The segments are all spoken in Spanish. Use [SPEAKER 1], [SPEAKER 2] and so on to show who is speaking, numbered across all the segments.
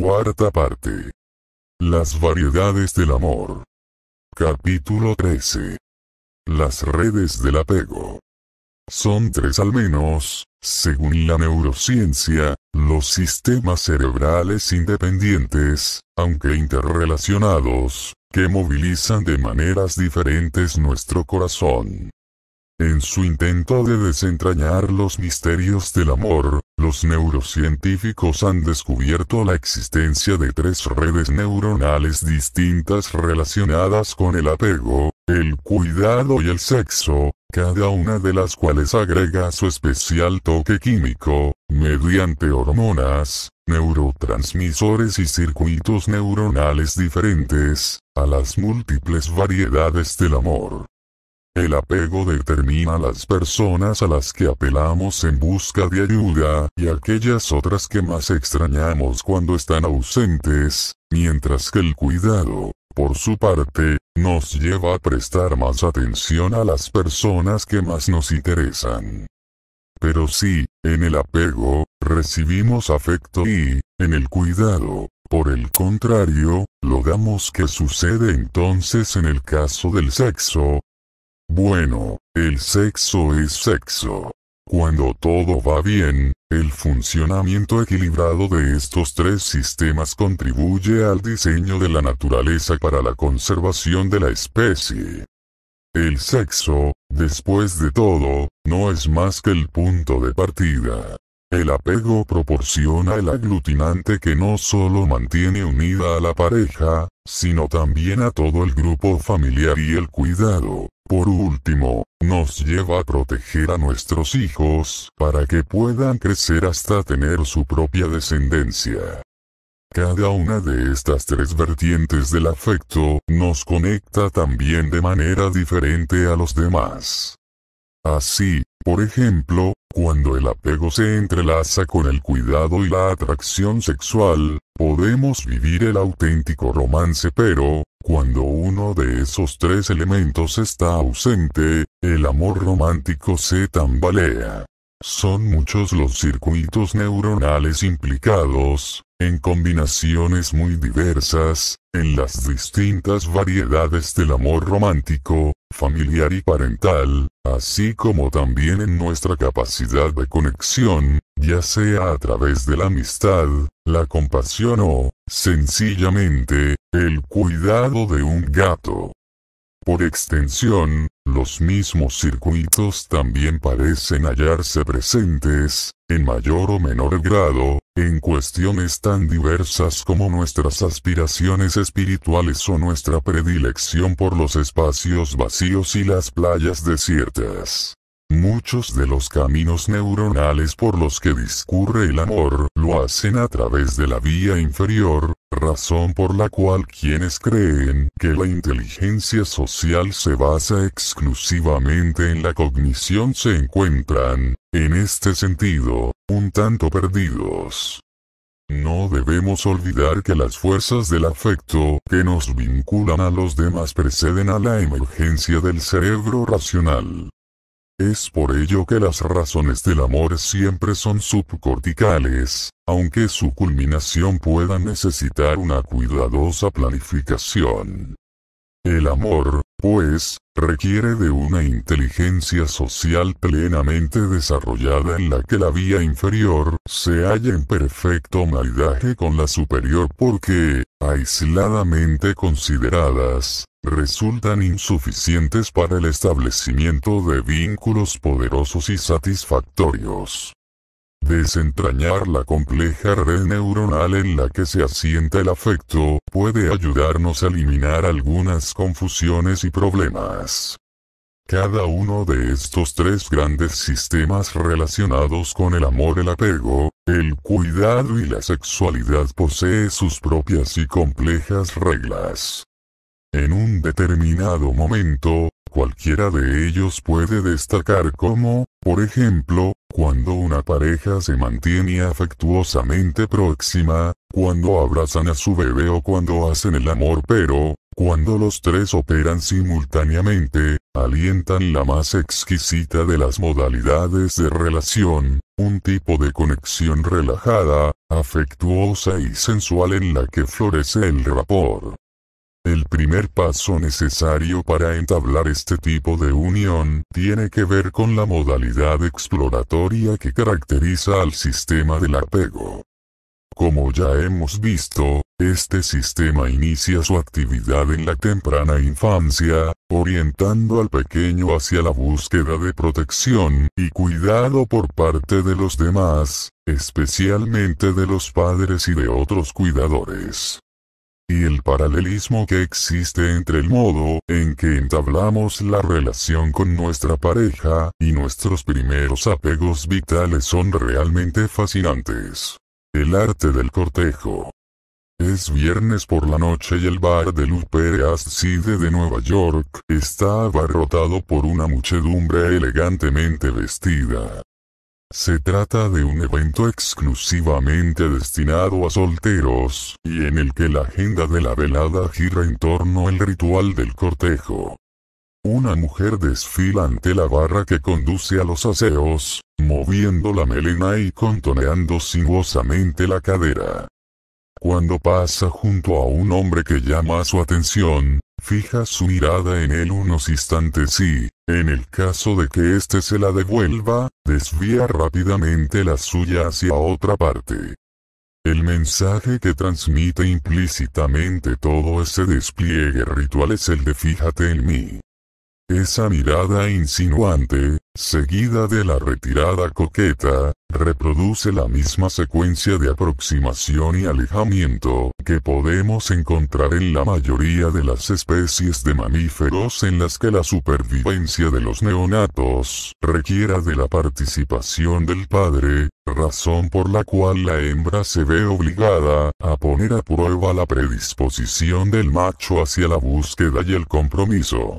[SPEAKER 1] Cuarta parte. Las variedades del amor. Capítulo 13. Las redes del apego. Son tres al menos, según la neurociencia, los sistemas cerebrales independientes, aunque interrelacionados, que movilizan de maneras diferentes nuestro corazón. En su intento de desentrañar los misterios del amor, los neurocientíficos han descubierto la existencia de tres redes neuronales distintas relacionadas con el apego, el cuidado y el sexo, cada una de las cuales agrega su especial toque químico, mediante hormonas, neurotransmisores y circuitos neuronales diferentes, a las múltiples variedades del amor. El apego determina las personas a las que apelamos en busca de ayuda, y aquellas otras que más extrañamos cuando están ausentes, mientras que el cuidado, por su parte, nos lleva a prestar más atención a las personas que más nos interesan. Pero si, en el apego, recibimos afecto y, en el cuidado, por el contrario, lo damos que sucede entonces en el caso del sexo, bueno, el sexo es sexo. Cuando todo va bien, el funcionamiento equilibrado de estos tres sistemas contribuye al diseño de la naturaleza para la conservación de la especie. El sexo, después de todo, no es más que el punto de partida. El apego proporciona el aglutinante que no solo mantiene unida a la pareja, sino también a todo el grupo familiar y el cuidado. Por último, nos lleva a proteger a nuestros hijos para que puedan crecer hasta tener su propia descendencia. Cada una de estas tres vertientes del afecto nos conecta también de manera diferente a los demás. Así, por ejemplo, cuando el apego se entrelaza con el cuidado y la atracción sexual, podemos vivir el auténtico romance pero, cuando uno de esos tres elementos está ausente, el amor romántico se tambalea. Son muchos los circuitos neuronales implicados, en combinaciones muy diversas, en las distintas variedades del amor romántico, familiar y parental, así como también en nuestra capacidad de conexión, ya sea a través de la amistad, la compasión o, sencillamente, el cuidado de un gato. Por extensión, los mismos circuitos también parecen hallarse presentes, en mayor o menor grado, en cuestiones tan diversas como nuestras aspiraciones espirituales o nuestra predilección por los espacios vacíos y las playas desiertas. Muchos de los caminos neuronales por los que discurre el amor lo hacen a través de la vía inferior, razón por la cual quienes creen que la inteligencia social se basa exclusivamente en la cognición se encuentran, en este sentido, un tanto perdidos. No debemos olvidar que las fuerzas del afecto que nos vinculan a los demás preceden a la emergencia del cerebro racional. Es por ello que las razones del amor siempre son subcorticales, aunque su culminación pueda necesitar una cuidadosa planificación. El amor, pues, requiere de una inteligencia social plenamente desarrollada en la que la vía inferior se halla en perfecto maldaje con la superior porque, aisladamente consideradas, resultan insuficientes para el establecimiento de vínculos poderosos y satisfactorios. Desentrañar la compleja red neuronal en la que se asienta el afecto puede ayudarnos a eliminar algunas confusiones y problemas. Cada uno de estos tres grandes sistemas relacionados con el amor, el apego, el cuidado y la sexualidad posee sus propias y complejas reglas. En un determinado momento, Cualquiera de ellos puede destacar como, por ejemplo, cuando una pareja se mantiene afectuosamente próxima, cuando abrazan a su bebé o cuando hacen el amor pero, cuando los tres operan simultáneamente, alientan la más exquisita de las modalidades de relación, un tipo de conexión relajada, afectuosa y sensual en la que florece el rapor. El primer paso necesario para entablar este tipo de unión tiene que ver con la modalidad exploratoria que caracteriza al sistema del apego. Como ya hemos visto, este sistema inicia su actividad en la temprana infancia, orientando al pequeño hacia la búsqueda de protección y cuidado por parte de los demás, especialmente de los padres y de otros cuidadores y el paralelismo que existe entre el modo en que entablamos la relación con nuestra pareja y nuestros primeros apegos vitales son realmente fascinantes. El arte del cortejo. Es viernes por la noche y el bar de Lupe Ascide de Nueva York está abarrotado por una muchedumbre elegantemente vestida. Se trata de un evento exclusivamente destinado a solteros, y en el que la agenda de la velada gira en torno al ritual del cortejo. Una mujer desfila ante la barra que conduce a los aseos, moviendo la melena y contoneando sinuosamente la cadera. Cuando pasa junto a un hombre que llama su atención, fija su mirada en él unos instantes y, en el caso de que éste se la devuelva, desvía rápidamente la suya hacia otra parte. El mensaje que transmite implícitamente todo ese despliegue ritual es el de fíjate en mí. Esa mirada insinuante, seguida de la retirada coqueta, reproduce la misma secuencia de aproximación y alejamiento que podemos encontrar en la mayoría de las especies de mamíferos en las que la supervivencia de los neonatos requiera de la participación del padre, razón por la cual la hembra se ve obligada a poner a prueba la predisposición del macho hacia la búsqueda y el compromiso.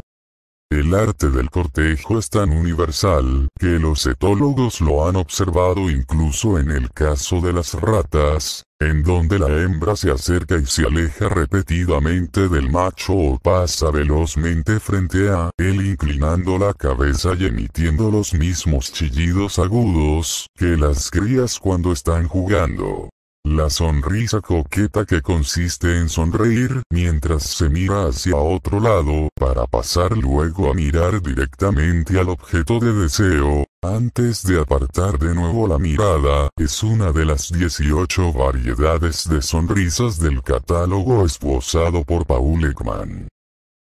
[SPEAKER 1] El arte del cortejo es tan universal que los etólogos lo han observado incluso en el caso de las ratas, en donde la hembra se acerca y se aleja repetidamente del macho o pasa velozmente frente a él inclinando la cabeza y emitiendo los mismos chillidos agudos que las crías cuando están jugando. La sonrisa coqueta que consiste en sonreír mientras se mira hacia otro lado para pasar luego a mirar directamente al objeto de deseo, antes de apartar de nuevo la mirada, es una de las 18 variedades de sonrisas del catálogo esbozado por Paul Ekman.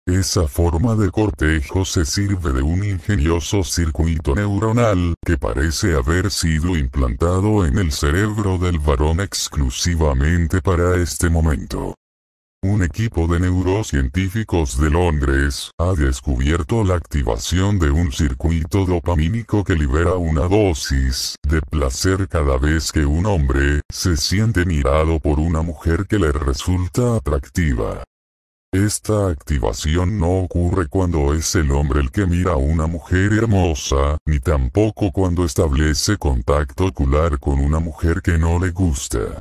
[SPEAKER 1] Esa forma de cortejo se sirve de un ingenioso circuito neuronal que parece haber sido implantado en el cerebro del varón exclusivamente para este momento. Un equipo de neurocientíficos de Londres ha descubierto la activación de un circuito dopamínico que libera una dosis de placer cada vez que un hombre se siente mirado por una mujer que le resulta atractiva. Esta activación no ocurre cuando es el hombre el que mira a una mujer hermosa, ni tampoco cuando establece contacto ocular con una mujer que no le gusta.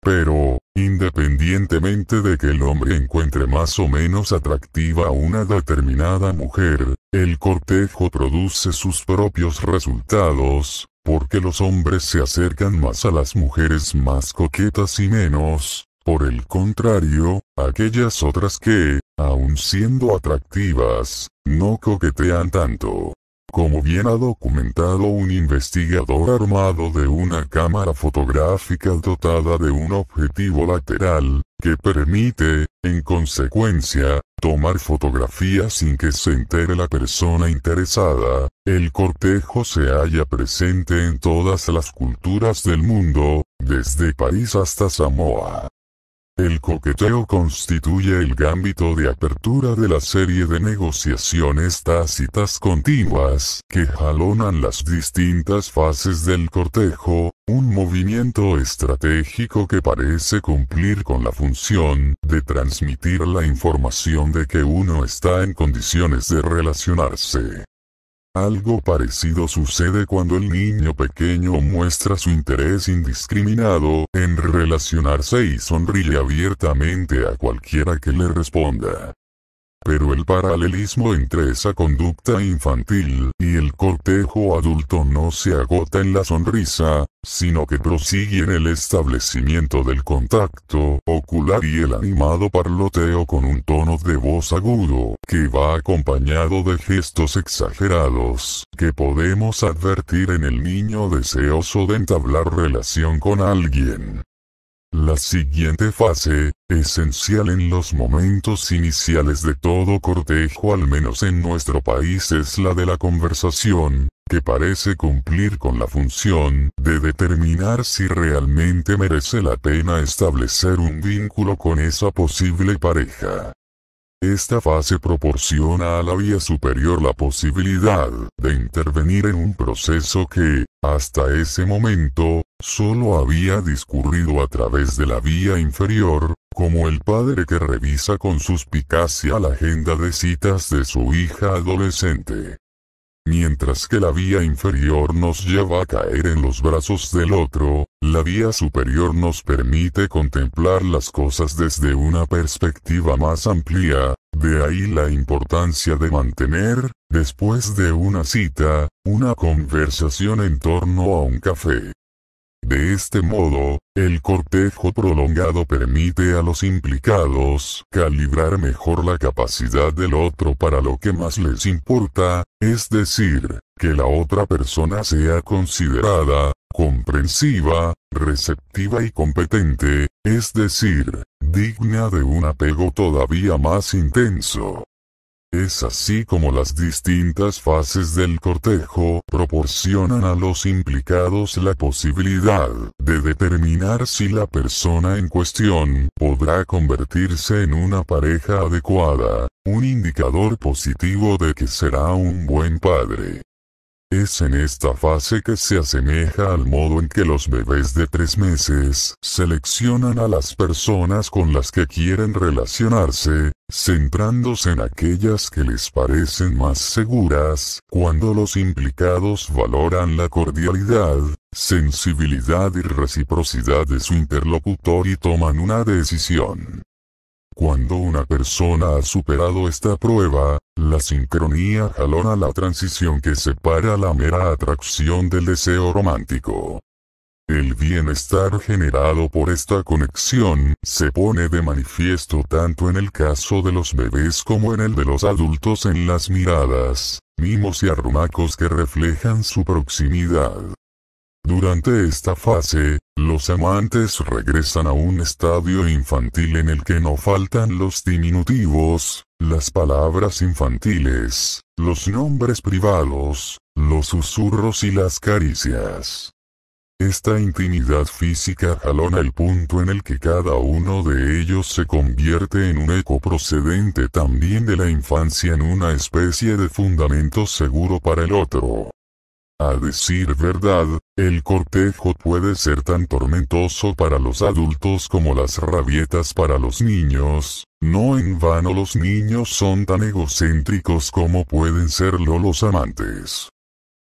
[SPEAKER 1] Pero, independientemente de que el hombre encuentre más o menos atractiva a una determinada mujer, el cortejo produce sus propios resultados, porque los hombres se acercan más a las mujeres más coquetas y menos, por el contrario, aquellas otras que, aun siendo atractivas, no coquetean tanto. Como bien ha documentado un investigador armado de una cámara fotográfica dotada de un objetivo lateral, que permite, en consecuencia, tomar fotografías sin que se entere la persona interesada, el cortejo se halla presente en todas las culturas del mundo, desde París hasta Samoa. El coqueteo constituye el gambito de apertura de la serie de negociaciones tácitas continuas que jalonan las distintas fases del cortejo, un movimiento estratégico que parece cumplir con la función de transmitir la información de que uno está en condiciones de relacionarse. Algo parecido sucede cuando el niño pequeño muestra su interés indiscriminado en relacionarse y sonríe abiertamente a cualquiera que le responda pero el paralelismo entre esa conducta infantil y el cortejo adulto no se agota en la sonrisa, sino que prosigue en el establecimiento del contacto ocular y el animado parloteo con un tono de voz agudo, que va acompañado de gestos exagerados, que podemos advertir en el niño deseoso de entablar relación con alguien. La siguiente fase, esencial en los momentos iniciales de todo cortejo al menos en nuestro país es la de la conversación, que parece cumplir con la función de determinar si realmente merece la pena establecer un vínculo con esa posible pareja. Esta fase proporciona a la vía superior la posibilidad de intervenir en un proceso que, hasta ese momento, solo había discurrido a través de la vía inferior, como el padre que revisa con suspicacia la agenda de citas de su hija adolescente. Mientras que la vía inferior nos lleva a caer en los brazos del otro, la vía superior nos permite contemplar las cosas desde una perspectiva más amplia, de ahí la importancia de mantener, después de una cita, una conversación en torno a un café. De este modo, el cortejo prolongado permite a los implicados calibrar mejor la capacidad del otro para lo que más les importa, es decir, que la otra persona sea considerada, comprensiva, receptiva y competente, es decir, digna de un apego todavía más intenso. Es así como las distintas fases del cortejo proporcionan a los implicados la posibilidad de determinar si la persona en cuestión podrá convertirse en una pareja adecuada, un indicador positivo de que será un buen padre. Es en esta fase que se asemeja al modo en que los bebés de tres meses seleccionan a las personas con las que quieren relacionarse, centrándose en aquellas que les parecen más seguras, cuando los implicados valoran la cordialidad, sensibilidad y reciprocidad de su interlocutor y toman una decisión. Cuando una persona ha superado esta prueba, la sincronía jalona la transición que separa la mera atracción del deseo romántico. El bienestar generado por esta conexión se pone de manifiesto tanto en el caso de los bebés como en el de los adultos en las miradas, mimos y arrumacos que reflejan su proximidad. Durante esta fase, los amantes regresan a un estadio infantil en el que no faltan los diminutivos, las palabras infantiles, los nombres privados, los susurros y las caricias. Esta intimidad física jalona el punto en el que cada uno de ellos se convierte en un eco procedente también de la infancia en una especie de fundamento seguro para el otro. A decir verdad, el cortejo puede ser tan tormentoso para los adultos como las rabietas para los niños, no en vano los niños son tan egocéntricos como pueden serlo los amantes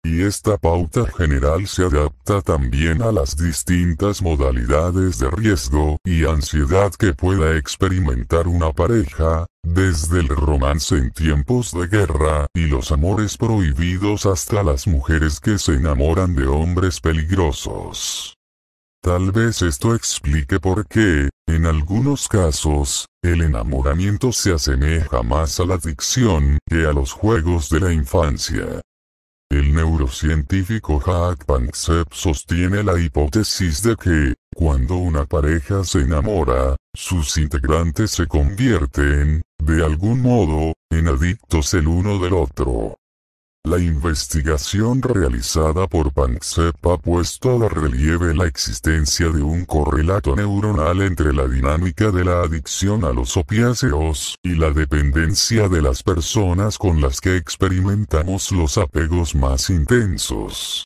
[SPEAKER 1] y esta pauta general se adapta también a las distintas modalidades de riesgo y ansiedad que pueda experimentar una pareja, desde el romance en tiempos de guerra y los amores prohibidos hasta las mujeres que se enamoran de hombres peligrosos. Tal vez esto explique por qué, en algunos casos, el enamoramiento se asemeja más a la adicción que a los juegos de la infancia. El neurocientífico Jack Panksepp sostiene la hipótesis de que, cuando una pareja se enamora, sus integrantes se convierten, de algún modo, en adictos el uno del otro. La investigación realizada por Panksepp ha puesto de relieve la existencia de un correlato neuronal entre la dinámica de la adicción a los opiáceos y la dependencia de las personas con las que experimentamos los apegos más intensos.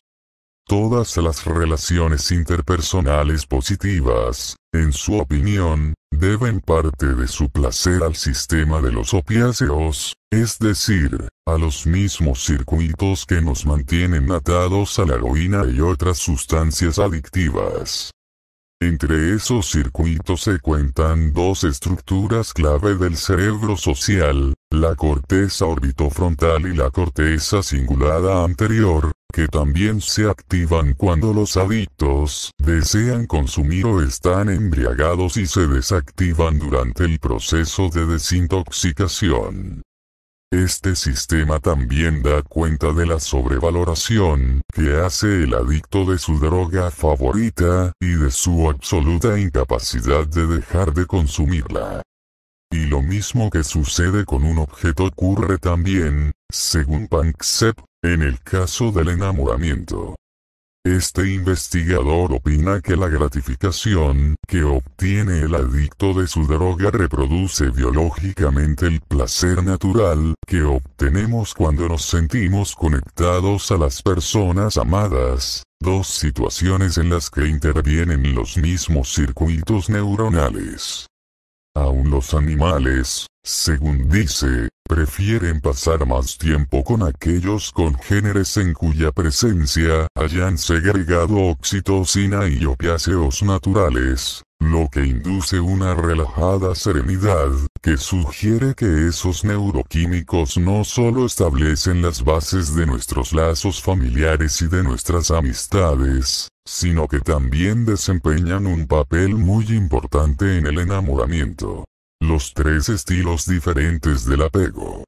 [SPEAKER 1] Todas las relaciones interpersonales positivas, en su opinión, deben parte de su placer al sistema de los opiáceos, es decir, a los mismos circuitos que nos mantienen atados a la heroína y otras sustancias adictivas. Entre esos circuitos se cuentan dos estructuras clave del cerebro social, la corteza orbitofrontal y la corteza cingulada anterior, que también se activan cuando los adictos desean consumir o están embriagados y se desactivan durante el proceso de desintoxicación. Este sistema también da cuenta de la sobrevaloración que hace el adicto de su droga favorita y de su absoluta incapacidad de dejar de consumirla. Y lo mismo que sucede con un objeto ocurre también, según Panksepp, en el caso del enamoramiento, este investigador opina que la gratificación que obtiene el adicto de su droga reproduce biológicamente el placer natural que obtenemos cuando nos sentimos conectados a las personas amadas, dos situaciones en las que intervienen los mismos circuitos neuronales. Aún los animales, según dice, prefieren pasar más tiempo con aquellos congéneres en cuya presencia hayan segregado oxitocina y opiáceos naturales, lo que induce una relajada serenidad, que sugiere que esos neuroquímicos no solo establecen las bases de nuestros lazos familiares y de nuestras amistades, sino que también desempeñan un papel muy importante en el enamoramiento. Los tres estilos diferentes del apego.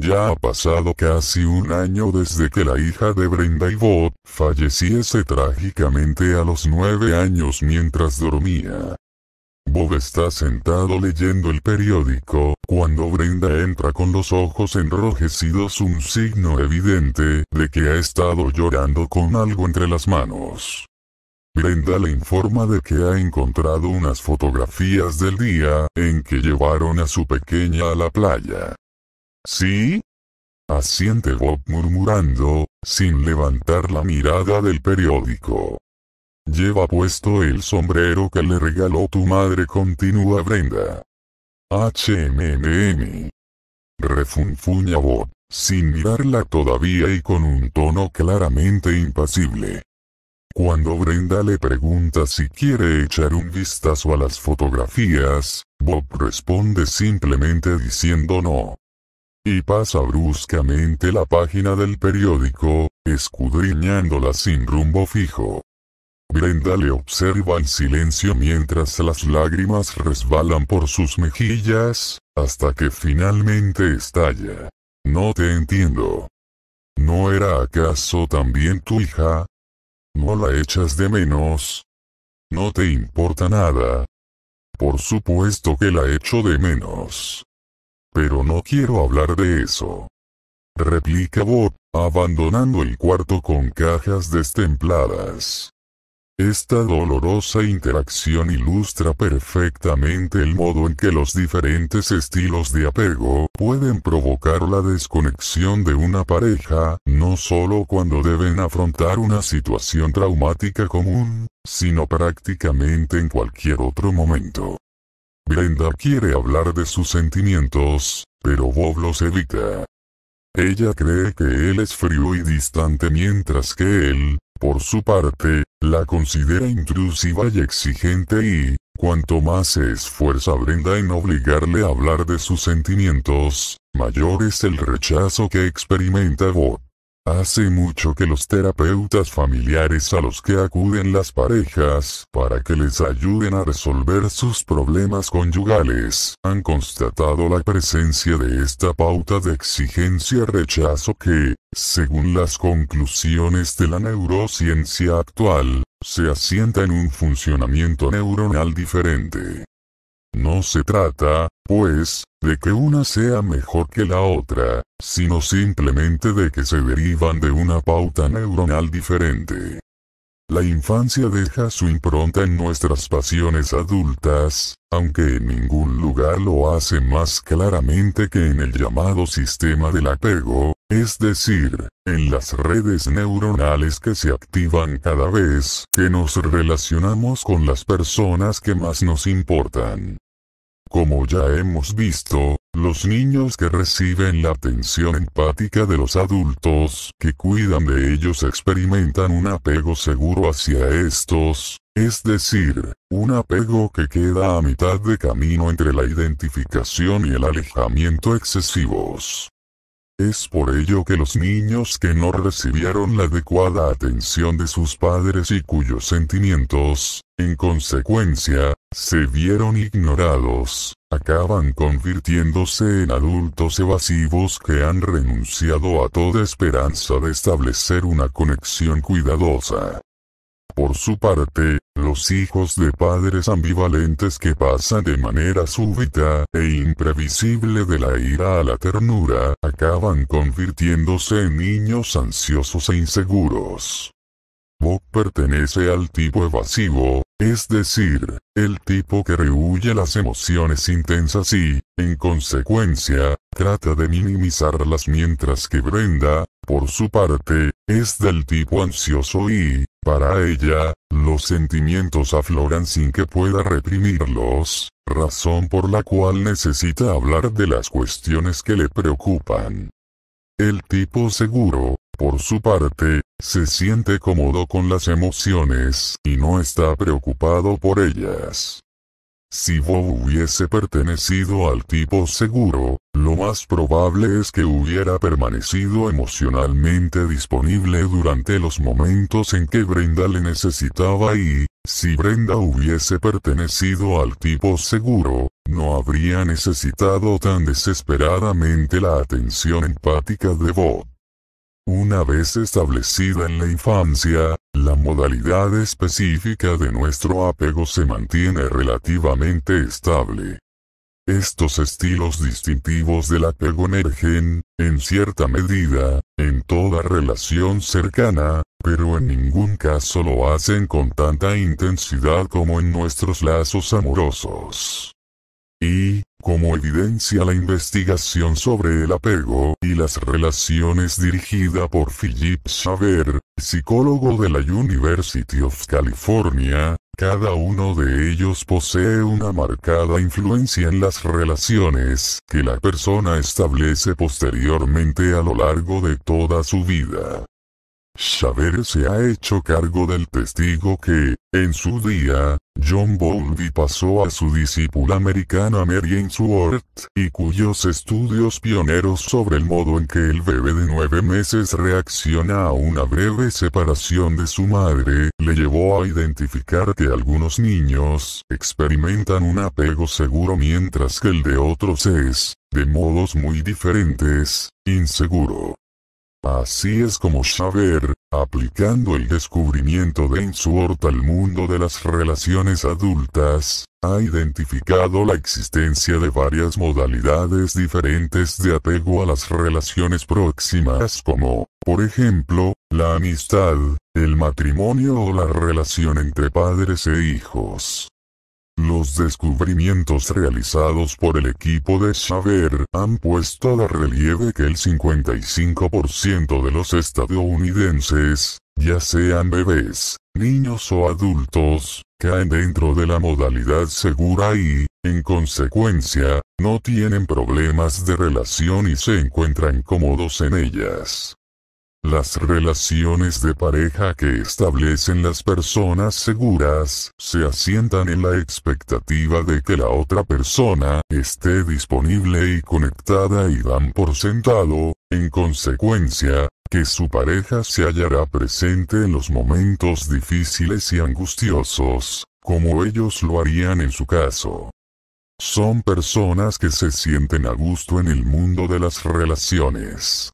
[SPEAKER 1] Ya ha pasado casi un año desde que la hija de Brenda y Bob falleciese trágicamente a los nueve años mientras dormía. Bob está sentado leyendo el periódico, cuando Brenda entra con los ojos enrojecidos un signo evidente de que ha estado llorando con algo entre las manos. Brenda le informa de que ha encontrado unas fotografías del día en que llevaron a su pequeña a la playa. ¿Sí? Asiente Bob murmurando, sin levantar la mirada del periódico. Lleva puesto el sombrero que le regaló tu madre, continúa Brenda. HMMM. Refunfuña Bob, sin mirarla todavía y con un tono claramente impasible. Cuando Brenda le pregunta si quiere echar un vistazo a las fotografías, Bob responde simplemente diciendo no y pasa bruscamente la página del periódico, escudriñándola sin rumbo fijo. Brenda le observa en silencio mientras las lágrimas resbalan por sus mejillas, hasta que finalmente estalla. No te entiendo. ¿No era acaso también tu hija? ¿No la echas de menos? ¿No te importa nada? Por supuesto que la echo de menos. Pero no quiero hablar de eso. Replica Bob, abandonando el cuarto con cajas destempladas. Esta dolorosa interacción ilustra perfectamente el modo en que los diferentes estilos de apego pueden provocar la desconexión de una pareja, no solo cuando deben afrontar una situación traumática común, sino prácticamente en cualquier otro momento. Brenda quiere hablar de sus sentimientos, pero Bob los evita. Ella cree que él es frío y distante mientras que él, por su parte, la considera intrusiva y exigente y, cuanto más se esfuerza Brenda en obligarle a hablar de sus sentimientos, mayor es el rechazo que experimenta Bob. Hace mucho que los terapeutas familiares a los que acuden las parejas para que les ayuden a resolver sus problemas conyugales han constatado la presencia de esta pauta de exigencia-rechazo que, según las conclusiones de la neurociencia actual, se asienta en un funcionamiento neuronal diferente. No se trata, pues, de que una sea mejor que la otra, sino simplemente de que se derivan de una pauta neuronal diferente. La infancia deja su impronta en nuestras pasiones adultas, aunque en ningún lugar lo hace más claramente que en el llamado sistema del apego, es decir, en las redes neuronales que se activan cada vez que nos relacionamos con las personas que más nos importan. Como ya hemos visto, los niños que reciben la atención empática de los adultos que cuidan de ellos experimentan un apego seguro hacia estos, es decir, un apego que queda a mitad de camino entre la identificación y el alejamiento excesivos. Es por ello que los niños que no recibieron la adecuada atención de sus padres y cuyos sentimientos, en consecuencia, se vieron ignorados, acaban convirtiéndose en adultos evasivos que han renunciado a toda esperanza de establecer una conexión cuidadosa. Por su parte, los hijos de padres ambivalentes que pasan de manera súbita e imprevisible de la ira a la ternura acaban convirtiéndose en niños ansiosos e inseguros. Bob pertenece al tipo evasivo, es decir, el tipo que rehuye las emociones intensas y, en consecuencia, trata de minimizarlas mientras que Brenda, por su parte, es del tipo ansioso y, para ella, los sentimientos afloran sin que pueda reprimirlos, razón por la cual necesita hablar de las cuestiones que le preocupan. El tipo seguro, por su parte, se siente cómodo con las emociones y no está preocupado por ellas. Si Bob hubiese pertenecido al tipo seguro, lo más probable es que hubiera permanecido emocionalmente disponible durante los momentos en que Brenda le necesitaba y, si Brenda hubiese pertenecido al tipo seguro, no habría necesitado tan desesperadamente la atención empática de Bob. Una vez establecida en la infancia, la modalidad específica de nuestro apego se mantiene relativamente estable. Estos estilos distintivos del apego emergen, en cierta medida, en toda relación cercana, pero en ningún caso lo hacen con tanta intensidad como en nuestros lazos amorosos. Y, como evidencia la investigación sobre el apego y las relaciones dirigida por Philip Xaver, psicólogo de la University of California, cada uno de ellos posee una marcada influencia en las relaciones que la persona establece posteriormente a lo largo de toda su vida. Xavier se ha hecho cargo del testigo que, en su día, John Bowlby pasó a su discípula americana Mary Swart, y cuyos estudios pioneros sobre el modo en que el bebé de nueve meses reacciona a una breve separación de su madre, le llevó a identificar que algunos niños experimentan un apego seguro mientras que el de otros es, de modos muy diferentes, inseguro. Así es como Shaver, aplicando el descubrimiento de Insuort al mundo de las relaciones adultas, ha identificado la existencia de varias modalidades diferentes de apego a las relaciones próximas como, por ejemplo, la amistad, el matrimonio o la relación entre padres e hijos. Los descubrimientos realizados por el equipo de saber han puesto de relieve que el 55% de los estadounidenses, ya sean bebés, niños o adultos, caen dentro de la modalidad segura y, en consecuencia, no tienen problemas de relación y se encuentran cómodos en ellas. Las relaciones de pareja que establecen las personas seguras se asientan en la expectativa de que la otra persona esté disponible y conectada y dan por sentado, en consecuencia, que su pareja se hallará presente en los momentos difíciles y angustiosos, como ellos lo harían en su caso. Son personas que se sienten a gusto en el mundo de las relaciones.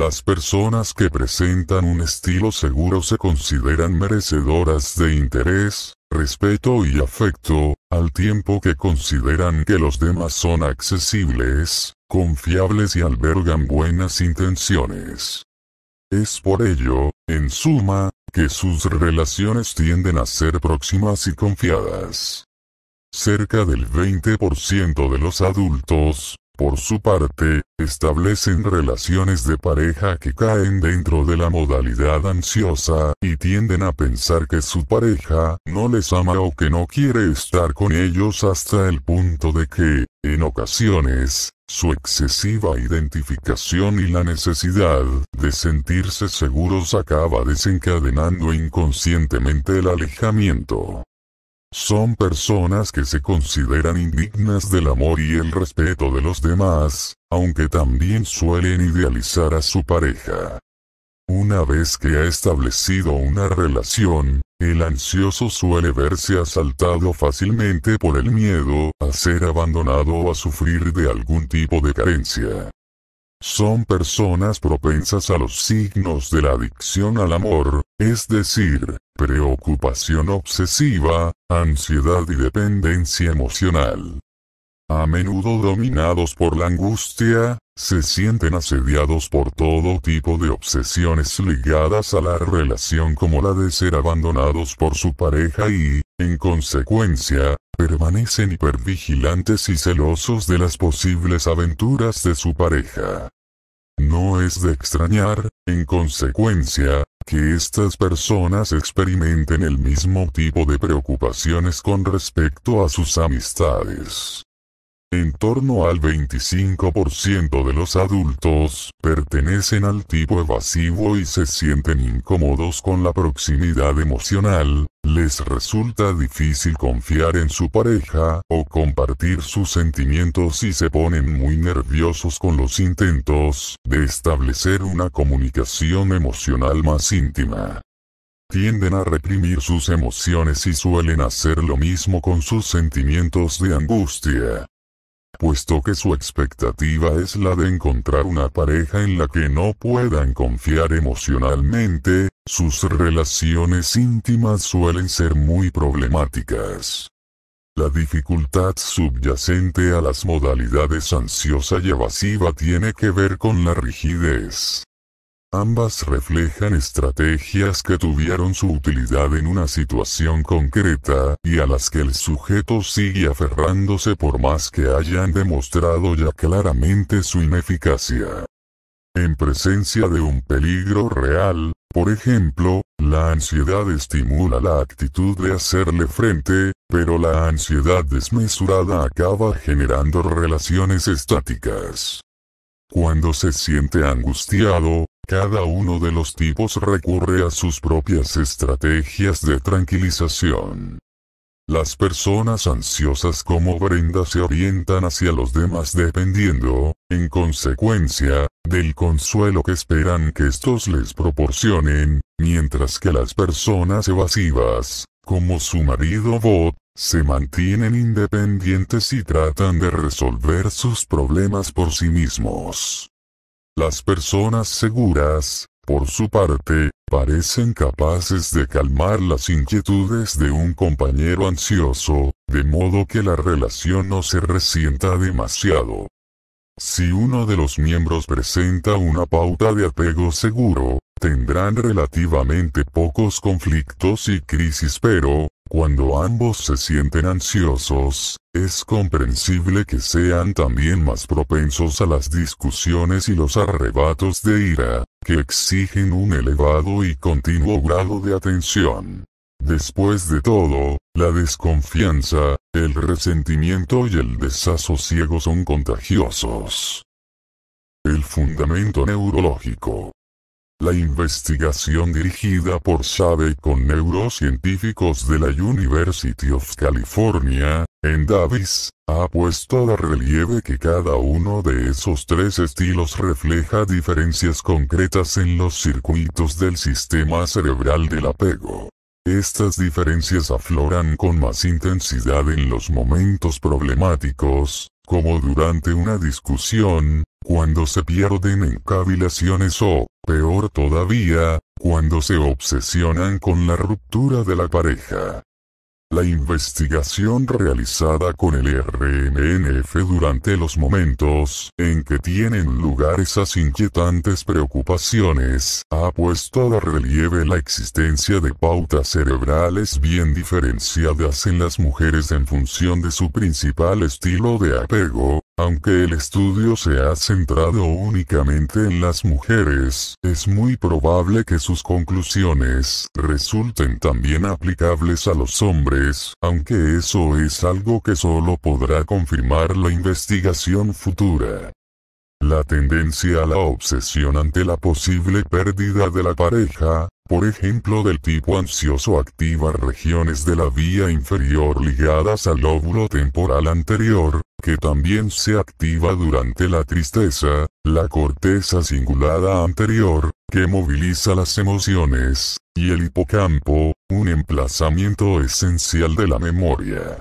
[SPEAKER 1] Las personas que presentan un estilo seguro se consideran merecedoras de interés, respeto y afecto, al tiempo que consideran que los demás son accesibles, confiables y albergan buenas intenciones. Es por ello, en suma, que sus relaciones tienden a ser próximas y confiadas. Cerca del 20% de los adultos, por su parte, establecen relaciones de pareja que caen dentro de la modalidad ansiosa, y tienden a pensar que su pareja no les ama o que no quiere estar con ellos hasta el punto de que, en ocasiones, su excesiva identificación y la necesidad de sentirse seguros acaba desencadenando inconscientemente el alejamiento. Son personas que se consideran indignas del amor y el respeto de los demás, aunque también suelen idealizar a su pareja. Una vez que ha establecido una relación, el ansioso suele verse asaltado fácilmente por el miedo a ser abandonado o a sufrir de algún tipo de carencia. Son personas propensas a los signos de la adicción al amor, es decir, preocupación obsesiva, ansiedad y dependencia emocional. A menudo dominados por la angustia, se sienten asediados por todo tipo de obsesiones ligadas a la relación como la de ser abandonados por su pareja y, en consecuencia, permanecen hipervigilantes y celosos de las posibles aventuras de su pareja. No es de extrañar, en consecuencia, que estas personas experimenten el mismo tipo de preocupaciones con respecto a sus amistades. En torno al 25% de los adultos pertenecen al tipo evasivo y se sienten incómodos con la proximidad emocional, les resulta difícil confiar en su pareja o compartir sus sentimientos y se ponen muy nerviosos con los intentos de establecer una comunicación emocional más íntima tienden a reprimir sus emociones y suelen hacer lo mismo con sus sentimientos de angustia, puesto que su expectativa es la de encontrar una pareja en la que no puedan confiar emocionalmente, sus relaciones íntimas suelen ser muy problemáticas. La dificultad subyacente a las modalidades ansiosa y evasiva tiene que ver con la rigidez Ambas reflejan estrategias que tuvieron su utilidad en una situación concreta, y a las que el sujeto sigue aferrándose por más que hayan demostrado ya claramente su ineficacia. En presencia de un peligro real, por ejemplo, la ansiedad estimula la actitud de hacerle frente, pero la ansiedad desmesurada acaba generando relaciones estáticas. Cuando se siente angustiado, cada uno de los tipos recurre a sus propias estrategias de tranquilización. Las personas ansiosas como Brenda se orientan hacia los demás dependiendo, en consecuencia, del consuelo que esperan que estos les proporcionen, mientras que las personas evasivas, como su marido Bob, se mantienen independientes y tratan de resolver sus problemas por sí mismos. Las personas seguras, por su parte, parecen capaces de calmar las inquietudes de un compañero ansioso, de modo que la relación no se resienta demasiado. Si uno de los miembros presenta una pauta de apego seguro, tendrán relativamente pocos conflictos y crisis pero, cuando ambos se sienten ansiosos, es comprensible que sean también más propensos a las discusiones y los arrebatos de ira, que exigen un elevado y continuo grado de atención. Después de todo, la desconfianza, el resentimiento y el desasosiego son contagiosos. El fundamento neurológico la investigación dirigida por Sabe con neurocientíficos de la University of California, en Davis, ha puesto a relieve que cada uno de esos tres estilos refleja diferencias concretas en los circuitos del sistema cerebral del apego. Estas diferencias afloran con más intensidad en los momentos problemáticos, como durante una discusión, cuando se pierden en cavilaciones o, peor todavía, cuando se obsesionan con la ruptura de la pareja. La investigación realizada con el RNNF durante los momentos en que tienen lugar esas inquietantes preocupaciones ha puesto a relieve la existencia de pautas cerebrales bien diferenciadas en las mujeres en función de su principal estilo de apego, aunque el estudio se ha centrado únicamente en las mujeres, es muy probable que sus conclusiones resulten también aplicables a los hombres, aunque eso es algo que solo podrá confirmar la investigación futura. La tendencia a la obsesión ante la posible pérdida de la pareja, por ejemplo del tipo ansioso activa regiones de la vía inferior ligadas al lóbulo temporal anterior, que también se activa durante la tristeza, la corteza cingulada anterior, que moviliza las emociones, y el hipocampo, un emplazamiento esencial de la memoria.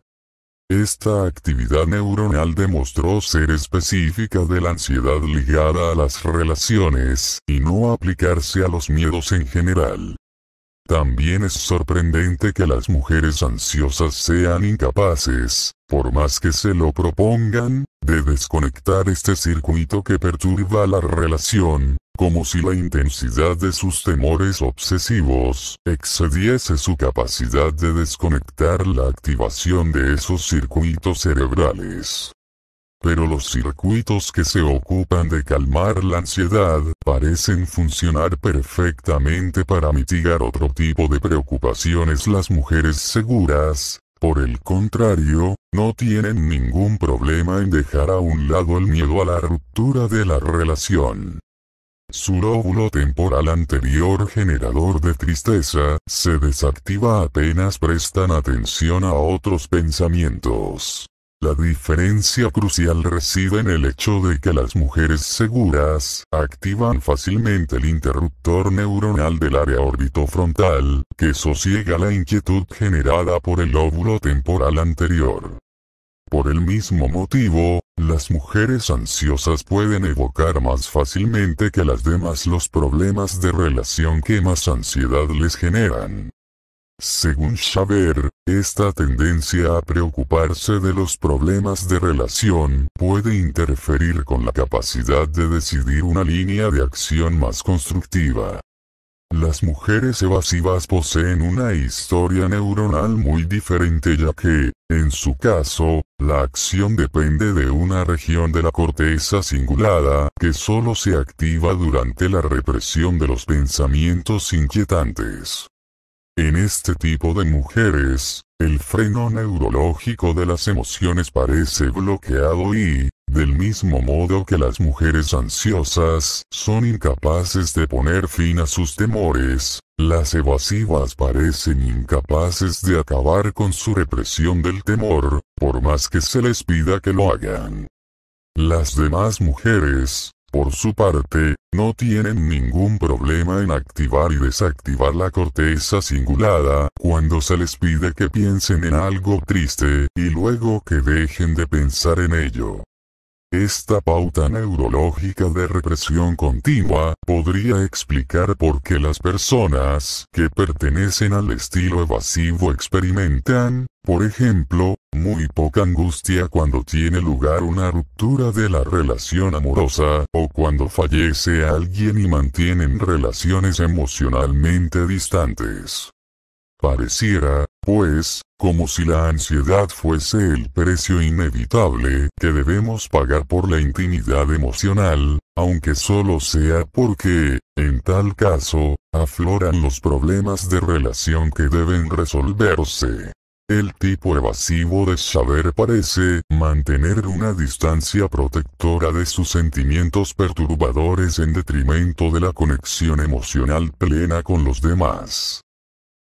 [SPEAKER 1] Esta actividad neuronal demostró ser específica de la ansiedad ligada a las relaciones y no aplicarse a los miedos en general. También es sorprendente que las mujeres ansiosas sean incapaces, por más que se lo propongan, de desconectar este circuito que perturba la relación, como si la intensidad de sus temores obsesivos excediese su capacidad de desconectar la activación de esos circuitos cerebrales. Pero los circuitos que se ocupan de calmar la ansiedad parecen funcionar perfectamente para mitigar otro tipo de preocupaciones. Las mujeres seguras por el contrario, no tienen ningún problema en dejar a un lado el miedo a la ruptura de la relación. Su lóbulo temporal anterior generador de tristeza, se desactiva apenas prestan atención a otros pensamientos. La diferencia crucial reside en el hecho de que las mujeres seguras activan fácilmente el interruptor neuronal del área orbitofrontal, que sosiega la inquietud generada por el óvulo temporal anterior. Por el mismo motivo, las mujeres ansiosas pueden evocar más fácilmente que las demás los problemas de relación que más ansiedad les generan. Según Shaver, esta tendencia a preocuparse de los problemas de relación puede interferir con la capacidad de decidir una línea de acción más constructiva. Las mujeres evasivas poseen una historia neuronal muy diferente ya que, en su caso, la acción depende de una región de la corteza cingulada que solo se activa durante la represión de los pensamientos inquietantes. En este tipo de mujeres, el freno neurológico de las emociones parece bloqueado y, del mismo modo que las mujeres ansiosas son incapaces de poner fin a sus temores, las evasivas parecen incapaces de acabar con su represión del temor, por más que se les pida que lo hagan. Las demás mujeres, por su parte, no tienen ningún problema en activar y desactivar la corteza cingulada cuando se les pide que piensen en algo triste y luego que dejen de pensar en ello. Esta pauta neurológica de represión continua podría explicar por qué las personas que pertenecen al estilo evasivo experimentan por ejemplo, muy poca angustia cuando tiene lugar una ruptura de la relación amorosa, o cuando fallece alguien y mantienen relaciones emocionalmente distantes. Pareciera, pues, como si la ansiedad fuese el precio inevitable que debemos pagar por la intimidad emocional, aunque solo sea porque, en tal caso, afloran los problemas de relación que deben resolverse. El tipo evasivo de saber parece mantener una distancia protectora de sus sentimientos perturbadores en detrimento de la conexión emocional plena con los demás.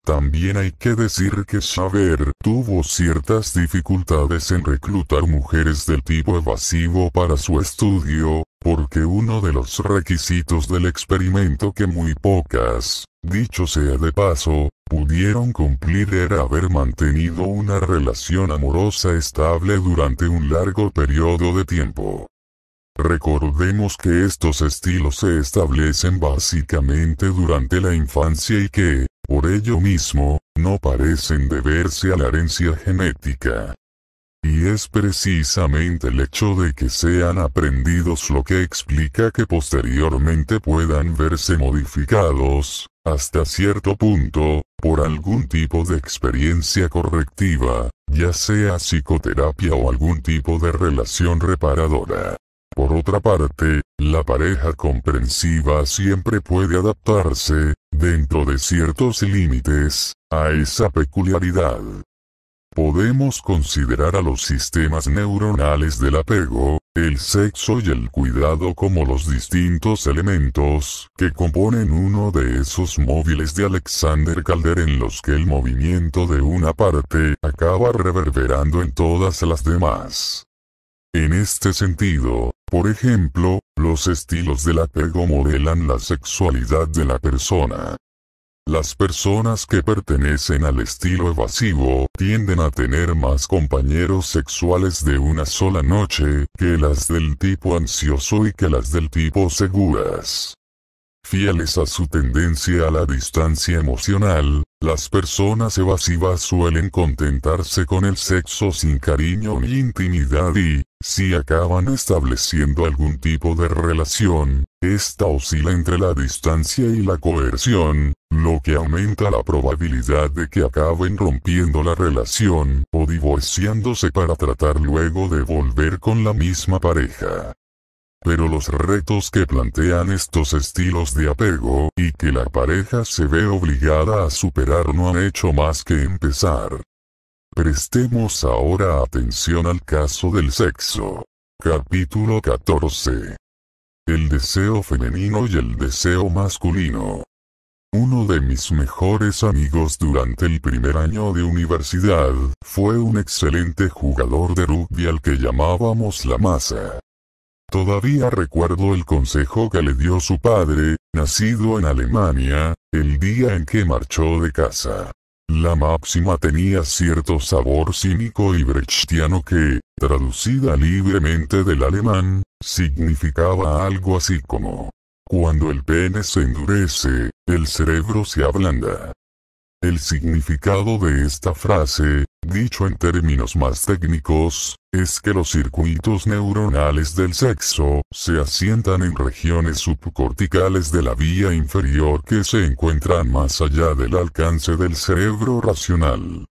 [SPEAKER 1] También hay que decir que Saber tuvo ciertas dificultades en reclutar mujeres del tipo evasivo para su estudio, porque uno de los requisitos del experimento que muy pocas Dicho sea de paso, pudieron cumplir era haber mantenido una relación amorosa estable durante un largo periodo de tiempo. Recordemos que estos estilos se establecen básicamente durante la infancia y que, por ello mismo, no parecen deberse a la herencia genética. Y es precisamente el hecho de que sean aprendidos lo que explica que posteriormente puedan verse modificados, hasta cierto punto, por algún tipo de experiencia correctiva, ya sea psicoterapia o algún tipo de relación reparadora. Por otra parte, la pareja comprensiva siempre puede adaptarse, dentro de ciertos límites, a esa peculiaridad. Podemos considerar a los sistemas neuronales del apego, el sexo y el cuidado como los distintos elementos que componen uno de esos móviles de Alexander Calder en los que el movimiento de una parte acaba reverberando en todas las demás. En este sentido, por ejemplo, los estilos del apego modelan la sexualidad de la persona. Las personas que pertenecen al estilo evasivo tienden a tener más compañeros sexuales de una sola noche que las del tipo ansioso y que las del tipo seguras. Fieles a su tendencia a la distancia emocional, las personas evasivas suelen contentarse con el sexo sin cariño ni intimidad y, si acaban estableciendo algún tipo de relación, esta oscila entre la distancia y la coerción, lo que aumenta la probabilidad de que acaben rompiendo la relación o divorciándose para tratar luego de volver con la misma pareja. Pero los retos que plantean estos estilos de apego y que la pareja se ve obligada a superar no han hecho más que empezar. Prestemos ahora atención al caso del sexo. Capítulo 14. El deseo femenino y el deseo masculino. Uno de mis mejores amigos durante el primer año de universidad fue un excelente jugador de rugby al que llamábamos la masa. Todavía recuerdo el consejo que le dio su padre, nacido en Alemania, el día en que marchó de casa. La máxima tenía cierto sabor cínico y brechtiano que, traducida libremente del alemán, significaba algo así como, cuando el pene se endurece, el cerebro se ablanda. El significado de esta frase, dicho en términos más técnicos, es que los circuitos neuronales del sexo se asientan en regiones subcorticales de la vía inferior que se encuentran más allá del alcance del cerebro racional.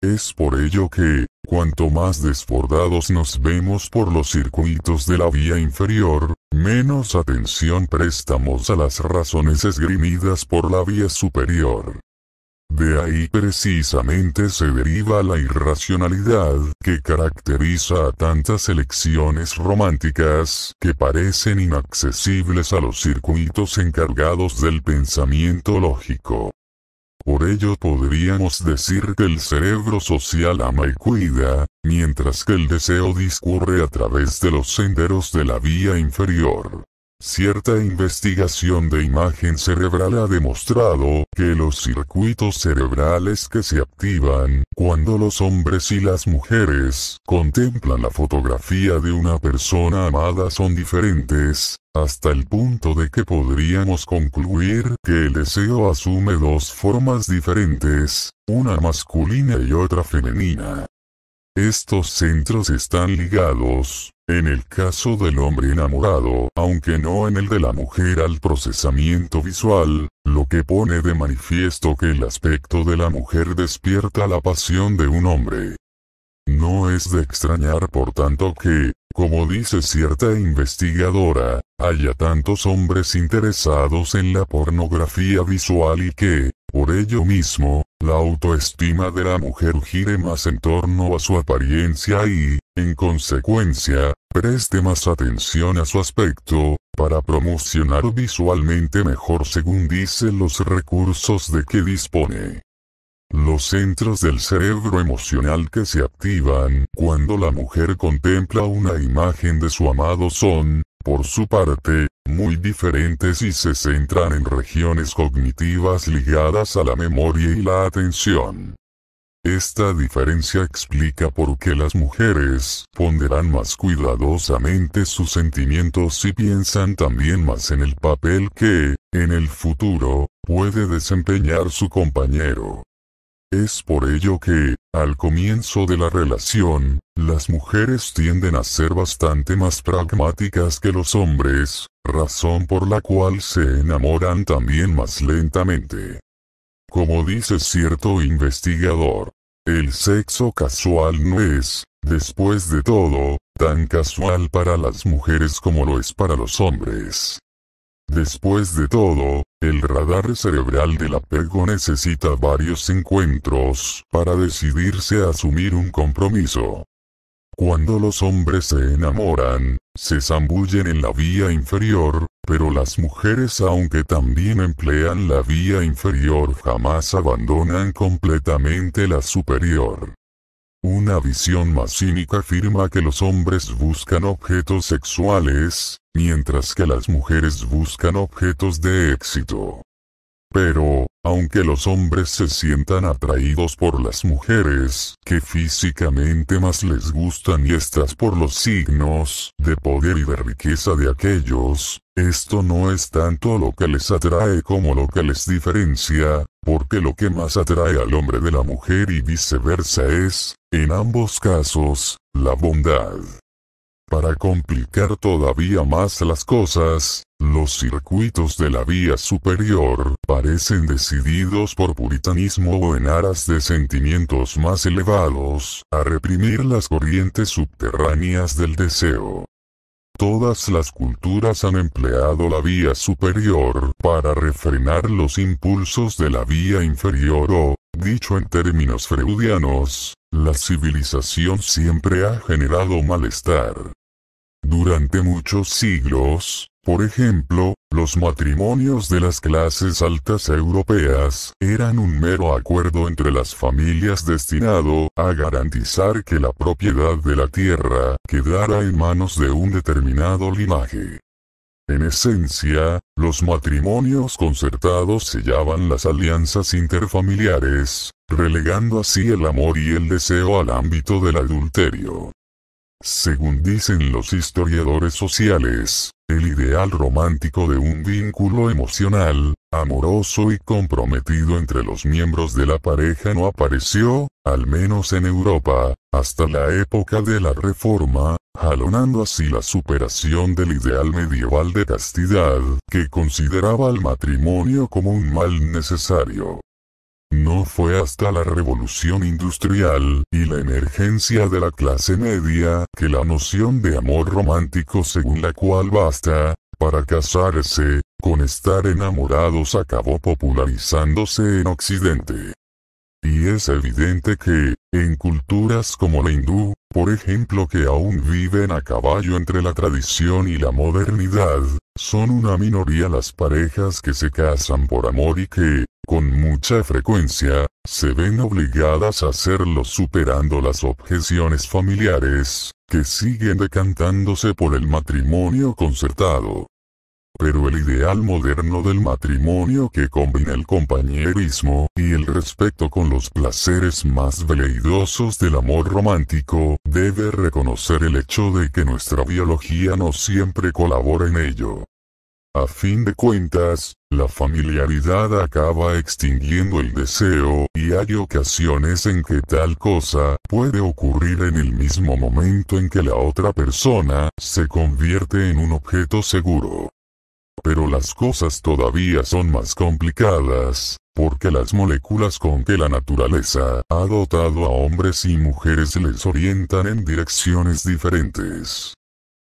[SPEAKER 1] Es por ello que, cuanto más desbordados nos vemos por los circuitos de la vía inferior, menos atención prestamos a las razones esgrimidas por la vía superior. De ahí precisamente se deriva la irracionalidad que caracteriza a tantas elecciones románticas que parecen inaccesibles a los circuitos encargados del pensamiento lógico. Por ello podríamos decir que el cerebro social ama y cuida, mientras que el deseo discurre a través de los senderos de la vía inferior. Cierta investigación de imagen cerebral ha demostrado que los circuitos cerebrales que se activan cuando los hombres y las mujeres contemplan la fotografía de una persona amada son diferentes, hasta el punto de que podríamos concluir que el deseo asume dos formas diferentes, una masculina y otra femenina. Estos centros están ligados, en el caso del hombre enamorado, aunque no en el de la mujer al procesamiento visual, lo que pone de manifiesto que el aspecto de la mujer despierta la pasión de un hombre. No es de extrañar por tanto que, como dice cierta investigadora, haya tantos hombres interesados en la pornografía visual y que, por ello mismo, la autoestima de la mujer gire más en torno a su apariencia y, en consecuencia, preste más atención a su aspecto, para promocionar visualmente mejor según dice los recursos de que dispone. Los centros del cerebro emocional que se activan cuando la mujer contempla una imagen de su amado son, por su parte, muy diferentes y se centran en regiones cognitivas ligadas a la memoria y la atención. Esta diferencia explica por qué las mujeres ponderan más cuidadosamente sus sentimientos y piensan también más en el papel que, en el futuro, puede desempeñar su compañero. Es por ello que, al comienzo de la relación, las mujeres tienden a ser bastante más pragmáticas que los hombres, razón por la cual se enamoran también más lentamente. Como dice cierto investigador, el sexo casual no es, después de todo, tan casual para las mujeres como lo es para los hombres. Después de todo, el radar cerebral del apego necesita varios encuentros para decidirse a asumir un compromiso. Cuando los hombres se enamoran, se zambullen en la vía inferior, pero las mujeres aunque también emplean la vía inferior jamás abandonan completamente la superior. Una visión más cínica afirma que los hombres buscan objetos sexuales, mientras que las mujeres buscan objetos de éxito. Pero, aunque los hombres se sientan atraídos por las mujeres que físicamente más les gustan y estas por los signos de poder y de riqueza de aquellos, esto no es tanto lo que les atrae como lo que les diferencia, porque lo que más atrae al hombre de la mujer y viceversa es, en ambos casos, la bondad. Para complicar todavía más las cosas, los circuitos de la vía superior parecen decididos por puritanismo o en aras de sentimientos más elevados a reprimir las corrientes subterráneas del deseo. Todas las culturas han empleado la vía superior para refrenar los impulsos de la vía inferior o, dicho en términos freudianos, la civilización siempre ha generado malestar. Durante muchos siglos, por ejemplo, los matrimonios de las clases altas europeas eran un mero acuerdo entre las familias destinado a garantizar que la propiedad de la tierra quedara en manos de un determinado linaje. En esencia, los matrimonios concertados sellaban las alianzas interfamiliares, relegando así el amor y el deseo al ámbito del adulterio. Según dicen los historiadores sociales, el ideal romántico de un vínculo emocional, amoroso y comprometido entre los miembros de la pareja no apareció, al menos en Europa, hasta la época de la Reforma, jalonando así la superación del ideal medieval de castidad, que consideraba al matrimonio como un mal necesario. No fue hasta la revolución industrial, y la emergencia de la clase media, que la noción de amor romántico según la cual basta, para casarse, con estar enamorados acabó popularizándose en Occidente. Y es evidente que, en culturas como la hindú, por ejemplo que aún viven a caballo entre la tradición y la modernidad, son una minoría las parejas que se casan por amor y que, con mucha frecuencia, se ven obligadas a hacerlo superando las objeciones familiares, que siguen decantándose por el matrimonio concertado. Pero el ideal moderno del matrimonio que combina el compañerismo y el respeto con los placeres más veleidosos del amor romántico, debe reconocer el hecho de que nuestra biología no siempre colabora en ello. A fin de cuentas, la familiaridad acaba extinguiendo el deseo, y hay ocasiones en que tal cosa puede ocurrir en el mismo momento en que la otra persona se convierte en un objeto seguro. Pero las cosas todavía son más complicadas, porque las moléculas con que la naturaleza ha dotado a hombres y mujeres les orientan en direcciones diferentes.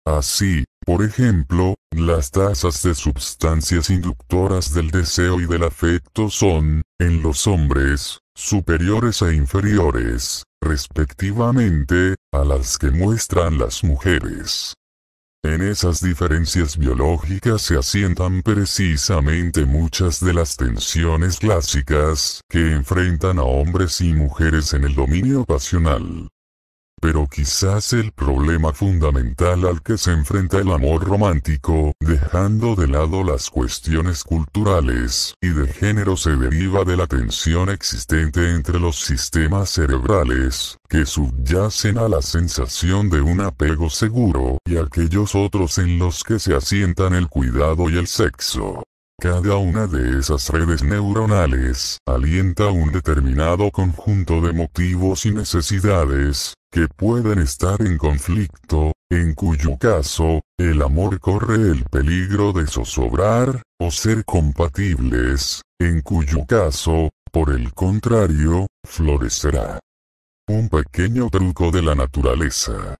[SPEAKER 1] Así, por ejemplo, las tasas de sustancias inductoras del deseo y del afecto son, en los hombres, superiores e inferiores, respectivamente, a las que muestran las mujeres. En esas diferencias biológicas se asientan precisamente muchas de las tensiones clásicas que enfrentan a hombres y mujeres en el dominio pasional pero quizás el problema fundamental al que se enfrenta el amor romántico, dejando de lado las cuestiones culturales y de género se deriva de la tensión existente entre los sistemas cerebrales, que subyacen a la sensación de un apego seguro y aquellos otros en los que se asientan el cuidado y el sexo. Cada una de esas redes neuronales alienta un determinado conjunto de motivos y necesidades, que pueden estar en conflicto, en cuyo caso, el amor corre el peligro de zozobrar, o ser compatibles, en cuyo caso, por el contrario, florecerá. Un pequeño truco de la naturaleza.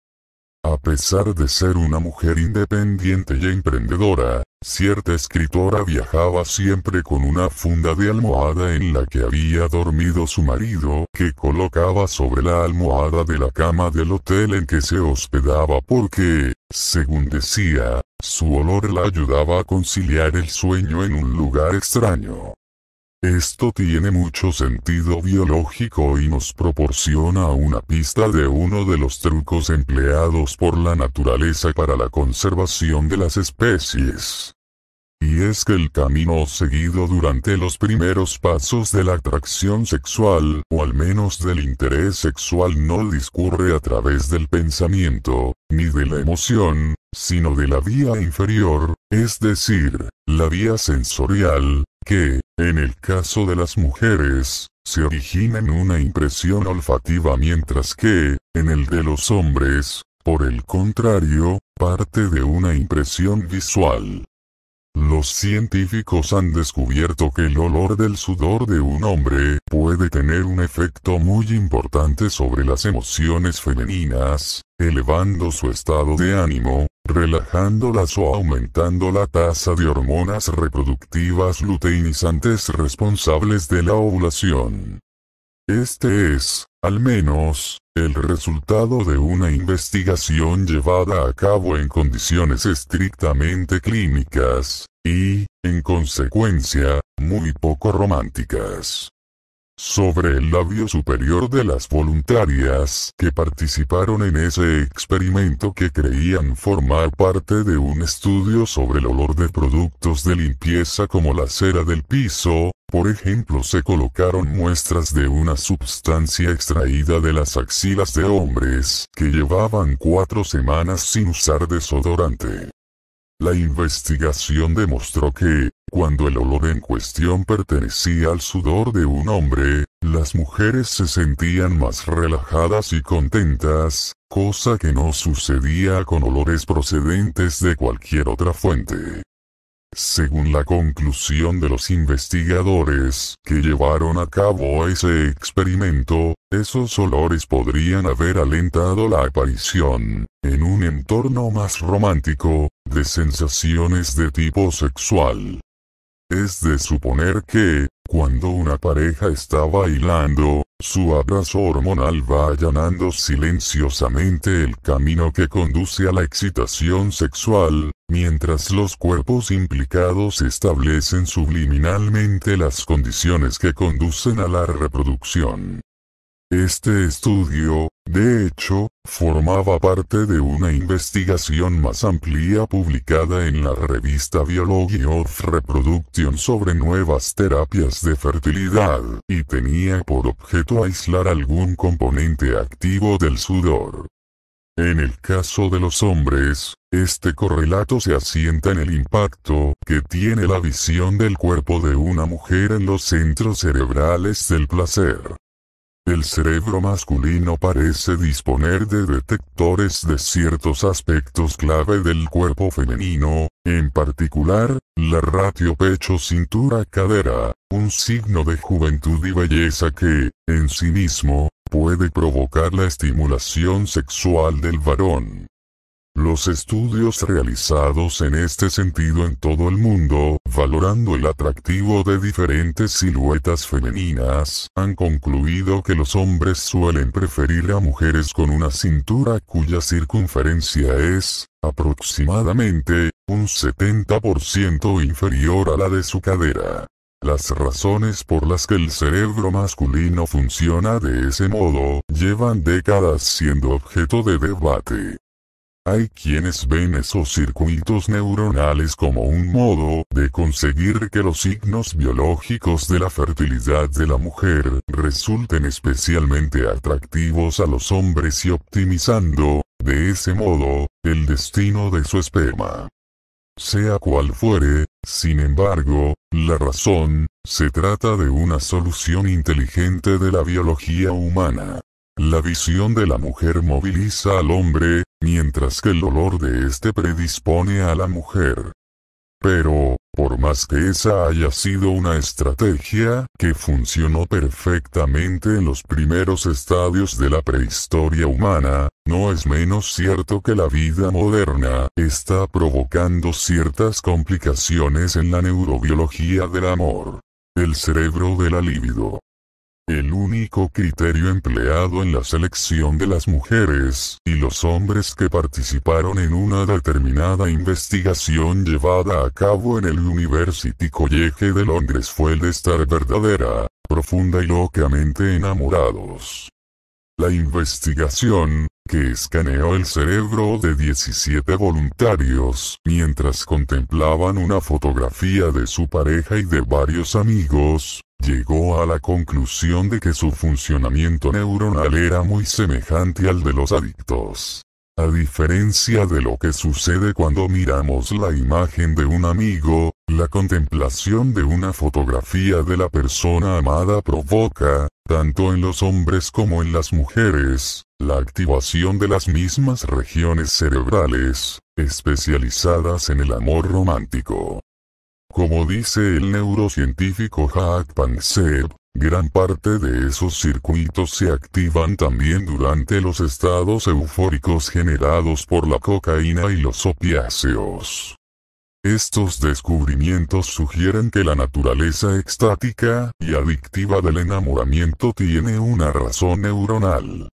[SPEAKER 1] A pesar de ser una mujer independiente y emprendedora, cierta escritora viajaba siempre con una funda de almohada en la que había dormido su marido, que colocaba sobre la almohada de la cama del hotel en que se hospedaba porque, según decía, su olor la ayudaba a conciliar el sueño en un lugar extraño. Esto tiene mucho sentido biológico y nos proporciona una pista de uno de los trucos empleados por la naturaleza para la conservación de las especies. Y es que el camino seguido durante los primeros pasos de la atracción sexual, o al menos del interés sexual, no discurre a través del pensamiento, ni de la emoción, sino de la vía inferior, es decir, la vía sensorial, que, en el caso de las mujeres, se origina en una impresión olfativa mientras que, en el de los hombres, por el contrario, parte de una impresión visual. Los científicos han descubierto que el olor del sudor de un hombre puede tener un efecto muy importante sobre las emociones femeninas, elevando su estado de ánimo, relajándolas o aumentando la tasa de hormonas reproductivas luteinizantes responsables de la ovulación. Este es, al menos, el resultado de una investigación llevada a cabo en condiciones estrictamente clínicas, y, en consecuencia, muy poco románticas sobre el labio superior de las voluntarias que participaron en ese experimento que creían formar parte de un estudio sobre el olor de productos de limpieza como la cera del piso, por ejemplo se colocaron muestras de una sustancia extraída de las axilas de hombres que llevaban cuatro semanas sin usar desodorante. La investigación demostró que, cuando el olor en cuestión pertenecía al sudor de un hombre, las mujeres se sentían más relajadas y contentas, cosa que no sucedía con olores procedentes de cualquier otra fuente. Según la conclusión de los investigadores que llevaron a cabo ese experimento, esos olores podrían haber alentado la aparición, en un entorno más romántico, de sensaciones de tipo sexual, es de suponer que, cuando una pareja está bailando, su abrazo hormonal va allanando silenciosamente el camino que conduce a la excitación sexual, mientras los cuerpos implicados establecen subliminalmente las condiciones que conducen a la reproducción. Este estudio, de hecho, formaba parte de una investigación más amplia publicada en la revista Biology of Reproduction sobre nuevas terapias de fertilidad, y tenía por objeto aislar algún componente activo del sudor. En el caso de los hombres, este correlato se asienta en el impacto que tiene la visión del cuerpo de una mujer en los centros cerebrales del placer. El cerebro masculino parece disponer de detectores de ciertos aspectos clave del cuerpo femenino, en particular, la ratio pecho-cintura-cadera, un signo de juventud y belleza que, en sí mismo, puede provocar la estimulación sexual del varón. Los estudios realizados en este sentido en todo el mundo, valorando el atractivo de diferentes siluetas femeninas, han concluido que los hombres suelen preferir a mujeres con una cintura cuya circunferencia es, aproximadamente, un 70% inferior a la de su cadera. Las razones por las que el cerebro masculino funciona de ese modo llevan décadas siendo objeto de debate. Hay quienes ven esos circuitos neuronales como un modo de conseguir que los signos biológicos de la fertilidad de la mujer resulten especialmente atractivos a los hombres y optimizando, de ese modo, el destino de su esperma. Sea cual fuere, sin embargo, la razón, se trata de una solución inteligente de la biología humana. La visión de la mujer moviliza al hombre, mientras que el dolor de este predispone a la mujer. Pero, por más que esa haya sido una estrategia que funcionó perfectamente en los primeros estadios de la prehistoria humana, no es menos cierto que la vida moderna está provocando ciertas complicaciones en la neurobiología del amor. El cerebro de la libido el único criterio empleado en la selección de las mujeres y los hombres que participaron en una determinada investigación llevada a cabo en el University College de Londres fue el de estar verdadera, profunda y locamente enamorados. La investigación, que escaneó el cerebro de 17 voluntarios mientras contemplaban una fotografía de su pareja y de varios amigos, llegó a la conclusión de que su funcionamiento neuronal era muy semejante al de los adictos. A diferencia de lo que sucede cuando miramos la imagen de un amigo, la contemplación de una fotografía de la persona amada provoca, tanto en los hombres como en las mujeres, la activación de las mismas regiones cerebrales, especializadas en el amor romántico. Como dice el neurocientífico Jaak Panksepp, gran parte de esos circuitos se activan también durante los estados eufóricos generados por la cocaína y los opiáceos. Estos descubrimientos sugieren que la naturaleza extática y adictiva del enamoramiento tiene una razón neuronal.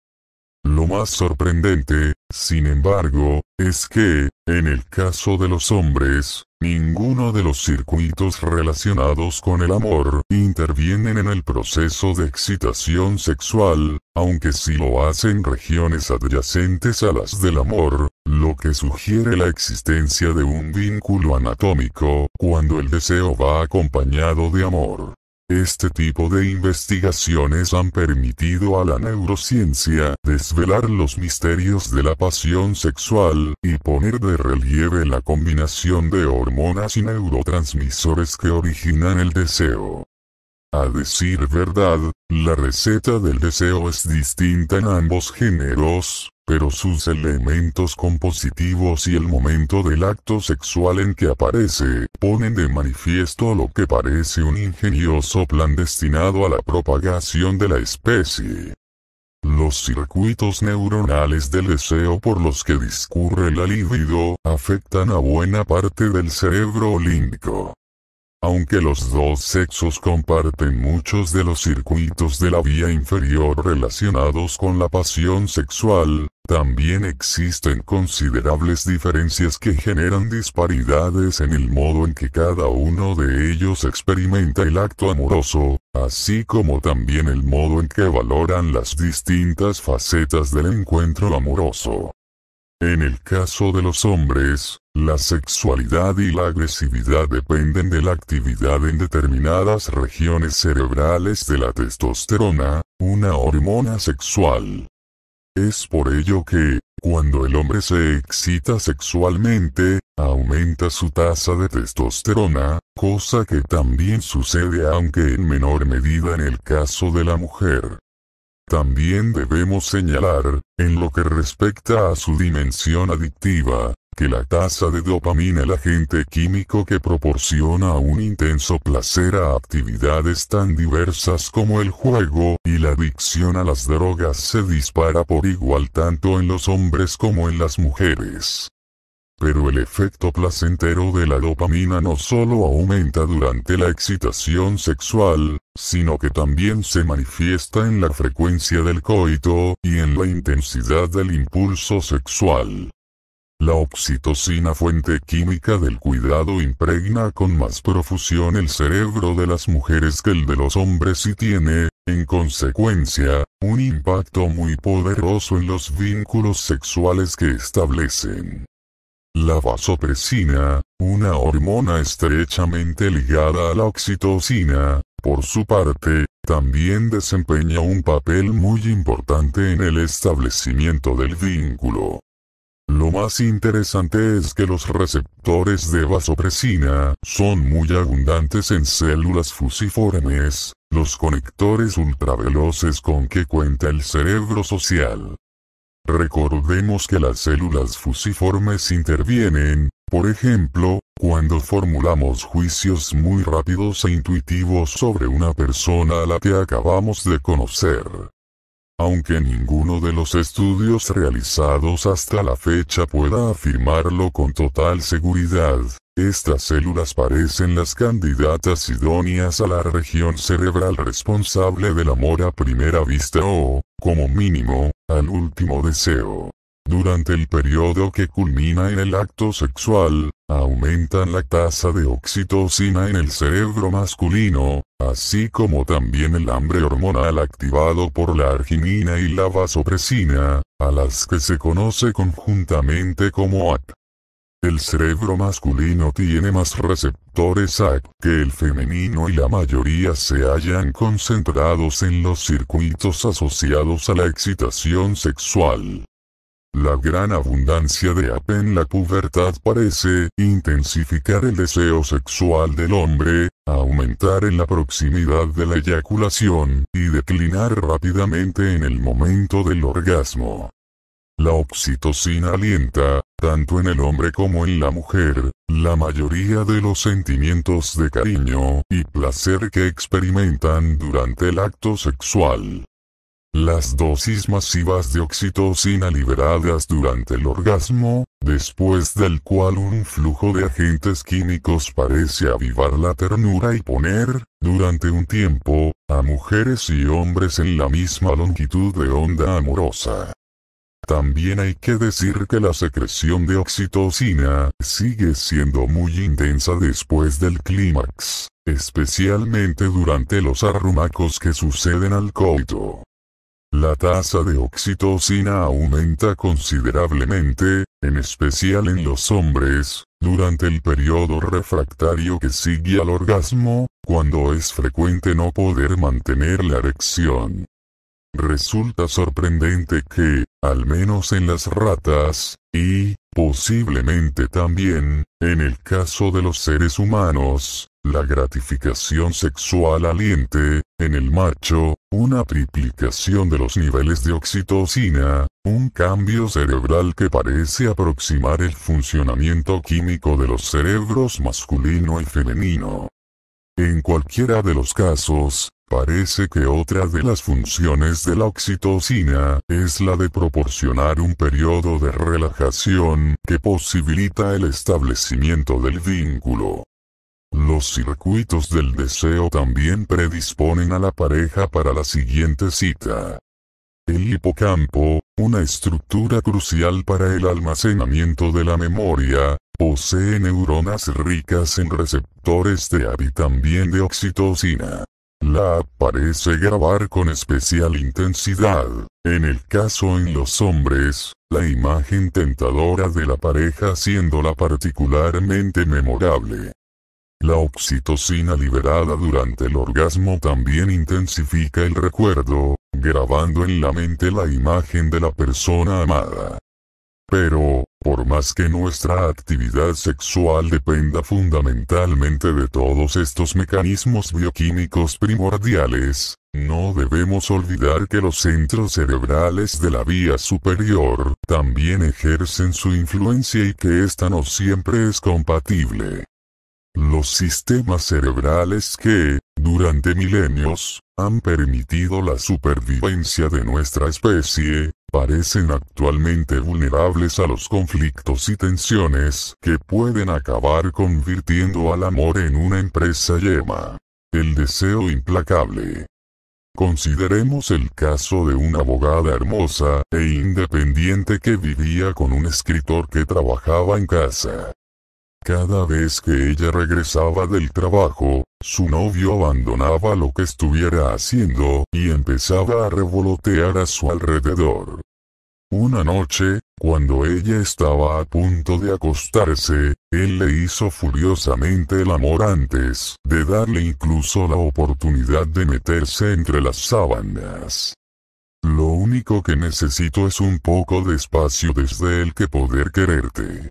[SPEAKER 1] Lo más sorprendente, sin embargo, es que, en el caso de los hombres, ninguno de los circuitos relacionados con el amor intervienen en el proceso de excitación sexual, aunque sí lo hacen regiones adyacentes a las del amor, lo que sugiere la existencia de un vínculo anatómico cuando el deseo va acompañado de amor. Este tipo de investigaciones han permitido a la neurociencia desvelar los misterios de la pasión sexual y poner de relieve la combinación de hormonas y neurotransmisores que originan el deseo. A decir verdad, la receta del deseo es distinta en ambos géneros, pero sus elementos compositivos y el momento del acto sexual en que aparece ponen de manifiesto lo que parece un ingenioso plan destinado a la propagación de la especie. Los circuitos neuronales del deseo por los que discurre la libido afectan a buena parte del cerebro olímpico. Aunque los dos sexos comparten muchos de los circuitos de la vía inferior relacionados con la pasión sexual, también existen considerables diferencias que generan disparidades en el modo en que cada uno de ellos experimenta el acto amoroso, así como también el modo en que valoran las distintas facetas del encuentro amoroso. En el caso de los hombres, la sexualidad y la agresividad dependen de la actividad en determinadas regiones cerebrales de la testosterona, una hormona sexual. Es por ello que, cuando el hombre se excita sexualmente, aumenta su tasa de testosterona, cosa que también sucede aunque en menor medida en el caso de la mujer. También debemos señalar, en lo que respecta a su dimensión adictiva, que la tasa de dopamina, el agente químico que proporciona un intenso placer a actividades tan diversas como el juego y la adicción a las drogas, se dispara por igual tanto en los hombres como en las mujeres. Pero el efecto placentero de la dopamina no solo aumenta durante la excitación sexual, sino que también se manifiesta en la frecuencia del coito y en la intensidad del impulso sexual. La oxitocina fuente química del cuidado impregna con más profusión el cerebro de las mujeres que el de los hombres y tiene, en consecuencia, un impacto muy poderoso en los vínculos sexuales que establecen. La vasopresina, una hormona estrechamente ligada a la oxitocina, por su parte, también desempeña un papel muy importante en el establecimiento del vínculo. Lo más interesante es que los receptores de vasopresina son muy abundantes en células fusiformes, los conectores ultraveloces con que cuenta el cerebro social. Recordemos que las células fusiformes intervienen, por ejemplo, cuando formulamos juicios muy rápidos e intuitivos sobre una persona a la que acabamos de conocer. Aunque ninguno de los estudios realizados hasta la fecha pueda afirmarlo con total seguridad, estas células parecen las candidatas idóneas a la región cerebral responsable del amor a primera vista o, como mínimo, al último deseo. Durante el periodo que culmina en el acto sexual, aumentan la tasa de oxitocina en el cerebro masculino, así como también el hambre hormonal activado por la arginina y la vasopresina, a las que se conoce conjuntamente como AT. El cerebro masculino tiene más receptores AP que el femenino y la mayoría se hallan concentrados en los circuitos asociados a la excitación sexual. La gran abundancia de AP en la pubertad parece intensificar el deseo sexual del hombre, aumentar en la proximidad de la eyaculación y declinar rápidamente en el momento del orgasmo. La oxitocina alienta, tanto en el hombre como en la mujer, la mayoría de los sentimientos de cariño y placer que experimentan durante el acto sexual. Las dosis masivas de oxitocina liberadas durante el orgasmo, después del cual un flujo de agentes químicos parece avivar la ternura y poner, durante un tiempo, a mujeres y hombres en la misma longitud de onda amorosa. También hay que decir que la secreción de oxitocina sigue siendo muy intensa después del clímax, especialmente durante los arrumacos que suceden al coito. La tasa de oxitocina aumenta considerablemente, en especial en los hombres, durante el periodo refractario que sigue al orgasmo, cuando es frecuente no poder mantener la erección. Resulta sorprendente que, al menos en las ratas, y, posiblemente también, en el caso de los seres humanos, la gratificación sexual aliente, en el macho, una triplicación de los niveles de oxitocina, un cambio cerebral que parece aproximar el funcionamiento químico de los cerebros masculino y femenino. En cualquiera de los casos, Parece que otra de las funciones de la oxitocina es la de proporcionar un periodo de relajación que posibilita el establecimiento del vínculo. Los circuitos del deseo también predisponen a la pareja para la siguiente cita. El hipocampo, una estructura crucial para el almacenamiento de la memoria, posee neuronas ricas en receptores de y también de oxitocina. La parece grabar con especial intensidad. En el caso en los hombres, la imagen tentadora de la pareja haciéndola particularmente memorable. La oxitocina liberada durante el orgasmo también intensifica el recuerdo, grabando en la mente la imagen de la persona amada. Pero, por más que nuestra actividad sexual dependa fundamentalmente de todos estos mecanismos bioquímicos primordiales, no debemos olvidar que los centros cerebrales de la vía superior también ejercen su influencia y que ésta no siempre es compatible. Los sistemas cerebrales que, durante milenios, han permitido la supervivencia de nuestra especie, parecen actualmente vulnerables a los conflictos y tensiones que pueden acabar convirtiendo al amor en una empresa yema. El deseo implacable. Consideremos el caso de una abogada hermosa e independiente que vivía con un escritor que trabajaba en casa. Cada vez que ella regresaba del trabajo, su novio abandonaba lo que estuviera haciendo y empezaba a revolotear a su alrededor. Una noche, cuando ella estaba a punto de acostarse, él le hizo furiosamente el amor antes de darle incluso la oportunidad de meterse entre las sábanas. Lo único que necesito es un poco de espacio desde el que poder quererte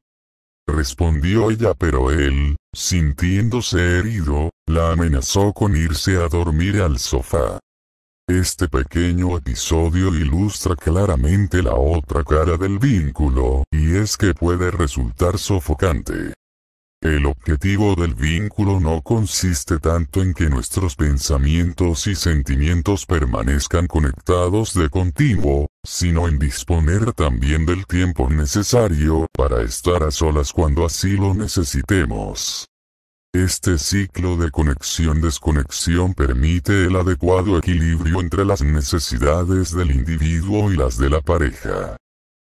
[SPEAKER 1] respondió ella pero él, sintiéndose herido, la amenazó con irse a dormir al sofá. Este pequeño episodio ilustra claramente la otra cara del vínculo, y es que puede resultar sofocante. El objetivo del vínculo no consiste tanto en que nuestros pensamientos y sentimientos permanezcan conectados de continuo, sino en disponer también del tiempo necesario para estar a solas cuando así lo necesitemos. Este ciclo de conexión-desconexión permite el adecuado equilibrio entre las necesidades del individuo y las de la pareja.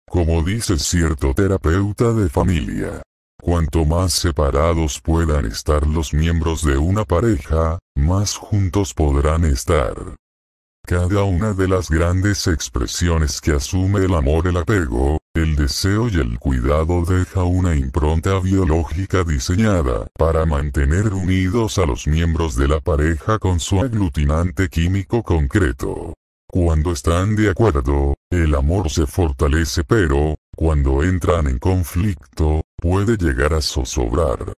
[SPEAKER 1] Como dice cierto terapeuta de familia, Cuanto más separados puedan estar los miembros de una pareja, más juntos podrán estar. Cada una de las grandes expresiones que asume el amor, el apego, el deseo y el cuidado deja una impronta biológica diseñada para mantener unidos a los miembros de la pareja con su aglutinante químico concreto. Cuando están de acuerdo, el amor se fortalece pero, cuando entran en conflicto, puede llegar a zozobrar.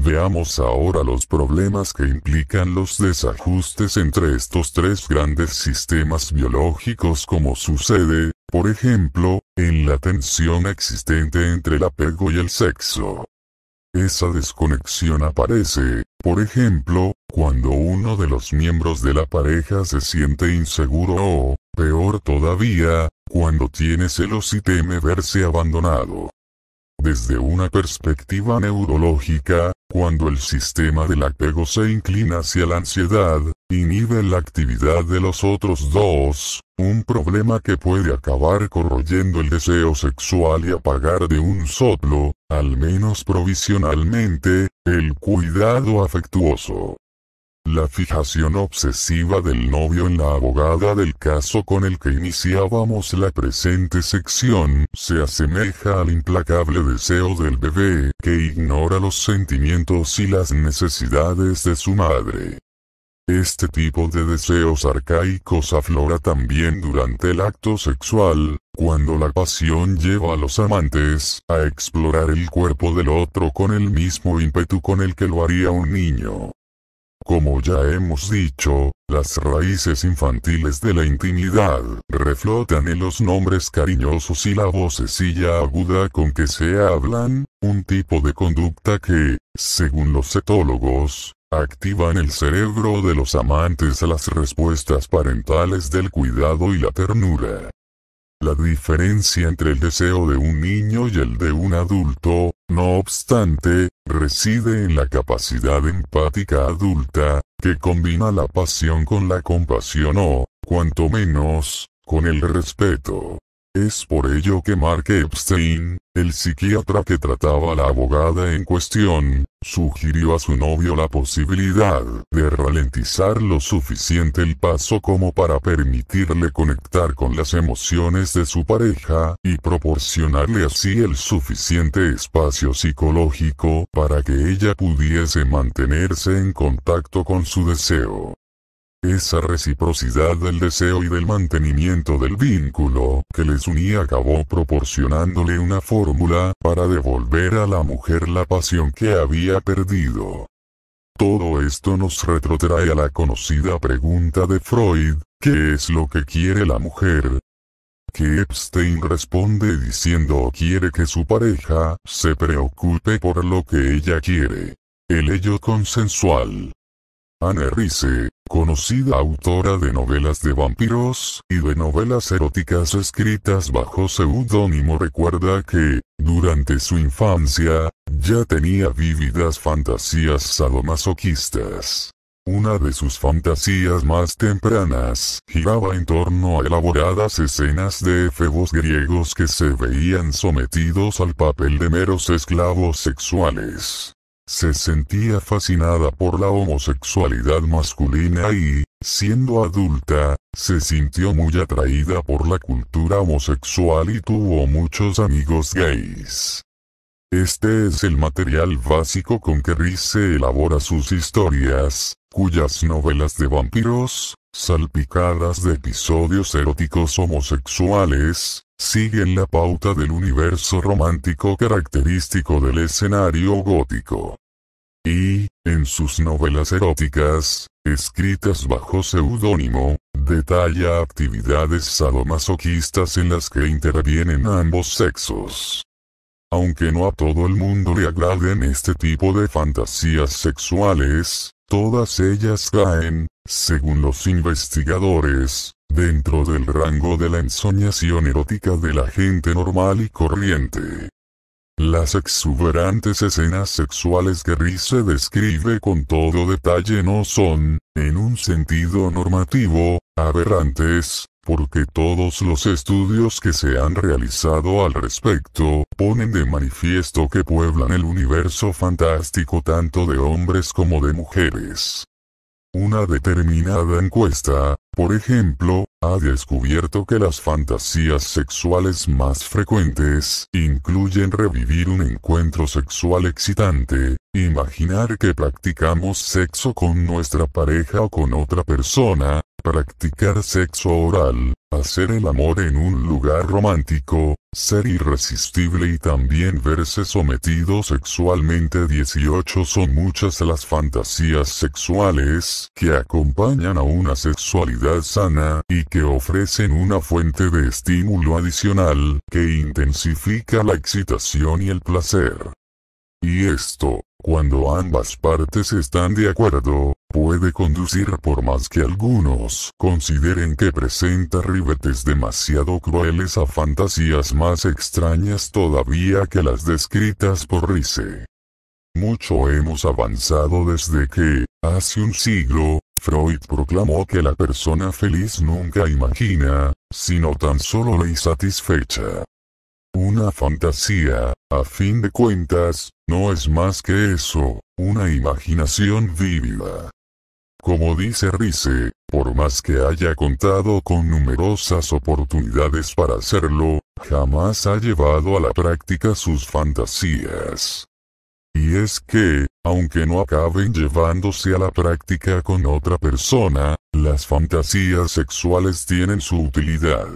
[SPEAKER 1] Veamos ahora los problemas que implican los desajustes entre estos tres grandes sistemas biológicos como sucede, por ejemplo, en la tensión existente entre el apego y el sexo. Esa desconexión aparece, por ejemplo, cuando uno de los miembros de la pareja se siente inseguro o, peor todavía, cuando tiene celos y teme verse abandonado. Desde una perspectiva neurológica, cuando el sistema del apego se inclina hacia la ansiedad, inhibe la actividad de los otros dos, un problema que puede acabar corroyendo el deseo sexual y apagar de un soplo, al menos provisionalmente, el cuidado afectuoso. La fijación obsesiva del novio en la abogada del caso con el que iniciábamos la presente sección se asemeja al implacable deseo del bebé que ignora los sentimientos y las necesidades de su madre. Este tipo de deseos arcaicos aflora también durante el acto sexual, cuando la pasión lleva a los amantes a explorar el cuerpo del otro con el mismo ímpetu con el que lo haría un niño. Como ya hemos dicho, las raíces infantiles de la intimidad reflotan en los nombres cariñosos y la vocecilla aguda con que se hablan, un tipo de conducta que, según los etólogos, activan el cerebro de los amantes a las respuestas parentales del cuidado y la ternura. La diferencia entre el deseo de un niño y el de un adulto, no obstante, reside en la capacidad empática adulta, que combina la pasión con la compasión o, cuanto menos, con el respeto. Es por ello que Mark Epstein, el psiquiatra que trataba a la abogada en cuestión, sugirió a su novio la posibilidad de ralentizar lo suficiente el paso como para permitirle conectar con las emociones de su pareja y proporcionarle así el suficiente espacio psicológico para que ella pudiese mantenerse en contacto con su deseo. Esa reciprocidad del deseo y del mantenimiento del vínculo que les unía acabó proporcionándole una fórmula para devolver a la mujer la pasión que había perdido. Todo esto nos retrotrae a la conocida pregunta de Freud, ¿qué es lo que quiere la mujer? Que Epstein responde diciendo quiere que su pareja se preocupe por lo que ella quiere. El ello consensual. Anne Conocida autora de novelas de vampiros y de novelas eróticas escritas bajo seudónimo recuerda que, durante su infancia, ya tenía vívidas fantasías sadomasoquistas. Una de sus fantasías más tempranas giraba en torno a elaboradas escenas de efebos griegos que se veían sometidos al papel de meros esclavos sexuales. Se sentía fascinada por la homosexualidad masculina y, siendo adulta, se sintió muy atraída por la cultura homosexual y tuvo muchos amigos gays. Este es el material básico con que Riz se elabora sus historias, cuyas novelas de vampiros, salpicadas de episodios eróticos homosexuales, siguen la pauta del universo romántico característico del escenario gótico. Y, en sus novelas eróticas, escritas bajo seudónimo, detalla actividades sadomasoquistas en las que intervienen ambos sexos. Aunque no a todo el mundo le agraden este tipo de fantasías sexuales, Todas ellas caen, según los investigadores, dentro del rango de la ensoñación erótica de la gente normal y corriente. Las exuberantes escenas sexuales que Rice describe con todo detalle no son, en un sentido normativo, aberrantes, porque todos los estudios que se han realizado al respecto ponen de manifiesto que pueblan el universo fantástico tanto de hombres como de mujeres. Una determinada encuesta, por ejemplo, ha descubierto que las fantasías sexuales más frecuentes incluyen revivir un encuentro sexual excitante, imaginar que practicamos sexo con nuestra pareja o con otra persona, practicar sexo oral, hacer el amor en un lugar romántico, ser irresistible y también verse sometido sexualmente 18 son muchas las fantasías sexuales que acompañan a una sexualidad sana y que ofrecen una fuente de estímulo adicional que intensifica la excitación y el placer. Y esto, cuando ambas partes están de acuerdo, puede conducir por más que algunos consideren que presenta ribetes demasiado crueles a fantasías más extrañas todavía que las descritas por Rice. Mucho hemos avanzado desde que, hace un siglo, Freud proclamó que la persona feliz nunca imagina, sino tan solo la insatisfecha. Una fantasía, a fin de cuentas, no es más que eso, una imaginación vívida, como dice Rice, por más que haya contado con numerosas oportunidades para hacerlo, jamás ha llevado a la práctica sus fantasías. Y es que, aunque no acaben llevándose a la práctica con otra persona, las fantasías sexuales tienen su utilidad.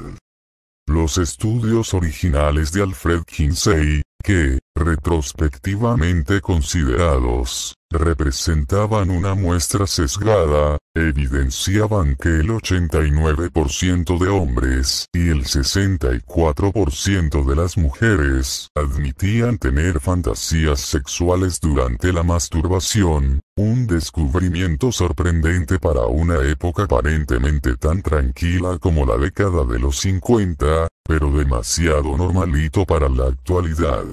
[SPEAKER 1] Los estudios originales de Alfred Kinsey, que, retrospectivamente considerados, representaban una muestra sesgada, evidenciaban que el 89% de hombres y el 64% de las mujeres admitían tener fantasías sexuales durante la masturbación, un descubrimiento sorprendente para una época aparentemente tan tranquila como la década de los 50, pero demasiado normalito para la actualidad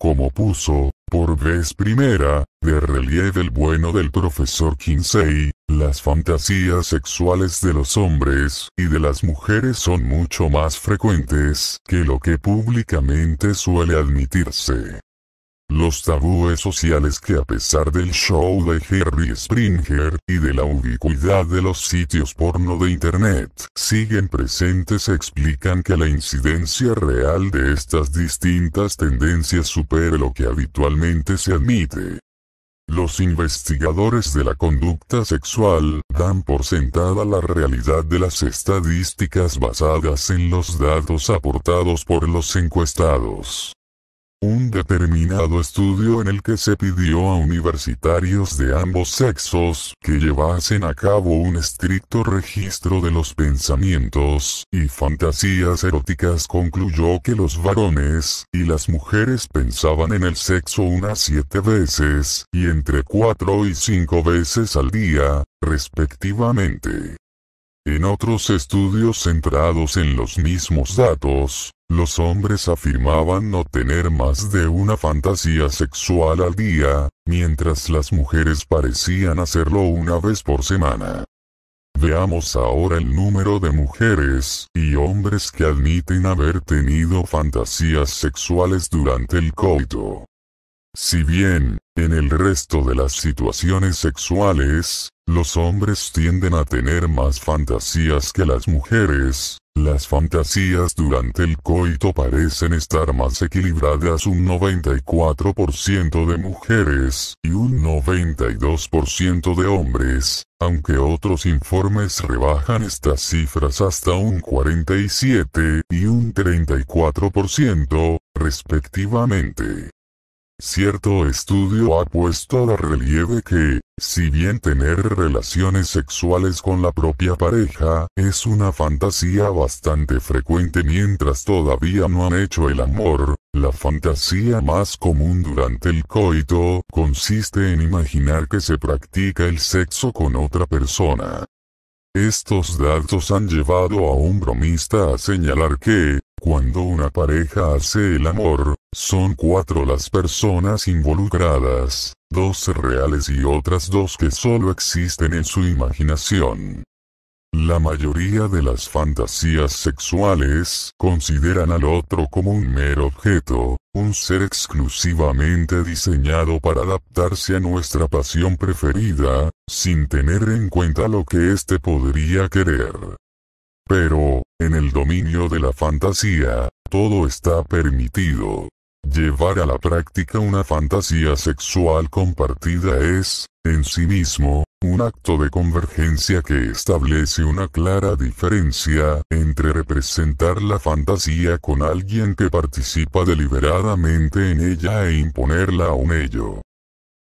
[SPEAKER 1] como puso, por vez primera, de relieve el bueno del profesor Kinsey, las fantasías sexuales de los hombres y de las mujeres son mucho más frecuentes que lo que públicamente suele admitirse. Los tabúes sociales que a pesar del show de Harry Springer y de la ubicuidad de los sitios porno de Internet siguen presentes explican que la incidencia real de estas distintas tendencias supere lo que habitualmente se admite. Los investigadores de la conducta sexual dan por sentada la realidad de las estadísticas basadas en los datos aportados por los encuestados un determinado estudio en el que se pidió a universitarios de ambos sexos que llevasen a cabo un estricto registro de los pensamientos y fantasías eróticas concluyó que los varones y las mujeres pensaban en el sexo unas siete veces y entre cuatro y cinco veces al día, respectivamente. En otros estudios centrados en los mismos datos, los hombres afirmaban no tener más de una fantasía sexual al día, mientras las mujeres parecían hacerlo una vez por semana. Veamos ahora el número de mujeres y hombres que admiten haber tenido fantasías sexuales durante el coito. Si bien, en el resto de las situaciones sexuales, los hombres tienden a tener más fantasías que las mujeres, las fantasías durante el coito parecen estar más equilibradas un 94% de mujeres y un 92% de hombres, aunque otros informes rebajan estas cifras hasta un 47 y un 34%, respectivamente. Cierto estudio ha puesto a relieve que, si bien tener relaciones sexuales con la propia pareja es una fantasía bastante frecuente mientras todavía no han hecho el amor, la fantasía más común durante el coito consiste en imaginar que se practica el sexo con otra persona. Estos datos han llevado a un bromista a señalar que, cuando una pareja hace el amor, son cuatro las personas involucradas, dos reales y otras dos que solo existen en su imaginación. La mayoría de las fantasías sexuales consideran al otro como un mero objeto, un ser exclusivamente diseñado para adaptarse a nuestra pasión preferida, sin tener en cuenta lo que éste podría querer. Pero, en el dominio de la fantasía, todo está permitido. Llevar a la práctica una fantasía sexual compartida es, en sí mismo, un acto de convergencia que establece una clara diferencia entre representar la fantasía con alguien que participa deliberadamente en ella e imponerla a un ello.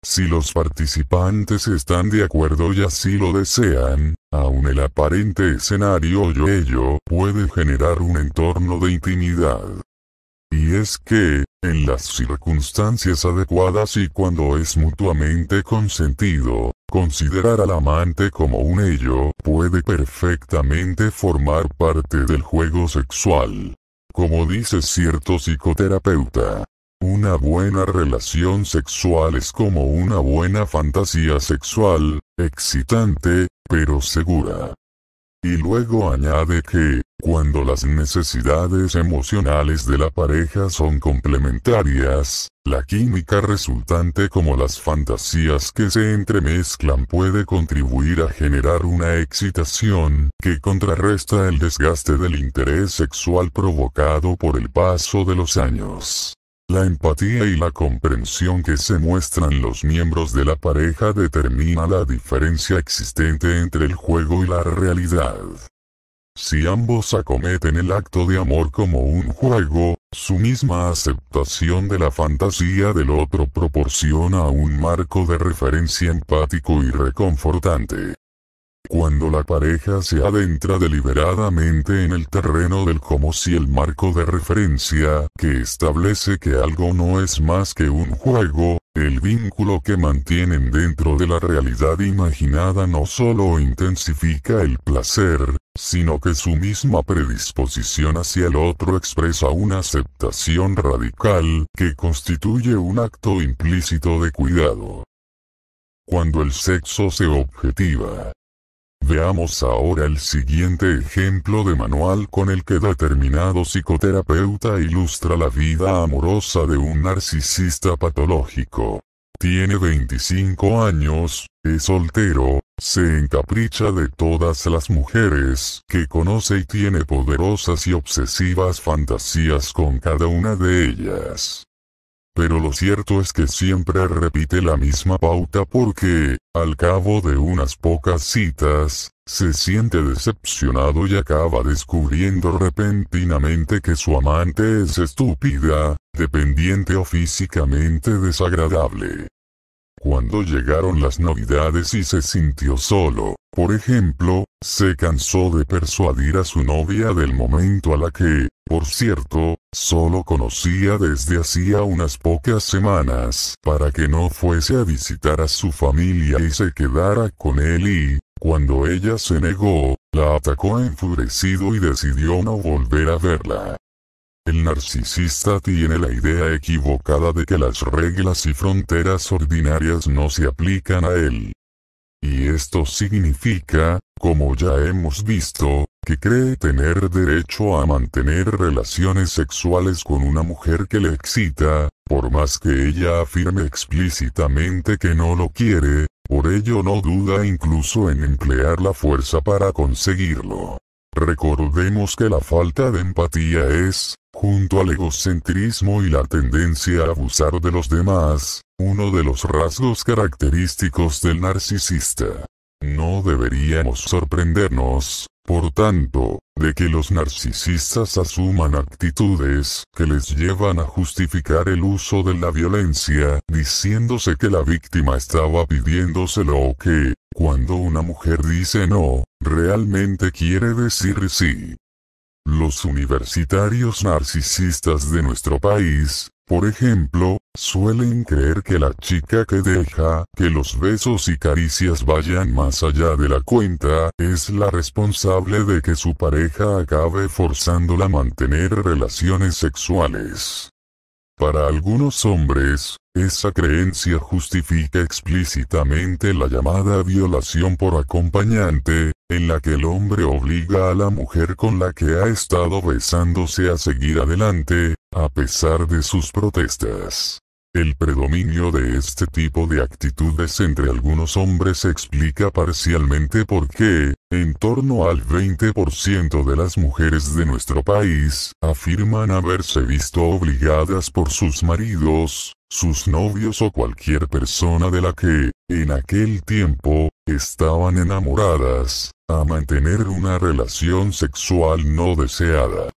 [SPEAKER 1] Si los participantes están de acuerdo y así lo desean, aun el aparente escenario o ello puede generar un entorno de intimidad. Y es que, en las circunstancias adecuadas y cuando es mutuamente consentido, considerar al amante como un ello puede perfectamente formar parte del juego sexual. Como dice cierto psicoterapeuta, una buena relación sexual es como una buena fantasía sexual, excitante, pero segura. Y luego añade que, cuando las necesidades emocionales de la pareja son complementarias, la química resultante como las fantasías que se entremezclan puede contribuir a generar una excitación que contrarresta el desgaste del interés sexual provocado por el paso de los años. La empatía y la comprensión que se muestran los miembros de la pareja determina la diferencia existente entre el juego y la realidad. Si ambos acometen el acto de amor como un juego, su misma aceptación de la fantasía del otro proporciona un marco de referencia empático y reconfortante cuando la pareja se adentra deliberadamente en el terreno del como si el marco de referencia que establece que algo no es más que un juego, el vínculo que mantienen dentro de la realidad imaginada no solo intensifica el placer, sino que su misma predisposición hacia el otro expresa una aceptación radical que constituye un acto implícito de cuidado. Cuando el sexo se objetiva, Veamos ahora el siguiente ejemplo de manual con el que determinado psicoterapeuta ilustra la vida amorosa de un narcisista patológico. Tiene 25 años, es soltero, se encapricha de todas las mujeres que conoce y tiene poderosas y obsesivas fantasías con cada una de ellas. Pero lo cierto es que siempre repite la misma pauta porque, al cabo de unas pocas citas, se siente decepcionado y acaba descubriendo repentinamente que su amante es estúpida, dependiente o físicamente desagradable. Cuando llegaron las novidades y se sintió solo, por ejemplo, se cansó de persuadir a su novia del momento a la que, por cierto, Solo conocía desde hacía unas pocas semanas para que no fuese a visitar a su familia y se quedara con él y, cuando ella se negó, la atacó enfurecido y decidió no volver a verla. El narcisista tiene la idea equivocada de que las reglas y fronteras ordinarias no se aplican a él. Y esto significa, como ya hemos visto, que cree tener derecho a mantener relaciones sexuales con una mujer que le excita, por más que ella afirme explícitamente que no lo quiere, por ello no duda incluso en emplear la fuerza para conseguirlo. Recordemos que la falta de empatía es, junto al egocentrismo y la tendencia a abusar de los demás, uno de los rasgos característicos del narcisista. No deberíamos sorprendernos, por tanto, de que los narcisistas asuman actitudes que les llevan a justificar el uso de la violencia, diciéndose que la víctima estaba pidiéndoselo o que, cuando una mujer dice no, realmente quiere decir sí. Los universitarios narcisistas de nuestro país, por
[SPEAKER 2] ejemplo,
[SPEAKER 1] Suelen creer que la chica que deja que los besos y caricias vayan más allá de la cuenta es la responsable de que su pareja acabe forzándola a mantener relaciones sexuales. Para algunos hombres, esa creencia justifica explícitamente la llamada violación por acompañante, en la que el hombre obliga a la mujer con la que ha estado besándose a seguir adelante, a pesar de sus protestas. El predominio de este tipo de actitudes entre algunos hombres explica parcialmente por qué, en torno al 20% de las mujeres de nuestro país afirman haberse visto obligadas por sus maridos, sus novios o cualquier persona de la que, en aquel tiempo, estaban enamoradas, a mantener una relación sexual no deseada.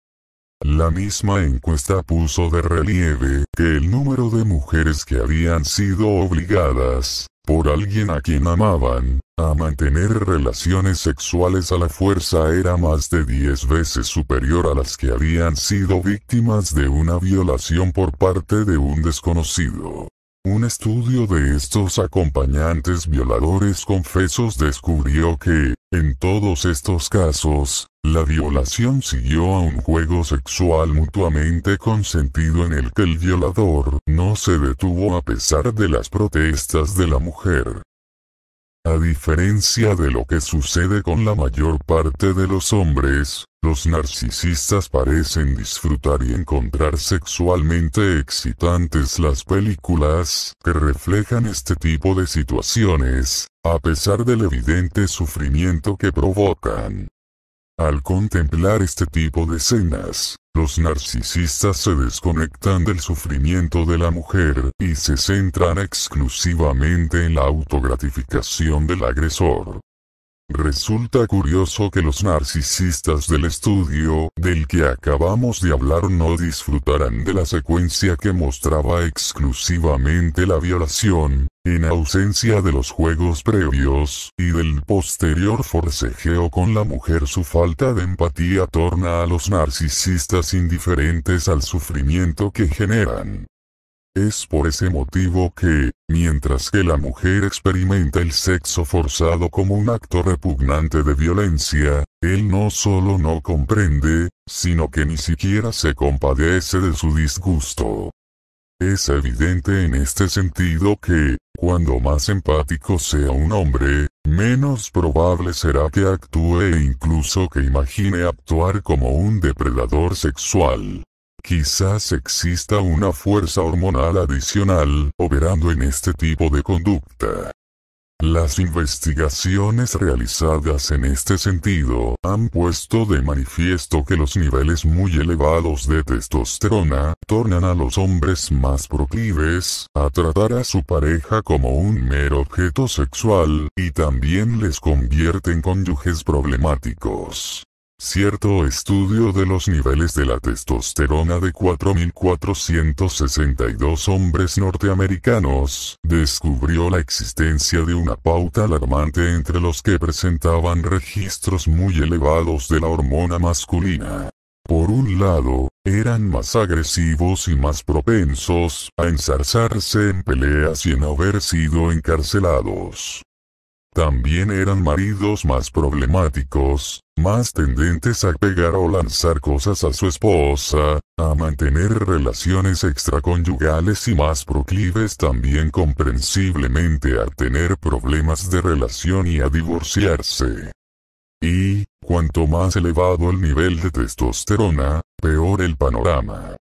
[SPEAKER 1] La misma encuesta puso de relieve que el número de mujeres que habían sido obligadas, por alguien a quien amaban, a mantener relaciones sexuales a la fuerza era más de 10 veces superior a las que habían sido víctimas de una violación por parte de un desconocido. Un estudio de estos acompañantes violadores confesos descubrió que, en todos estos casos, la violación siguió a un juego sexual mutuamente consentido en el que el violador no se detuvo a pesar de las protestas de la mujer. A diferencia de lo que sucede con la mayor parte de los hombres, los narcisistas parecen disfrutar y encontrar sexualmente excitantes las películas que reflejan este tipo de situaciones, a pesar del evidente sufrimiento que provocan. Al contemplar este tipo de escenas, los narcisistas se desconectan del sufrimiento de la mujer y se centran exclusivamente en la autogratificación del agresor. Resulta curioso que los narcisistas del estudio del que acabamos de hablar no disfrutarán de la secuencia que mostraba exclusivamente la violación, en ausencia de los juegos previos y del posterior forcejeo con la mujer. Su falta de empatía torna a los narcisistas indiferentes al sufrimiento que generan. Es por ese motivo que, mientras que la mujer experimenta el sexo forzado como un acto repugnante de violencia, él no solo no comprende, sino que ni siquiera se compadece de su disgusto. Es evidente en este sentido que, cuando más empático sea un hombre, menos probable será que actúe e incluso que imagine actuar como un depredador sexual. Quizás exista una fuerza hormonal adicional operando en este tipo de conducta. Las investigaciones realizadas en este sentido han puesto de manifiesto que los niveles muy elevados de testosterona tornan a los hombres más proclives a tratar a su pareja como un mero objeto sexual y también les convierte en cónyuges problemáticos. Cierto estudio de los niveles de la testosterona de 4.462 hombres norteamericanos descubrió la existencia de una pauta alarmante entre los que presentaban registros muy elevados de la hormona masculina. Por un lado, eran más agresivos y más propensos a ensarzarse en peleas y en haber sido encarcelados. También eran maridos más problemáticos, más tendentes a pegar o lanzar cosas a su esposa, a mantener relaciones extraconyugales y más proclives también comprensiblemente a tener problemas de relación y a divorciarse. Y, cuanto más elevado el nivel de testosterona, peor el panorama.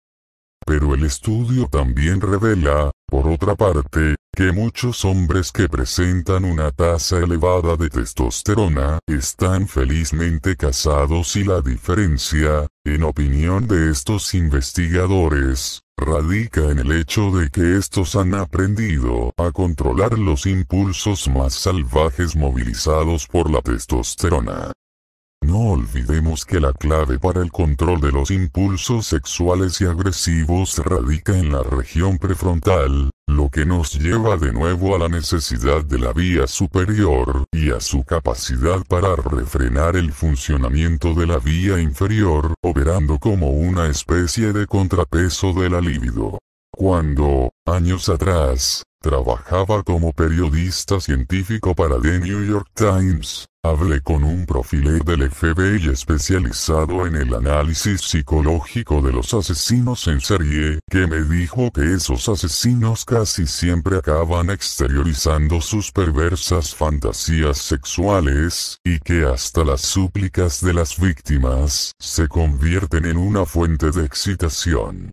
[SPEAKER 1] Pero el estudio también revela, por otra parte, que muchos hombres que presentan una tasa elevada de testosterona están felizmente casados y la diferencia, en opinión de estos investigadores, radica en el hecho de que estos han aprendido a controlar los impulsos más salvajes movilizados por la testosterona. No olvidemos que la clave para el control de los impulsos sexuales y agresivos radica en la región prefrontal, lo que nos lleva de nuevo a la necesidad de la vía superior y a su capacidad para refrenar el funcionamiento de la vía inferior, operando como una especie de contrapeso de la libido. Cuando, años atrás, trabajaba como periodista científico para The New York Times, Hablé con un profiler del FBI especializado en el análisis psicológico de los asesinos en serie, que me dijo que esos asesinos casi siempre acaban exteriorizando sus perversas fantasías sexuales, y que hasta las súplicas de las víctimas se convierten en una fuente de excitación.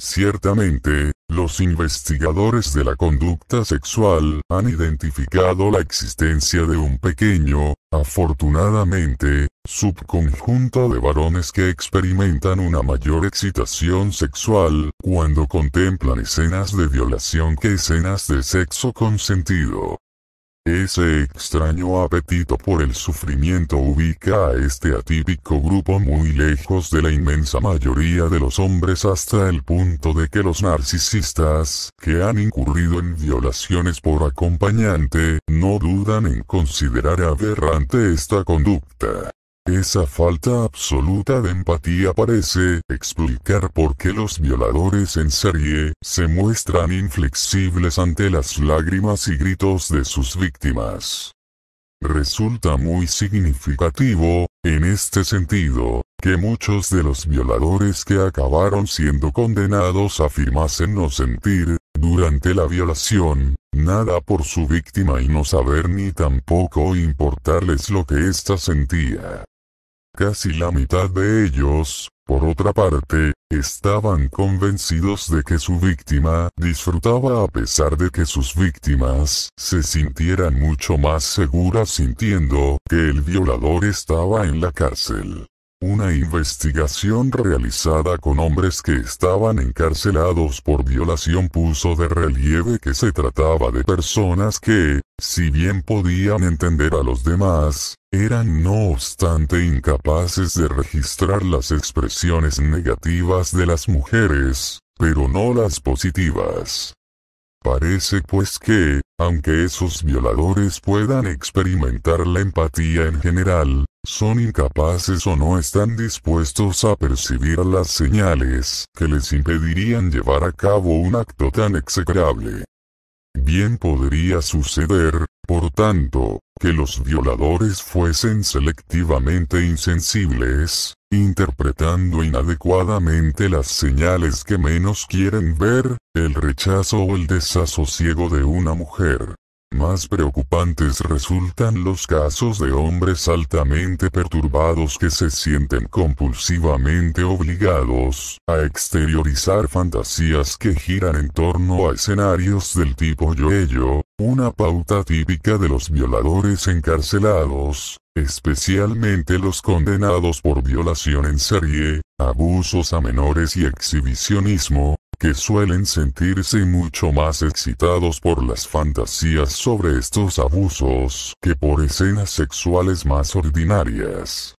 [SPEAKER 1] Ciertamente, los investigadores de la conducta sexual han identificado la existencia de un pequeño, afortunadamente, subconjunto de varones que experimentan una mayor excitación sexual cuando contemplan escenas de violación que escenas de sexo consentido. Ese extraño apetito por el sufrimiento ubica a este atípico grupo muy lejos de la inmensa mayoría de los hombres hasta el punto de que los narcisistas, que han incurrido en violaciones por acompañante, no dudan en considerar aberrante esta conducta. Esa falta absoluta de empatía parece explicar por qué los violadores en serie se muestran inflexibles ante las lágrimas y gritos de sus víctimas. Resulta muy significativo, en este sentido, que muchos de los violadores que acabaron siendo condenados afirmasen no sentir, durante la violación, nada por su víctima y no saber ni tampoco importarles lo que ésta sentía. Casi la mitad de ellos, por otra parte, estaban convencidos de que su víctima disfrutaba a pesar de que sus víctimas se sintieran mucho más seguras sintiendo que el violador estaba en la cárcel. Una investigación realizada con hombres que estaban encarcelados por violación puso de relieve que se trataba de personas que, si bien podían entender a los demás, eran no obstante incapaces de registrar las expresiones negativas de las mujeres, pero no las positivas. Parece pues que, aunque esos violadores puedan experimentar la empatía en general, son incapaces o no están dispuestos a percibir las señales que les impedirían llevar a cabo un acto tan execrable. Bien podría suceder, por tanto, que los violadores fuesen selectivamente insensibles, interpretando inadecuadamente las señales que menos quieren ver, el rechazo o el desasosiego de una mujer. Más preocupantes resultan los casos de hombres altamente perturbados que se sienten compulsivamente obligados a exteriorizar fantasías que giran en torno a escenarios del tipo yo-ello, una pauta típica de los violadores encarcelados, especialmente los condenados por violación en serie, abusos a menores y exhibicionismo, que suelen sentirse mucho más excitados por las fantasías sobre estos abusos que por escenas sexuales más ordinarias.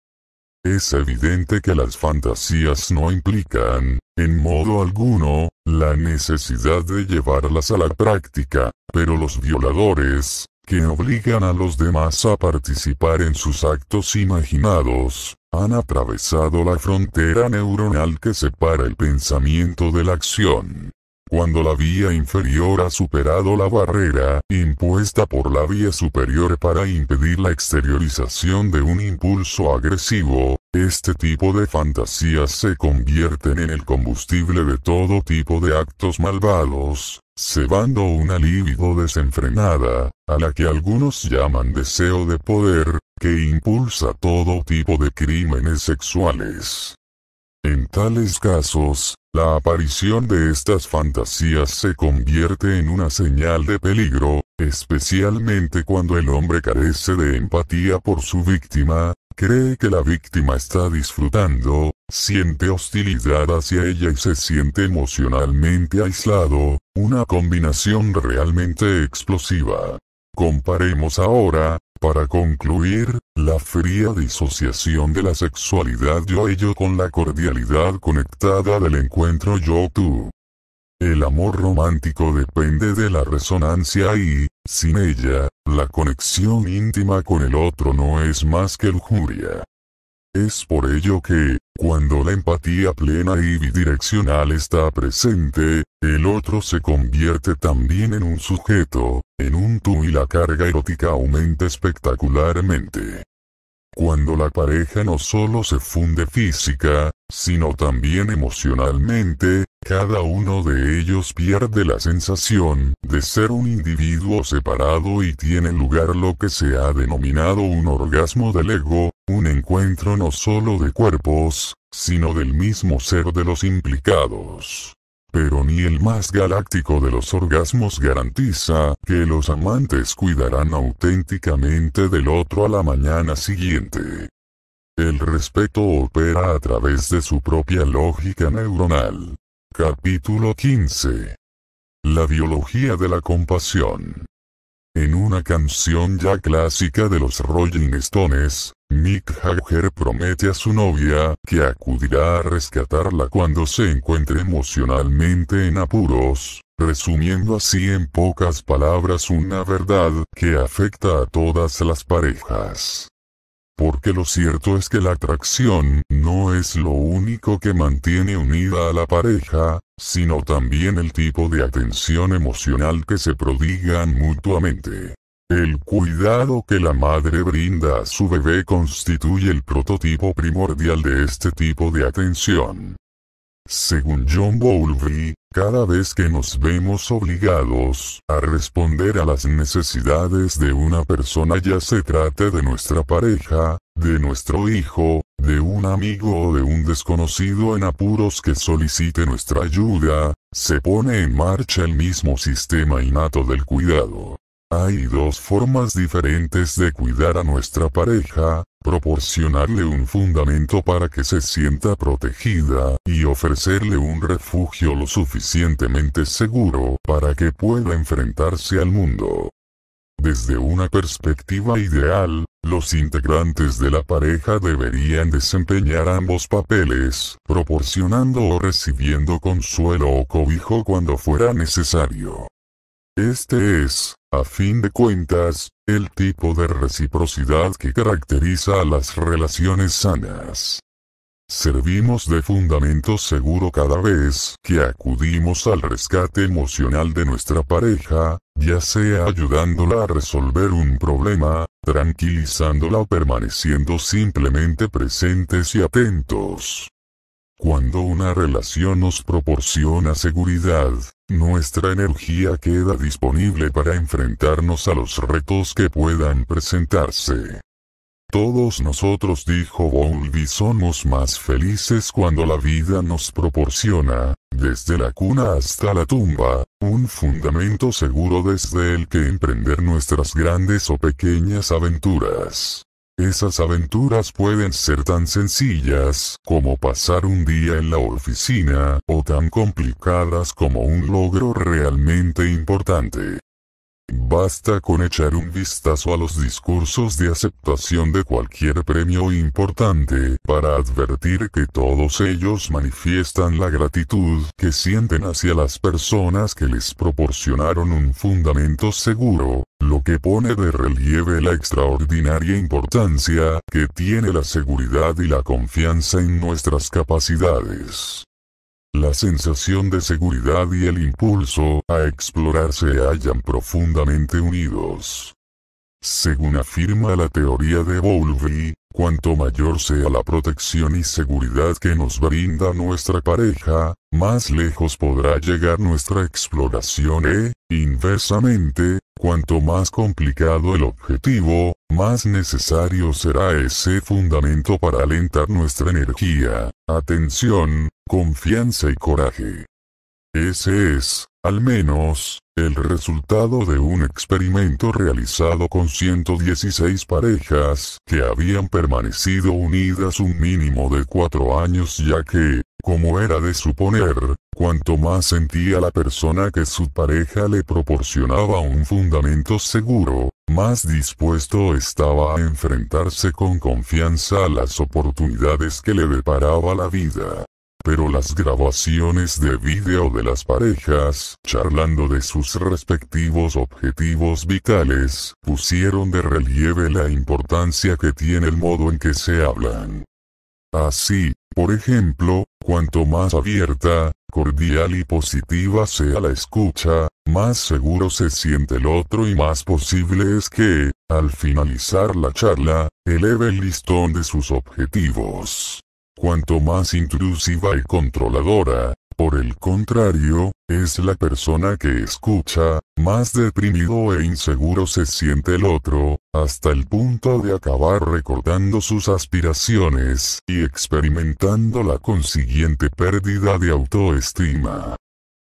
[SPEAKER 1] Es evidente que las fantasías no implican, en modo alguno, la necesidad de llevarlas a la práctica, pero los violadores, que obligan a los demás a participar en sus actos imaginados, han atravesado la frontera neuronal que separa el pensamiento de la acción. Cuando la vía inferior ha superado la barrera, impuesta por la vía superior para impedir la exteriorización de un impulso agresivo, este tipo de fantasías se convierten en el combustible de todo tipo de actos malvados, cebando una libido desenfrenada, a la que algunos llaman deseo de poder, que impulsa todo tipo de crímenes sexuales. En tales casos, la aparición de estas fantasías se convierte en una señal de peligro, especialmente cuando el hombre carece de empatía por su víctima, Cree que la víctima está disfrutando, siente hostilidad hacia ella y se siente emocionalmente aislado, una combinación realmente explosiva. Comparemos ahora, para concluir, la fría disociación de la sexualidad yo-ello con la cordialidad conectada del encuentro yo-tú. El amor romántico depende de la resonancia y, sin ella, la conexión íntima con el otro no es más que lujuria. Es por ello que, cuando la empatía plena y bidireccional está presente, el otro se convierte también en un sujeto, en un tú y la carga erótica aumenta espectacularmente. Cuando la pareja no solo se funde física, sino también emocionalmente, cada uno de ellos pierde la sensación de ser un individuo separado y tiene lugar lo que se ha denominado un orgasmo del ego, un encuentro no solo de cuerpos, sino del mismo ser de los implicados. Pero ni el más galáctico de los orgasmos garantiza que los amantes cuidarán auténticamente del otro a la mañana siguiente. El respeto opera a través de su propia lógica neuronal. Capítulo 15. La biología de la compasión. En una canción ya clásica de los Rolling Stones, Mick Jagger promete a su novia que acudirá a rescatarla cuando se encuentre emocionalmente en apuros, resumiendo así en pocas palabras una verdad que afecta a todas las parejas porque lo cierto es que la atracción no es lo único que mantiene unida a la pareja, sino también el tipo de atención emocional que se prodigan mutuamente. El cuidado que la madre brinda a su bebé constituye el prototipo primordial de este tipo de atención. Según John Bowlby, cada vez que nos vemos obligados a responder a las necesidades de una persona ya se trate de nuestra pareja, de nuestro hijo, de un amigo o de un desconocido en apuros que solicite nuestra ayuda, se pone en marcha el mismo sistema innato del cuidado. Hay dos formas diferentes de cuidar a nuestra pareja, proporcionarle un fundamento para que se sienta protegida, y ofrecerle un refugio lo suficientemente seguro para que pueda enfrentarse al mundo. Desde una perspectiva ideal, los integrantes de la pareja deberían desempeñar ambos papeles, proporcionando o recibiendo consuelo o cobijo cuando fuera necesario. Este es, a fin de cuentas, el tipo de reciprocidad que caracteriza a las relaciones sanas. Servimos de fundamento seguro cada vez que acudimos al rescate emocional de nuestra pareja, ya sea ayudándola a resolver un problema, tranquilizándola o permaneciendo simplemente presentes y atentos. Cuando una relación nos proporciona seguridad, nuestra energía queda disponible para enfrentarnos a los retos que puedan presentarse. Todos nosotros, dijo Bowlby, somos más felices cuando la vida nos proporciona, desde la cuna hasta la tumba, un fundamento seguro desde el que emprender nuestras grandes o pequeñas aventuras. Esas aventuras pueden ser tan sencillas como pasar un día en la oficina, o tan complicadas como un logro realmente importante. Basta con echar un vistazo a los discursos de aceptación de cualquier premio importante para advertir que todos ellos manifiestan la gratitud que sienten hacia las personas que les proporcionaron un fundamento seguro, lo que pone de relieve la extraordinaria importancia que tiene la seguridad y la confianza en nuestras capacidades. La sensación de seguridad y el impulso a explorar se hallan profundamente unidos. Según afirma la teoría de Bowlby, cuanto mayor sea la protección y seguridad que nos brinda nuestra pareja, más lejos podrá llegar nuestra exploración e, inversamente, cuanto más complicado el objetivo, más necesario será ese fundamento para alentar nuestra energía, atención, confianza y coraje. Ese es, al menos, el resultado de un experimento realizado con 116 parejas que habían permanecido unidas un mínimo de cuatro años ya que, como era de suponer, cuanto más sentía la persona que su pareja le proporcionaba un fundamento seguro, más dispuesto estaba a enfrentarse con confianza a las oportunidades que le deparaba la vida. Pero las grabaciones de vídeo de las parejas, charlando de sus respectivos objetivos vitales, pusieron de relieve la importancia que tiene el modo en que se hablan. Así, por ejemplo, cuanto más abierta, cordial y positiva sea la escucha, más seguro se siente el otro y más posible es que, al finalizar la charla, eleve el listón de sus objetivos. Cuanto más intrusiva y controladora, por el contrario, es la persona que escucha, más deprimido e inseguro se siente el otro, hasta el punto de acabar recordando sus aspiraciones y experimentando la consiguiente pérdida de autoestima.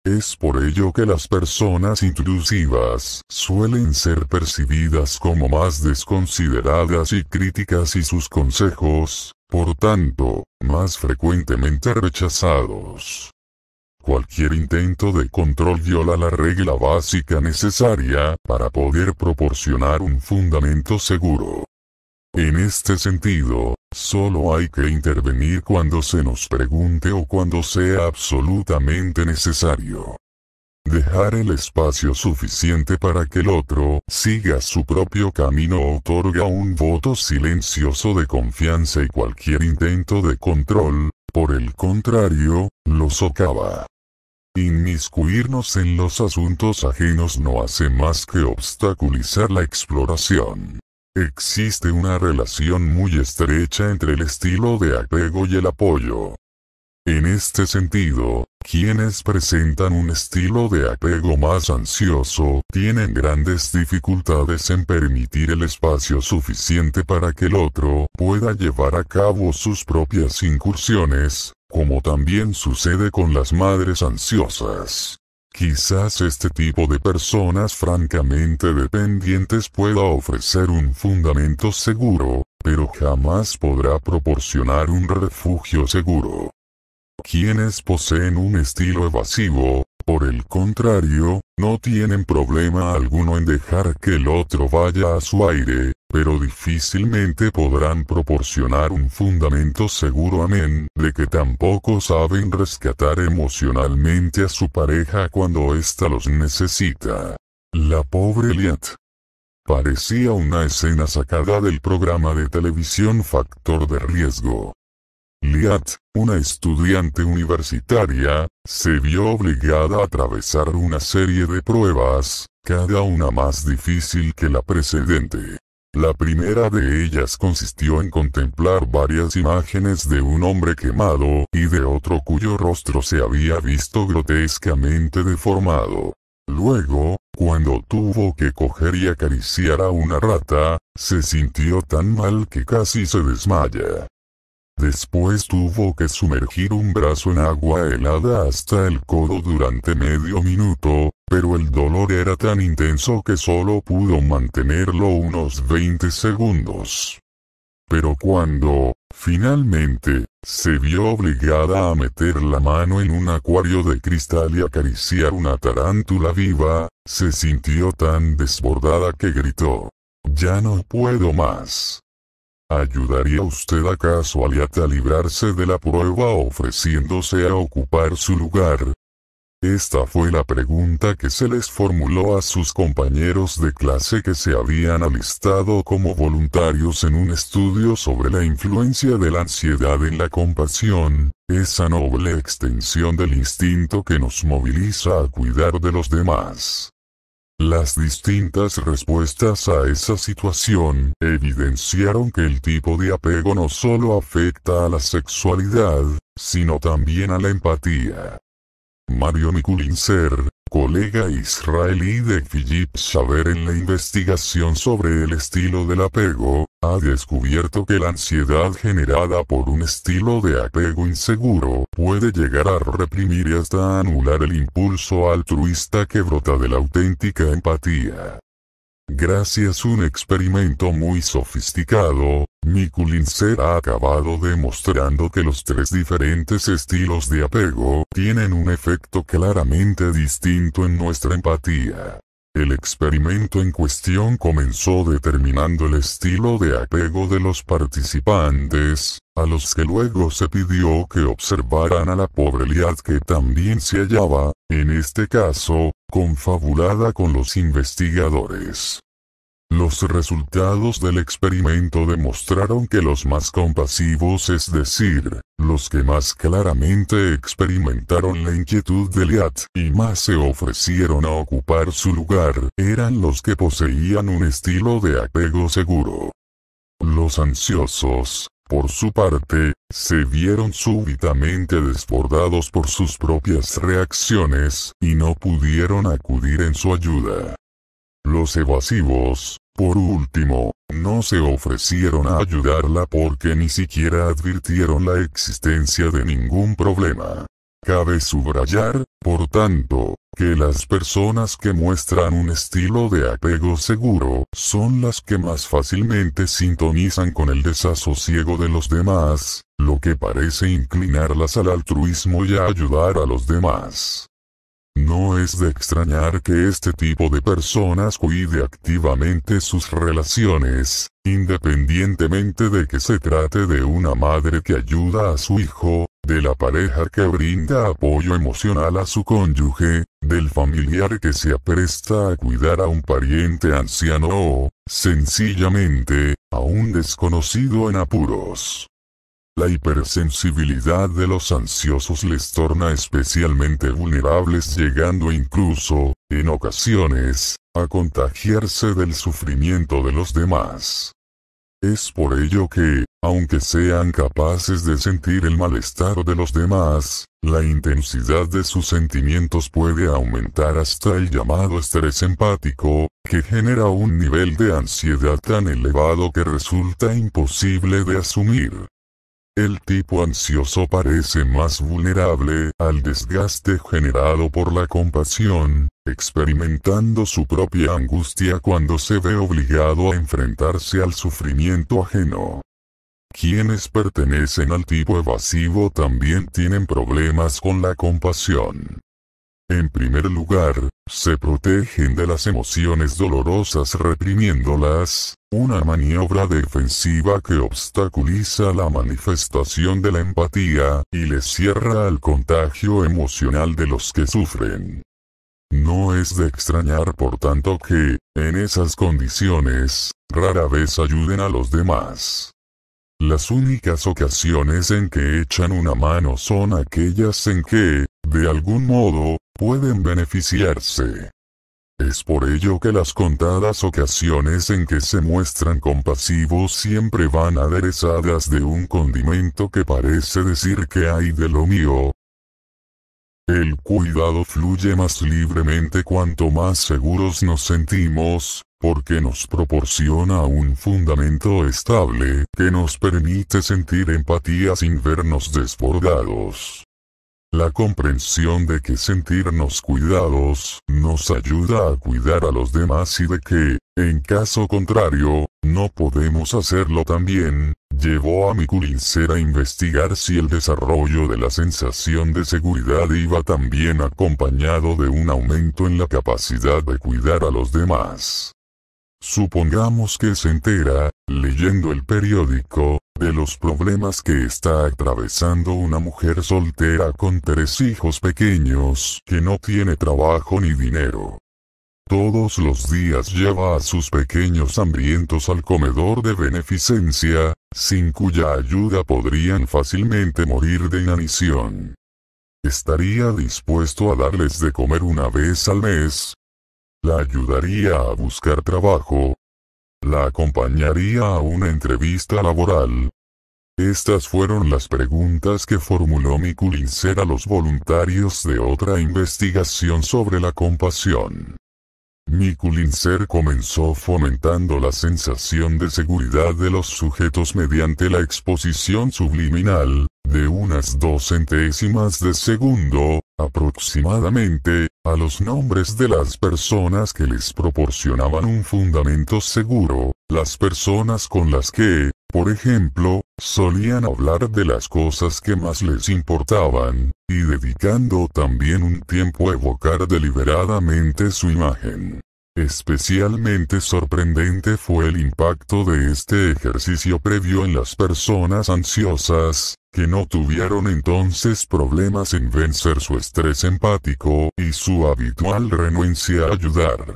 [SPEAKER 1] Es por ello que las personas intrusivas suelen ser percibidas como más desconsideradas y críticas y sus consejos, por tanto, más frecuentemente rechazados. Cualquier intento de control viola la regla básica necesaria para poder proporcionar un fundamento seguro. En este sentido, solo hay que intervenir cuando se nos pregunte o cuando sea absolutamente necesario. Dejar el espacio suficiente para que el otro siga su propio camino otorga un voto silencioso de confianza y cualquier intento de control, por el contrario, lo socava. Inmiscuirnos en los asuntos ajenos no hace más que obstaculizar la exploración. Existe una relación muy estrecha entre el estilo de apego y el apoyo. En este sentido, quienes presentan un estilo de apego más ansioso tienen grandes dificultades en permitir el espacio suficiente para que el otro pueda llevar a cabo sus propias incursiones, como también sucede con las madres ansiosas. Quizás este tipo de personas francamente dependientes pueda ofrecer un fundamento seguro, pero jamás podrá proporcionar un refugio seguro. Quienes poseen un estilo evasivo, por el contrario, no tienen problema alguno en dejar que el otro vaya a su aire, pero difícilmente podrán proporcionar un fundamento seguro amén, de que tampoco saben rescatar emocionalmente a su pareja cuando ésta los necesita. La pobre Liat. Parecía una escena sacada del programa de televisión Factor de Riesgo. Liat, una estudiante universitaria, se vio obligada a atravesar una serie de pruebas, cada una más difícil que la precedente. La primera de ellas consistió en contemplar varias imágenes de un hombre quemado, y de otro cuyo rostro se había visto grotescamente deformado. Luego, cuando tuvo que coger y acariciar a una rata, se sintió tan mal que casi se desmaya. Después tuvo que sumergir un brazo en agua helada hasta el codo durante medio minuto, pero el dolor era tan intenso que solo pudo mantenerlo unos 20 segundos. Pero cuando, finalmente, se vio obligada a meter la mano en un acuario de cristal y acariciar una tarántula viva, se sintió tan desbordada que gritó. Ya no puedo más. ¿Ayudaría usted acaso a Liat a librarse de la prueba ofreciéndose a ocupar su lugar? Esta fue la pregunta que se les formuló a sus compañeros de clase que se habían alistado como voluntarios en un estudio sobre la influencia de la ansiedad en la compasión, esa noble extensión del instinto que nos moviliza a cuidar de los demás. Las distintas respuestas a esa situación evidenciaron que el tipo de apego no solo afecta a la sexualidad, sino también a la empatía. Mario Mikulinser colega israelí de Philip saber en la investigación sobre el estilo del apego, ha descubierto que la ansiedad generada por un estilo de apego inseguro puede llegar a reprimir y hasta anular el impulso altruista que brota de la auténtica empatía. Gracias a un experimento muy sofisticado, Mikulin se ha acabado demostrando que los tres diferentes estilos de apego tienen un efecto claramente distinto en nuestra empatía. El experimento en cuestión comenzó determinando el estilo de apego de los participantes, a los que luego se pidió que observaran a la pobre Liad que también se hallaba, en este caso, confabulada con los investigadores. Los resultados del experimento demostraron que los más compasivos, es decir, los que más claramente experimentaron la inquietud de Liat y más se ofrecieron a ocupar su lugar, eran los que poseían un estilo de apego seguro. Los ansiosos, por su parte, se vieron súbitamente desbordados por sus propias reacciones, y no pudieron acudir en su ayuda. Los evasivos, por último, no se ofrecieron a ayudarla porque ni siquiera advirtieron la existencia de ningún problema. Cabe subrayar, por tanto, que las personas que muestran un estilo de apego seguro son las que más fácilmente sintonizan con el desasosiego de los demás, lo que parece inclinarlas al altruismo y a ayudar a los demás. No es de extrañar que este tipo de personas cuide activamente sus relaciones, independientemente de que se trate de una madre que ayuda a su hijo, de la pareja que brinda apoyo emocional a su cónyuge, del familiar que se apresta a cuidar a un pariente anciano o, sencillamente, a un desconocido en apuros. La hipersensibilidad de los ansiosos les torna especialmente vulnerables llegando incluso, en ocasiones, a contagiarse del sufrimiento de los demás. Es por ello que, aunque sean capaces de sentir el malestar de los demás, la intensidad de sus sentimientos puede aumentar hasta el llamado estrés empático, que genera un nivel de ansiedad tan elevado que resulta imposible de asumir. El tipo ansioso parece más vulnerable al desgaste generado por la compasión, experimentando su propia angustia cuando se ve obligado a enfrentarse al sufrimiento ajeno. Quienes pertenecen al tipo evasivo también tienen problemas con la compasión. En primer lugar, se protegen de las emociones dolorosas reprimiéndolas, una maniobra defensiva que obstaculiza la manifestación de la empatía y les cierra al contagio emocional de los que sufren. No es de extrañar por tanto que, en esas condiciones, rara vez ayuden a los demás. Las únicas ocasiones en que echan una mano son aquellas en que, de algún modo, pueden beneficiarse. Es por ello que las contadas ocasiones en que se muestran compasivos siempre van aderezadas de un condimento que parece decir que hay de lo mío, el cuidado fluye más libremente cuanto más seguros nos sentimos, porque nos proporciona un fundamento estable que nos permite sentir empatía sin vernos desbordados. La comprensión de que sentirnos cuidados nos ayuda a cuidar a los demás y de que, en caso contrario, no podemos hacerlo también, llevó a Mikulinser a investigar si el desarrollo de la sensación de seguridad iba también acompañado de un aumento en la capacidad de cuidar a los demás. Supongamos que se entera, leyendo el periódico, de los problemas que está atravesando una mujer soltera con tres hijos pequeños que no tiene trabajo ni dinero. Todos los días lleva a sus pequeños hambrientos al comedor de beneficencia, sin cuya ayuda podrían fácilmente morir de inanición. ¿Estaría dispuesto a darles de comer una vez al mes? ¿La ayudaría a buscar trabajo? ¿La acompañaría a una entrevista laboral? Estas fueron las preguntas que formuló Mikulinser a los voluntarios de otra investigación sobre la compasión. Ser comenzó fomentando la sensación de seguridad de los sujetos mediante la exposición subliminal, de unas dos centésimas de segundo, aproximadamente, a los nombres de las personas que les proporcionaban un fundamento seguro, las personas con las que, por ejemplo, Solían hablar de las cosas que más les importaban, y dedicando también un tiempo a evocar deliberadamente su imagen. Especialmente sorprendente fue el impacto de este ejercicio previo en las personas ansiosas, que no tuvieron entonces problemas en vencer su estrés empático y su habitual renuencia a ayudar.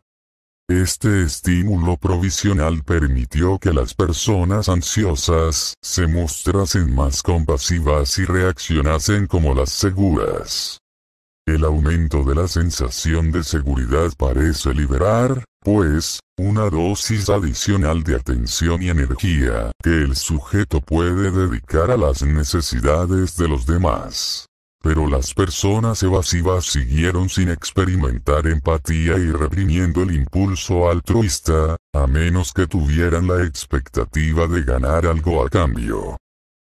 [SPEAKER 1] Este estímulo provisional permitió que las personas ansiosas se mostrasen más compasivas y reaccionasen como las seguras. El aumento de la sensación de seguridad parece liberar, pues, una dosis adicional de atención y energía que el sujeto puede dedicar a las necesidades de los demás pero las personas evasivas siguieron sin experimentar empatía y reprimiendo el impulso altruista, a menos que tuvieran la expectativa de ganar algo a cambio.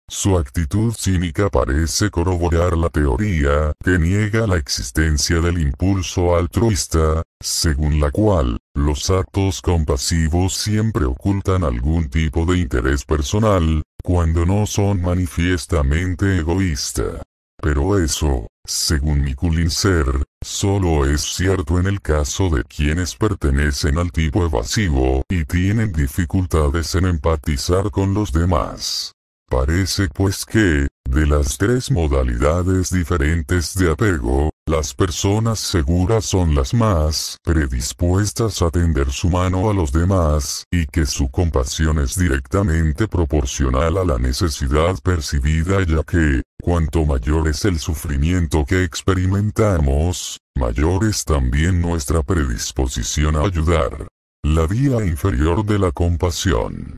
[SPEAKER 1] Su actitud cínica parece corroborar la teoría que niega la existencia del impulso altruista, según la cual, los actos compasivos siempre ocultan algún tipo de interés personal, cuando no son manifiestamente egoístas, pero eso, según mi Ser, solo es cierto en el caso de quienes pertenecen al tipo evasivo y tienen dificultades en empatizar con los demás. Parece pues que, de las tres modalidades diferentes de apego, las personas seguras son las más predispuestas a tender su mano a los demás, y que su compasión es directamente proporcional a la necesidad percibida ya que, cuanto mayor es el sufrimiento que experimentamos, mayor es también nuestra predisposición a ayudar. La vía inferior de la compasión.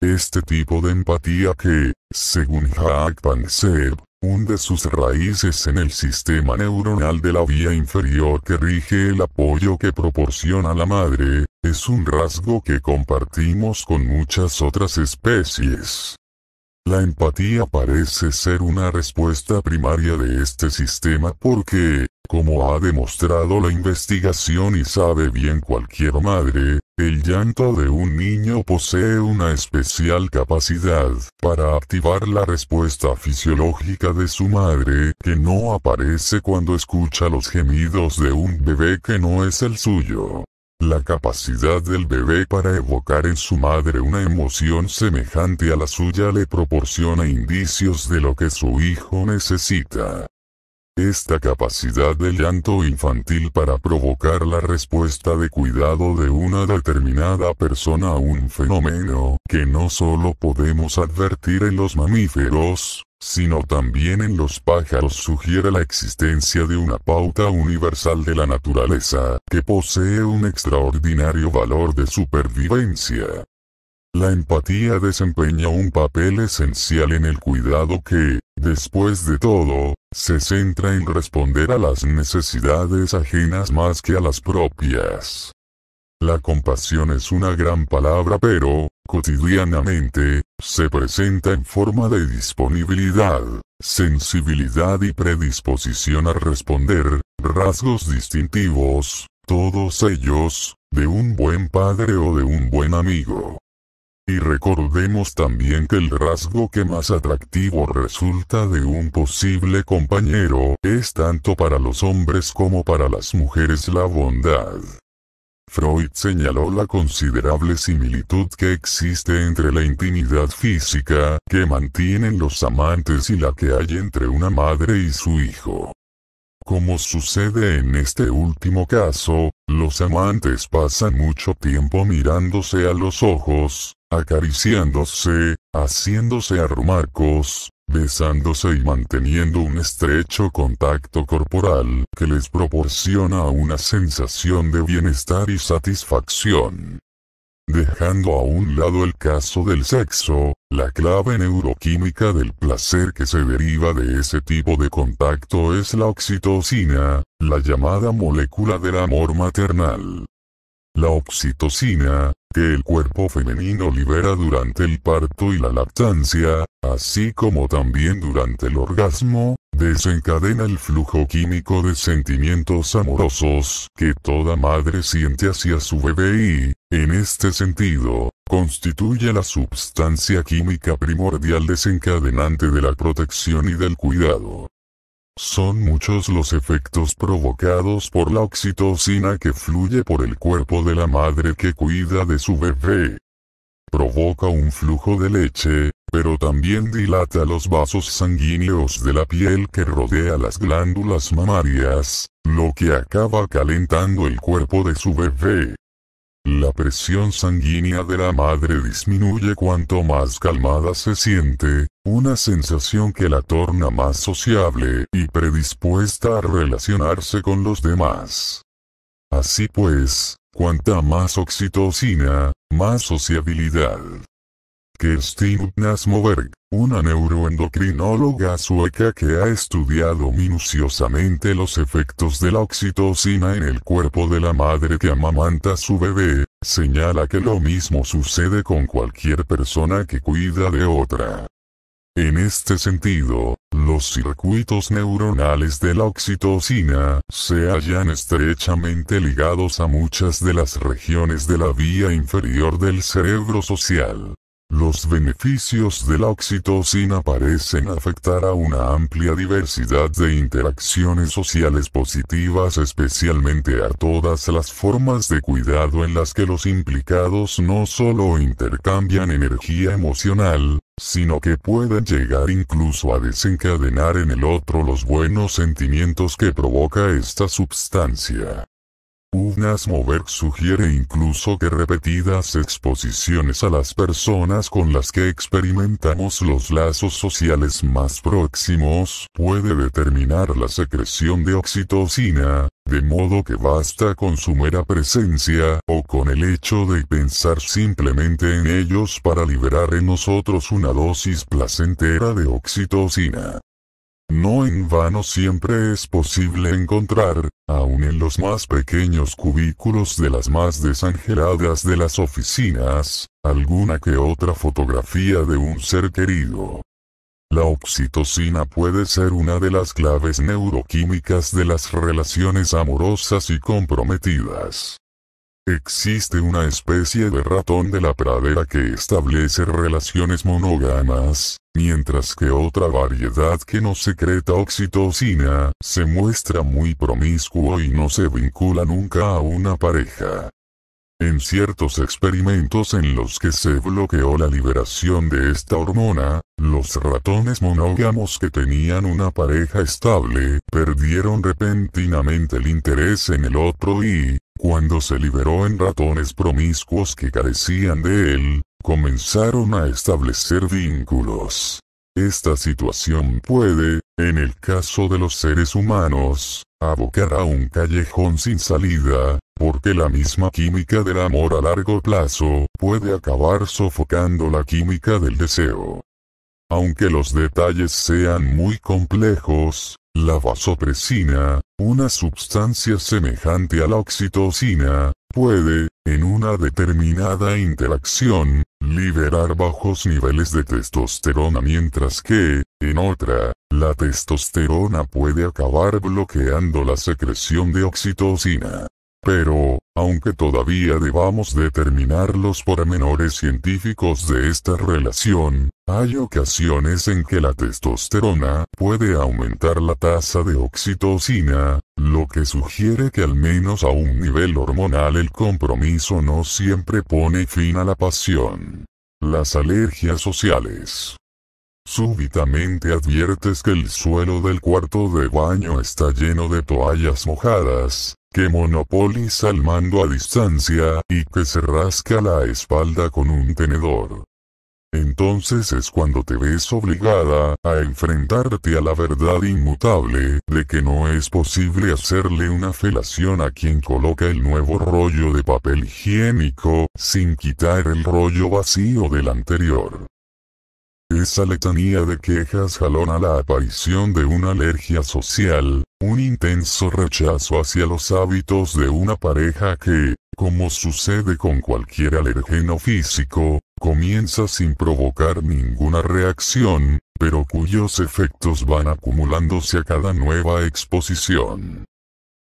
[SPEAKER 1] Este tipo de empatía que, según Jaak Panseb, de sus raíces en el sistema neuronal de la vía inferior que rige el apoyo que proporciona la madre, es un rasgo que compartimos con muchas otras especies. La empatía parece ser una respuesta primaria de este sistema porque, como ha demostrado la investigación y sabe bien cualquier madre, el llanto de un niño posee una especial capacidad para activar la respuesta fisiológica de su madre, que no aparece cuando escucha los gemidos de un bebé que no es el suyo. La capacidad del bebé para evocar en su madre una emoción semejante a la suya le proporciona indicios de lo que su hijo necesita. Esta capacidad del llanto infantil para provocar la respuesta de cuidado de una determinada persona a un fenómeno que no solo podemos advertir en los mamíferos, sino también en los pájaros sugiere la existencia de una pauta universal de la naturaleza que posee un extraordinario valor de supervivencia. La empatía desempeña un papel esencial en el cuidado que, después de todo, se centra en responder a las necesidades ajenas más que a las propias. La compasión es una gran palabra pero, cotidianamente, se presenta en forma de disponibilidad, sensibilidad y predisposición a responder, rasgos distintivos, todos ellos, de un buen padre o de un buen amigo. Y recordemos también que el rasgo que más atractivo resulta de un posible compañero es tanto para los hombres como para las mujeres la bondad. Freud señaló la considerable similitud que existe entre la intimidad física que mantienen los amantes y la que hay entre una madre y su hijo. Como sucede en este último caso, los amantes pasan mucho tiempo mirándose a los ojos, acariciándose, haciéndose arrumacos, besándose y manteniendo un estrecho contacto corporal que les proporciona una sensación de bienestar y satisfacción. Dejando a un lado el caso del sexo, la clave neuroquímica del placer que se deriva de ese tipo de contacto es la oxitocina, la llamada molécula del amor maternal. La oxitocina, que el cuerpo femenino libera durante el parto y la lactancia, así como también durante el orgasmo, desencadena el flujo químico de sentimientos amorosos que toda madre siente hacia su bebé y, en este sentido, constituye la sustancia química primordial desencadenante de la protección y del cuidado. Son muchos los efectos provocados por la oxitocina que fluye por el cuerpo de la madre que cuida de su bebé. Provoca un flujo de leche, pero también dilata los vasos sanguíneos de la piel que rodea las glándulas mamarias, lo que acaba calentando el cuerpo de su bebé. La presión sanguínea de la madre disminuye cuanto más calmada se siente, una sensación que la torna más sociable y predispuesta a relacionarse con los demás. Así pues, cuanta más oxitocina, más sociabilidad. Kerstin Nasmoberg, una neuroendocrinóloga sueca que ha estudiado minuciosamente los efectos de la oxitocina en el cuerpo de la madre que amamanta a su bebé, señala que lo mismo sucede con cualquier persona que cuida de otra. En este sentido, los circuitos neuronales de la oxitocina se hallan estrechamente ligados a muchas de las regiones de la vía inferior del cerebro social. Los beneficios de la oxitocina parecen afectar a una amplia diversidad de interacciones sociales positivas especialmente a todas las formas de cuidado en las que los implicados no solo intercambian energía emocional, sino que pueden llegar incluso a desencadenar en el otro los buenos sentimientos que provoca esta sustancia. Moberg sugiere incluso que repetidas exposiciones a las personas con las que experimentamos los lazos sociales más próximos puede determinar la secreción de oxitocina, de modo que basta con su mera presencia o con el hecho de pensar simplemente en ellos para liberar en nosotros una dosis placentera de oxitocina. No en vano siempre es posible encontrar, aun en los más pequeños cubículos de las más desangeladas de las oficinas, alguna que otra fotografía de un ser querido. La oxitocina puede ser una de las claves neuroquímicas de las relaciones amorosas y comprometidas. Existe una especie de ratón de la pradera que establece relaciones monógamas, mientras que otra variedad que no secreta oxitocina, se muestra muy promiscuo y no se vincula nunca a una pareja. En ciertos experimentos en los que se bloqueó la liberación de esta hormona, los ratones monógamos que tenían una pareja estable perdieron repentinamente el interés en el otro y, cuando se liberó en ratones promiscuos que carecían de él, comenzaron a establecer vínculos. Esta situación puede, en el caso de los seres humanos, abocar a un callejón sin salida, porque la misma química del amor a largo plazo puede acabar sofocando la química del deseo. Aunque los detalles sean muy complejos, la vasopresina, una sustancia semejante a la oxitocina, puede, en una determinada interacción, liberar bajos niveles de testosterona mientras que, en otra, la testosterona puede acabar bloqueando la secreción de oxitocina. Pero, aunque todavía debamos determinar los pormenores científicos de esta relación, hay ocasiones en que la testosterona puede aumentar la tasa de oxitocina, lo que sugiere que al menos a un nivel hormonal el compromiso no siempre pone fin a la pasión. Las alergias sociales. Súbitamente adviertes que el suelo del cuarto de baño está lleno de toallas mojadas, que monopoliza el mando a distancia, y que se rasca la espalda con un tenedor entonces es cuando te ves obligada a enfrentarte a la verdad inmutable de que no es posible hacerle una felación a quien coloca el nuevo rollo de papel higiénico sin quitar el rollo vacío del anterior. Esa letanía de quejas jalona la aparición de una alergia social, un intenso rechazo hacia los hábitos de una pareja que, como sucede con cualquier alergeno físico, comienza sin provocar ninguna reacción, pero cuyos efectos van acumulándose a cada nueva exposición.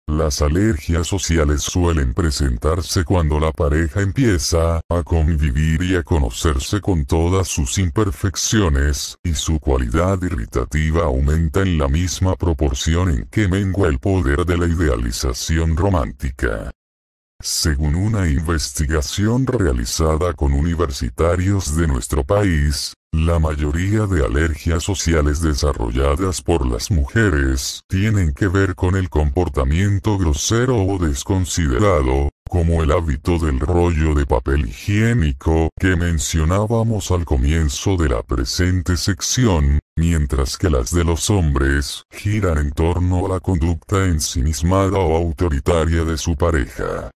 [SPEAKER 1] Las alergias sociales suelen presentarse cuando la pareja empieza a convivir y a conocerse con todas sus imperfecciones, y su cualidad irritativa aumenta en la misma proporción en que mengua el poder de la idealización romántica. Según una investigación realizada con universitarios de nuestro país, la mayoría de alergias sociales desarrolladas por las mujeres tienen que ver con el comportamiento grosero o desconsiderado, como el hábito del rollo de papel higiénico que mencionábamos al comienzo de la presente sección, mientras que las de los hombres giran en torno a la conducta ensimismada o autoritaria de su pareja.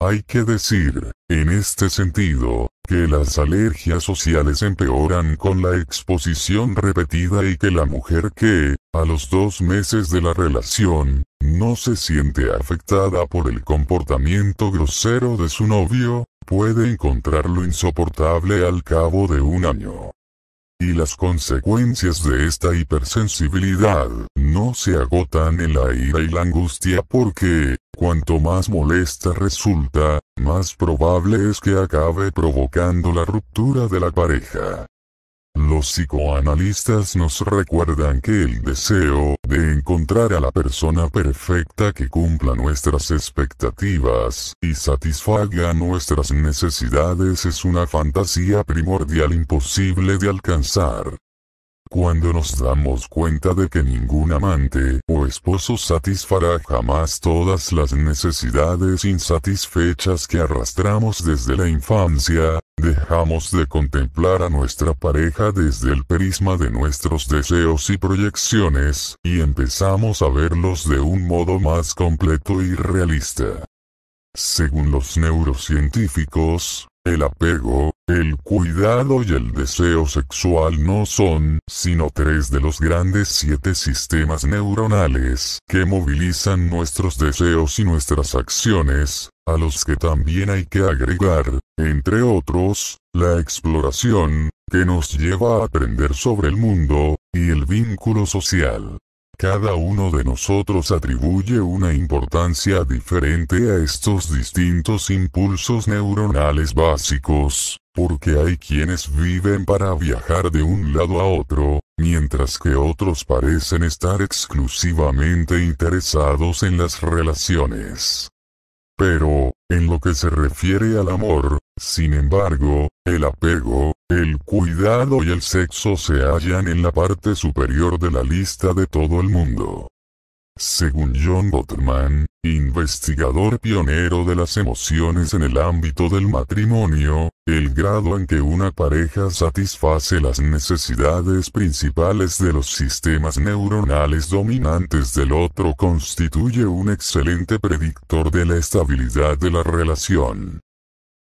[SPEAKER 1] Hay que decir, en este sentido, que las alergias sociales empeoran con la exposición repetida y que la mujer que, a los dos meses de la relación, no se siente afectada por el comportamiento grosero de su novio, puede encontrarlo insoportable al cabo de un año. Y las consecuencias de esta hipersensibilidad no se agotan en la ira y la angustia porque, Cuanto más molesta resulta, más probable es que acabe provocando la ruptura de la pareja. Los psicoanalistas nos recuerdan que el deseo de encontrar a la persona perfecta que cumpla nuestras expectativas y satisfaga nuestras necesidades es una fantasía primordial imposible de alcanzar cuando nos damos cuenta de que ningún amante o esposo satisfará jamás todas las necesidades insatisfechas que arrastramos desde la infancia, dejamos de contemplar a nuestra pareja desde el prisma de nuestros deseos y proyecciones, y empezamos a verlos de un modo más completo y realista. Según los neurocientíficos, el apego, el cuidado y el deseo sexual no son, sino tres de los grandes siete sistemas neuronales que movilizan nuestros deseos y nuestras acciones, a los que también hay que agregar, entre otros, la exploración, que nos lleva a aprender sobre el mundo, y el vínculo social. Cada uno de nosotros atribuye una importancia diferente a estos distintos impulsos neuronales básicos, porque hay quienes viven para viajar de un lado a otro, mientras que otros parecen estar exclusivamente interesados en las relaciones. Pero, en lo que se refiere al amor, sin embargo, el apego, el cuidado y el sexo se hallan en la parte superior de la lista de todo el mundo. Según John Gottman, investigador pionero de las emociones en el ámbito del matrimonio, el grado en que una pareja satisface las necesidades principales de los sistemas neuronales dominantes del otro constituye un excelente predictor de la estabilidad de la relación.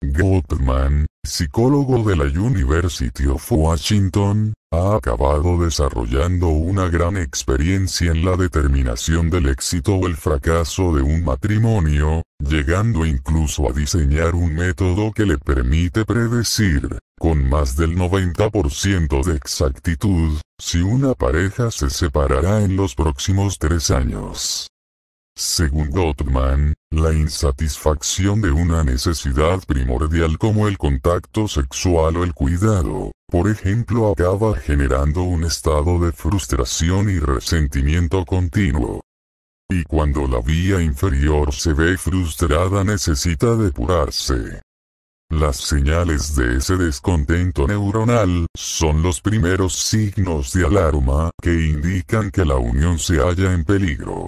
[SPEAKER 1] Gottman, psicólogo de la University of Washington, ha acabado desarrollando una gran experiencia en la determinación del éxito o el fracaso de un matrimonio, llegando incluso a diseñar un método que le permite predecir, con más del 90% de exactitud, si una pareja se separará en los próximos tres años. Según Gottman, la insatisfacción de una necesidad primordial como el contacto sexual o el cuidado, por ejemplo, acaba generando un estado de frustración y resentimiento continuo. Y cuando la vía inferior se ve frustrada necesita depurarse. Las señales de ese descontento neuronal son los primeros signos de alarma que indican que la unión se halla en peligro.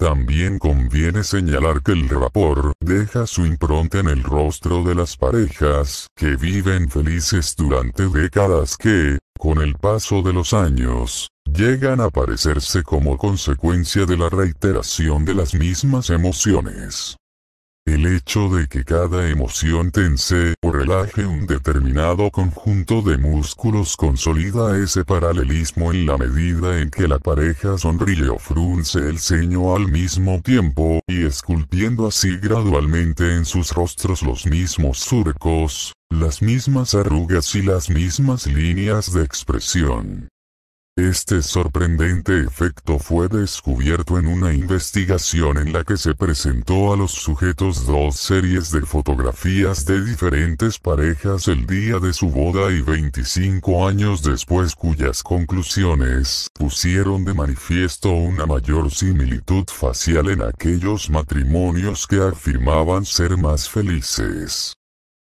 [SPEAKER 1] También conviene señalar que el vapor deja su impronta en el rostro de las parejas que viven felices durante décadas que, con el paso de los años, llegan a parecerse como consecuencia de la reiteración de las mismas emociones. El hecho de que cada emoción tense o relaje un determinado conjunto de músculos consolida ese paralelismo en la medida en que la pareja sonríe o frunce el ceño al mismo tiempo y esculpiendo así gradualmente en sus rostros los mismos surcos, las mismas arrugas y las mismas líneas de expresión. Este sorprendente efecto fue descubierto en una investigación en la que se presentó a los sujetos dos series de fotografías de diferentes parejas el día de su boda y 25 años después cuyas conclusiones pusieron de manifiesto una mayor similitud facial en aquellos matrimonios que afirmaban ser más felices.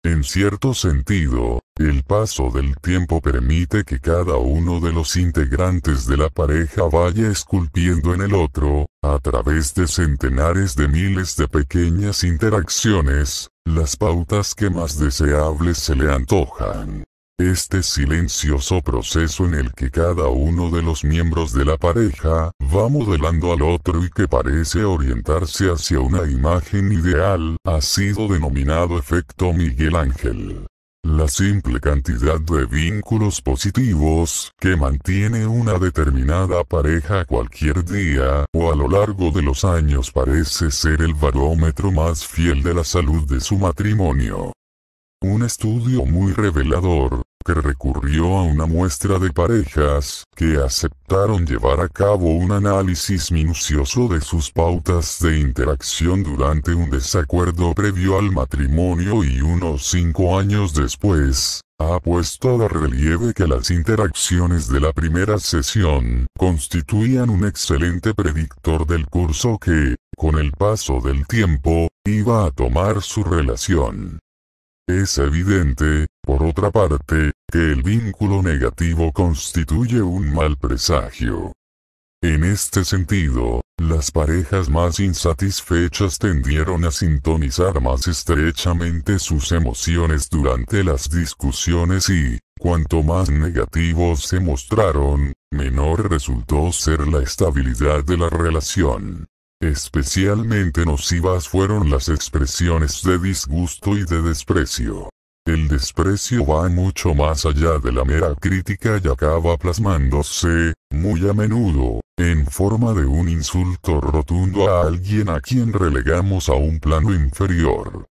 [SPEAKER 1] En cierto sentido, el paso del tiempo permite que cada uno de los integrantes de la pareja vaya esculpiendo en el otro, a través de centenares de miles de pequeñas interacciones, las pautas que más deseables se le antojan. Este silencioso proceso en el que cada uno de los miembros de la pareja va modelando al otro y que parece orientarse hacia una imagen ideal, ha sido denominado efecto Miguel Ángel. La simple cantidad de vínculos positivos que mantiene una determinada pareja cualquier día o a lo largo de los años parece ser el barómetro más fiel de la salud de su matrimonio. Un estudio muy revelador, que recurrió a una muestra de parejas que aceptaron llevar a cabo un análisis minucioso de sus pautas de interacción durante un desacuerdo previo al matrimonio y unos cinco años después, ha puesto a relieve que las interacciones de la primera sesión constituían un excelente predictor del curso que, con el paso del tiempo, iba a tomar su relación. Es evidente, por otra parte, que el vínculo negativo constituye un mal presagio. En este sentido, las parejas más insatisfechas tendieron a sintonizar más estrechamente sus emociones durante las discusiones y, cuanto más negativos se mostraron, menor resultó ser la estabilidad de la relación. Especialmente nocivas fueron las expresiones de disgusto y de desprecio. El desprecio va mucho más allá de la mera crítica y acaba plasmándose, muy a menudo, en forma de un insulto rotundo a alguien a quien relegamos a un plano inferior.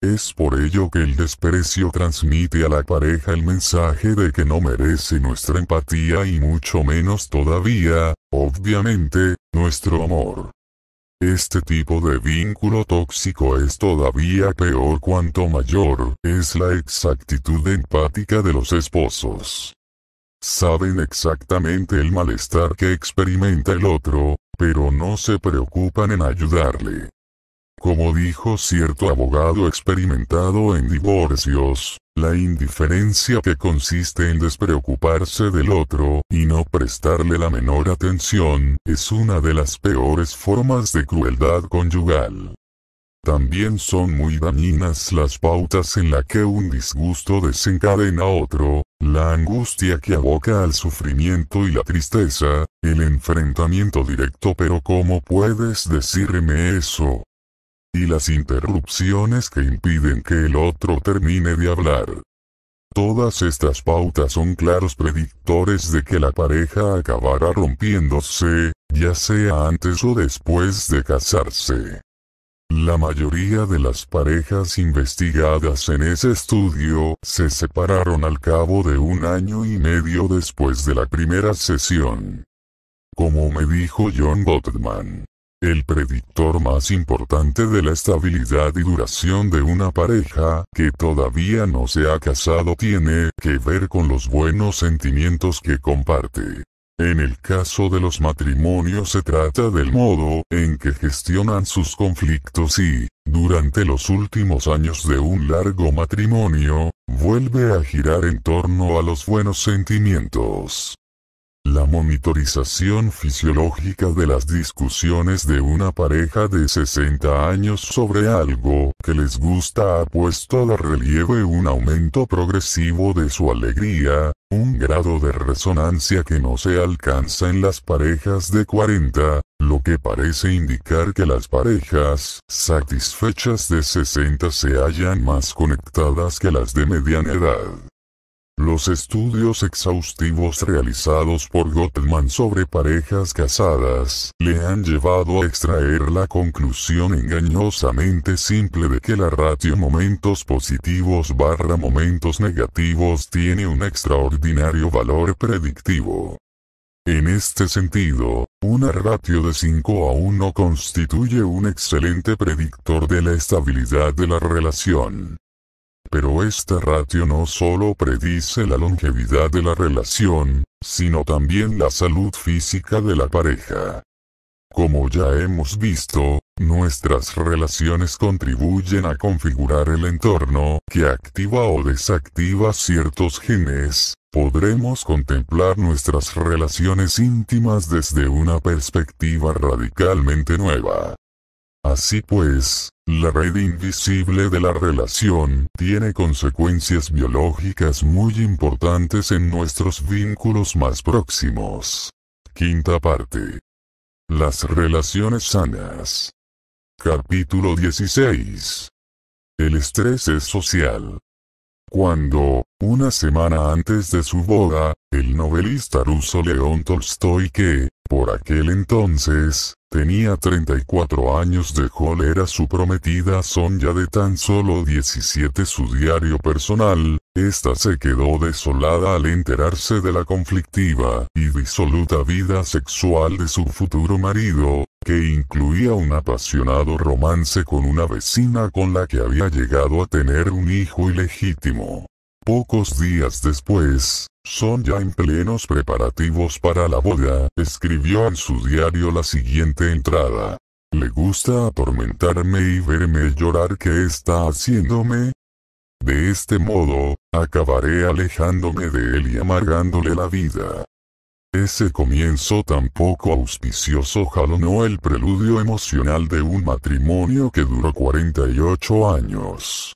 [SPEAKER 1] Es por ello que el desprecio transmite a la pareja el mensaje de que no merece nuestra empatía y mucho menos todavía, obviamente, nuestro amor. Este tipo de vínculo tóxico es todavía peor cuanto mayor es la exactitud empática de los esposos. Saben exactamente el malestar que experimenta el otro, pero no se preocupan en ayudarle. Como dijo cierto abogado experimentado en divorcios, la indiferencia que consiste en despreocuparse del otro, y no prestarle la menor atención, es una de las peores formas de crueldad conyugal. También son muy dañinas las pautas en la que un disgusto desencadena otro, la angustia que aboca al sufrimiento y la tristeza, el enfrentamiento directo pero ¿cómo puedes decirme eso? y las interrupciones que impiden que el otro termine de hablar. Todas estas pautas son claros predictores de que la pareja acabará rompiéndose, ya sea antes o después de casarse. La mayoría de las parejas investigadas en ese estudio se separaron al cabo de un año y medio después de la primera sesión. Como me dijo John Gottman, el predictor más importante de la estabilidad y duración de una pareja que todavía no se ha casado tiene que ver con los buenos sentimientos que comparte. En el caso de los matrimonios se trata del modo en que gestionan sus conflictos y, durante los últimos años de un largo matrimonio, vuelve a girar en torno a los buenos sentimientos la monitorización fisiológica de las discusiones de una pareja de 60 años sobre algo que les gusta ha puesto de relieve un aumento progresivo de su alegría, un grado de resonancia que no se alcanza en las parejas de 40, lo que parece indicar que las parejas satisfechas de 60 se hallan más conectadas que las de mediana edad. Los estudios exhaustivos realizados por Gottman sobre parejas casadas le han llevado a extraer la conclusión engañosamente simple de que la ratio momentos positivos barra momentos negativos tiene un extraordinario valor predictivo. En este sentido, una ratio de 5 a 1 constituye un excelente predictor de la estabilidad de la relación. Pero esta ratio no solo predice la longevidad de la relación, sino también la salud física de la pareja. Como ya hemos visto, nuestras relaciones contribuyen a configurar el entorno que activa o desactiva ciertos genes, podremos contemplar nuestras relaciones íntimas desde una perspectiva radicalmente nueva. Así pues, la red invisible de la relación tiene consecuencias biológicas muy importantes en nuestros vínculos más próximos. Quinta parte. Las relaciones sanas. Capítulo 16. El estrés es social. Cuando, una semana antes de su boda, el novelista ruso León Tolstoy que, por aquel entonces, tenía 34 años de Hall era su prometida ya de tan solo 17 su diario personal, esta se quedó desolada al enterarse de la conflictiva y disoluta vida sexual de su futuro marido, que incluía un apasionado romance con una vecina con la que había llegado a tener un hijo ilegítimo. Pocos días después, son ya en plenos preparativos para la boda, escribió en su diario la siguiente entrada. Le gusta atormentarme y verme llorar que está haciéndome. De este modo, acabaré alejándome de él y amargándole la vida. Ese comienzo tan poco auspicioso jalonó el preludio emocional de un matrimonio que duró 48 años.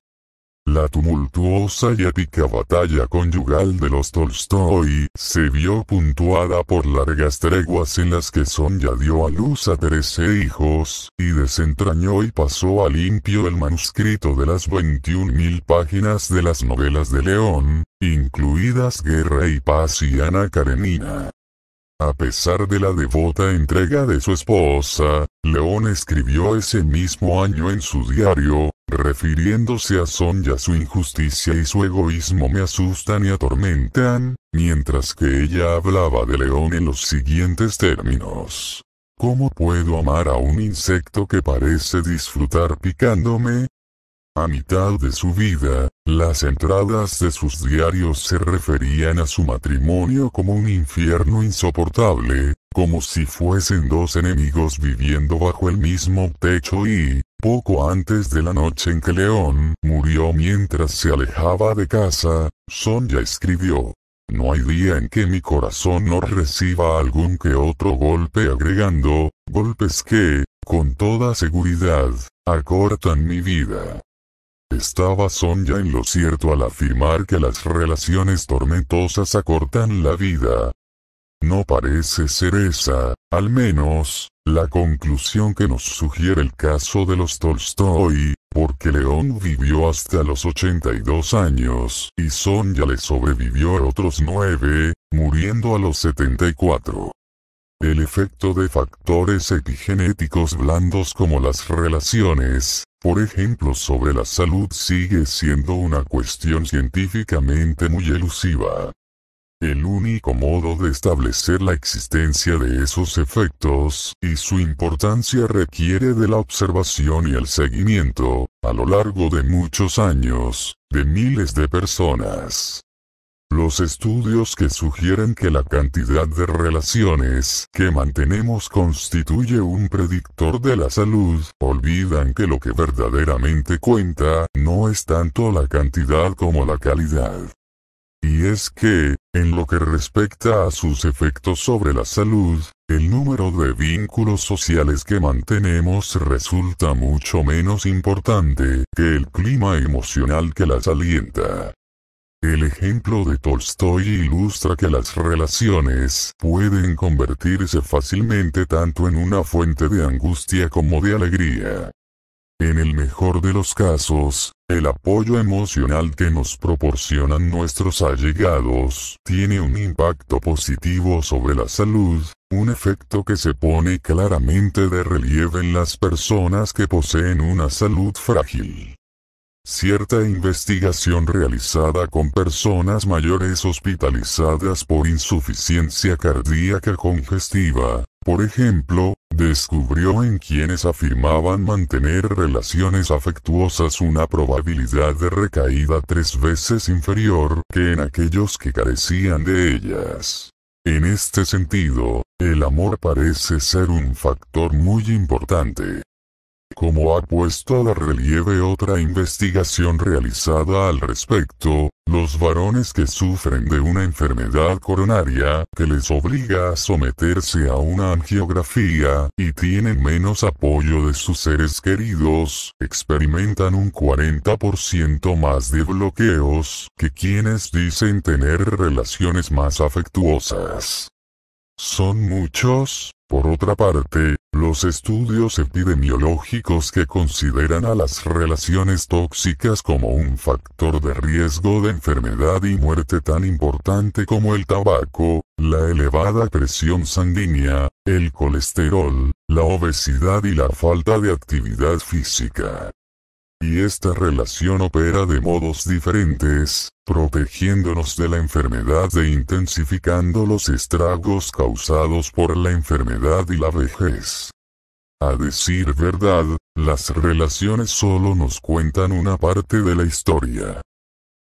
[SPEAKER 1] La tumultuosa y épica batalla conyugal de los Tolstoy se vio puntuada por largas treguas en las que Sonia dio a luz a trece hijos, y desentrañó y pasó a limpio el manuscrito de las mil páginas de las novelas de León, incluidas Guerra y Paz y Ana Karenina. A pesar de la devota entrega de su esposa, León escribió ese mismo año en su diario, refiriéndose a Sonia su injusticia y su egoísmo me asustan y atormentan, mientras que ella hablaba de León en los siguientes términos. ¿Cómo puedo amar a un insecto que parece disfrutar picándome? A mitad de su vida, las entradas de sus diarios se referían a su matrimonio como un infierno insoportable, como si fuesen dos enemigos viviendo bajo el mismo techo y, poco antes de la noche en que León murió mientras se alejaba de casa, Sonia escribió. No hay día en que mi corazón no reciba algún que otro golpe agregando, golpes que, con toda seguridad, acortan mi vida. Estaba Sonia en lo cierto al afirmar que las relaciones tormentosas acortan la vida. No parece ser esa, al menos, la conclusión que nos sugiere el caso de los Tolstoy, porque León vivió hasta los 82 años y Sonia le sobrevivió a otros 9, muriendo a los 74. El efecto de factores epigenéticos blandos como las relaciones, por ejemplo sobre la salud sigue siendo una cuestión científicamente muy elusiva. El único modo de establecer la existencia de esos efectos y su importancia requiere de la observación y el seguimiento, a lo largo de muchos años, de miles de personas. Los estudios que sugieren que la cantidad de relaciones que mantenemos constituye un predictor de la salud, olvidan que lo que verdaderamente cuenta no es tanto la cantidad como la calidad. Y es que, en lo que respecta a sus efectos sobre la salud, el número de vínculos sociales que mantenemos resulta mucho menos importante que el clima emocional que las alienta. El ejemplo de Tolstoy ilustra que las relaciones pueden convertirse fácilmente tanto en una fuente de angustia como de alegría. En el mejor de los casos, el apoyo emocional que nos proporcionan nuestros allegados tiene un impacto positivo sobre la salud, un efecto que se pone claramente de relieve en las personas que poseen una salud frágil. Cierta investigación realizada con personas mayores hospitalizadas por insuficiencia cardíaca congestiva, por ejemplo, descubrió en quienes afirmaban mantener relaciones afectuosas una probabilidad de recaída tres veces inferior que en aquellos que carecían de ellas. En este sentido, el amor parece ser un factor muy importante. Como ha puesto a relieve otra investigación realizada al respecto, los varones que sufren de una enfermedad coronaria que les obliga a someterse a una angiografía y tienen menos apoyo de sus seres queridos, experimentan un 40% más de bloqueos que quienes dicen tener relaciones más afectuosas. Son muchos, por otra parte, los estudios epidemiológicos que consideran a las relaciones tóxicas como un factor de riesgo de enfermedad y muerte tan importante como el tabaco, la elevada presión sanguínea, el colesterol, la obesidad y la falta de actividad física. Y esta relación opera de modos diferentes, protegiéndonos de la enfermedad e intensificando los estragos causados por la enfermedad y la vejez. A decir verdad, las relaciones solo nos cuentan una parte de la historia.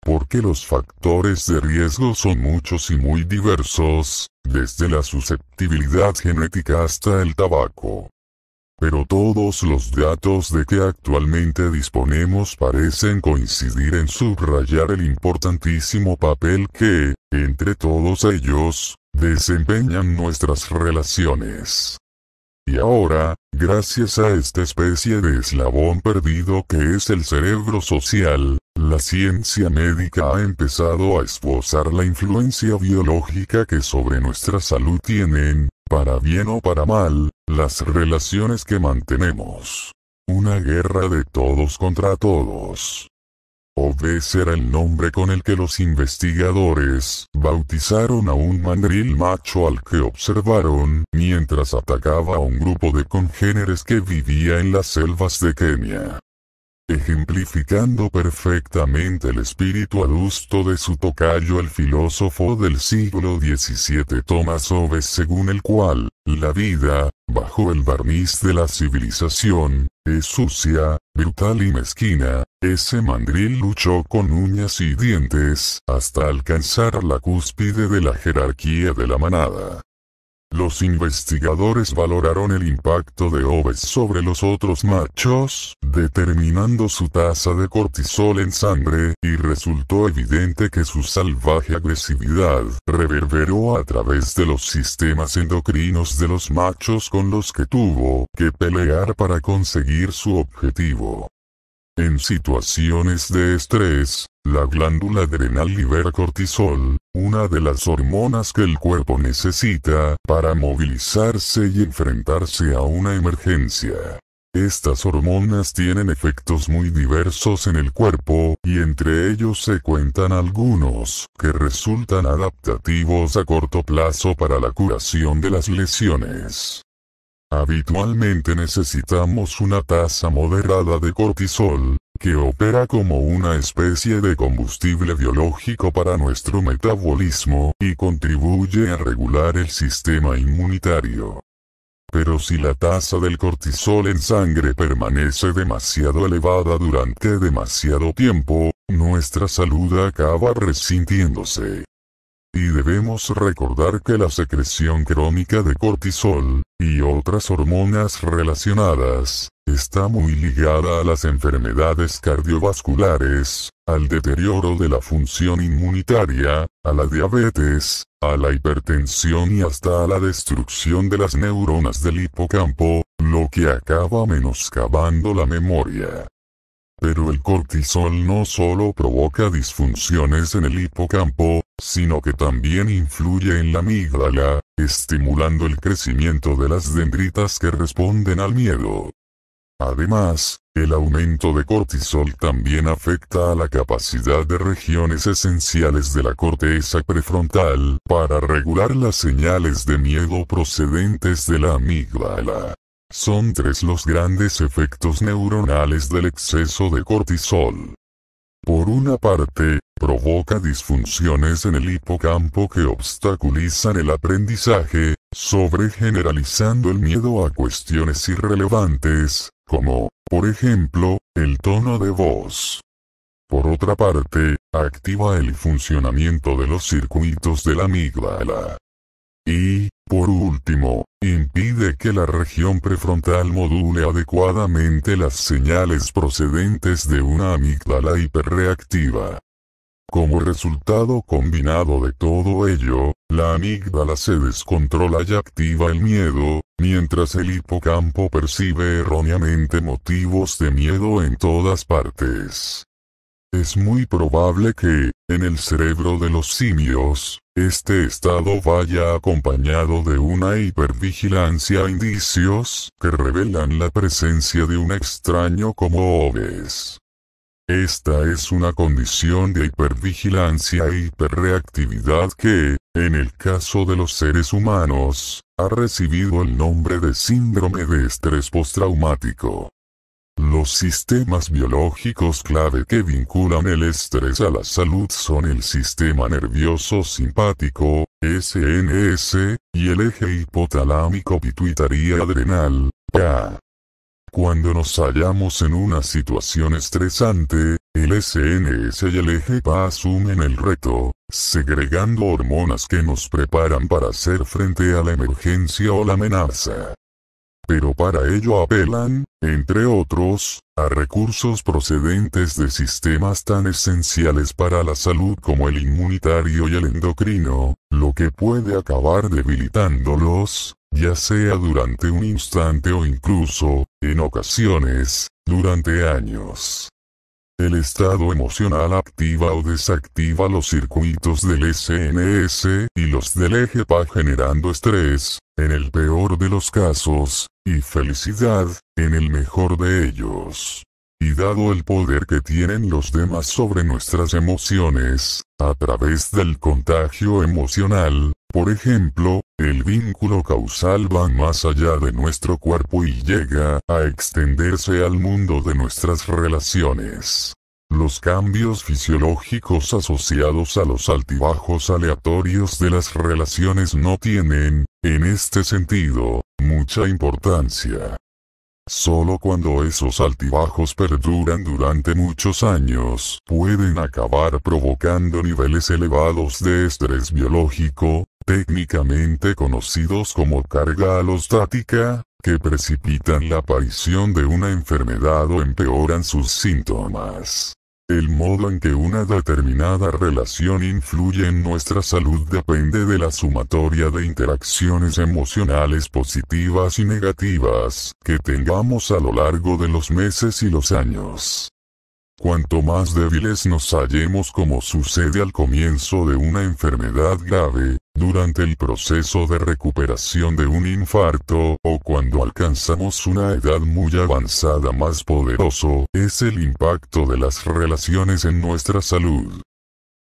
[SPEAKER 1] Porque los factores de riesgo son muchos y muy diversos, desde la susceptibilidad genética hasta el tabaco pero todos los datos de que actualmente disponemos parecen coincidir en subrayar el importantísimo papel que, entre todos ellos, desempeñan nuestras relaciones. Y ahora, gracias a esta especie de eslabón perdido que es el cerebro social, la ciencia médica ha empezado a esbozar la influencia biológica que sobre nuestra salud tienen, para bien o para mal, las relaciones que mantenemos. Una guerra de todos contra todos. Obes era el nombre con el que los investigadores bautizaron a un mandril macho al que observaron mientras atacaba a un grupo de congéneres que vivía en las selvas de Kenia ejemplificando perfectamente el espíritu adusto de su tocayo el filósofo del siglo XVII Thomas Hobbes según el cual, la vida, bajo el barniz de la civilización, es sucia, brutal y mezquina, ese mandril luchó con uñas y dientes hasta alcanzar la cúspide de la jerarquía de la manada. Los investigadores valoraron el impacto de Oves sobre los otros machos, determinando su tasa de cortisol en sangre, y resultó evidente que su salvaje agresividad reverberó a través de los sistemas endocrinos de los machos con los que tuvo que pelear para conseguir su objetivo. En situaciones de estrés, la glándula adrenal libera cortisol, una de las hormonas que el cuerpo necesita para movilizarse y enfrentarse a una emergencia. Estas hormonas tienen efectos muy diversos en el cuerpo, y entre ellos se cuentan algunos, que resultan adaptativos a corto plazo para la curación de las lesiones. Habitualmente necesitamos una tasa moderada de cortisol, que opera como una especie de combustible biológico para nuestro metabolismo y contribuye a regular el sistema inmunitario. Pero si la tasa del cortisol en sangre permanece demasiado elevada durante demasiado tiempo, nuestra salud acaba resintiéndose. Y debemos recordar que la secreción crónica de cortisol, y otras hormonas relacionadas, está muy ligada a las enfermedades cardiovasculares, al deterioro de la función inmunitaria, a la diabetes, a la hipertensión y hasta a la destrucción de las neuronas del hipocampo, lo que acaba menoscabando la memoria. Pero el cortisol no solo provoca disfunciones en el hipocampo, sino que también influye en la amígdala, estimulando el crecimiento de las dendritas que responden al miedo. Además, el aumento de cortisol también afecta a la capacidad de regiones esenciales de la corteza prefrontal para regular las señales de miedo procedentes de la amígdala. Son tres los grandes efectos neuronales del exceso de cortisol. Por una parte, provoca disfunciones en el hipocampo que obstaculizan el aprendizaje, sobregeneralizando el miedo a cuestiones irrelevantes, como, por ejemplo, el tono de voz. Por otra parte, activa el funcionamiento de los circuitos de la amígdala. Y, por último, impide que la región prefrontal module adecuadamente las señales procedentes de una amígdala hiperreactiva. Como resultado combinado de todo ello, la amígdala se descontrola y activa el miedo, mientras el hipocampo percibe erróneamente motivos de miedo en todas partes. Es muy probable que, en el cerebro de los simios, este estado vaya acompañado de una hipervigilancia a e indicios que revelan la presencia de un extraño como Oves. Esta es una condición de hipervigilancia e hiperreactividad que, en el caso de los seres humanos, ha recibido el nombre de síndrome de estrés postraumático. Los sistemas biológicos clave que vinculan el estrés a la salud son el sistema nervioso simpático, SNS, y el eje hipotalámico pituitario adrenal, PA. Cuando nos hallamos en una situación estresante, el SNS y el eje PA asumen el reto, segregando hormonas que nos preparan para hacer frente a la emergencia o la amenaza. Pero para ello apelan, entre otros, a recursos procedentes de sistemas tan esenciales para la salud como el inmunitario y el endocrino, lo que puede acabar debilitándolos, ya sea durante un instante o incluso, en ocasiones, durante años. El estado emocional activa o desactiva los circuitos del SNS y los del eje generando estrés, en el peor de los casos, y felicidad, en el mejor de ellos. Y dado el poder que tienen los demás sobre nuestras emociones, a través del contagio emocional, por ejemplo, el vínculo causal va más allá de nuestro cuerpo y llega a extenderse al mundo de nuestras relaciones. Los cambios fisiológicos asociados a los altibajos aleatorios de las relaciones no tienen, en este sentido, mucha importancia. Solo cuando esos altibajos perduran durante muchos años, pueden acabar provocando niveles elevados de estrés biológico, técnicamente conocidos como carga alostática, que precipitan la aparición de una enfermedad o empeoran sus síntomas. El modo en que una determinada relación influye en nuestra salud depende de la sumatoria de interacciones emocionales positivas y negativas que tengamos a lo largo de los meses y los años. Cuanto más débiles nos hallemos como sucede al comienzo de una enfermedad grave, durante el proceso de recuperación de un infarto o cuando alcanzamos una edad muy avanzada más poderoso, es el impacto de las relaciones en nuestra salud.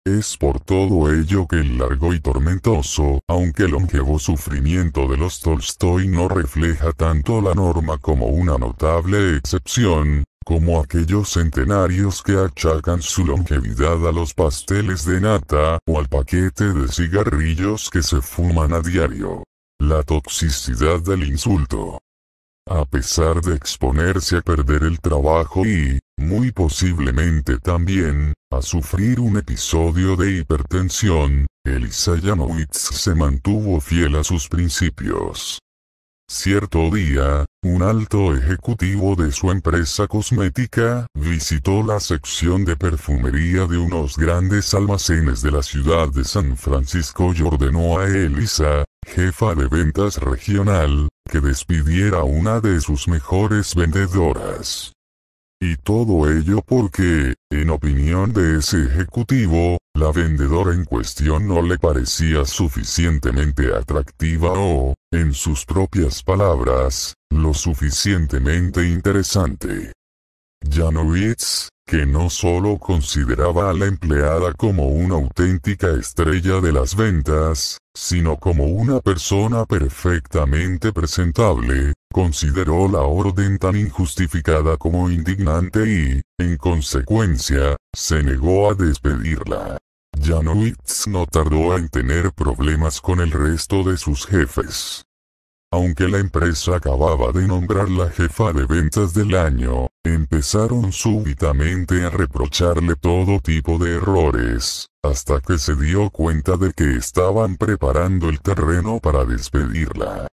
[SPEAKER 1] Es por todo ello que el largo y tormentoso, aunque longevo sufrimiento de los Tolstoy no refleja tanto la norma como una notable excepción, como aquellos centenarios que achacan su longevidad a los pasteles de nata o al paquete de cigarrillos que se fuman a diario. La toxicidad del insulto. A pesar de exponerse a perder el trabajo y, muy posiblemente también, a sufrir un episodio de hipertensión, Elisa Janowitz se mantuvo fiel a sus principios. Cierto día, un alto ejecutivo de su empresa cosmética visitó la sección de perfumería de unos grandes almacenes de la ciudad de San Francisco y ordenó a Elisa, jefa de ventas regional, que despidiera a una de sus mejores vendedoras. Y todo ello porque, en opinión de ese ejecutivo, la vendedora en cuestión no le parecía suficientemente atractiva o, en sus propias palabras, lo suficientemente interesante. Janowitz, que no solo consideraba a la empleada como una auténtica estrella de las ventas, sino como una persona perfectamente presentable, consideró la orden tan injustificada como indignante y, en consecuencia, se negó a despedirla. Janowitz no tardó en tener problemas con el resto de sus jefes. Aunque la empresa acababa de nombrar la jefa de ventas del año, Empezaron súbitamente a reprocharle todo tipo de errores, hasta que se dio cuenta de que estaban preparando el terreno para despedirla.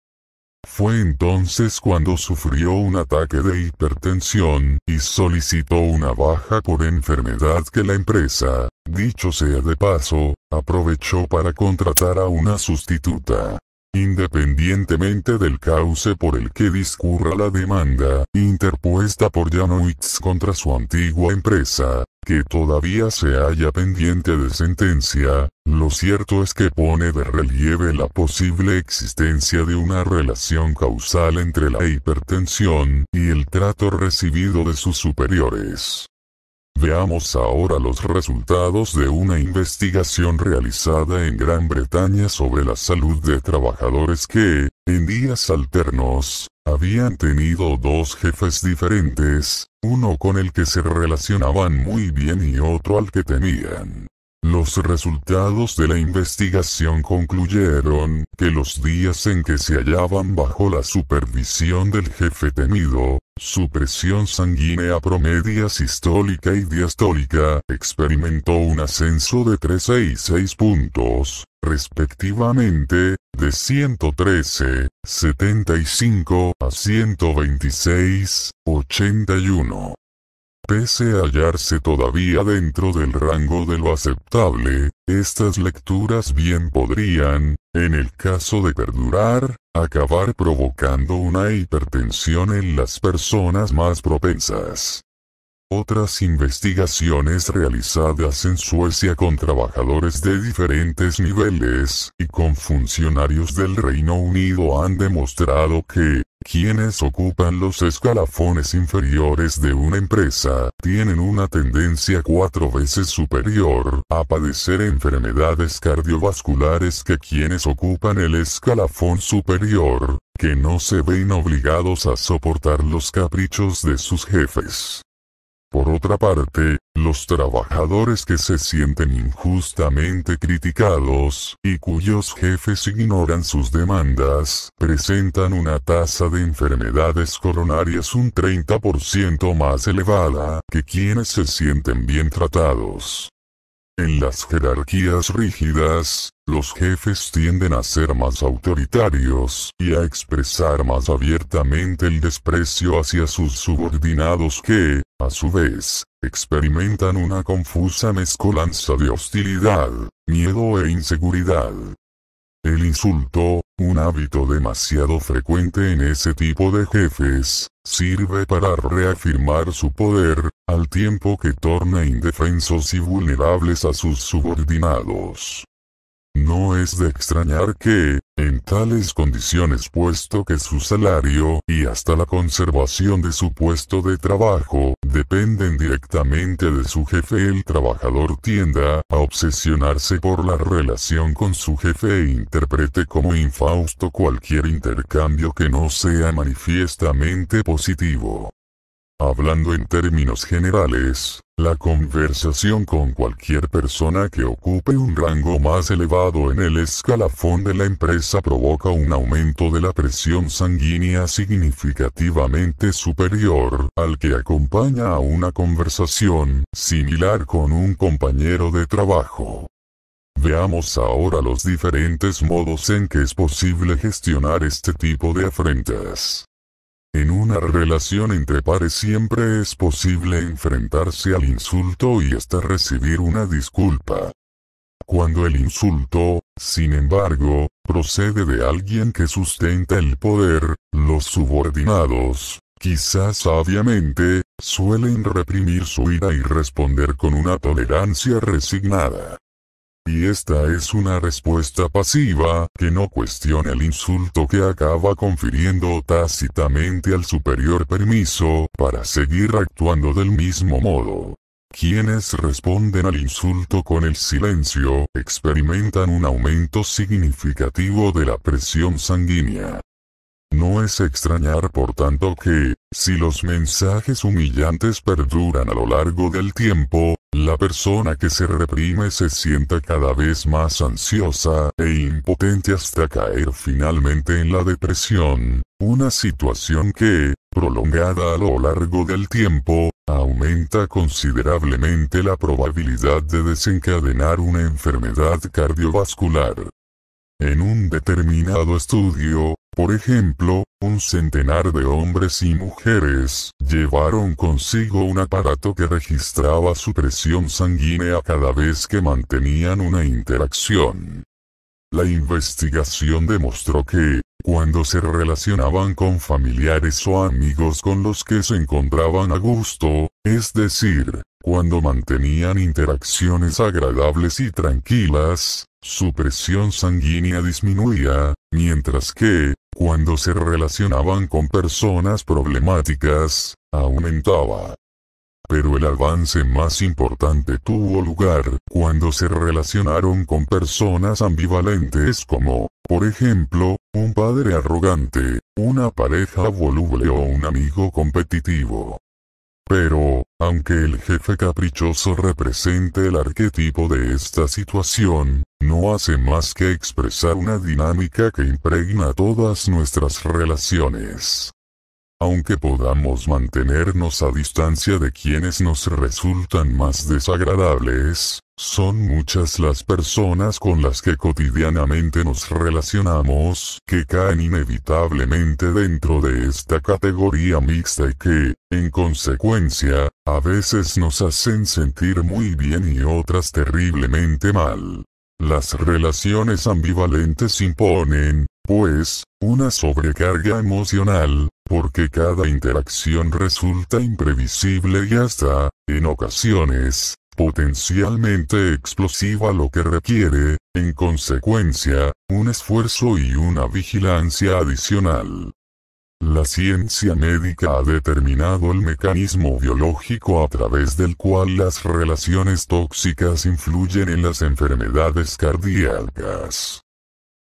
[SPEAKER 1] Fue entonces cuando sufrió un ataque de hipertensión, y solicitó una baja por enfermedad que la empresa, dicho sea de paso, aprovechó para contratar a una sustituta. Independientemente del cauce por el que discurra la demanda, interpuesta por Janowitz contra su antigua empresa, que todavía se halla pendiente de sentencia, lo cierto es que pone de relieve la posible existencia de una relación causal entre la hipertensión y el trato recibido de sus superiores. Veamos ahora los resultados de una investigación realizada en Gran Bretaña sobre la salud de trabajadores que, en días alternos, habían tenido dos jefes diferentes, uno con el que se relacionaban muy bien y otro al que temían. Los resultados de la investigación concluyeron que los días en que se hallaban bajo la supervisión del jefe tenido, su presión sanguínea promedia sistólica y diastólica experimentó un ascenso de 13 y 6 puntos, respectivamente, de 113, 75 a 126, 81. Pese a hallarse todavía dentro del rango de lo aceptable, estas lecturas bien podrían, en el caso de perdurar, acabar provocando una hipertensión en las personas más propensas. Otras investigaciones realizadas en Suecia con trabajadores de diferentes niveles y con funcionarios del Reino Unido han demostrado que, quienes ocupan los escalafones inferiores de una empresa tienen una tendencia cuatro veces superior a padecer enfermedades cardiovasculares que quienes ocupan el escalafón superior, que no se ven obligados a soportar los caprichos de sus jefes. Por otra parte, los trabajadores que se sienten injustamente criticados, y cuyos jefes ignoran sus demandas, presentan una tasa de enfermedades coronarias un 30% más elevada que quienes se sienten bien tratados. En las jerarquías rígidas, los jefes tienden a ser más autoritarios y a expresar más abiertamente el desprecio hacia sus subordinados que, a su vez, experimentan una confusa mezcolanza de hostilidad, miedo e inseguridad. El insulto, un hábito demasiado frecuente en ese tipo de jefes, sirve para reafirmar su poder, al tiempo que torna indefensos y vulnerables a sus subordinados. No es de extrañar que, en tales condiciones puesto que su salario y hasta la conservación de su puesto de trabajo dependen directamente de su jefe el trabajador tienda a obsesionarse por la relación con su jefe e interprete como infausto cualquier intercambio que no sea manifiestamente positivo. Hablando en términos generales, la conversación con cualquier persona que ocupe un rango más elevado en el escalafón de la empresa provoca un aumento de la presión sanguínea significativamente superior al que acompaña a una conversación similar con un compañero de trabajo. Veamos ahora los diferentes modos en que es posible gestionar este tipo de afrentas. En una relación entre pares siempre es posible enfrentarse al insulto y hasta recibir una disculpa. Cuando el insulto, sin embargo, procede de alguien que sustenta el poder, los subordinados, quizás sabiamente, suelen reprimir su ira y responder con una tolerancia resignada. Y esta es una respuesta pasiva, que no cuestiona el insulto que acaba confiriendo tácitamente al superior permiso, para seguir actuando del mismo modo. Quienes responden al insulto con el silencio, experimentan un aumento significativo de la presión sanguínea. No es extrañar por tanto que, si los mensajes humillantes perduran a lo largo del tiempo, la persona que se reprime se sienta cada vez más ansiosa e impotente hasta caer finalmente en la depresión, una situación que, prolongada a lo largo del tiempo, aumenta considerablemente la probabilidad de desencadenar una enfermedad cardiovascular. En un determinado estudio, por ejemplo, un centenar de hombres y mujeres, llevaron consigo un aparato que registraba su presión sanguínea cada vez que mantenían una interacción. La investigación demostró que, cuando se relacionaban con familiares o amigos con los que se encontraban a gusto, es decir, cuando mantenían interacciones agradables y tranquilas, su presión sanguínea disminuía, mientras que, cuando se relacionaban con personas problemáticas, aumentaba. Pero el avance más importante tuvo lugar cuando se relacionaron con personas ambivalentes como, por ejemplo, un padre arrogante, una pareja voluble o un amigo competitivo. Pero, aunque el jefe caprichoso represente el arquetipo de esta situación, no hace más que expresar una dinámica que impregna todas nuestras relaciones aunque podamos mantenernos a distancia de quienes nos resultan más desagradables, son muchas las personas con las que cotidianamente nos relacionamos que caen inevitablemente dentro de esta categoría mixta y que, en consecuencia, a veces nos hacen sentir muy bien y otras terriblemente mal. Las relaciones ambivalentes imponen, pues, una sobrecarga emocional, porque cada interacción resulta imprevisible y hasta, en ocasiones, potencialmente explosiva lo que requiere, en consecuencia, un esfuerzo y una vigilancia adicional. La ciencia médica ha determinado el mecanismo biológico a través del cual las relaciones tóxicas influyen en las enfermedades cardíacas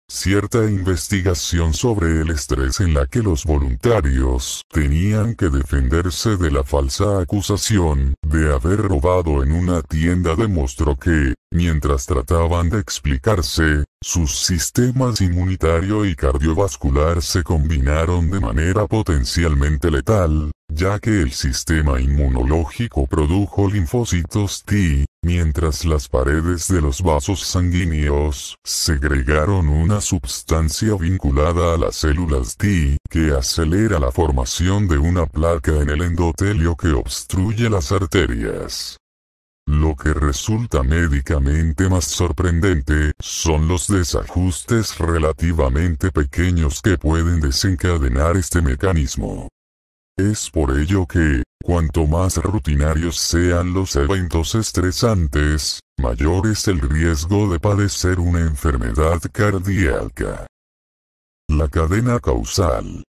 [SPEAKER 1] cierta investigación sobre el estrés en la que los voluntarios tenían que defenderse de la falsa acusación de haber robado en una tienda demostró que, mientras trataban de explicarse, sus sistemas inmunitario y cardiovascular se combinaron de manera potencialmente letal, ya que el sistema inmunológico produjo linfocitos T, mientras las paredes de los vasos sanguíneos segregaron una sustancia vinculada a las células T, que acelera la formación de una placa en el endotelio que obstruye las arterias. Lo que resulta médicamente más sorprendente son los desajustes relativamente pequeños que pueden desencadenar este mecanismo. Es por ello que, cuanto más rutinarios sean los eventos estresantes, mayor es el riesgo de padecer una enfermedad cardíaca. La cadena causal.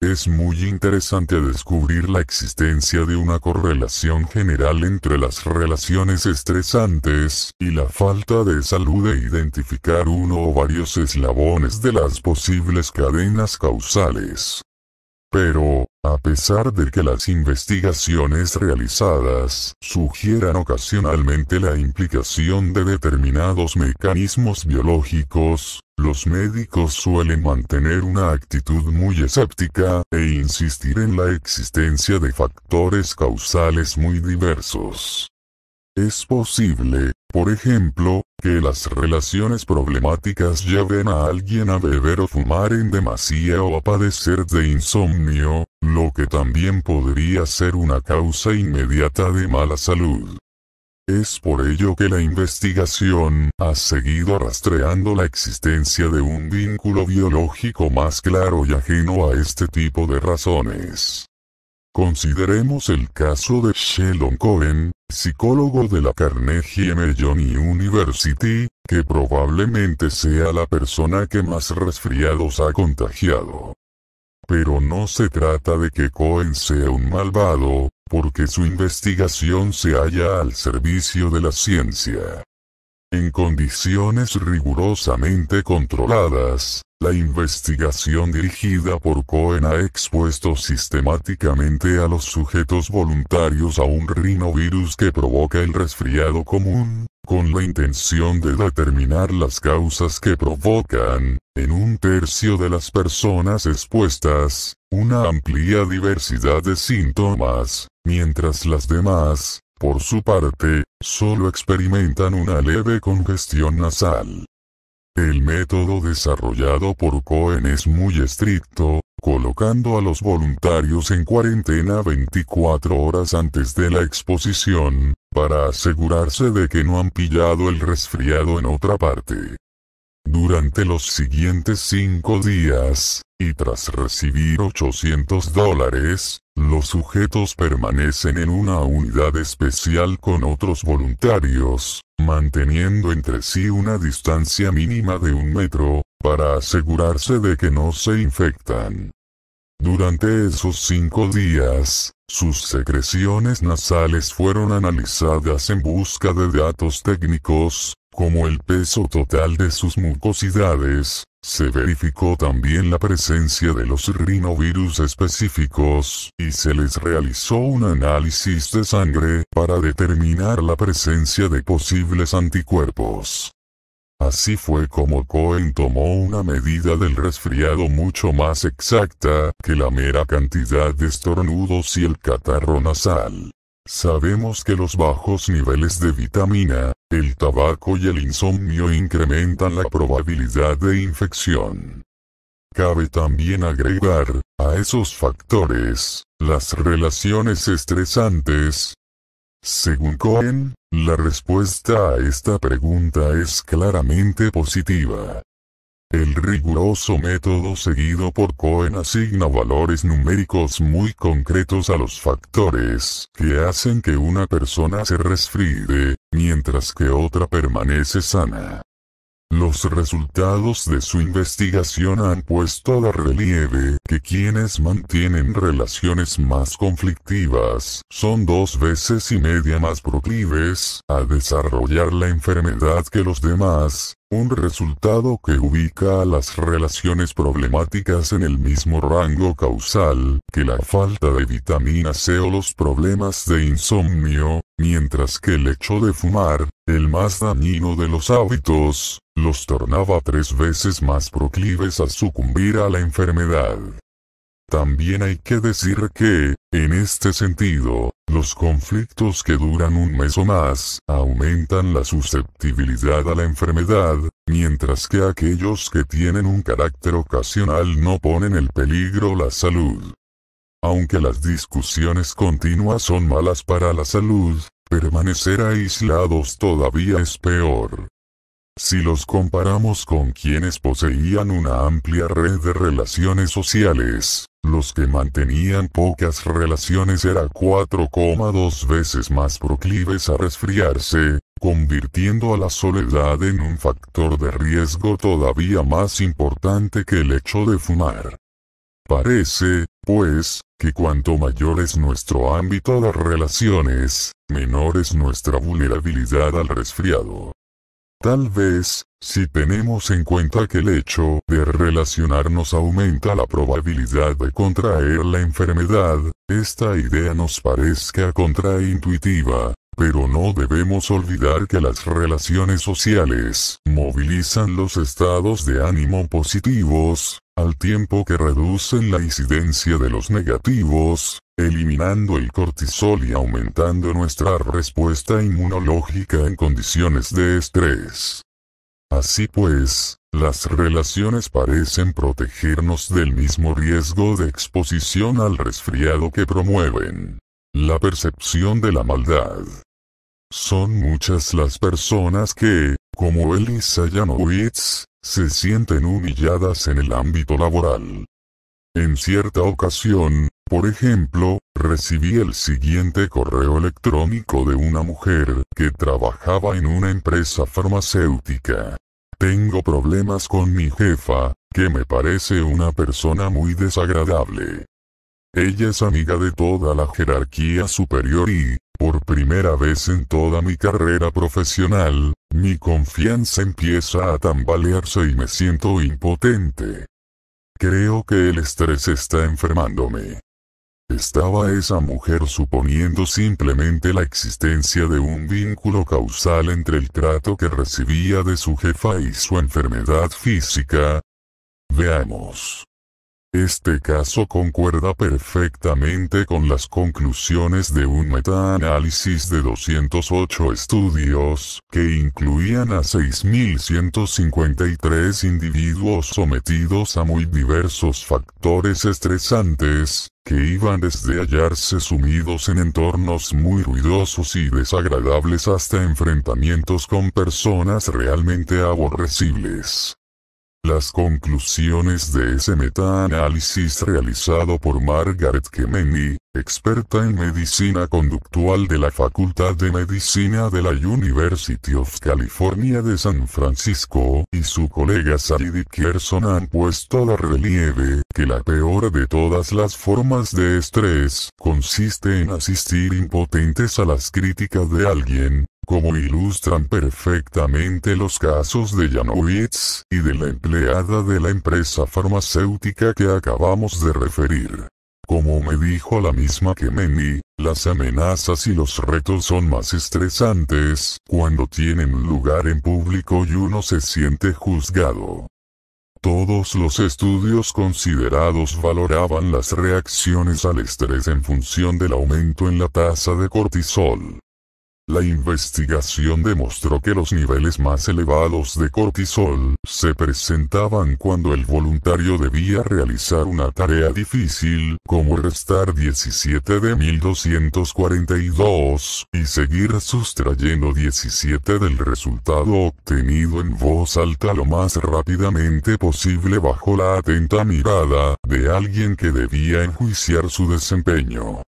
[SPEAKER 1] Es muy interesante descubrir la existencia de una correlación general entre las relaciones estresantes y la falta de salud e identificar uno o varios eslabones de las posibles cadenas causales. Pero, a pesar de que las investigaciones realizadas sugieran ocasionalmente la implicación de determinados mecanismos biológicos, los médicos suelen mantener una actitud muy escéptica e insistir en la existencia de factores causales muy diversos. Es posible, por ejemplo, que las relaciones problemáticas lleven a alguien a beber o fumar en demasía o a padecer de insomnio, lo que también podría ser una causa inmediata de mala salud. Es por ello que la investigación ha seguido rastreando la existencia de un vínculo biológico más claro y ajeno a este tipo de razones. Consideremos el caso de Sheldon Cohen, psicólogo de la Carnegie Mellon University, que probablemente sea la persona que más resfriados ha contagiado. Pero no se trata de que Cohen sea un malvado, porque su investigación se halla al servicio de la ciencia. En condiciones rigurosamente controladas, la investigación dirigida por Cohen ha expuesto sistemáticamente a los sujetos voluntarios a un rinovirus que provoca el resfriado común, con la intención de determinar las causas que provocan, en un tercio de las personas expuestas, una amplia diversidad de síntomas, mientras las demás, por su parte, solo experimentan una leve congestión nasal. El método desarrollado por Cohen es muy estricto, colocando a los voluntarios en cuarentena 24 horas antes de la exposición, para asegurarse de que no han pillado el resfriado en otra parte. Durante los siguientes cinco días, y tras recibir 800 dólares, los sujetos permanecen en una unidad especial con otros voluntarios, manteniendo entre sí una distancia mínima de un metro, para asegurarse de que no se infectan. Durante esos cinco días, sus secreciones nasales fueron analizadas en busca de datos técnicos, como el peso total de sus mucosidades, se verificó también la presencia de los rinovirus específicos, y se les realizó un análisis de sangre para determinar la presencia de posibles anticuerpos. Así fue como Cohen tomó una medida del resfriado mucho más exacta que la mera cantidad de estornudos y el catarro nasal. Sabemos que los bajos niveles de vitamina el tabaco y el insomnio incrementan la probabilidad de infección. Cabe también agregar, a esos factores, las relaciones estresantes. Según Cohen, la respuesta a esta pregunta es claramente positiva. El riguroso método seguido por Cohen asigna valores numéricos muy concretos a los factores que hacen que una persona se resfríe, mientras que otra permanece sana. Los resultados de su investigación han puesto a relieve que quienes mantienen relaciones más conflictivas son dos veces y media más proclives a desarrollar la enfermedad que los demás, un resultado que ubica a las relaciones problemáticas en el mismo rango causal que la falta de vitamina C o los problemas de insomnio, mientras que el hecho de fumar el más dañino de los hábitos, los tornaba tres veces más proclives a sucumbir a la enfermedad. También hay que decir que, en este sentido, los conflictos que duran un mes o más aumentan la susceptibilidad a la enfermedad, mientras que aquellos que tienen un carácter ocasional no ponen en peligro la salud. Aunque las discusiones continuas son malas para la salud, Permanecer aislados todavía es peor. Si los comparamos con quienes poseían una amplia red de relaciones sociales, los que mantenían pocas relaciones eran 4,2 veces más proclives a resfriarse, convirtiendo a la soledad en un factor de riesgo todavía más importante que el hecho de fumar. Parece, pues, que cuanto mayor es nuestro ámbito de relaciones, menor es nuestra vulnerabilidad al resfriado. Tal vez, si tenemos en cuenta que el hecho de relacionarnos aumenta la probabilidad de contraer la enfermedad, esta idea nos parezca contraintuitiva, pero no debemos olvidar que las relaciones sociales movilizan los estados de ánimo positivos, al tiempo que reducen la incidencia de los negativos, eliminando el cortisol y aumentando nuestra respuesta inmunológica en condiciones de estrés. Así pues, las relaciones parecen protegernos del mismo riesgo de exposición al resfriado que promueven. La percepción de la maldad. Son muchas las personas que, como Elisa Janowitz, se sienten humilladas en el ámbito laboral. En cierta ocasión, por ejemplo, recibí el siguiente correo electrónico de una mujer que trabajaba en una empresa farmacéutica. Tengo problemas con mi jefa, que me parece una persona muy desagradable. Ella es amiga de toda la jerarquía superior y, por primera vez en toda mi carrera profesional, mi confianza empieza a tambalearse y me siento impotente. Creo que el estrés está enfermándome. Estaba esa mujer suponiendo simplemente la existencia de un vínculo causal entre el trato que recibía de su jefa y su enfermedad física. Veamos. Este caso concuerda perfectamente con las conclusiones de un metaanálisis de 208 estudios, que incluían a 6.153 individuos sometidos a muy diversos factores estresantes, que iban desde hallarse sumidos en entornos muy ruidosos y desagradables hasta enfrentamientos con personas realmente aborrecibles. Las conclusiones de ese metaanálisis realizado por Margaret Kemeny, experta en medicina conductual de la Facultad de Medicina de la University of California de San Francisco, y su colega Sally Dickerson han puesto a relieve que la peor de todas las formas de estrés consiste en asistir impotentes a las críticas de alguien como ilustran perfectamente los casos de Janowitz y de la empleada de la empresa farmacéutica que acabamos de referir. Como me dijo la misma Kemeni, las amenazas y los retos son más estresantes cuando tienen lugar en público y uno se siente juzgado. Todos los estudios considerados valoraban las reacciones al estrés en función del aumento en la tasa de cortisol. La investigación demostró que los niveles más elevados de cortisol se presentaban cuando el voluntario debía realizar una tarea difícil, como restar 17 de 1242, y seguir sustrayendo 17 del resultado obtenido en voz alta lo más rápidamente posible bajo la atenta mirada de alguien que debía enjuiciar su desempeño.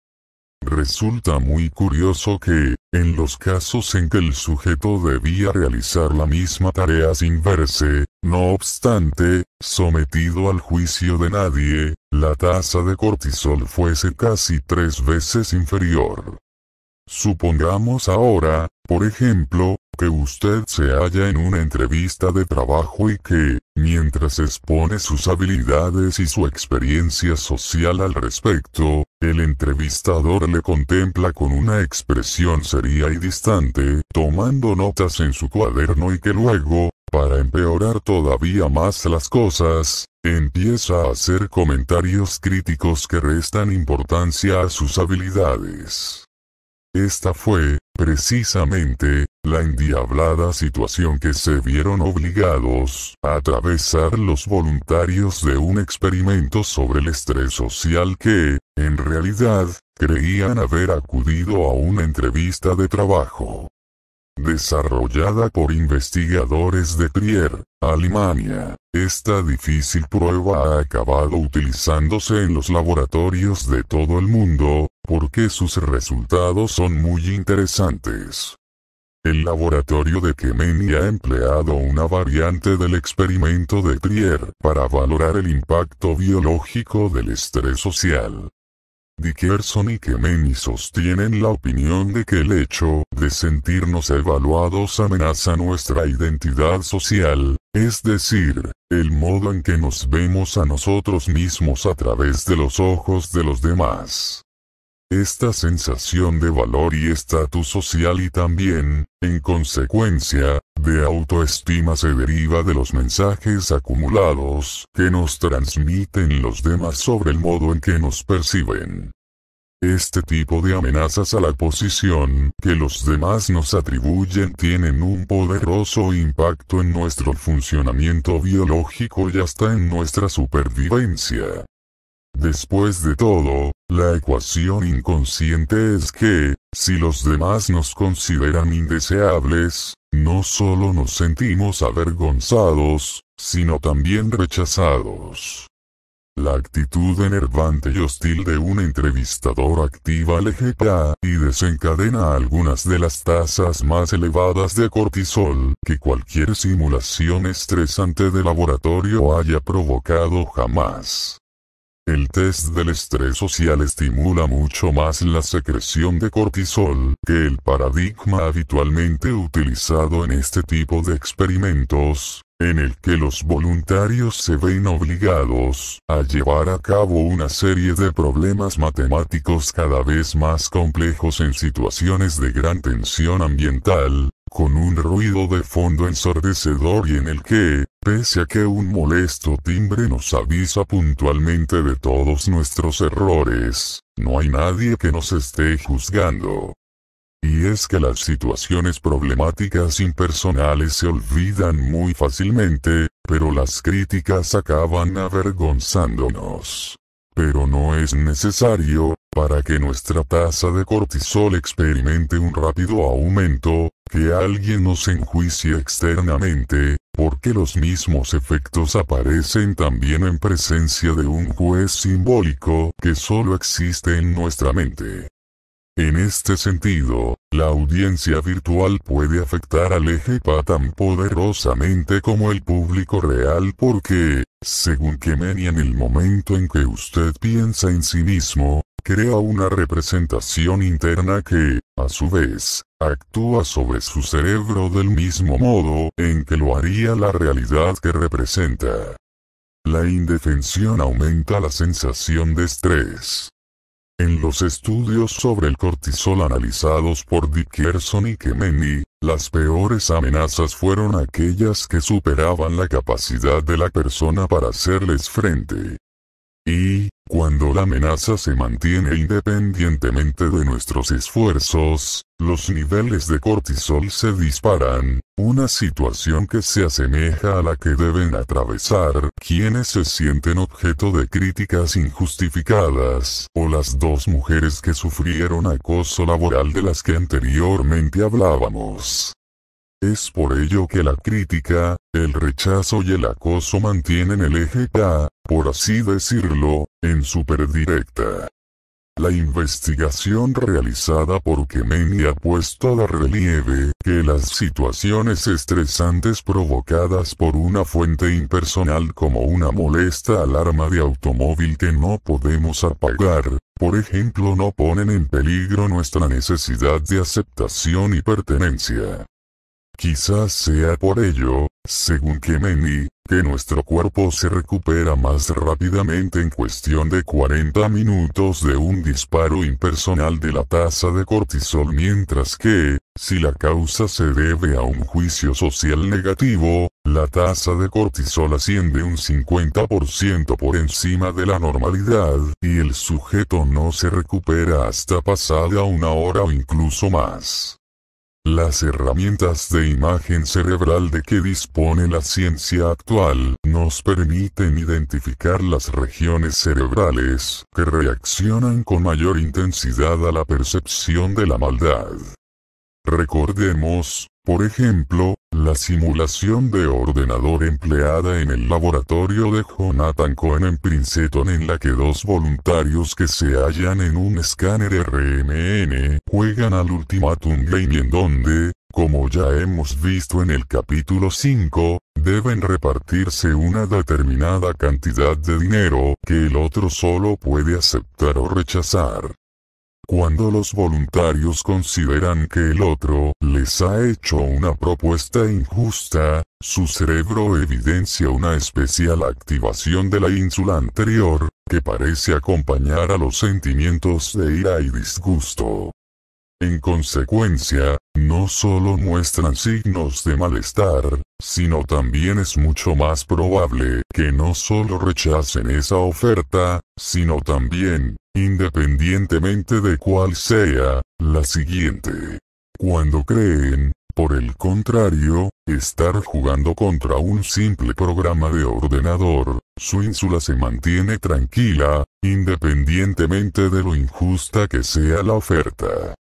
[SPEAKER 1] Resulta muy curioso que, en los casos en que el sujeto debía realizar la misma tarea sin verse, no obstante, sometido al juicio de nadie, la tasa de cortisol fuese casi tres veces inferior. Supongamos ahora, por ejemplo, que usted se halla en una entrevista de trabajo y que, mientras expone sus habilidades y su experiencia social al respecto, el entrevistador le contempla con una expresión seria y distante, tomando notas en su cuaderno y que luego, para empeorar todavía más las cosas, empieza a hacer comentarios críticos que restan importancia a sus habilidades. Esta fue, precisamente, la endiablada situación que se vieron obligados a atravesar los voluntarios de un experimento sobre el estrés social que, en realidad, creían haber acudido a una entrevista de trabajo. Desarrollada por investigadores de Trier, Alemania, esta difícil prueba ha acabado utilizándose en los laboratorios de todo el mundo, porque sus resultados son muy interesantes. El laboratorio de Kemeni ha empleado una variante del experimento de Trier para valorar el impacto biológico del estrés social. Dickerson y Kemeni sostienen la opinión de que el hecho de sentirnos evaluados amenaza nuestra identidad social, es decir, el modo en que nos vemos a nosotros mismos a través de los ojos de los demás. Esta sensación de valor y estatus social y también, en consecuencia, de autoestima se deriva de los mensajes acumulados que nos transmiten los demás sobre el modo en que nos perciben. Este tipo de amenazas a la posición que los demás nos atribuyen tienen un poderoso impacto en nuestro funcionamiento biológico y hasta en nuestra supervivencia. Después de todo, la ecuación inconsciente es que, si los demás nos consideran indeseables, no solo nos sentimos avergonzados, sino también rechazados. La actitud enervante y hostil de un entrevistador activa el eje y desencadena algunas de las tasas más elevadas de cortisol que cualquier simulación estresante de laboratorio haya provocado jamás. El test del estrés social estimula mucho más la secreción de cortisol que el paradigma habitualmente utilizado en este tipo de experimentos, en el que los voluntarios se ven obligados a llevar a cabo una serie de problemas matemáticos cada vez más complejos en situaciones de gran tensión ambiental, con un ruido de fondo ensordecedor y en el que, pese a que un molesto timbre nos avisa puntualmente de todos nuestros errores, no hay nadie que nos esté juzgando. Y es que las situaciones problemáticas impersonales se olvidan muy fácilmente, pero las críticas acaban avergonzándonos. Pero no es necesario, para que nuestra tasa de cortisol experimente un rápido aumento, que alguien nos enjuicie externamente, porque los mismos efectos aparecen también en presencia de un juez simbólico que solo existe en nuestra mente. En este sentido, la audiencia virtual puede afectar al ejepa tan poderosamente como el público real porque, según que en el momento en que usted piensa en sí mismo, crea una representación interna que, a su vez, actúa sobre su cerebro del mismo modo en que lo haría la realidad que representa. La indefensión aumenta la sensación de estrés. En los estudios sobre el cortisol analizados por Dickerson y Kemeny, las peores amenazas fueron aquellas que superaban la capacidad de la persona para hacerles frente, y, cuando la amenaza se mantiene independientemente de nuestros esfuerzos, los niveles de cortisol se disparan, una situación que se asemeja a la que deben atravesar quienes se sienten objeto de críticas injustificadas, o las dos mujeres que sufrieron acoso laboral de las que anteriormente hablábamos. Es por ello que la crítica, el rechazo y el acoso mantienen el eje K, por así decirlo, en superdirecta. La investigación realizada por Kemeni ha puesto a relieve que las situaciones estresantes provocadas por una fuente impersonal como una molesta alarma de automóvil que no podemos apagar, por ejemplo, no ponen en peligro nuestra necesidad de aceptación y pertenencia. Quizás sea por ello, según Kemeni, que nuestro cuerpo se recupera más rápidamente en cuestión de 40 minutos de un disparo impersonal de la tasa de cortisol mientras que, si la causa se debe a un juicio social negativo, la tasa de cortisol asciende un 50% por encima de la normalidad y el sujeto no se recupera hasta pasada una hora o incluso más. Las herramientas de imagen cerebral de que dispone la ciencia actual nos permiten identificar las regiones cerebrales que reaccionan con mayor intensidad a la percepción de la maldad. Recordemos por ejemplo, la simulación de ordenador empleada en el laboratorio de Jonathan Cohen en Princeton en la que dos voluntarios que se hallan en un escáner RMN juegan al Ultimatum Game en donde, como ya hemos visto en el capítulo 5, deben repartirse una determinada cantidad de dinero que el otro solo puede aceptar o rechazar cuando los voluntarios consideran que el otro les ha hecho una propuesta injusta, su cerebro evidencia una especial activación de la ínsula anterior, que parece acompañar a los sentimientos de ira y disgusto. En consecuencia, no solo muestran signos de malestar, sino también es mucho más probable que no solo rechacen esa oferta, sino también independientemente de cuál sea, la siguiente. Cuando creen, por el contrario, estar jugando contra un simple programa de ordenador, su ínsula se mantiene tranquila, independientemente de lo injusta que sea la oferta.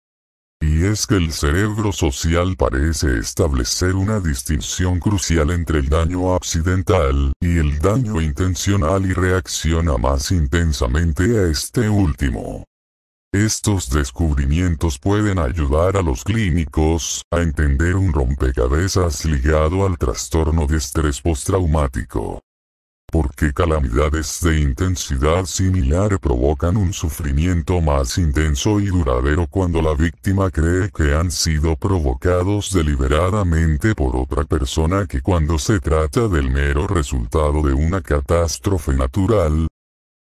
[SPEAKER 1] Y es que el cerebro social parece establecer una distinción crucial entre el daño accidental y el daño intencional y reacciona más intensamente a este último. Estos descubrimientos pueden ayudar a los clínicos a entender un rompecabezas ligado al trastorno de estrés postraumático porque calamidades de intensidad similar provocan un sufrimiento más intenso y duradero cuando la víctima cree que han sido provocados deliberadamente por otra persona que cuando se trata del mero resultado de una catástrofe natural.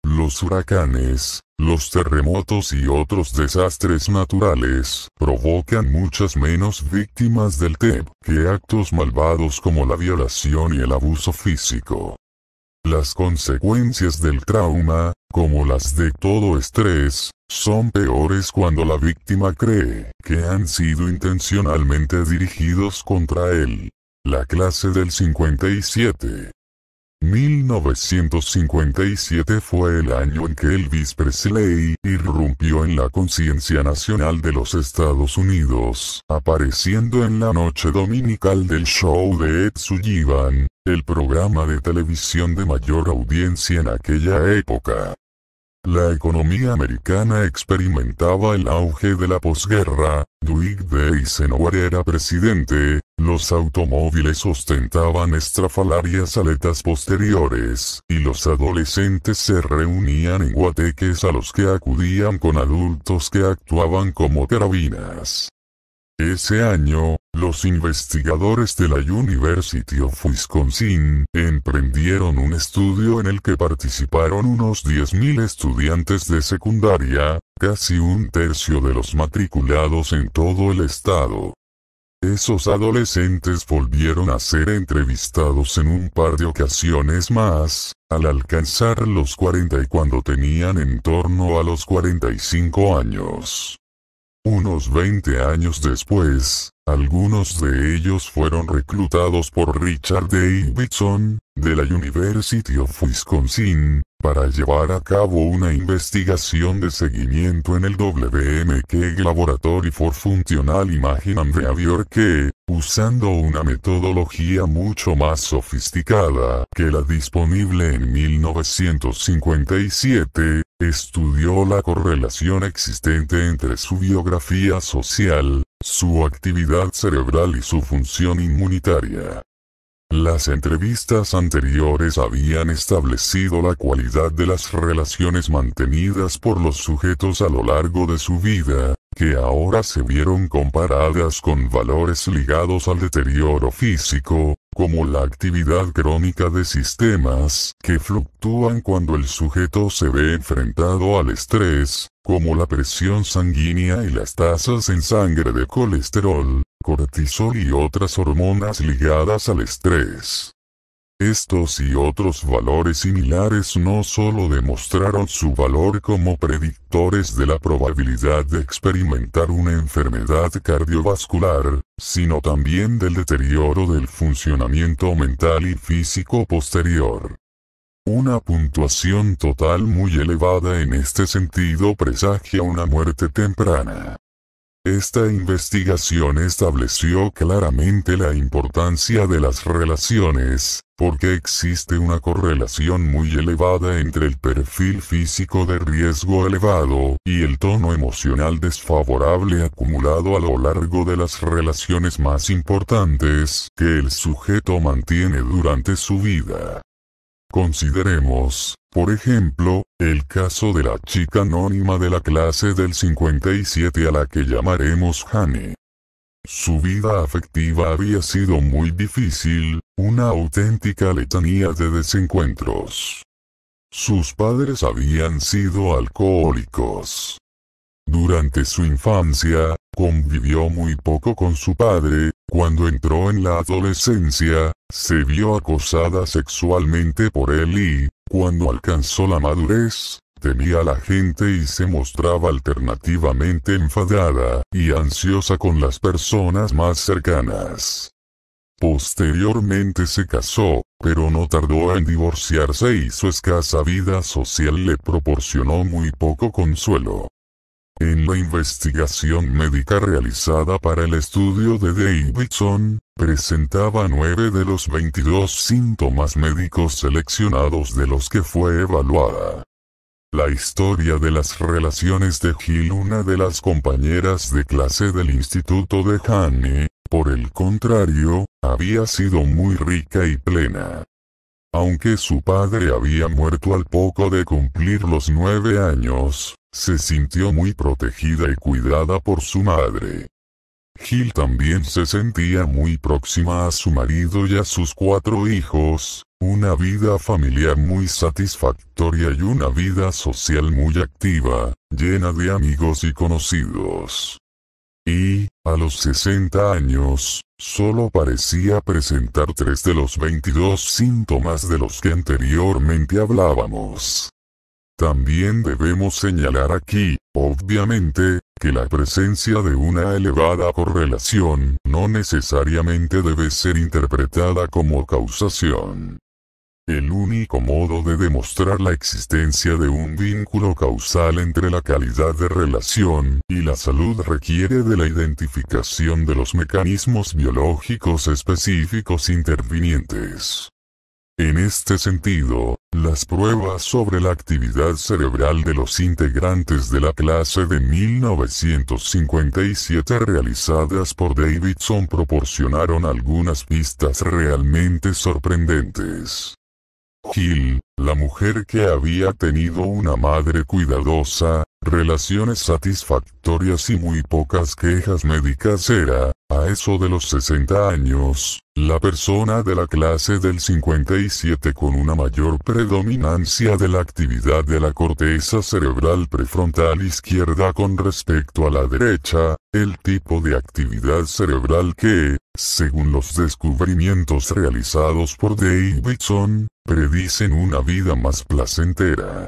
[SPEAKER 1] Los huracanes, los terremotos y otros desastres naturales provocan muchas menos víctimas del TEP que actos malvados como la violación y el abuso físico. Las consecuencias del trauma, como las de todo estrés, son peores cuando la víctima cree que han sido intencionalmente dirigidos contra él. La clase del 57 1957 fue el año en que Elvis Presley irrumpió en la conciencia nacional de los Estados Unidos, apareciendo en la noche dominical del show de Ed Sullivan, el programa de televisión de mayor audiencia en aquella época. La economía americana experimentaba el auge de la posguerra, Dwight D. Eisenhower era presidente, los automóviles ostentaban estrafalarias aletas posteriores, y los adolescentes se reunían en guateques a los que acudían con adultos que actuaban como carabinas. Ese año, los investigadores de la University of Wisconsin emprendieron un estudio en el que participaron unos 10.000 estudiantes de secundaria, casi un tercio de los matriculados en todo el estado. Esos adolescentes volvieron a ser entrevistados en un par de ocasiones más, al alcanzar los 40 y cuando tenían en torno a los 45 años. Unos 20 años después, algunos de ellos fueron reclutados por Richard Davidson, de la University of Wisconsin, para llevar a cabo una investigación de seguimiento en el WMK Laboratory for Functional Imaging and Behavior que, usando una metodología mucho más sofisticada que la disponible en 1957, estudió la correlación existente entre su biografía social, su actividad cerebral y su función inmunitaria. Las entrevistas anteriores habían establecido la cualidad de las relaciones mantenidas por los sujetos a lo largo de su vida, que ahora se vieron comparadas con valores ligados al deterioro físico, como la actividad crónica de sistemas que fluctúan cuando el sujeto se ve enfrentado al estrés, como la presión sanguínea y las tasas en sangre de colesterol, cortisol y otras hormonas ligadas al estrés. Estos y otros valores similares no solo demostraron su valor como predictores de la probabilidad de experimentar una enfermedad cardiovascular, sino también del deterioro del funcionamiento mental y físico posterior. Una puntuación total muy elevada en este sentido presagia una muerte temprana. Esta investigación estableció claramente la importancia de las relaciones, porque existe una correlación muy elevada entre el perfil físico de riesgo elevado y el tono emocional desfavorable acumulado a lo largo de las relaciones más importantes que el sujeto mantiene durante su vida. Consideremos, por ejemplo, el caso de la chica anónima de la clase del 57 a la que llamaremos Jane. Su vida afectiva había sido muy difícil, una auténtica letanía de desencuentros. Sus padres habían sido alcohólicos. Durante su infancia, convivió muy poco con su padre, cuando entró en la adolescencia, se vio acosada sexualmente por él y, cuando alcanzó la madurez, temía a la gente y se mostraba alternativamente enfadada y ansiosa con las personas más cercanas. Posteriormente se casó, pero no tardó en divorciarse y su escasa vida social le proporcionó muy poco consuelo. En la investigación médica realizada para el estudio de Davidson, presentaba nueve de los 22 síntomas médicos seleccionados de los que fue evaluada. La historia de las relaciones de Gil, una de las compañeras de clase del Instituto de Hanne, por el contrario, había sido muy rica y plena. Aunque su padre había muerto al poco de cumplir los nueve años, se sintió muy protegida y cuidada por su madre. Gil también se sentía muy próxima a su marido y a sus cuatro hijos, una vida familiar muy satisfactoria y una vida social muy activa, llena de amigos y conocidos y, a los 60 años, solo parecía presentar tres de los 22 síntomas de los que anteriormente hablábamos. También debemos señalar aquí, obviamente, que la presencia de una elevada correlación no necesariamente debe ser interpretada como causación. El único modo de demostrar la existencia de un vínculo causal entre la calidad de relación y la salud requiere de la identificación de los mecanismos biológicos específicos intervinientes. En este sentido, las pruebas sobre la actividad cerebral de los integrantes de la clase de 1957 realizadas por Davidson proporcionaron algunas pistas realmente sorprendentes. Gil, la mujer que había tenido una madre cuidadosa, relaciones satisfactorias y muy pocas quejas médicas era, a eso de los 60 años, la persona de la clase del 57 con una mayor predominancia de la actividad de la corteza cerebral prefrontal izquierda con respecto a la derecha, el tipo de actividad cerebral que, según los descubrimientos realizados por Davidson, predicen una vida más placentera.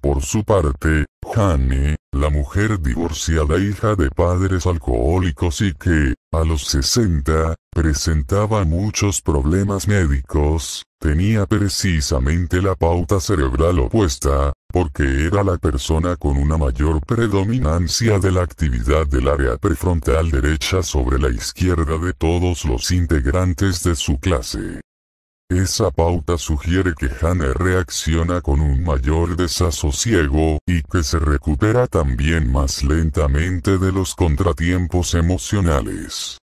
[SPEAKER 1] Por su parte, Hane, la mujer divorciada hija de padres alcohólicos y que, a los 60, presentaba muchos problemas médicos, tenía precisamente la pauta cerebral opuesta, porque era la persona con una mayor predominancia de la actividad del área prefrontal derecha sobre la izquierda de todos los integrantes de su clase. Esa pauta sugiere que Hannah reacciona con un mayor desasosiego, y que se recupera también más lentamente de los contratiempos emocionales.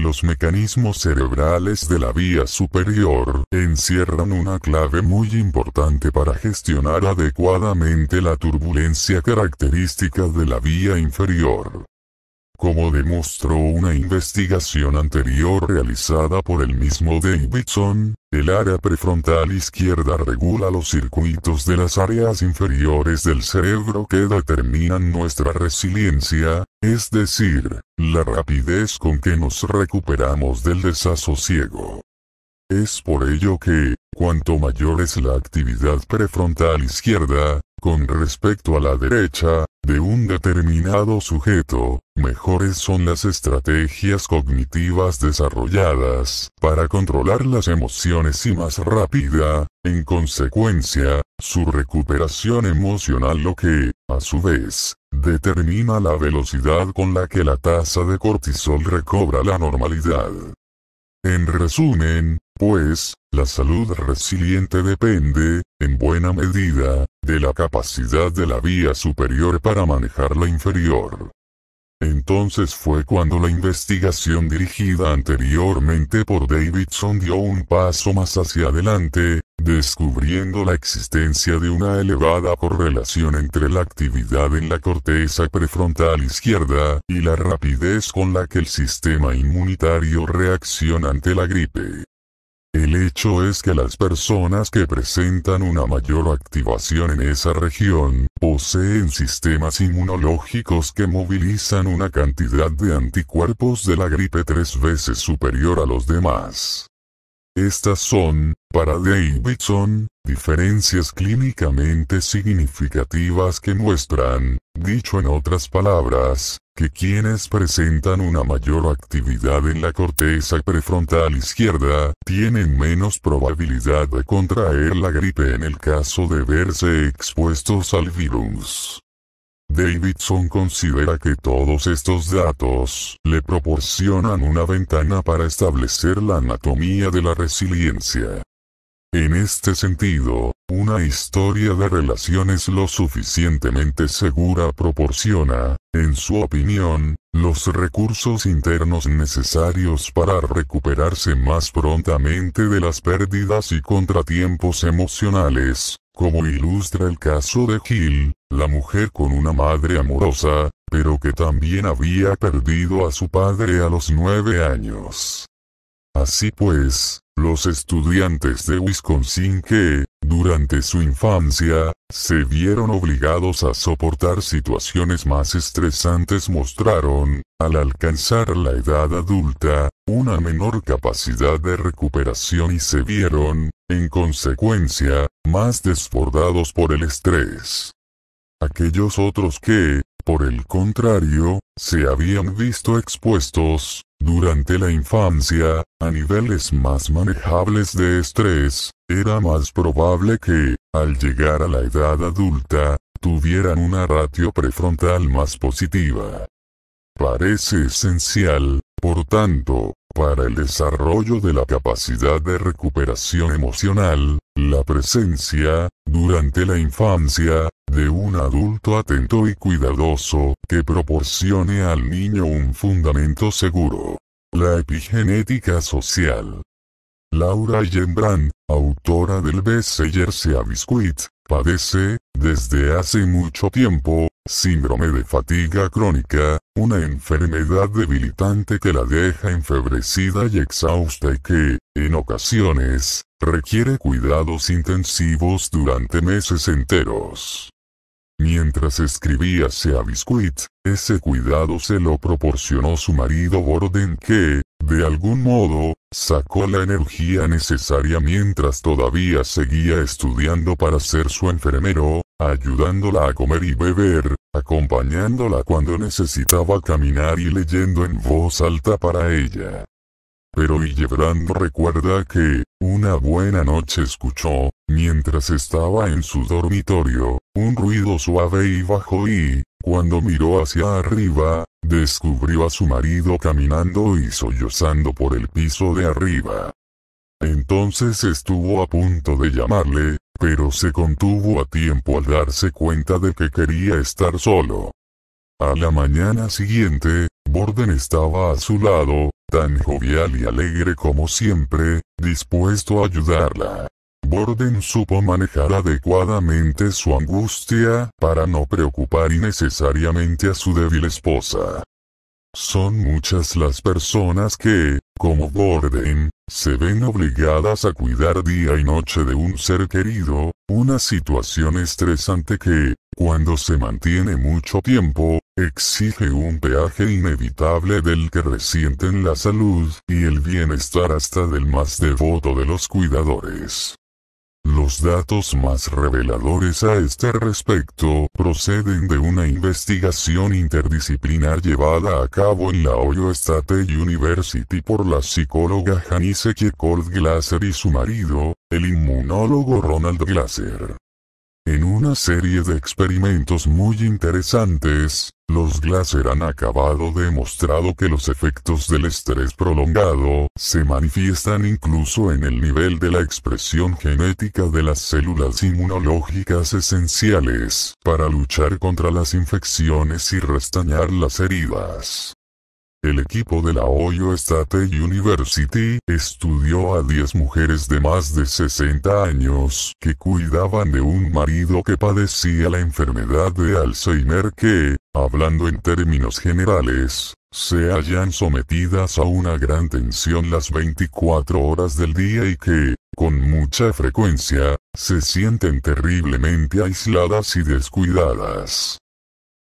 [SPEAKER 1] Los mecanismos cerebrales de la vía superior encierran una clave muy importante para gestionar adecuadamente la turbulencia característica de la vía inferior como demostró una investigación anterior realizada por el mismo Davidson, el área prefrontal izquierda regula los circuitos de las áreas inferiores del cerebro que determinan nuestra resiliencia, es decir, la rapidez con que nos recuperamos del desasosiego. Es por ello que, cuanto mayor es la actividad prefrontal izquierda, con respecto a la derecha, de un determinado sujeto, mejores son las estrategias cognitivas desarrolladas para controlar las emociones y más rápida, en consecuencia, su recuperación emocional lo que, a su vez, determina la velocidad con la que la tasa de cortisol recobra la normalidad. En resumen, pues, la salud resiliente depende, en buena medida, de la capacidad de la vía superior para manejar la inferior. Entonces fue cuando la investigación dirigida anteriormente por Davidson dio un paso más hacia adelante, descubriendo la existencia de una elevada correlación entre la actividad en la corteza prefrontal izquierda y la rapidez con la que el sistema inmunitario reacciona ante la gripe. El hecho es que las personas que presentan una mayor activación en esa región, poseen sistemas inmunológicos que movilizan una cantidad de anticuerpos de la gripe tres veces superior a los demás. Estas son, para Davidson, diferencias clínicamente significativas que muestran, dicho en otras palabras, que quienes presentan una mayor actividad en la corteza prefrontal izquierda, tienen menos probabilidad de contraer la gripe en el caso de verse expuestos al virus. Davidson considera que todos estos datos le proporcionan una ventana para establecer la anatomía de la resiliencia. En este sentido, una historia de relaciones lo suficientemente segura proporciona, en su opinión, los recursos internos necesarios para recuperarse más prontamente de las pérdidas y contratiempos emocionales, como ilustra el caso de Gil, la mujer con una madre amorosa, pero que también había perdido a su padre a los nueve años. Así pues, los estudiantes de Wisconsin que, durante su infancia, se vieron obligados a soportar situaciones más estresantes mostraron, al alcanzar la edad adulta, una menor capacidad de recuperación y se vieron, en consecuencia, más desbordados por el estrés. Aquellos otros que, por el contrario, se habían visto expuestos, durante la infancia, a niveles más manejables de estrés, era más probable que, al llegar a la edad adulta, tuvieran una ratio prefrontal más positiva. Parece esencial, por tanto, para el desarrollo de la capacidad de recuperación emocional, la presencia, durante la infancia, de un adulto atento y cuidadoso, que proporcione al niño un fundamento seguro. La epigenética social. Laura Gembrand, autora del bestseller Sea Biscuit, padece, desde hace mucho tiempo, síndrome de fatiga crónica, una enfermedad debilitante que la deja enfebrecida y exhausta y que, en ocasiones, requiere cuidados intensivos durante meses enteros. Mientras escribía a Biscuit, ese cuidado se lo proporcionó su marido Borden que, de algún modo, sacó la energía necesaria mientras todavía seguía estudiando para ser su enfermero, ayudándola a comer y beber, acompañándola cuando necesitaba caminar y leyendo en voz alta para ella. Pero Illebrand recuerda que, una buena noche escuchó, mientras estaba en su dormitorio, un ruido suave y bajo y, cuando miró hacia arriba, descubrió a su marido caminando y sollozando por el piso de arriba. Entonces estuvo a punto de llamarle, pero se contuvo a tiempo al darse cuenta de que quería estar solo. A la mañana siguiente, Borden estaba a su lado, tan jovial y alegre como siempre, dispuesto a ayudarla. Borden supo manejar adecuadamente su angustia para no preocupar innecesariamente a su débil esposa. Son muchas las personas que, como Gordon, se ven obligadas a cuidar día y noche de un ser querido, una situación estresante que, cuando se mantiene mucho tiempo, exige un peaje inevitable del que resienten la salud y el bienestar hasta del más devoto de los cuidadores. Los datos más reveladores a este respecto proceden de una investigación interdisciplinar llevada a cabo en la Ohio State University por la psicóloga Janice K. Glaser y su marido, el inmunólogo Ronald Glaser. En una serie de experimentos muy interesantes, los Glaser han acabado demostrado que los efectos del estrés prolongado se manifiestan incluso en el nivel de la expresión genética de las células inmunológicas esenciales para luchar contra las infecciones y restañar las heridas. El equipo de la Ohio State University estudió a 10 mujeres de más de 60 años que cuidaban de un marido que padecía la enfermedad de Alzheimer que, hablando en términos generales, se hallan sometidas a una gran tensión las 24 horas del día y que, con mucha frecuencia, se sienten terriblemente aisladas y descuidadas.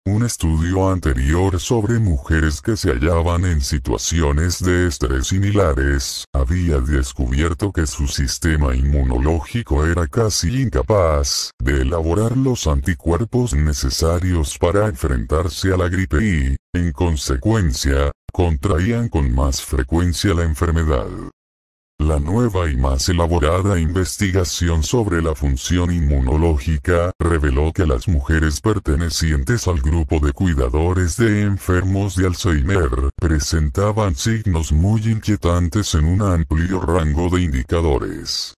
[SPEAKER 1] Un estudio anterior sobre mujeres que se hallaban en situaciones de estrés similares había descubierto que su sistema inmunológico era casi incapaz de elaborar los anticuerpos necesarios para enfrentarse a la gripe y, en consecuencia, contraían con más frecuencia la enfermedad. La nueva y más elaborada investigación sobre la función inmunológica reveló que las mujeres pertenecientes al grupo de cuidadores de enfermos de Alzheimer presentaban signos muy inquietantes en un amplio rango de indicadores.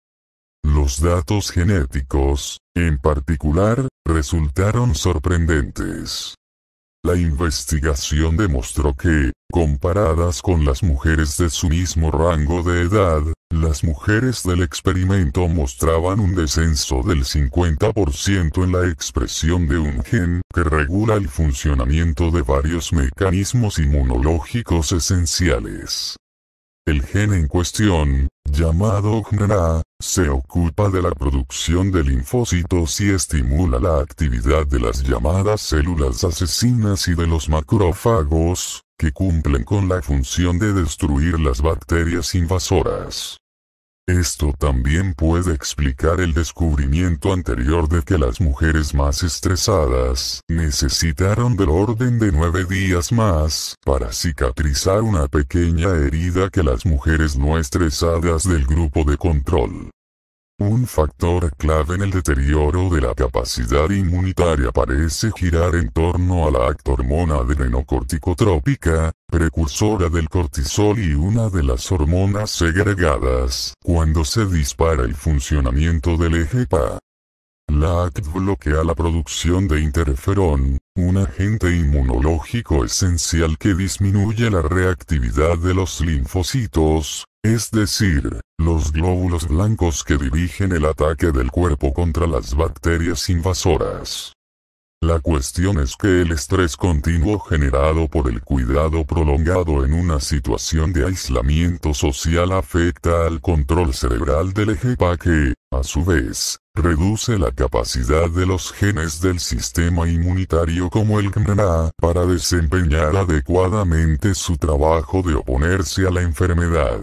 [SPEAKER 1] Los datos genéticos, en particular, resultaron sorprendentes. La investigación demostró que, comparadas con las mujeres de su mismo rango de edad, las mujeres del experimento mostraban un descenso del 50% en la expresión de un gen que regula el funcionamiento de varios mecanismos inmunológicos esenciales. El gen en cuestión, llamado GNRA, se ocupa de la producción de linfocitos y estimula la actividad de las llamadas células asesinas y de los macrófagos, que cumplen con la función de destruir las bacterias invasoras. Esto también puede explicar el descubrimiento anterior de que las mujeres más estresadas necesitaron del orden de nueve días más para cicatrizar una pequeña herida que las mujeres no estresadas del grupo de control. Un factor clave en el deterioro de la capacidad inmunitaria parece girar en torno a la hormona adrenocorticotrópica, precursora del cortisol y una de las hormonas segregadas cuando se dispara el funcionamiento del eje La ACT bloquea la producción de interferón, un agente inmunológico esencial que disminuye la reactividad de los linfocitos, es decir, los glóbulos blancos que dirigen el ataque del cuerpo contra las bacterias invasoras. La cuestión es que el estrés continuo generado por el cuidado prolongado en una situación de aislamiento social afecta al control cerebral del ejepa que, a su vez, reduce la capacidad de los genes del sistema inmunitario como el GMRNA para desempeñar adecuadamente su trabajo de oponerse a la enfermedad.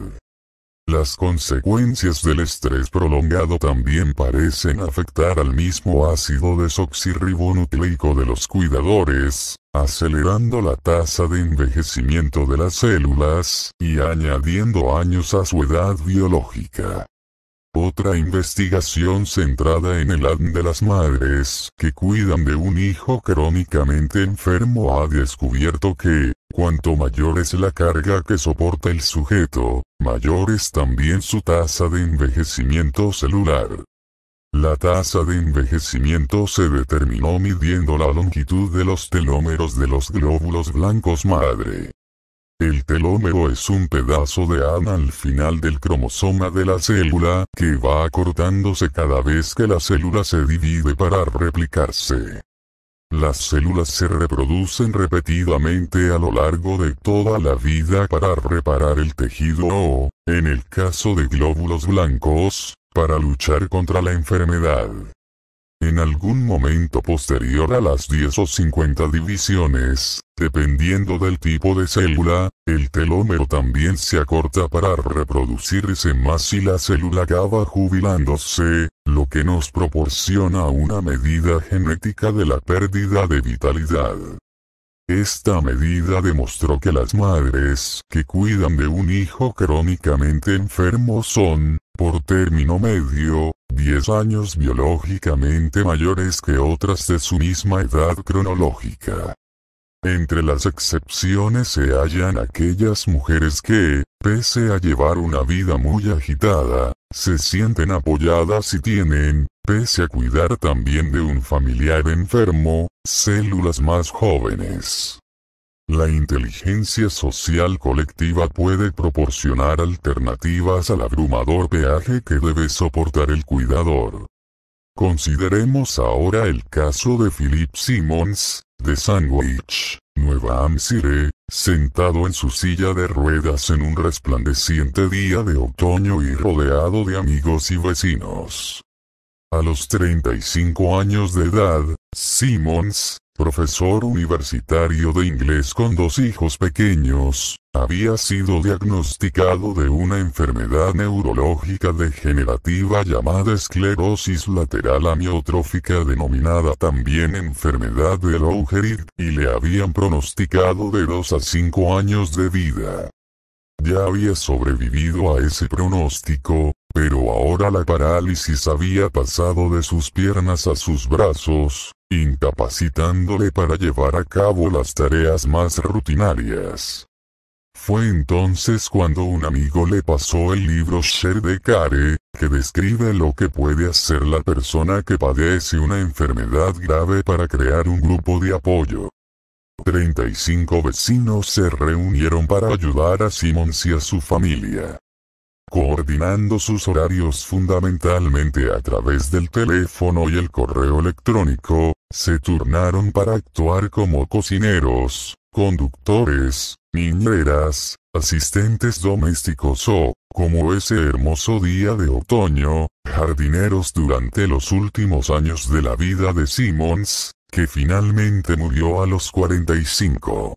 [SPEAKER 1] Las consecuencias del estrés prolongado también parecen afectar al mismo ácido desoxirribonucleico de los cuidadores, acelerando la tasa de envejecimiento de las células y añadiendo años a su edad biológica. Otra investigación centrada en el ADN de las madres que cuidan de un hijo crónicamente enfermo ha descubierto que, Cuanto mayor es la carga que soporta el sujeto, mayor es también su tasa de envejecimiento celular. La tasa de envejecimiento se determinó midiendo la longitud de los telómeros de los glóbulos blancos madre. El telómero es un pedazo de ADN al final del cromosoma de la célula, que va acortándose cada vez que la célula se divide para replicarse. Las células se reproducen repetidamente a lo largo de toda la vida para reparar el tejido o, en el caso de glóbulos blancos, para luchar contra la enfermedad. En algún momento posterior a las 10 o 50 divisiones, dependiendo del tipo de célula, el telómero también se acorta para reproducirse más y la célula acaba jubilándose, lo que nos proporciona una medida genética de la pérdida de vitalidad. Esta medida demostró que las madres que cuidan de un hijo crónicamente enfermo son, por término medio, 10 años biológicamente mayores que otras de su misma edad cronológica. Entre las excepciones se hallan aquellas mujeres que, pese a llevar una vida muy agitada, se sienten apoyadas y tienen, pese a cuidar también de un familiar enfermo, células más jóvenes. La inteligencia social colectiva puede proporcionar alternativas al abrumador peaje que debe soportar el cuidador. Consideremos ahora el caso de Philip Simmons, de Sandwich, Nueva Hampshire, sentado en su silla de ruedas en un resplandeciente día de otoño y rodeado de amigos y vecinos. A los 35 años de edad, Simmons, profesor universitario de inglés con dos hijos pequeños, había sido diagnosticado de una enfermedad neurológica degenerativa llamada esclerosis lateral amiotrófica denominada también enfermedad de Lou y le habían pronosticado de 2 a 5 años de vida. Ya había sobrevivido a ese pronóstico, pero ahora la parálisis había pasado de sus piernas a sus brazos, incapacitándole para llevar a cabo las tareas más rutinarias. Fue entonces cuando un amigo le pasó el libro Sher de Care, que describe lo que puede hacer la persona que padece una enfermedad grave para crear un grupo de apoyo. 35 vecinos se reunieron para ayudar a Simmons y a su familia coordinando sus horarios fundamentalmente a través del teléfono y el correo electrónico, se turnaron para actuar como cocineros, conductores, niñeras, asistentes domésticos o, como ese hermoso día de otoño, jardineros durante los últimos años de la vida de Simmons, que finalmente murió a los 45.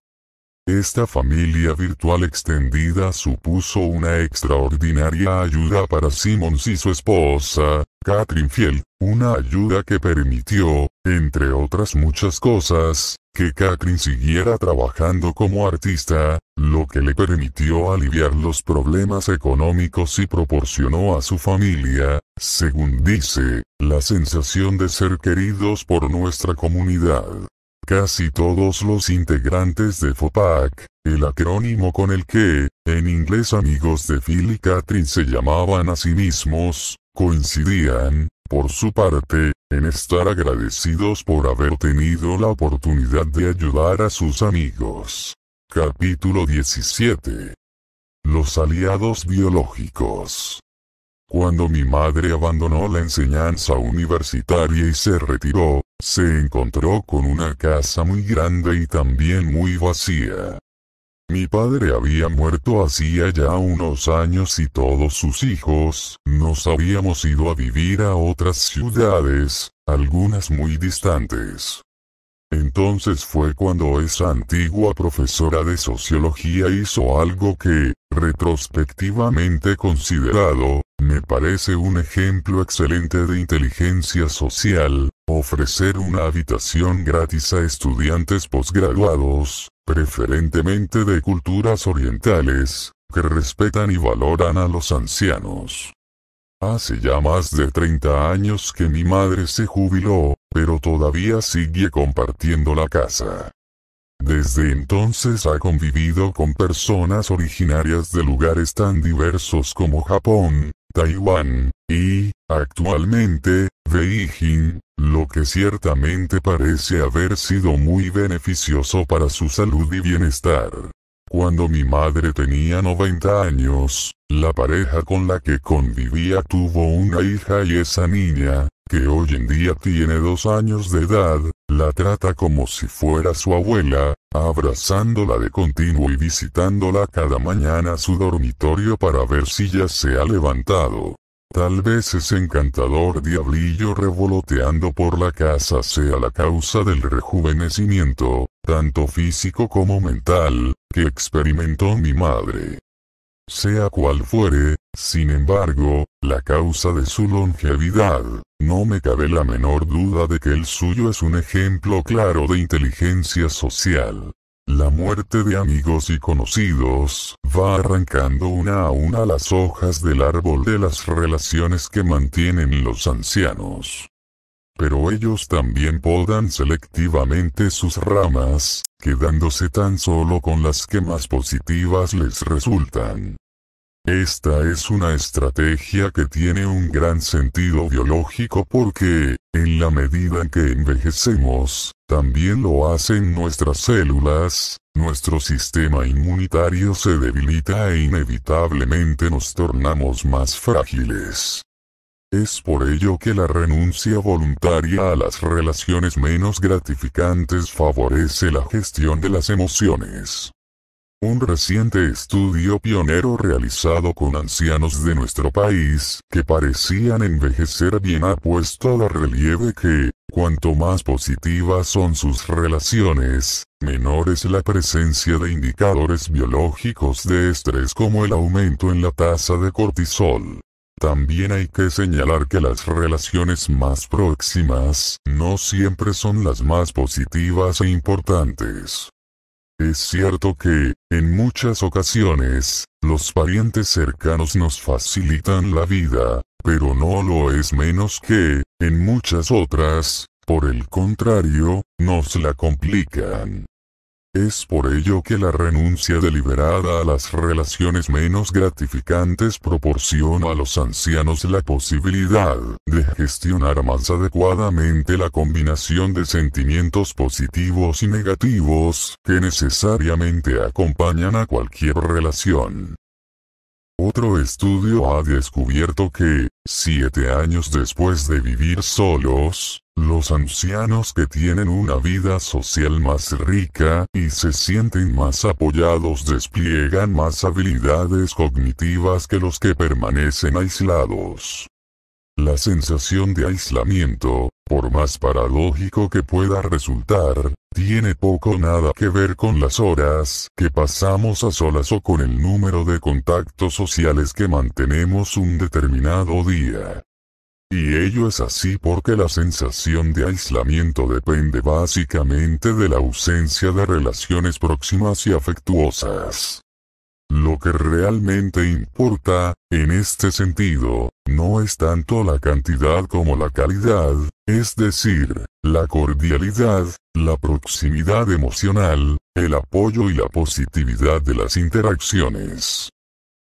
[SPEAKER 1] Esta familia virtual extendida supuso una extraordinaria ayuda para Simmons y su esposa, Catherine Field, una ayuda que permitió, entre otras muchas cosas, que Catherine siguiera trabajando como artista, lo que le permitió aliviar los problemas económicos y proporcionó a su familia, según dice, la sensación de ser queridos por nuestra comunidad. Casi todos los integrantes de FOPAC, el acrónimo con el que, en inglés amigos de Phil y Catherine se llamaban a sí mismos, coincidían, por su parte, en estar agradecidos por haber tenido la oportunidad de ayudar a sus amigos. Capítulo 17. Los aliados biológicos. Cuando mi madre abandonó la enseñanza universitaria y se retiró, se encontró con una casa muy grande y también muy vacía. Mi padre había muerto hacía ya unos años y todos sus hijos, nos habíamos ido a vivir a otras ciudades, algunas muy distantes. Entonces fue cuando esa antigua profesora de sociología hizo algo que, retrospectivamente considerado, me parece un ejemplo excelente de inteligencia social, ofrecer una habitación gratis a estudiantes posgraduados, preferentemente de culturas orientales, que respetan y valoran a los ancianos. Hace ya más de 30 años que mi madre se jubiló, pero todavía sigue compartiendo la casa. Desde entonces ha convivido con personas originarias de lugares tan diversos como Japón, Taiwán, y, actualmente, Beijing, lo que ciertamente parece haber sido muy beneficioso para su salud y bienestar. Cuando mi madre tenía 90 años, la pareja con la que convivía tuvo una hija y esa niña, que hoy en día tiene dos años de edad, la trata como si fuera su abuela, abrazándola de continuo y visitándola cada mañana a su dormitorio para ver si ya se ha levantado. Tal vez ese encantador diablillo revoloteando por la casa sea la causa del rejuvenecimiento, tanto físico como mental, que experimentó mi madre. Sea cual fuere, sin embargo, la causa de su longevidad, no me cabe la menor duda de que el suyo es un ejemplo claro de inteligencia social. La muerte de amigos y conocidos, va arrancando una a una las hojas del árbol de las relaciones que mantienen los ancianos pero ellos también podan selectivamente sus ramas, quedándose tan solo con las que más positivas les resultan. Esta es una estrategia que tiene un gran sentido biológico porque, en la medida en que envejecemos, también lo hacen nuestras células, nuestro sistema inmunitario se debilita e inevitablemente nos tornamos más frágiles. Es por ello que la renuncia voluntaria a las relaciones menos gratificantes favorece la gestión de las emociones. Un reciente estudio pionero realizado con ancianos de nuestro país, que parecían envejecer bien, ha puesto de relieve que, cuanto más positivas son sus relaciones, menor es la presencia de indicadores biológicos de estrés como el aumento en la tasa de cortisol. También hay que señalar que las relaciones más próximas no siempre son las más positivas e importantes. Es cierto que, en muchas ocasiones, los parientes cercanos nos facilitan la vida, pero no lo es menos que, en muchas otras, por el contrario, nos la complican. Es por ello que la renuncia deliberada a las relaciones menos gratificantes proporciona a los ancianos la posibilidad de gestionar más adecuadamente la combinación de sentimientos positivos y negativos que necesariamente acompañan a cualquier relación. Otro estudio ha descubierto que, siete años después de vivir solos, los ancianos que tienen una vida social más rica y se sienten más apoyados despliegan más habilidades cognitivas que los que permanecen aislados. La sensación de aislamiento, por más paradójico que pueda resultar, tiene poco o nada que ver con las horas que pasamos a solas o con el número de contactos sociales que mantenemos un determinado día. Y ello es así porque la sensación de aislamiento depende básicamente de la ausencia de relaciones próximas y afectuosas. Lo que realmente importa, en este sentido, no es tanto la cantidad como la calidad, es decir, la cordialidad, la proximidad emocional, el apoyo y la positividad de las interacciones.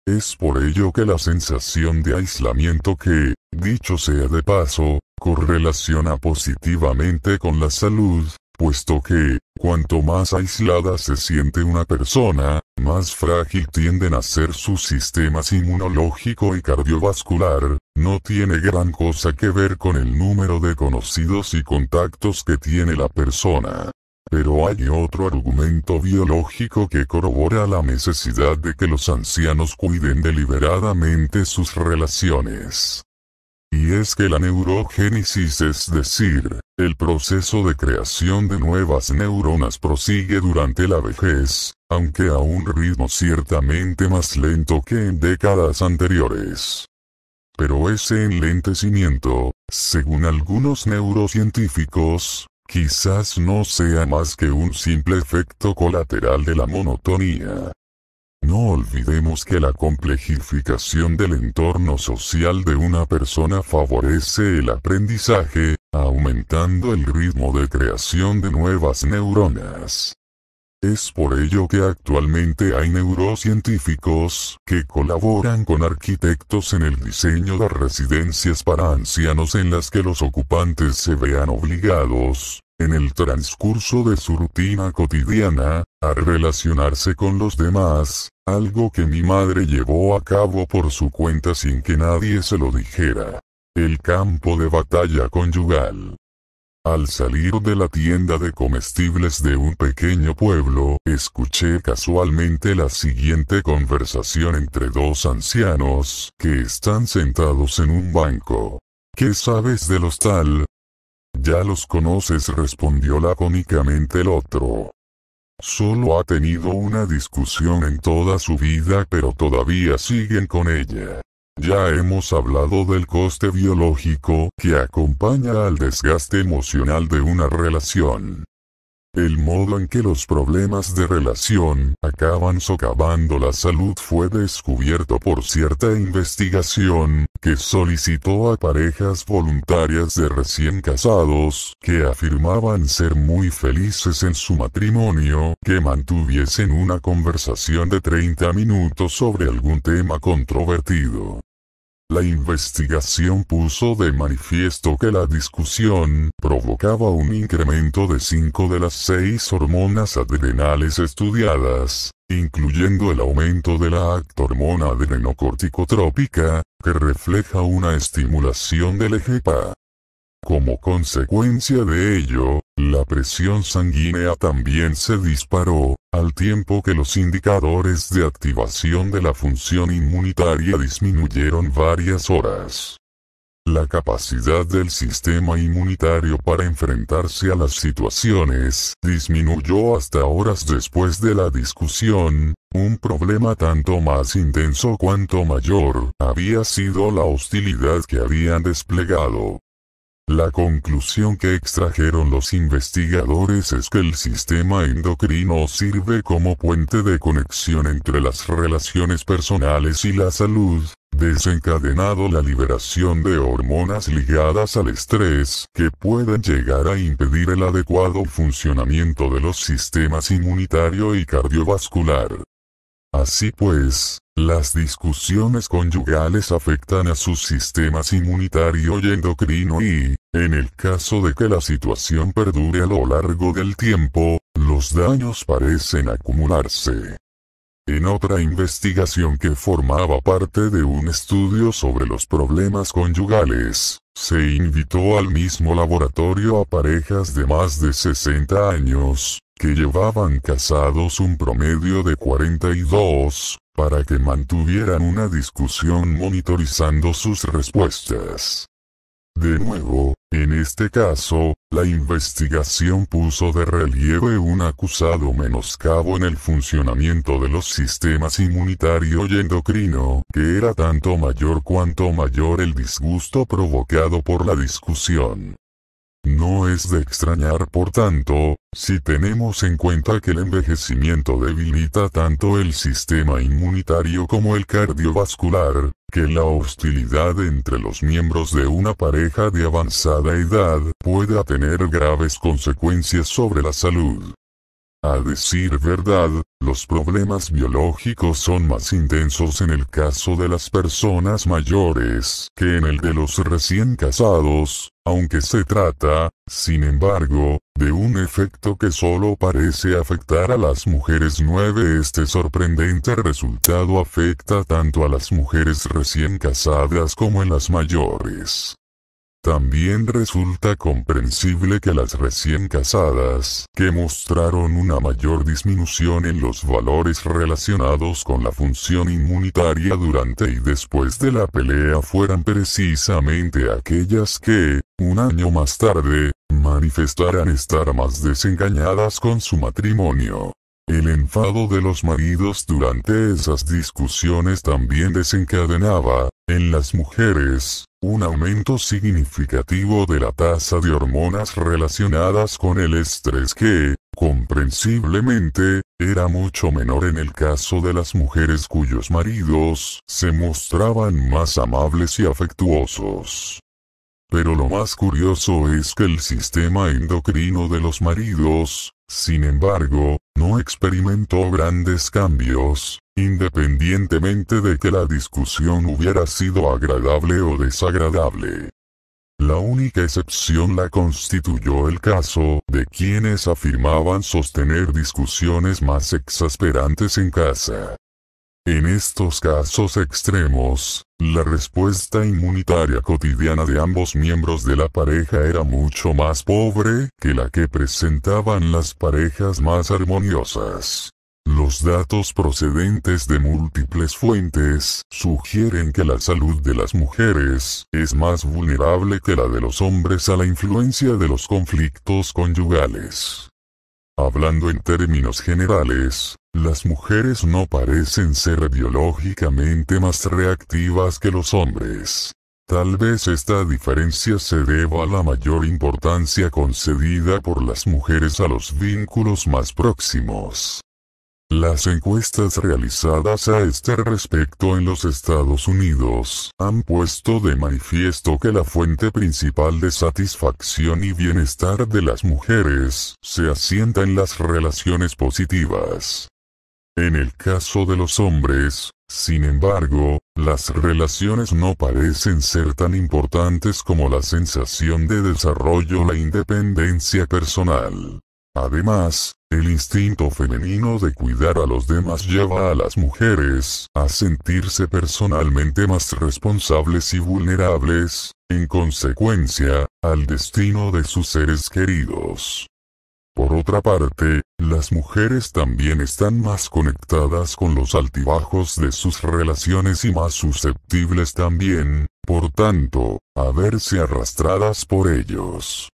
[SPEAKER 1] Es por ello que la sensación de aislamiento que, dicho sea de paso, correlaciona positivamente con la salud, puesto que, Cuanto más aislada se siente una persona, más frágil tienden a ser sus sistemas inmunológico y cardiovascular, no tiene gran cosa que ver con el número de conocidos y contactos que tiene la persona. Pero hay otro argumento biológico que corrobora la necesidad de que los ancianos cuiden deliberadamente sus relaciones. Y es que la neurogénesis, es decir, el proceso de creación de nuevas neuronas prosigue durante la vejez, aunque a un ritmo ciertamente más lento que en décadas anteriores. Pero ese enlentecimiento, según algunos neurocientíficos, quizás no sea más que un simple efecto colateral de la monotonía, no olvidemos que la complejificación del entorno social de una persona favorece el aprendizaje, aumentando el ritmo de creación de nuevas neuronas. Es por ello que actualmente hay neurocientíficos que colaboran con arquitectos en el diseño de residencias para ancianos en las que los ocupantes se vean obligados, en el transcurso de su rutina cotidiana, a relacionarse con los demás, algo que mi madre llevó a cabo por su cuenta sin que nadie se lo dijera. El campo de batalla conyugal. Al salir de la tienda de comestibles de un pequeño pueblo, escuché casualmente la siguiente conversación entre dos ancianos que están sentados en un banco. ¿Qué sabes de los tal? Ya los conoces, respondió lacónicamente el otro. Solo ha tenido una discusión en toda su vida pero todavía siguen con ella. Ya hemos hablado del coste biológico que acompaña al desgaste emocional de una relación. El modo en que los problemas de relación acaban socavando la salud fue descubierto por cierta investigación que solicitó a parejas voluntarias de recién casados que afirmaban ser muy felices en su matrimonio que mantuviesen una conversación de 30 minutos sobre algún tema controvertido. La investigación puso de manifiesto que la discusión provocaba un incremento de 5 de las 6 hormonas adrenales estudiadas, incluyendo el aumento de la hormona adrenocorticotrópica, que refleja una estimulación del EGPA. Como consecuencia de ello, la presión sanguínea también se disparó, al tiempo que los indicadores de activación de la función inmunitaria disminuyeron varias horas. La capacidad del sistema inmunitario para enfrentarse a las situaciones disminuyó hasta horas después de la discusión, un problema tanto más intenso cuanto mayor había sido la hostilidad que habían desplegado. La conclusión que extrajeron los investigadores es que el sistema endocrino sirve como puente de conexión entre las relaciones personales y la salud, desencadenado la liberación de hormonas ligadas al estrés que pueden llegar a impedir el adecuado funcionamiento de los sistemas inmunitario y cardiovascular. Así pues, las discusiones conyugales afectan a sus sistemas inmunitario y endocrino y, en el caso de que la situación perdure a lo largo del tiempo, los daños parecen acumularse. En otra investigación que formaba parte de un estudio sobre los problemas conyugales, se invitó al mismo laboratorio a parejas de más de 60 años, que llevaban casados un promedio de 42, para que mantuvieran una discusión monitorizando sus respuestas. De nuevo, en este caso, la investigación puso de relieve un acusado menoscabo en el funcionamiento de los sistemas inmunitario y endocrino, que era tanto mayor cuanto mayor el disgusto provocado por la discusión. No es de extrañar por tanto, si tenemos en cuenta que el envejecimiento debilita tanto el sistema inmunitario como el cardiovascular, que la hostilidad entre los miembros de una pareja de avanzada edad pueda tener graves consecuencias sobre la salud. A decir verdad, los problemas biológicos son más intensos en el caso de las personas mayores que en el de los recién casados, aunque se trata, sin embargo, de un efecto que solo parece afectar a las mujeres 9. Este sorprendente resultado afecta tanto a las mujeres recién casadas como a las mayores. También resulta comprensible que las recién casadas, que mostraron una mayor disminución en los valores relacionados con la función inmunitaria durante y después de la pelea fueran precisamente aquellas que, un año más tarde, manifestaran estar más desengañadas con su matrimonio. El enfado de los maridos durante esas discusiones también desencadenaba, en las mujeres, un aumento significativo de la tasa de hormonas relacionadas con el estrés que, comprensiblemente, era mucho menor en el caso de las mujeres cuyos maridos se mostraban más amables y afectuosos. Pero lo más curioso es que el sistema endocrino de los maridos, sin embargo, no experimentó grandes cambios, independientemente de que la discusión hubiera sido agradable o desagradable. La única excepción la constituyó el caso de quienes afirmaban sostener discusiones más exasperantes en casa. En estos casos extremos, la respuesta inmunitaria cotidiana de ambos miembros de la pareja era mucho más pobre que la que presentaban las parejas más armoniosas. Los datos procedentes de múltiples fuentes sugieren que la salud de las mujeres es más vulnerable que la de los hombres a la influencia de los conflictos conyugales. Hablando en términos generales, las mujeres no parecen ser biológicamente más reactivas que los hombres. Tal vez esta diferencia se deba a la mayor importancia concedida por las mujeres a los vínculos más próximos. Las encuestas realizadas a este respecto en los Estados Unidos han puesto de manifiesto que la fuente principal de satisfacción y bienestar de las mujeres se asienta en las relaciones positivas. En el caso de los hombres, sin embargo, las relaciones no parecen ser tan importantes como la sensación de desarrollo o la independencia personal. Además, el instinto femenino de cuidar a los demás lleva a las mujeres a sentirse personalmente más responsables y vulnerables, en consecuencia, al destino de sus seres queridos. Por otra parte, las mujeres también están más conectadas con los altibajos de sus relaciones y más susceptibles también, por tanto, a verse arrastradas por ellos.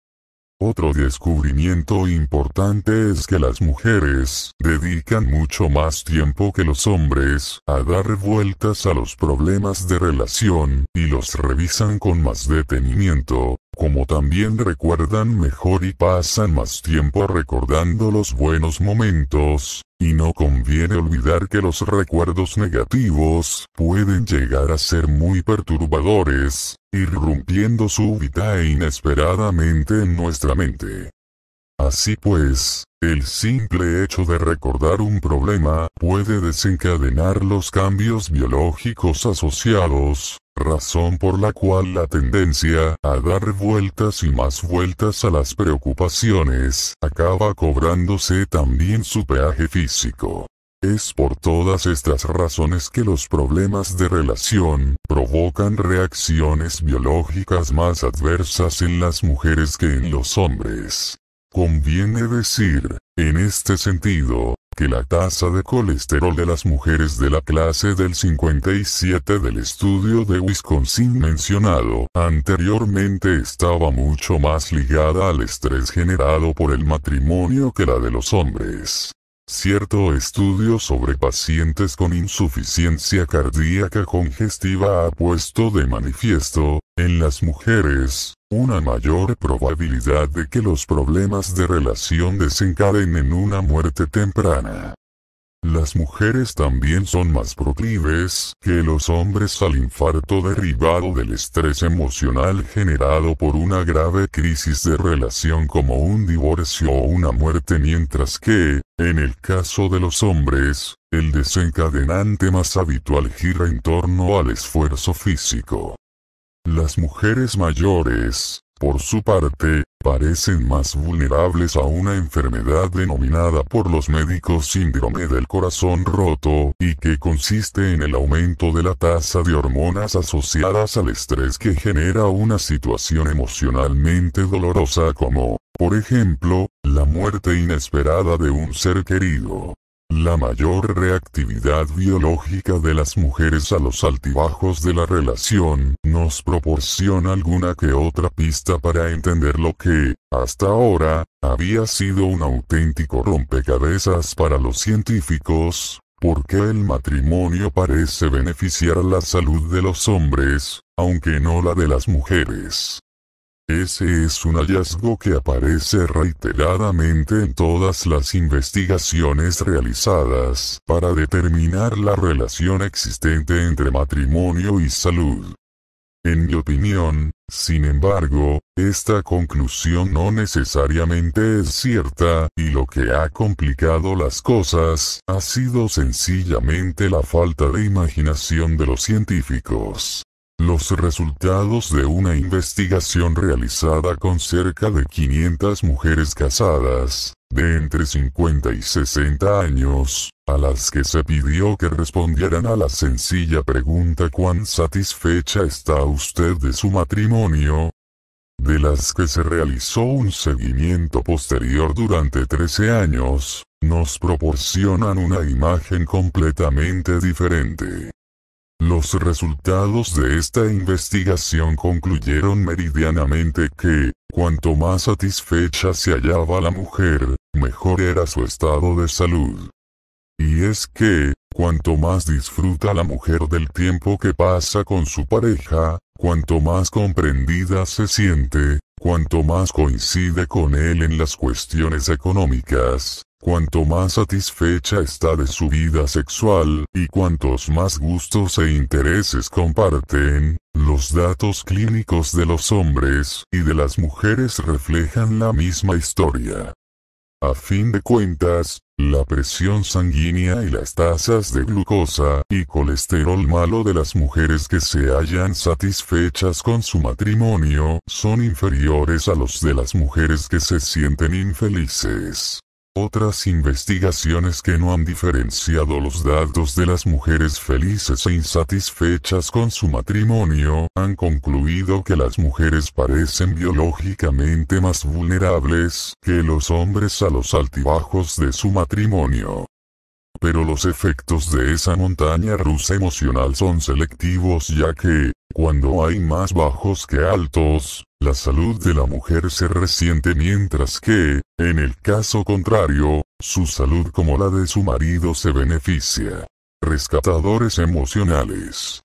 [SPEAKER 1] Otro descubrimiento importante es que las mujeres dedican mucho más tiempo que los hombres a dar vueltas a los problemas de relación y los revisan con más detenimiento, como también recuerdan mejor y pasan más tiempo recordando los buenos momentos, y no conviene olvidar que los recuerdos negativos pueden llegar a ser muy perturbadores, irrumpiendo súbita e inesperadamente en nuestra mente. Así pues, el simple hecho de recordar un problema puede desencadenar los cambios biológicos asociados, razón por la cual la tendencia a dar vueltas y más vueltas a las preocupaciones acaba cobrándose también su peaje físico. Es por todas estas razones que los problemas de relación provocan reacciones biológicas más adversas en las mujeres que en los hombres. Conviene decir, en este sentido, que la tasa de colesterol de las mujeres de la clase del 57 del estudio de Wisconsin mencionado anteriormente estaba mucho más ligada al estrés generado por el matrimonio que la de los hombres. Cierto estudio sobre pacientes con insuficiencia cardíaca congestiva ha puesto de manifiesto, en las mujeres, una mayor probabilidad de que los problemas de relación desencadenen en una muerte temprana. Las mujeres también son más proclives que los hombres al infarto derivado del estrés emocional generado por una grave crisis de relación como un divorcio o una muerte mientras que, en el caso de los hombres, el desencadenante más habitual gira en torno al esfuerzo físico. Las mujeres mayores, por su parte, parecen más vulnerables a una enfermedad denominada por los médicos síndrome del corazón roto, y que consiste en el aumento de la tasa de hormonas asociadas al estrés que genera una situación emocionalmente dolorosa como, por ejemplo, la muerte inesperada de un ser querido. La mayor reactividad biológica de las mujeres a los altibajos de la relación nos proporciona alguna que otra pista para entender lo que, hasta ahora, había sido un auténtico rompecabezas para los científicos, porque el matrimonio parece beneficiar la salud de los hombres, aunque no la de las mujeres. Ese es un hallazgo que aparece reiteradamente en todas las investigaciones realizadas para determinar la relación existente entre matrimonio y salud. En mi opinión, sin embargo, esta conclusión no necesariamente es cierta, y lo que ha complicado las cosas ha sido sencillamente la falta de imaginación de los científicos. Los resultados de una investigación realizada con cerca de 500 mujeres casadas, de entre 50 y 60 años, a las que se pidió que respondieran a la sencilla pregunta ¿cuán satisfecha está usted de su matrimonio? De las que se realizó un seguimiento posterior durante 13 años, nos proporcionan una imagen completamente diferente. Los resultados de esta investigación concluyeron meridianamente que, cuanto más satisfecha se hallaba la mujer, mejor era su estado de salud. Y es que, cuanto más disfruta la mujer del tiempo que pasa con su pareja, cuanto más comprendida se siente, cuanto más coincide con él en las cuestiones económicas, Cuanto más satisfecha está de su vida sexual, y cuantos más gustos e intereses comparten, los datos clínicos de los hombres y de las mujeres reflejan la misma historia. A fin de cuentas, la presión sanguínea y las tasas de glucosa y colesterol malo de las mujeres que se hallan satisfechas con su matrimonio son inferiores a los de las mujeres que se sienten infelices. Otras investigaciones que no han diferenciado los datos de las mujeres felices e insatisfechas con su matrimonio han concluido que las mujeres parecen biológicamente más vulnerables que los hombres a los altibajos de su matrimonio pero los efectos de esa montaña rusa emocional son selectivos ya que, cuando hay más bajos que altos, la salud de la mujer se resiente mientras que, en el caso contrario, su salud como la de su marido se beneficia. Rescatadores emocionales.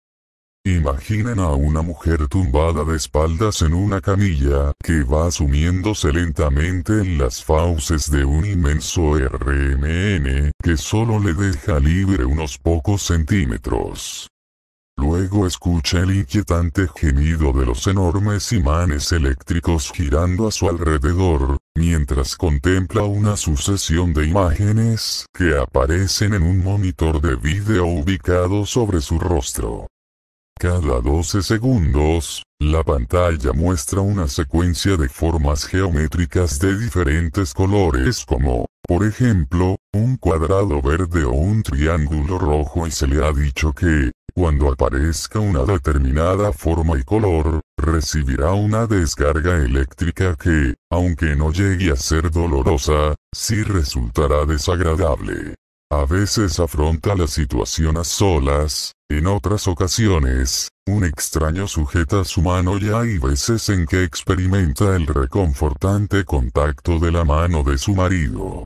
[SPEAKER 1] Imaginen a una mujer tumbada de espaldas en una camilla, que va sumiéndose lentamente en las fauces de un inmenso RMN, que solo le deja libre unos pocos centímetros. Luego escucha el inquietante gemido de los enormes imanes eléctricos girando a su alrededor, mientras contempla una sucesión de imágenes que aparecen en un monitor de vídeo ubicado sobre su rostro. Cada 12 segundos, la pantalla muestra una secuencia de formas geométricas de diferentes colores como, por ejemplo, un cuadrado verde o un triángulo rojo y se le ha dicho que, cuando aparezca una determinada forma y color, recibirá una descarga eléctrica que, aunque no llegue a ser dolorosa, sí resultará desagradable. A veces afronta la situación a solas, en otras ocasiones, un extraño sujeta su mano y hay veces en que experimenta el reconfortante contacto de la mano de su marido.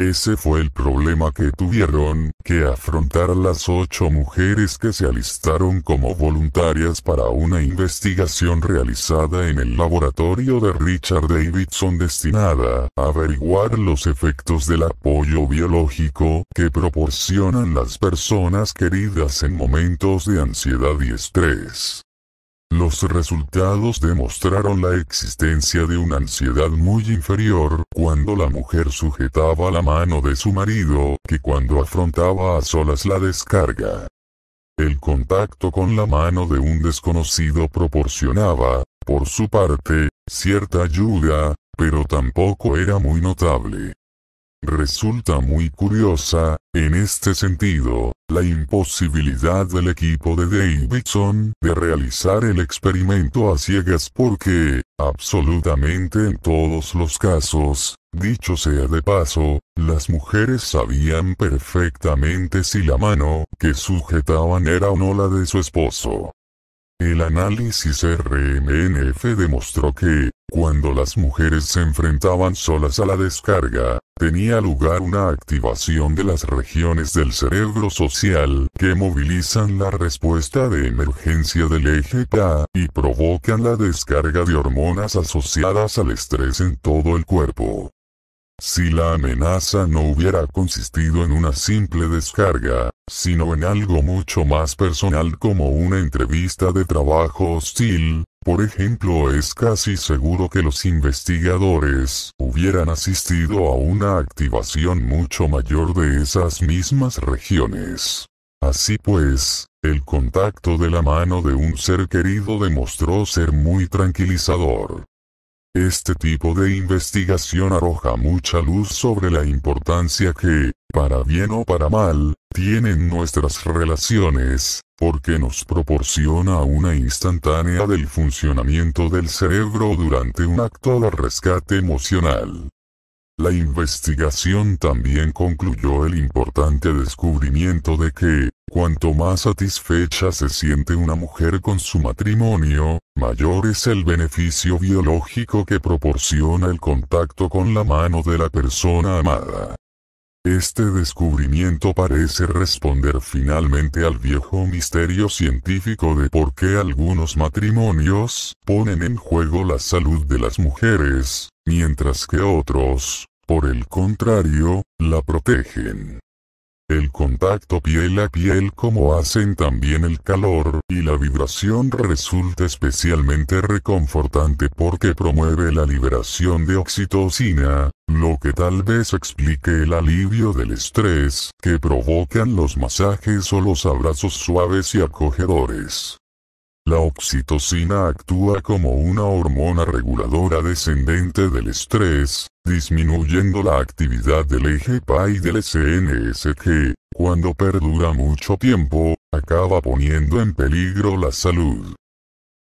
[SPEAKER 1] Ese fue el problema que tuvieron que afrontar las ocho mujeres que se alistaron como voluntarias para una investigación realizada en el laboratorio de Richard Davidson destinada a averiguar los efectos del apoyo biológico que proporcionan las personas queridas en momentos de ansiedad y estrés. Los resultados demostraron la existencia de una ansiedad muy inferior cuando la mujer sujetaba la mano de su marido que cuando afrontaba a solas la descarga. El contacto con la mano de un desconocido proporcionaba, por su parte, cierta ayuda, pero tampoco era muy notable. Resulta muy curiosa, en este sentido, la imposibilidad del equipo de Davidson de realizar el experimento a ciegas porque, absolutamente en todos los casos, dicho sea de paso, las mujeres sabían perfectamente si la mano que sujetaban era o no la de su esposo. El análisis RMNF demostró que, cuando las mujeres se enfrentaban solas a la descarga, tenía lugar una activación de las regiones del cerebro social que movilizan la respuesta de emergencia del eje K y provocan la descarga de hormonas asociadas al estrés en todo el cuerpo. Si la amenaza no hubiera consistido en una simple descarga, sino en algo mucho más personal como una entrevista de trabajo hostil, por ejemplo, es casi seguro que los investigadores hubieran asistido a una activación mucho mayor de esas mismas regiones. Así pues, el contacto de la mano de un ser querido demostró ser muy tranquilizador. Este tipo de investigación arroja mucha luz sobre la importancia que, para bien o para mal, tienen nuestras relaciones, porque nos proporciona una instantánea del funcionamiento del cerebro durante un acto de rescate emocional. La investigación también concluyó el importante descubrimiento de que, cuanto más satisfecha se siente una mujer con su matrimonio, mayor es el beneficio biológico que proporciona el contacto con la mano de la persona amada. Este descubrimiento parece responder finalmente al viejo misterio científico de por qué algunos matrimonios ponen en juego la salud de las mujeres, mientras que otros, por el contrario, la protegen. El contacto piel a piel como hacen también el calor y la vibración resulta especialmente reconfortante porque promueve la liberación de oxitocina, lo que tal vez explique el alivio del estrés que provocan los masajes o los abrazos suaves y acogedores. La oxitocina actúa como una hormona reguladora descendente del estrés, disminuyendo la actividad del eje PA y del SNSG, cuando perdura mucho tiempo, acaba poniendo en peligro la salud.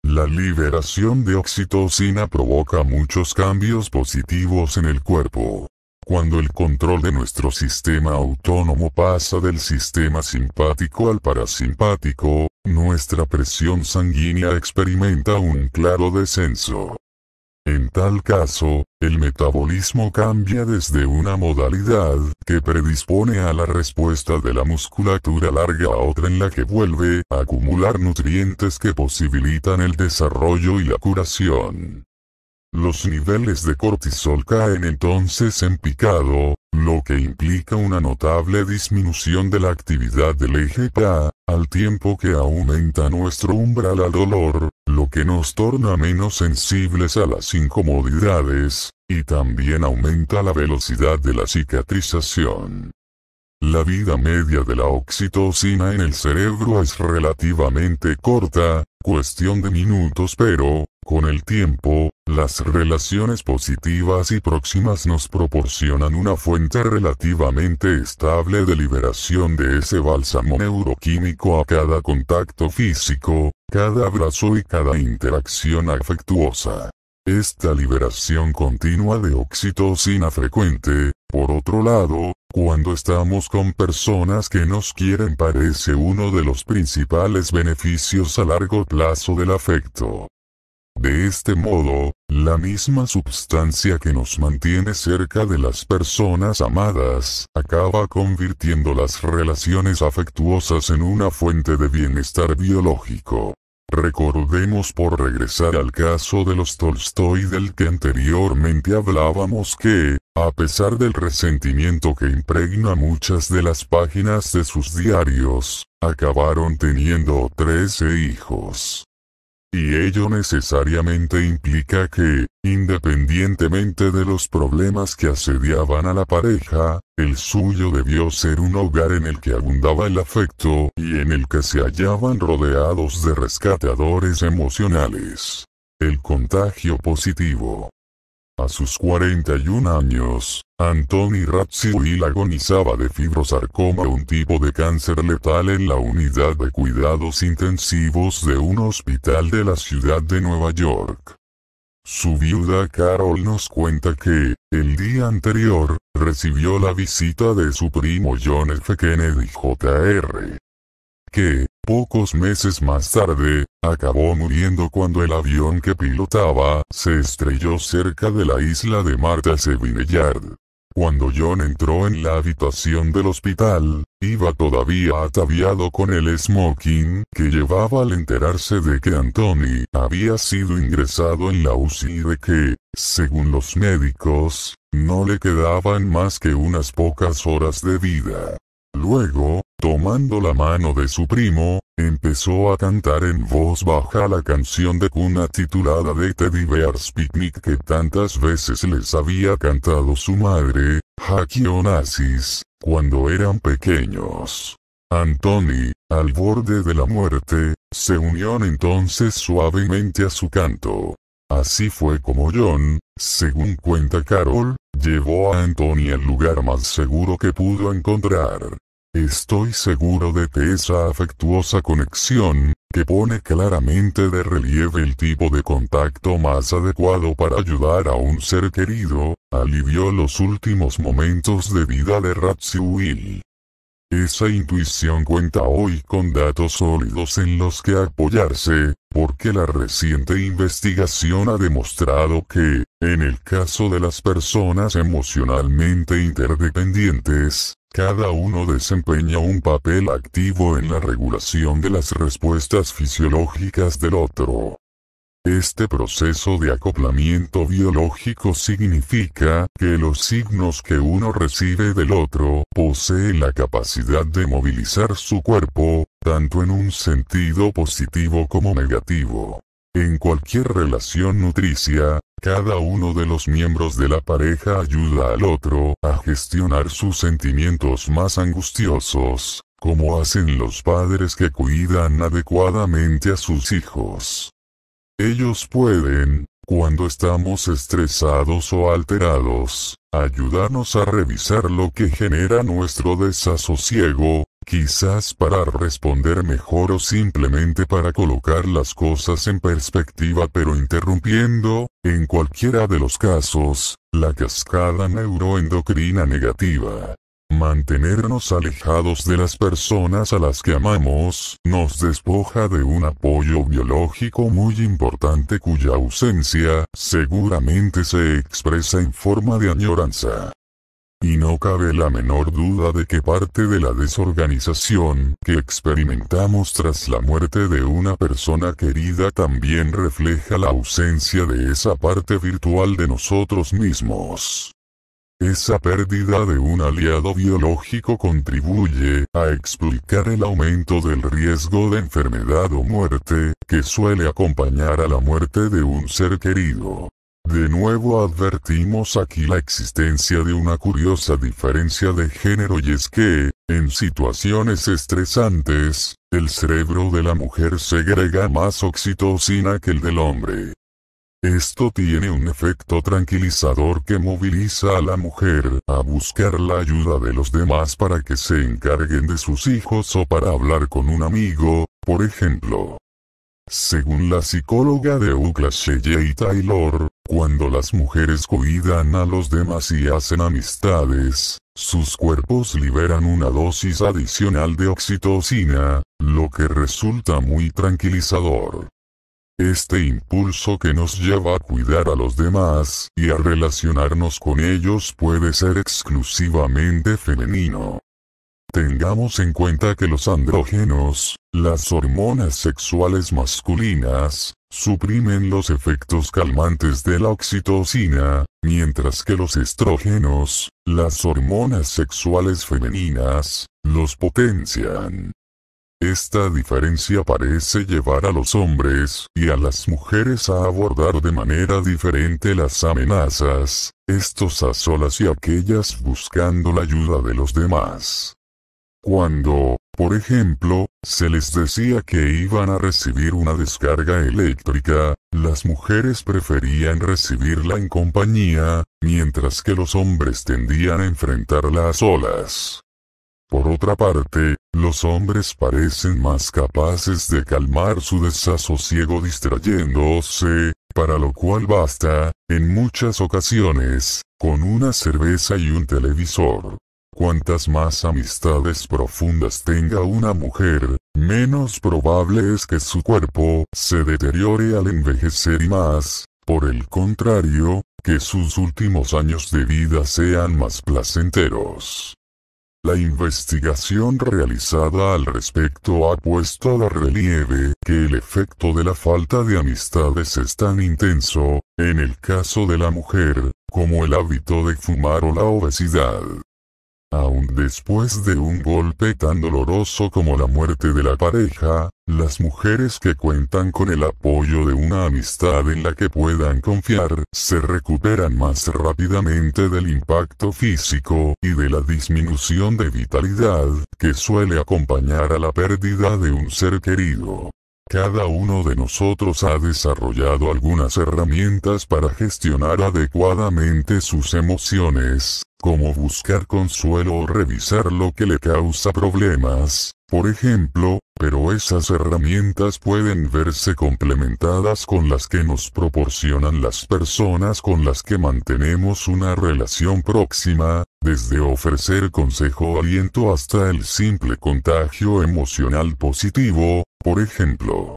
[SPEAKER 1] La liberación de oxitocina provoca muchos cambios positivos en el cuerpo. Cuando el control de nuestro sistema autónomo pasa del sistema simpático al parasimpático, nuestra presión sanguínea experimenta un claro descenso. En tal caso, el metabolismo cambia desde una modalidad que predispone a la respuesta de la musculatura larga a otra en la que vuelve a acumular nutrientes que posibilitan el desarrollo y la curación. Los niveles de cortisol caen entonces en picado, lo que implica una notable disminución de la actividad del eje PA, al tiempo que aumenta nuestro umbral al dolor, lo que nos torna menos sensibles a las incomodidades, y también aumenta la velocidad de la cicatrización. La vida media de la oxitocina en el cerebro es relativamente corta, cuestión de minutos pero, con el tiempo, las relaciones positivas y próximas nos proporcionan una fuente relativamente estable de liberación de ese bálsamo neuroquímico a cada contacto físico, cada abrazo y cada interacción afectuosa. Esta liberación continua de oxitocina frecuente, por otro lado, cuando estamos con personas que nos quieren parece uno de los principales beneficios a largo plazo del afecto. De este modo, la misma sustancia que nos mantiene cerca de las personas amadas, acaba convirtiendo las relaciones afectuosas en una fuente de bienestar biológico. Recordemos por regresar al caso de los Tolstoy del que anteriormente hablábamos que, a pesar del resentimiento que impregna muchas de las páginas de sus diarios, acabaron teniendo 13 hijos. Y ello necesariamente implica que, independientemente de los problemas que asediaban a la pareja, el suyo debió ser un hogar en el que abundaba el afecto y en el que se hallaban rodeados de rescatadores emocionales. El contagio positivo. A sus 41 años, Anthony Will agonizaba de fibrosarcoma, un tipo de cáncer letal en la unidad de cuidados intensivos de un hospital de la ciudad de Nueva York. Su viuda Carol nos cuenta que, el día anterior, recibió la visita de su primo John F. Kennedy Jr. que, Pocos meses más tarde, acabó muriendo cuando el avión que pilotaba se estrelló cerca de la isla de Marta Sevineyard. Cuando John entró en la habitación del hospital, iba todavía ataviado con el smoking que llevaba al enterarse de que Anthony había sido ingresado en la UCI y de que, según los médicos, no le quedaban más que unas pocas horas de vida. Luego, Tomando la mano de su primo, empezó a cantar en voz baja la canción de cuna titulada de Teddy Bear's Picnic que tantas veces les había cantado su madre, Hakionasis, Onassis, cuando eran pequeños. Anthony, al borde de la muerte, se unió entonces suavemente a su canto. Así fue como John, según cuenta Carol, llevó a Anthony al lugar más seguro que pudo encontrar, Estoy seguro de que esa afectuosa conexión, que pone claramente de relieve el tipo de contacto más adecuado para ayudar a un ser querido, alivió los últimos momentos de vida de Will. Esa intuición cuenta hoy con datos sólidos en los que apoyarse, porque la reciente investigación ha demostrado que, en el caso de las personas emocionalmente interdependientes, cada uno desempeña un papel activo en la regulación de las respuestas fisiológicas del otro. Este proceso de acoplamiento biológico significa que los signos que uno recibe del otro poseen la capacidad de movilizar su cuerpo, tanto en un sentido positivo como negativo. En cualquier relación nutricia, cada uno de los miembros de la pareja ayuda al otro a gestionar sus sentimientos más angustiosos, como hacen los padres que cuidan adecuadamente a sus hijos. Ellos pueden, cuando estamos estresados o alterados, ayudarnos a revisar lo que genera nuestro desasosiego, quizás para responder mejor o simplemente para colocar las cosas en perspectiva pero interrumpiendo, en cualquiera de los casos, la cascada neuroendocrina negativa. Mantenernos alejados de las personas a las que amamos, nos despoja de un apoyo biológico muy importante cuya ausencia, seguramente se expresa en forma de añoranza. Y no cabe la menor duda de que parte de la desorganización que experimentamos tras la muerte de una persona querida también refleja la ausencia de esa parte virtual de nosotros mismos. Esa pérdida de un aliado biológico contribuye a explicar el aumento del riesgo de enfermedad o muerte, que suele acompañar a la muerte de un ser querido. De nuevo advertimos aquí la existencia de una curiosa diferencia de género y es que, en situaciones estresantes, el cerebro de la mujer segrega más oxitocina que el del hombre. Esto tiene un efecto tranquilizador que moviliza a la mujer a buscar la ayuda de los demás para que se encarguen de sus hijos o para hablar con un amigo, por ejemplo. Según la psicóloga de UCLA Shelley Taylor, cuando las mujeres cuidan a los demás y hacen amistades, sus cuerpos liberan una dosis adicional de oxitocina, lo que resulta muy tranquilizador. Este impulso que nos lleva a cuidar a los demás y a relacionarnos con ellos puede ser exclusivamente femenino. Tengamos en cuenta que los andrógenos, las hormonas sexuales masculinas, suprimen los efectos calmantes de la oxitocina, mientras que los estrógenos, las hormonas sexuales femeninas, los potencian. Esta diferencia parece llevar a los hombres y a las mujeres a abordar de manera diferente las amenazas, estos a solas y aquellas buscando la ayuda de los demás. Cuando, por ejemplo, se les decía que iban a recibir una descarga eléctrica, las mujeres preferían recibirla en compañía, mientras que los hombres tendían a enfrentarla a solas. Por otra parte, los hombres parecen más capaces de calmar su desasosiego distrayéndose, para lo cual basta, en muchas ocasiones, con una cerveza y un televisor. Cuantas más amistades profundas tenga una mujer, menos probable es que su cuerpo se deteriore al envejecer y más, por el contrario, que sus últimos años de vida sean más placenteros. La investigación realizada al respecto ha puesto de relieve que el efecto de la falta de amistades es tan intenso, en el caso de la mujer, como el hábito de fumar o la obesidad. Aún después de un golpe tan doloroso como la muerte de la pareja, las mujeres que cuentan con el apoyo de una amistad en la que puedan confiar, se recuperan más rápidamente del impacto físico y de la disminución de vitalidad que suele acompañar a la pérdida de un ser querido. Cada uno de nosotros ha desarrollado algunas herramientas para gestionar adecuadamente sus emociones, como buscar consuelo o revisar lo que le causa problemas, por ejemplo, pero esas herramientas pueden verse complementadas con las que nos proporcionan las personas con las que mantenemos una relación próxima, desde ofrecer consejo aliento hasta el simple contagio emocional positivo, por ejemplo.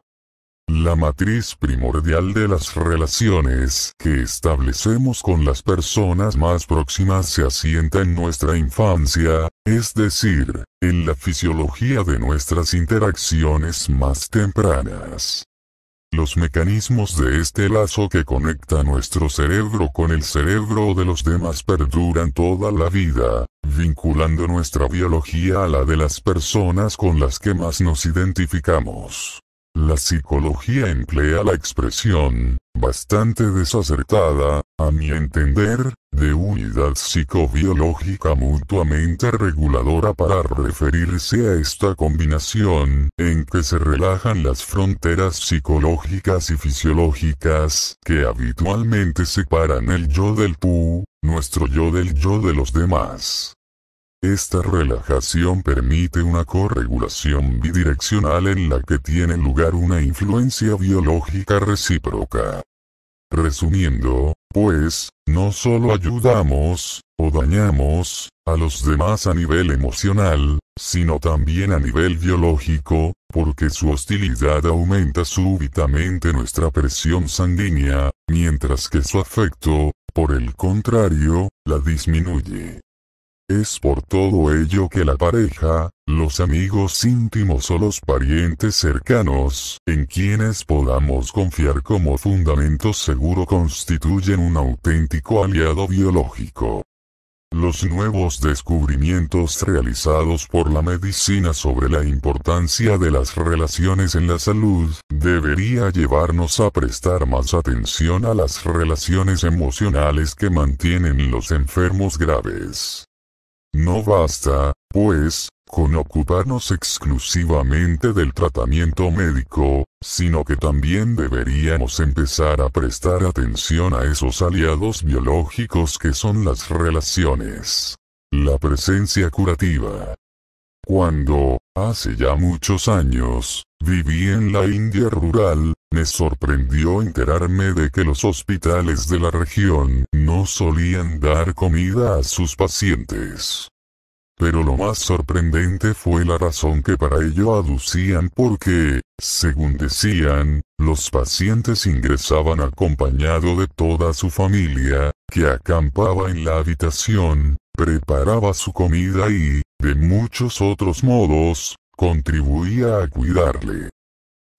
[SPEAKER 1] La matriz primordial de las relaciones que establecemos con las personas más próximas se asienta en nuestra infancia, es decir, en la fisiología de nuestras interacciones más tempranas. Los mecanismos de este lazo que conecta nuestro cerebro con el cerebro de los demás perduran toda la vida, vinculando nuestra biología a la de las personas con las que más nos identificamos. La psicología emplea la expresión, bastante desacertada, a mi entender, de unidad psicobiológica mutuamente reguladora para referirse a esta combinación en que se relajan las fronteras psicológicas y fisiológicas que habitualmente separan el yo del tú, nuestro yo del yo de los demás. Esta relajación permite una corregulación bidireccional en la que tiene lugar una influencia biológica recíproca. Resumiendo, pues, no solo ayudamos, o dañamos, a los demás a nivel emocional, sino también a nivel biológico, porque su hostilidad aumenta súbitamente nuestra presión sanguínea, mientras que su afecto, por el contrario, la disminuye. Es por todo ello que la pareja, los amigos íntimos o los parientes cercanos, en quienes podamos confiar como fundamento seguro constituyen un auténtico aliado biológico. Los nuevos descubrimientos realizados por la medicina sobre la importancia de las relaciones en la salud, debería llevarnos a prestar más atención a las relaciones emocionales que mantienen los enfermos graves. No basta, pues, con ocuparnos exclusivamente del tratamiento médico, sino que también deberíamos empezar a prestar atención a esos aliados biológicos que son las relaciones. La presencia curativa. Cuando, Hace ya muchos años, viví en la India rural, me sorprendió enterarme de que los hospitales de la región no solían dar comida a sus pacientes. Pero lo más sorprendente fue la razón que para ello aducían porque, según decían, los pacientes ingresaban acompañado de toda su familia, que acampaba en la habitación, preparaba su comida y, de muchos otros modos, contribuía a cuidarle.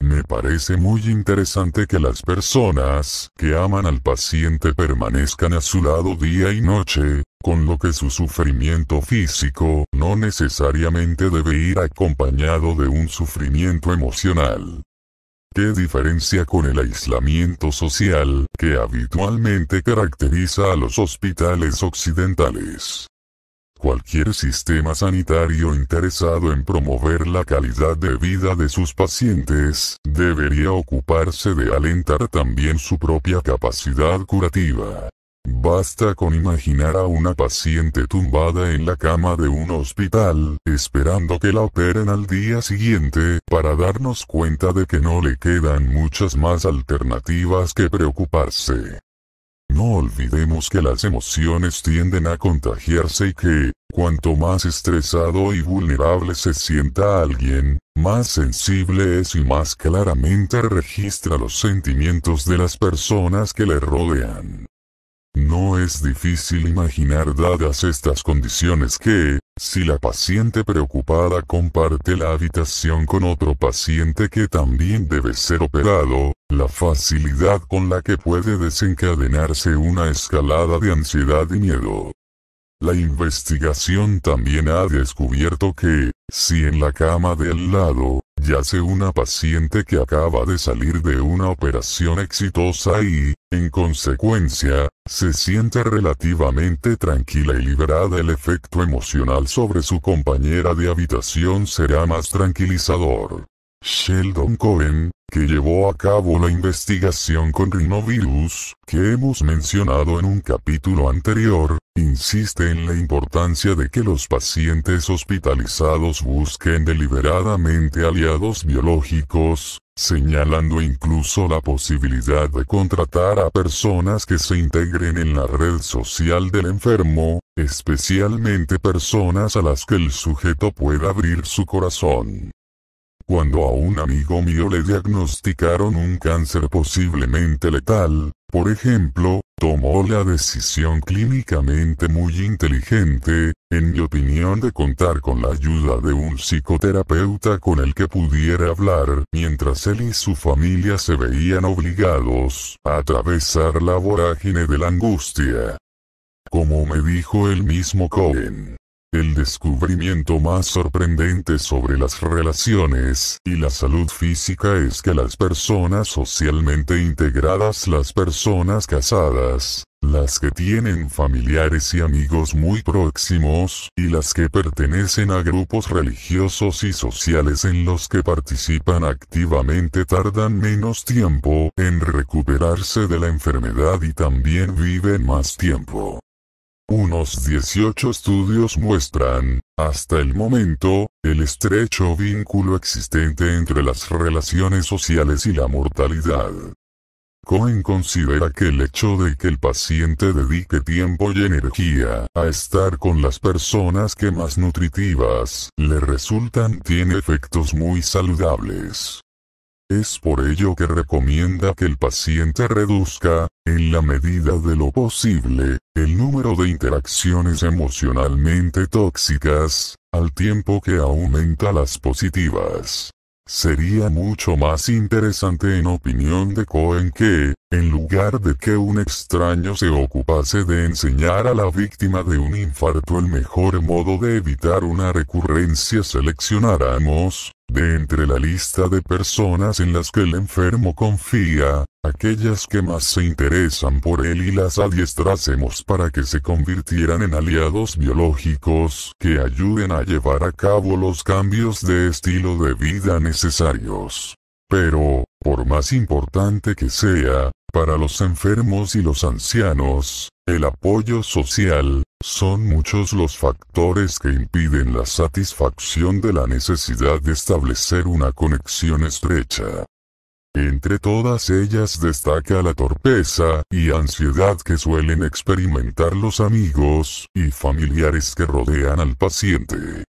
[SPEAKER 1] Me parece muy interesante que las personas que aman al paciente permanezcan a su lado día y noche, con lo que su sufrimiento físico no necesariamente debe ir acompañado de un sufrimiento emocional. ¿Qué diferencia con el aislamiento social que habitualmente caracteriza a los hospitales occidentales? Cualquier sistema sanitario interesado en promover la calidad de vida de sus pacientes, debería ocuparse de alentar también su propia capacidad curativa. Basta con imaginar a una paciente tumbada en la cama de un hospital, esperando que la operen al día siguiente, para darnos cuenta de que no le quedan muchas más alternativas que preocuparse. No olvidemos que las emociones tienden a contagiarse y que, cuanto más estresado y vulnerable se sienta alguien, más sensible es y más claramente registra los sentimientos de las personas que le rodean. No es difícil imaginar dadas estas condiciones que, si la paciente preocupada comparte la habitación con otro paciente que también debe ser operado, la facilidad con la que puede desencadenarse una escalada de ansiedad y miedo. La investigación también ha descubierto que, si en la cama del lado, yace una paciente que acaba de salir de una operación exitosa y, en consecuencia, se siente relativamente tranquila y liberada el efecto emocional sobre su compañera de habitación será más tranquilizador. Sheldon Cohen, que llevó a cabo la investigación con rinovirus, que hemos mencionado en un capítulo anterior, insiste en la importancia de que los pacientes hospitalizados busquen deliberadamente aliados biológicos, señalando incluso la posibilidad de contratar a personas que se integren en la red social del enfermo, especialmente personas a las que el sujeto pueda abrir su corazón. Cuando a un amigo mío le diagnosticaron un cáncer posiblemente letal, por ejemplo, tomó la decisión clínicamente muy inteligente, en mi opinión, de contar con la ayuda de un psicoterapeuta con el que pudiera hablar, mientras él y su familia se veían obligados a atravesar la vorágine de la angustia. Como me dijo el mismo Cohen, el descubrimiento más sorprendente sobre las relaciones y la salud física es que las personas socialmente integradas, las personas casadas, las que tienen familiares y amigos muy próximos, y las que pertenecen a grupos religiosos y sociales en los que participan activamente tardan menos tiempo en recuperarse de la enfermedad y también viven más tiempo. Unos 18 estudios muestran, hasta el momento, el estrecho vínculo existente entre las relaciones sociales y la mortalidad. Cohen considera que el hecho de que el paciente dedique tiempo y energía a estar con las personas que más nutritivas le resultan tiene efectos muy saludables. Es por ello que recomienda que el paciente reduzca, en la medida de lo posible, el número de interacciones emocionalmente tóxicas, al tiempo que aumenta las positivas. Sería mucho más interesante en opinión de Cohen que, en lugar de que un extraño se ocupase de enseñar a la víctima de un infarto el mejor modo de evitar una recurrencia seleccionáramos, de entre la lista de personas en las que el enfermo confía, aquellas que más se interesan por él y las adiestrásemos para que se convirtieran en aliados biológicos que ayuden a llevar a cabo los cambios de estilo de vida necesarios. Pero, por más importante que sea, para los enfermos y los ancianos, el apoyo social, son muchos los factores que impiden la satisfacción de la necesidad de establecer una conexión estrecha. Entre todas ellas destaca la torpeza y ansiedad que suelen experimentar los amigos y familiares que rodean al paciente.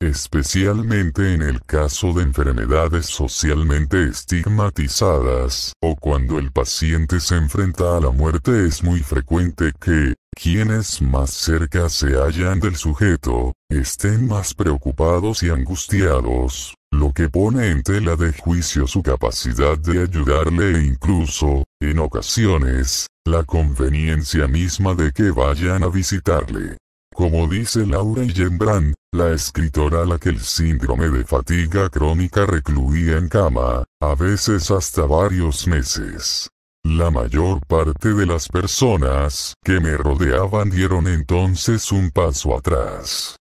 [SPEAKER 1] Especialmente en el caso de enfermedades socialmente estigmatizadas o cuando el paciente se enfrenta a la muerte es muy frecuente que, quienes más cerca se hallan del sujeto, estén más preocupados y angustiados, lo que pone en tela de juicio su capacidad de ayudarle e incluso, en ocasiones, la conveniencia misma de que vayan a visitarle. Como dice Laura Yenbrand la escritora a la que el síndrome de fatiga crónica recluía en cama, a veces hasta varios meses. La mayor parte de las personas que me rodeaban dieron entonces un paso atrás.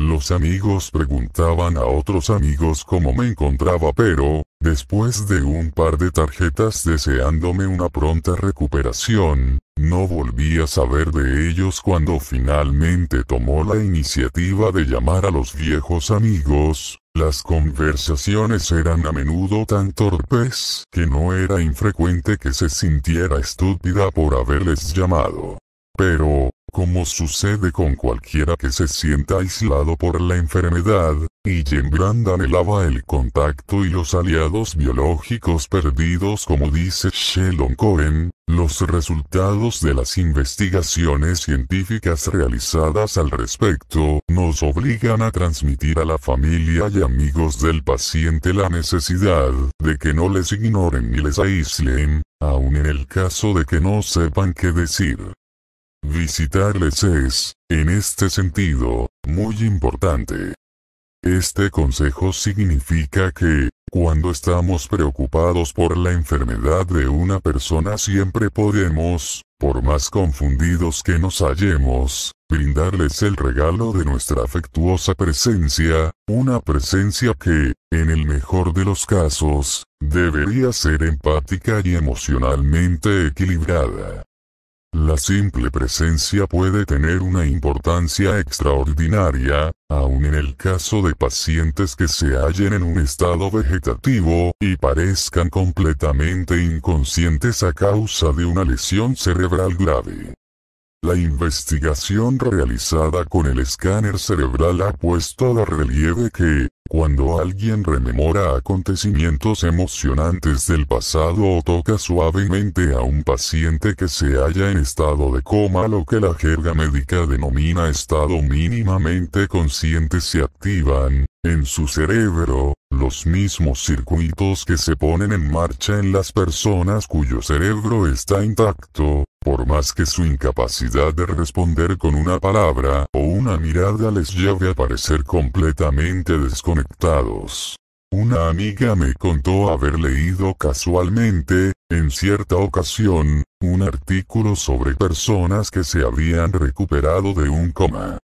[SPEAKER 1] Los amigos preguntaban a otros amigos cómo me encontraba pero, después de un par de tarjetas deseándome una pronta recuperación, no volví a saber de ellos cuando finalmente tomó la iniciativa de llamar a los viejos amigos, las conversaciones eran a menudo tan torpes que no era infrecuente que se sintiera estúpida por haberles llamado. Pero, como sucede con cualquiera que se sienta aislado por la enfermedad, y Brand anhelaba el contacto y los aliados biológicos perdidos como dice Sheldon Cohen, los resultados de las investigaciones científicas realizadas al respecto nos obligan a transmitir a la familia y amigos del paciente la necesidad de que no les ignoren ni les aíslen, aun en el caso de que no sepan qué decir. Visitarles es, en este sentido, muy importante. Este consejo significa que, cuando estamos preocupados por la enfermedad de una persona siempre podemos, por más confundidos que nos hallemos, brindarles el regalo de nuestra afectuosa presencia, una presencia que, en el mejor de los casos, debería ser empática y emocionalmente equilibrada. La simple presencia puede tener una importancia extraordinaria, aun en el caso de pacientes que se hallen en un estado vegetativo y parezcan completamente inconscientes a causa de una lesión cerebral grave. La investigación realizada con el escáner cerebral ha puesto a relieve que, cuando alguien rememora acontecimientos emocionantes del pasado o toca suavemente a un paciente que se halla en estado de coma, lo que la jerga médica denomina estado mínimamente consciente, se activan, en su cerebro, los mismos circuitos que se ponen en marcha en las personas cuyo cerebro está intacto, por más que su incapacidad de responder con una palabra o una mirada les lleve a parecer completamente desconectados. Una amiga me contó haber leído casualmente, en cierta ocasión, un artículo sobre personas que se habían recuperado de un coma.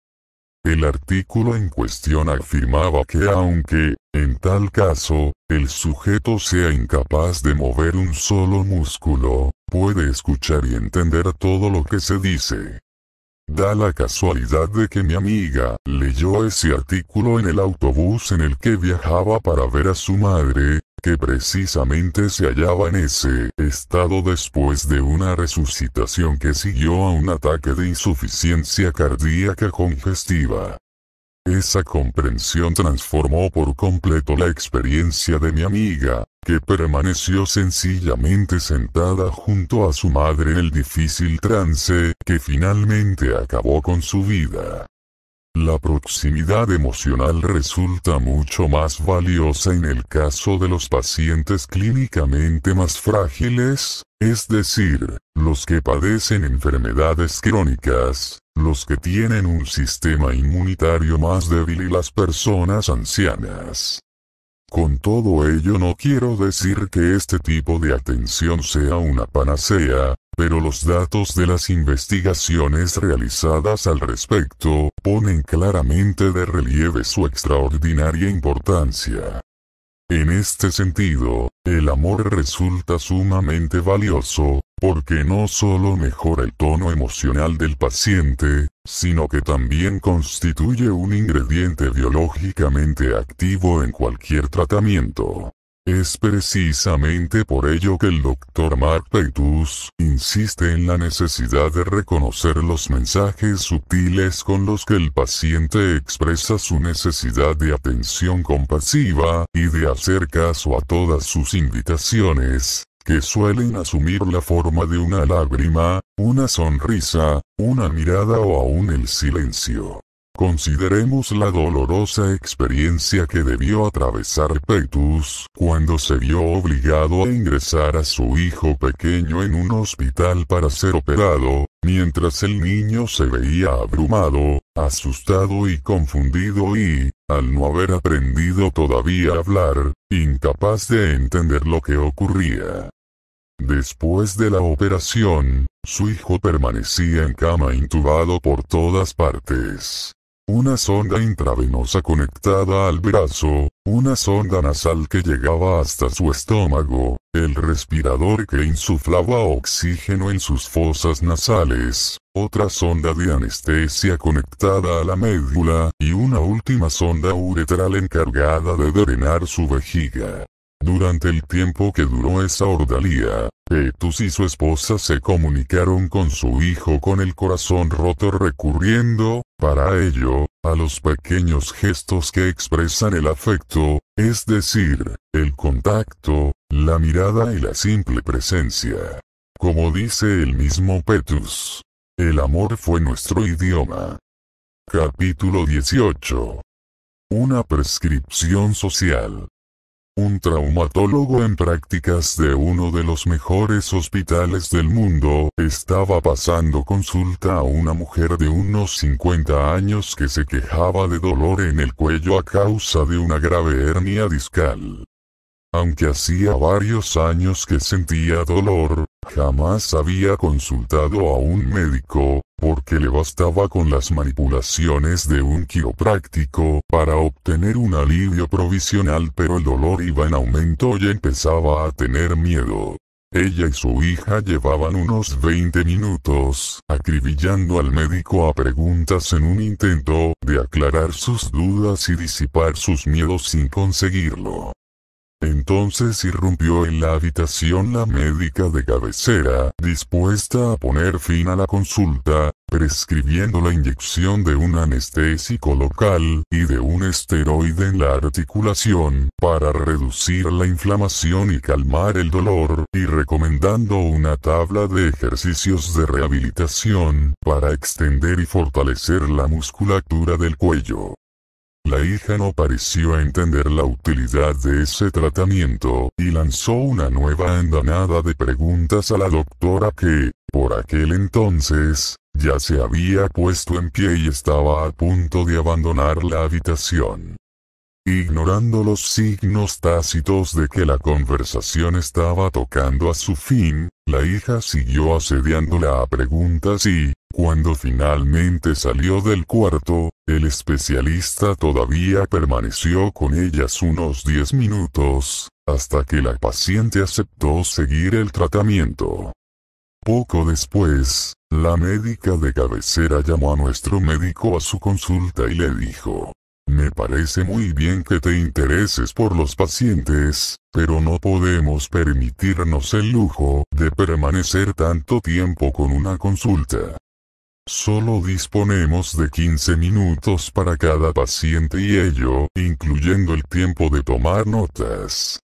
[SPEAKER 1] El artículo en cuestión afirmaba que aunque, en tal caso, el sujeto sea incapaz de mover un solo músculo, puede escuchar y entender todo lo que se dice. Da la casualidad de que mi amiga leyó ese artículo en el autobús en el que viajaba para ver a su madre, que precisamente se hallaba en ese estado después de una resucitación que siguió a un ataque de insuficiencia cardíaca congestiva. Esa comprensión transformó por completo la experiencia de mi amiga, que permaneció sencillamente sentada junto a su madre en el difícil trance que finalmente acabó con su vida. La proximidad emocional resulta mucho más valiosa en el caso de los pacientes clínicamente más frágiles, es decir, los que padecen enfermedades crónicas, los que tienen un sistema inmunitario más débil y las personas ancianas. Con todo ello no quiero decir que este tipo de atención sea una panacea, pero los datos de las investigaciones realizadas al respecto ponen claramente de relieve su extraordinaria importancia. En este sentido, el amor resulta sumamente valioso, porque no solo mejora el tono emocional del paciente, sino que también constituye un ingrediente biológicamente activo en cualquier tratamiento. Es precisamente por ello que el Dr. Mark Peitus insiste en la necesidad de reconocer los mensajes sutiles con los que el paciente expresa su necesidad de atención compasiva y de hacer caso a todas sus invitaciones, que suelen asumir la forma de una lágrima, una sonrisa, una mirada o aún el silencio. Consideremos la dolorosa experiencia que debió atravesar Petus cuando se vio obligado a ingresar a su hijo pequeño en un hospital para ser operado, mientras el niño se veía abrumado, asustado y confundido y, al no haber aprendido todavía a hablar, incapaz de entender lo que ocurría. Después de la operación, su hijo permanecía en cama intubado por todas partes una sonda intravenosa conectada al brazo, una sonda nasal que llegaba hasta su estómago, el respirador que insuflaba oxígeno en sus fosas nasales, otra sonda de anestesia conectada a la médula y una última sonda uretral encargada de drenar su vejiga. Durante el tiempo que duró esa ordalía, Petus y su esposa se comunicaron con su hijo con el corazón roto recurriendo, para ello, a los pequeños gestos que expresan el afecto, es decir, el contacto, la mirada y la simple presencia. Como dice el mismo Petus, el amor fue nuestro idioma. Capítulo 18. Una prescripción social un traumatólogo en prácticas de uno de los mejores hospitales del mundo, estaba pasando consulta a una mujer de unos 50 años que se quejaba de dolor en el cuello a causa de una grave hernia discal. Aunque hacía varios años que sentía dolor, jamás había consultado a un médico, porque le bastaba con las manipulaciones de un quiropráctico para obtener un alivio provisional pero el dolor iba en aumento y empezaba a tener miedo. Ella y su hija llevaban unos 20 minutos acribillando al médico a preguntas en un intento de aclarar sus dudas y disipar sus miedos sin conseguirlo. Entonces irrumpió en la habitación la médica de cabecera, dispuesta a poner fin a la consulta, prescribiendo la inyección de un anestésico local y de un esteroide en la articulación para reducir la inflamación y calmar el dolor y recomendando una tabla de ejercicios de rehabilitación para extender y fortalecer la musculatura del cuello. La hija no pareció entender la utilidad de ese tratamiento, y lanzó una nueva andanada de preguntas a la doctora que, por aquel entonces, ya se había puesto en pie y estaba a punto de abandonar la habitación ignorando los signos tácitos de que la conversación estaba tocando a su fin, la hija siguió asediándola a preguntas y, cuando finalmente salió del cuarto, el especialista todavía permaneció con ellas unos 10 minutos, hasta que la paciente aceptó seguir el tratamiento. Poco después, la médica de cabecera llamó a nuestro médico a su consulta y le dijo, me parece muy bien que te intereses por los pacientes, pero no podemos permitirnos el lujo de permanecer tanto tiempo con una consulta. Solo disponemos de 15 minutos para cada paciente y ello, incluyendo el tiempo de tomar notas.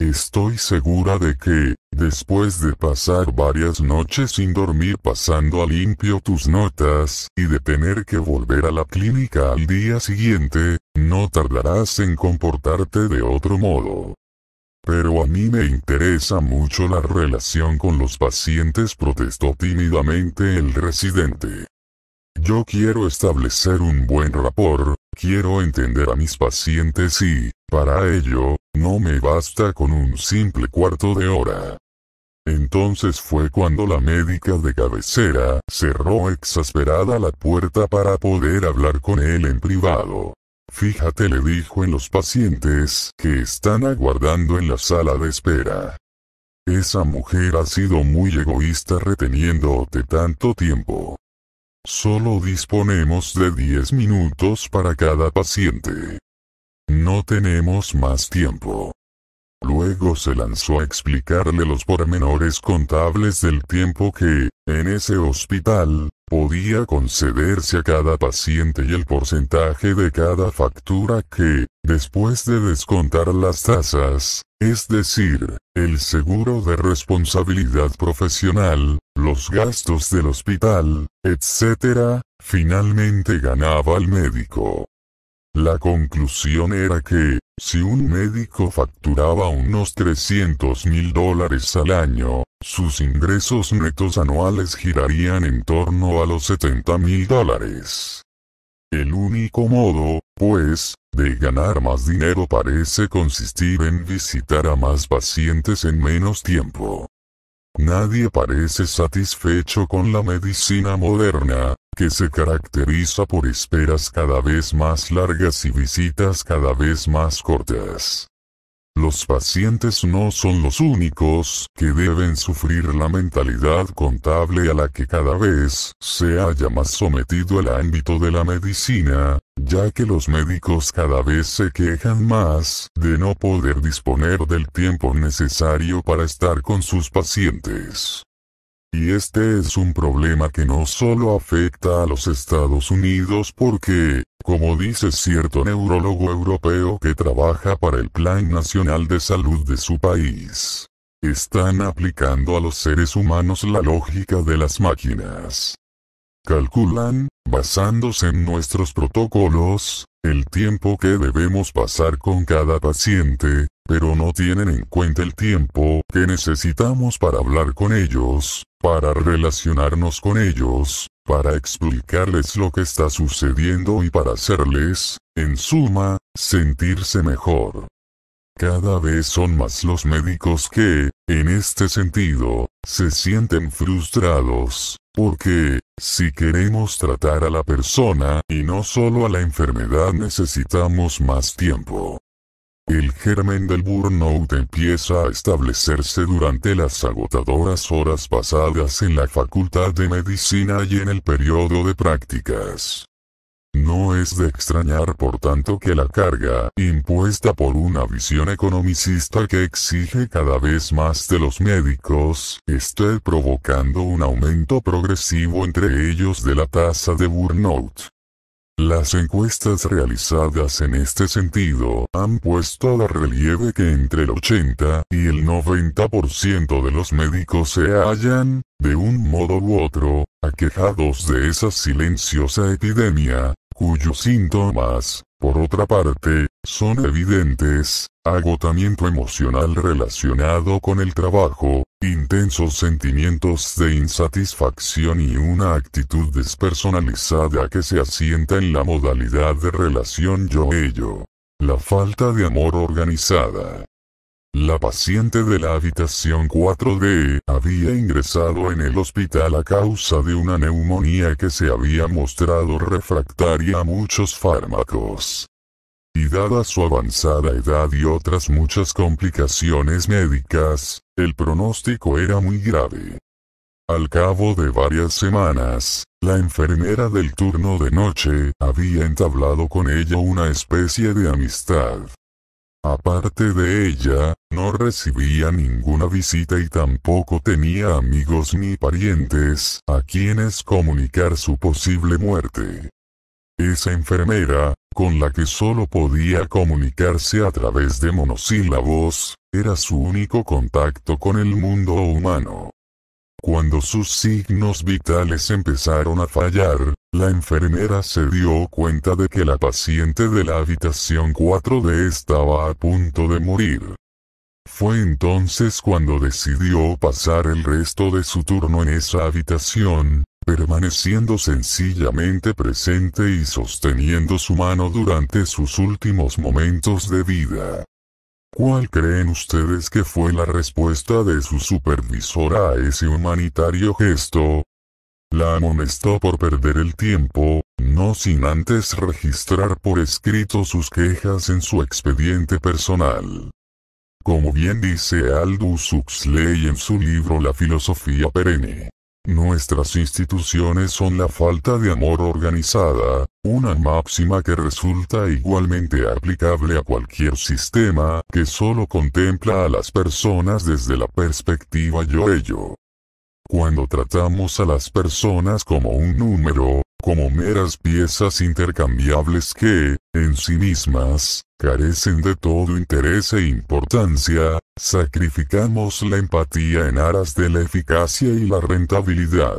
[SPEAKER 1] Estoy segura de que, después de pasar varias noches sin dormir pasando a limpio tus notas, y de tener que volver a la clínica al día siguiente, no tardarás en comportarte de otro modo. Pero a mí me interesa mucho la relación con los pacientes, protestó tímidamente el residente. Yo quiero establecer un buen rapor, quiero entender a mis pacientes y, para ello, no me basta con un simple cuarto de hora. Entonces fue cuando la médica de cabecera cerró exasperada la puerta para poder hablar con él en privado. Fíjate le dijo en los pacientes que están aguardando en la sala de espera. Esa mujer ha sido muy egoísta reteniéndote tanto tiempo. Solo disponemos de 10 minutos para cada paciente. No tenemos más tiempo. Luego se lanzó a explicarle los pormenores contables del tiempo que, en ese hospital, podía concederse a cada paciente y el porcentaje de cada factura que, después de descontar las tasas, es decir, el seguro de responsabilidad profesional, los gastos del hospital, etc., finalmente ganaba el médico. La conclusión era que, si un médico facturaba unos 300 mil dólares al año, sus ingresos netos anuales girarían en torno a los 70 mil dólares. El único modo, pues, de ganar más dinero parece consistir en visitar a más pacientes en menos tiempo. Nadie parece satisfecho con la medicina moderna, que se caracteriza por esperas cada vez más largas y visitas cada vez más cortas. Los pacientes no son los únicos que deben sufrir la mentalidad contable a la que cada vez se haya más sometido el ámbito de la medicina, ya que los médicos cada vez se quejan más de no poder disponer del tiempo necesario para estar con sus pacientes. Y este es un problema que no solo afecta a los Estados Unidos porque, como dice cierto neurólogo europeo que trabaja para el Plan Nacional de Salud de su país, están aplicando a los seres humanos la lógica de las máquinas. Calculan, Basándose en nuestros protocolos, el tiempo que debemos pasar con cada paciente, pero no tienen en cuenta el tiempo que necesitamos para hablar con ellos, para relacionarnos con ellos, para explicarles lo que está sucediendo y para hacerles, en suma, sentirse mejor. Cada vez son más los médicos que, en este sentido, se sienten frustrados, porque, si queremos tratar a la persona y no solo a la enfermedad necesitamos más tiempo. El germen del burnout empieza a establecerse durante las agotadoras horas pasadas en la Facultad de Medicina y en el periodo de prácticas. No es de extrañar por tanto que la carga, impuesta por una visión economicista que exige cada vez más de los médicos, esté provocando un aumento progresivo entre ellos de la tasa de burnout. Las encuestas realizadas en este sentido han puesto de relieve que entre el 80 y el 90% de los médicos se hallan, de un modo u otro, aquejados de esa silenciosa epidemia, cuyos síntomas, por otra parte, son evidentes, agotamiento emocional relacionado con el trabajo, intensos sentimientos de insatisfacción y una actitud despersonalizada que se asienta en la modalidad de relación yo-ello. La falta de amor organizada, la paciente de la habitación 4D había ingresado en el hospital a causa de una neumonía que se había mostrado refractaria a muchos fármacos. Y dada su avanzada edad y otras muchas complicaciones médicas, el pronóstico era muy grave. Al cabo de varias semanas, la enfermera del turno de noche había entablado con ella una especie de amistad. Aparte de ella, no recibía ninguna visita y tampoco tenía amigos ni parientes a quienes comunicar su posible muerte. Esa enfermera, con la que solo podía comunicarse a través de monosílabos, era su único contacto con el mundo humano. Cuando sus signos vitales empezaron a fallar, la enfermera se dio cuenta de que la paciente de la habitación 4D estaba a punto de morir. Fue entonces cuando decidió pasar el resto de su turno en esa habitación, permaneciendo sencillamente presente y sosteniendo su mano durante sus últimos momentos de vida. ¿Cuál creen ustedes que fue la respuesta de su supervisora a ese humanitario gesto? La amonestó por perder el tiempo, no sin antes registrar por escrito sus quejas en su expediente personal. Como bien dice Aldous Huxley en su libro La filosofía perenne, Nuestras instituciones son la falta de amor organizada, una máxima que resulta igualmente aplicable a cualquier sistema que solo contempla a las personas desde la perspectiva yo-ello. Cuando tratamos a las personas como un número, como meras piezas intercambiables que, en sí mismas, carecen de todo interés e importancia, sacrificamos la empatía en aras de la eficacia y la rentabilidad.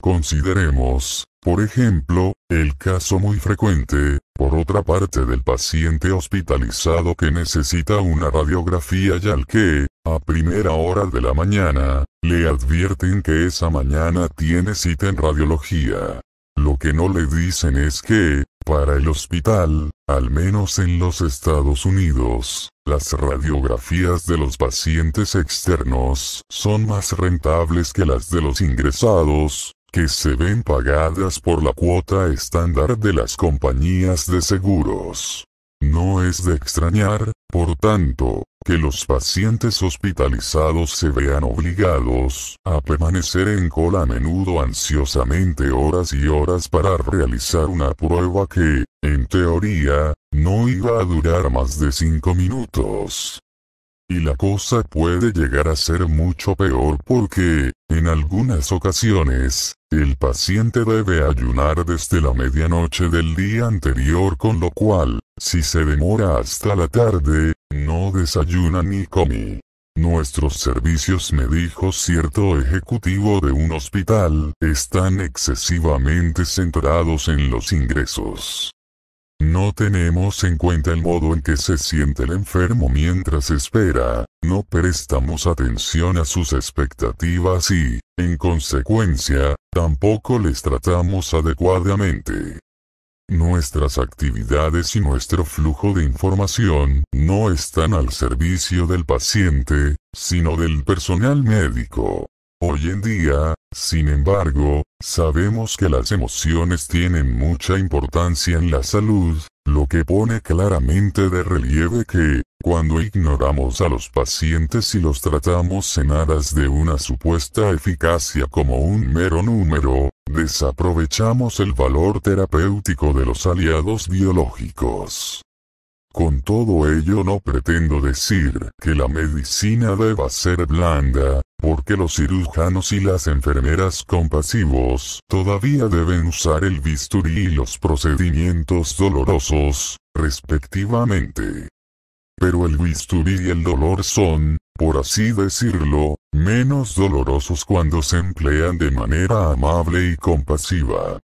[SPEAKER 1] Consideremos, por ejemplo, el caso muy frecuente, por otra parte del paciente hospitalizado que necesita una radiografía y al que, a primera hora de la mañana, le advierten que esa mañana tiene cita en radiología. Lo que no le dicen es que, para el hospital, al menos en los Estados Unidos, las radiografías de los pacientes externos son más rentables que las de los ingresados, que se ven pagadas por la cuota estándar de las compañías de seguros. No es de extrañar, por tanto, que los pacientes hospitalizados se vean obligados a permanecer en cola a menudo ansiosamente horas y horas para realizar una prueba que, en teoría, no iba a durar más de 5 minutos. Y la cosa puede llegar a ser mucho peor porque, en algunas ocasiones, el paciente debe ayunar desde la medianoche del día anterior con lo cual, si se demora hasta la tarde, no desayuna ni come. Nuestros servicios, me dijo cierto ejecutivo de un hospital, están excesivamente centrados en los ingresos. No tenemos en cuenta el modo en que se siente el enfermo mientras espera, no prestamos atención a sus expectativas y, en consecuencia, tampoco les tratamos adecuadamente. Nuestras actividades y nuestro flujo de información no están al servicio del paciente, sino del personal médico. Hoy en día, sin embargo, sabemos que las emociones tienen mucha importancia en la salud, lo que pone claramente de relieve que, cuando ignoramos a los pacientes y los tratamos en aras de una supuesta eficacia como un mero número, Desaprovechamos el valor terapéutico de los aliados biológicos. Con todo ello no pretendo decir que la medicina deba ser blanda, porque los cirujanos y las enfermeras compasivos todavía deben usar el bisturí y los procedimientos dolorosos, respectivamente. Pero el bisturí y el dolor son, por así decirlo, menos dolorosos cuando se emplean de manera amable y compasiva.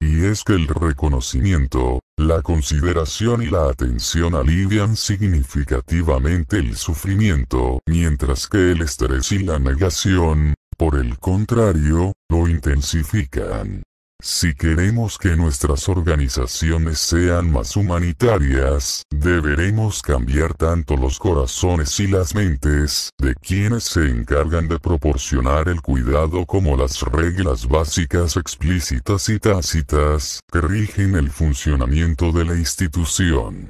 [SPEAKER 1] Y es que el reconocimiento, la consideración y la atención alivian significativamente el sufrimiento, mientras que el estrés y la negación, por el contrario, lo intensifican. Si queremos que nuestras organizaciones sean más humanitarias, deberemos cambiar tanto los corazones y las mentes de quienes se encargan de proporcionar el cuidado como las reglas básicas explícitas y tácitas que rigen el funcionamiento de la institución.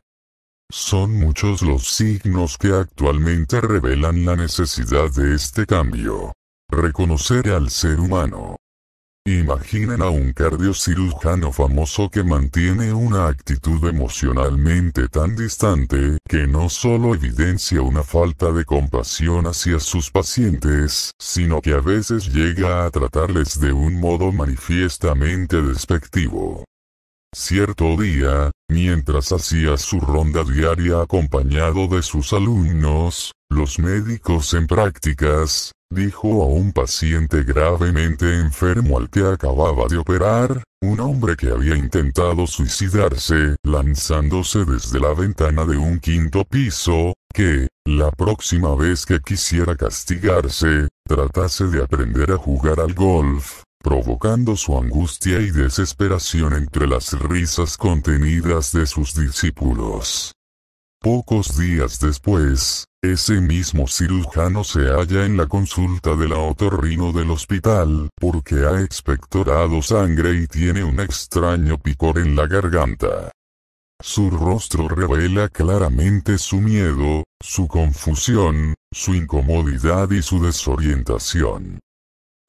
[SPEAKER 1] Son muchos los signos que actualmente revelan la necesidad de este cambio. Reconocer al ser humano Imaginen a un cardiocirujano famoso que mantiene una actitud emocionalmente tan distante, que no solo evidencia una falta de compasión hacia sus pacientes, sino que a veces llega a tratarles de un modo manifiestamente despectivo. Cierto día, mientras hacía su ronda diaria acompañado de sus alumnos, los médicos en prácticas, dijo a un paciente gravemente enfermo al que acababa de operar, un hombre que había intentado suicidarse, lanzándose desde la ventana de un quinto piso, que, la próxima vez que quisiera castigarse, tratase de aprender a jugar al golf, provocando su angustia y desesperación entre las risas contenidas de sus discípulos. Pocos días después, ese mismo cirujano se halla en la consulta de la otorrino del hospital, porque ha expectorado sangre y tiene un extraño picor en la garganta. Su rostro revela claramente su miedo, su confusión, su incomodidad y su desorientación.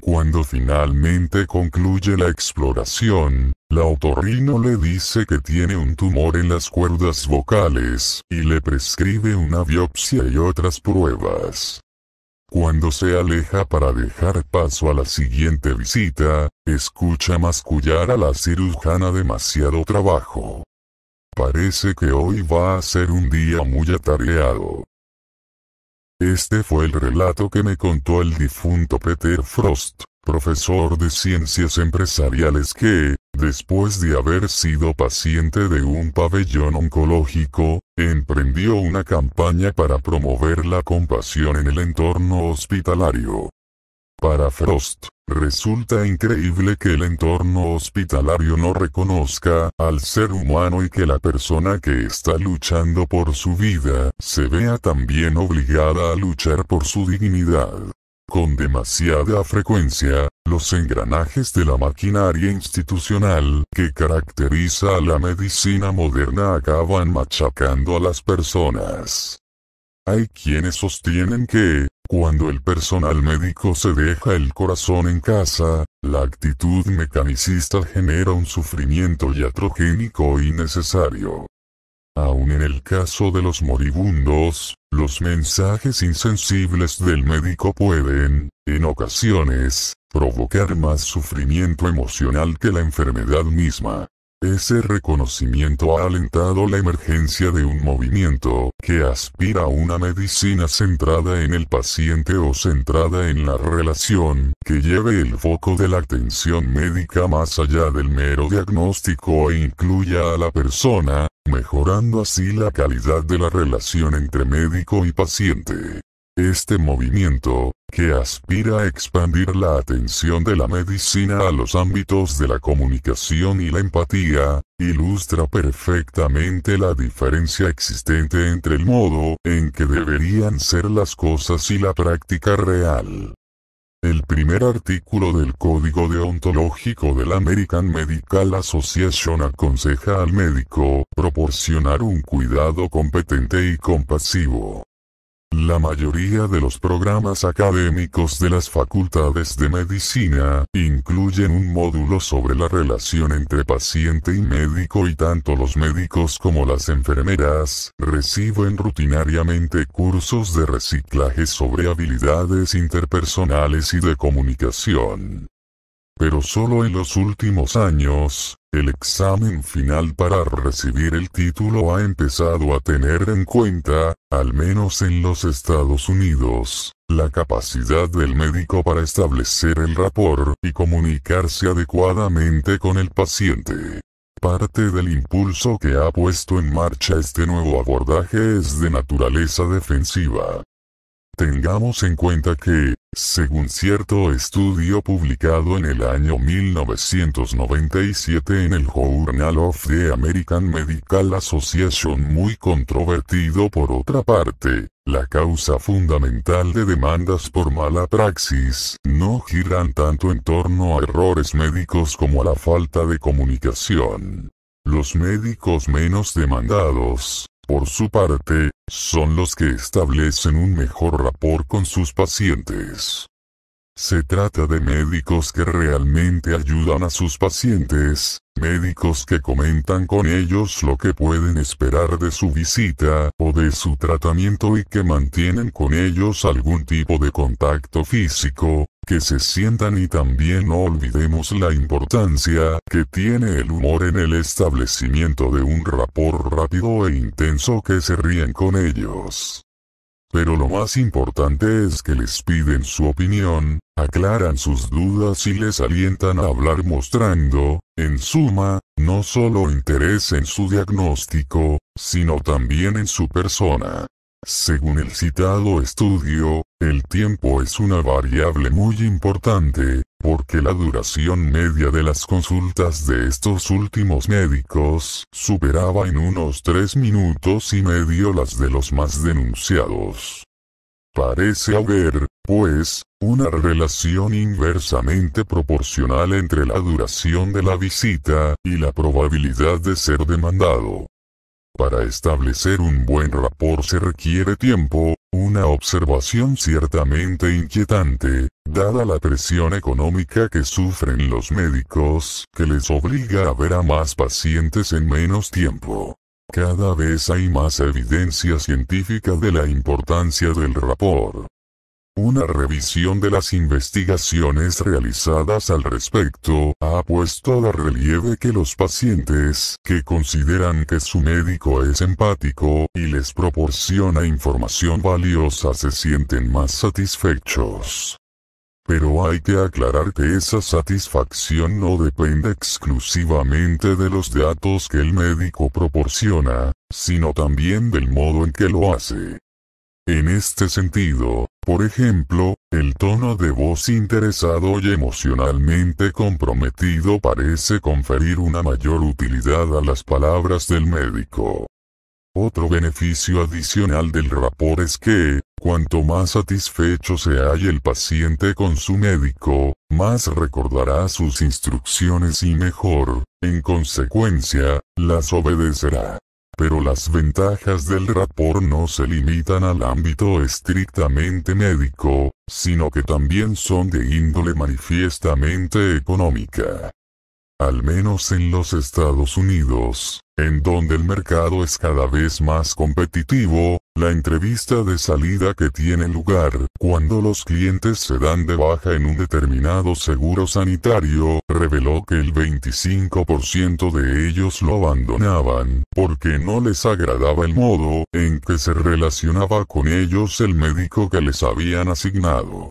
[SPEAKER 1] Cuando finalmente concluye la exploración, la otorrino le dice que tiene un tumor en las cuerdas vocales, y le prescribe una biopsia y otras pruebas. Cuando se aleja para dejar paso a la siguiente visita, escucha mascullar a la cirujana demasiado trabajo. Parece que hoy va a ser un día muy atareado. Este fue el relato que me contó el difunto Peter Frost, profesor de ciencias empresariales que, después de haber sido paciente de un pabellón oncológico, emprendió una campaña para promover la compasión en el entorno hospitalario. Para Frost, Resulta increíble que el entorno hospitalario no reconozca al ser humano y que la persona que está luchando por su vida se vea también obligada a luchar por su dignidad. Con demasiada frecuencia, los engranajes de la maquinaria institucional que caracteriza a la medicina moderna acaban machacando a las personas. Hay quienes sostienen que, cuando el personal médico se deja el corazón en casa, la actitud mecanicista genera un sufrimiento iatrogénico innecesario. Aún en el caso de los moribundos, los mensajes insensibles del médico pueden, en ocasiones, provocar más sufrimiento emocional que la enfermedad misma. Ese reconocimiento ha alentado la emergencia de un movimiento que aspira a una medicina centrada en el paciente o centrada en la relación, que lleve el foco de la atención médica más allá del mero diagnóstico e incluya a la persona, mejorando así la calidad de la relación entre médico y paciente. Este movimiento, que aspira a expandir la atención de la medicina a los ámbitos de la comunicación y la empatía, ilustra perfectamente la diferencia existente entre el modo en que deberían ser las cosas y la práctica real. El primer artículo del Código Deontológico de la American Medical Association aconseja al médico proporcionar un cuidado competente y compasivo. La mayoría de los programas académicos de las facultades de medicina incluyen un módulo sobre la relación entre paciente y médico y tanto los médicos como las enfermeras reciben rutinariamente cursos de reciclaje sobre habilidades interpersonales y de comunicación pero solo en los últimos años, el examen final para recibir el título ha empezado a tener en cuenta, al menos en los Estados Unidos, la capacidad del médico para establecer el rapport y comunicarse adecuadamente con el paciente. Parte del impulso que ha puesto en marcha este nuevo abordaje es de naturaleza defensiva. Tengamos en cuenta que, según cierto estudio publicado en el año 1997 en el Journal of the American Medical Association muy controvertido por otra parte, la causa fundamental de demandas por mala praxis no giran tanto en torno a errores médicos como a la falta de comunicación. Los médicos menos demandados, por su parte, son los que establecen un mejor rapport con sus pacientes. Se trata de médicos que realmente ayudan a sus pacientes, médicos que comentan con ellos lo que pueden esperar de su visita o de su tratamiento y que mantienen con ellos algún tipo de contacto físico, que se sientan y también no olvidemos la importancia que tiene el humor en el establecimiento de un rapor rápido e intenso que se ríen con ellos. Pero lo más importante es que les piden su opinión, aclaran sus dudas y les alientan a hablar mostrando, en suma, no solo interés en su diagnóstico, sino también en su persona. Según el citado estudio, el tiempo es una variable muy importante, porque la duración media de las consultas de estos últimos médicos superaba en unos tres minutos y medio las de los más denunciados. Parece haber, pues, una relación inversamente proporcional entre la duración de la visita y la probabilidad de ser demandado. Para establecer un buen rapor se requiere tiempo, una observación ciertamente inquietante, dada la presión económica que sufren los médicos, que les obliga a ver a más pacientes en menos tiempo. Cada vez hay más evidencia científica de la importancia del rapor. Una revisión de las investigaciones realizadas al respecto ha puesto a relieve que los pacientes que consideran que su médico es empático y les proporciona información valiosa se sienten más satisfechos. Pero hay que aclarar que esa satisfacción no depende exclusivamente de los datos que el médico proporciona, sino también del modo en que lo hace. En este sentido, por ejemplo, el tono de voz interesado y emocionalmente comprometido parece conferir una mayor utilidad a las palabras del médico. Otro beneficio adicional del rapor es que, cuanto más satisfecho se el paciente con su médico, más recordará sus instrucciones y mejor, en consecuencia, las obedecerá. Pero las ventajas del rapport no se limitan al ámbito estrictamente médico, sino que también son de índole manifiestamente económica al menos en los Estados Unidos, en donde el mercado es cada vez más competitivo, la entrevista de salida que tiene lugar cuando los clientes se dan de baja en un determinado seguro sanitario, reveló que el 25% de ellos lo abandonaban, porque no les agradaba el modo en que se relacionaba con ellos el médico que les habían asignado.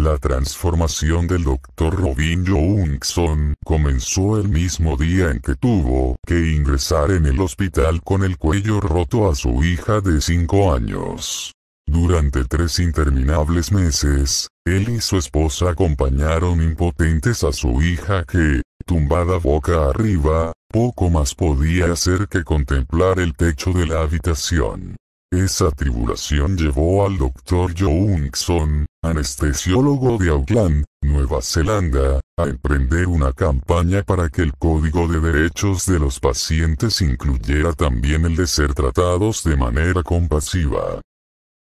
[SPEAKER 1] La transformación del Dr. Robin Johnson comenzó el mismo día en que tuvo que ingresar en el hospital con el cuello roto a su hija de 5 años. Durante tres interminables meses, él y su esposa acompañaron impotentes a su hija que, tumbada boca arriba, poco más podía hacer que contemplar el techo de la habitación. Esa tribulación llevó al Dr. Johnson, anestesiólogo de Auckland, Nueva Zelanda, a emprender una campaña para que el Código de Derechos de los Pacientes incluyera también el de ser tratados de manera compasiva.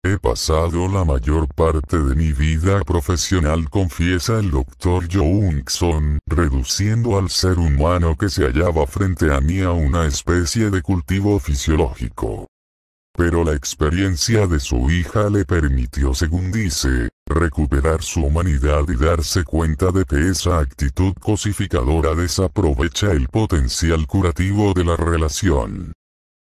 [SPEAKER 1] He pasado la mayor parte de mi vida profesional, confiesa el Dr. Johnson, reduciendo al ser humano que se hallaba frente a mí a una especie de cultivo fisiológico pero la experiencia de su hija le permitió, según dice, recuperar su humanidad y darse cuenta de que esa actitud cosificadora desaprovecha el potencial curativo de la relación.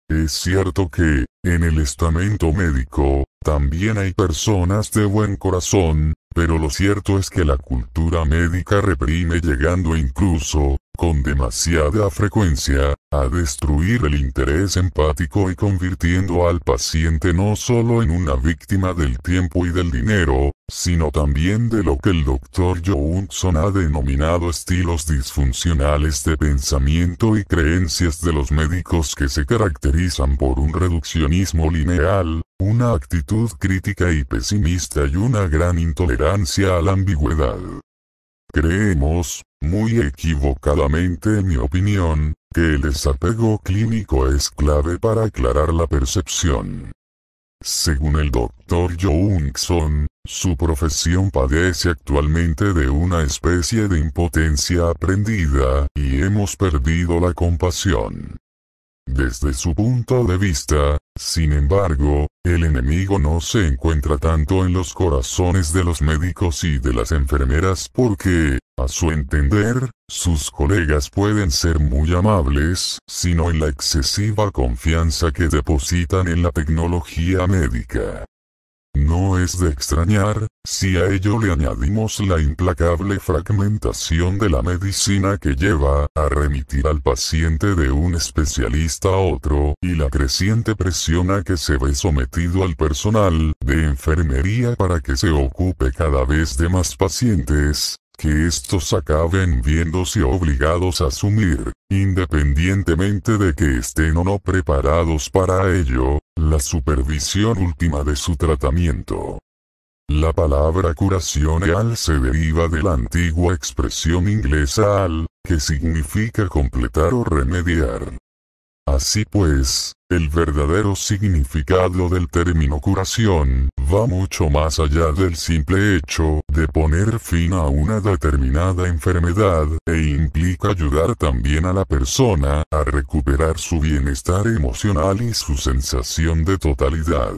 [SPEAKER 1] Es cierto que, en el estamento médico, también hay personas de buen corazón, pero lo cierto es que la cultura médica reprime llegando incluso, con demasiada frecuencia, a destruir el interés empático y convirtiendo al paciente no solo en una víctima del tiempo y del dinero, sino también de lo que el doctor Johnson ha denominado estilos disfuncionales de pensamiento y creencias de los médicos que se caracterizan por un reduccionismo lineal, una actitud crítica y pesimista y una gran intolerancia a la ambigüedad. Creemos, muy equivocadamente en mi opinión, que el desapego clínico es clave para aclarar la percepción. Según el doctor joong-son su profesión padece actualmente de una especie de impotencia aprendida, y hemos perdido la compasión. Desde su punto de vista, sin embargo, el enemigo no se encuentra tanto en los corazones de los médicos y de las enfermeras porque, a su entender, sus colegas pueden ser muy amables, sino en la excesiva confianza que depositan en la tecnología médica. No es de extrañar, si a ello le añadimos la implacable fragmentación de la medicina que lleva a remitir al paciente de un especialista a otro, y la creciente presión a que se ve sometido al personal de enfermería para que se ocupe cada vez de más pacientes, que estos acaben viéndose obligados a asumir, independientemente de que estén o no preparados para ello, la supervisión última de su tratamiento. La palabra curación al se deriva de la antigua expresión inglesa al, que significa completar o remediar. Así pues, el verdadero significado del término curación va mucho más allá del simple hecho de poner fin a una determinada enfermedad e implica ayudar también a la persona a recuperar su bienestar emocional y su sensación de totalidad.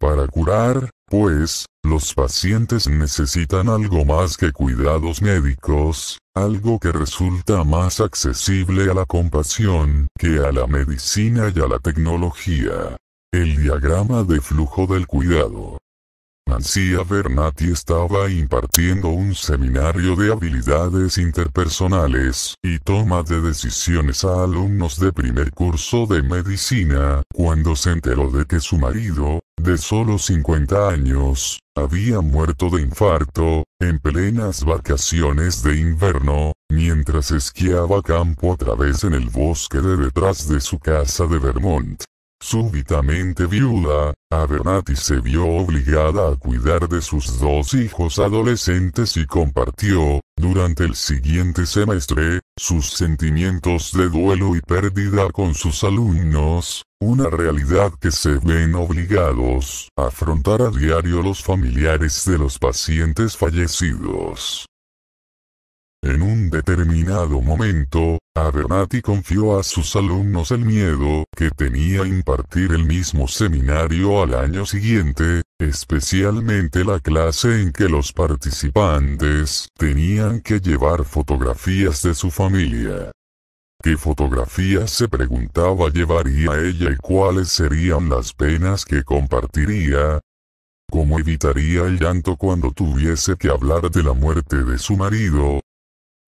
[SPEAKER 1] Para curar, pues, los pacientes necesitan algo más que cuidados médicos, algo que resulta más accesible a la compasión que a la medicina y a la tecnología. El diagrama de flujo del cuidado. Mancia Bernati estaba impartiendo un seminario de habilidades interpersonales y toma de decisiones a alumnos de primer curso de medicina, cuando se enteró de que su marido, de solo 50 años, había muerto de infarto, en plenas vacaciones de invierno, mientras esquiaba campo a través en el bosque de detrás de su casa de Vermont. Súbitamente viuda, Abernathy se vio obligada a cuidar de sus dos hijos adolescentes y compartió, durante el siguiente semestre, sus sentimientos de duelo y pérdida con sus alumnos, una realidad que se ven obligados a afrontar a diario los familiares de los pacientes fallecidos. En un determinado momento, Avernati confió a sus alumnos el miedo que tenía impartir el mismo seminario al año siguiente, especialmente la clase en que los participantes tenían que llevar fotografías de su familia. ¿Qué fotografías se preguntaba llevaría ella y cuáles serían las penas que compartiría? ¿Cómo evitaría el llanto cuando tuviese que hablar de la muerte de su marido,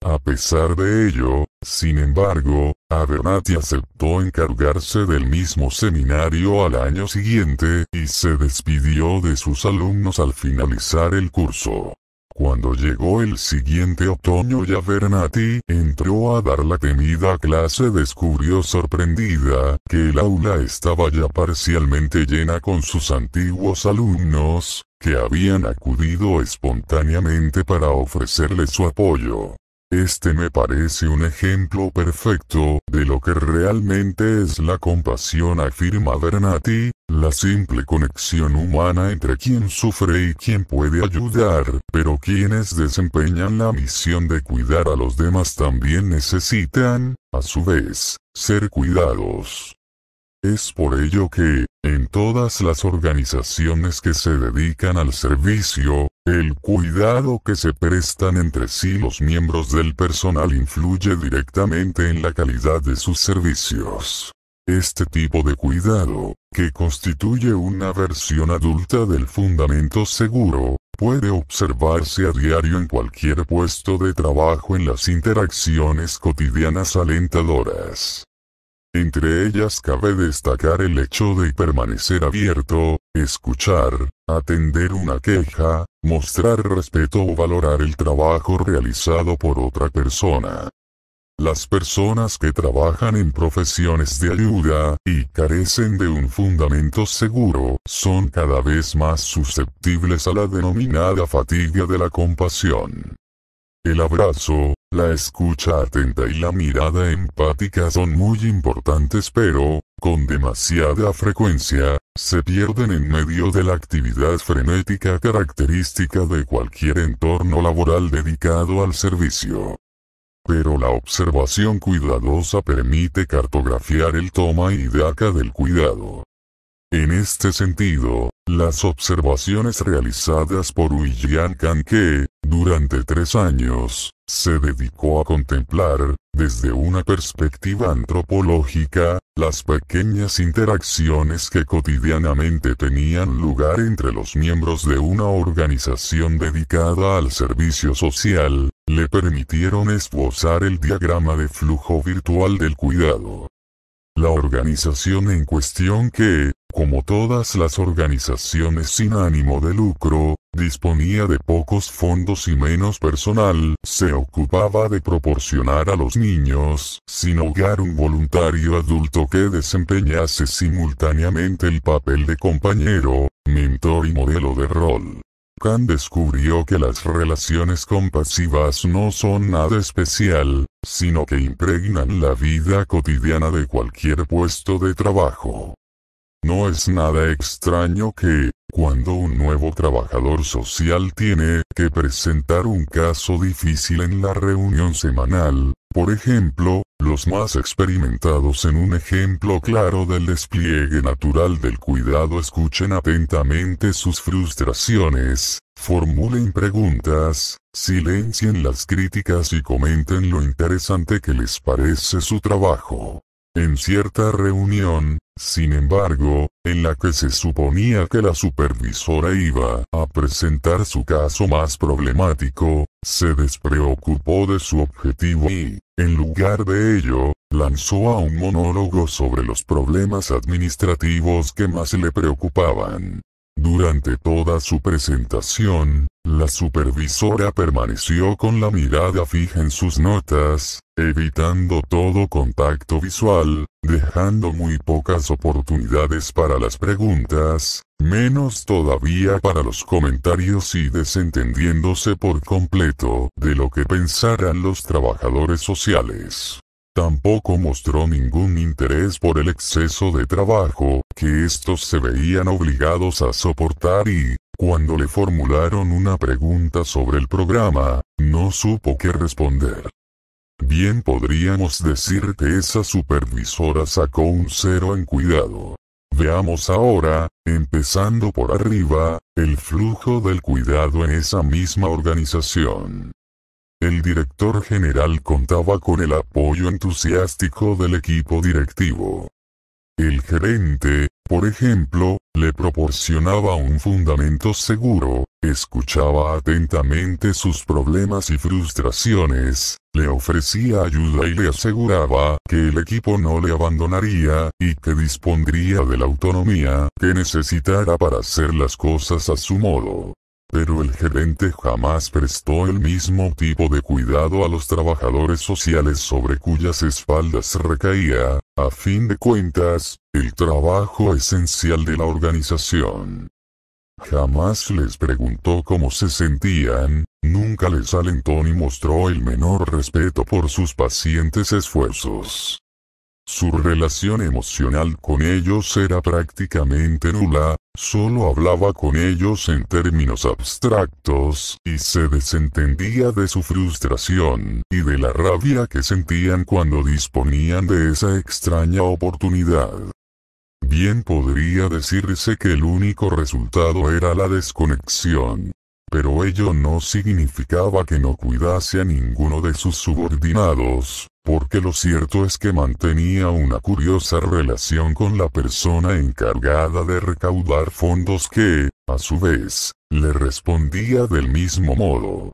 [SPEAKER 1] a pesar de ello, sin embargo, Avernati aceptó encargarse del mismo seminario al año siguiente y se despidió de sus alumnos al finalizar el curso. Cuando llegó el siguiente otoño y Avernati entró a dar la temida clase descubrió sorprendida que el aula estaba ya parcialmente llena con sus antiguos alumnos, que habían acudido espontáneamente para ofrecerle su apoyo. Este me parece un ejemplo perfecto de lo que realmente es la compasión, afirma Bernati, la simple conexión humana entre quien sufre y quien puede ayudar, pero quienes desempeñan la misión de cuidar a los demás también necesitan, a su vez, ser cuidados. Es por ello que, en todas las organizaciones que se dedican al servicio, el cuidado que se prestan entre sí los miembros del personal influye directamente en la calidad de sus servicios. Este tipo de cuidado, que constituye una versión adulta del fundamento seguro, puede observarse a diario en cualquier puesto de trabajo en las interacciones cotidianas alentadoras. Entre ellas cabe destacar el hecho de permanecer abierto, escuchar, atender una queja, mostrar respeto o valorar el trabajo realizado por otra persona. Las personas que trabajan en profesiones de ayuda y carecen de un fundamento seguro son cada vez más susceptibles a la denominada fatiga de la compasión. El abrazo, la escucha atenta y la mirada empática son muy importantes pero, con demasiada frecuencia, se pierden en medio de la actividad frenética característica de cualquier entorno laboral dedicado al servicio. Pero la observación cuidadosa permite cartografiar el toma y daca del cuidado. En este sentido, las observaciones realizadas por William Kanke, durante tres años, se dedicó a contemplar, desde una perspectiva antropológica, las pequeñas interacciones que cotidianamente tenían lugar entre los miembros de una organización dedicada al servicio social, le permitieron esbozar el diagrama de flujo virtual del cuidado. La organización en cuestión que, como todas las organizaciones sin ánimo de lucro, disponía de pocos fondos y menos personal, se ocupaba de proporcionar a los niños sin hogar un voluntario adulto que desempeñase simultáneamente el papel de compañero, mentor y modelo de rol. Khan descubrió que las relaciones compasivas no son nada especial, sino que impregnan la vida cotidiana de cualquier puesto de trabajo. No es nada extraño que, cuando un nuevo trabajador social tiene que presentar un caso difícil en la reunión semanal, por ejemplo, los más experimentados en un ejemplo claro del despliegue natural del cuidado escuchen atentamente sus frustraciones, formulen preguntas, silencien las críticas y comenten lo interesante que les parece su trabajo. En cierta reunión, sin embargo, en la que se suponía que la supervisora iba a presentar su caso más problemático, se despreocupó de su objetivo y, en lugar de ello, lanzó a un monólogo sobre los problemas administrativos que más le preocupaban. Durante toda su presentación, la supervisora permaneció con la mirada fija en sus notas, evitando todo contacto visual, dejando muy pocas oportunidades para las preguntas, menos todavía para los comentarios y desentendiéndose por completo de lo que pensaran los trabajadores sociales. Tampoco mostró ningún interés por el exceso de trabajo que estos se veían obligados a soportar y, cuando le formularon una pregunta sobre el programa, no supo qué responder. Bien podríamos decir que esa supervisora sacó un cero en cuidado. Veamos ahora, empezando por arriba, el flujo del cuidado en esa misma organización. El director general contaba con el apoyo entusiástico del equipo directivo. El gerente, por ejemplo, le proporcionaba un fundamento seguro, escuchaba atentamente sus problemas y frustraciones, le ofrecía ayuda y le aseguraba que el equipo no le abandonaría, y que dispondría de la autonomía que necesitara para hacer las cosas a su modo pero el gerente jamás prestó el mismo tipo de cuidado a los trabajadores sociales sobre cuyas espaldas recaía, a fin de cuentas, el trabajo esencial de la organización. Jamás les preguntó cómo se sentían, nunca les alentó ni mostró el menor respeto por sus pacientes esfuerzos. Su relación emocional con ellos era prácticamente nula, Solo hablaba con ellos en términos abstractos, y se desentendía de su frustración, y de la rabia que sentían cuando disponían de esa extraña oportunidad. Bien podría decirse que el único resultado era la desconexión pero ello no significaba que no cuidase a ninguno de sus subordinados, porque lo cierto es que mantenía una curiosa relación con la persona encargada de recaudar fondos que, a su vez, le respondía del mismo modo.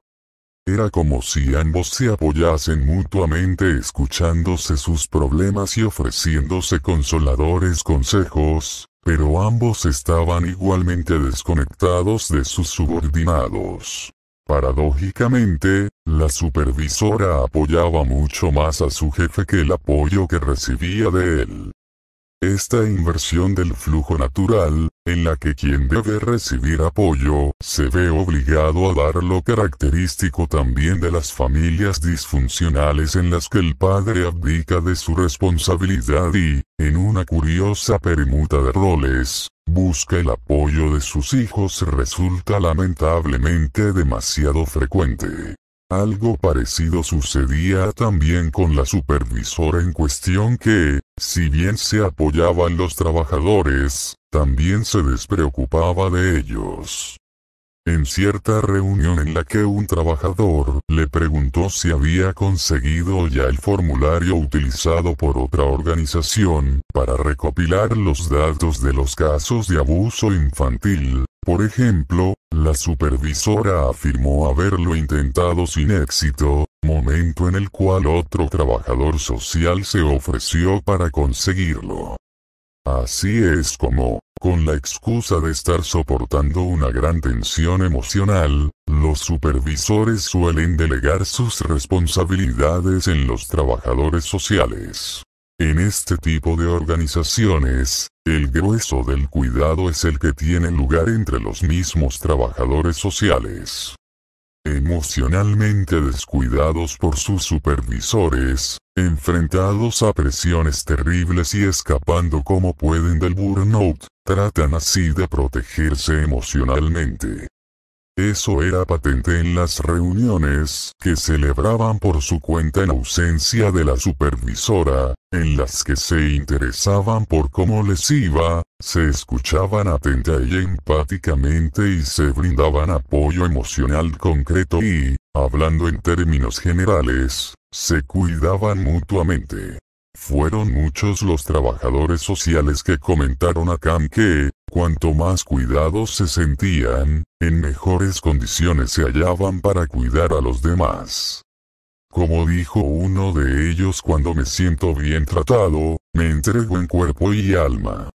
[SPEAKER 1] Era como si ambos se apoyasen mutuamente escuchándose sus problemas y ofreciéndose consoladores consejos, pero ambos estaban igualmente desconectados de sus subordinados. Paradójicamente, la supervisora apoyaba mucho más a su jefe que el apoyo que recibía de él. Esta inversión del flujo natural, en la que quien debe recibir apoyo, se ve obligado a dar lo característico también de las familias disfuncionales en las que el padre abdica de su responsabilidad y, en una curiosa permuta de roles, busca el apoyo de sus hijos resulta lamentablemente demasiado frecuente. Algo parecido sucedía también con la supervisora en cuestión que, si bien se apoyaban los trabajadores, también se despreocupaba de ellos. En cierta reunión en la que un trabajador le preguntó si había conseguido ya el formulario utilizado por otra organización para recopilar los datos de los casos de abuso infantil, por ejemplo, la supervisora afirmó haberlo intentado sin éxito, momento en el cual otro trabajador social se ofreció para conseguirlo. Así es como, con la excusa de estar soportando una gran tensión emocional, los supervisores suelen delegar sus responsabilidades en los trabajadores sociales. En este tipo de organizaciones, el grueso del cuidado es el que tiene lugar entre los mismos trabajadores sociales. Emocionalmente descuidados por sus supervisores, enfrentados a presiones terribles y escapando como pueden del burnout, tratan así de protegerse emocionalmente. Eso era patente en las reuniones que celebraban por su cuenta en ausencia de la supervisora, en las que se interesaban por cómo les iba, se escuchaban atenta y empáticamente y se brindaban apoyo emocional concreto y, hablando en términos generales, se cuidaban mutuamente. Fueron muchos los trabajadores sociales que comentaron a Khan que, cuanto más cuidados se sentían, en mejores condiciones se hallaban para cuidar a los demás. Como dijo uno de ellos cuando me siento bien tratado, me entrego en cuerpo y alma.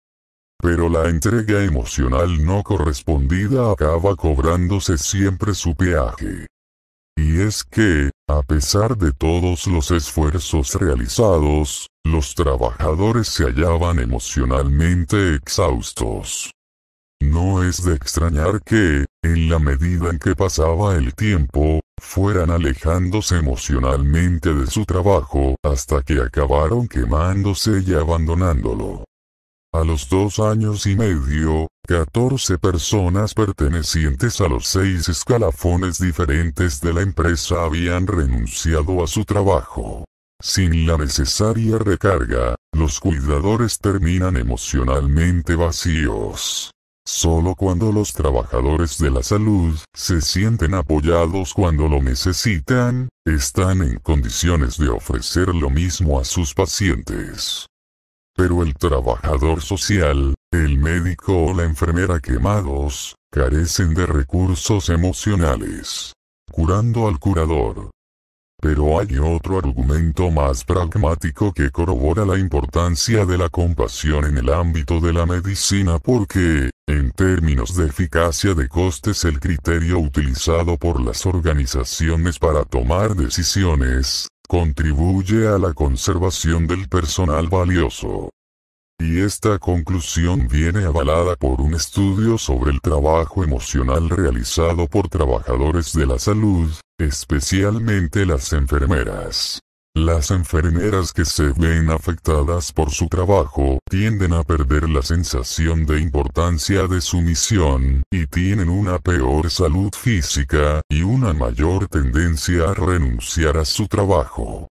[SPEAKER 1] Pero la entrega emocional no correspondida acaba cobrándose siempre su peaje. Y es que, a pesar de todos los esfuerzos realizados, los trabajadores se hallaban emocionalmente exhaustos. No es de extrañar que, en la medida en que pasaba el tiempo, fueran alejándose emocionalmente de su trabajo hasta que acabaron quemándose y abandonándolo. A los dos años y medio, 14 personas pertenecientes a los seis escalafones diferentes de la empresa habían renunciado a su trabajo. Sin la necesaria recarga, los cuidadores terminan emocionalmente vacíos. Solo cuando los trabajadores de la salud se sienten apoyados cuando lo necesitan, están en condiciones de ofrecer lo mismo a sus pacientes. Pero el trabajador social, el médico o la enfermera quemados, carecen de recursos emocionales. Curando al curador, pero hay otro argumento más pragmático que corrobora la importancia de la compasión en el ámbito de la medicina porque, en términos de eficacia de costes el criterio utilizado por las organizaciones para tomar decisiones, contribuye a la conservación del personal valioso. Y esta conclusión viene avalada por un estudio sobre el trabajo emocional realizado por trabajadores de la salud, especialmente las enfermeras. Las enfermeras que se ven afectadas por su trabajo tienden a perder la sensación de importancia de su misión, y tienen una peor salud física y una mayor tendencia a renunciar a su trabajo.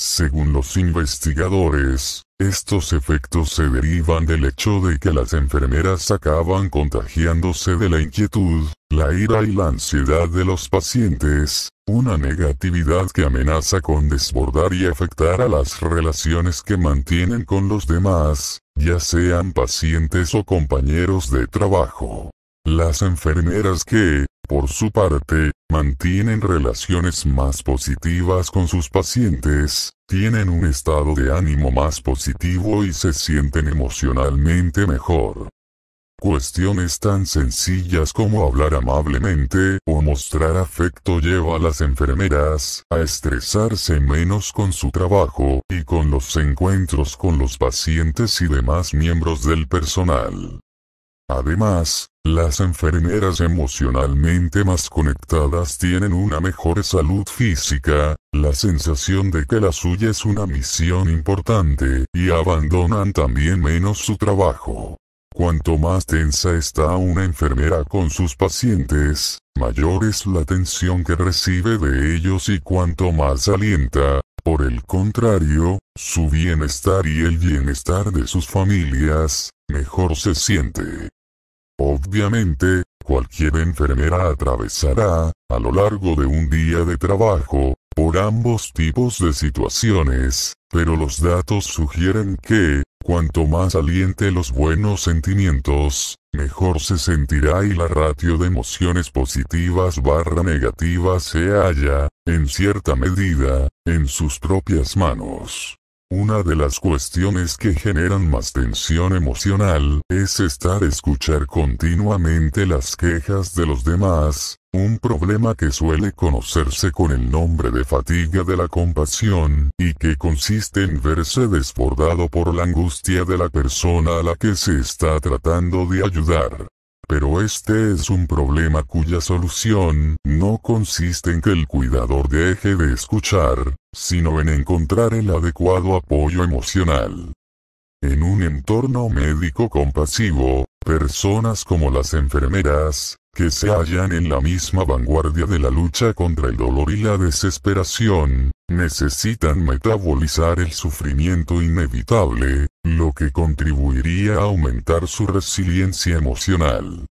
[SPEAKER 1] Según los investigadores, estos efectos se derivan del hecho de que las enfermeras acaban contagiándose de la inquietud, la ira y la ansiedad de los pacientes, una negatividad que amenaza con desbordar y afectar a las relaciones que mantienen con los demás, ya sean pacientes o compañeros de trabajo. Las enfermeras que, por su parte, mantienen relaciones más positivas con sus pacientes, tienen un estado de ánimo más positivo y se sienten emocionalmente mejor. Cuestiones tan sencillas como hablar amablemente o mostrar afecto lleva a las enfermeras a estresarse menos con su trabajo y con los encuentros con los pacientes y demás miembros del personal. Además, las enfermeras emocionalmente más conectadas tienen una mejor salud física, la sensación de que la suya es una misión importante, y abandonan también menos su trabajo. Cuanto más tensa está una enfermera con sus pacientes, mayor es la atención que recibe de ellos y cuanto más alienta, por el contrario, su bienestar y el bienestar de sus familias, mejor se siente. Obviamente, cualquier enfermera atravesará, a lo largo de un día de trabajo, por ambos tipos de situaciones, pero los datos sugieren que, cuanto más aliente los buenos sentimientos, mejor se sentirá y la ratio de emociones positivas barra negativas se halla, en cierta medida, en sus propias manos. Una de las cuestiones que generan más tensión emocional es estar escuchar continuamente las quejas de los demás, un problema que suele conocerse con el nombre de fatiga de la compasión, y que consiste en verse desbordado por la angustia de la persona a la que se está tratando de ayudar. Pero este es un problema cuya solución no consiste en que el cuidador deje de escuchar, sino en encontrar el adecuado apoyo emocional. En un entorno médico compasivo, personas como las enfermeras, que se hallan en la misma vanguardia de la lucha contra el dolor y la desesperación, necesitan metabolizar el sufrimiento inevitable, lo que contribuiría a aumentar su resiliencia emocional.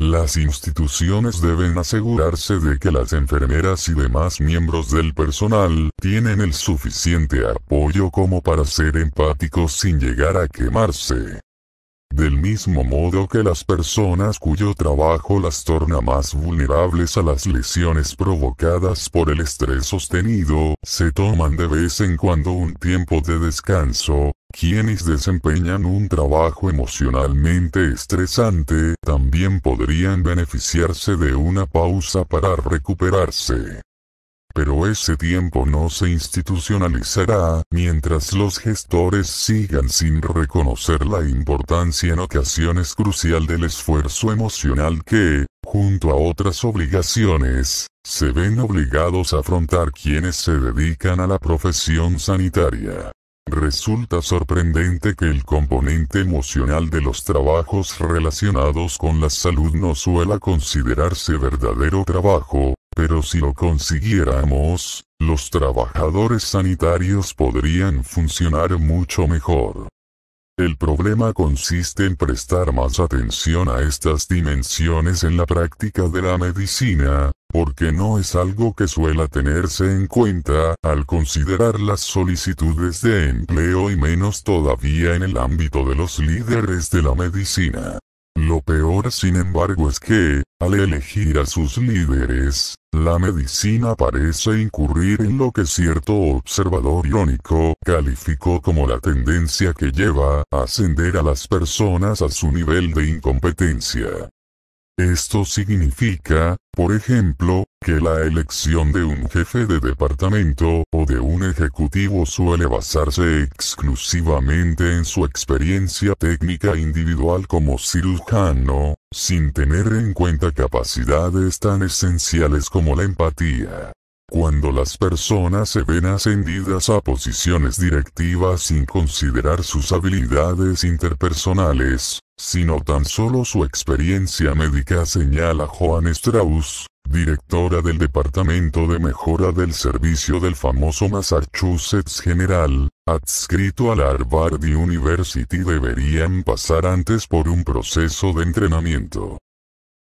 [SPEAKER 1] Las instituciones deben asegurarse de que las enfermeras y demás miembros del personal tienen el suficiente apoyo como para ser empáticos sin llegar a quemarse. Del mismo modo que las personas cuyo trabajo las torna más vulnerables a las lesiones provocadas por el estrés sostenido, se toman de vez en cuando un tiempo de descanso, quienes desempeñan un trabajo emocionalmente estresante también podrían beneficiarse de una pausa para recuperarse. Pero ese tiempo no se institucionalizará mientras los gestores sigan sin reconocer la importancia en ocasiones crucial del esfuerzo emocional que, junto a otras obligaciones, se ven obligados a afrontar quienes se dedican a la profesión sanitaria. Resulta sorprendente que el componente emocional de los trabajos relacionados con la salud no suela considerarse verdadero trabajo, pero si lo consiguiéramos, los trabajadores sanitarios podrían funcionar mucho mejor. El problema consiste en prestar más atención a estas dimensiones en la práctica de la medicina, porque no es algo que suela tenerse en cuenta al considerar las solicitudes de empleo y menos todavía en el ámbito de los líderes de la medicina. Lo peor sin embargo es que, al elegir a sus líderes, la medicina parece incurrir en lo que cierto observador irónico calificó como la tendencia que lleva a ascender a las personas a su nivel de incompetencia. Esto significa, por ejemplo, que la elección de un jefe de departamento o de un ejecutivo suele basarse exclusivamente en su experiencia técnica individual como cirujano, sin tener en cuenta capacidades tan esenciales como la empatía, cuando las personas se ven ascendidas a posiciones directivas sin considerar sus habilidades interpersonales, sino tan solo su experiencia médica señala Joan Strauss, directora del Departamento de Mejora del Servicio del famoso Massachusetts General, adscrito a la Harvard University deberían pasar antes por un proceso de entrenamiento.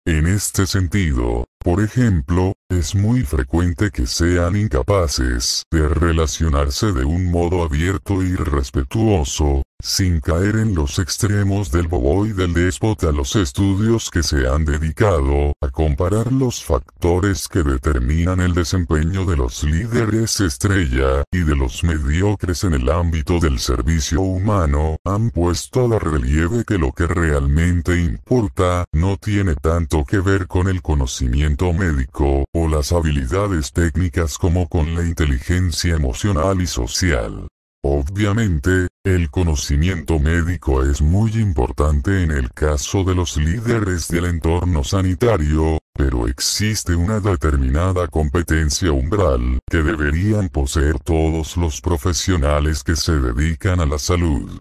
[SPEAKER 1] En este sentido, por ejemplo, es muy frecuente que sean incapaces de relacionarse de un modo abierto y respetuoso, sin caer en los extremos del bobo y del déspota. Los estudios que se han dedicado a comparar los factores que determinan el desempeño de los líderes estrella y de los mediocres en el ámbito del servicio humano han puesto de relieve que lo que realmente importa no tiene tanto que ver con el conocimiento médico o las habilidades técnicas como con la inteligencia emocional y social. Obviamente, el conocimiento médico es muy importante en el caso de los líderes del entorno sanitario, pero existe una determinada competencia umbral que deberían poseer todos los profesionales que se dedican a la salud.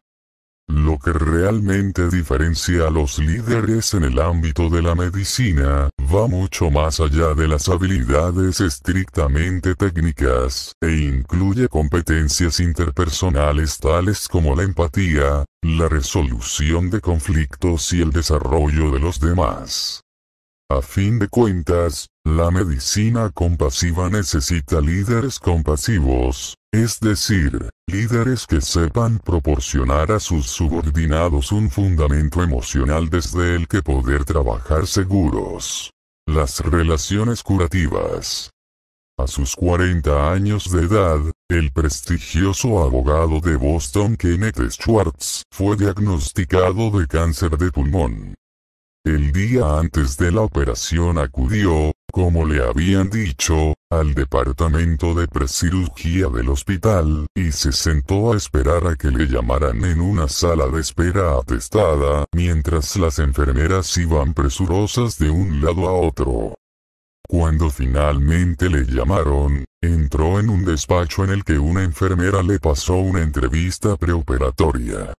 [SPEAKER 1] Lo que realmente diferencia a los líderes en el ámbito de la medicina, va mucho más allá de las habilidades estrictamente técnicas, e incluye competencias interpersonales tales como la empatía, la resolución de conflictos y el desarrollo de los demás. A fin de cuentas, la medicina compasiva necesita líderes compasivos, es decir, líderes que sepan proporcionar a sus subordinados un fundamento emocional desde el que poder trabajar seguros. Las relaciones curativas. A sus 40 años de edad, el prestigioso abogado de Boston Kenneth Schwartz fue diagnosticado de cáncer de pulmón. El día antes de la operación acudió, como le habían dicho, al departamento de precirugía del hospital, y se sentó a esperar a que le llamaran en una sala de espera atestada, mientras las enfermeras iban presurosas de un lado a otro. Cuando finalmente le llamaron, entró en un despacho en el que una enfermera le pasó una entrevista preoperatoria.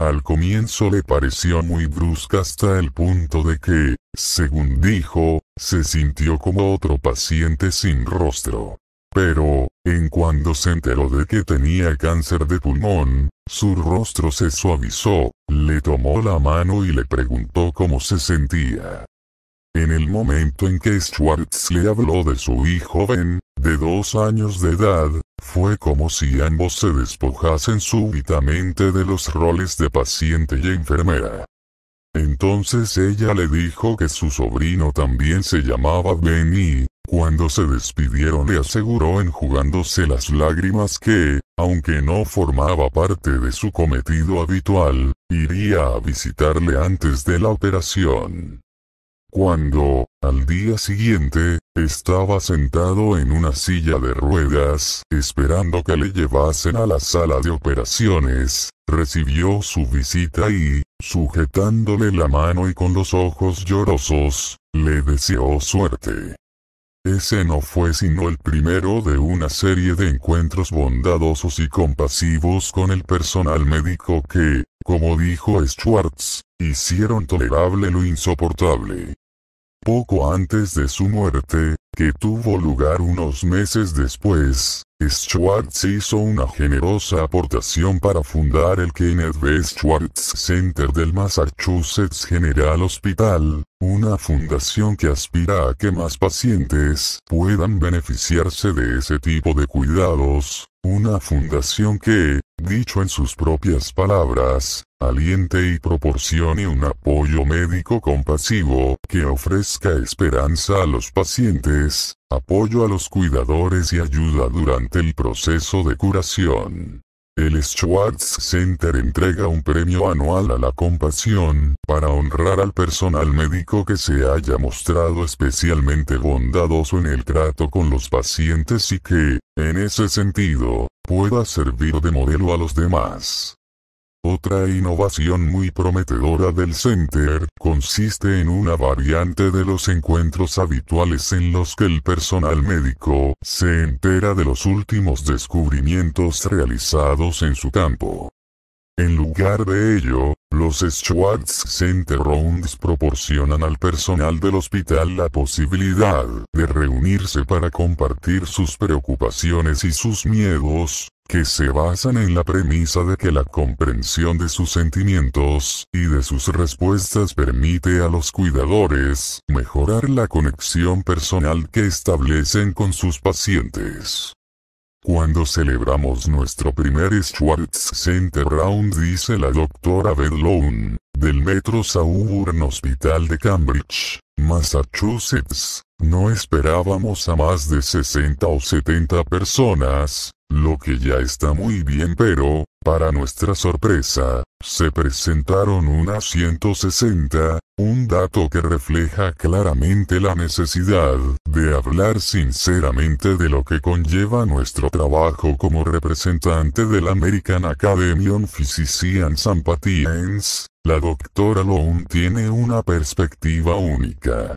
[SPEAKER 1] Al comienzo le pareció muy brusca hasta el punto de que, según dijo, se sintió como otro paciente sin rostro. Pero, en cuando se enteró de que tenía cáncer de pulmón, su rostro se suavizó, le tomó la mano y le preguntó cómo se sentía. En el momento en que Schwartz le habló de su hijo Ben, de dos años de edad, fue como si ambos se despojasen súbitamente de los roles de paciente y enfermera. Entonces ella le dijo que su sobrino también se llamaba Ben y, cuando se despidieron le aseguró enjugándose las lágrimas que, aunque no formaba parte de su cometido habitual, iría a visitarle antes de la operación. Cuando, al día siguiente, estaba sentado en una silla de ruedas, esperando que le llevasen a la sala de operaciones, recibió su visita y, sujetándole la mano y con los ojos llorosos, le deseó suerte. Ese no fue sino el primero de una serie de encuentros bondadosos y compasivos con el personal médico que, como dijo Schwartz, hicieron tolerable lo insoportable. Poco antes de su muerte, que tuvo lugar unos meses después, Schwartz hizo una generosa aportación para fundar el Kenneth B. Schwartz Center del Massachusetts General Hospital, una fundación que aspira a que más pacientes puedan beneficiarse de ese tipo de cuidados, una fundación que, dicho en sus propias palabras, aliente y proporcione un apoyo médico compasivo que ofrezca esperanza a los pacientes apoyo a los cuidadores y ayuda durante el proceso de curación. El Schwartz Center entrega un premio anual a la compasión, para honrar al personal médico que se haya mostrado especialmente bondadoso en el trato con los pacientes y que, en ese sentido, pueda servir de modelo a los demás. Otra innovación muy prometedora del Center consiste en una variante de los encuentros habituales en los que el personal médico se entera de los últimos descubrimientos realizados en su campo. En lugar de ello, los Schwartz Center Rounds proporcionan al personal del hospital la posibilidad de reunirse para compartir sus preocupaciones y sus miedos, que se basan en la premisa de que la comprensión de sus sentimientos y de sus respuestas permite a los cuidadores mejorar la conexión personal que establecen con sus pacientes. Cuando celebramos nuestro primer Schwartz Center Round, dice la doctora Bedlone, del Metro Sauburn Hospital de Cambridge, Massachusetts, no esperábamos a más de 60 o 70 personas, lo que ya está muy bien pero, para nuestra sorpresa, se presentaron unas 160, un dato que refleja claramente la necesidad de hablar sinceramente de lo que conlleva nuestro trabajo como representante de la American Academy of Physicians and Patients, la doctora Loon tiene una perspectiva única.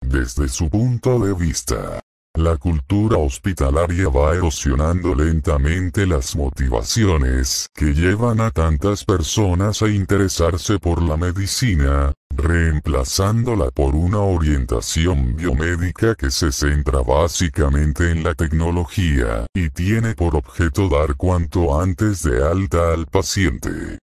[SPEAKER 1] Desde su punto de vista, la cultura hospitalaria va erosionando lentamente las motivaciones que llevan a tantas personas a interesarse por la medicina, reemplazándola por una orientación biomédica que se centra básicamente en la tecnología y tiene por objeto dar cuanto antes de alta al paciente.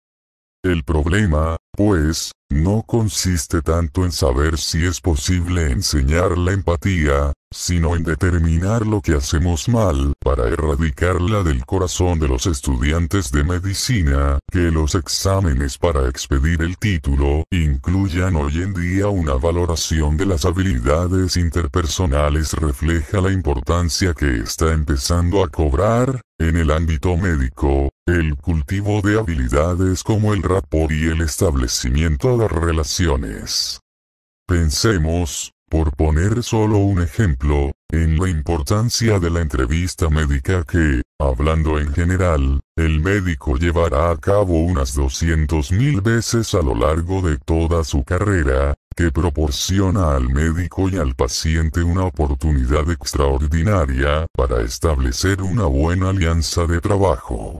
[SPEAKER 1] El problema, pues, no consiste tanto en saber si es posible enseñar la empatía, sino en determinar lo que hacemos mal para erradicarla del corazón de los estudiantes de medicina, que los exámenes para expedir el título incluyan hoy en día una valoración de las habilidades interpersonales refleja la importancia que está empezando a cobrar, en el ámbito médico, el cultivo de habilidades como el rapport y el establecimiento de relaciones. Pensemos, por poner solo un ejemplo, en la importancia de la entrevista médica que, hablando en general, el médico llevará a cabo unas 200.000 veces a lo largo de toda su carrera, que proporciona al médico y al paciente una oportunidad extraordinaria para establecer una buena alianza de trabajo.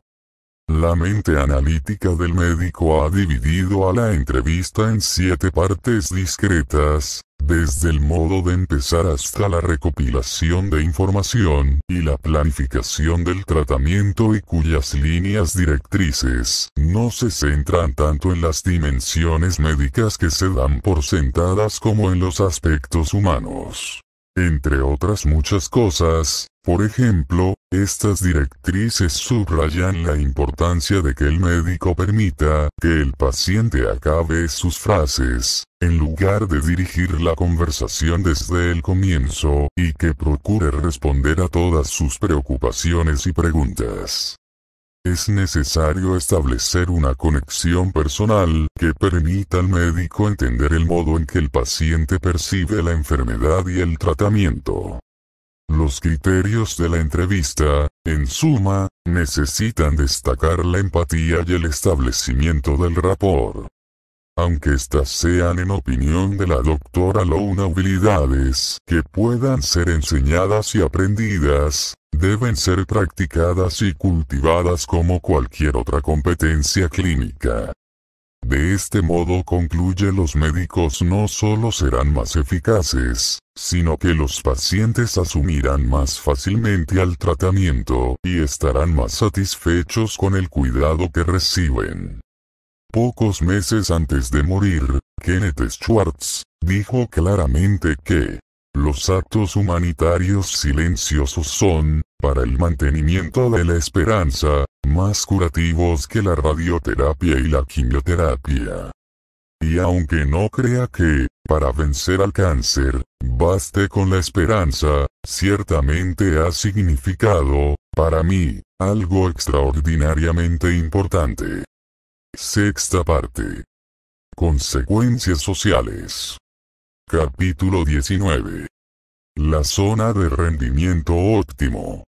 [SPEAKER 1] La mente analítica del médico ha dividido a la entrevista en siete partes discretas, desde el modo de empezar hasta la recopilación de información y la planificación del tratamiento y cuyas líneas directrices no se centran tanto en las dimensiones médicas que se dan por sentadas como en los aspectos humanos. Entre otras muchas cosas, por ejemplo, estas directrices subrayan la importancia de que el médico permita que el paciente acabe sus frases, en lugar de dirigir la conversación desde el comienzo, y que procure responder a todas sus preocupaciones y preguntas. Es necesario establecer una conexión personal que permita al médico entender el modo en que el paciente percibe la enfermedad y el tratamiento. Los criterios de la entrevista, en suma, necesitan destacar la empatía y el establecimiento del rapport. Aunque estas sean en opinión de la doctora una habilidades que puedan ser enseñadas y aprendidas, deben ser practicadas y cultivadas como cualquier otra competencia clínica. De este modo concluye los médicos no solo serán más eficaces, sino que los pacientes asumirán más fácilmente al tratamiento y estarán más satisfechos con el cuidado que reciben. Pocos meses antes de morir, Kenneth Schwartz dijo claramente que los actos humanitarios silenciosos son, para el mantenimiento de la esperanza, más curativos que la radioterapia y la quimioterapia. Y aunque no crea que, para vencer al cáncer, baste con la esperanza, ciertamente ha significado, para mí, algo extraordinariamente importante. Sexta parte. Consecuencias sociales. Capítulo 19. La zona de rendimiento óptimo.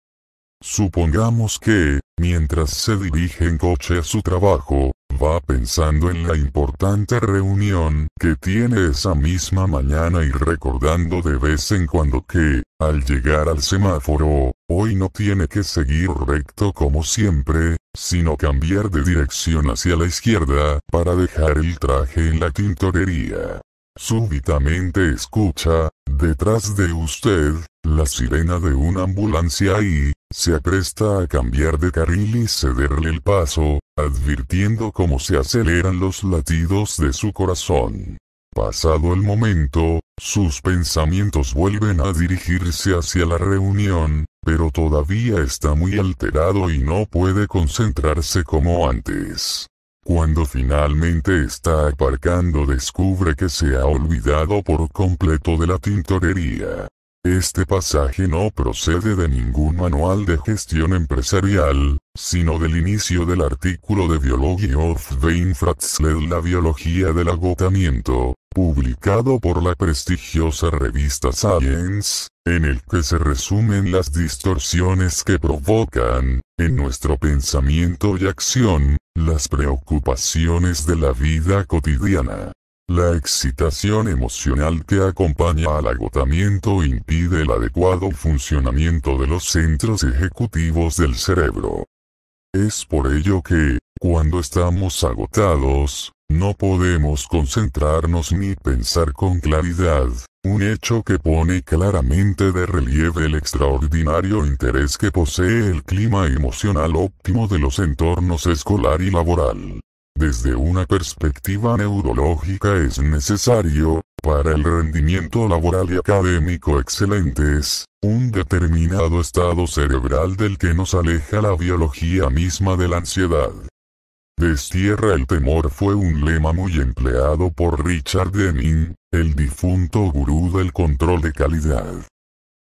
[SPEAKER 1] Supongamos que, mientras se dirige en coche a su trabajo, va pensando en la importante reunión que tiene esa misma mañana y recordando de vez en cuando que, al llegar al semáforo, hoy no tiene que seguir recto como siempre, sino cambiar de dirección hacia la izquierda para dejar el traje en la tintorería. Súbitamente escucha, detrás de usted, la sirena de una ambulancia y, se apresta a cambiar de carril y cederle el paso, advirtiendo cómo se aceleran los latidos de su corazón. Pasado el momento, sus pensamientos vuelven a dirigirse hacia la reunión, pero todavía está muy alterado y no puede concentrarse como antes. Cuando finalmente está aparcando descubre que se ha olvidado por completo de la tintorería. Este pasaje no procede de ningún manual de gestión empresarial, sino del inicio del artículo de Biology of the La biología del agotamiento, publicado por la prestigiosa revista Science, en el que se resumen las distorsiones que provocan, en nuestro pensamiento y acción, las preocupaciones de la vida cotidiana. La excitación emocional que acompaña al agotamiento impide el adecuado funcionamiento de los centros ejecutivos del cerebro. Es por ello que, cuando estamos agotados, no podemos concentrarnos ni pensar con claridad, un hecho que pone claramente de relieve el extraordinario interés que posee el clima emocional óptimo de los entornos escolar y laboral. Desde una perspectiva neurológica es necesario, para el rendimiento laboral y académico excelentes, un determinado estado cerebral del que nos aleja la biología misma de la ansiedad. Destierra el temor fue un lema muy empleado por Richard Denning, el difunto gurú del control de calidad.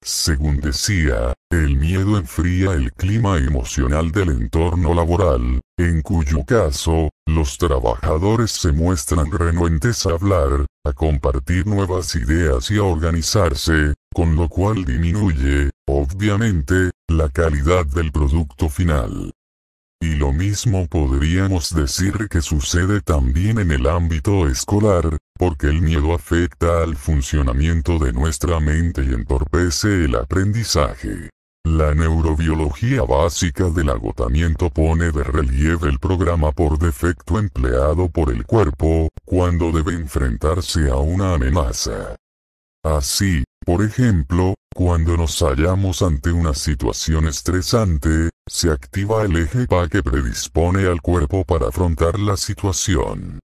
[SPEAKER 1] Según decía, el miedo enfría el clima emocional del entorno laboral, en cuyo caso, los trabajadores se muestran renuentes a hablar, a compartir nuevas ideas y a organizarse, con lo cual disminuye, obviamente, la calidad del producto final. Y lo mismo podríamos decir que sucede también en el ámbito escolar, porque el miedo afecta al funcionamiento de nuestra mente y entorpece el aprendizaje. La neurobiología básica del agotamiento pone de relieve el programa por defecto empleado por el cuerpo, cuando debe enfrentarse a una amenaza. Así, por ejemplo, cuando nos hallamos ante una situación estresante, se activa el eje PA que predispone al cuerpo para afrontar la situación.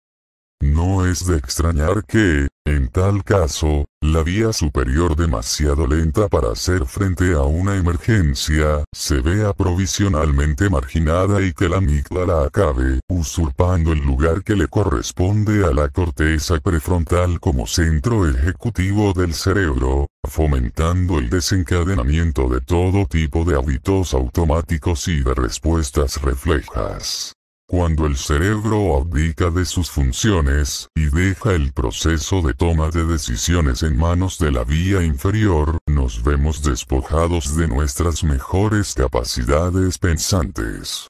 [SPEAKER 1] No es de extrañar que, en tal caso, la vía superior demasiado lenta para hacer frente a una emergencia, se vea provisionalmente marginada y que la amígdala acabe usurpando el lugar que le corresponde a la corteza prefrontal como centro ejecutivo del cerebro, fomentando el desencadenamiento de todo tipo de hábitos automáticos y de respuestas reflejas cuando el cerebro abdica de sus funciones, y deja el proceso de toma de decisiones en manos de la vía inferior, nos vemos despojados de nuestras mejores capacidades pensantes.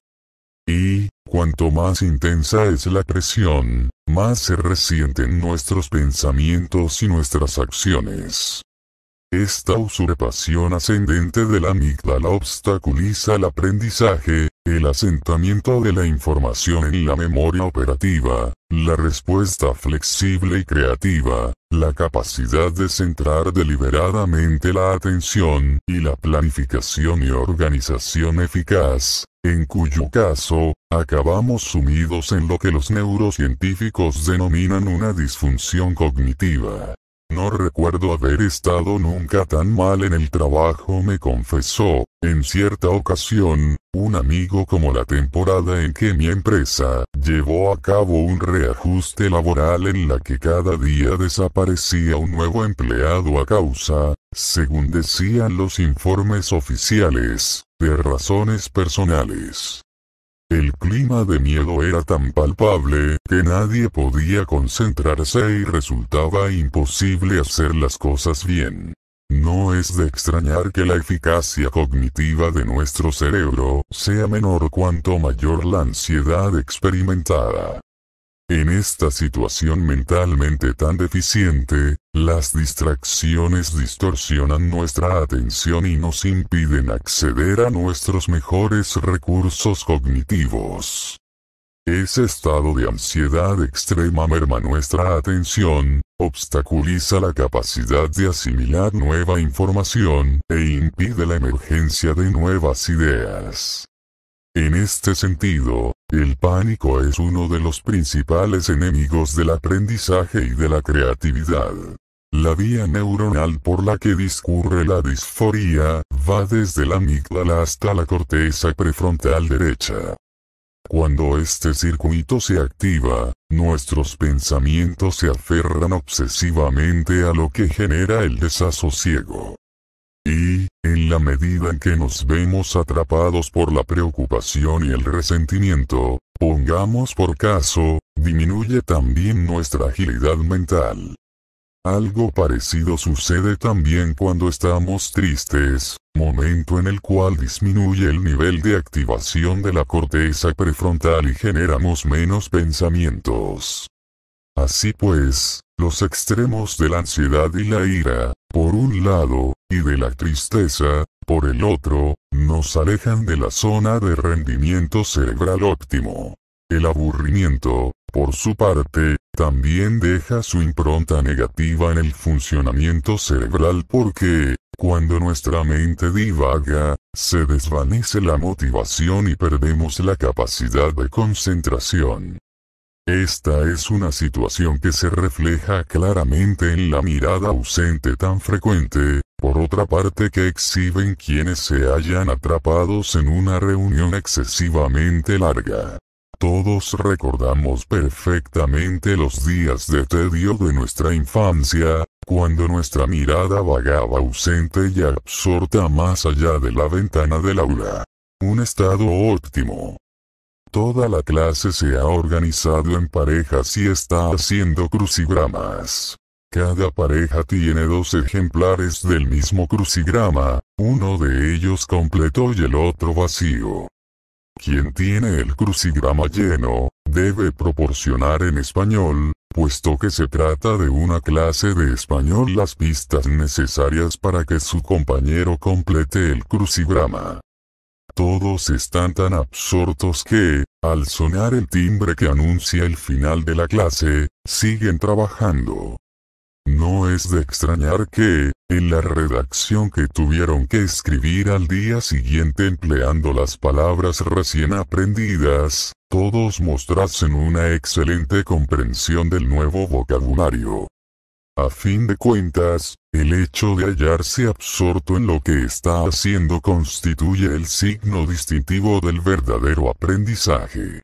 [SPEAKER 1] Y, cuanto más intensa es la presión, más se resienten nuestros pensamientos y nuestras acciones. Esta usurpación ascendente de la amígdala obstaculiza el aprendizaje, el asentamiento de la información en la memoria operativa, la respuesta flexible y creativa, la capacidad de centrar deliberadamente la atención, y la planificación y organización eficaz, en cuyo caso, acabamos sumidos en lo que los neurocientíficos denominan una disfunción cognitiva. No recuerdo haber estado nunca tan mal en el trabajo, me confesó, en cierta ocasión, un amigo como la temporada en que mi empresa llevó a cabo un reajuste laboral en la que cada día desaparecía un nuevo empleado a causa, según decían los informes oficiales, de razones personales. El clima de miedo era tan palpable que nadie podía concentrarse y resultaba imposible hacer las cosas bien. No es de extrañar que la eficacia cognitiva de nuestro cerebro sea menor cuanto mayor la ansiedad experimentada. En esta situación mentalmente tan deficiente, las distracciones distorsionan nuestra atención y nos impiden acceder a nuestros mejores recursos cognitivos. Ese estado de ansiedad extrema merma nuestra atención, obstaculiza la capacidad de asimilar nueva información e impide la emergencia de nuevas ideas. En este sentido, el pánico es uno de los principales enemigos del aprendizaje y de la creatividad. La vía neuronal por la que discurre la disforia va desde la amígdala hasta la corteza prefrontal derecha. Cuando este circuito se activa, nuestros pensamientos se aferran obsesivamente a lo que genera el desasosiego. Y, en la medida en que nos vemos atrapados por la preocupación y el resentimiento, pongamos por caso, disminuye también nuestra agilidad mental. Algo parecido sucede también cuando estamos tristes, momento en el cual disminuye el nivel de activación de la corteza prefrontal y generamos menos pensamientos. Así pues, los extremos de la ansiedad y la ira, por un lado, y de la tristeza, por el otro, nos alejan de la zona de rendimiento cerebral óptimo. El aburrimiento, por su parte, también deja su impronta negativa en el funcionamiento cerebral porque, cuando nuestra mente divaga, se desvanece la motivación y perdemos la capacidad de concentración. Esta es una situación que se refleja claramente en la mirada ausente tan frecuente, por otra parte que exhiben quienes se hayan atrapados en una reunión excesivamente larga. Todos recordamos perfectamente los días de tedio de nuestra infancia, cuando nuestra mirada vagaba ausente y absorta más allá de la ventana del aula. Un estado óptimo. Toda la clase se ha organizado en parejas y está haciendo crucigramas. Cada pareja tiene dos ejemplares del mismo crucigrama, uno de ellos completo y el otro vacío. Quien tiene el crucigrama lleno, debe proporcionar en español, puesto que se trata de una clase de español las pistas necesarias para que su compañero complete el crucigrama. Todos están tan absortos que, al sonar el timbre que anuncia el final de la clase, siguen trabajando. No es de extrañar que, en la redacción que tuvieron que escribir al día siguiente empleando las palabras recién aprendidas, todos mostrasen una excelente comprensión del nuevo vocabulario. A fin de cuentas, el hecho de hallarse absorto en lo que está haciendo constituye el signo distintivo del verdadero aprendizaje.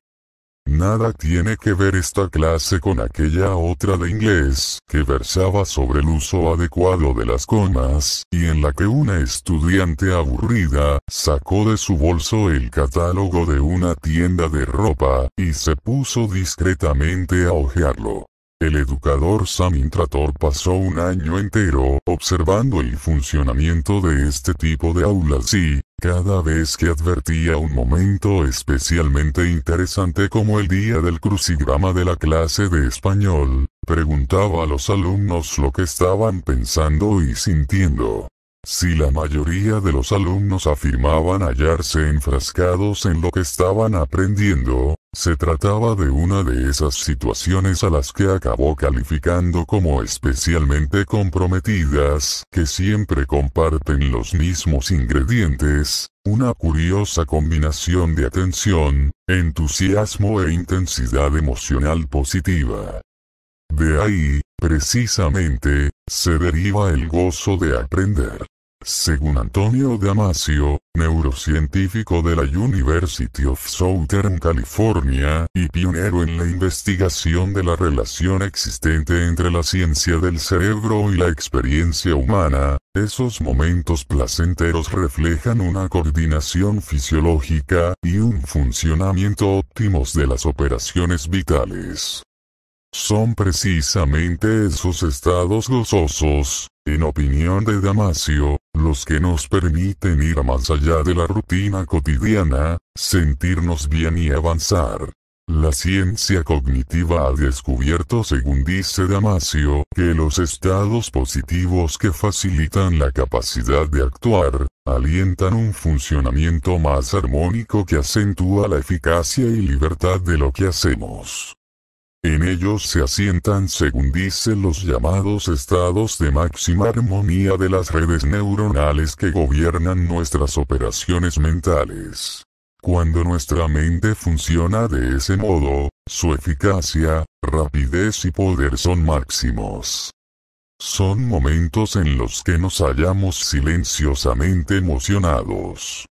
[SPEAKER 1] Nada tiene que ver esta clase con aquella otra de inglés, que versaba sobre el uso adecuado de las comas, y en la que una estudiante aburrida, sacó de su bolso el catálogo de una tienda de ropa, y se puso discretamente a hojearlo. El educador Samintrator Intrator pasó un año entero observando el funcionamiento de este tipo de aulas y, cada vez que advertía un momento especialmente interesante como el día del crucigrama de la clase de español, preguntaba a los alumnos lo que estaban pensando y sintiendo. Si la mayoría de los alumnos afirmaban hallarse enfrascados en lo que estaban aprendiendo, se trataba de una de esas situaciones a las que acabó calificando como especialmente comprometidas, que siempre comparten los mismos ingredientes, una curiosa combinación de atención, entusiasmo e intensidad emocional positiva. De ahí, precisamente, se deriva el gozo de aprender. Según Antonio Damasio, neurocientífico de la University of Southern California, y pionero en la investigación de la relación existente entre la ciencia del cerebro y la experiencia humana, esos momentos placenteros reflejan una coordinación fisiológica y un funcionamiento óptimos de las operaciones vitales son precisamente esos estados gozosos, en opinión de Damasio, los que nos permiten ir más allá de la rutina cotidiana, sentirnos bien y avanzar. La ciencia cognitiva ha descubierto, según dice Damasio, que los estados positivos que facilitan la capacidad de actuar, alientan un funcionamiento más armónico que acentúa la eficacia y libertad de lo que hacemos. En ellos se asientan, según dicen los llamados estados de máxima armonía de las redes neuronales que gobiernan nuestras operaciones mentales. Cuando nuestra mente funciona de ese modo, su eficacia, rapidez y poder son máximos. Son momentos en los que nos hallamos silenciosamente emocionados.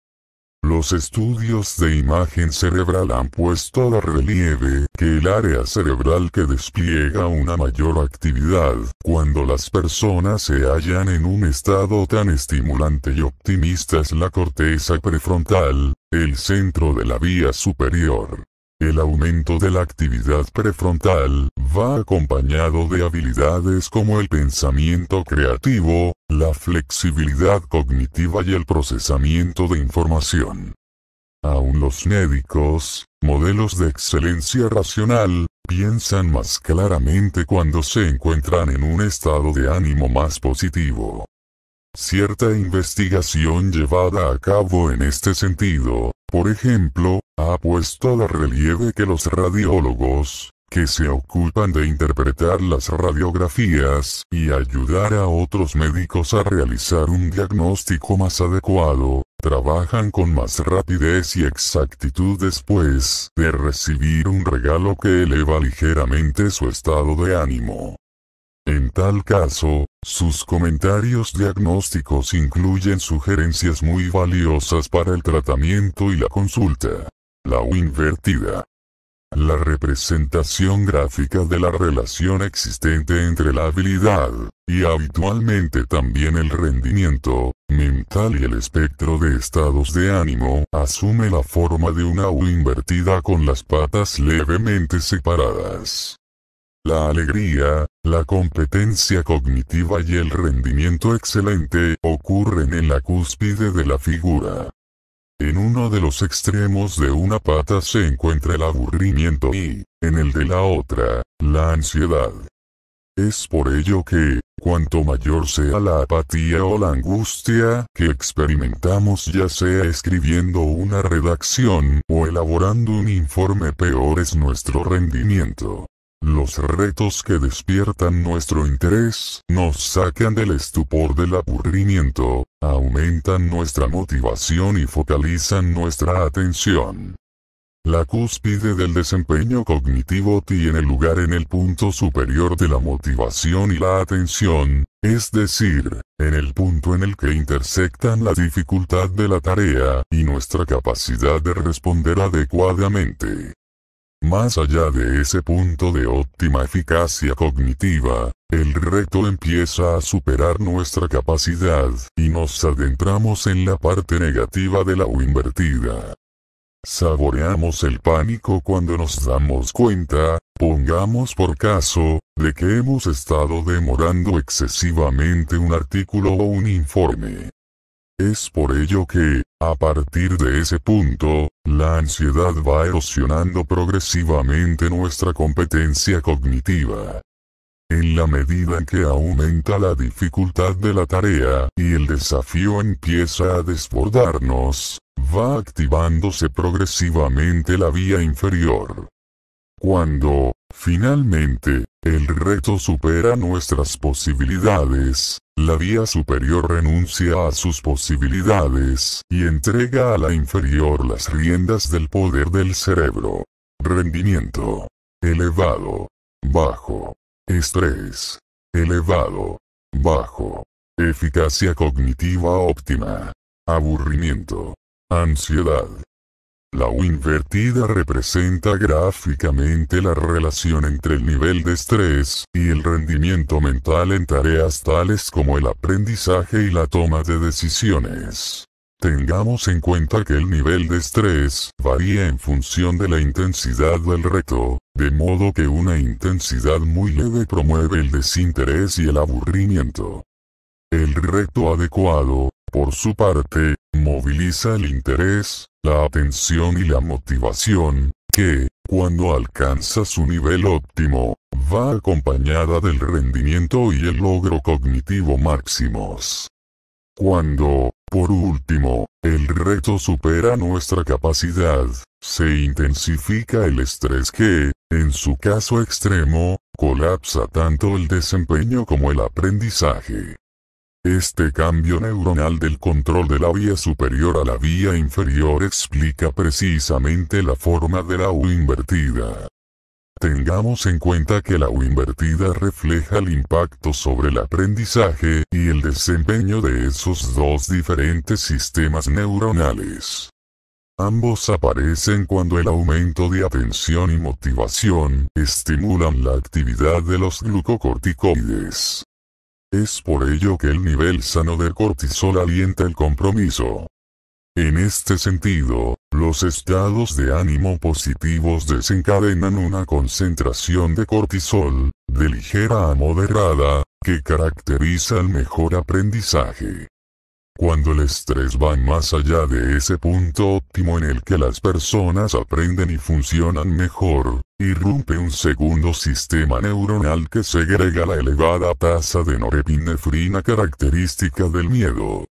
[SPEAKER 1] Los estudios de imagen cerebral han puesto a relieve que el área cerebral que despliega una mayor actividad cuando las personas se hallan en un estado tan estimulante y optimista es la corteza prefrontal, el centro de la vía superior. El aumento de la actividad prefrontal va acompañado de habilidades como el pensamiento creativo, la flexibilidad cognitiva y el procesamiento de información. Aún los médicos, modelos de excelencia racional, piensan más claramente cuando se encuentran en un estado de ánimo más positivo. Cierta investigación llevada a cabo en este sentido, por ejemplo, ha puesto a relieve que los radiólogos, que se ocupan de interpretar las radiografías y ayudar a otros médicos a realizar un diagnóstico más adecuado, trabajan con más rapidez y exactitud después de recibir un regalo que eleva ligeramente su estado de ánimo. En tal caso, sus comentarios diagnósticos incluyen sugerencias muy valiosas para el tratamiento y la consulta. La U invertida. La representación gráfica de la relación existente entre la habilidad, y habitualmente también el rendimiento, mental y el espectro de estados de ánimo, asume la forma de una U invertida con las patas levemente separadas. La alegría, la competencia cognitiva y el rendimiento excelente ocurren en la cúspide de la figura. En uno de los extremos de una pata se encuentra el aburrimiento y, en el de la otra, la ansiedad. Es por ello que, cuanto mayor sea la apatía o la angustia que experimentamos ya sea escribiendo una redacción o elaborando un informe peor es nuestro rendimiento los retos que despiertan nuestro interés, nos sacan del estupor del aburrimiento, aumentan nuestra motivación y focalizan nuestra atención. La cúspide del desempeño cognitivo tiene lugar en el punto superior de la motivación y la atención, es decir, en el punto en el que intersectan la dificultad de la tarea y nuestra capacidad de responder adecuadamente. Más allá de ese punto de óptima eficacia cognitiva, el reto empieza a superar nuestra capacidad, y nos adentramos en la parte negativa de la U invertida. Saboreamos el pánico cuando nos damos cuenta, pongamos por caso, de que hemos estado demorando excesivamente un artículo o un informe. Es por ello que, a partir de ese punto, la ansiedad va erosionando progresivamente nuestra competencia cognitiva. En la medida en que aumenta la dificultad de la tarea y el desafío empieza a desbordarnos, va activándose progresivamente la vía inferior. Cuando, Finalmente, el reto supera nuestras posibilidades, la vía superior renuncia a sus posibilidades y entrega a la inferior las riendas del poder del cerebro. Rendimiento. Elevado. Bajo. Estrés. Elevado. Bajo. Eficacia cognitiva óptima. Aburrimiento. Ansiedad. La U invertida representa gráficamente la relación entre el nivel de estrés y el rendimiento mental en tareas tales como el aprendizaje y la toma de decisiones. Tengamos en cuenta que el nivel de estrés varía en función de la intensidad del reto, de modo que una intensidad muy leve promueve el desinterés y el aburrimiento. El reto adecuado por su parte, moviliza el interés, la atención y la motivación, que, cuando alcanza su nivel óptimo, va acompañada del rendimiento y el logro cognitivo máximos. Cuando, por último, el reto supera nuestra capacidad, se intensifica el estrés que, en su caso extremo, colapsa tanto el desempeño como el aprendizaje. Este cambio neuronal del control de la vía superior a la vía inferior explica precisamente la forma de la U invertida. Tengamos en cuenta que la U invertida refleja el impacto sobre el aprendizaje y el desempeño de esos dos diferentes sistemas neuronales. Ambos aparecen cuando el aumento de atención y motivación estimulan la actividad de los glucocorticoides. Es por ello que el nivel sano de cortisol alienta el compromiso. En este sentido, los estados de ánimo positivos desencadenan una concentración de cortisol, de ligera a moderada, que caracteriza el mejor aprendizaje. Cuando el estrés va más allá de ese punto óptimo en el que las personas aprenden y funcionan mejor, irrumpe un segundo sistema neuronal que segrega la elevada tasa de norepinefrina característica del miedo.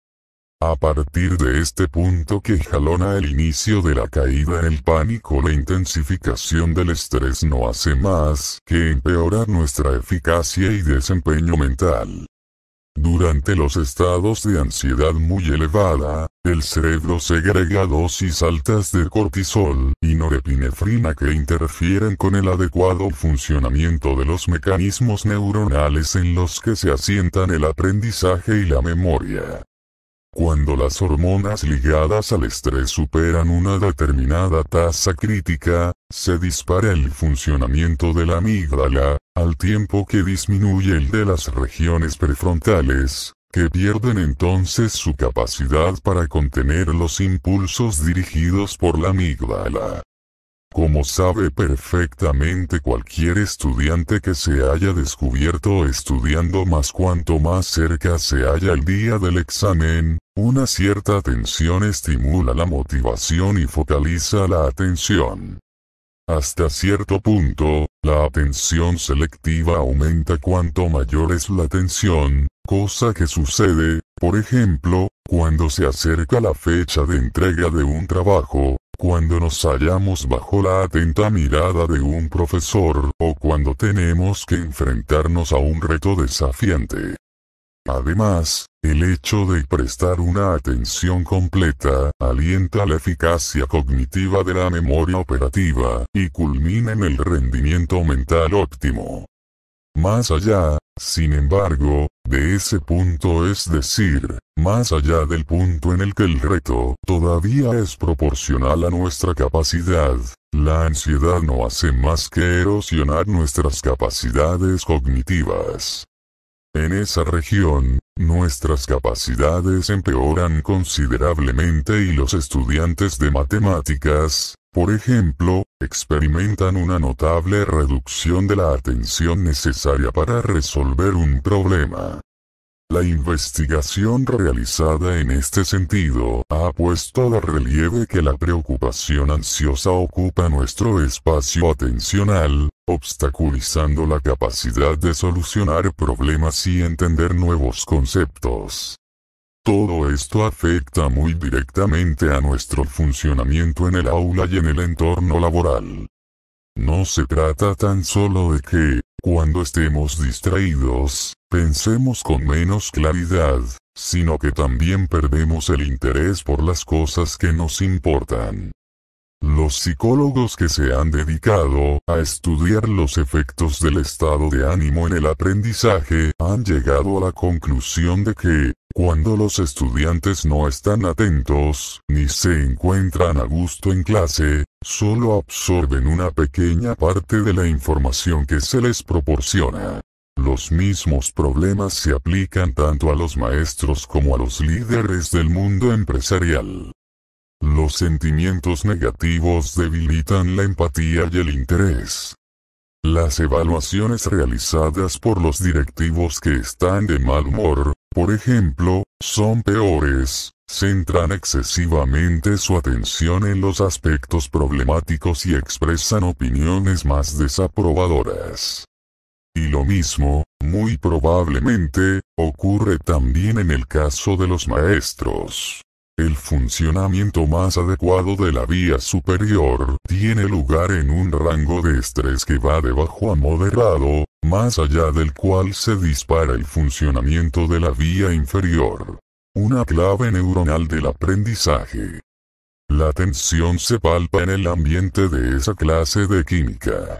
[SPEAKER 1] A partir de este punto que jalona el inicio de la caída en el pánico, la intensificación del estrés no hace más que empeorar nuestra eficacia y desempeño mental. Durante los estados de ansiedad muy elevada, el cerebro segrega dosis altas de cortisol y norepinefrina que interfieren con el adecuado funcionamiento de los mecanismos neuronales en los que se asientan el aprendizaje y la memoria. Cuando las hormonas ligadas al estrés superan una determinada tasa crítica, se dispara el funcionamiento de la amígdala, al tiempo que disminuye el de las regiones prefrontales, que pierden entonces su capacidad para contener los impulsos dirigidos por la amígdala. Como sabe perfectamente cualquier estudiante que se haya descubierto estudiando más cuanto más cerca se haya el día del examen, una cierta atención estimula la motivación y focaliza la atención. Hasta cierto punto, la atención selectiva aumenta cuanto mayor es la atención, cosa que sucede, por ejemplo, cuando se acerca la fecha de entrega de un trabajo, cuando nos hallamos bajo la atenta mirada de un profesor o cuando tenemos que enfrentarnos a un reto desafiante. Además, el hecho de prestar una atención completa alienta la eficacia cognitiva de la memoria operativa y culmina en el rendimiento mental óptimo. Más allá, sin embargo, de ese punto es decir, más allá del punto en el que el reto todavía es proporcional a nuestra capacidad, la ansiedad no hace más que erosionar nuestras capacidades cognitivas. En esa región, nuestras capacidades empeoran considerablemente y los estudiantes de matemáticas, por ejemplo, experimentan una notable reducción de la atención necesaria para resolver un problema. La investigación realizada en este sentido ha puesto de relieve que la preocupación ansiosa ocupa nuestro espacio atencional, obstaculizando la capacidad de solucionar problemas y entender nuevos conceptos. Todo esto afecta muy directamente a nuestro funcionamiento en el aula y en el entorno laboral. No se trata tan solo de que, cuando estemos distraídos, pensemos con menos claridad, sino que también perdemos el interés por las cosas que nos importan. Los psicólogos que se han dedicado a estudiar los efectos del estado de ánimo en el aprendizaje han llegado a la conclusión de que, cuando los estudiantes no están atentos, ni se encuentran a gusto en clase, solo absorben una pequeña parte de la información que se les proporciona. Los mismos problemas se aplican tanto a los maestros como a los líderes del mundo empresarial. Los sentimientos negativos debilitan la empatía y el interés. Las evaluaciones realizadas por los directivos que están de mal humor, por ejemplo, son peores, centran excesivamente su atención en los aspectos problemáticos y expresan opiniones más desaprobadoras. Y lo mismo, muy probablemente, ocurre también en el caso de los maestros. El funcionamiento más adecuado de la vía superior tiene lugar en un rango de estrés que va de bajo a moderado, más allá del cual se dispara el funcionamiento de la vía inferior. Una clave neuronal del aprendizaje. La tensión se palpa en el ambiente de esa clase de química.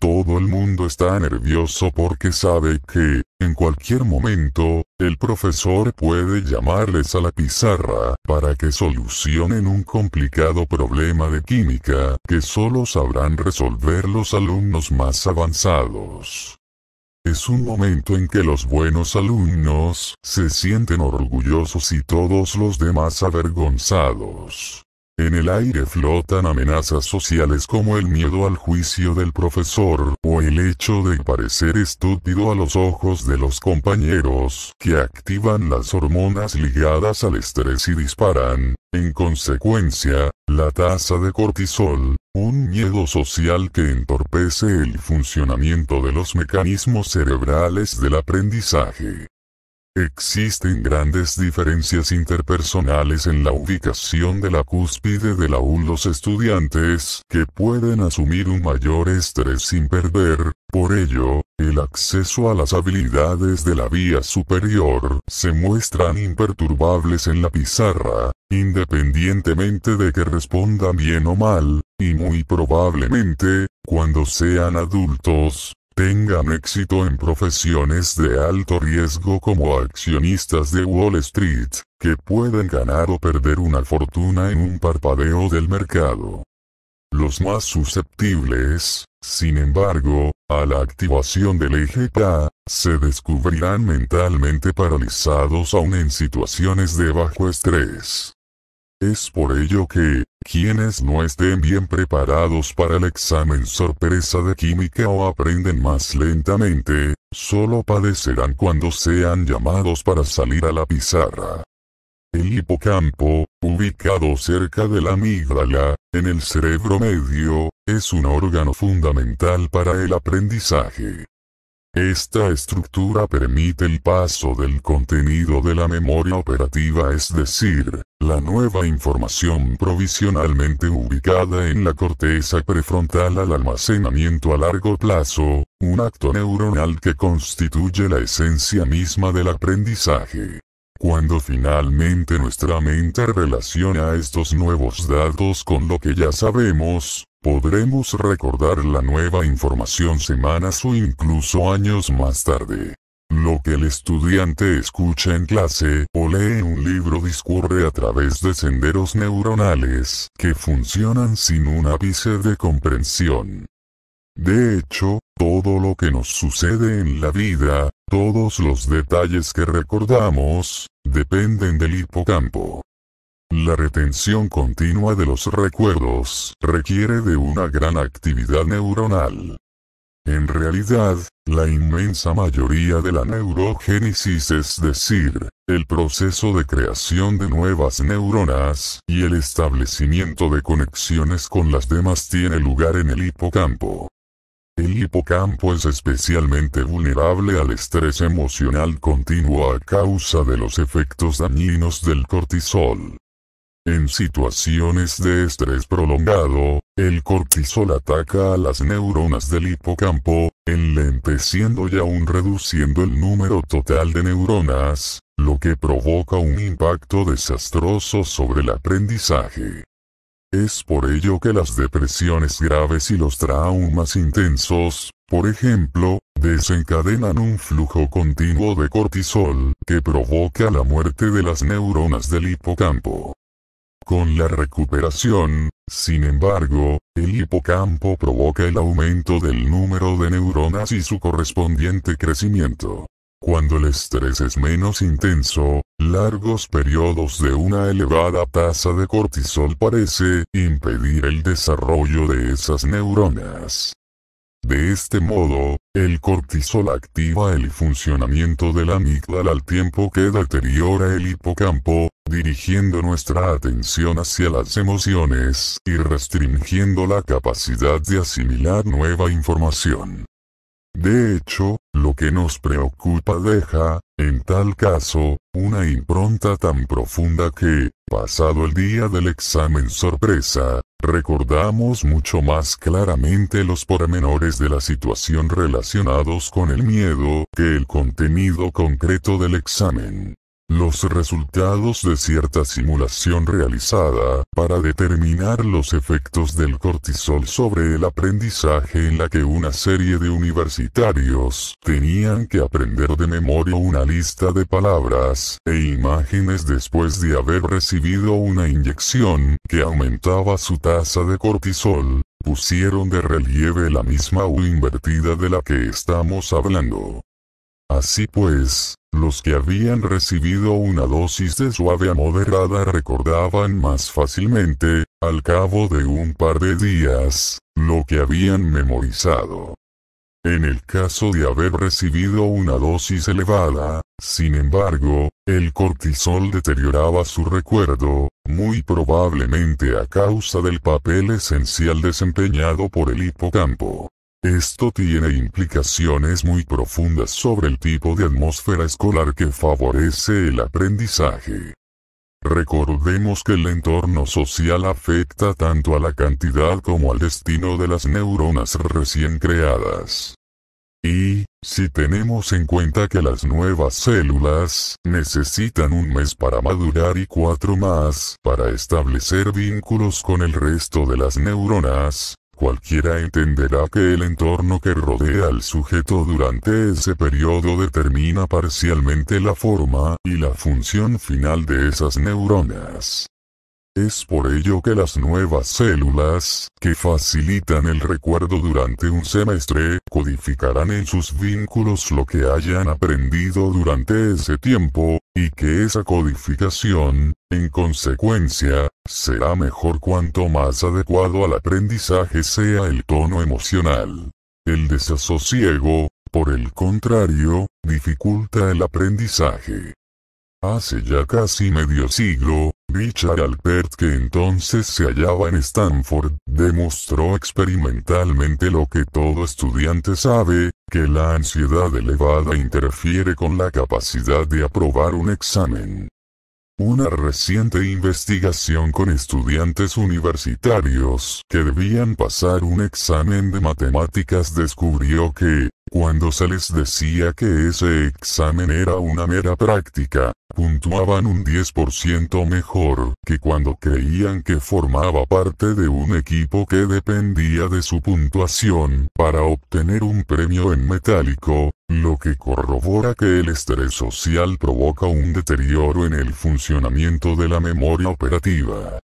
[SPEAKER 1] Todo el mundo está nervioso porque sabe que, en cualquier momento, el profesor puede llamarles a la pizarra para que solucionen un complicado problema de química que solo sabrán resolver los alumnos más avanzados. Es un momento en que los buenos alumnos se sienten orgullosos y todos los demás avergonzados. En el aire flotan amenazas sociales como el miedo al juicio del profesor, o el hecho de parecer estúpido a los ojos de los compañeros, que activan las hormonas ligadas al estrés y disparan, en consecuencia, la tasa de cortisol, un miedo social que entorpece el funcionamiento de los mecanismos cerebrales del aprendizaje. Existen grandes diferencias interpersonales en la ubicación de la cúspide de la Los estudiantes que pueden asumir un mayor estrés sin perder, por ello, el acceso a las habilidades de la vía superior se muestran imperturbables en la pizarra, independientemente de que respondan bien o mal, y muy probablemente, cuando sean adultos, tengan éxito en profesiones de alto riesgo como accionistas de Wall Street, que pueden ganar o perder una fortuna en un parpadeo del mercado. Los más susceptibles, sin embargo, a la activación del eje K, se descubrirán mentalmente paralizados aún en situaciones de bajo estrés. Es por ello que, quienes no estén bien preparados para el examen sorpresa de química o aprenden más lentamente, solo padecerán cuando sean llamados para salir a la pizarra. El hipocampo, ubicado cerca de la amígdala, en el cerebro medio, es un órgano fundamental para el aprendizaje. Esta estructura permite el paso del contenido de la memoria operativa, es decir, la nueva información provisionalmente ubicada en la corteza prefrontal al almacenamiento a largo plazo, un acto neuronal que constituye la esencia misma del aprendizaje. Cuando finalmente nuestra mente relaciona estos nuevos datos con lo que ya sabemos, Podremos recordar la nueva información semanas o incluso años más tarde. Lo que el estudiante escucha en clase o lee un libro discurre a través de senderos neuronales que funcionan sin un ápice de comprensión. De hecho, todo lo que nos sucede en la vida, todos los detalles que recordamos, dependen del hipocampo. La retención continua de los recuerdos requiere de una gran actividad neuronal. En realidad, la inmensa mayoría de la neurogénesis, es decir, el proceso de creación de nuevas neuronas y el establecimiento de conexiones con las demás tiene lugar en el hipocampo. El hipocampo es especialmente vulnerable al estrés emocional continuo a causa de los efectos dañinos del cortisol. En situaciones de estrés prolongado, el cortisol ataca a las neuronas del hipocampo, enlenteciendo y aún reduciendo el número total de neuronas, lo que provoca un impacto desastroso sobre el aprendizaje. Es por ello que las depresiones graves y los traumas intensos, por ejemplo, desencadenan un flujo continuo de cortisol que provoca la muerte de las neuronas del hipocampo con la recuperación, sin embargo, el hipocampo provoca el aumento del número de neuronas y su correspondiente crecimiento. Cuando el estrés es menos intenso, largos periodos de una elevada tasa de cortisol parece impedir el desarrollo de esas neuronas. De este modo, el cortisol activa el funcionamiento de la amígdala al tiempo que deteriora el hipocampo, dirigiendo nuestra atención hacia las emociones y restringiendo la capacidad de asimilar nueva información. De hecho, lo que nos preocupa deja, en tal caso, una impronta tan profunda que, pasado el día del examen sorpresa, recordamos mucho más claramente los pormenores de la situación relacionados con el miedo que el contenido concreto del examen los resultados de cierta simulación realizada para determinar los efectos del cortisol sobre el aprendizaje en la que una serie de universitarios tenían que aprender de memoria una lista de palabras e imágenes después de haber recibido una inyección que aumentaba su tasa de cortisol, pusieron de relieve la misma U invertida de la que estamos hablando. Así pues, los que habían recibido una dosis de suave a moderada recordaban más fácilmente, al cabo de un par de días, lo que habían memorizado. En el caso de haber recibido una dosis elevada, sin embargo, el cortisol deterioraba su recuerdo, muy probablemente a causa del papel esencial desempeñado por el hipocampo. Esto tiene implicaciones muy profundas sobre el tipo de atmósfera escolar que favorece el aprendizaje. Recordemos que el entorno social afecta tanto a la cantidad como al destino de las neuronas recién creadas. Y, si tenemos en cuenta que las nuevas células necesitan un mes para madurar y cuatro más para establecer vínculos con el resto de las neuronas, Cualquiera entenderá que el entorno que rodea al sujeto durante ese periodo determina parcialmente la forma y la función final de esas neuronas. Es por ello que las nuevas células, que facilitan el recuerdo durante un semestre, codificarán en sus vínculos lo que hayan aprendido durante ese tiempo, y que esa codificación, en consecuencia, será mejor cuanto más adecuado al aprendizaje sea el tono emocional. El desasosiego, por el contrario, dificulta el aprendizaje. Hace ya casi medio siglo, Richard Alpert que entonces se hallaba en Stanford, demostró experimentalmente lo que todo estudiante sabe, que la ansiedad elevada interfiere con la capacidad de aprobar un examen. Una reciente investigación con estudiantes universitarios que debían pasar un examen de matemáticas descubrió que, cuando se les decía que ese examen era una mera práctica, puntuaban un 10% mejor que cuando creían que formaba parte de un equipo que dependía de su puntuación para obtener un premio en metálico, lo que corrobora que el estrés social provoca un deterioro en el funcionamiento de la memoria operativa.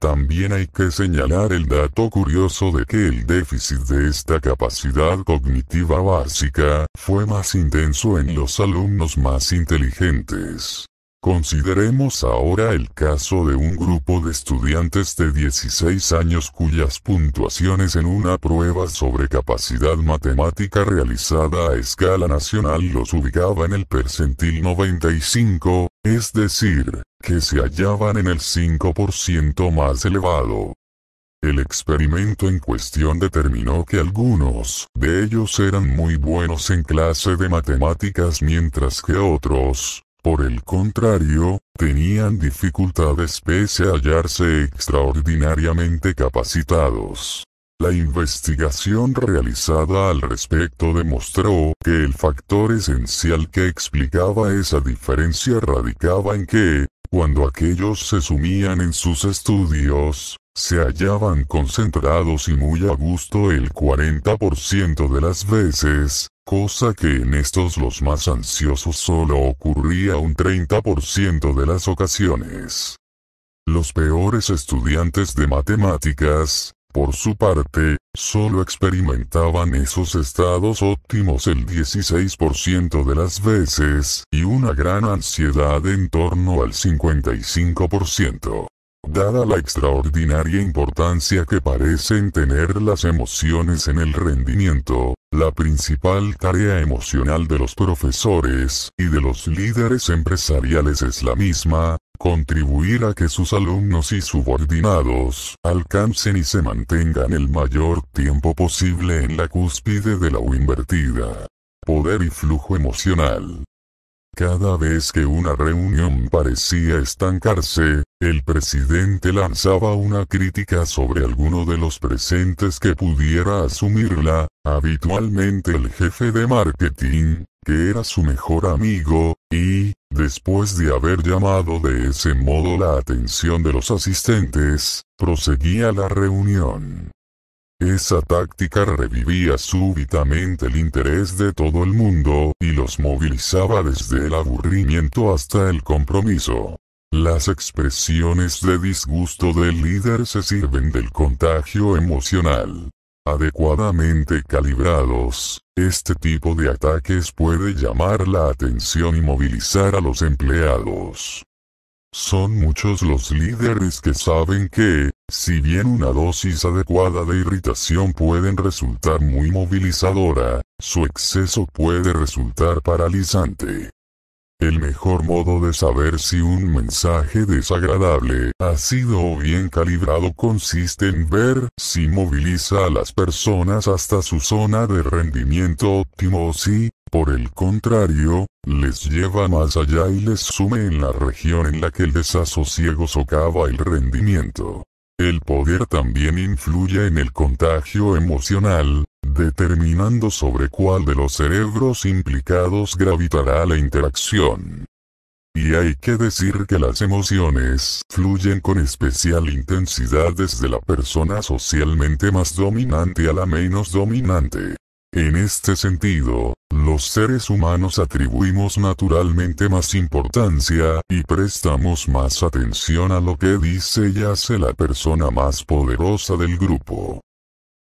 [SPEAKER 1] También hay que señalar el dato curioso de que el déficit de esta capacidad cognitiva básica fue más intenso en los alumnos más inteligentes. Consideremos ahora el caso de un grupo de estudiantes de 16 años cuyas puntuaciones en una prueba sobre capacidad matemática realizada a escala nacional los ubicaba en el percentil 95, es decir, que se hallaban en el 5% más elevado. El experimento en cuestión determinó que algunos de ellos eran muy buenos en clase de matemáticas mientras que otros por el contrario, tenían dificultades pese a hallarse extraordinariamente capacitados. La investigación realizada al respecto demostró que el factor esencial que explicaba esa diferencia radicaba en que, cuando aquellos se sumían en sus estudios, se hallaban concentrados y muy a gusto el 40% de las veces, cosa que en estos los más ansiosos solo ocurría un 30% de las ocasiones. Los peores estudiantes de matemáticas, por su parte, solo experimentaban esos estados óptimos el 16% de las veces y una gran ansiedad en torno al 55% dada la extraordinaria importancia que parecen tener las emociones en el rendimiento, la principal tarea emocional de los profesores y de los líderes empresariales es la misma, contribuir a que sus alumnos y subordinados alcancen y se mantengan el mayor tiempo posible en la cúspide de la U invertida. Poder y flujo emocional. Cada vez que una reunión parecía estancarse, el presidente lanzaba una crítica sobre alguno de los presentes que pudiera asumirla, habitualmente el jefe de marketing, que era su mejor amigo, y, después de haber llamado de ese modo la atención de los asistentes, proseguía la reunión. Esa táctica revivía súbitamente el interés de todo el mundo, y los movilizaba desde el aburrimiento hasta el compromiso. Las expresiones de disgusto del líder se sirven del contagio emocional. Adecuadamente calibrados, este tipo de ataques puede llamar la atención y movilizar a los empleados. Son muchos los líderes que saben que, si bien una dosis adecuada de irritación pueden resultar muy movilizadora, su exceso puede resultar paralizante. El mejor modo de saber si un mensaje desagradable ha sido bien calibrado consiste en ver si moviliza a las personas hasta su zona de rendimiento óptimo o si, por el contrario, les lleva más allá y les sume en la región en la que el desasosiego socava el rendimiento. El poder también influye en el contagio emocional, determinando sobre cuál de los cerebros implicados gravitará la interacción. Y hay que decir que las emociones fluyen con especial intensidad desde la persona socialmente más dominante a la menos dominante. En este sentido, los seres humanos atribuimos naturalmente más importancia y prestamos más atención a lo que dice y hace la persona más poderosa del grupo.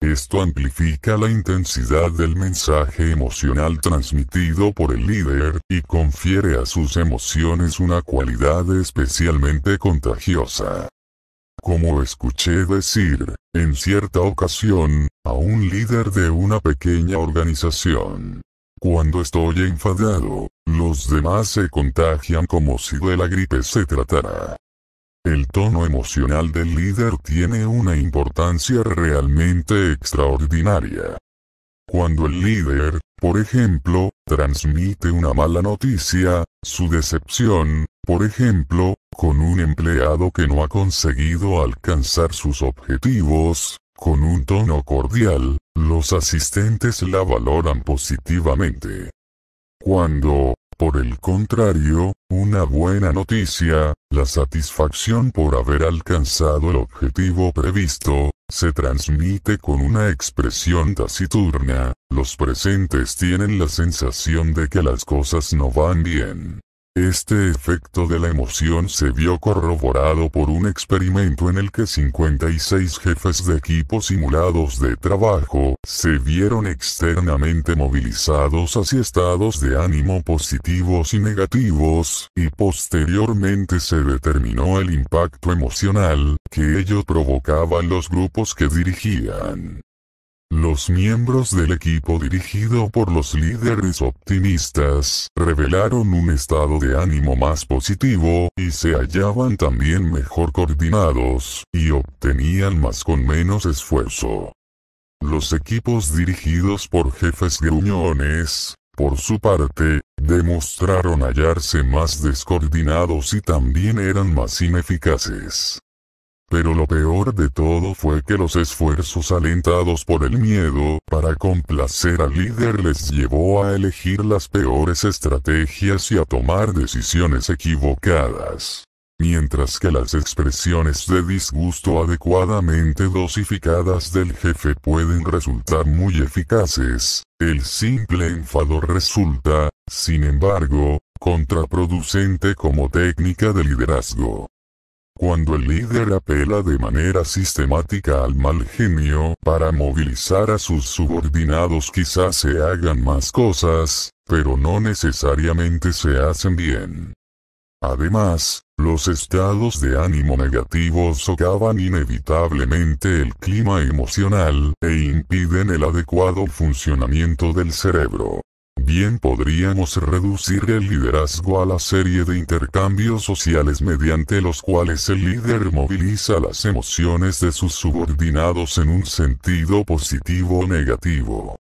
[SPEAKER 1] Esto amplifica la intensidad del mensaje emocional transmitido por el líder y confiere a sus emociones una cualidad especialmente contagiosa como escuché decir, en cierta ocasión, a un líder de una pequeña organización. Cuando estoy enfadado, los demás se contagian como si de la gripe se tratara. El tono emocional del líder tiene una importancia realmente extraordinaria. Cuando el líder, por ejemplo, transmite una mala noticia, su decepción, por ejemplo, con un empleado que no ha conseguido alcanzar sus objetivos, con un tono cordial, los asistentes la valoran positivamente. Cuando, por el contrario, una buena noticia, la satisfacción por haber alcanzado el objetivo previsto, se transmite con una expresión taciturna, los presentes tienen la sensación de que las cosas no van bien. Este efecto de la emoción se vio corroborado por un experimento en el que 56 jefes de equipo simulados de trabajo se vieron externamente movilizados hacia estados de ánimo positivos y negativos, y posteriormente se determinó el impacto emocional que ello provocaba en los grupos que dirigían. Los miembros del equipo dirigido por los líderes optimistas revelaron un estado de ánimo más positivo y se hallaban también mejor coordinados y obtenían más con menos esfuerzo. Los equipos dirigidos por jefes gruñones, por su parte, demostraron hallarse más descoordinados y también eran más ineficaces. Pero lo peor de todo fue que los esfuerzos alentados por el miedo para complacer al líder les llevó a elegir las peores estrategias y a tomar decisiones equivocadas. Mientras que las expresiones de disgusto adecuadamente dosificadas del jefe pueden resultar muy eficaces, el simple enfado resulta, sin embargo, contraproducente como técnica de liderazgo. Cuando el líder apela de manera sistemática al mal genio para movilizar a sus subordinados quizás se hagan más cosas, pero no necesariamente se hacen bien. Además, los estados de ánimo negativos socavan inevitablemente el clima emocional e impiden el adecuado funcionamiento del cerebro. Bien podríamos reducir el liderazgo a la serie de intercambios sociales mediante los cuales el líder moviliza las emociones de sus subordinados en un sentido positivo o negativo.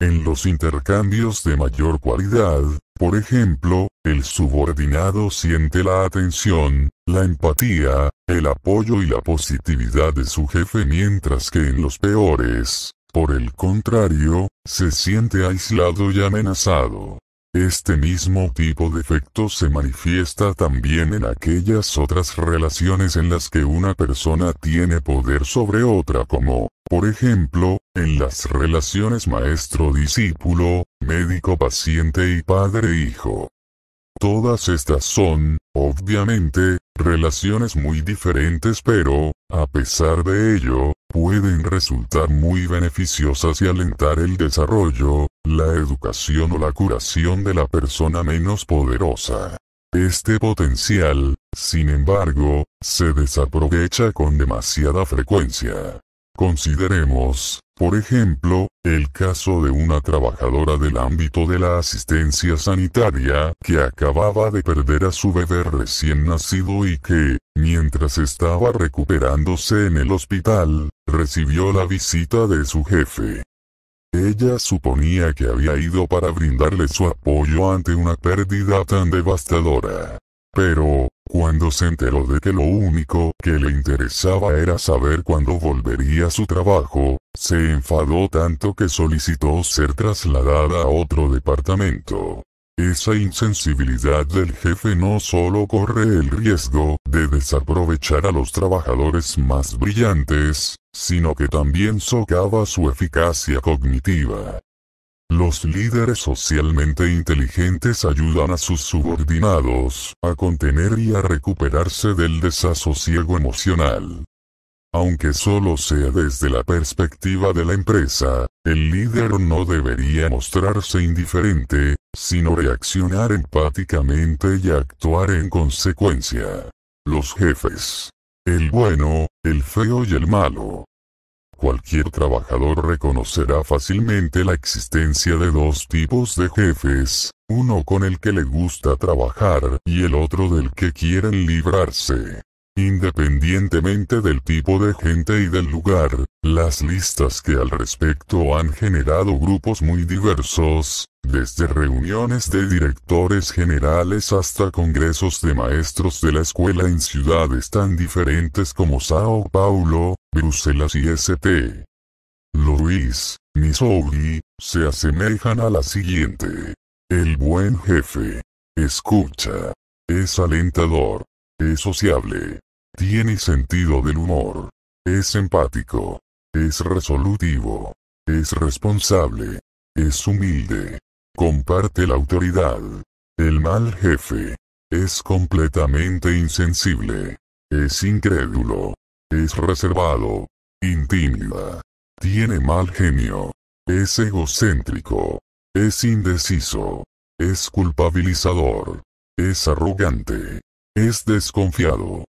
[SPEAKER 1] En los intercambios de mayor cualidad, por ejemplo, el subordinado siente la atención, la empatía, el apoyo y la positividad de su jefe mientras que en los peores, por el contrario, se siente aislado y amenazado. Este mismo tipo de efecto se manifiesta también en aquellas otras relaciones en las que una persona tiene poder sobre otra como, por ejemplo, en las relaciones maestro-discípulo, médico-paciente y padre-hijo. Todas estas son, obviamente, relaciones muy diferentes pero, a pesar de ello, pueden resultar muy beneficiosas y alentar el desarrollo, la educación o la curación de la persona menos poderosa. Este potencial, sin embargo, se desaprovecha con demasiada frecuencia. Consideremos, por ejemplo, el caso de una trabajadora del ámbito de la asistencia sanitaria que acababa de perder a su bebé recién nacido y que, mientras estaba recuperándose en el hospital, recibió la visita de su jefe. Ella suponía que había ido para brindarle su apoyo ante una pérdida tan devastadora. Pero, cuando se enteró de que lo único que le interesaba era saber cuándo volvería a su trabajo, se enfadó tanto que solicitó ser trasladada a otro departamento. Esa insensibilidad del jefe no solo corre el riesgo de desaprovechar a los trabajadores más brillantes, sino que también socava su eficacia cognitiva. Los líderes socialmente inteligentes ayudan a sus subordinados a contener y a recuperarse del desasosiego emocional. Aunque solo sea desde la perspectiva de la empresa, el líder no debería mostrarse indiferente, sino reaccionar empáticamente y actuar en consecuencia. Los jefes. El bueno, el feo y el malo. Cualquier trabajador reconocerá fácilmente la existencia de dos tipos de jefes, uno con el que le gusta trabajar y el otro del que quieren librarse. Independientemente del tipo de gente y del lugar, las listas que al respecto han generado grupos muy diversos, desde reuniones de directores generales hasta congresos de maestros de la escuela en ciudades tan diferentes como Sao Paulo, Bruselas y St. Luis, Misogi, se asemejan a la siguiente. El buen jefe. Escucha. Es alentador. Es sociable tiene sentido del humor. Es empático. Es resolutivo. Es responsable. Es humilde. Comparte la autoridad. El mal jefe. Es completamente insensible. Es incrédulo. Es reservado. Intimida. Tiene mal genio. Es egocéntrico. Es indeciso. Es culpabilizador. Es arrogante. Es desconfiado.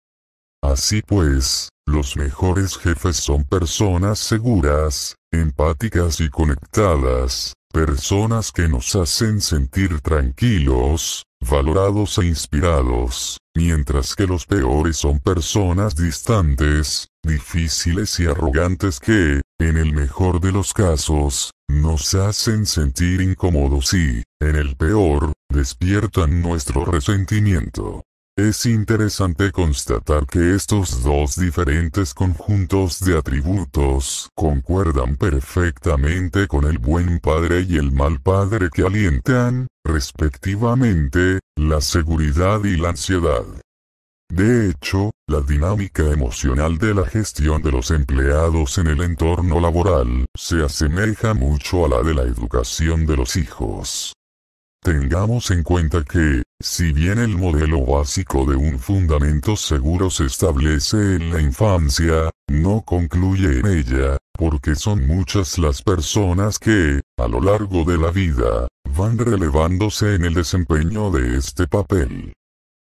[SPEAKER 1] Así pues, los mejores jefes son personas seguras, empáticas y conectadas, personas que nos hacen sentir tranquilos, valorados e inspirados, mientras que los peores son personas distantes, difíciles y arrogantes que, en el mejor de los casos, nos hacen sentir incómodos y, en el peor, despiertan nuestro resentimiento. Es interesante constatar que estos dos diferentes conjuntos de atributos concuerdan perfectamente con el buen padre y el mal padre que alientan, respectivamente, la seguridad y la ansiedad. De hecho, la dinámica emocional de la gestión de los empleados en el entorno laboral se asemeja mucho a la de la educación de los hijos. Tengamos en cuenta que, si bien el modelo básico de un fundamento seguro se establece en la infancia, no concluye en ella, porque son muchas las personas que, a lo largo de la vida, van relevándose en el desempeño de este papel.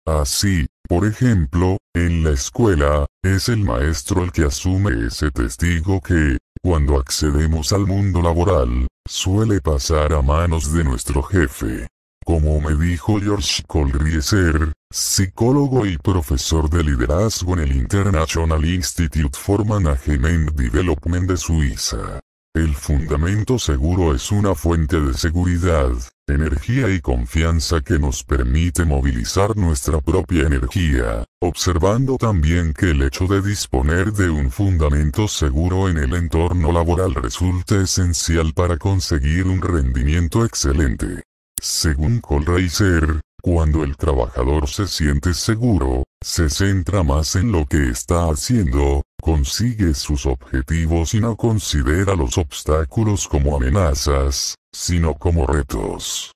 [SPEAKER 1] Así, por ejemplo, en la escuela, es el maestro el que asume ese testigo que, cuando accedemos al mundo laboral, suele pasar a manos de nuestro jefe. Como me dijo George Colgrieser, psicólogo y profesor de liderazgo en el International Institute for Management Development de Suiza, el fundamento seguro es una fuente de seguridad, energía y confianza que nos permite movilizar nuestra propia energía, observando también que el hecho de disponer de un fundamento seguro en el entorno laboral resulta esencial para conseguir un rendimiento excelente. Según Colraiser, cuando el trabajador se siente seguro, se centra más en lo que está haciendo, consigue sus objetivos y no considera los obstáculos como amenazas, sino como retos.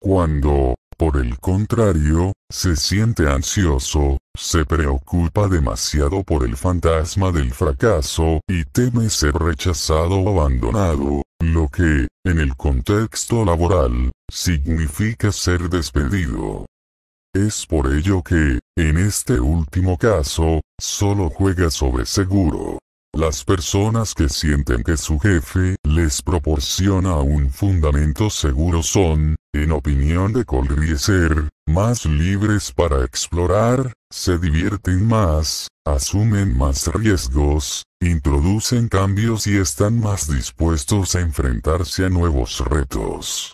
[SPEAKER 1] Cuando, por el contrario, se siente ansioso, se preocupa demasiado por el fantasma del fracaso y teme ser rechazado o abandonado, lo que, en el contexto laboral, significa ser despedido. Es por ello que, en este último caso, solo juega sobre seguro. Las personas que sienten que su jefe les proporciona un fundamento seguro son, en opinión de ser más libres para explorar, se divierten más, asumen más riesgos, introducen cambios y están más dispuestos a enfrentarse a nuevos retos.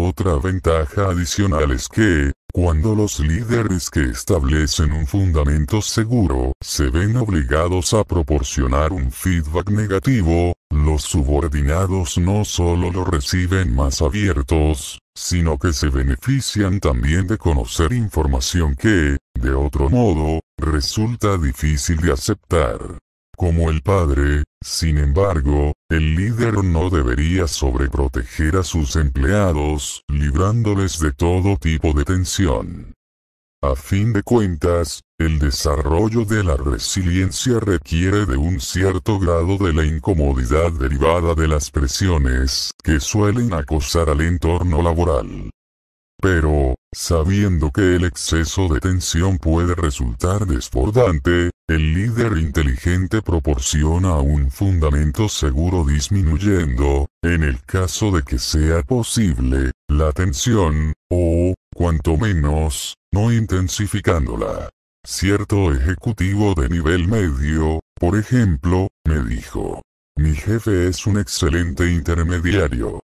[SPEAKER 1] Otra ventaja adicional es que, cuando los líderes que establecen un fundamento seguro se ven obligados a proporcionar un feedback negativo, los subordinados no solo lo reciben más abiertos, sino que se benefician también de conocer información que, de otro modo, resulta difícil de aceptar. Como el padre, sin embargo, el líder no debería sobreproteger a sus empleados, librándoles de todo tipo de tensión. A fin de cuentas, el desarrollo de la resiliencia requiere de un cierto grado de la incomodidad derivada de las presiones que suelen acosar al entorno laboral. Pero, sabiendo que el exceso de tensión puede resultar desbordante, el líder inteligente proporciona un fundamento seguro disminuyendo, en el caso de que sea posible, la tensión, o, cuanto menos, no intensificándola. Cierto ejecutivo de nivel medio, por ejemplo, me dijo, mi jefe es un excelente intermediario.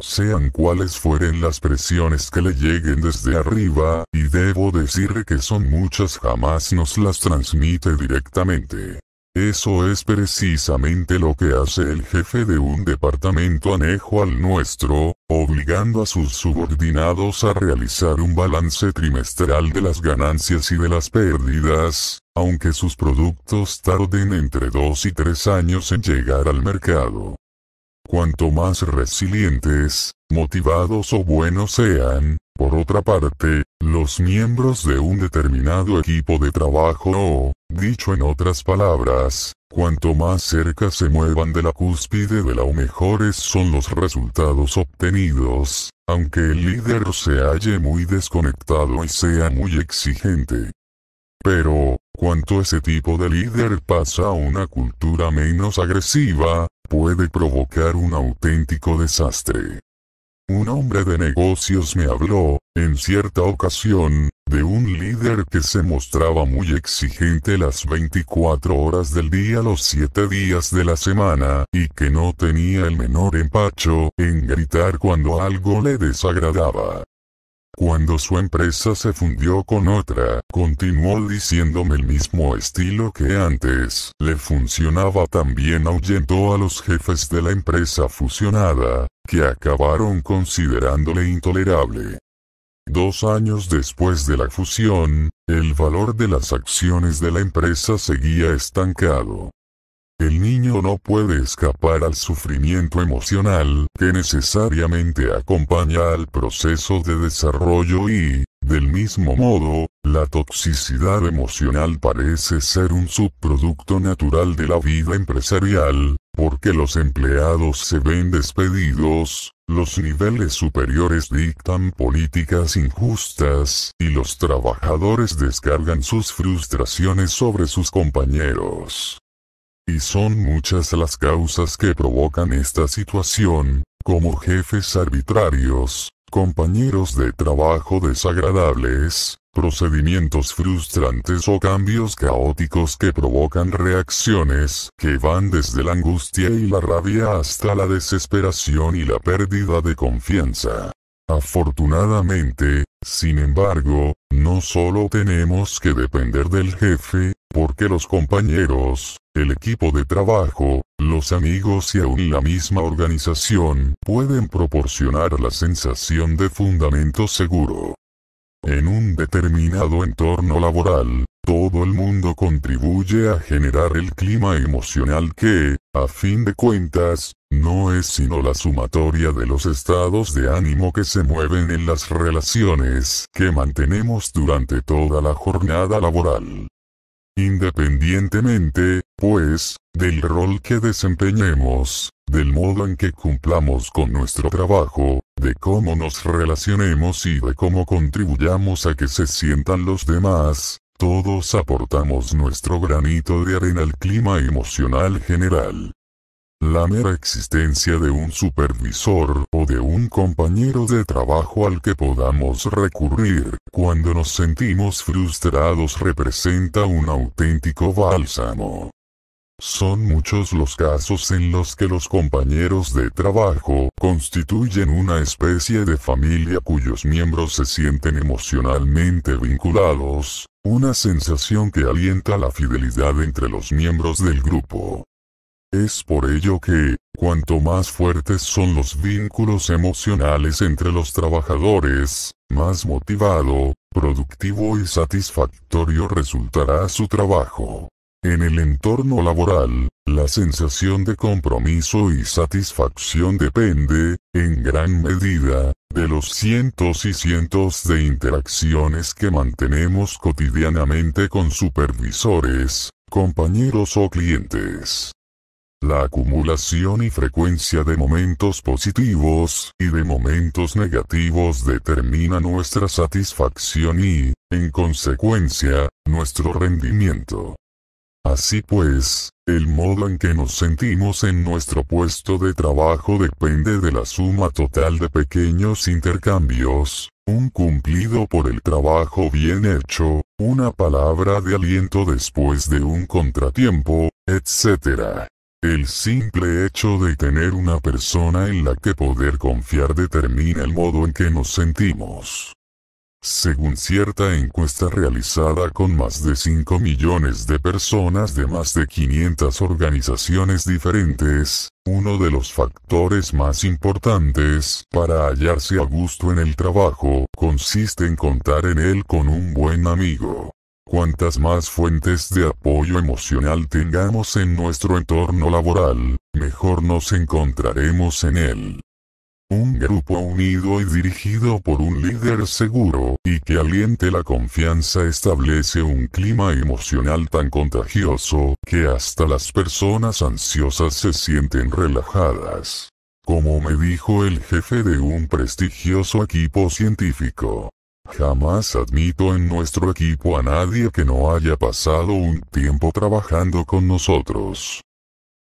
[SPEAKER 1] Sean cuales fueren las presiones que le lleguen desde arriba, y debo decir que son muchas jamás nos las transmite directamente. Eso es precisamente lo que hace el jefe de un departamento anejo al nuestro, obligando a sus subordinados a realizar un balance trimestral de las ganancias y de las pérdidas, aunque sus productos tarden entre dos y tres años en llegar al mercado. Cuanto más resilientes, motivados o buenos sean, por otra parte, los miembros de un determinado equipo de trabajo o, Dicho en otras palabras, cuanto más cerca se muevan de la cúspide de la O mejores son los resultados obtenidos, aunque el líder se halle muy desconectado y sea muy exigente. Pero, cuanto ese tipo de líder pasa a una cultura menos agresiva, puede provocar un auténtico desastre. Un hombre de negocios me habló, en cierta ocasión, de un líder que se mostraba muy exigente las 24 horas del día los 7 días de la semana, y que no tenía el menor empacho en gritar cuando algo le desagradaba. Cuando su empresa se fundió con otra, continuó diciéndome el mismo estilo que antes. Le funcionaba también ahuyentó a los jefes de la empresa fusionada, que acabaron considerándole intolerable. Dos años después de la fusión, el valor de las acciones de la empresa seguía estancado. El niño no puede escapar al sufrimiento emocional, que necesariamente acompaña al proceso de desarrollo y, del mismo modo, la toxicidad emocional parece ser un subproducto natural de la vida empresarial, porque los empleados se ven despedidos, los niveles superiores dictan políticas injustas y los trabajadores descargan sus frustraciones sobre sus compañeros. Y son muchas las causas que provocan esta situación, como jefes arbitrarios, compañeros de trabajo desagradables, procedimientos frustrantes o cambios caóticos que provocan reacciones que van desde la angustia y la rabia hasta la desesperación y la pérdida de confianza. Afortunadamente, sin embargo, no solo tenemos que depender del jefe, porque los compañeros, el equipo de trabajo, los amigos y aún la misma organización pueden proporcionar la sensación de fundamento seguro. En un determinado entorno laboral, todo el mundo contribuye a generar el clima emocional que, a fin de cuentas, no es sino la sumatoria de los estados de ánimo que se mueven en las relaciones que mantenemos durante toda la jornada laboral. Independientemente, pues, del rol que desempeñemos, del modo en que cumplamos con nuestro trabajo, de cómo nos relacionemos y de cómo contribuyamos a que se sientan los demás, todos aportamos nuestro granito de arena al clima emocional general. La mera existencia de un supervisor o de un compañero de trabajo al que podamos recurrir cuando nos sentimos frustrados representa un auténtico bálsamo. Son muchos los casos en los que los compañeros de trabajo constituyen una especie de familia cuyos miembros se sienten emocionalmente vinculados, una sensación que alienta la fidelidad entre los miembros del grupo. Es por ello que, cuanto más fuertes son los vínculos emocionales entre los trabajadores, más motivado, productivo y satisfactorio resultará su trabajo. En el entorno laboral, la sensación de compromiso y satisfacción depende, en gran medida, de los cientos y cientos de interacciones que mantenemos cotidianamente con supervisores, compañeros o clientes. La acumulación y frecuencia de momentos positivos y de momentos negativos determina nuestra satisfacción y, en consecuencia, nuestro rendimiento. Así pues, el modo en que nos sentimos en nuestro puesto de trabajo depende de la suma total de pequeños intercambios, un cumplido por el trabajo bien hecho, una palabra de aliento después de un contratiempo, etc. El simple hecho de tener una persona en la que poder confiar determina el modo en que nos sentimos. Según cierta encuesta realizada con más de 5 millones de personas de más de 500 organizaciones diferentes, uno de los factores más importantes para hallarse a gusto en el trabajo consiste en contar en él con un buen amigo. Cuantas más fuentes de apoyo emocional tengamos en nuestro entorno laboral, mejor nos encontraremos en él. Un grupo unido y dirigido por un líder seguro y que aliente la confianza establece un clima emocional tan contagioso que hasta las personas ansiosas se sienten relajadas. Como me dijo el jefe de un prestigioso equipo científico, Jamás admito en nuestro equipo a nadie que no haya pasado un tiempo trabajando con nosotros.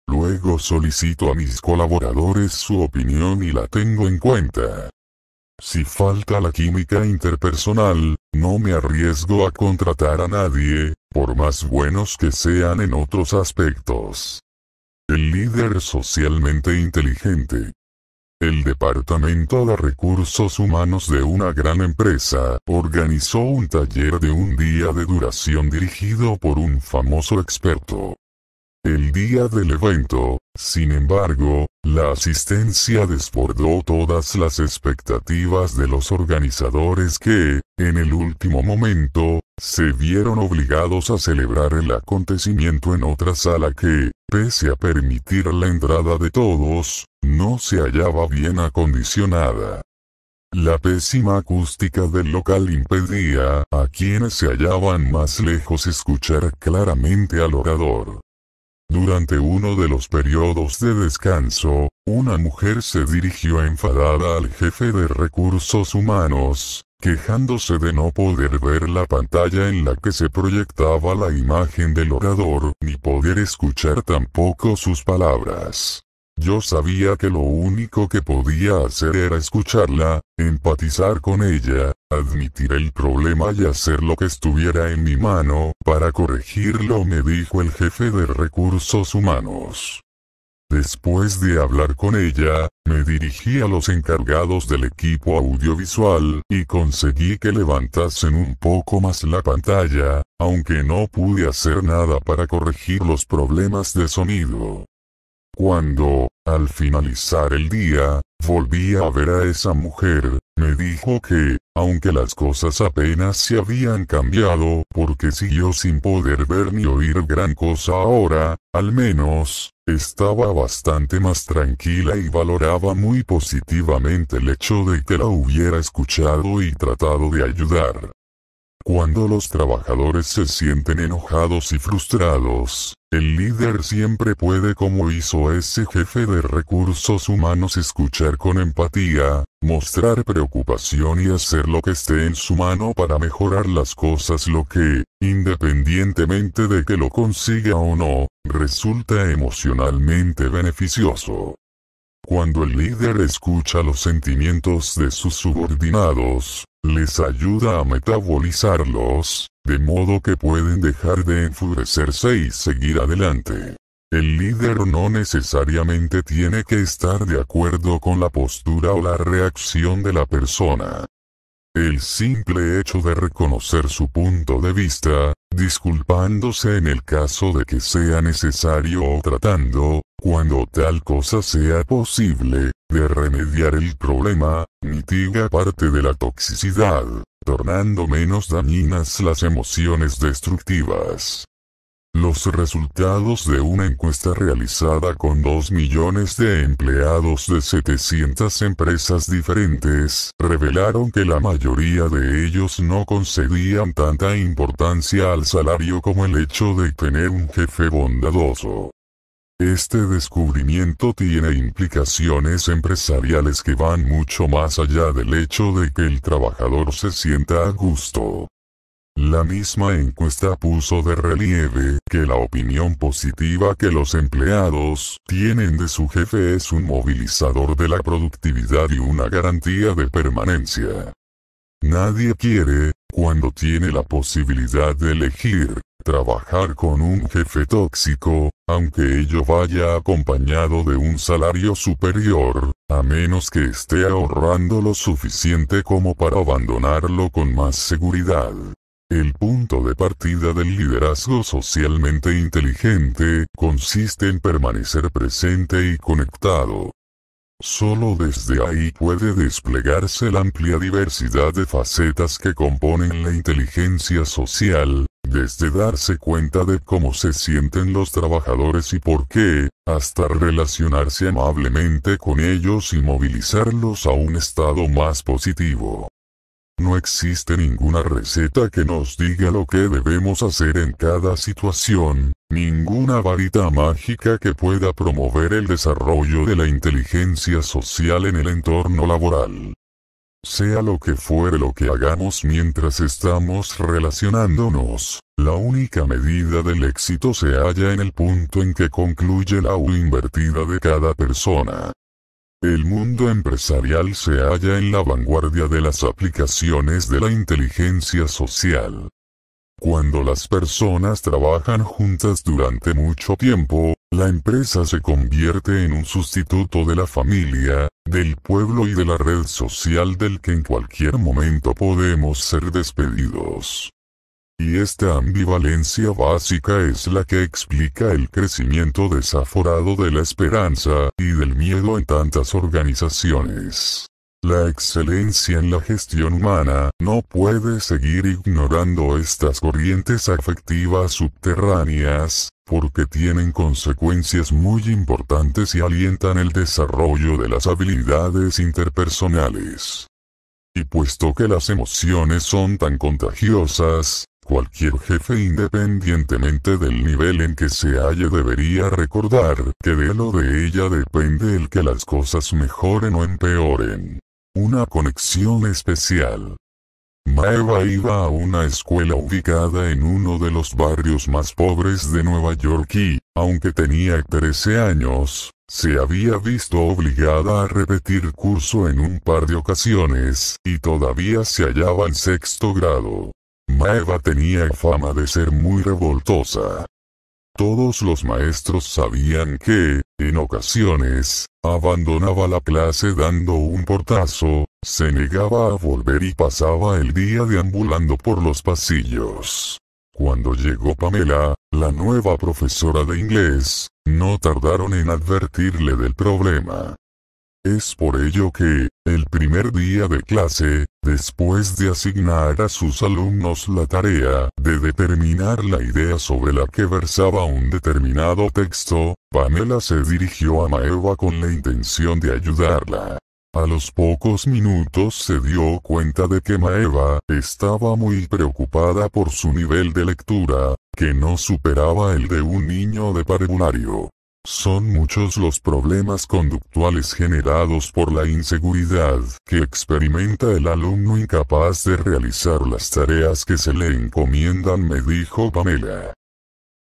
[SPEAKER 1] Luego solicito a mis colaboradores su opinión y la tengo en cuenta. Si falta la química interpersonal, no me arriesgo a contratar a nadie, por más buenos que sean en otros aspectos. El líder socialmente inteligente, el Departamento de Recursos Humanos de una gran empresa organizó un taller de un día de duración dirigido por un famoso experto. El día del evento, sin embargo, la asistencia desbordó todas las expectativas de los organizadores que, en el último momento, se vieron obligados a celebrar el acontecimiento en otra sala que, pese a permitir la entrada de todos, no se hallaba bien acondicionada. La pésima acústica del local impedía a quienes se hallaban más lejos escuchar claramente al orador. Durante uno de los periodos de descanso, una mujer se dirigió enfadada al jefe de recursos humanos, quejándose de no poder ver la pantalla en la que se proyectaba la imagen del orador, ni poder escuchar tampoco sus palabras. Yo sabía que lo único que podía hacer era escucharla, empatizar con ella, admitir el problema y hacer lo que estuviera en mi mano para corregirlo, me dijo el jefe de recursos humanos. Después de hablar con ella, me dirigí a los encargados del equipo audiovisual y conseguí que levantasen un poco más la pantalla, aunque no pude hacer nada para corregir los problemas de sonido. Cuando, al finalizar el día, volví a ver a esa mujer, me dijo que, aunque las cosas apenas se habían cambiado porque siguió sin poder ver ni oír gran cosa ahora, al menos, estaba bastante más tranquila y valoraba muy positivamente el hecho de que la hubiera escuchado y tratado de ayudar. Cuando los trabajadores se sienten enojados y frustrados, el líder siempre puede como hizo ese jefe de recursos humanos escuchar con empatía, mostrar preocupación y hacer lo que esté en su mano para mejorar las cosas lo que, independientemente de que lo consiga o no, resulta emocionalmente beneficioso. Cuando el líder escucha los sentimientos de sus subordinados, les ayuda a metabolizarlos, de modo que pueden dejar de enfurecerse y seguir adelante. El líder no necesariamente tiene que estar de acuerdo con la postura o la reacción de la persona. El simple hecho de reconocer su punto de vista, disculpándose en el caso de que sea necesario o tratando, cuando tal cosa sea posible, de remediar el problema, mitiga parte de la toxicidad, tornando menos dañinas las emociones destructivas. Los resultados de una encuesta realizada con 2 millones de empleados de 700 empresas diferentes revelaron que la mayoría de ellos no concedían tanta importancia al salario como el hecho de tener un jefe bondadoso. Este descubrimiento tiene implicaciones empresariales que van mucho más allá del hecho de que el trabajador se sienta a gusto. La misma encuesta puso de relieve que la opinión positiva que los empleados tienen de su jefe es un movilizador de la productividad y una garantía de permanencia. Nadie quiere, cuando tiene la posibilidad de elegir, trabajar con un jefe tóxico, aunque ello vaya acompañado de un salario superior, a menos que esté ahorrando lo suficiente como para abandonarlo con más seguridad. El punto de partida del liderazgo socialmente inteligente consiste en permanecer presente y conectado. Solo desde ahí puede desplegarse la amplia diversidad de facetas que componen la inteligencia social, desde darse cuenta de cómo se sienten los trabajadores y por qué, hasta relacionarse amablemente con ellos y movilizarlos a un estado más positivo. No existe ninguna receta que nos diga lo que debemos hacer en cada situación, ninguna varita mágica que pueda promover el desarrollo de la inteligencia social en el entorno laboral. Sea lo que fuere lo que hagamos mientras estamos relacionándonos, la única medida del éxito se halla en el punto en que concluye la U invertida de cada persona. El mundo empresarial se halla en la vanguardia de las aplicaciones de la inteligencia social. Cuando las personas trabajan juntas durante mucho tiempo, la empresa se convierte en un sustituto de la familia, del pueblo y de la red social del que en cualquier momento podemos ser despedidos. Y esta ambivalencia básica es la que explica el crecimiento desaforado de la esperanza y del miedo en tantas organizaciones. La excelencia en la gestión humana no puede seguir ignorando estas corrientes afectivas subterráneas, porque tienen consecuencias muy importantes y alientan el desarrollo de las habilidades interpersonales. Y puesto que las emociones son tan contagiosas, Cualquier jefe independientemente del nivel en que se halle debería recordar que de lo de ella depende el que las cosas mejoren o empeoren. Una conexión especial. Maeva iba a una escuela ubicada en uno de los barrios más pobres de Nueva York y, aunque tenía 13 años, se había visto obligada a repetir curso en un par de ocasiones, y todavía se hallaba en sexto grado. Maeva tenía fama de ser muy revoltosa. Todos los maestros sabían que, en ocasiones, abandonaba la clase dando un portazo, se negaba a volver y pasaba el día deambulando por los pasillos. Cuando llegó Pamela, la nueva profesora de inglés, no tardaron en advertirle del problema. Es por ello que, el primer día de clase, después de asignar a sus alumnos la tarea de determinar la idea sobre la que versaba un determinado texto, Pamela se dirigió a Maeva con la intención de ayudarla. A los pocos minutos se dio cuenta de que Maeva estaba muy preocupada por su nivel de lectura, que no superaba el de un niño de parvulario. Son muchos los problemas conductuales generados por la inseguridad que experimenta el alumno incapaz de realizar las tareas que se le encomiendan, me dijo Pamela.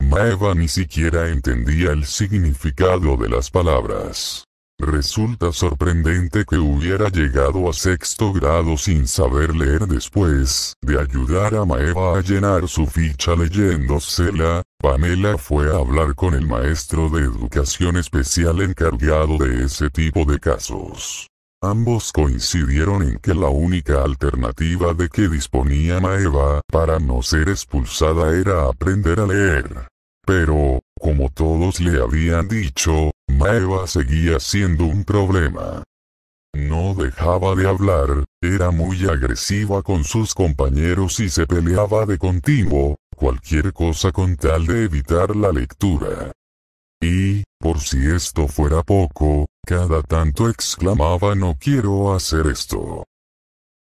[SPEAKER 1] Maeva ni siquiera entendía el significado de las palabras. Resulta sorprendente que hubiera llegado a sexto grado sin saber leer después de ayudar a Maeva a llenar su ficha leyéndosela. Pamela fue a hablar con el maestro de educación especial encargado de ese tipo de casos. Ambos coincidieron en que la única alternativa de que disponía Maeva para no ser expulsada era aprender a leer. Pero, como todos le habían dicho, Maeva seguía siendo un problema. No dejaba de hablar, era muy agresiva con sus compañeros y se peleaba de continuo, cualquier cosa con tal de evitar la lectura. Y, por si esto fuera poco, cada tanto exclamaba no quiero hacer esto.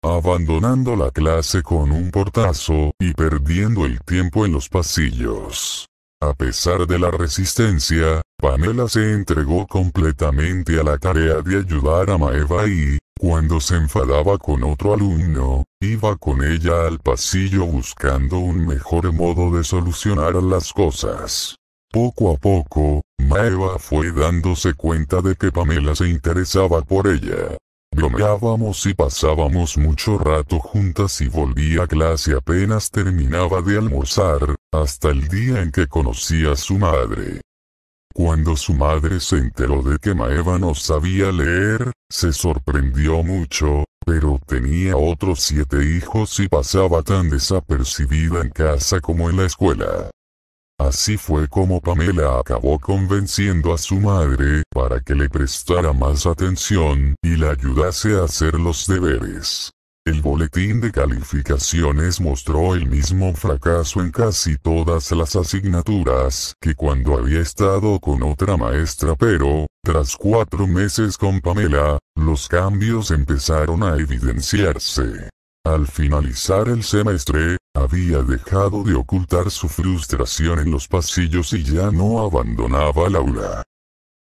[SPEAKER 1] Abandonando la clase con un portazo y perdiendo el tiempo en los pasillos. A pesar de la resistencia, Pamela se entregó completamente a la tarea de ayudar a Maeva y, cuando se enfadaba con otro alumno, iba con ella al pasillo buscando un mejor modo de solucionar las cosas. Poco a poco, Maeva fue dándose cuenta de que Pamela se interesaba por ella. Blomeábamos y pasábamos mucho rato juntas y volvía a clase apenas terminaba de almorzar, hasta el día en que conocí a su madre. Cuando su madre se enteró de que Maeva no sabía leer, se sorprendió mucho, pero tenía otros siete hijos y pasaba tan desapercibida en casa como en la escuela. Así fue como Pamela acabó convenciendo a su madre para que le prestara más atención y la ayudase a hacer los deberes. El boletín de calificaciones mostró el mismo fracaso en casi todas las asignaturas que cuando había estado con otra maestra pero, tras cuatro meses con Pamela, los cambios empezaron a evidenciarse. Al finalizar el semestre, había dejado de ocultar su frustración en los pasillos y ya no abandonaba el aula.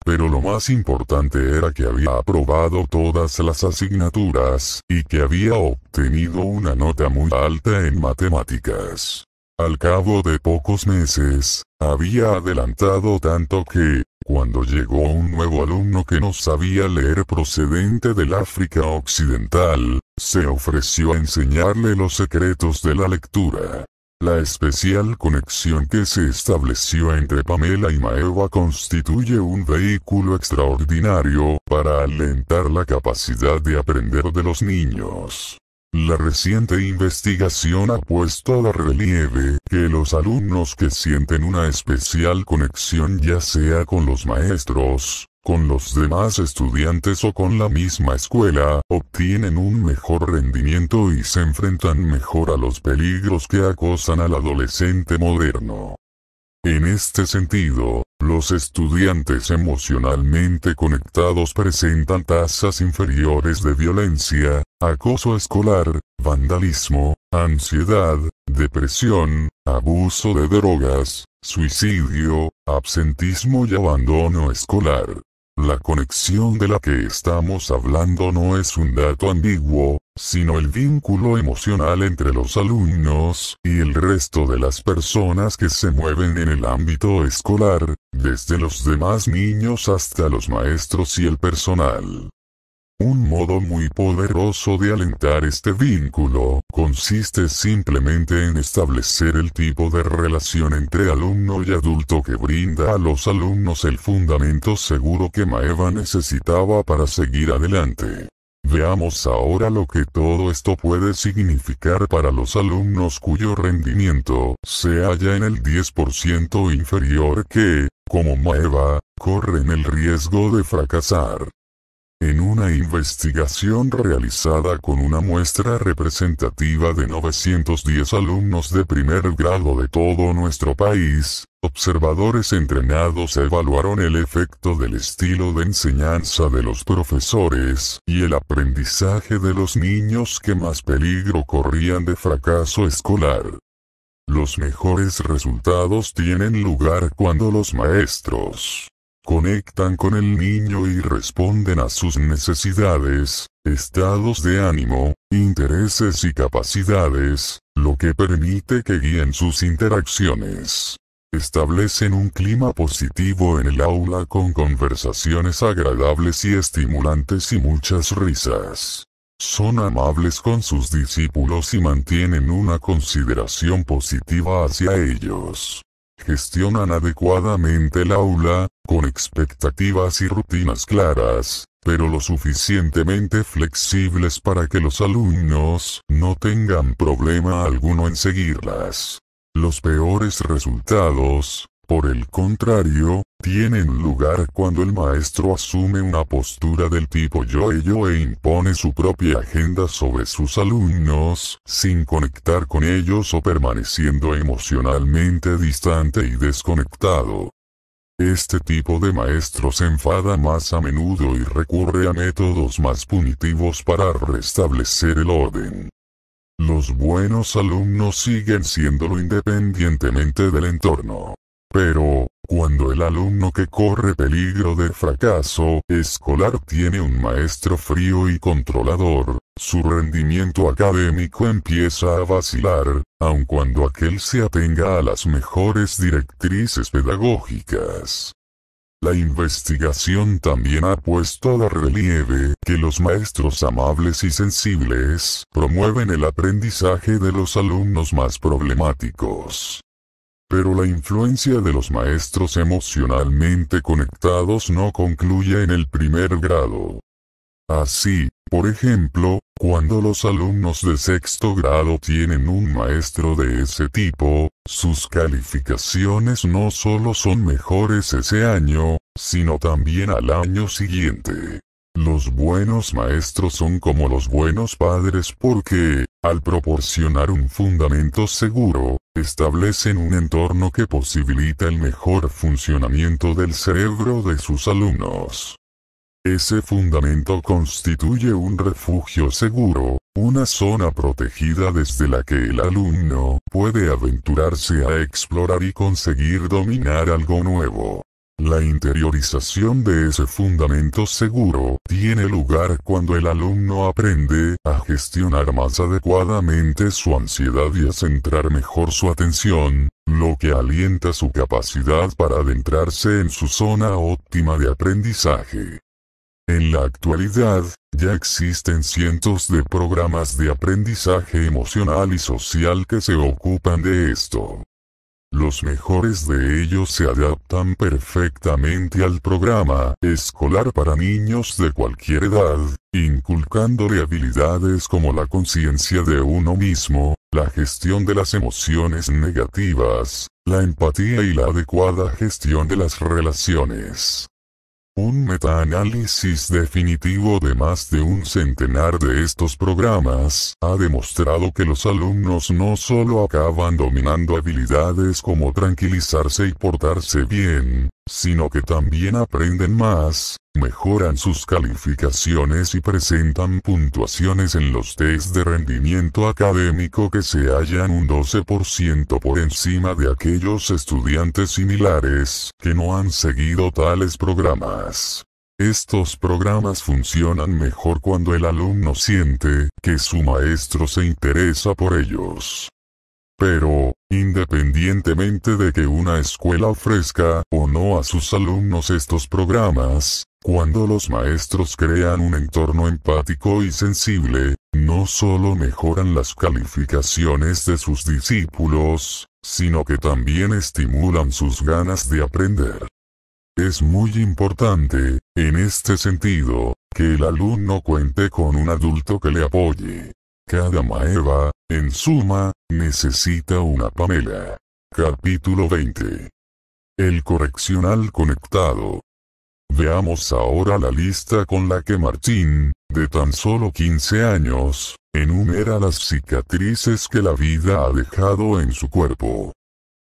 [SPEAKER 1] Pero lo más importante era que había aprobado todas las asignaturas, y que había obtenido una nota muy alta en matemáticas. Al cabo de pocos meses, había adelantado tanto que, cuando llegó un nuevo alumno que no sabía leer procedente del África Occidental, se ofreció a enseñarle los secretos de la lectura. La especial conexión que se estableció entre Pamela y Maeva constituye un vehículo extraordinario para alentar la capacidad de aprender de los niños. La reciente investigación ha puesto a relieve que los alumnos que sienten una especial conexión ya sea con los maestros, con los demás estudiantes o con la misma escuela, obtienen un mejor rendimiento y se enfrentan mejor a los peligros que acosan al adolescente moderno. En este sentido, los estudiantes emocionalmente conectados presentan tasas inferiores de violencia, acoso escolar, vandalismo, ansiedad, depresión, abuso de drogas, suicidio, absentismo y abandono escolar. La conexión de la que estamos hablando no es un dato ambiguo, sino el vínculo emocional entre los alumnos y el resto de las personas que se mueven en el ámbito escolar, desde los demás niños hasta los maestros y el personal. Un modo muy poderoso de alentar este vínculo consiste simplemente en establecer el tipo de relación entre alumno y adulto que brinda a los alumnos el fundamento seguro que Maeva necesitaba para seguir adelante. Veamos ahora lo que todo esto puede significar para los alumnos cuyo rendimiento se halla en el 10% inferior que, como Maeva, corren el riesgo de fracasar. En una investigación realizada con una muestra representativa de 910 alumnos de primer grado de todo nuestro país, observadores entrenados evaluaron el efecto del estilo de enseñanza de los profesores y el aprendizaje de los niños que más peligro corrían de fracaso escolar. Los mejores resultados tienen lugar cuando los maestros conectan con el niño y responden a sus necesidades, estados de ánimo, intereses y capacidades, lo que permite que guíen sus interacciones. Establecen un clima positivo en el aula con conversaciones agradables y estimulantes y muchas risas. Son amables con sus discípulos y mantienen una consideración positiva hacia ellos gestionan adecuadamente el aula, con expectativas y rutinas claras, pero lo suficientemente flexibles para que los alumnos no tengan problema alguno en seguirlas. Los peores resultados por el contrario, tienen lugar cuando el maestro asume una postura del tipo yo ello e impone su propia agenda sobre sus alumnos, sin conectar con ellos o permaneciendo emocionalmente distante y desconectado. Este tipo de maestro se enfada más a menudo y recurre a métodos más punitivos para restablecer el orden. Los buenos alumnos siguen siéndolo independientemente del entorno. Pero, cuando el alumno que corre peligro de fracaso escolar tiene un maestro frío y controlador, su rendimiento académico empieza a vacilar, aun cuando aquel se atenga a las mejores directrices pedagógicas. La investigación también ha puesto a relieve que los maestros amables y sensibles promueven el aprendizaje de los alumnos más problemáticos. Pero la influencia de los maestros emocionalmente conectados no concluye en el primer grado. Así, por ejemplo, cuando los alumnos de sexto grado tienen un maestro de ese tipo, sus calificaciones no solo son mejores ese año, sino también al año siguiente. Los buenos maestros son como los buenos padres porque, al proporcionar un fundamento seguro, establecen un entorno que posibilita el mejor funcionamiento del cerebro de sus alumnos. Ese fundamento constituye un refugio seguro, una zona protegida desde la que el alumno puede aventurarse a explorar y conseguir dominar algo nuevo. La interiorización de ese fundamento seguro tiene lugar cuando el alumno aprende a gestionar más adecuadamente su ansiedad y a centrar mejor su atención, lo que alienta su capacidad para adentrarse en su zona óptima de aprendizaje. En la actualidad, ya existen cientos de programas de aprendizaje emocional y social que se ocupan de esto. Los mejores de ellos se adaptan perfectamente al programa escolar para niños de cualquier edad, inculcándole habilidades como la conciencia de uno mismo, la gestión de las emociones negativas, la empatía y la adecuada gestión de las relaciones. Un metaanálisis definitivo de más de un centenar de estos programas ha demostrado que los alumnos no solo acaban dominando habilidades como tranquilizarse y portarse bien, sino que también aprenden más, mejoran sus calificaciones y presentan puntuaciones en los test de rendimiento académico que se hallan un 12% por encima de aquellos estudiantes similares que no han seguido tales programas. Estos programas funcionan mejor cuando el alumno siente que su maestro se interesa por ellos. Pero, independientemente de que una escuela ofrezca o no a sus alumnos estos programas, cuando los maestros crean un entorno empático y sensible, no solo mejoran las calificaciones de sus discípulos, sino que también estimulan sus ganas de aprender. Es muy importante, en este sentido, que el alumno cuente con un adulto que le apoye. Cada Maeva, en suma, necesita una Pamela. Capítulo 20. El correccional conectado. Veamos ahora la lista con la que Martín, de tan solo 15 años, enumera las cicatrices que la vida ha dejado en su cuerpo.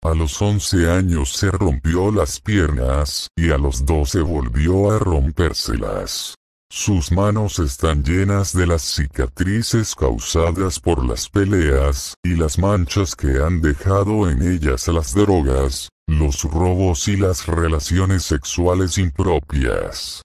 [SPEAKER 1] A los 11 años se rompió las piernas, y a los 12 volvió a rompérselas. Sus manos están llenas de las cicatrices causadas por las peleas y las manchas que han dejado en ellas las drogas, los robos y las relaciones sexuales impropias.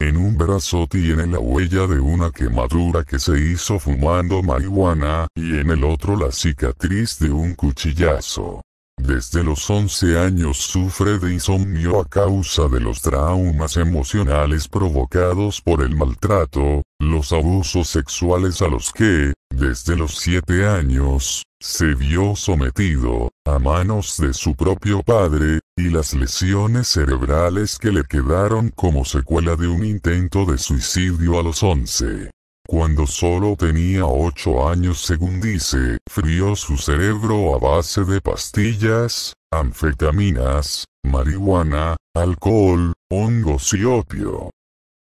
[SPEAKER 1] En un brazo tiene la huella de una quemadura que se hizo fumando marihuana y en el otro la cicatriz de un cuchillazo. Desde los 11 años sufre de insomnio a causa de los traumas emocionales provocados por el maltrato, los abusos sexuales a los que, desde los 7 años, se vio sometido, a manos de su propio padre, y las lesiones cerebrales que le quedaron como secuela de un intento de suicidio a los 11. Cuando solo tenía 8 años según dice, frió su cerebro a base de pastillas, anfetaminas, marihuana, alcohol, hongos y opio.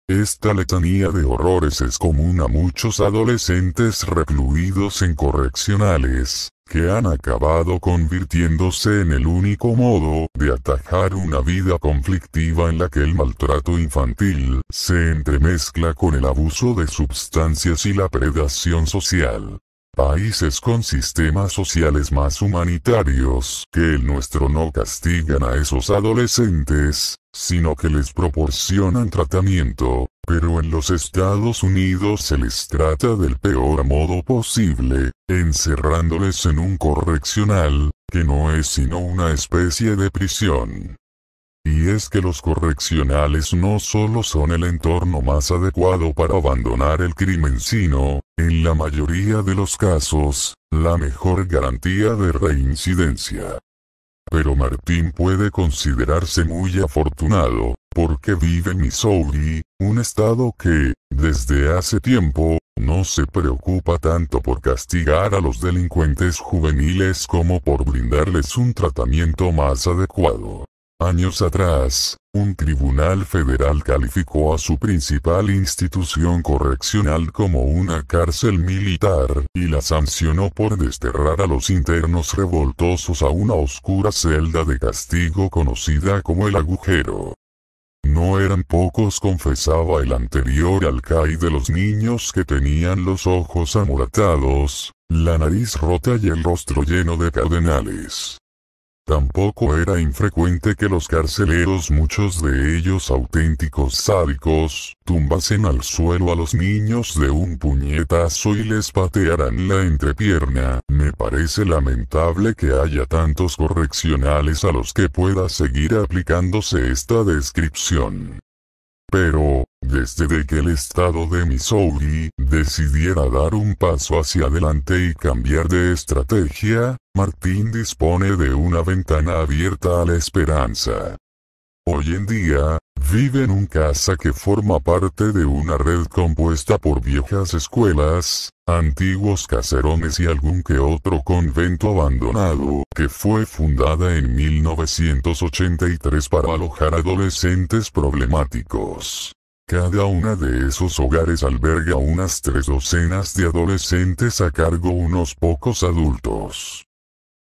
[SPEAKER 1] Esta letanía de horrores es común a muchos adolescentes recluidos en correccionales, que han acabado convirtiéndose en el único modo de atajar una vida conflictiva en la que el maltrato infantil se entremezcla con el abuso de sustancias y la predación social. Países con sistemas sociales más humanitarios que el nuestro no castigan a esos adolescentes, sino que les proporcionan tratamiento, pero en los Estados Unidos se les trata del peor modo posible, encerrándoles en un correccional, que no es sino una especie de prisión. Y es que los correccionales no solo son el entorno más adecuado para abandonar el crimen, sino, en la mayoría de los casos, la mejor garantía de reincidencia. Pero Martín puede considerarse muy afortunado, porque vive en Missouri, un estado que, desde hace tiempo, no se preocupa tanto por castigar a los delincuentes juveniles como por brindarles un tratamiento más adecuado. Años atrás, un tribunal federal calificó a su principal institución correccional como una cárcel militar, y la sancionó por desterrar a los internos revoltosos a una oscura celda de castigo conocida como el agujero. No eran pocos, confesaba el anterior alcaide, los niños que tenían los ojos amoratados, la nariz rota y el rostro lleno de cadenales. Tampoco era infrecuente que los carceleros, muchos de ellos auténticos sádicos, tumbasen al suelo a los niños de un puñetazo y les patearan la entrepierna. Me parece lamentable que haya tantos correccionales a los que pueda seguir aplicándose esta descripción. Pero, desde que el estado de Missouri decidiera dar un paso hacia adelante y cambiar de estrategia, Martín dispone de una ventana abierta a la esperanza. Hoy en día, Vive en un casa que forma parte de una red compuesta por viejas escuelas, antiguos caserones y algún que otro convento abandonado, que fue fundada en 1983 para alojar adolescentes problemáticos. Cada una de esos hogares alberga unas tres docenas de adolescentes a cargo unos pocos adultos.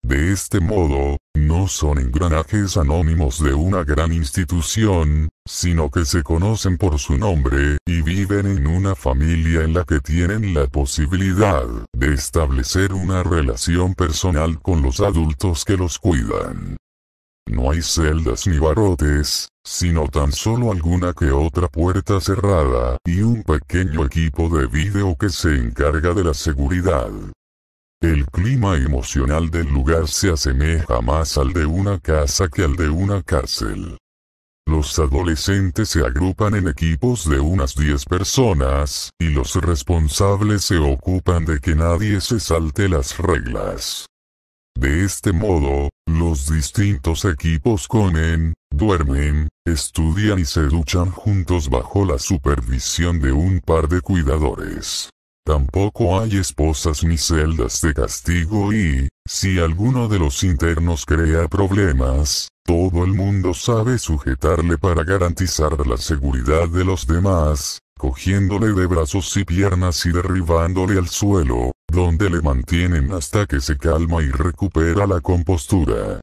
[SPEAKER 1] De este modo, no son engranajes anónimos de una gran institución, sino que se conocen por su nombre, y viven en una familia en la que tienen la posibilidad de establecer una relación personal con los adultos que los cuidan. No hay celdas ni barrotes, sino tan solo alguna que otra puerta cerrada y un pequeño equipo de video que se encarga de la seguridad. El clima emocional del lugar se asemeja más al de una casa que al de una cárcel. Los adolescentes se agrupan en equipos de unas 10 personas, y los responsables se ocupan de que nadie se salte las reglas. De este modo, los distintos equipos comen, duermen, estudian y se duchan juntos bajo la supervisión de un par de cuidadores. Tampoco hay esposas ni celdas de castigo y, si alguno de los internos crea problemas, todo el mundo sabe sujetarle para garantizar la seguridad de los demás, cogiéndole de brazos y piernas y derribándole al suelo, donde le mantienen hasta que se calma y recupera la compostura.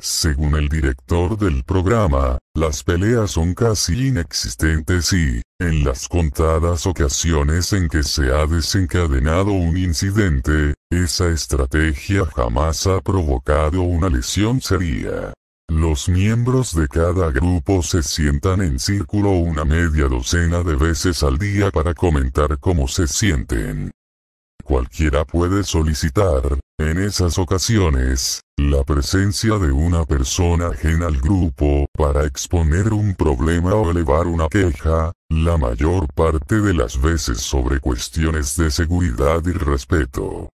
[SPEAKER 1] Según el director del programa, las peleas son casi inexistentes y, en las contadas ocasiones en que se ha desencadenado un incidente, esa estrategia jamás ha provocado una lesión seria. Los miembros de cada grupo se sientan en círculo una media docena de veces al día para comentar cómo se sienten. Cualquiera puede solicitar, en esas ocasiones, la presencia de una persona ajena al grupo para exponer un problema o elevar una queja, la mayor parte de las veces sobre cuestiones de seguridad y respeto.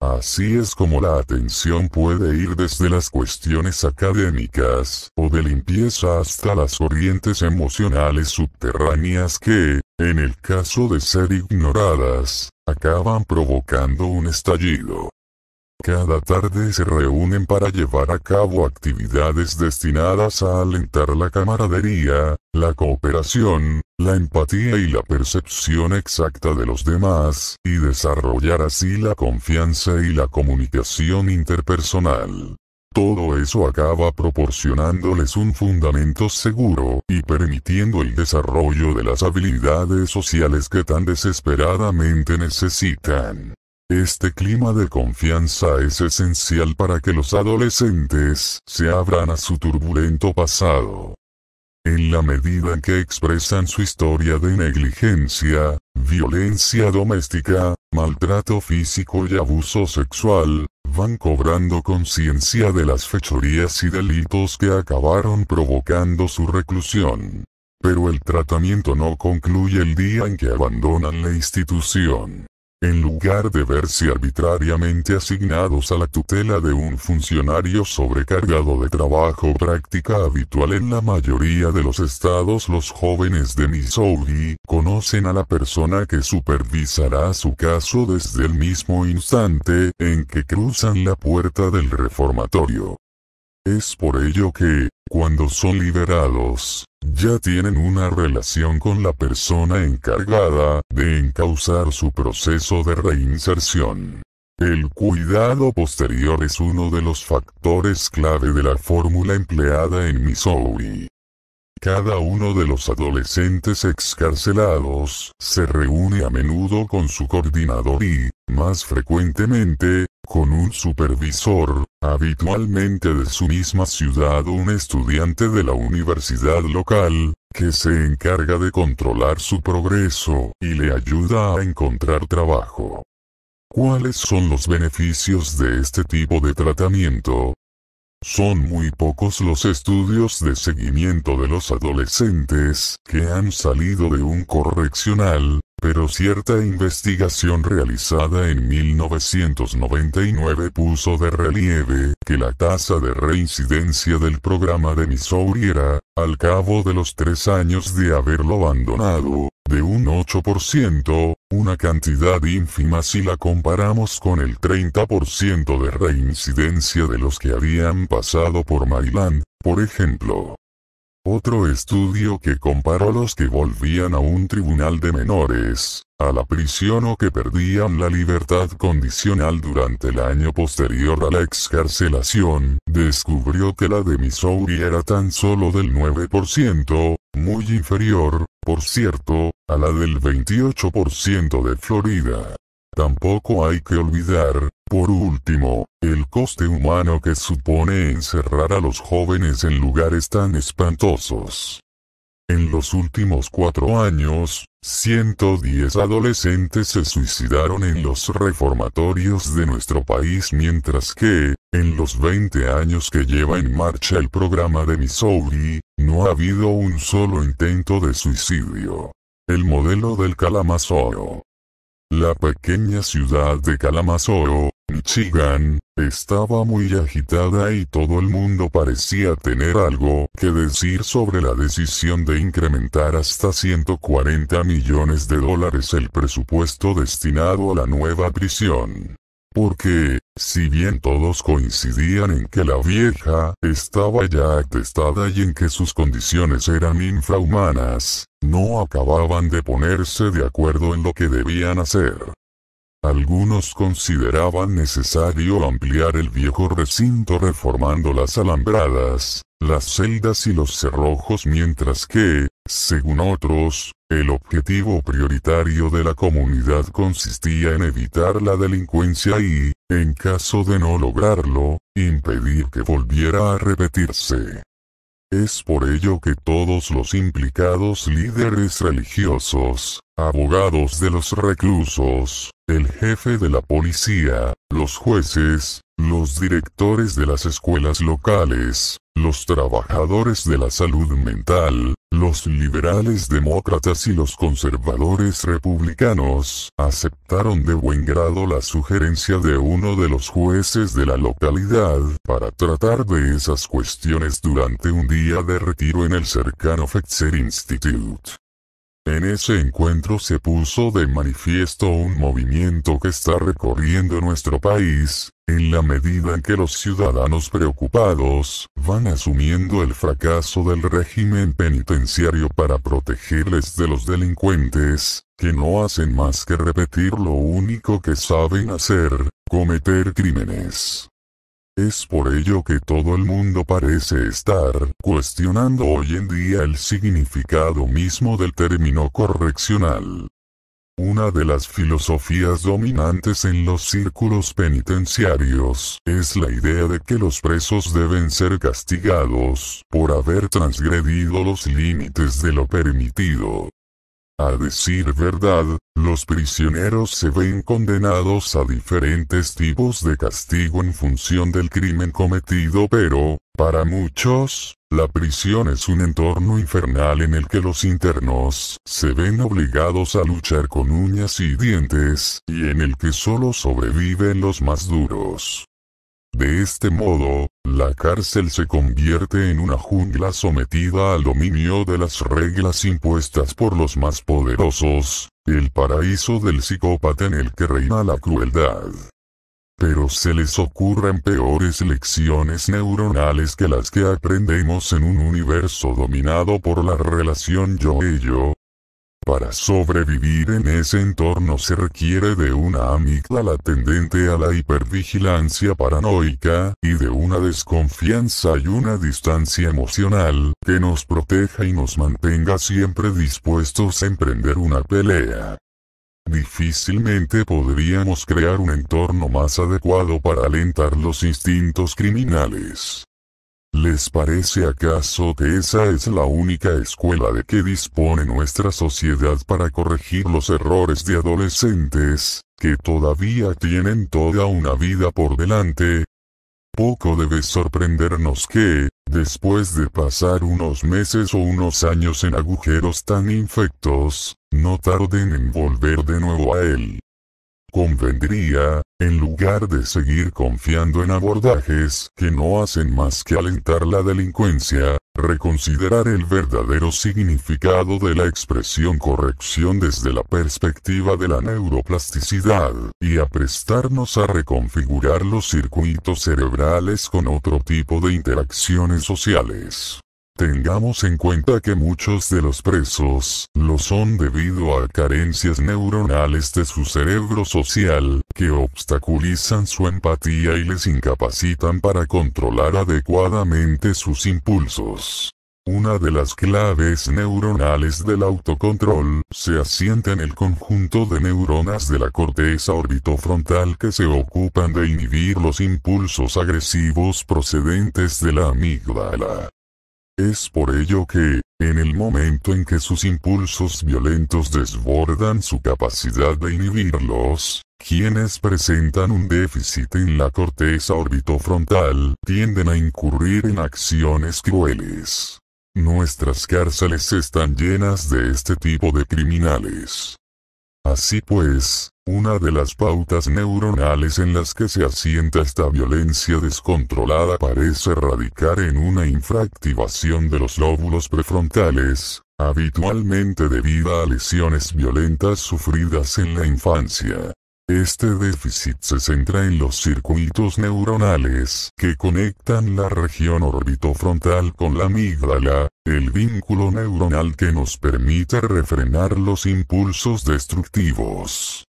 [SPEAKER 1] Así es como la atención puede ir desde las cuestiones académicas o de limpieza hasta las corrientes emocionales subterráneas que, en el caso de ser ignoradas, acaban provocando un estallido. Cada tarde se reúnen para llevar a cabo actividades destinadas a alentar la camaradería, la cooperación, la empatía y la percepción exacta de los demás, y desarrollar así la confianza y la comunicación interpersonal. Todo eso acaba proporcionándoles un fundamento seguro y permitiendo el desarrollo de las habilidades sociales que tan desesperadamente necesitan. Este clima de confianza es esencial para que los adolescentes se abran a su turbulento pasado. En la medida en que expresan su historia de negligencia, violencia doméstica, maltrato físico y abuso sexual, van cobrando conciencia de las fechorías y delitos que acabaron provocando su reclusión. Pero el tratamiento no concluye el día en que abandonan la institución en lugar de verse arbitrariamente asignados a la tutela de un funcionario sobrecargado de trabajo práctica habitual en la mayoría de los estados los jóvenes de Missouri conocen a la persona que supervisará su caso desde el mismo instante en que cruzan la puerta del reformatorio. Es por ello que, cuando son liberados, ya tienen una relación con la persona encargada de encauzar su proceso de reinserción. El cuidado posterior es uno de los factores clave de la fórmula empleada en Missouri. Cada uno de los adolescentes excarcelados se reúne a menudo con su coordinador y, más frecuentemente, con un supervisor, habitualmente de su misma ciudad o un estudiante de la universidad local, que se encarga de controlar su progreso y le ayuda a encontrar trabajo. ¿Cuáles son los beneficios de este tipo de tratamiento? Son muy pocos los estudios de seguimiento de los adolescentes que han salido de un correccional pero cierta investigación realizada en 1999 puso de relieve que la tasa de reincidencia del programa de Missouri era, al cabo de los tres años de haberlo abandonado, de un 8%, una cantidad ínfima si la comparamos con el 30% de reincidencia de los que habían pasado por Maryland, por ejemplo. Otro estudio que comparó los que volvían a un tribunal de menores, a la prisión o que perdían la libertad condicional durante el año posterior a la excarcelación, descubrió que la de Missouri era tan solo del 9%, muy inferior, por cierto, a la del 28% de Florida. Tampoco hay que olvidar, por último, el coste humano que supone encerrar a los jóvenes en lugares tan espantosos. En los últimos cuatro años, 110 adolescentes se suicidaron en los reformatorios de nuestro país mientras que, en los 20 años que lleva en marcha el programa de Missouri, no ha habido un solo intento de suicidio. El modelo del Kalamazoo. La pequeña ciudad de Kalamazoo, Michigan, estaba muy agitada y todo el mundo parecía tener algo que decir sobre la decisión de incrementar hasta 140 millones de dólares el presupuesto destinado a la nueva prisión. Porque, si bien todos coincidían en que la vieja estaba ya atestada y en que sus condiciones eran infrahumanas, no acababan de ponerse de acuerdo en lo que debían hacer. Algunos consideraban necesario ampliar el viejo recinto reformando las alambradas, las celdas y los cerrojos mientras que, según otros, el objetivo prioritario de la comunidad consistía en evitar la delincuencia y, en caso de no lograrlo, impedir que volviera a repetirse. Es por ello que todos los implicados líderes religiosos, abogados de los reclusos, el jefe de la policía, los jueces, los directores de las escuelas locales, los trabajadores de la salud mental, los liberales demócratas y los conservadores republicanos aceptaron de buen grado la sugerencia de uno de los jueces de la localidad para tratar de esas cuestiones durante un día de retiro en el cercano Fetzer Institute. En ese encuentro se puso de manifiesto un movimiento que está recorriendo nuestro país, en la medida en que los ciudadanos preocupados van asumiendo el fracaso del régimen penitenciario para protegerles de los delincuentes, que no hacen más que repetir lo único que saben hacer, cometer crímenes. Es por ello que todo el mundo parece estar cuestionando hoy en día el significado mismo del término correccional. Una de las filosofías dominantes en los círculos penitenciarios es la idea de que los presos deben ser castigados por haber transgredido los límites de lo permitido. A decir verdad, los prisioneros se ven condenados a diferentes tipos de castigo en función del crimen cometido pero, para muchos, la prisión es un entorno infernal en el que los internos se ven obligados a luchar con uñas y dientes, y en el que solo sobreviven los más duros. De este modo, la cárcel se convierte en una jungla sometida al dominio de las reglas impuestas por los más poderosos, el paraíso del psicópata en el que reina la crueldad. Pero se les ocurren peores lecciones neuronales que las que aprendemos en un universo dominado por la relación yo-ello, para sobrevivir en ese entorno se requiere de una amígdala tendente a la hipervigilancia paranoica, y de una desconfianza y una distancia emocional, que nos proteja y nos mantenga siempre dispuestos a emprender una pelea. Difícilmente podríamos crear un entorno más adecuado para alentar los instintos criminales. ¿Les parece acaso que esa es la única escuela de que dispone nuestra sociedad para corregir los errores de adolescentes, que todavía tienen toda una vida por delante? Poco debe sorprendernos que, después de pasar unos meses o unos años en agujeros tan infectos, no tarden en volver de nuevo a él. Convendría, en lugar de seguir confiando en abordajes que no hacen más que alentar la delincuencia, reconsiderar el verdadero significado de la expresión corrección desde la perspectiva de la neuroplasticidad, y aprestarnos a reconfigurar los circuitos cerebrales con otro tipo de interacciones sociales. Tengamos en cuenta que muchos de los presos lo son debido a carencias neuronales de su cerebro social, que obstaculizan su empatía y les incapacitan para controlar adecuadamente sus impulsos. Una de las claves neuronales del autocontrol se asienta en el conjunto de neuronas de la corteza orbitofrontal que se ocupan de inhibir los impulsos agresivos procedentes de la amígdala. Es por ello que, en el momento en que sus impulsos violentos desbordan su capacidad de inhibirlos, quienes presentan un déficit en la corteza orbitofrontal tienden a incurrir en acciones crueles. Nuestras cárceles están llenas de este tipo de criminales. Así pues, una de las pautas neuronales en las que se asienta esta violencia descontrolada parece radicar en una infractivación de los lóbulos prefrontales, habitualmente debida a lesiones violentas sufridas en la infancia. Este déficit se centra en los circuitos neuronales que conectan la región orbitofrontal con la amígdala, el vínculo neuronal que nos permite refrenar los impulsos destructivos.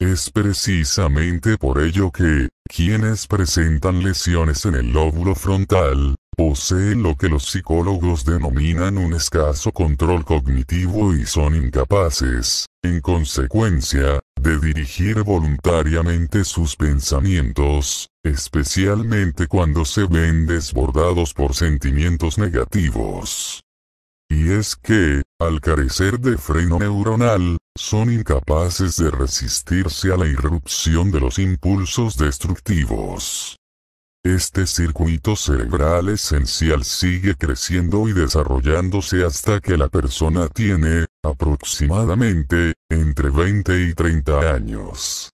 [SPEAKER 1] Es precisamente por ello que, quienes presentan lesiones en el lóbulo frontal, poseen lo que los psicólogos denominan un escaso control cognitivo y son incapaces, en consecuencia, de dirigir voluntariamente sus pensamientos, especialmente cuando se ven desbordados por sentimientos negativos. Y es que, al carecer de freno neuronal, son incapaces de resistirse a la irrupción de los impulsos destructivos. Este circuito cerebral esencial sigue creciendo y desarrollándose hasta que la persona tiene, aproximadamente, entre 20 y 30 años.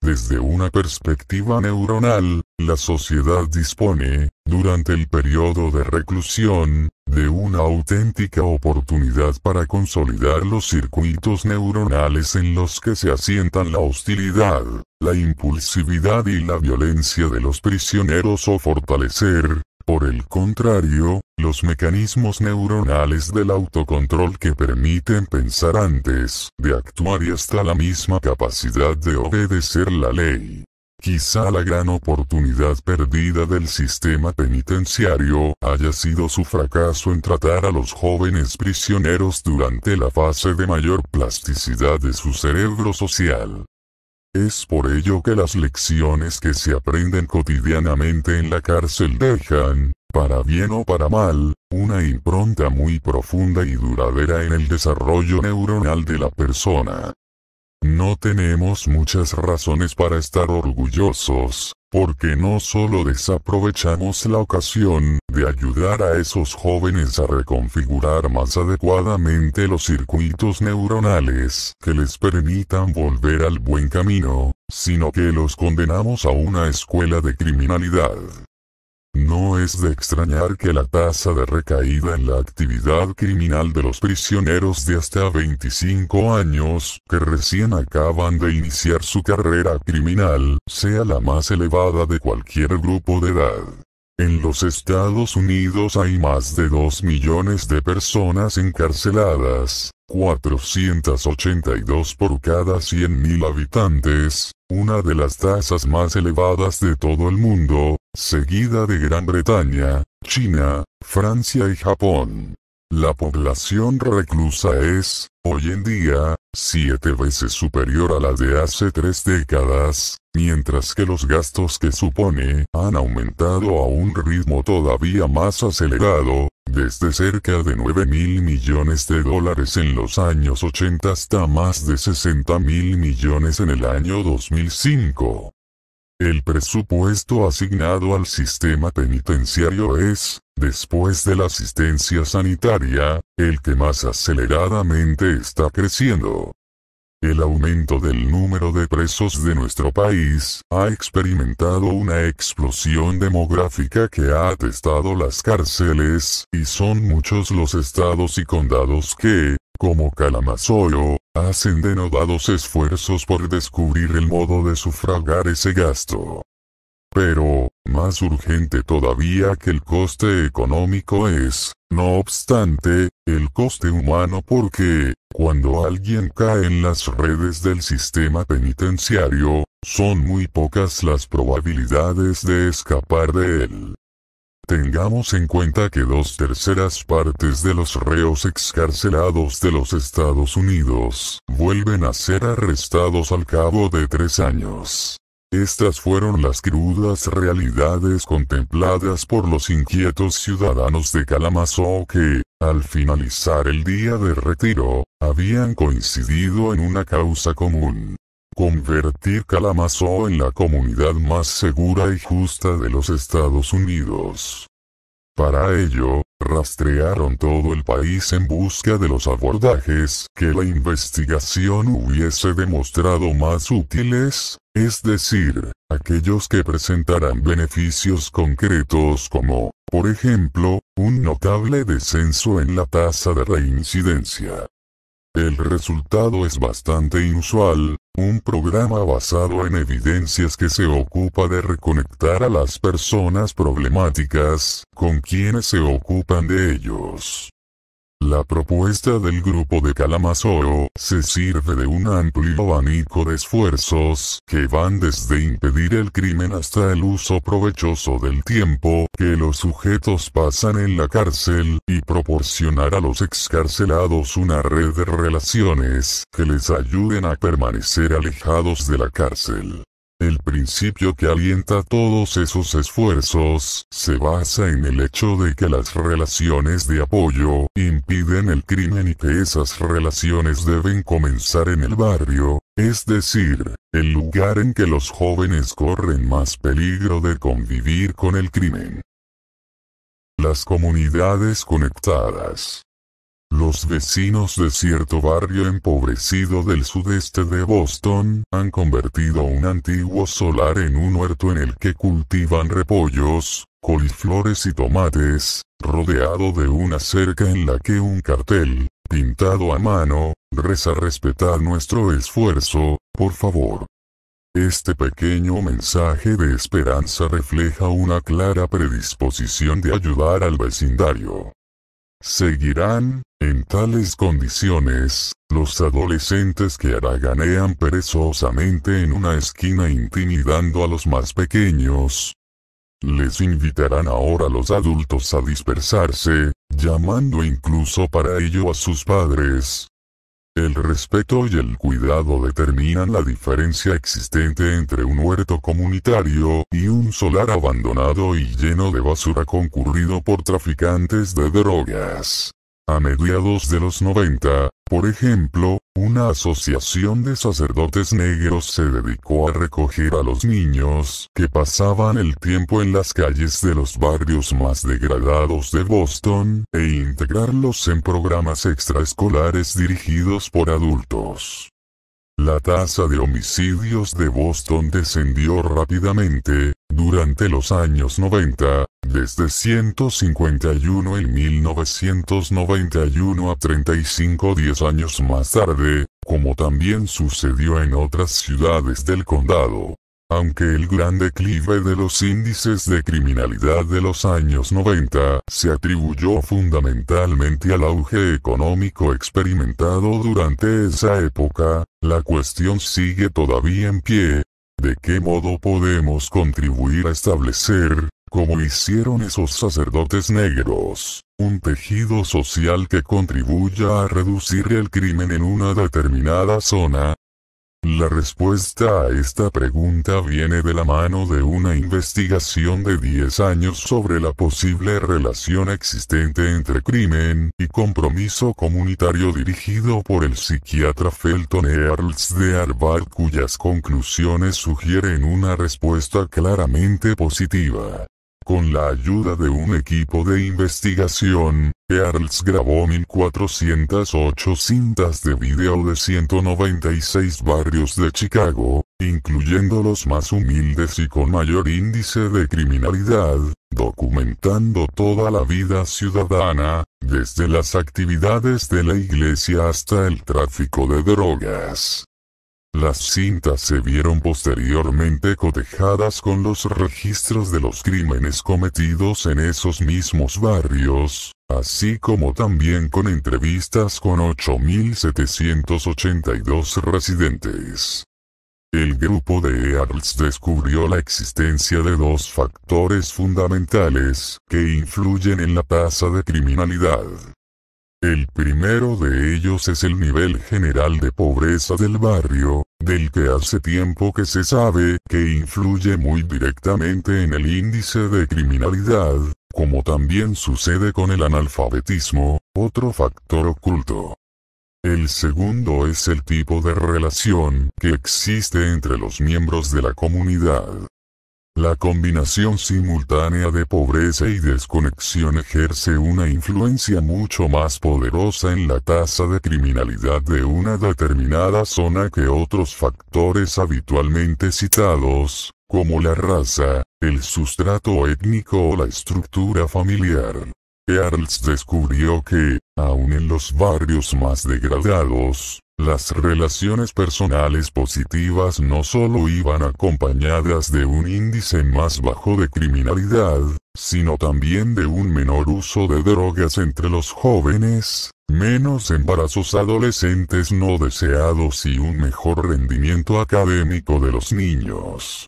[SPEAKER 1] Desde una perspectiva neuronal, la sociedad dispone, durante el periodo de reclusión, de una auténtica oportunidad para consolidar los circuitos neuronales en los que se asientan la hostilidad, la impulsividad y la violencia de los prisioneros o fortalecer, por el contrario, los mecanismos neuronales del autocontrol que permiten pensar antes de actuar y hasta la misma capacidad de obedecer la ley. Quizá la gran oportunidad perdida del sistema penitenciario haya sido su fracaso en tratar a los jóvenes prisioneros durante la fase de mayor plasticidad de su cerebro social. Es por ello que las lecciones que se aprenden cotidianamente en la cárcel dejan, para bien o para mal, una impronta muy profunda y duradera en el desarrollo neuronal de la persona. No tenemos muchas razones para estar orgullosos, porque no solo desaprovechamos la ocasión de ayudar a esos jóvenes a reconfigurar más adecuadamente los circuitos neuronales que les permitan volver al buen camino, sino que los condenamos a una escuela de criminalidad. No es de extrañar que la tasa de recaída en la actividad criminal de los prisioneros de hasta 25 años, que recién acaban de iniciar su carrera criminal, sea la más elevada de cualquier grupo de edad. En los Estados Unidos hay más de 2 millones de personas encarceladas, 482 por cada 100.000 habitantes, una de las tasas más elevadas de todo el mundo, seguida de Gran Bretaña, China, Francia y Japón. La población reclusa es, hoy en día, siete veces superior a la de hace tres décadas, mientras que los gastos que supone han aumentado a un ritmo todavía más acelerado, desde cerca de 9 mil millones de dólares en los años 80 hasta más de 60 mil millones en el año 2005. El presupuesto asignado al sistema penitenciario es, después de la asistencia sanitaria, el que más aceleradamente está creciendo. El aumento del número de presos de nuestro país ha experimentado una explosión demográfica que ha atestado las cárceles, y son muchos los estados y condados que, como Kalamazoo, hacen denodados esfuerzos por descubrir el modo de sufragar ese gasto. Pero, más urgente todavía que el coste económico es, no obstante, el coste humano porque, cuando alguien cae en las redes del sistema penitenciario, son muy pocas las probabilidades de escapar de él. Tengamos en cuenta que dos terceras partes de los reos excarcelados de los Estados Unidos vuelven a ser arrestados al cabo de tres años. Estas fueron las crudas realidades contempladas por los inquietos ciudadanos de Kalamazoo que, al finalizar el día de retiro, habían coincidido en una causa común. Convertir Kalamazoo en la comunidad más segura y justa de los Estados Unidos. Para ello, rastrearon todo el país en busca de los abordajes que la investigación hubiese demostrado más útiles, es decir, aquellos que presentaran beneficios concretos como, por ejemplo, un notable descenso en la tasa de reincidencia. El resultado es bastante inusual, un programa basado en evidencias que se ocupa de reconectar a las personas problemáticas, con quienes se ocupan de ellos. La propuesta del grupo de Kalamazoo se sirve de un amplio abanico de esfuerzos que van desde impedir el crimen hasta el uso provechoso del tiempo que los sujetos pasan en la cárcel y proporcionar a los excarcelados una red de relaciones que les ayuden a permanecer alejados de la cárcel. El principio que alienta todos esos esfuerzos se basa en el hecho de que las relaciones de apoyo impiden el crimen y que esas relaciones deben comenzar en el barrio, es decir, el lugar en que los jóvenes corren más peligro de convivir con el crimen. Las comunidades conectadas los vecinos de cierto barrio empobrecido del sudeste de Boston han convertido un antiguo solar en un huerto en el que cultivan repollos, coliflores y tomates, rodeado de una cerca en la que un cartel, pintado a mano, reza respetar nuestro esfuerzo, por favor. Este pequeño mensaje de esperanza refleja una clara predisposición de ayudar al vecindario. Seguirán, en tales condiciones, los adolescentes que haraganean perezosamente en una esquina intimidando a los más pequeños, les invitarán ahora los adultos a dispersarse, llamando incluso para ello a sus padres. El respeto y el cuidado determinan la diferencia existente entre un huerto comunitario y un solar abandonado y lleno de basura concurrido por traficantes de drogas a mediados de los 90, por ejemplo, una asociación de sacerdotes negros se dedicó a recoger a los niños que pasaban el tiempo en las calles de los barrios más degradados de Boston e integrarlos en programas extraescolares dirigidos por adultos. La tasa de homicidios de Boston descendió rápidamente, durante los años 90, desde 151 en 1991 a 35 10 años más tarde, como también sucedió en otras ciudades del condado. Aunque el gran declive de los índices de criminalidad de los años 90 se atribuyó fundamentalmente al auge económico experimentado durante esa época, la cuestión sigue todavía en pie, ¿De qué modo podemos contribuir a establecer, como hicieron esos sacerdotes negros, un tejido social que contribuya a reducir el crimen en una determinada zona, la respuesta a esta pregunta viene de la mano de una investigación de 10 años sobre la posible relación existente entre crimen y compromiso comunitario dirigido por el psiquiatra Felton Earls de Harvard cuyas conclusiones sugieren una respuesta claramente positiva. Con la ayuda de un equipo de investigación, Earls grabó 1408 cintas de video de 196 barrios de Chicago, incluyendo los más humildes y con mayor índice de criminalidad, documentando toda la vida ciudadana, desde las actividades de la iglesia hasta el tráfico de drogas. Las cintas se vieron posteriormente cotejadas con los registros de los crímenes cometidos en esos mismos barrios, así como también con entrevistas con 8.782 residentes. El grupo de Earls descubrió la existencia de dos factores fundamentales que influyen en la tasa de criminalidad. El primero de ellos es el nivel general de pobreza del barrio, del que hace tiempo que se sabe que influye muy directamente en el índice de criminalidad, como también sucede con el analfabetismo, otro factor oculto. El segundo es el tipo de relación que existe entre los miembros de la comunidad. La combinación simultánea de pobreza y desconexión ejerce una influencia mucho más poderosa en la tasa de criminalidad de una determinada zona que otros factores habitualmente citados, como la raza, el sustrato étnico o la estructura familiar. Earls descubrió que, aun en los barrios más degradados, las relaciones personales positivas no solo iban acompañadas de un índice más bajo de criminalidad, sino también de un menor uso de drogas entre los jóvenes, menos embarazos adolescentes no deseados y un mejor rendimiento académico de los niños.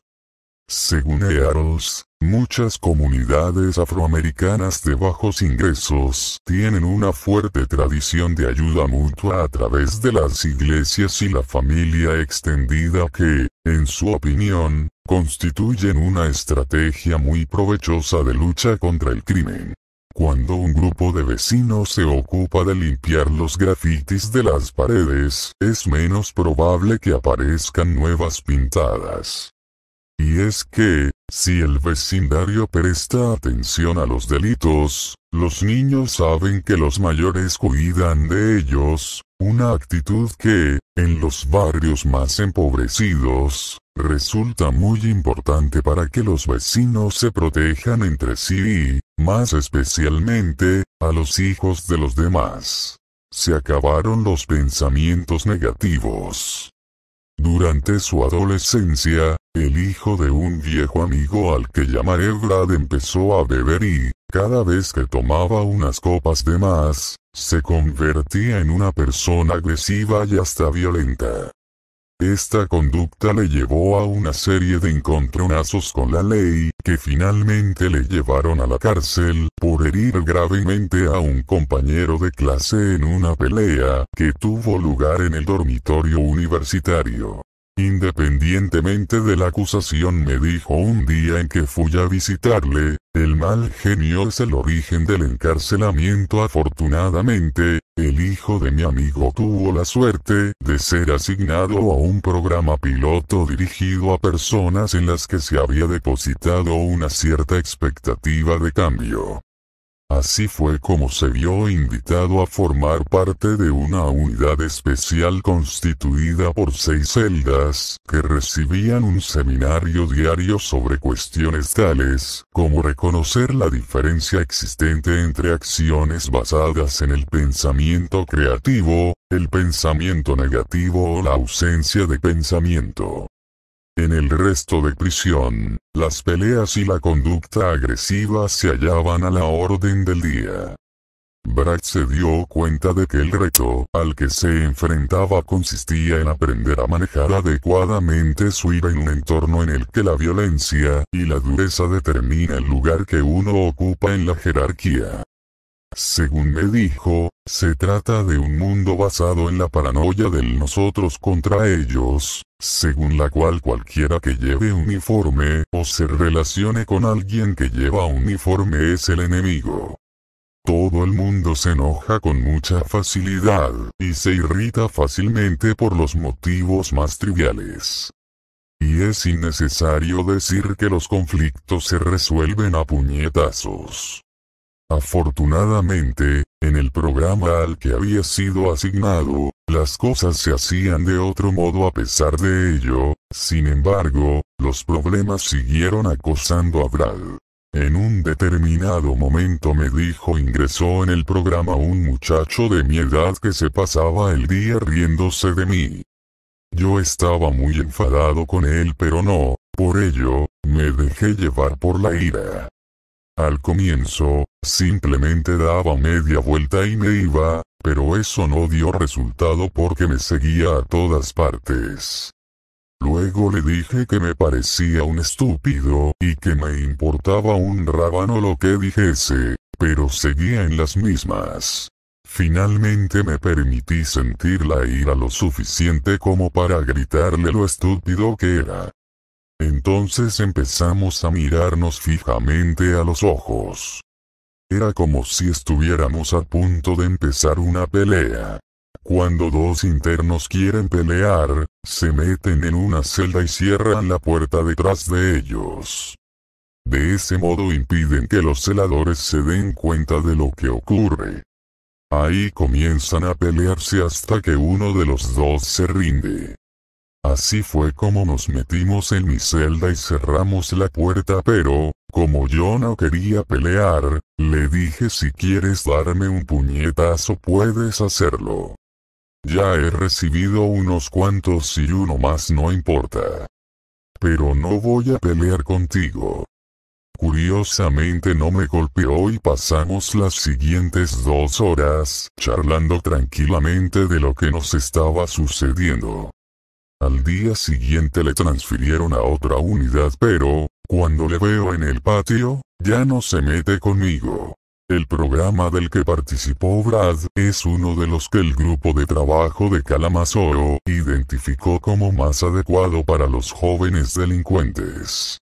[SPEAKER 1] Según Earls, Muchas comunidades afroamericanas de bajos ingresos tienen una fuerte tradición de ayuda mutua a través de las iglesias y la familia extendida que, en su opinión, constituyen una estrategia muy provechosa de lucha contra el crimen. Cuando un grupo de vecinos se ocupa de limpiar los grafitis de las paredes, es menos probable que aparezcan nuevas pintadas. Y es que, si el vecindario presta atención a los delitos, los niños saben que los mayores cuidan de ellos, una actitud que, en los barrios más empobrecidos, resulta muy importante para que los vecinos se protejan entre sí y, más especialmente, a los hijos de los demás. Se acabaron los pensamientos negativos. Durante su adolescencia, el hijo de un viejo amigo al que llamaré Vlad empezó a beber y, cada vez que tomaba unas copas de más, se convertía en una persona agresiva y hasta violenta. Esta conducta le llevó a una serie de encontronazos con la ley, que finalmente le llevaron a la cárcel por herir gravemente a un compañero de clase en una pelea que tuvo lugar en el dormitorio universitario. Independientemente de la acusación me dijo un día en que fui a visitarle, el mal genio es el origen del encarcelamiento afortunadamente, el hijo de mi amigo tuvo la suerte de ser asignado a un programa piloto dirigido a personas en las que se había depositado una cierta expectativa de cambio. Así fue como se vio invitado a formar parte de una unidad especial constituida por seis celdas, que recibían un seminario diario sobre cuestiones tales como reconocer la diferencia existente entre acciones basadas en el pensamiento creativo, el pensamiento negativo o la ausencia de pensamiento. En el resto de prisión, las peleas y la conducta agresiva se hallaban a la orden del día. Brad se dio cuenta de que el reto al que se enfrentaba consistía en aprender a manejar adecuadamente su ira en un entorno en el que la violencia y la dureza determina el lugar que uno ocupa en la jerarquía. Según me dijo, se trata de un mundo basado en la paranoia del nosotros contra ellos, según la cual cualquiera que lleve uniforme o se relacione con alguien que lleva uniforme es el enemigo. Todo el mundo se enoja con mucha facilidad y se irrita fácilmente por los motivos más triviales. Y es innecesario decir que los conflictos se resuelven a puñetazos. Afortunadamente, en el programa al que había sido asignado, las cosas se hacían de otro modo a pesar de ello, sin embargo, los problemas siguieron acosando a Brad. En un determinado momento me dijo ingresó en el programa un muchacho de mi edad que se pasaba el día riéndose de mí. Yo estaba muy enfadado con él pero no, por ello, me dejé llevar por la ira. Al comienzo, Simplemente daba media vuelta y me iba, pero eso no dio resultado porque me seguía a todas partes. Luego le dije que me parecía un estúpido, y que me importaba un rábano lo que dijese, pero seguía en las mismas. Finalmente me permití sentir la ira lo suficiente como para gritarle lo estúpido que era. Entonces empezamos a mirarnos fijamente a los ojos. Era como si estuviéramos a punto de empezar una pelea. Cuando dos internos quieren pelear, se meten en una celda y cierran la puerta detrás de ellos. De ese modo impiden que los celadores se den cuenta de lo que ocurre. Ahí comienzan a pelearse hasta que uno de los dos se rinde. Así fue como nos metimos en mi celda y cerramos la puerta pero, como yo no quería pelear, le dije si quieres darme un puñetazo puedes hacerlo. Ya he recibido unos cuantos y uno más no importa. Pero no voy a pelear contigo. Curiosamente no me golpeó y pasamos las siguientes dos horas charlando tranquilamente de lo que nos estaba sucediendo. Al día siguiente le transfirieron a otra unidad pero, cuando le veo en el patio, ya no se mete conmigo. El programa del que participó Brad es uno de los que el grupo de trabajo de Kalamazoo identificó como más adecuado para los jóvenes delincuentes.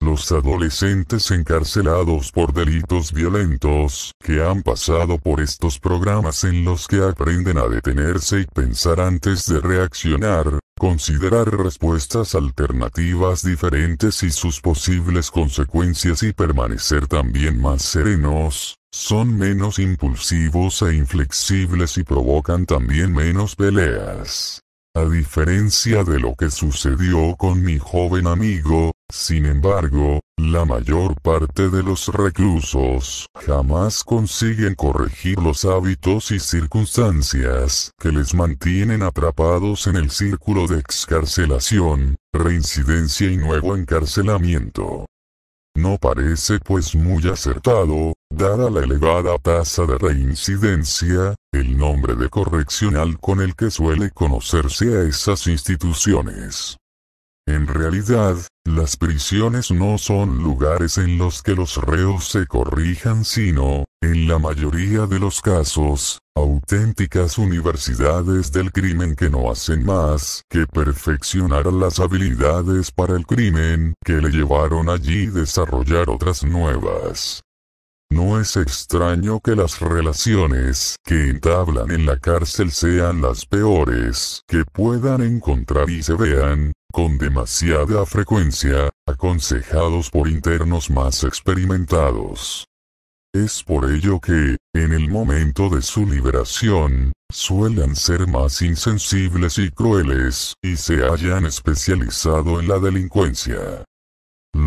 [SPEAKER 1] Los adolescentes encarcelados por delitos violentos, que han pasado por estos programas en los que aprenden a detenerse y pensar antes de reaccionar, considerar respuestas alternativas diferentes y sus posibles consecuencias y permanecer también más serenos, son menos impulsivos e inflexibles y provocan también menos peleas. A diferencia de lo que sucedió con mi joven amigo, sin embargo, la mayor parte de los reclusos jamás consiguen corregir los hábitos y circunstancias que les mantienen atrapados en el círculo de excarcelación, reincidencia y nuevo encarcelamiento. No parece pues muy acertado, dar a la elevada tasa de reincidencia, el nombre de correccional con el que suele conocerse a esas instituciones. En realidad, las prisiones no son lugares en los que los reos se corrijan sino, en la mayoría de los casos, auténticas universidades del crimen que no hacen más que perfeccionar las habilidades para el crimen que le llevaron allí y desarrollar otras nuevas. No es extraño que las relaciones que entablan en la cárcel sean las peores que puedan encontrar y se vean, con demasiada frecuencia, aconsejados por internos más experimentados. Es por ello que, en el momento de su liberación, suelen ser más insensibles y crueles, y se hayan especializado en la delincuencia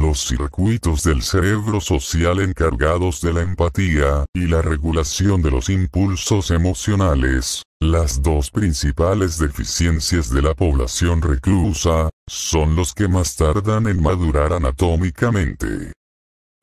[SPEAKER 1] los circuitos del cerebro social encargados de la empatía y la regulación de los impulsos emocionales. Las dos principales deficiencias de la población reclusa, son los que más tardan en madurar anatómicamente.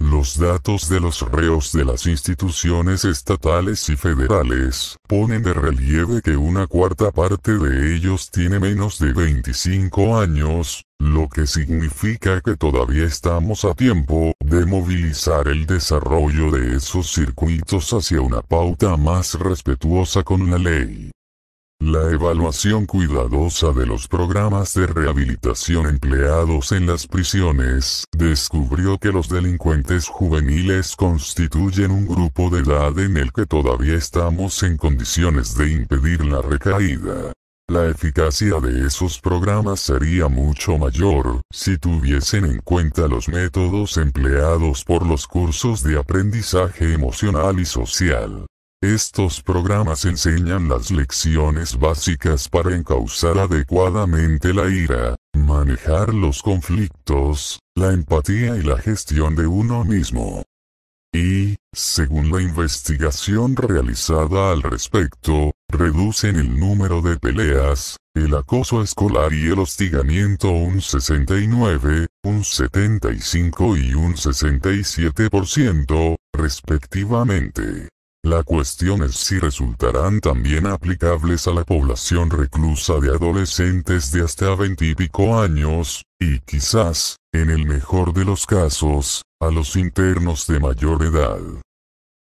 [SPEAKER 1] Los datos de los reos de las instituciones estatales y federales ponen de relieve que una cuarta parte de ellos tiene menos de 25 años, lo que significa que todavía estamos a tiempo de movilizar el desarrollo de esos circuitos hacia una pauta más respetuosa con la ley. La evaluación cuidadosa de los programas de rehabilitación empleados en las prisiones descubrió que los delincuentes juveniles constituyen un grupo de edad en el que todavía estamos en condiciones de impedir la recaída. La eficacia de esos programas sería mucho mayor si tuviesen en cuenta los métodos empleados por los cursos de aprendizaje emocional y social. Estos programas enseñan las lecciones básicas para encauzar adecuadamente la ira, manejar los conflictos, la empatía y la gestión de uno mismo. Y, según la investigación realizada al respecto, reducen el número de peleas, el acoso escolar y el hostigamiento un 69, un 75 y un 67%, respectivamente. La cuestión es si resultarán también aplicables a la población reclusa de adolescentes de hasta veintipico años, y quizás, en el mejor de los casos, a los internos de mayor edad.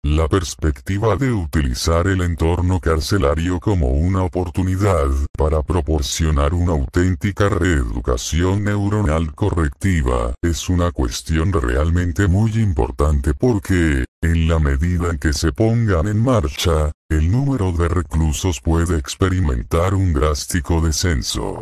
[SPEAKER 1] La perspectiva de utilizar el entorno carcelario como una oportunidad para proporcionar una auténtica reeducación neuronal correctiva es una cuestión realmente muy importante porque, en la medida en que se pongan en marcha, el número de reclusos puede experimentar un drástico descenso.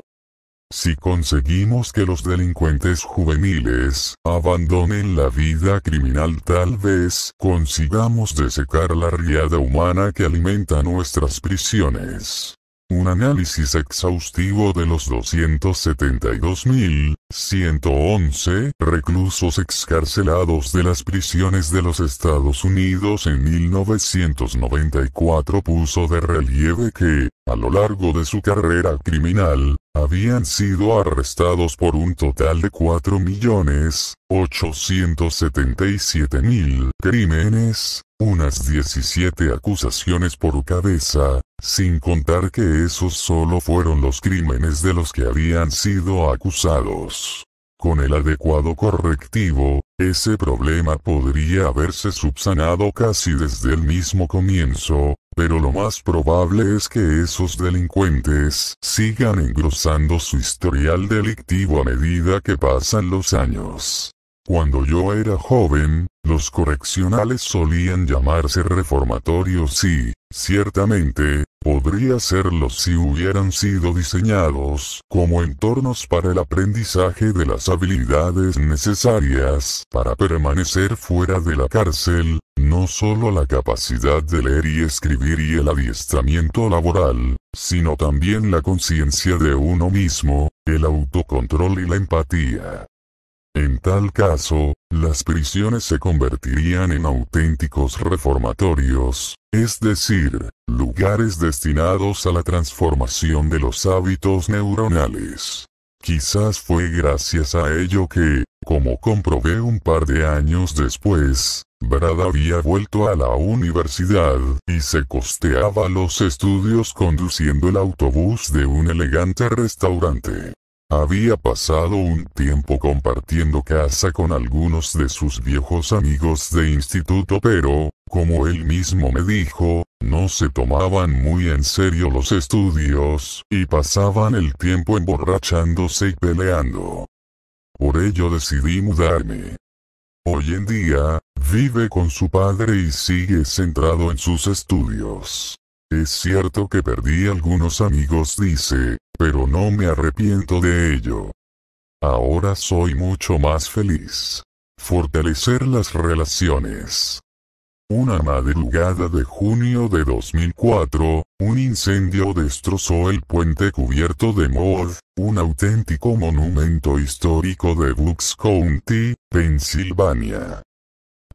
[SPEAKER 1] Si conseguimos que los delincuentes juveniles abandonen la vida criminal tal vez consigamos desecar la riada humana que alimenta nuestras prisiones. Un análisis exhaustivo de los 272.111 reclusos excarcelados de las prisiones de los Estados Unidos en 1994 puso de relieve que, a lo largo de su carrera criminal, habían sido arrestados por un total de 4.877.000 crímenes, unas 17 acusaciones por cabeza, sin contar que esos solo fueron los crímenes de los que habían sido acusados. Con el adecuado correctivo, ese problema podría haberse subsanado casi desde el mismo comienzo, pero lo más probable es que esos delincuentes sigan engrosando su historial delictivo a medida que pasan los años. Cuando yo era joven, los correccionales solían llamarse reformatorios y, ciertamente, podría serlo si hubieran sido diseñados como entornos para el aprendizaje de las habilidades necesarias para permanecer fuera de la cárcel, no solo la capacidad de leer y escribir y el adiestramiento laboral, sino también la conciencia de uno mismo, el autocontrol y la empatía. En tal caso, las prisiones se convertirían en auténticos reformatorios, es decir, lugares destinados a la transformación de los hábitos neuronales. Quizás fue gracias a ello que, como comprobé un par de años después, Brad había vuelto a la universidad y se costeaba los estudios conduciendo el autobús de un elegante restaurante. Había pasado un tiempo compartiendo casa con algunos de sus viejos amigos de instituto pero, como él mismo me dijo, no se tomaban muy en serio los estudios, y pasaban el tiempo emborrachándose y peleando. Por ello decidí mudarme. Hoy en día, vive con su padre y sigue centrado en sus estudios. Es cierto que perdí algunos amigos dice, pero no me arrepiento de ello. Ahora soy mucho más feliz. Fortalecer las relaciones. Una madrugada de junio de 2004, un incendio destrozó el puente cubierto de Moore, un auténtico monumento histórico de Bucks County, Pensilvania.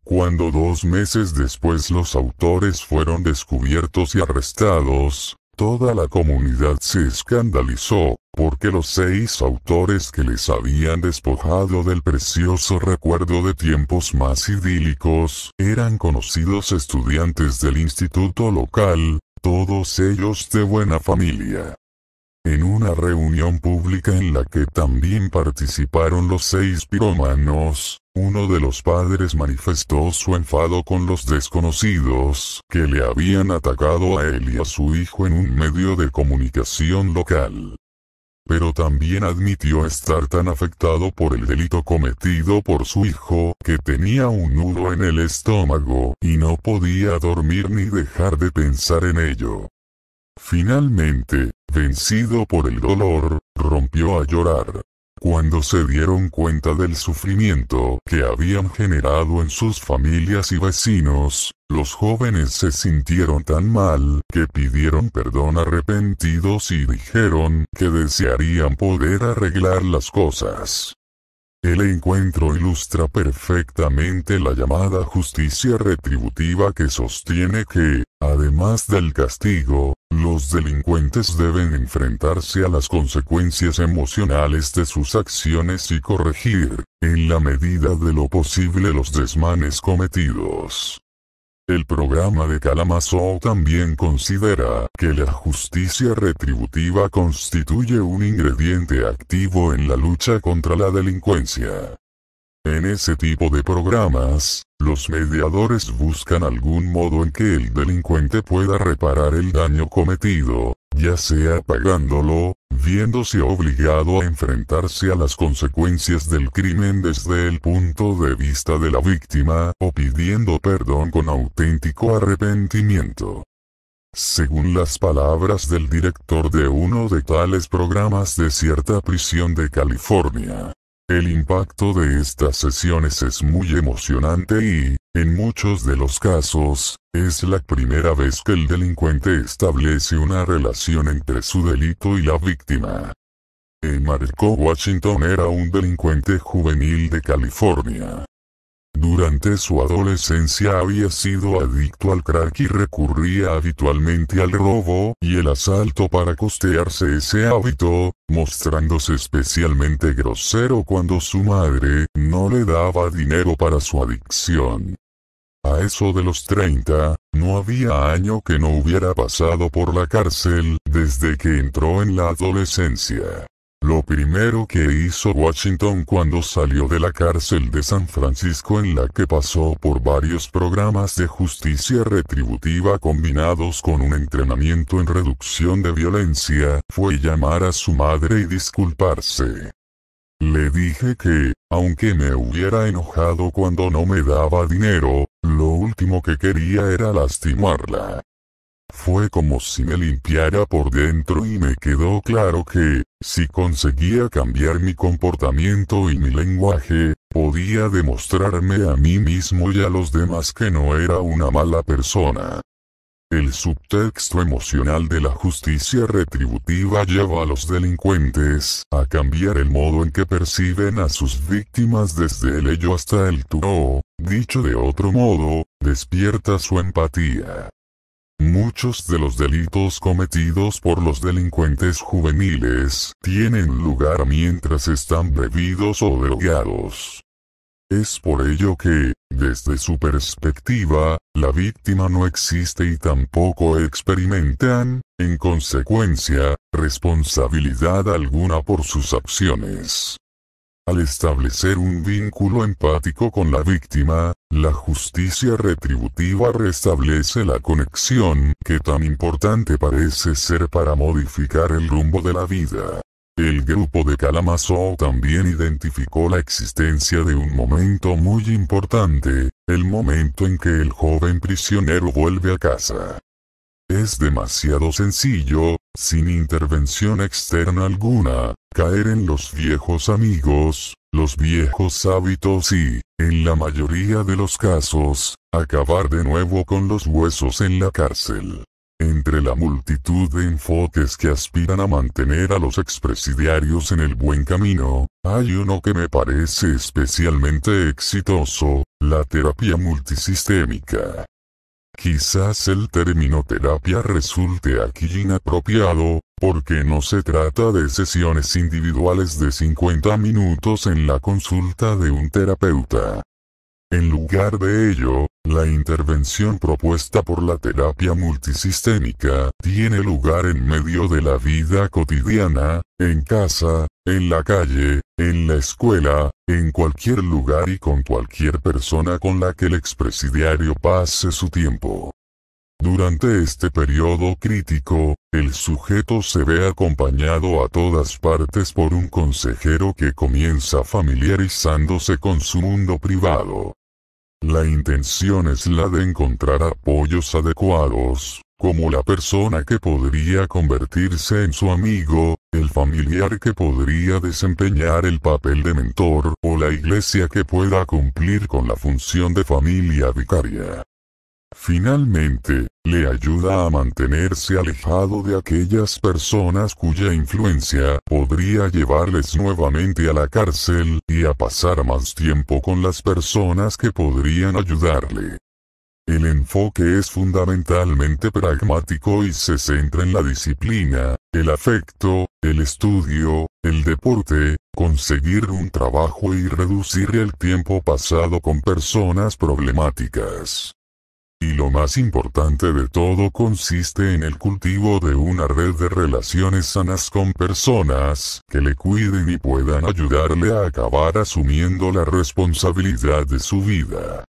[SPEAKER 1] Cuando dos meses después los autores fueron descubiertos y arrestados, toda la comunidad se escandalizó, porque los seis autores que les habían despojado del precioso recuerdo de tiempos más idílicos, eran conocidos estudiantes del instituto local, todos ellos de buena familia en una reunión pública en la que también participaron los seis pirómanos, uno de los padres manifestó su enfado con los desconocidos que le habían atacado a él y a su hijo en un medio de comunicación local. Pero también admitió estar tan afectado por el delito cometido por su hijo que tenía un nudo en el estómago y no podía dormir ni dejar de pensar en ello. Finalmente, vencido por el dolor, rompió a llorar. Cuando se dieron cuenta del sufrimiento que habían generado en sus familias y vecinos, los jóvenes se sintieron tan mal que pidieron perdón arrepentidos y dijeron que desearían poder arreglar las cosas. El encuentro ilustra perfectamente la llamada justicia retributiva que sostiene que, además del castigo, los delincuentes deben enfrentarse a las consecuencias emocionales de sus acciones y corregir, en la medida de lo posible, los desmanes cometidos. El programa de Kalamazoo también considera que la justicia retributiva constituye un ingrediente activo en la lucha contra la delincuencia. En ese tipo de programas, los mediadores buscan algún modo en que el delincuente pueda reparar el daño cometido, ya sea pagándolo, viéndose obligado a enfrentarse a las consecuencias del crimen desde el punto de vista de la víctima o pidiendo perdón con auténtico arrepentimiento. Según las palabras del director de uno de tales programas de cierta prisión de California, el impacto de estas sesiones es muy emocionante y, en muchos de los casos, es la primera vez que el delincuente establece una relación entre su delito y la víctima. Marco Washington era un delincuente juvenil de California. Durante su adolescencia había sido adicto al crack y recurría habitualmente al robo y el asalto para costearse ese hábito, mostrándose especialmente grosero cuando su madre no le daba dinero para su adicción. A eso de los 30, no había año que no hubiera pasado por la cárcel desde que entró en la adolescencia. Lo primero que hizo Washington cuando salió de la cárcel de San Francisco en la que pasó por varios programas de justicia retributiva combinados con un entrenamiento en reducción de violencia, fue llamar a su madre y disculparse. Le dije que, aunque me hubiera enojado cuando no me daba dinero, lo último que quería era lastimarla. Fue como si me limpiara por dentro y me quedó claro que, si conseguía cambiar mi comportamiento y mi lenguaje, podía demostrarme a mí mismo y a los demás que no era una mala persona. El subtexto emocional de la justicia retributiva lleva a los delincuentes a cambiar el modo en que perciben a sus víctimas desde el ello hasta el tú. Dicho de otro modo, despierta su empatía. Muchos de los delitos cometidos por los delincuentes juveniles tienen lugar mientras están bebidos o drogados. Es por ello que, desde su perspectiva, la víctima no existe y tampoco experimentan, en consecuencia, responsabilidad alguna por sus acciones. Al establecer un vínculo empático con la víctima, la justicia retributiva restablece la conexión que tan importante parece ser para modificar el rumbo de la vida. El grupo de Kalamazoo también identificó la existencia de un momento muy importante, el momento en que el joven prisionero vuelve a casa. Es demasiado sencillo, sin intervención externa alguna, caer en los viejos amigos, los viejos hábitos y, en la mayoría de los casos, acabar de nuevo con los huesos en la cárcel. Entre la multitud de enfoques que aspiran a mantener a los expresidiarios en el buen camino, hay uno que me parece especialmente exitoso, la terapia multisistémica. Quizás el término terapia resulte aquí inapropiado, porque no se trata de sesiones individuales de 50 minutos en la consulta de un terapeuta. En lugar de ello, la intervención propuesta por la terapia multisistémica tiene lugar en medio de la vida cotidiana, en casa, en la calle, en la escuela, en cualquier lugar y con cualquier persona con la que el expresidiario pase su tiempo. Durante este periodo crítico, el sujeto se ve acompañado a todas partes por un consejero que comienza familiarizándose con su mundo privado. La intención es la de encontrar apoyos adecuados, como la persona que podría convertirse en su amigo, el familiar que podría desempeñar el papel de mentor o la iglesia que pueda cumplir con la función de familia vicaria. Finalmente, le ayuda a mantenerse alejado de aquellas personas cuya influencia podría llevarles nuevamente a la cárcel y a pasar más tiempo con las personas que podrían ayudarle. El enfoque es fundamentalmente pragmático y se centra en la disciplina, el afecto, el estudio, el deporte, conseguir un trabajo y reducir el tiempo pasado con personas problemáticas. Y lo más importante de todo consiste en el cultivo de una red de relaciones sanas con personas que le cuiden y puedan ayudarle a acabar asumiendo la responsabilidad de su vida.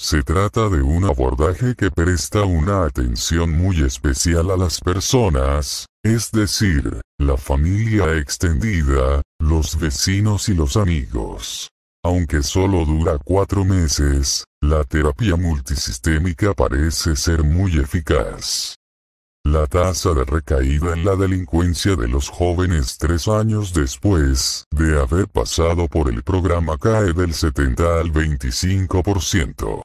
[SPEAKER 1] Se trata de un abordaje que presta una atención muy especial a las personas, es decir, la familia extendida, los vecinos y los amigos. Aunque solo dura cuatro meses, la terapia multisistémica parece ser muy eficaz. La tasa de recaída en la delincuencia de los jóvenes tres años después de haber pasado por el programa cae del 70 al 25%.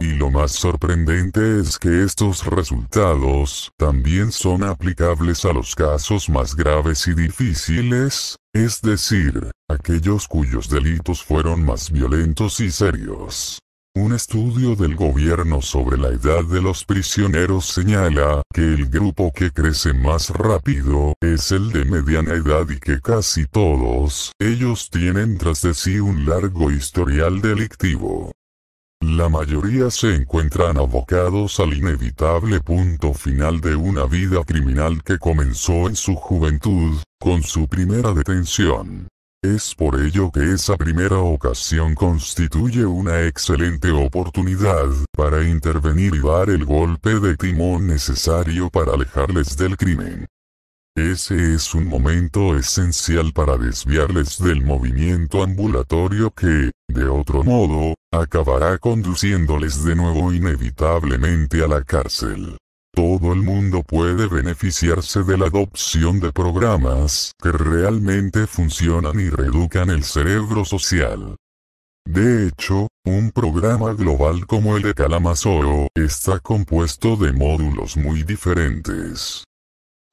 [SPEAKER 1] Y lo más sorprendente es que estos resultados también son aplicables a los casos más graves y difíciles, es decir, aquellos cuyos delitos fueron más violentos y serios. Un estudio del gobierno sobre la edad de los prisioneros señala que el grupo que crece más rápido es el de mediana edad y que casi todos ellos tienen tras de sí un largo historial delictivo. La mayoría se encuentran abocados al inevitable punto final de una vida criminal que comenzó en su juventud, con su primera detención. Es por ello que esa primera ocasión constituye una excelente oportunidad para intervenir y dar el golpe de timón necesario para alejarles del crimen. Ese es un momento esencial para desviarles del movimiento ambulatorio que, de otro modo, acabará conduciéndoles de nuevo inevitablemente a la cárcel. Todo el mundo puede beneficiarse de la adopción de programas que realmente funcionan y reducan el cerebro social. De hecho, un programa global como el de Kalamazoo está compuesto de módulos muy diferentes.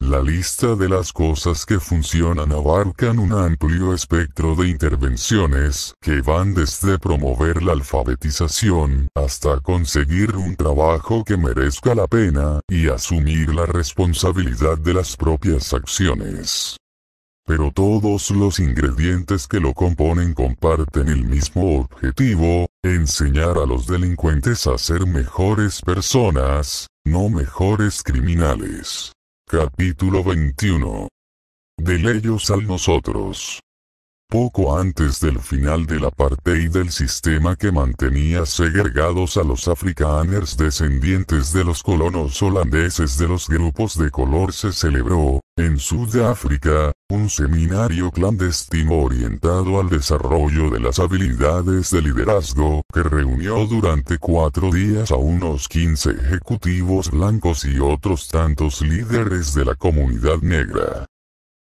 [SPEAKER 1] La lista de las cosas que funcionan abarcan un amplio espectro de intervenciones que van desde promover la alfabetización hasta conseguir un trabajo que merezca la pena y asumir la responsabilidad de las propias acciones. Pero todos los ingredientes que lo componen comparten el mismo objetivo, enseñar a los delincuentes a ser mejores personas, no mejores criminales. Capítulo 21. Del ellos al nosotros. Poco antes del final de la parte y del sistema que mantenía segregados a los afrikaners descendientes de los colonos holandeses de los grupos de color se celebró, en Sudáfrica, un seminario clandestino orientado al desarrollo de las habilidades de liderazgo, que reunió durante cuatro días a unos 15 ejecutivos blancos y otros tantos líderes de la comunidad negra.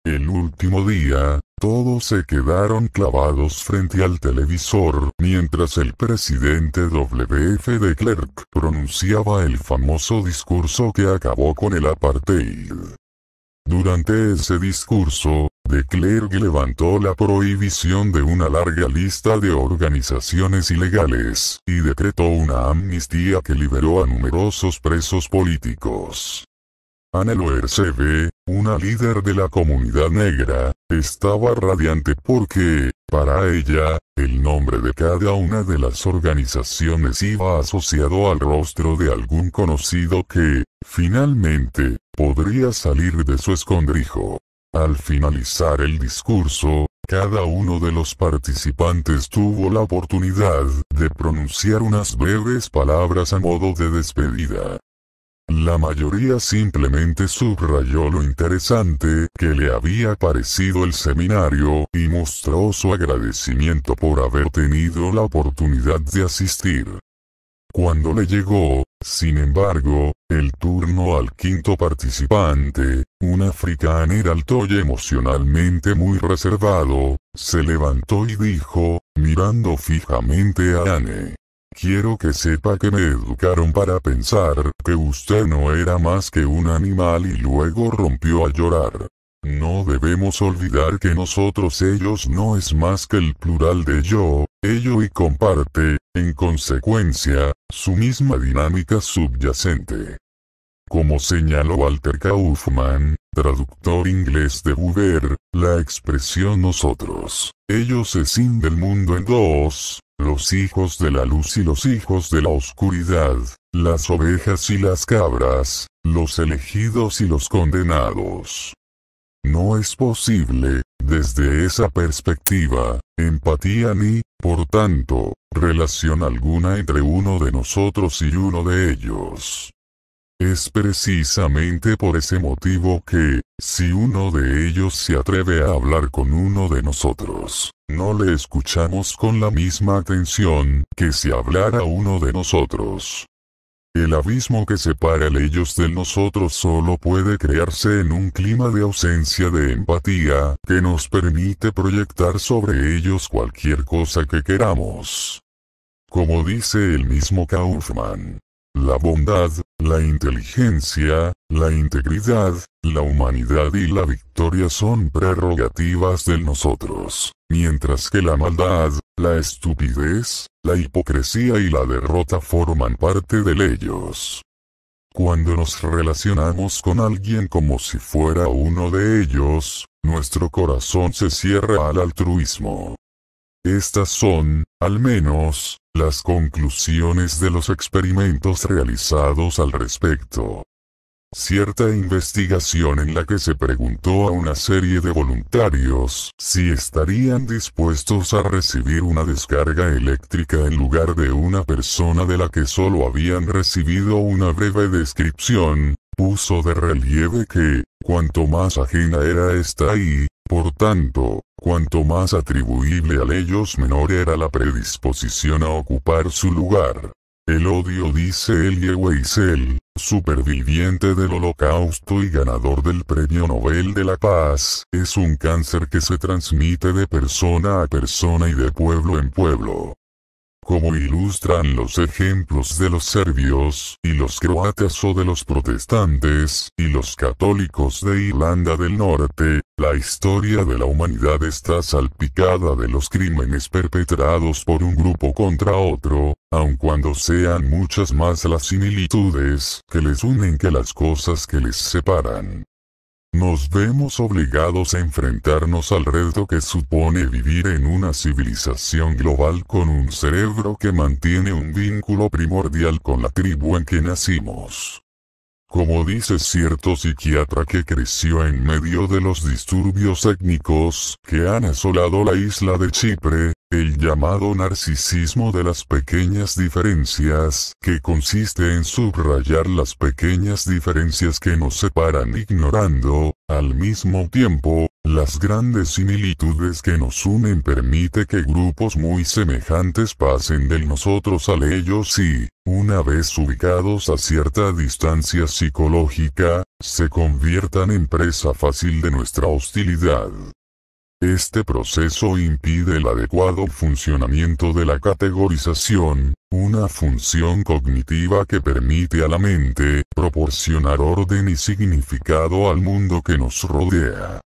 [SPEAKER 1] El último día, todos se quedaron clavados frente al televisor mientras el presidente W.F. de Klerk pronunciaba el famoso discurso que acabó con el apartheid. Durante ese discurso, de Klerk levantó la prohibición de una larga lista de organizaciones ilegales, y decretó una amnistía que liberó a numerosos presos políticos. Ana una líder de la comunidad negra, estaba radiante porque, para ella, el nombre de cada una de las organizaciones iba asociado al rostro de algún conocido que, finalmente, podría salir de su escondrijo. Al finalizar el discurso, cada uno de los participantes tuvo la oportunidad de pronunciar unas breves palabras a modo de despedida. La mayoría simplemente subrayó lo interesante que le había parecido el seminario y mostró su agradecimiento por haber tenido la oportunidad de asistir. Cuando le llegó, sin embargo, el turno al quinto participante, un africano alto y emocionalmente muy reservado, se levantó y dijo, mirando fijamente a Anne. Quiero que sepa que me educaron para pensar que usted no era más que un animal y luego rompió a llorar. No debemos olvidar que nosotros ellos no es más que el plural de yo, ello y comparte, en consecuencia, su misma dinámica subyacente. Como señaló Walter Kaufman, traductor inglés de Buber, la expresión nosotros, ellos es sin del mundo en dos, los hijos de la luz y los hijos de la oscuridad, las ovejas y las cabras, los elegidos y los condenados. No es posible, desde esa perspectiva, empatía ni, por tanto, relación alguna entre uno de nosotros y uno de ellos. Es precisamente por ese motivo que, si uno de ellos se atreve a hablar con uno de nosotros, no le escuchamos con la misma atención que si hablara uno de nosotros. El abismo que separa a ellos de nosotros solo puede crearse en un clima de ausencia de empatía, que nos permite proyectar sobre ellos cualquier cosa que queramos. Como dice el mismo Kaufman, la bondad, la inteligencia, la integridad, la humanidad y la victoria son prerrogativas de nosotros, mientras que la maldad, la estupidez, la hipocresía y la derrota forman parte de ellos. Cuando nos relacionamos con alguien como si fuera uno de ellos, nuestro corazón se cierra al altruismo. Estas son, al menos, las conclusiones de los experimentos realizados al respecto. Cierta investigación en la que se preguntó a una serie de voluntarios si estarían dispuestos a recibir una descarga eléctrica en lugar de una persona de la que solo habían recibido una breve descripción, puso de relieve que, cuanto más ajena era esta y, por tanto, cuanto más atribuible a ellos menor era la predisposición a ocupar su lugar. El odio, dice Elie Weisel, superviviente del holocausto y ganador del Premio Nobel de la Paz, es un cáncer que se transmite de persona a persona y de pueblo en pueblo como ilustran los ejemplos de los serbios y los croatas o de los protestantes y los católicos de Irlanda del Norte, la historia de la humanidad está salpicada de los crímenes perpetrados por un grupo contra otro, aun cuando sean muchas más las similitudes que les unen que las cosas que les separan. Nos vemos obligados a enfrentarnos al reto que supone vivir en una civilización global con un cerebro que mantiene un vínculo primordial con la tribu en que nacimos. Como dice cierto psiquiatra que creció en medio de los disturbios étnicos que han asolado la isla de Chipre, el llamado narcisismo de las pequeñas diferencias, que consiste en subrayar las pequeñas diferencias que nos separan ignorando, al mismo tiempo, las grandes similitudes que nos unen permite que grupos muy semejantes pasen del nosotros al ellos y, una vez ubicados a cierta distancia psicológica, se conviertan en presa fácil de nuestra hostilidad. Este proceso impide el adecuado funcionamiento de la categorización, una función cognitiva que permite a la mente proporcionar orden y significado al mundo que nos rodea.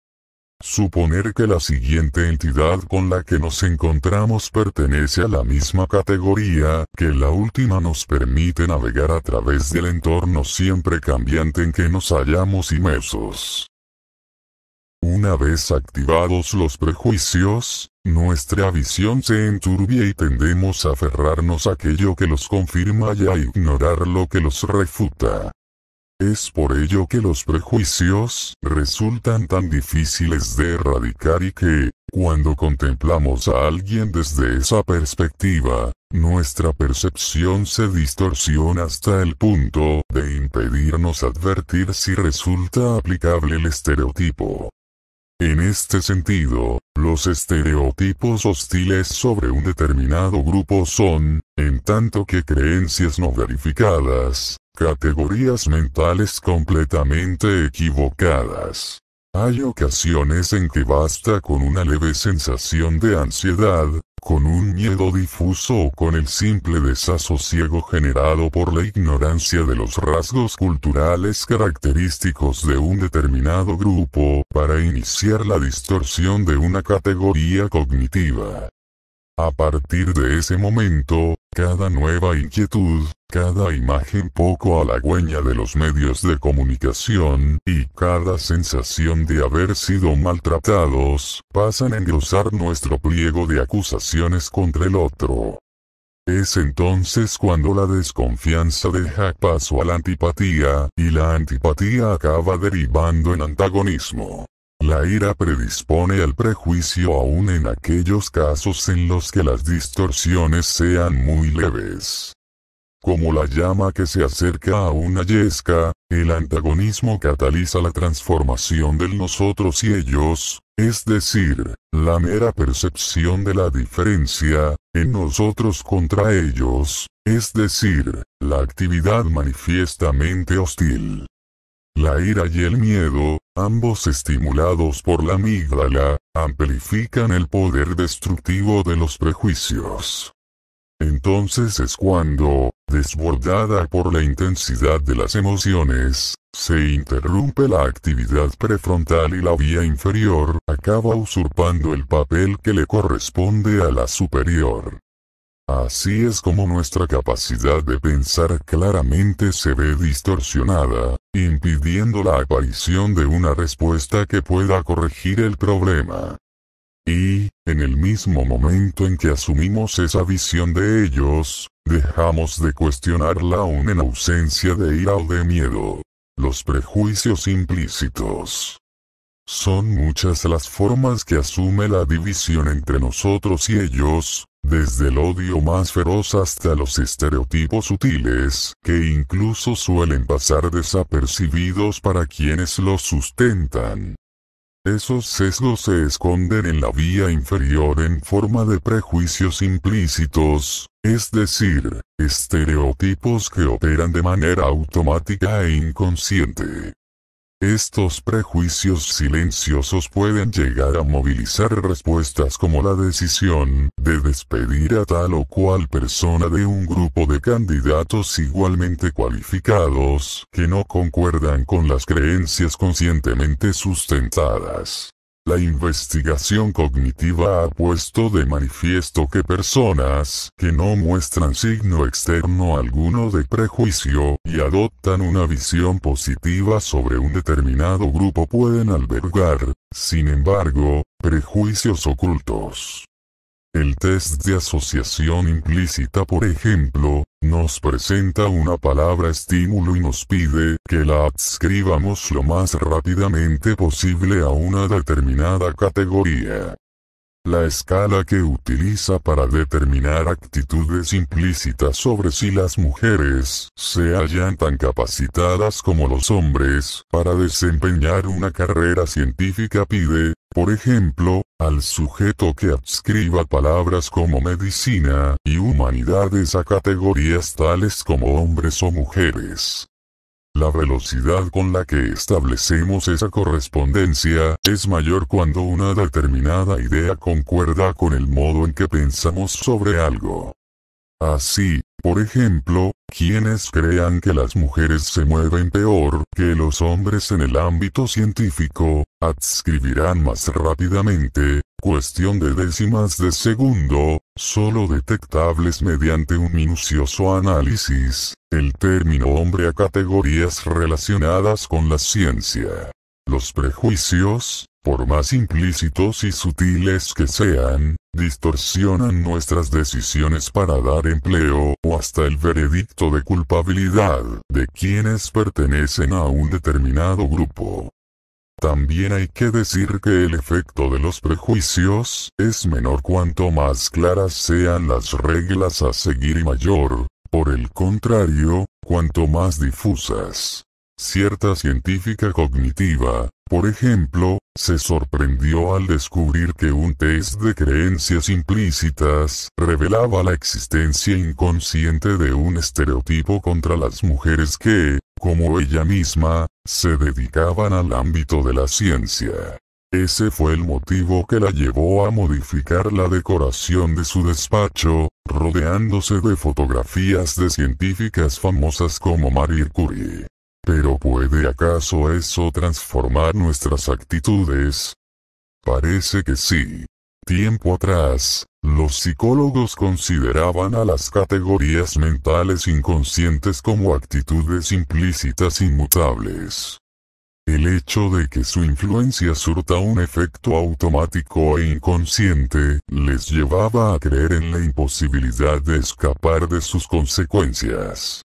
[SPEAKER 1] Suponer que la siguiente entidad con la que nos encontramos pertenece a la misma categoría que la última nos permite navegar a través del entorno siempre cambiante en que nos hallamos inmersos. Una vez activados los prejuicios, nuestra visión se enturbia y tendemos a aferrarnos a aquello que los confirma y a ignorar lo que los refuta. Es por ello que los prejuicios resultan tan difíciles de erradicar y que, cuando contemplamos a alguien desde esa perspectiva, nuestra percepción se distorsiona hasta el punto de impedirnos advertir si resulta aplicable el estereotipo. En este sentido, los estereotipos hostiles sobre un determinado grupo son, en tanto que creencias no verificadas, categorías mentales completamente equivocadas. Hay ocasiones en que basta con una leve sensación de ansiedad, con un miedo difuso o con el simple desasosiego generado por la ignorancia de los rasgos culturales característicos de un determinado grupo, para iniciar la distorsión de una categoría cognitiva. A partir de ese momento, cada nueva inquietud, cada imagen poco halagüeña de los medios de comunicación, y cada sensación de haber sido maltratados, pasan a engrosar nuestro pliego de acusaciones contra el otro. Es entonces cuando la desconfianza deja paso a la antipatía, y la antipatía acaba derivando en antagonismo. La ira predispone al prejuicio aún en aquellos casos en los que las distorsiones sean muy leves. Como la llama que se acerca a una yesca, el antagonismo cataliza la transformación del nosotros y ellos, es decir, la mera percepción de la diferencia, en nosotros contra ellos, es decir, la actividad manifiestamente hostil. La ira y el miedo, ambos estimulados por la amígdala, amplifican el poder destructivo de los prejuicios. Entonces es cuando, desbordada por la intensidad de las emociones, se interrumpe la actividad prefrontal y la vía inferior acaba usurpando el papel que le corresponde a la superior. Así es como nuestra capacidad de pensar claramente se ve distorsionada, impidiendo la aparición de una respuesta que pueda corregir el problema. Y, en el mismo momento en que asumimos esa visión de ellos, dejamos de cuestionarla aún en ausencia de ira o de miedo. Los prejuicios implícitos son muchas las formas que asume la división entre nosotros y ellos, desde el odio más feroz hasta los estereotipos sutiles, que incluso suelen pasar desapercibidos para quienes los sustentan. Esos sesgos se esconden en la vía inferior en forma de prejuicios implícitos, es decir, estereotipos que operan de manera automática e inconsciente. Estos prejuicios silenciosos pueden llegar a movilizar respuestas como la decisión de despedir a tal o cual persona de un grupo de candidatos igualmente cualificados que no concuerdan con las creencias conscientemente sustentadas. La investigación cognitiva ha puesto de manifiesto que personas que no muestran signo externo alguno de prejuicio y adoptan una visión positiva sobre un determinado grupo pueden albergar, sin embargo, prejuicios ocultos. El test de asociación implícita, por ejemplo, nos presenta una palabra estímulo y nos pide que la adscribamos lo más rápidamente posible a una determinada categoría. La escala que utiliza para determinar actitudes implícitas sobre si las mujeres se hallan tan capacitadas como los hombres para desempeñar una carrera científica pide, por ejemplo, al sujeto que adscriba palabras como medicina y humanidades a categorías tales como hombres o mujeres. La velocidad con la que establecemos esa correspondencia es mayor cuando una determinada idea concuerda con el modo en que pensamos sobre algo. Así, por ejemplo, quienes crean que las mujeres se mueven peor que los hombres en el ámbito científico, adscribirán más rápidamente, cuestión de décimas de segundo, solo detectables mediante un minucioso análisis, el término hombre a categorías relacionadas con la ciencia. Los prejuicios, por más implícitos y sutiles que sean, distorsionan nuestras decisiones para dar empleo o hasta el veredicto de culpabilidad de quienes pertenecen a un determinado grupo. También hay que decir que el efecto de los prejuicios es menor cuanto más claras sean las reglas a seguir y mayor, por el contrario, cuanto más difusas, Cierta científica cognitiva, por ejemplo, se sorprendió al descubrir que un test de creencias implícitas revelaba la existencia inconsciente de un estereotipo contra las mujeres que, como ella misma, se dedicaban al ámbito de la ciencia. Ese fue el motivo que la llevó a modificar la decoración de su despacho, rodeándose de fotografías de científicas famosas como Marie Curie. Pero ¿puede acaso eso transformar nuestras actitudes? Parece que sí. Tiempo atrás, los psicólogos consideraban a las categorías mentales inconscientes como actitudes implícitas inmutables. El hecho de que su influencia surta un efecto automático e inconsciente, les llevaba a creer en la imposibilidad de escapar de sus consecuencias.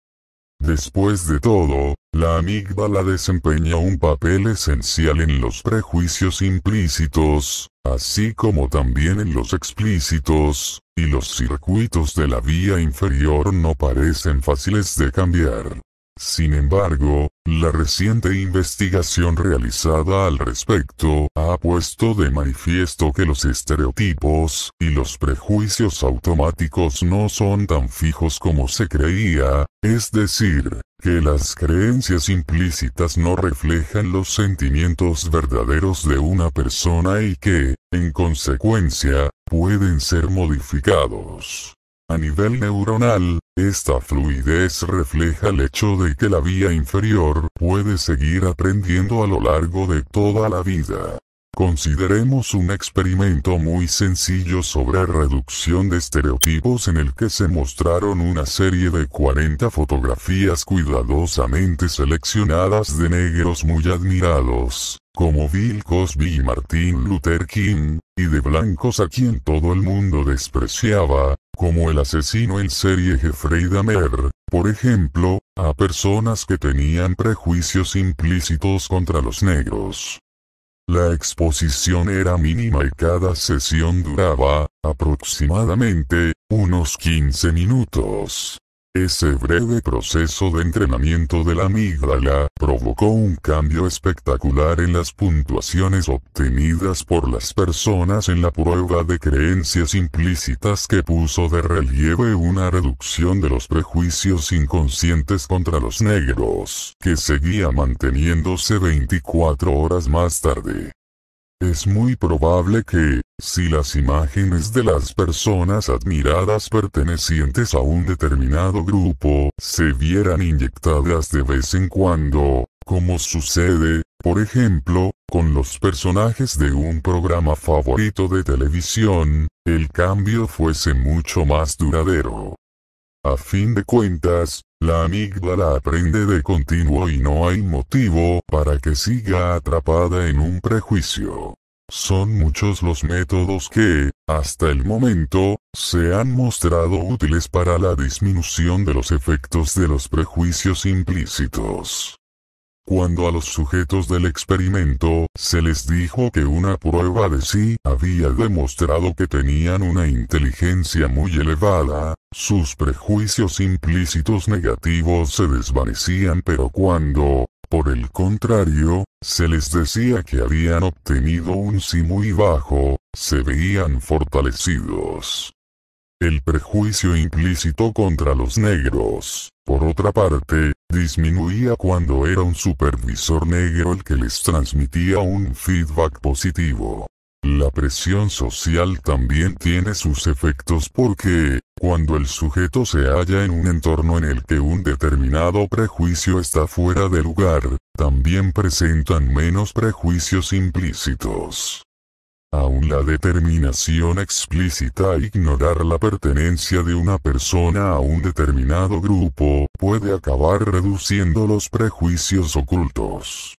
[SPEAKER 1] Después de todo, la amígdala desempeña un papel esencial en los prejuicios implícitos, así como también en los explícitos, y los circuitos de la vía inferior no parecen fáciles de cambiar. Sin embargo, la reciente investigación realizada al respecto ha puesto de manifiesto que los estereotipos y los prejuicios automáticos no son tan fijos como se creía, es decir, que las creencias implícitas no reflejan los sentimientos verdaderos de una persona y que, en consecuencia, pueden ser modificados. A nivel neuronal, esta fluidez refleja el hecho de que la vía inferior puede seguir aprendiendo a lo largo de toda la vida. Consideremos un experimento muy sencillo sobre reducción de estereotipos en el que se mostraron una serie de 40 fotografías cuidadosamente seleccionadas de negros muy admirados, como Bill Cosby y Martin Luther King, y de blancos a quien todo el mundo despreciaba, como el asesino en serie Jeffrey Dahmer, por ejemplo, a personas que tenían prejuicios implícitos contra los negros. La exposición era mínima y cada sesión duraba, aproximadamente, unos 15 minutos. Ese breve proceso de entrenamiento de la amígdala provocó un cambio espectacular en las puntuaciones obtenidas por las personas en la prueba de creencias implícitas que puso de relieve una reducción de los prejuicios inconscientes contra los negros, que seguía manteniéndose 24 horas más tarde. Es muy probable que, si las imágenes de las personas admiradas pertenecientes a un determinado grupo se vieran inyectadas de vez en cuando, como sucede, por ejemplo, con los personajes de un programa favorito de televisión, el cambio fuese mucho más duradero. A fin de cuentas, la amígdala aprende de continuo y no hay motivo para que siga atrapada en un prejuicio. Son muchos los métodos que, hasta el momento, se han mostrado útiles para la disminución de los efectos de los prejuicios implícitos cuando a los sujetos del experimento se les dijo que una prueba de sí había demostrado que tenían una inteligencia muy elevada, sus prejuicios implícitos negativos se desvanecían pero cuando, por el contrario, se les decía que habían obtenido un sí muy bajo, se veían fortalecidos. El prejuicio implícito contra los negros, por otra parte, disminuía cuando era un supervisor negro el que les transmitía un feedback positivo. La presión social también tiene sus efectos porque, cuando el sujeto se halla en un entorno en el que un determinado prejuicio está fuera de lugar, también presentan menos prejuicios implícitos. Aún la determinación explícita a ignorar la pertenencia de una persona a un determinado grupo puede acabar reduciendo los prejuicios ocultos.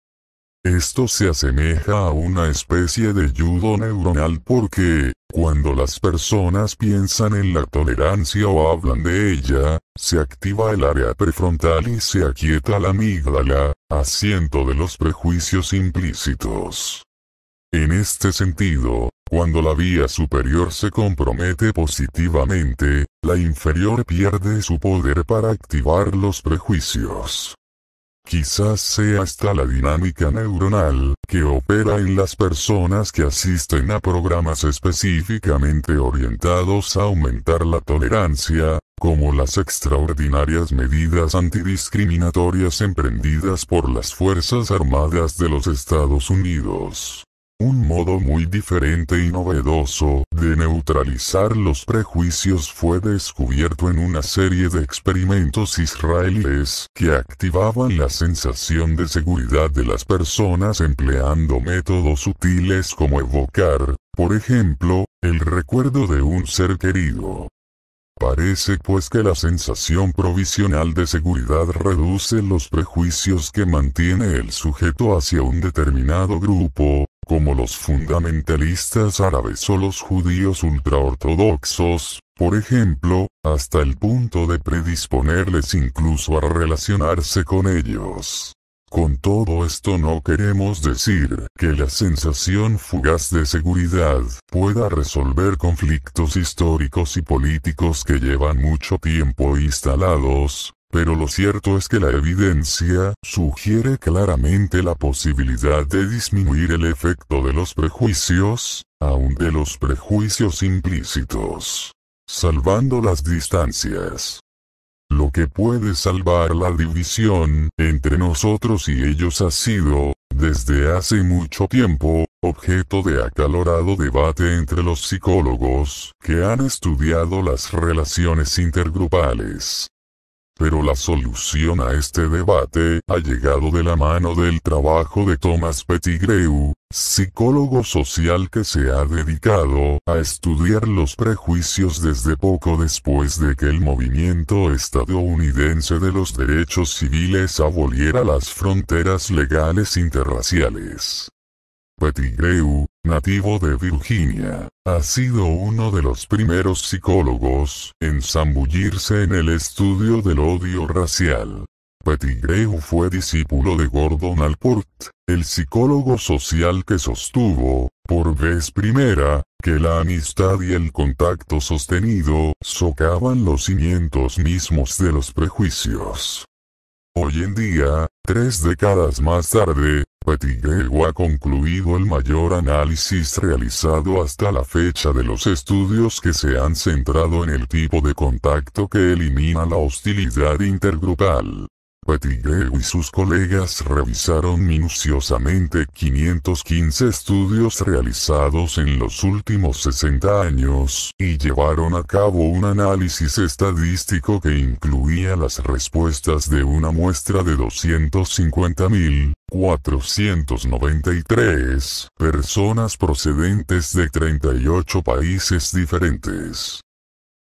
[SPEAKER 1] Esto se asemeja a una especie de yudo neuronal porque, cuando las personas piensan en la tolerancia o hablan de ella, se activa el área prefrontal y se aquieta la amígdala, asiento de los prejuicios implícitos. En este sentido, cuando la vía superior se compromete positivamente, la inferior pierde su poder para activar los prejuicios. Quizás sea hasta la dinámica neuronal que opera en las personas que asisten a programas específicamente orientados a aumentar la tolerancia, como las extraordinarias medidas antidiscriminatorias emprendidas por las Fuerzas Armadas de los Estados Unidos un modo muy diferente y novedoso de neutralizar los prejuicios fue descubierto en una serie de experimentos israelíes que activaban la sensación de seguridad de las personas empleando métodos sutiles como evocar, por ejemplo, el recuerdo de un ser querido. Parece pues que la sensación provisional de seguridad reduce los prejuicios que mantiene el sujeto hacia un determinado grupo, como los fundamentalistas árabes o los judíos ultraortodoxos, por ejemplo, hasta el punto de predisponerles incluso a relacionarse con ellos. Con todo esto no queremos decir que la sensación fugaz de seguridad pueda resolver conflictos históricos y políticos que llevan mucho tiempo instalados, pero lo cierto es que la evidencia sugiere claramente la posibilidad de disminuir el efecto de los prejuicios, aun de los prejuicios implícitos. Salvando las distancias. Lo que puede salvar la división entre nosotros y ellos ha sido, desde hace mucho tiempo, objeto de acalorado debate entre los psicólogos que han estudiado las relaciones intergrupales. Pero la solución a este debate ha llegado de la mano del trabajo de Thomas Pettigrew, psicólogo social que se ha dedicado a estudiar los prejuicios desde poco después de que el movimiento estadounidense de los derechos civiles aboliera las fronteras legales interraciales. Pettigrew nativo de Virginia, ha sido uno de los primeros psicólogos en zambullirse en el estudio del odio racial. Pettigrew fue discípulo de Gordon Alport, el psicólogo social que sostuvo, por vez primera, que la amistad y el contacto sostenido socavan los cimientos mismos de los prejuicios. Hoy en día, tres décadas más tarde, Petigrew pues ha concluido el mayor análisis realizado hasta la fecha de los estudios que se han centrado en el tipo de contacto que elimina la hostilidad intergrupal. Petigrew pues y sus colegas revisaron minuciosamente 515 estudios realizados en los últimos 60 años y llevaron a cabo un análisis estadístico que incluía las respuestas de una muestra de 250.000 493 personas procedentes de 38 países diferentes.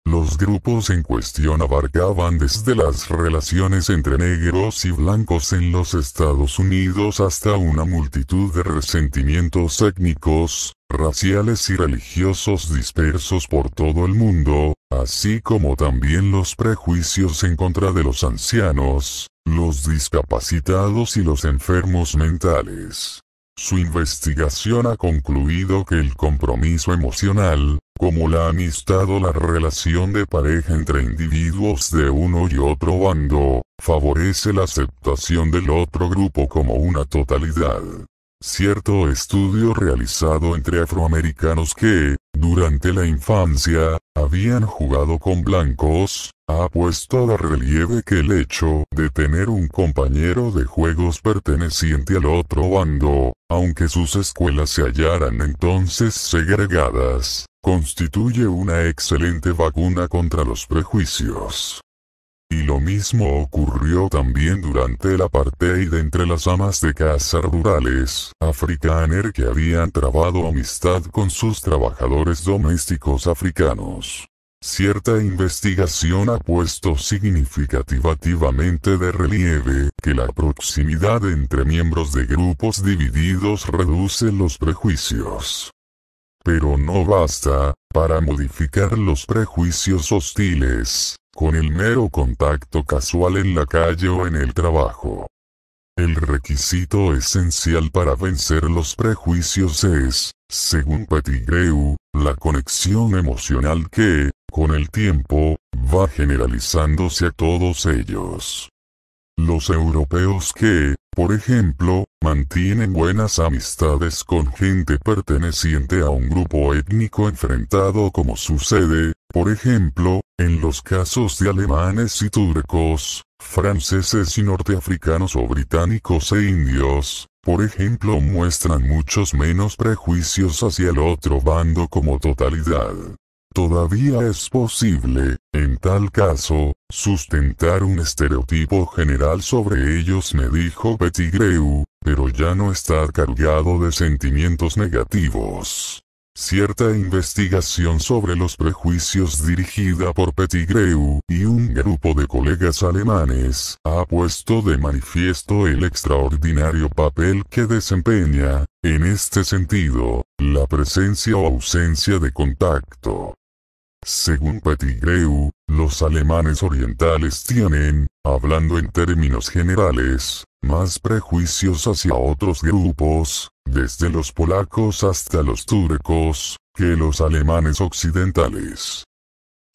[SPEAKER 1] Los grupos en cuestión abarcaban desde las relaciones entre negros y blancos en los Estados Unidos hasta una multitud de resentimientos étnicos, raciales y religiosos dispersos por todo el mundo, así como también los prejuicios en contra de los ancianos, los discapacitados y los enfermos mentales. Su investigación ha concluido que el compromiso emocional, como la amistad o la relación de pareja entre individuos de uno y otro bando, favorece la aceptación del otro grupo como una totalidad. Cierto estudio realizado entre afroamericanos que, durante la infancia, habían jugado con blancos, ha puesto de relieve que el hecho de tener un compañero de juegos perteneciente al otro bando, aunque sus escuelas se hallaran entonces segregadas, constituye una excelente vacuna contra los prejuicios. Y lo mismo ocurrió también durante el apartheid entre las amas de casa rurales, africaner que habían trabado amistad con sus trabajadores domésticos africanos. Cierta investigación ha puesto significativamente de relieve que la proximidad entre miembros de grupos divididos reduce los prejuicios. Pero no basta, para modificar los prejuicios hostiles, con el mero contacto casual en la calle o en el trabajo. El requisito esencial para vencer los prejuicios es, según Pettigrew, la conexión emocional que, con el tiempo, va generalizándose a todos ellos. Los europeos que, por ejemplo, Mantienen buenas amistades con gente perteneciente a un grupo étnico enfrentado como sucede, por ejemplo, en los casos de alemanes y turcos, franceses y norteafricanos o británicos e indios, por ejemplo muestran muchos menos prejuicios hacia el otro bando como totalidad. Todavía es posible, en tal caso, sustentar un estereotipo general sobre ellos, me dijo Pettigrew, pero ya no está cargado de sentimientos negativos. Cierta investigación sobre los prejuicios dirigida por Pettigrew y un grupo de colegas alemanes ha puesto de manifiesto el extraordinario papel que desempeña, en este sentido, la presencia o ausencia de contacto según Petigreu, los alemanes orientales tienen, hablando en términos generales, más prejuicios hacia otros grupos, desde los polacos hasta los turcos, que los alemanes occidentales.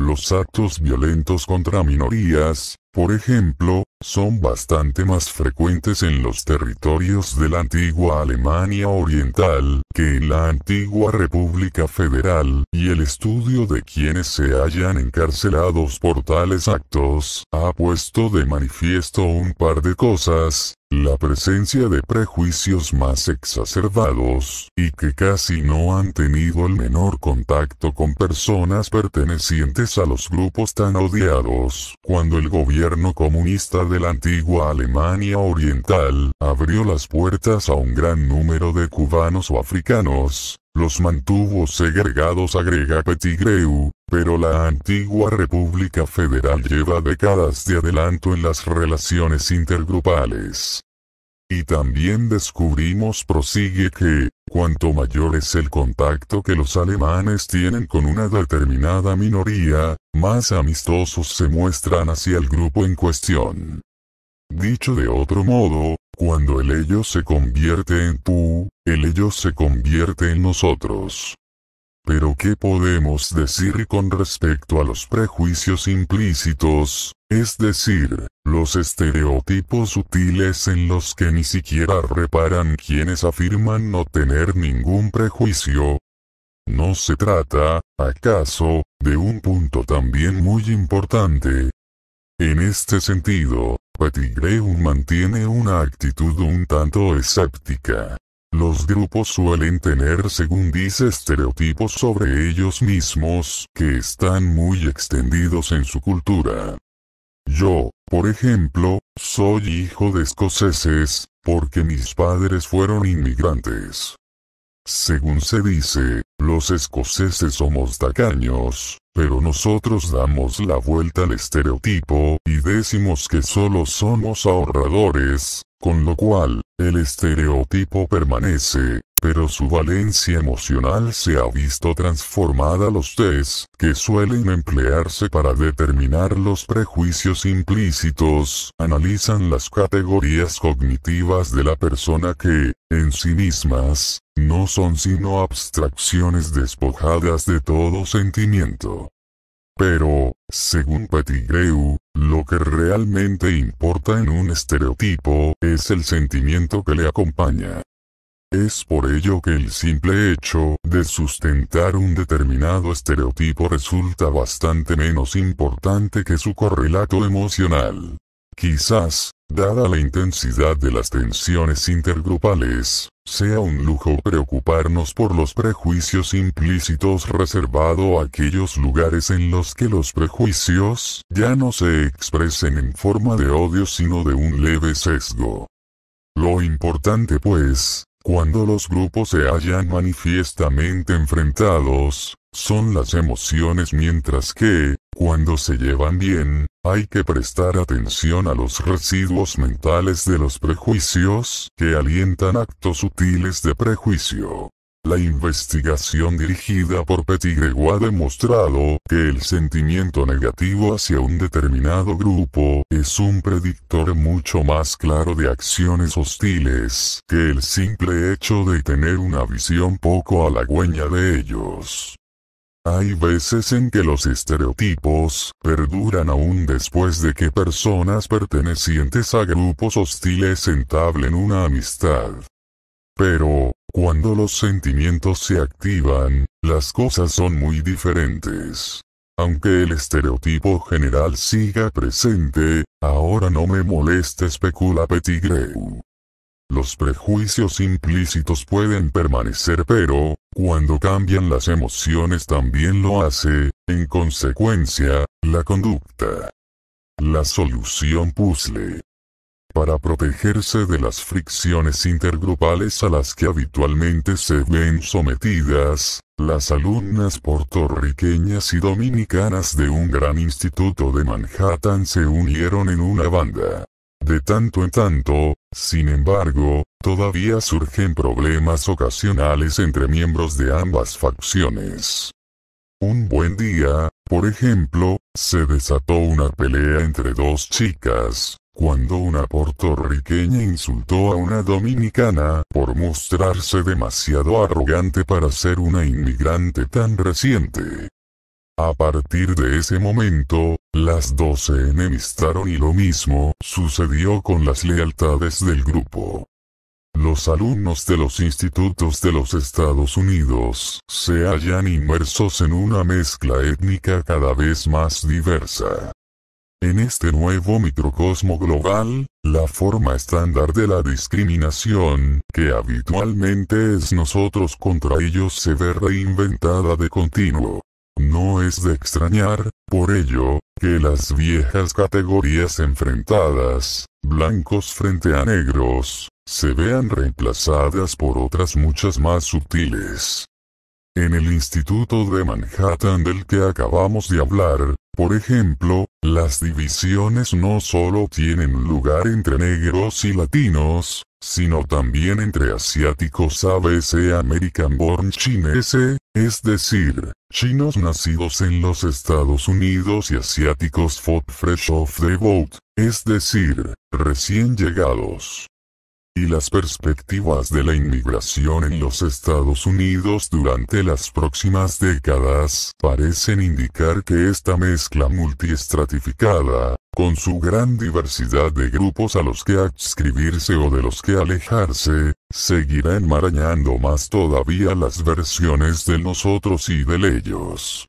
[SPEAKER 1] Los actos violentos contra minorías, por ejemplo, son bastante más frecuentes en los territorios de la antigua Alemania Oriental que en la antigua República Federal, y el estudio de quienes se hayan encarcelados por tales actos ha puesto de manifiesto un par de cosas, la presencia de prejuicios más exacerbados, y que casi no han tenido el menor contacto con personas pertenecientes a los grupos tan odiados, cuando el gobierno comunista de la antigua Alemania Oriental abrió las puertas a un gran número de cubanos o africanos, los mantuvo segregados agrega Petigreu, pero la antigua República Federal lleva décadas de adelanto en las relaciones intergrupales. Y también descubrimos, prosigue que, cuanto mayor es el contacto que los alemanes tienen con una determinada minoría, más amistosos se muestran hacia el grupo en cuestión. Dicho de otro modo, cuando el ellos se convierte en tú, el ellos se convierte en nosotros. Pero ¿qué podemos decir con respecto a los prejuicios implícitos, es decir, los estereotipos sutiles en los que ni siquiera reparan quienes afirman no tener ningún prejuicio? No se trata, acaso, de un punto también muy importante. En este sentido, Pettigrew mantiene una actitud un tanto escéptica, los grupos suelen tener, según dice, estereotipos sobre ellos mismos, que están muy extendidos en su cultura. Yo, por ejemplo, soy hijo de escoceses, porque mis padres fueron inmigrantes. Según se dice, los escoceses somos tacaños, pero nosotros damos la vuelta al estereotipo y decimos que solo somos ahorradores, con lo cual, el estereotipo permanece, pero su valencia emocional se ha visto transformada los test que suelen emplearse para determinar los prejuicios implícitos, analizan las categorías cognitivas de la persona que, en sí mismas, no son sino abstracciones despojadas de todo sentimiento. Pero, según Greu, lo que realmente importa en un estereotipo es el sentimiento que le acompaña. Es por ello que el simple hecho de sustentar un determinado estereotipo resulta bastante menos importante que su correlato emocional. Quizás, dada la intensidad de las tensiones intergrupales, sea un lujo preocuparnos por los prejuicios implícitos reservado a aquellos lugares en los que los prejuicios ya no se expresen en forma de odio sino de un leve sesgo. Lo importante pues, cuando los grupos se hallan manifiestamente enfrentados, son las emociones mientras que, cuando se llevan bien, hay que prestar atención a los residuos mentales de los prejuicios que alientan actos sutiles de prejuicio. La investigación dirigida por Pettigrew ha demostrado que el sentimiento negativo hacia un determinado grupo es un predictor mucho más claro de acciones hostiles que el simple hecho de tener una visión poco halagüeña de ellos. Hay veces en que los estereotipos perduran aún después de que personas pertenecientes a grupos hostiles entablen una amistad. Pero, cuando los sentimientos se activan, las cosas son muy diferentes. Aunque el estereotipo general siga presente, ahora no me molesta especula Greu. Los prejuicios implícitos pueden permanecer pero, cuando cambian las emociones también lo hace, en consecuencia, la conducta. La solución puzzle. Para protegerse de las fricciones intergrupales a las que habitualmente se ven sometidas, las alumnas puertorriqueñas y dominicanas de un gran instituto de Manhattan se unieron en una banda. De tanto en tanto, sin embargo, todavía surgen problemas ocasionales entre miembros de ambas facciones. Un buen día, por ejemplo, se desató una pelea entre dos chicas, cuando una puertorriqueña insultó a una dominicana por mostrarse demasiado arrogante para ser una inmigrante tan reciente. A partir de ese momento, las dos se enemistaron y lo mismo sucedió con las lealtades del grupo. Los alumnos de los institutos de los Estados Unidos se hallan inmersos en una mezcla étnica cada vez más diversa. En este nuevo microcosmo global, la forma estándar de la discriminación, que habitualmente es nosotros contra ellos, se ve reinventada de continuo. No es de extrañar, por ello, que las viejas categorías enfrentadas, blancos frente a negros, se vean reemplazadas por otras muchas más sutiles. En el Instituto de Manhattan del que acabamos de hablar, por ejemplo, las divisiones no solo tienen lugar entre negros y latinos, sino también entre asiáticos ABC American Born Chinese, es decir, chinos nacidos en los Estados Unidos y asiáticos Fod Fresh Off the Boat, es decir, recién llegados y las perspectivas de la inmigración en los Estados Unidos durante las próximas décadas parecen indicar que esta mezcla multiestratificada, con su gran diversidad de grupos a los que adscribirse o de los que alejarse, seguirá enmarañando más todavía las versiones de nosotros y de ellos.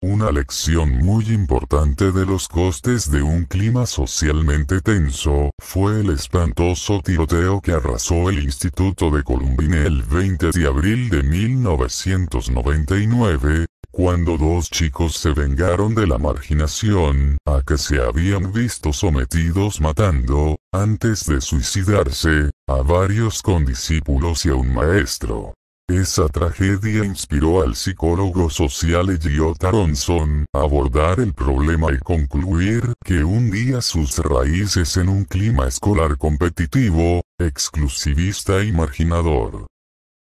[SPEAKER 1] Una lección muy importante de los costes de un clima socialmente tenso, fue el espantoso tiroteo que arrasó el Instituto de Columbine el 20 de abril de 1999, cuando dos chicos se vengaron de la marginación a que se habían visto sometidos matando, antes de suicidarse, a varios condiscípulos y a un maestro. Esa tragedia inspiró al psicólogo social Elliot Aronson a abordar el problema y concluir que un día sus raíces en un clima escolar competitivo, exclusivista y marginador.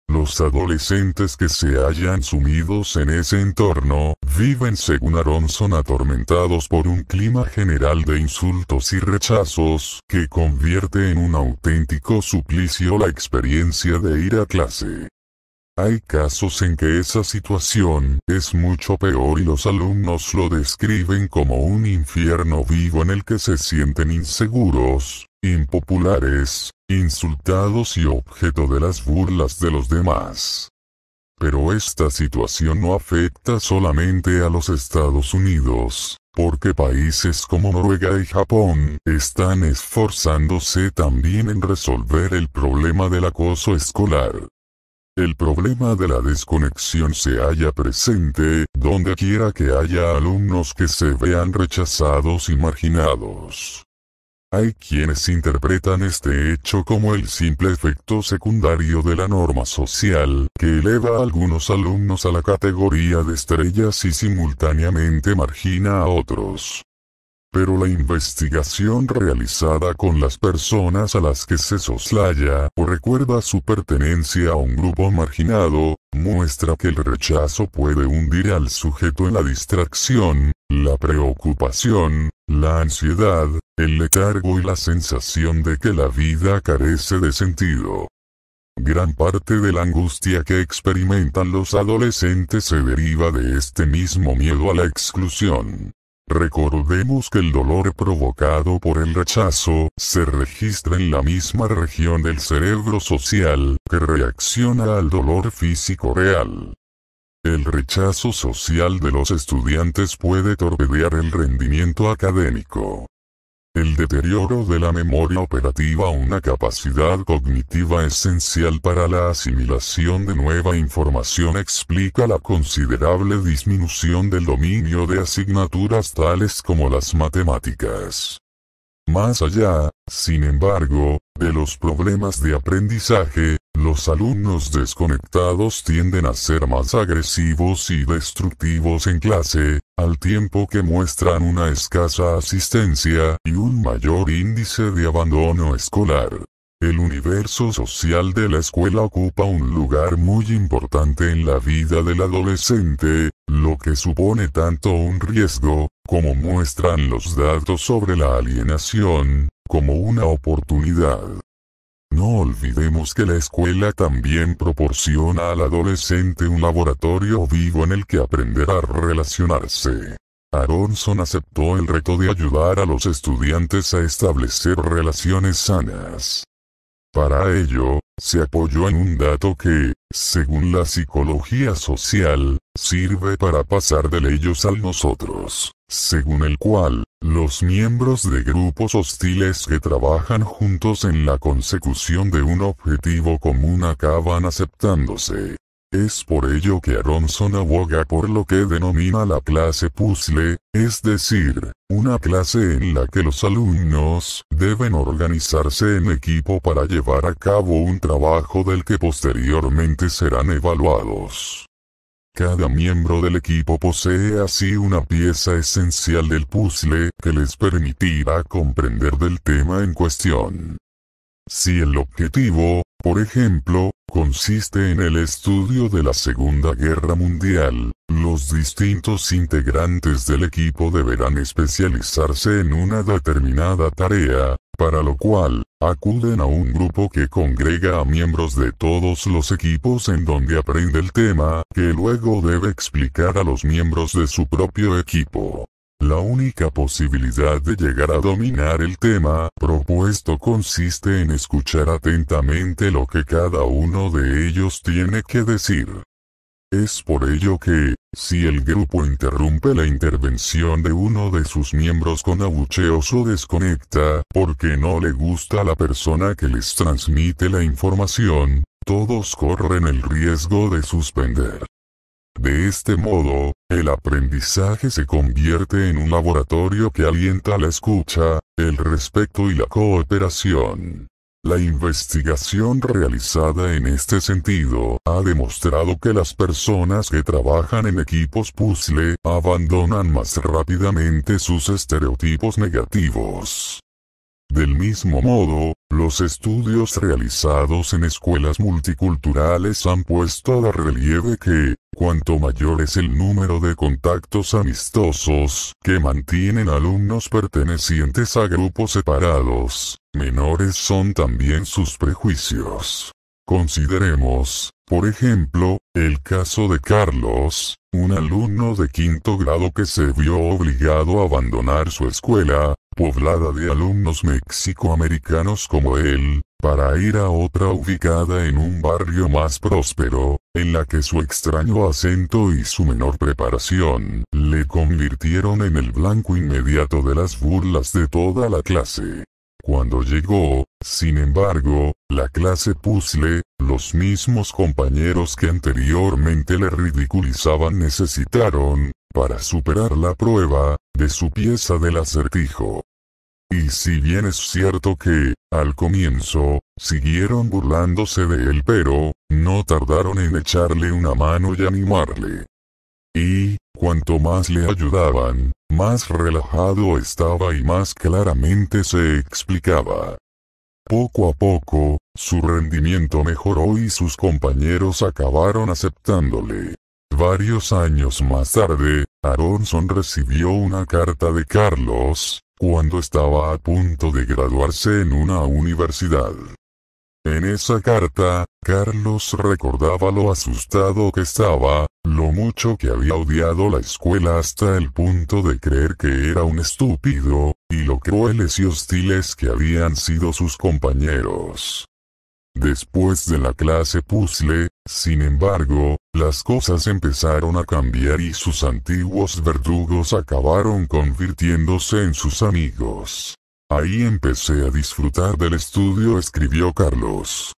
[SPEAKER 1] Los adolescentes que se hayan sumidos en ese entorno, viven según Aronson atormentados por un clima general de insultos y rechazos que convierte en un auténtico suplicio la experiencia de ir a clase. Hay casos en que esa situación es mucho peor y los alumnos lo describen como un infierno vivo en el que se sienten inseguros, impopulares, insultados y objeto de las burlas de los demás. Pero esta situación no afecta solamente a los Estados Unidos, porque países como Noruega y Japón están esforzándose también en resolver el problema del acoso escolar. El problema de la desconexión se halla presente, donde quiera que haya alumnos que se vean rechazados y marginados. Hay quienes interpretan este hecho como el simple efecto secundario de la norma social, que eleva a algunos alumnos a la categoría de estrellas y simultáneamente margina a otros pero la investigación realizada con las personas a las que se soslaya o recuerda su pertenencia a un grupo marginado, muestra que el rechazo puede hundir al sujeto en la distracción, la preocupación, la ansiedad, el letargo y la sensación de que la vida carece de sentido. Gran parte de la angustia que experimentan los adolescentes se deriva de este mismo miedo a la exclusión. Recordemos que el dolor provocado por el rechazo se registra en la misma región del cerebro social que reacciona al dolor físico real. El rechazo social de los estudiantes puede torpedear el rendimiento académico. El deterioro de la memoria operativa una capacidad cognitiva esencial para la asimilación de nueva información explica la considerable disminución del dominio de asignaturas tales como las matemáticas. Más allá, sin embargo, de los problemas de aprendizaje, los alumnos desconectados tienden a ser más agresivos y destructivos en clase, al tiempo que muestran una escasa asistencia y un mayor índice de abandono escolar. El universo social de la escuela ocupa un lugar muy importante en la vida del adolescente, lo que supone tanto un riesgo, como muestran los datos sobre la alienación, como una oportunidad. No olvidemos que la escuela también proporciona al adolescente un laboratorio vivo en el que aprenderá a relacionarse. Aronson aceptó el reto de ayudar a los estudiantes a establecer relaciones sanas. Para ello, se apoyó en un dato que, según la psicología social, sirve para pasar de ellos al nosotros, según el cual, los miembros de grupos hostiles que trabajan juntos en la consecución de un objetivo común acaban aceptándose. Es por ello que Aronson aboga por lo que denomina la clase puzzle, es decir, una clase en la que los alumnos deben organizarse en equipo para llevar a cabo un trabajo del que posteriormente serán evaluados. Cada miembro del equipo posee así una pieza esencial del puzzle que les permitirá comprender del tema en cuestión. Si el objetivo, por ejemplo, consiste en el estudio de la Segunda Guerra Mundial, los distintos integrantes del equipo deberán especializarse en una determinada tarea, para lo cual, acuden a un grupo que congrega a miembros de todos los equipos en donde aprende el tema, que luego debe explicar a los miembros de su propio equipo. La única posibilidad de llegar a dominar el tema propuesto consiste en escuchar atentamente lo que cada uno de ellos tiene que decir. Es por ello que, si el grupo interrumpe la intervención de uno de sus miembros con abucheos o desconecta, porque no le gusta a la persona que les transmite la información, todos corren el riesgo de suspender. De este modo, el aprendizaje se convierte en un laboratorio que alienta la escucha, el respeto y la cooperación. La investigación realizada en este sentido ha demostrado que las personas que trabajan en equipos puzzle abandonan más rápidamente sus estereotipos negativos. Del mismo modo, los estudios realizados en escuelas multiculturales han puesto de relieve que, Cuanto mayor es el número de contactos amistosos que mantienen alumnos pertenecientes a grupos separados, menores son también sus prejuicios. Consideremos, por ejemplo, el caso de Carlos, un alumno de quinto grado que se vio obligado a abandonar su escuela, poblada de alumnos mexicoamericanos como él, para ir a otra ubicada en un barrio más próspero, en la que su extraño acento y su menor preparación, le convirtieron en el blanco inmediato de las burlas de toda la clase. Cuando llegó, sin embargo, la clase puzzle, los mismos compañeros que anteriormente le ridiculizaban necesitaron, para superar la prueba, de su pieza del acertijo. Y si bien es cierto que, al comienzo, siguieron burlándose de él pero, no tardaron en echarle una mano y animarle. Y, cuanto más le ayudaban, más relajado estaba y más claramente se explicaba. Poco a poco, su rendimiento mejoró y sus compañeros acabaron aceptándole. Varios años más tarde, Aronson recibió una carta de Carlos, cuando estaba a punto de graduarse en una universidad. En esa carta, Carlos recordaba lo asustado que estaba, lo mucho que había odiado la escuela hasta el punto de creer que era un estúpido, y lo crueles y hostiles que habían sido sus compañeros. Después de la clase puzzle, sin embargo, las cosas empezaron a cambiar y sus antiguos verdugos acabaron convirtiéndose en sus amigos. Ahí empecé a disfrutar del estudio, escribió Carlos.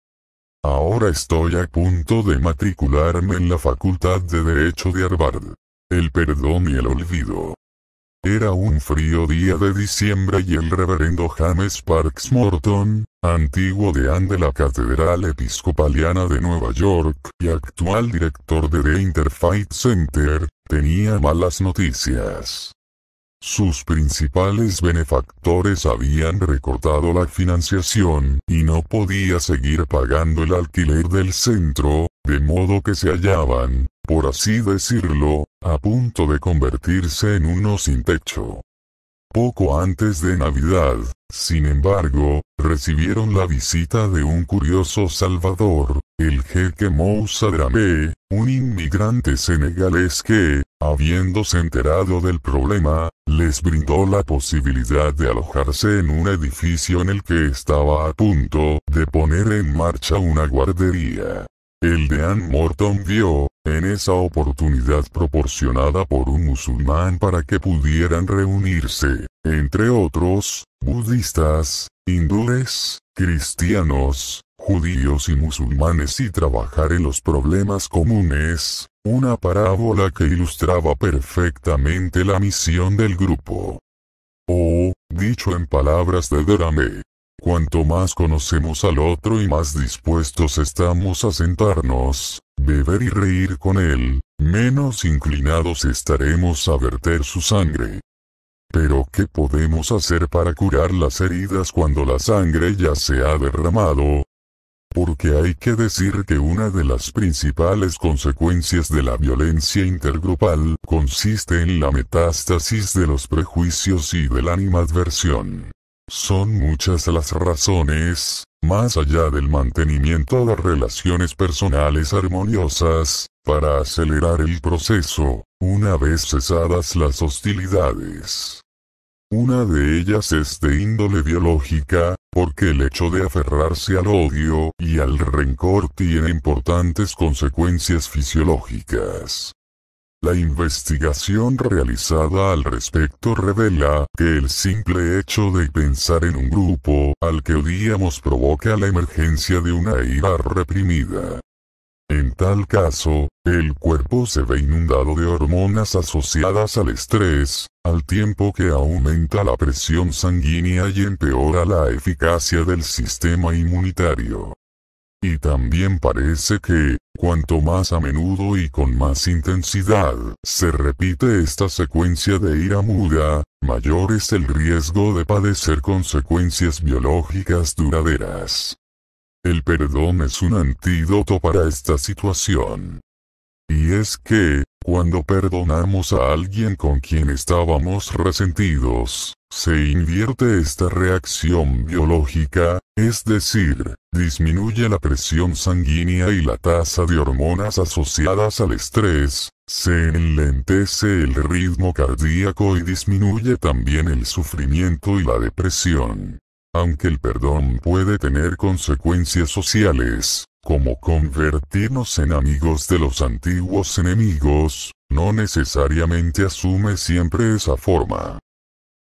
[SPEAKER 1] Ahora estoy a punto de matricularme en la Facultad de Derecho de Harvard. El perdón y el olvido. Era un frío día de diciembre y el reverendo James Parks Morton, antiguo deán de la Catedral Episcopaliana de Nueva York y actual director de The Interfaith Center, tenía malas noticias. Sus principales benefactores habían recortado la financiación y no podía seguir pagando el alquiler del centro, de modo que se hallaban, por así decirlo, a punto de convertirse en uno sin techo. Poco antes de Navidad, sin embargo, recibieron la visita de un curioso salvador, el jeque Moussa Dramé, un inmigrante senegalés que, habiéndose enterado del problema, les brindó la posibilidad de alojarse en un edificio en el que estaba a punto de poner en marcha una guardería. El deán Morton vio, en esa oportunidad proporcionada por un musulmán para que pudieran reunirse, entre otros, budistas, hindúes, cristianos, judíos y musulmanes y trabajar en los problemas comunes, una parábola que ilustraba perfectamente la misión del grupo. O, oh, dicho en palabras de Derame, Cuanto más conocemos al otro y más dispuestos estamos a sentarnos, beber y reír con él, menos inclinados estaremos a verter su sangre. Pero ¿qué podemos hacer para curar las heridas cuando la sangre ya se ha derramado? Porque hay que decir que una de las principales consecuencias de la violencia intergrupal consiste en la metástasis de los prejuicios y de la animadversión. Son muchas las razones, más allá del mantenimiento de relaciones personales armoniosas, para acelerar el proceso, una vez cesadas las hostilidades. Una de ellas es de índole biológica, porque el hecho de aferrarse al odio y al rencor tiene importantes consecuencias fisiológicas. La investigación realizada al respecto revela que el simple hecho de pensar en un grupo al que odiamos provoca la emergencia de una ira reprimida. En tal caso, el cuerpo se ve inundado de hormonas asociadas al estrés, al tiempo que aumenta la presión sanguínea y empeora la eficacia del sistema inmunitario. Y también parece que, cuanto más a menudo y con más intensidad se repite esta secuencia de ira muda, mayor es el riesgo de padecer consecuencias biológicas duraderas. El perdón es un antídoto para esta situación. Y es que, cuando perdonamos a alguien con quien estábamos resentidos, se invierte esta reacción biológica, es decir, disminuye la presión sanguínea y la tasa de hormonas asociadas al estrés, se enlentece el ritmo cardíaco y disminuye también el sufrimiento y la depresión. Aunque el perdón puede tener consecuencias sociales, como convertirnos en amigos de los antiguos enemigos, no necesariamente asume siempre esa forma.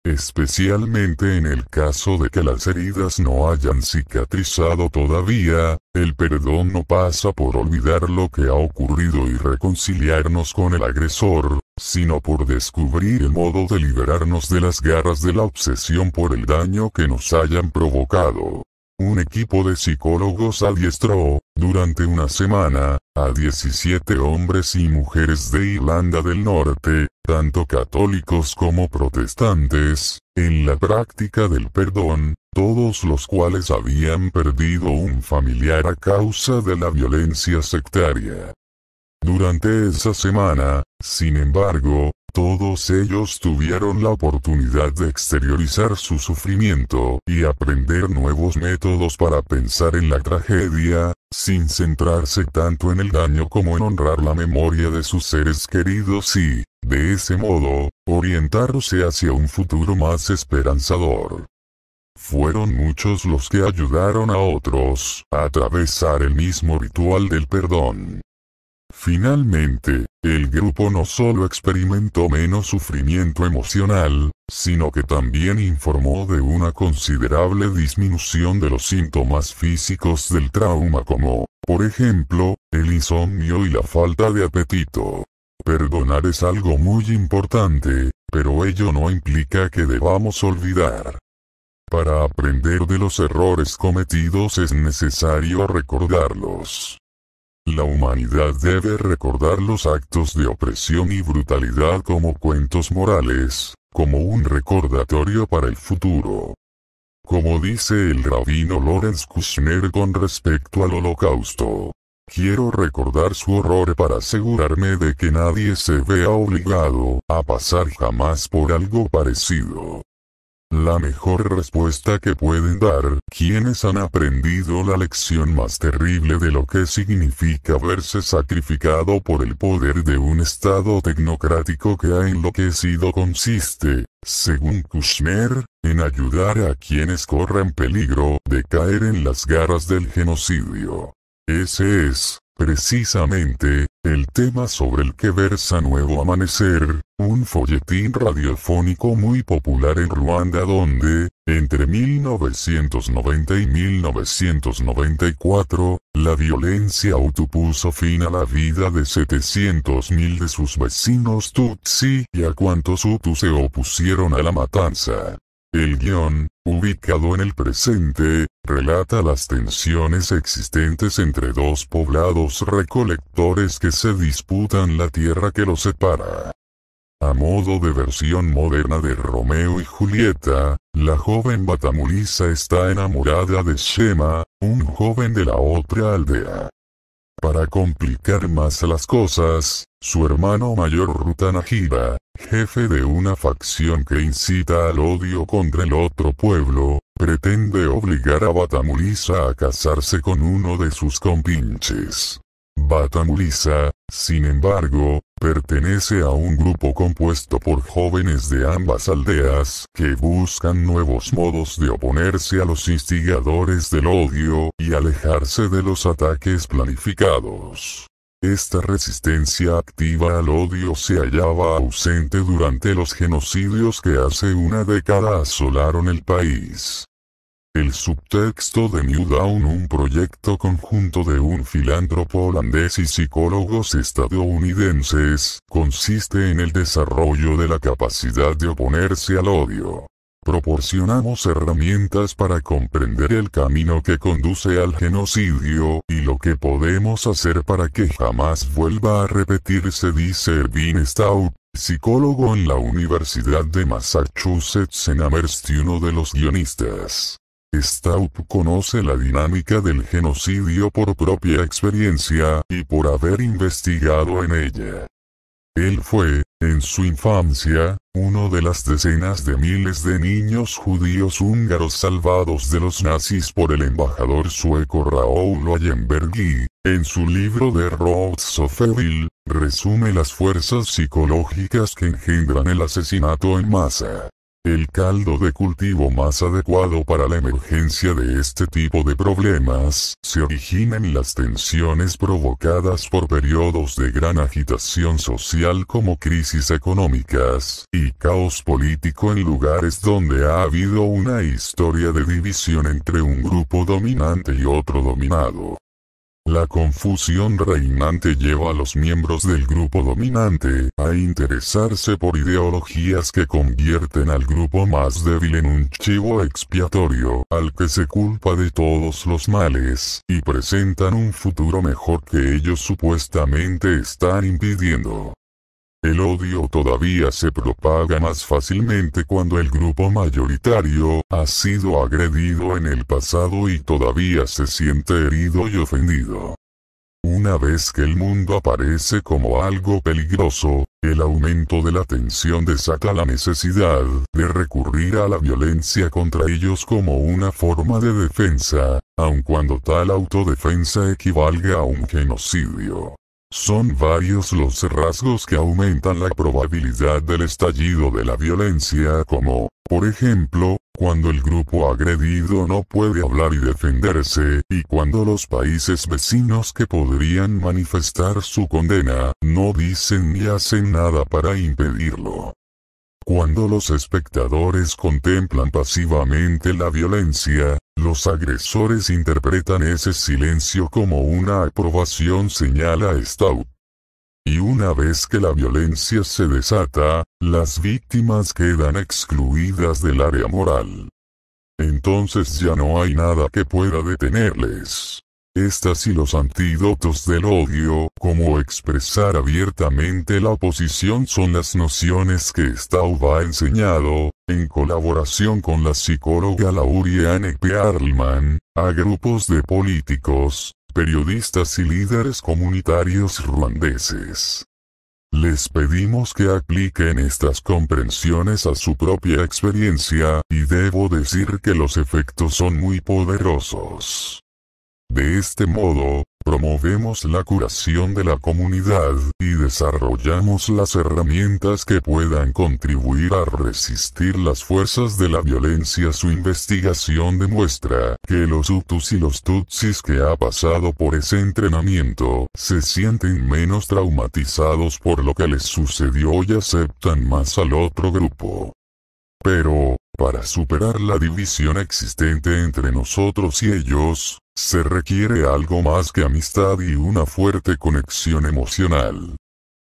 [SPEAKER 1] Especialmente en el caso de que las heridas no hayan cicatrizado todavía, el perdón no pasa por olvidar lo que ha ocurrido y reconciliarnos con el agresor, sino por descubrir el modo de liberarnos de las garras de la obsesión por el daño que nos hayan provocado. Un equipo de psicólogos adiestró, durante una semana, a 17 hombres y mujeres de Irlanda del Norte, tanto católicos como protestantes, en la práctica del perdón, todos los cuales habían perdido un familiar a causa de la violencia sectaria. Durante esa semana, sin embargo, todos ellos tuvieron la oportunidad de exteriorizar su sufrimiento y aprender nuevos métodos para pensar en la tragedia, sin centrarse tanto en el daño como en honrar la memoria de sus seres queridos y, de ese modo, orientarse hacia un futuro más esperanzador. Fueron muchos los que ayudaron a otros a atravesar el mismo ritual del perdón. Finalmente, el grupo no solo experimentó menos sufrimiento emocional, sino que también informó de una considerable disminución de los síntomas físicos del trauma como, por ejemplo, el insomnio y la falta de apetito. Perdonar es algo muy importante, pero ello no implica que debamos olvidar. Para aprender de los errores cometidos es necesario recordarlos. La humanidad debe recordar los actos de opresión y brutalidad como cuentos morales, como un recordatorio para el futuro. Como dice el rabino Lorenz Kushner con respecto al holocausto. Quiero recordar su horror para asegurarme de que nadie se vea obligado a pasar jamás por algo parecido. La mejor respuesta que pueden dar quienes han aprendido la lección más terrible de lo que significa verse sacrificado por el poder de un Estado tecnocrático que ha enloquecido consiste, según Kushner, en ayudar a quienes corran peligro de caer en las garras del genocidio. Ese es, Precisamente, el tema sobre el que versa Nuevo Amanecer, un folletín radiofónico muy popular en Ruanda donde, entre 1990 y 1994, la violencia puso fin a la vida de 700.000 de sus vecinos Tutsi y a cuantos Utu se opusieron a la matanza. El guión, ubicado en el presente, relata las tensiones existentes entre dos poblados recolectores que se disputan la tierra que los separa. A modo de versión moderna de Romeo y Julieta, la joven Batamulisa está enamorada de Shema, un joven de la otra aldea. Para complicar más las cosas, su hermano mayor Rutanajira, jefe de una facción que incita al odio contra el otro pueblo, pretende obligar a Batamulisa a casarse con uno de sus compinches. Batamulisa, sin embargo, pertenece a un grupo compuesto por jóvenes de ambas aldeas que buscan nuevos modos de oponerse a los instigadores del odio y alejarse de los ataques planificados. Esta resistencia activa al odio se hallaba ausente durante los genocidios que hace una década asolaron el país. El subtexto de New Dawn, un proyecto conjunto de un filántropo holandés y psicólogos estadounidenses, consiste en el desarrollo de la capacidad de oponerse al odio proporcionamos herramientas para comprender el camino que conduce al genocidio, y lo que podemos hacer para que jamás vuelva a repetirse, dice Ervin Stout, psicólogo en la Universidad de Massachusetts en Amherst y uno de los guionistas. Stout conoce la dinámica del genocidio por propia experiencia y por haber investigado en ella. Él fue, en su infancia, uno de las decenas de miles de niños judíos húngaros salvados de los nazis por el embajador sueco Raoul Wallenberg en su libro de Roads of Evil, resume las fuerzas psicológicas que engendran el asesinato en masa. El caldo de cultivo más adecuado para la emergencia de este tipo de problemas se origina en las tensiones provocadas por periodos de gran agitación social como crisis económicas y caos político en lugares donde ha habido una historia de división entre un grupo dominante y otro dominado. La confusión reinante lleva a los miembros del grupo dominante a interesarse por ideologías que convierten al grupo más débil en un chivo expiatorio al que se culpa de todos los males, y presentan un futuro mejor que ellos supuestamente están impidiendo. El odio todavía se propaga más fácilmente cuando el grupo mayoritario ha sido agredido en el pasado y todavía se siente herido y ofendido. Una vez que el mundo aparece como algo peligroso, el aumento de la tensión desata la necesidad de recurrir a la violencia contra ellos como una forma de defensa, aun cuando tal autodefensa equivalga a un genocidio. Son varios los rasgos que aumentan la probabilidad del estallido de la violencia como, por ejemplo, cuando el grupo agredido no puede hablar y defenderse, y cuando los países vecinos que podrían manifestar su condena, no dicen ni hacen nada para impedirlo. Cuando los espectadores contemplan pasivamente la violencia, los agresores interpretan ese silencio como una aprobación señala Stout. Y una vez que la violencia se desata, las víctimas quedan excluidas del área moral. Entonces ya no hay nada que pueda detenerles. Estas y los antídotos del odio, como expresar abiertamente la oposición son las nociones que Staub ha enseñado, en colaboración con la psicóloga Laurie Anne Arlman a grupos de políticos, periodistas y líderes comunitarios ruandeses. Les pedimos que apliquen estas comprensiones a su propia experiencia, y debo decir que los efectos son muy poderosos. De este modo, promovemos la curación de la comunidad y desarrollamos las herramientas que puedan contribuir a resistir las fuerzas de la violencia. Su investigación demuestra que los Hutus y los Tutsis que ha pasado por ese entrenamiento se sienten menos traumatizados por lo que les sucedió y aceptan más al otro grupo. Pero, para superar la división existente entre nosotros y ellos, se requiere algo más que amistad y una fuerte conexión emocional.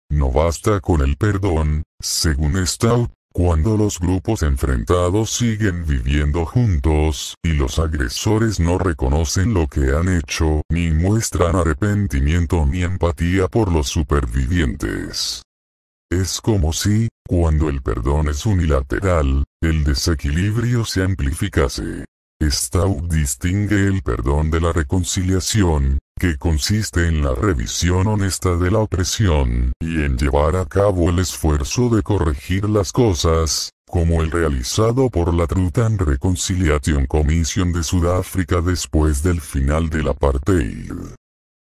[SPEAKER 1] No basta con el perdón, según Stout, cuando los grupos enfrentados siguen viviendo juntos, y los agresores no reconocen lo que han hecho, ni muestran arrepentimiento ni empatía por los supervivientes. Es como si, cuando el perdón es unilateral, el desequilibrio se amplificase. Stout distingue el perdón de la reconciliación, que consiste en la revisión honesta de la opresión y en llevar a cabo el esfuerzo de corregir las cosas, como el realizado por la Truth Reconciliation Commission de Sudáfrica después del final del apartheid.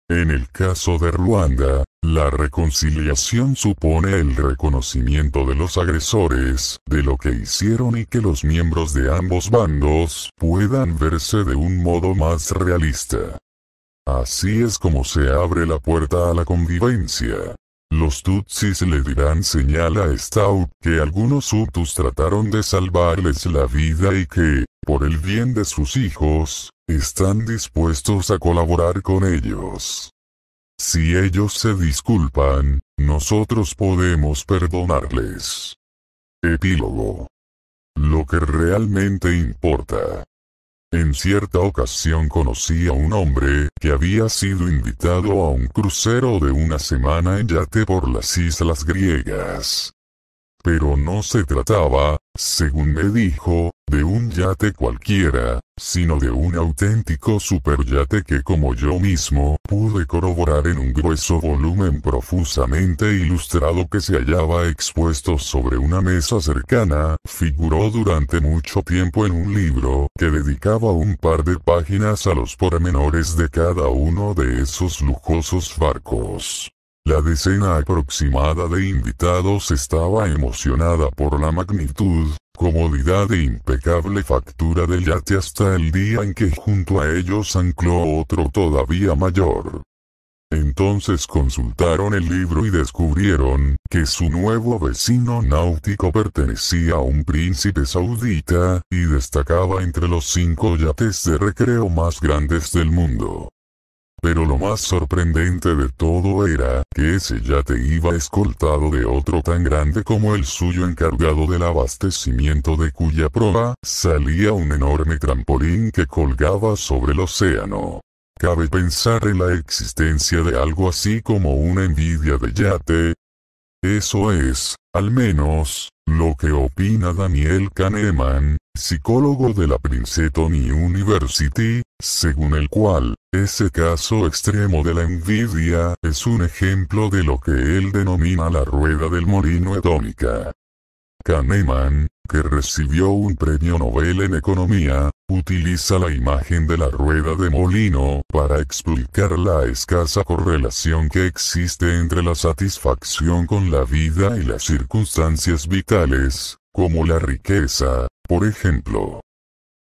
[SPEAKER 1] En el caso de Ruanda, la reconciliación supone el reconocimiento de los agresores, de lo que hicieron y que los miembros de ambos bandos puedan verse de un modo más realista. Así es como se abre la puerta a la convivencia. Los tutsis le dirán señal a Stout que algunos hutus trataron de salvarles la vida y que, por el bien de sus hijos, están dispuestos a colaborar con ellos. Si ellos se disculpan, nosotros podemos perdonarles. Epílogo. Lo que realmente importa. En cierta ocasión conocí a un hombre que había sido invitado a un crucero de una semana en yate por las islas griegas. Pero no se trataba, según me dijo, de un yate cualquiera, sino de un auténtico superyate que como yo mismo pude corroborar en un grueso volumen profusamente ilustrado que se hallaba expuesto sobre una mesa cercana, figuró durante mucho tiempo en un libro que dedicaba un par de páginas a los pormenores de cada uno de esos lujosos barcos. La decena aproximada de invitados estaba emocionada por la magnitud, comodidad e impecable factura del yate hasta el día en que junto a ellos ancló otro todavía mayor. Entonces consultaron el libro y descubrieron que su nuevo vecino náutico pertenecía a un príncipe saudita, y destacaba entre los cinco yates de recreo más grandes del mundo. Pero lo más sorprendente de todo era, que ese yate iba escoltado de otro tan grande como el suyo encargado del abastecimiento de cuya proa, salía un enorme trampolín que colgaba sobre el océano. Cabe pensar en la existencia de algo así como una envidia de yate, eso es, al menos, lo que opina Daniel Kahneman, psicólogo de la Princeton University, según el cual, ese caso extremo de la envidia es un ejemplo de lo que él denomina la rueda del molino atómica. Kahneman, que recibió un premio Nobel en economía, utiliza la imagen de la rueda de molino para explicar la escasa correlación que existe entre la satisfacción con la vida y las circunstancias vitales, como la riqueza, por ejemplo.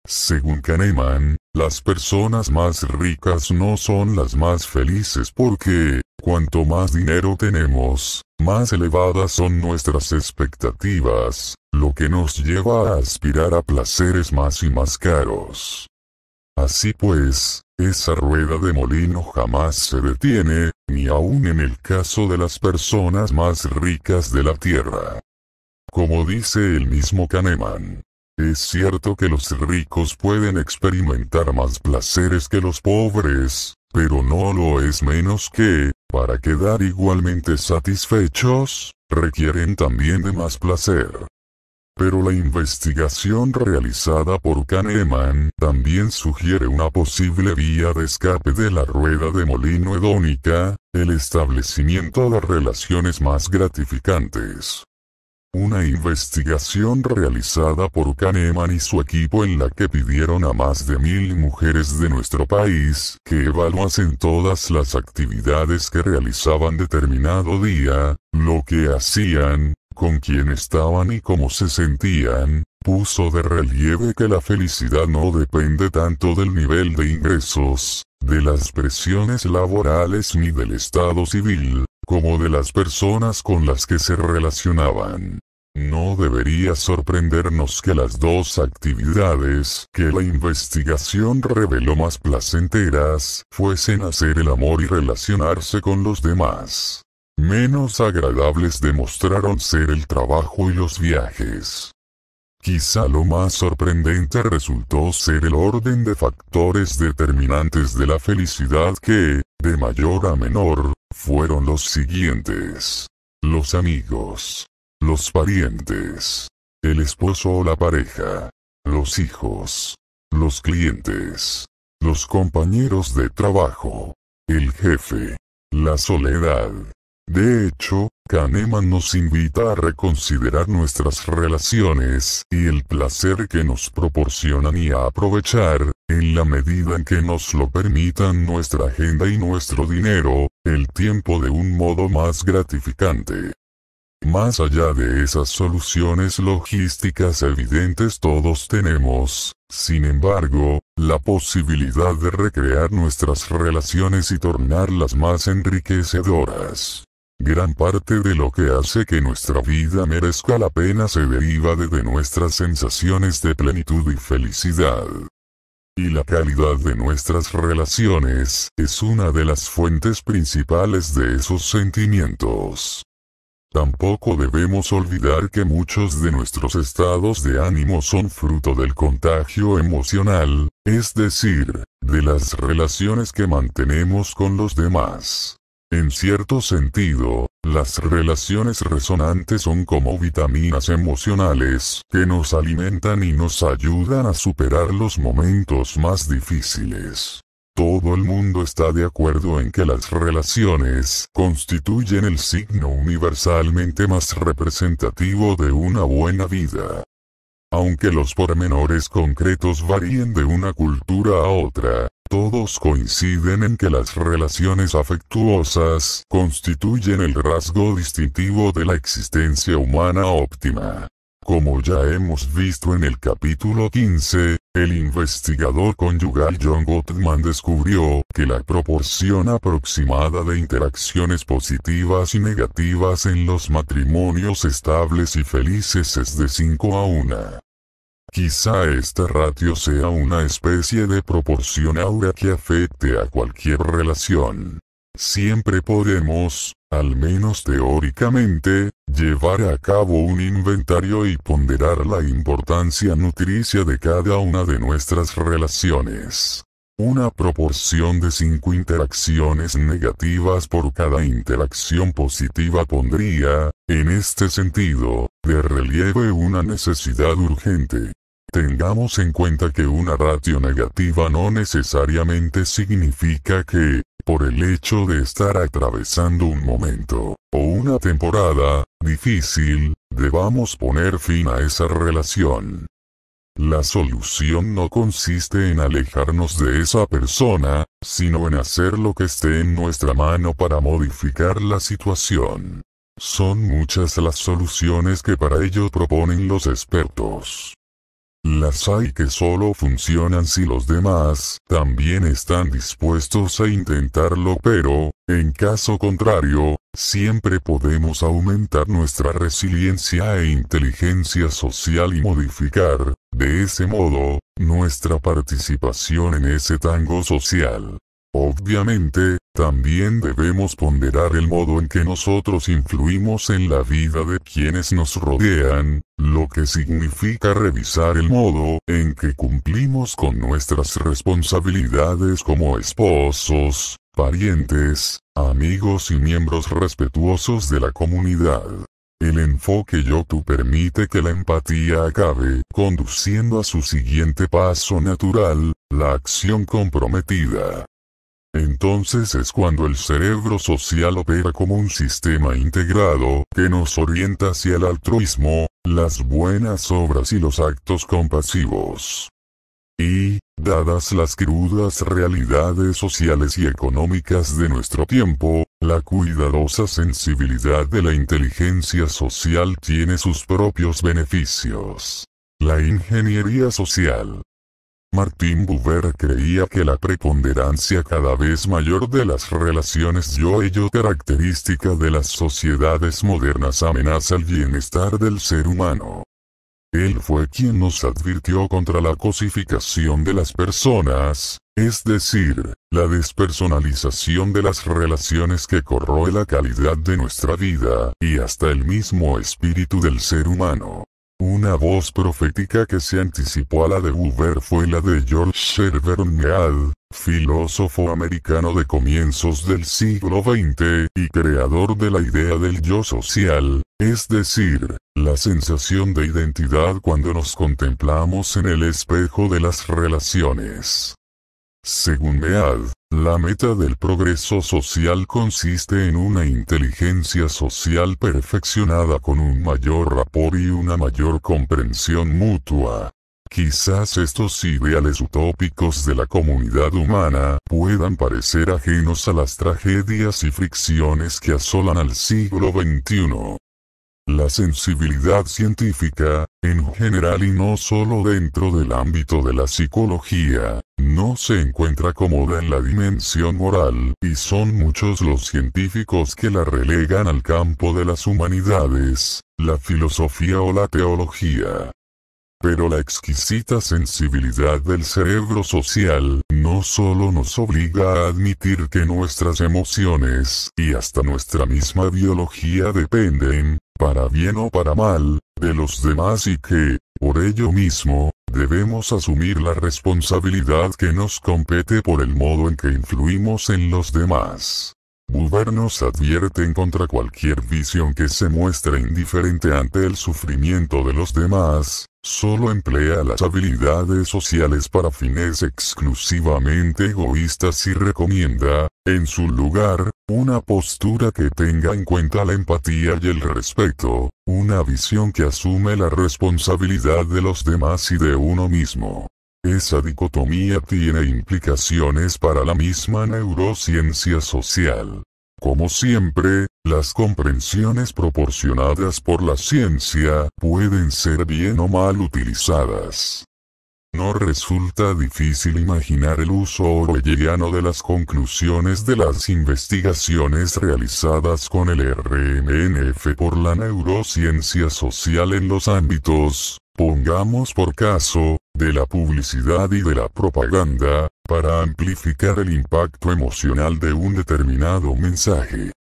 [SPEAKER 1] Según Kahneman, las personas más ricas no son las más felices porque, cuanto más dinero tenemos, más elevadas son nuestras expectativas, lo que nos lleva a aspirar a placeres más y más caros. Así pues, esa rueda de molino jamás se detiene, ni aun en el caso de las personas más ricas de la Tierra. Como dice el mismo Kahneman, es cierto que los ricos pueden experimentar más placeres que los pobres, pero no lo es menos que, para quedar igualmente satisfechos, requieren también de más placer. Pero la investigación realizada por Kahneman también sugiere una posible vía de escape de la rueda de molino hedónica, el establecimiento de relaciones más gratificantes. Una investigación realizada por Kahneman y su equipo en la que pidieron a más de mil mujeres de nuestro país que evaluasen todas las actividades que realizaban determinado día, lo que hacían, con quién estaban y cómo se sentían, puso de relieve que la felicidad no depende tanto del nivel de ingresos, de las presiones laborales ni del estado civil, como de las personas con las que se relacionaban. No debería sorprendernos que las dos actividades que la investigación reveló más placenteras fuesen hacer el amor y relacionarse con los demás. Menos agradables demostraron ser el trabajo y los viajes. Quizá lo más sorprendente resultó ser el orden de factores determinantes de la felicidad que, de mayor a menor, fueron los siguientes. Los amigos. Los parientes. El esposo o la pareja. Los hijos. Los clientes. Los compañeros de trabajo. El jefe. La soledad. De hecho, Kahneman nos invita a reconsiderar nuestras relaciones y el placer que nos proporcionan y a aprovechar, en la medida en que nos lo permitan nuestra agenda y nuestro dinero, el tiempo de un modo más gratificante. Más allá de esas soluciones logísticas evidentes todos tenemos, sin embargo, la posibilidad de recrear nuestras relaciones y tornarlas más enriquecedoras. Gran parte de lo que hace que nuestra vida merezca la pena se deriva de, nuestras sensaciones de plenitud y felicidad y la calidad de nuestras relaciones es una de las fuentes principales de esos sentimientos. Tampoco debemos olvidar que muchos de nuestros estados de ánimo son fruto del contagio emocional, es decir, de las relaciones que mantenemos con los demás. En cierto sentido, las relaciones resonantes son como vitaminas emocionales que nos alimentan y nos ayudan a superar los momentos más difíciles. Todo el mundo está de acuerdo en que las relaciones constituyen el signo universalmente más representativo de una buena vida. Aunque los pormenores concretos varíen de una cultura a otra, todos coinciden en que las relaciones afectuosas constituyen el rasgo distintivo de la existencia humana óptima. Como ya hemos visto en el capítulo 15, el investigador conyugal John Gottman descubrió que la proporción aproximada de interacciones positivas y negativas en los matrimonios estables y felices es de 5 a 1. Quizá este ratio sea una especie de proporción aura que afecte a cualquier relación. Siempre podemos, al menos teóricamente, llevar a cabo un inventario y ponderar la importancia nutricia de cada una de nuestras relaciones. Una proporción de cinco interacciones negativas por cada interacción positiva pondría, en este sentido, de relieve una necesidad urgente, Tengamos en cuenta que una ratio negativa no necesariamente significa que, por el hecho de estar atravesando un momento, o una temporada, difícil, debamos poner fin a esa relación. La solución no consiste en alejarnos de esa persona, sino en hacer lo que esté en nuestra mano para modificar la situación. Son muchas las soluciones que para ello proponen los expertos. Las hay que solo funcionan si los demás también están dispuestos a intentarlo pero, en caso contrario, siempre podemos aumentar nuestra resiliencia e inteligencia social y modificar, de ese modo, nuestra participación en ese tango social. Obviamente, también debemos ponderar el modo en que nosotros influimos en la vida de quienes nos rodean, lo que significa revisar el modo en que cumplimos con nuestras responsabilidades como esposos, parientes, amigos y miembros respetuosos de la comunidad. El enfoque Yotu permite que la empatía acabe conduciendo a su siguiente paso natural, la acción comprometida. Entonces es cuando el cerebro social opera como un sistema integrado que nos orienta hacia el altruismo, las buenas obras y los actos compasivos. Y, dadas las crudas realidades sociales y económicas de nuestro tiempo, la cuidadosa sensibilidad de la inteligencia social tiene sus propios beneficios. La ingeniería social, Martín Buber creía que la preponderancia cada vez mayor de las relaciones yo-ello característica de las sociedades modernas amenaza el bienestar del ser humano. Él fue quien nos advirtió contra la cosificación de las personas, es decir, la despersonalización de las relaciones que corroe la calidad de nuestra vida y hasta el mismo espíritu del ser humano. Una voz profética que se anticipó a la de Hoover fue la de George Sherburn Mead, filósofo americano de comienzos del siglo XX y creador de la idea del yo social, es decir, la sensación de identidad cuando nos contemplamos en el espejo de las relaciones. Según Mead, la meta del progreso social consiste en una inteligencia social perfeccionada con un mayor rapor y una mayor comprensión mutua. Quizás estos ideales utópicos de la comunidad humana puedan parecer ajenos a las tragedias y fricciones que asolan al siglo XXI. La sensibilidad científica, en general y no solo dentro del ámbito de la psicología, no se encuentra cómoda en la dimensión moral, y son muchos los científicos que la relegan al campo de las humanidades, la filosofía o la teología. Pero la exquisita sensibilidad del cerebro social no solo nos obliga a admitir que nuestras emociones y hasta nuestra misma biología dependen, para bien o para mal, de los demás y que, por ello mismo, debemos asumir la responsabilidad que nos compete por el modo en que influimos en los demás. Buber nos en contra cualquier visión que se muestre indiferente ante el sufrimiento de los demás, solo emplea las habilidades sociales para fines exclusivamente egoístas y recomienda, en su lugar, una postura que tenga en cuenta la empatía y el respeto, una visión que asume la responsabilidad de los demás y de uno mismo. Esa dicotomía tiene implicaciones para la misma neurociencia social. Como siempre, las comprensiones proporcionadas por la ciencia pueden ser bien o mal utilizadas. No resulta difícil imaginar el uso orwelliano de las conclusiones de las investigaciones realizadas con el RNNF por la neurociencia social en los ámbitos, pongamos por caso, de la publicidad y de la propaganda, para amplificar el impacto emocional de un determinado mensaje.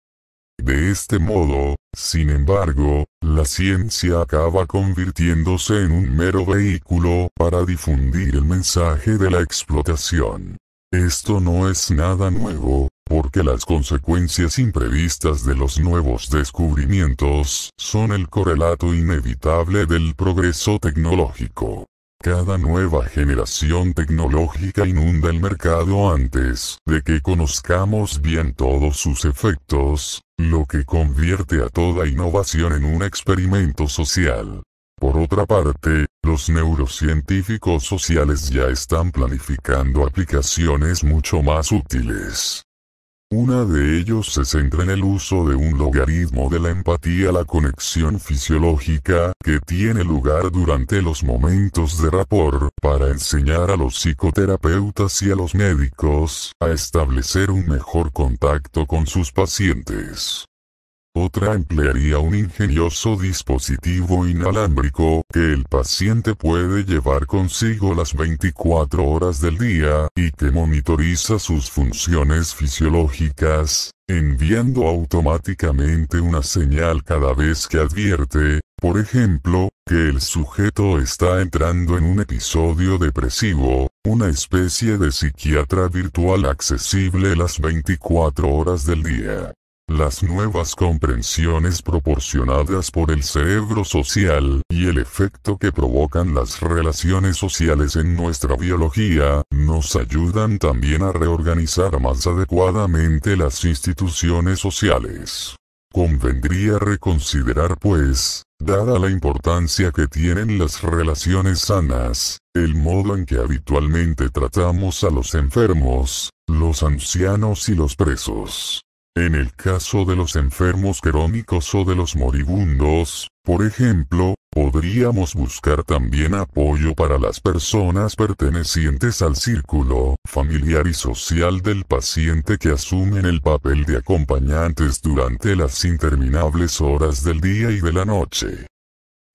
[SPEAKER 1] De este modo, sin embargo, la ciencia acaba convirtiéndose en un mero vehículo para difundir el mensaje de la explotación. Esto no es nada nuevo, porque las consecuencias imprevistas de los nuevos descubrimientos son el correlato inevitable del progreso tecnológico. Cada nueva generación tecnológica inunda el mercado antes de que conozcamos bien todos sus efectos, lo que convierte a toda innovación en un experimento social. Por otra parte, los neurocientíficos sociales ya están planificando aplicaciones mucho más útiles una de ellos se centra en el uso de un logaritmo de la empatía, la conexión fisiológica que tiene lugar durante los momentos de rapor, para enseñar a los psicoterapeutas y a los médicos a establecer un mejor contacto con sus pacientes. Otra emplearía un ingenioso dispositivo inalámbrico que el paciente puede llevar consigo las 24 horas del día y que monitoriza sus funciones fisiológicas, enviando automáticamente una señal cada vez que advierte, por ejemplo, que el sujeto está entrando en un episodio depresivo, una especie de psiquiatra virtual accesible las 24 horas del día las nuevas comprensiones proporcionadas por el cerebro social y el efecto que provocan las relaciones sociales en nuestra biología, nos ayudan también a reorganizar más adecuadamente las instituciones sociales. Convendría reconsiderar, pues, dada la importancia que tienen las relaciones sanas, el modo en que habitualmente tratamos a los enfermos, los ancianos y los presos. En el caso de los enfermos crónicos o de los moribundos, por ejemplo, podríamos buscar también apoyo para las personas pertenecientes al círculo familiar y social del paciente que asumen el papel de acompañantes durante las interminables horas del día y de la noche.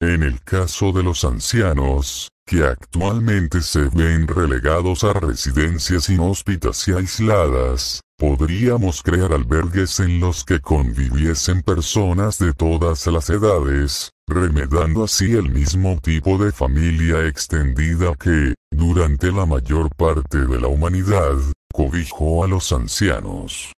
[SPEAKER 1] En el caso de los ancianos, que actualmente se ven relegados a residencias inhóspitas y aisladas, Podríamos crear albergues en los que conviviesen personas de todas las edades, remedando así el mismo tipo de familia extendida que, durante la mayor parte de la humanidad, cobijó a los ancianos.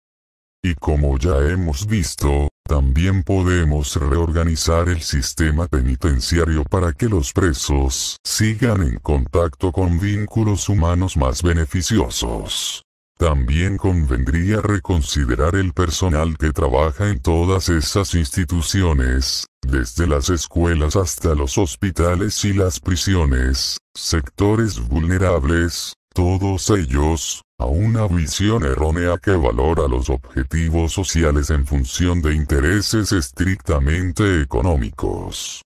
[SPEAKER 1] Y como ya hemos visto, también podemos reorganizar el sistema penitenciario para que los presos sigan en contacto con vínculos humanos más beneficiosos. También convendría reconsiderar el personal que trabaja en todas esas instituciones, desde las escuelas hasta los hospitales y las prisiones, sectores vulnerables, todos ellos, a una visión errónea que valora los objetivos sociales en función de intereses estrictamente económicos.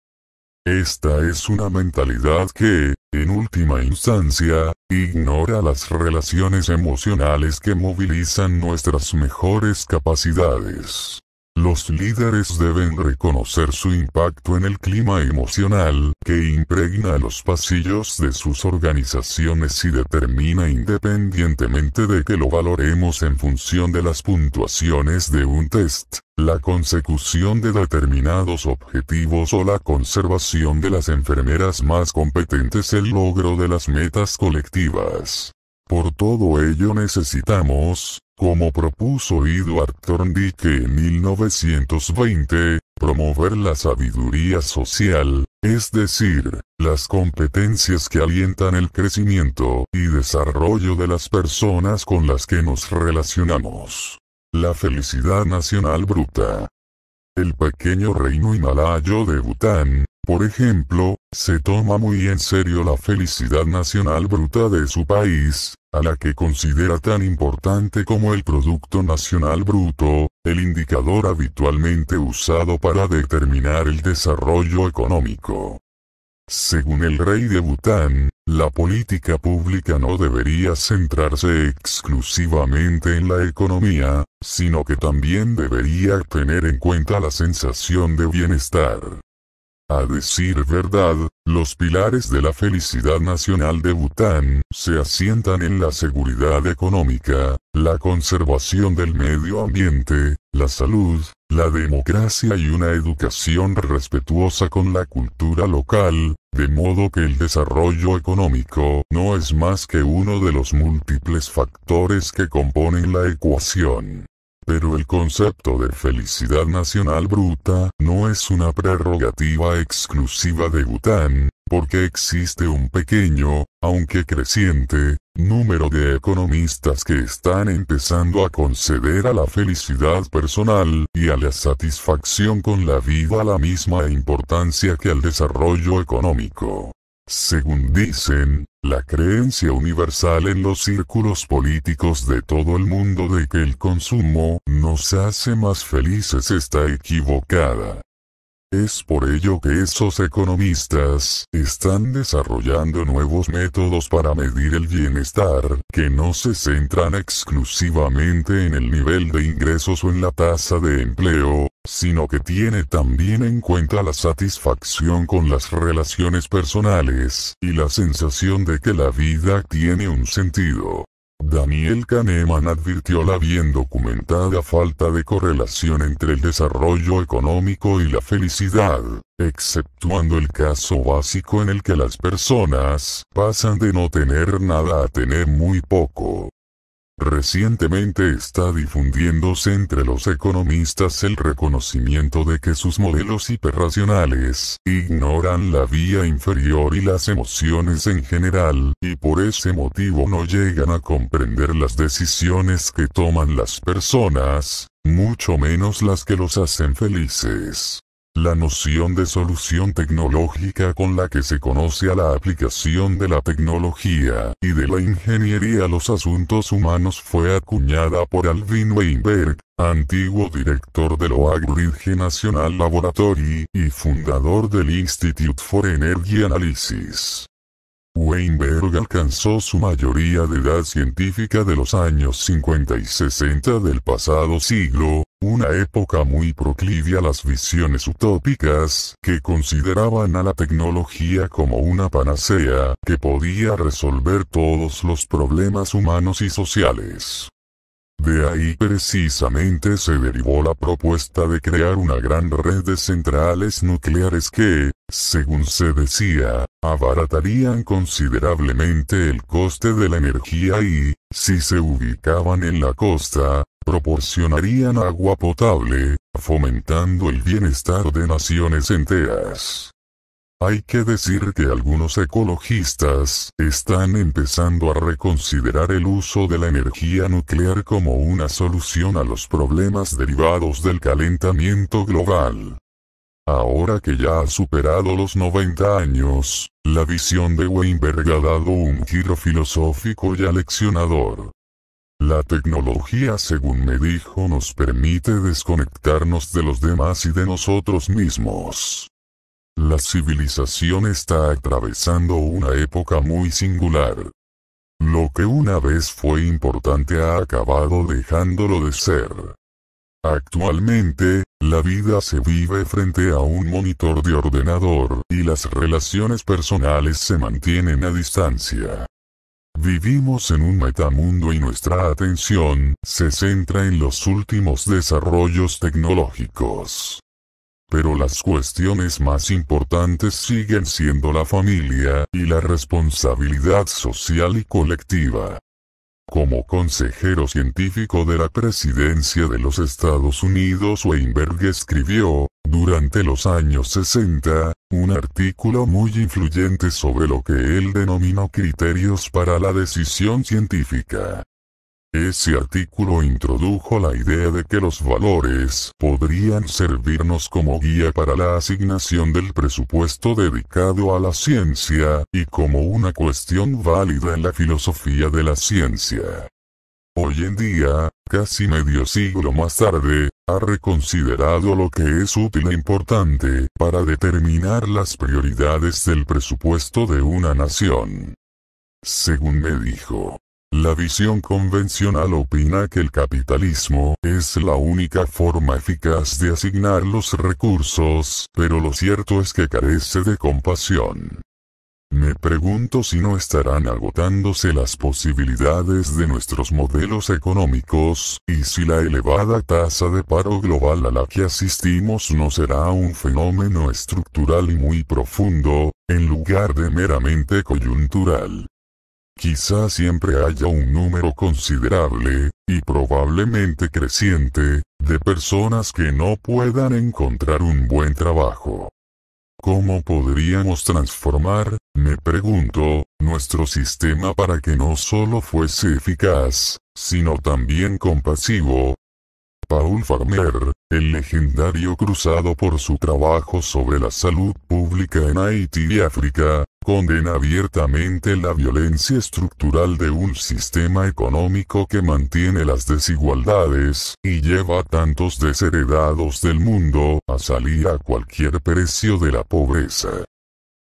[SPEAKER 1] Esta es una mentalidad que, en última instancia, ignora las relaciones emocionales que movilizan nuestras mejores capacidades. Los líderes deben reconocer su impacto en el clima emocional que impregna los pasillos de sus organizaciones y determina independientemente de que lo valoremos en función de las puntuaciones de un test, la consecución de determinados objetivos o la conservación de las enfermeras más competentes el logro de las metas colectivas. Por todo ello necesitamos, como propuso Edward Thorndike en 1920, promover la sabiduría social, es decir, las competencias que alientan el crecimiento y desarrollo de las personas con las que nos relacionamos. La felicidad nacional bruta. El pequeño reino himalayo de Bután, por ejemplo, se toma muy en serio la felicidad nacional bruta de su país, a la que considera tan importante como el Producto Nacional Bruto, el indicador habitualmente usado para determinar el desarrollo económico. Según el rey de Bután, la política pública no debería centrarse exclusivamente en la economía, sino que también debería tener en cuenta la sensación de bienestar. A decir verdad, los pilares de la felicidad nacional de Bután se asientan en la seguridad económica, la conservación del medio ambiente, la salud, la democracia y una educación respetuosa con la cultura local, de modo que el desarrollo económico no es más que uno de los múltiples factores que componen la ecuación. Pero el concepto de felicidad nacional bruta no es una prerrogativa exclusiva de Bután, porque existe un pequeño, aunque creciente, número de economistas que están empezando a conceder a la felicidad personal y a la satisfacción con la vida la misma importancia que al desarrollo económico. Según dicen, la creencia universal en los círculos políticos de todo el mundo de que el consumo nos hace más felices está equivocada. Es por ello que esos economistas están desarrollando nuevos métodos para medir el bienestar, que no se centran exclusivamente en el nivel de ingresos o en la tasa de empleo, sino que tiene también en cuenta la satisfacción con las relaciones personales y la sensación de que la vida tiene un sentido. Daniel Kahneman advirtió la bien documentada falta de correlación entre el desarrollo económico y la felicidad, exceptuando el caso básico en el que las personas pasan de no tener nada a tener muy poco. Recientemente está difundiéndose entre los economistas el reconocimiento de que sus modelos hiperracionales ignoran la vía inferior y las emociones en general, y por ese motivo no llegan a comprender las decisiones que toman las personas, mucho menos las que los hacen felices. La noción de solución tecnológica con la que se conoce a la aplicación de la tecnología y de la ingeniería a los asuntos humanos fue acuñada por Alvin Weinberg, antiguo director del Ridge National Laboratory y fundador del Institute for Energy Analysis. Weinberg alcanzó su mayoría de edad científica de los años 50 y 60 del pasado siglo, una época muy proclivia a las visiones utópicas que consideraban a la tecnología como una panacea que podía resolver todos los problemas humanos y sociales. De ahí precisamente se derivó la propuesta de crear una gran red de centrales nucleares que, según se decía, abaratarían considerablemente el coste de la energía y, si se ubicaban en la costa, proporcionarían agua potable, fomentando el bienestar de naciones enteras. Hay que decir que algunos ecologistas están empezando a reconsiderar el uso de la energía nuclear como una solución a los problemas derivados del calentamiento global. Ahora que ya ha superado los 90 años, la visión de Weinberg ha dado un giro filosófico y aleccionador. La tecnología, según me dijo, nos permite desconectarnos de los demás y de nosotros mismos. La civilización está atravesando una época muy singular. Lo que una vez fue importante ha acabado dejándolo de ser. Actualmente, la vida se vive frente a un monitor de ordenador y las relaciones personales se mantienen a distancia. Vivimos en un metamundo y nuestra atención se centra en los últimos desarrollos tecnológicos. Pero las cuestiones más importantes siguen siendo la familia y la responsabilidad social y colectiva. Como consejero científico de la presidencia de los Estados Unidos Weinberg escribió, durante los años 60, un artículo muy influyente sobre lo que él denominó criterios para la decisión científica. Ese artículo introdujo la idea de que los valores podrían servirnos como guía para la asignación del presupuesto dedicado a la ciencia, y como una cuestión válida en la filosofía de la ciencia. Hoy en día, casi medio siglo más tarde, ha reconsiderado lo que es útil e importante para determinar las prioridades del presupuesto de una nación. Según me dijo, la visión convencional opina que el capitalismo es la única forma eficaz de asignar los recursos, pero lo cierto es que carece de compasión. Me pregunto si no estarán agotándose las posibilidades de nuestros modelos económicos, y si la elevada tasa de paro global a la que asistimos no será un fenómeno estructural y muy profundo, en lugar de meramente coyuntural. Quizá siempre haya un número considerable, y probablemente creciente, de personas que no puedan encontrar un buen trabajo. ¿Cómo podríamos transformar, me pregunto, nuestro sistema para que no solo fuese eficaz, sino también compasivo? Paul Farmer, el legendario cruzado por su trabajo sobre la salud pública en Haití y África, condena abiertamente la violencia estructural de un sistema económico que mantiene las desigualdades y lleva a tantos desheredados del mundo a salir a cualquier precio de la pobreza.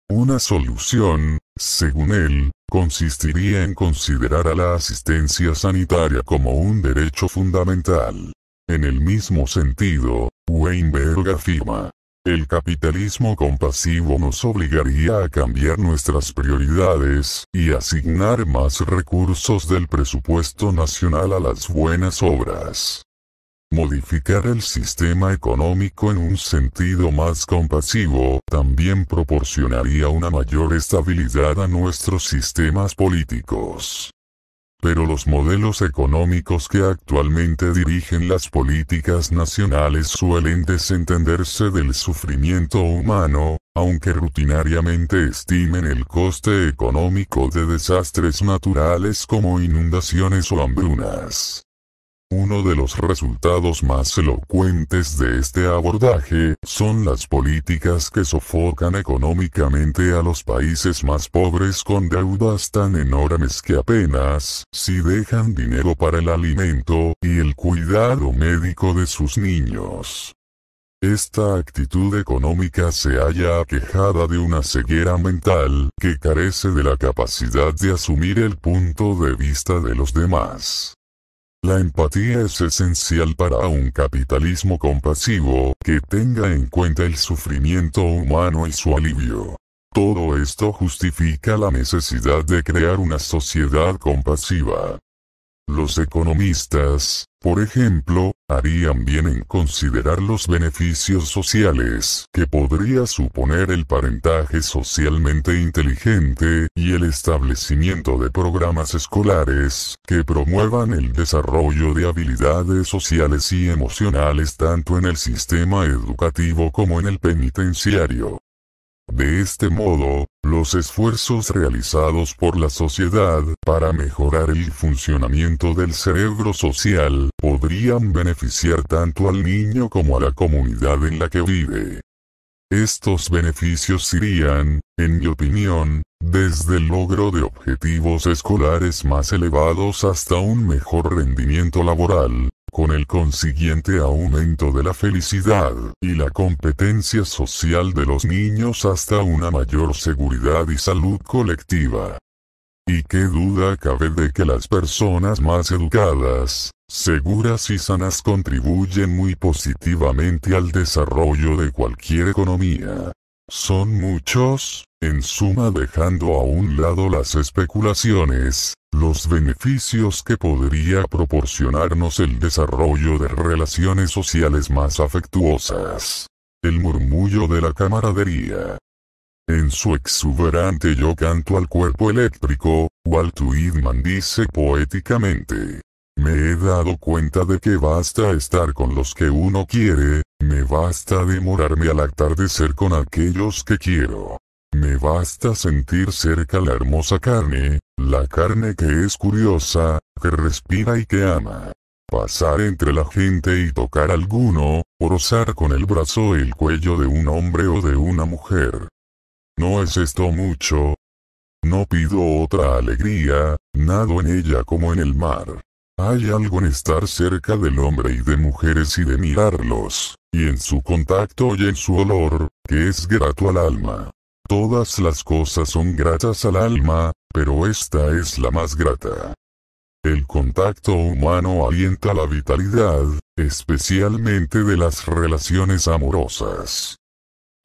[SPEAKER 1] Una solución, según él, consistiría en considerar a la asistencia sanitaria como un derecho fundamental. En el mismo sentido, Weinberg afirma, el capitalismo compasivo nos obligaría a cambiar nuestras prioridades, y asignar más recursos del presupuesto nacional a las buenas obras. Modificar el sistema económico en un sentido más compasivo también proporcionaría una mayor estabilidad a nuestros sistemas políticos. Pero los modelos económicos que actualmente dirigen las políticas nacionales suelen desentenderse del sufrimiento humano, aunque rutinariamente estimen el coste económico de desastres naturales como inundaciones o hambrunas. Uno de los resultados más elocuentes de este abordaje son las políticas que sofocan económicamente a los países más pobres con deudas tan enormes que apenas si dejan dinero para el alimento y el cuidado médico de sus niños. Esta actitud económica se halla aquejada de una ceguera mental que carece de la capacidad de asumir el punto de vista de los demás. La empatía es esencial para un capitalismo compasivo que tenga en cuenta el sufrimiento humano y su alivio. Todo esto justifica la necesidad de crear una sociedad compasiva. Los economistas, por ejemplo, harían bien en considerar los beneficios sociales que podría suponer el parentaje socialmente inteligente y el establecimiento de programas escolares que promuevan el desarrollo de habilidades sociales y emocionales tanto en el sistema educativo como en el penitenciario. De este modo, los esfuerzos realizados por la sociedad para mejorar el funcionamiento del cerebro social podrían beneficiar tanto al niño como a la comunidad en la que vive. Estos beneficios irían, en mi opinión, desde el logro de objetivos escolares más elevados hasta un mejor rendimiento laboral, con el consiguiente aumento de la felicidad y la competencia social de los niños hasta una mayor seguridad y salud colectiva. Y qué duda cabe de que las personas más educadas, seguras y sanas contribuyen muy positivamente al desarrollo de cualquier economía. Son muchos, en suma dejando a un lado las especulaciones, los beneficios que podría proporcionarnos el desarrollo de relaciones sociales más afectuosas. El murmullo de la camaradería. En su exuberante yo canto al cuerpo eléctrico, Walt Whitman dice poéticamente, me he dado cuenta de que basta estar con los que uno quiere, me basta demorarme al atardecer con aquellos que quiero. Me basta sentir cerca la hermosa carne, la carne que es curiosa, que respira y que ama. Pasar entre la gente y tocar alguno, rozar con el brazo el cuello de un hombre o de una mujer. ¿No es esto mucho? No pido otra alegría, nado en ella como en el mar. Hay algo en estar cerca del hombre y de mujeres y de mirarlos, y en su contacto y en su olor, que es grato al alma. Todas las cosas son gratas al alma, pero esta es la más grata. El contacto humano alienta la vitalidad, especialmente de las relaciones amorosas.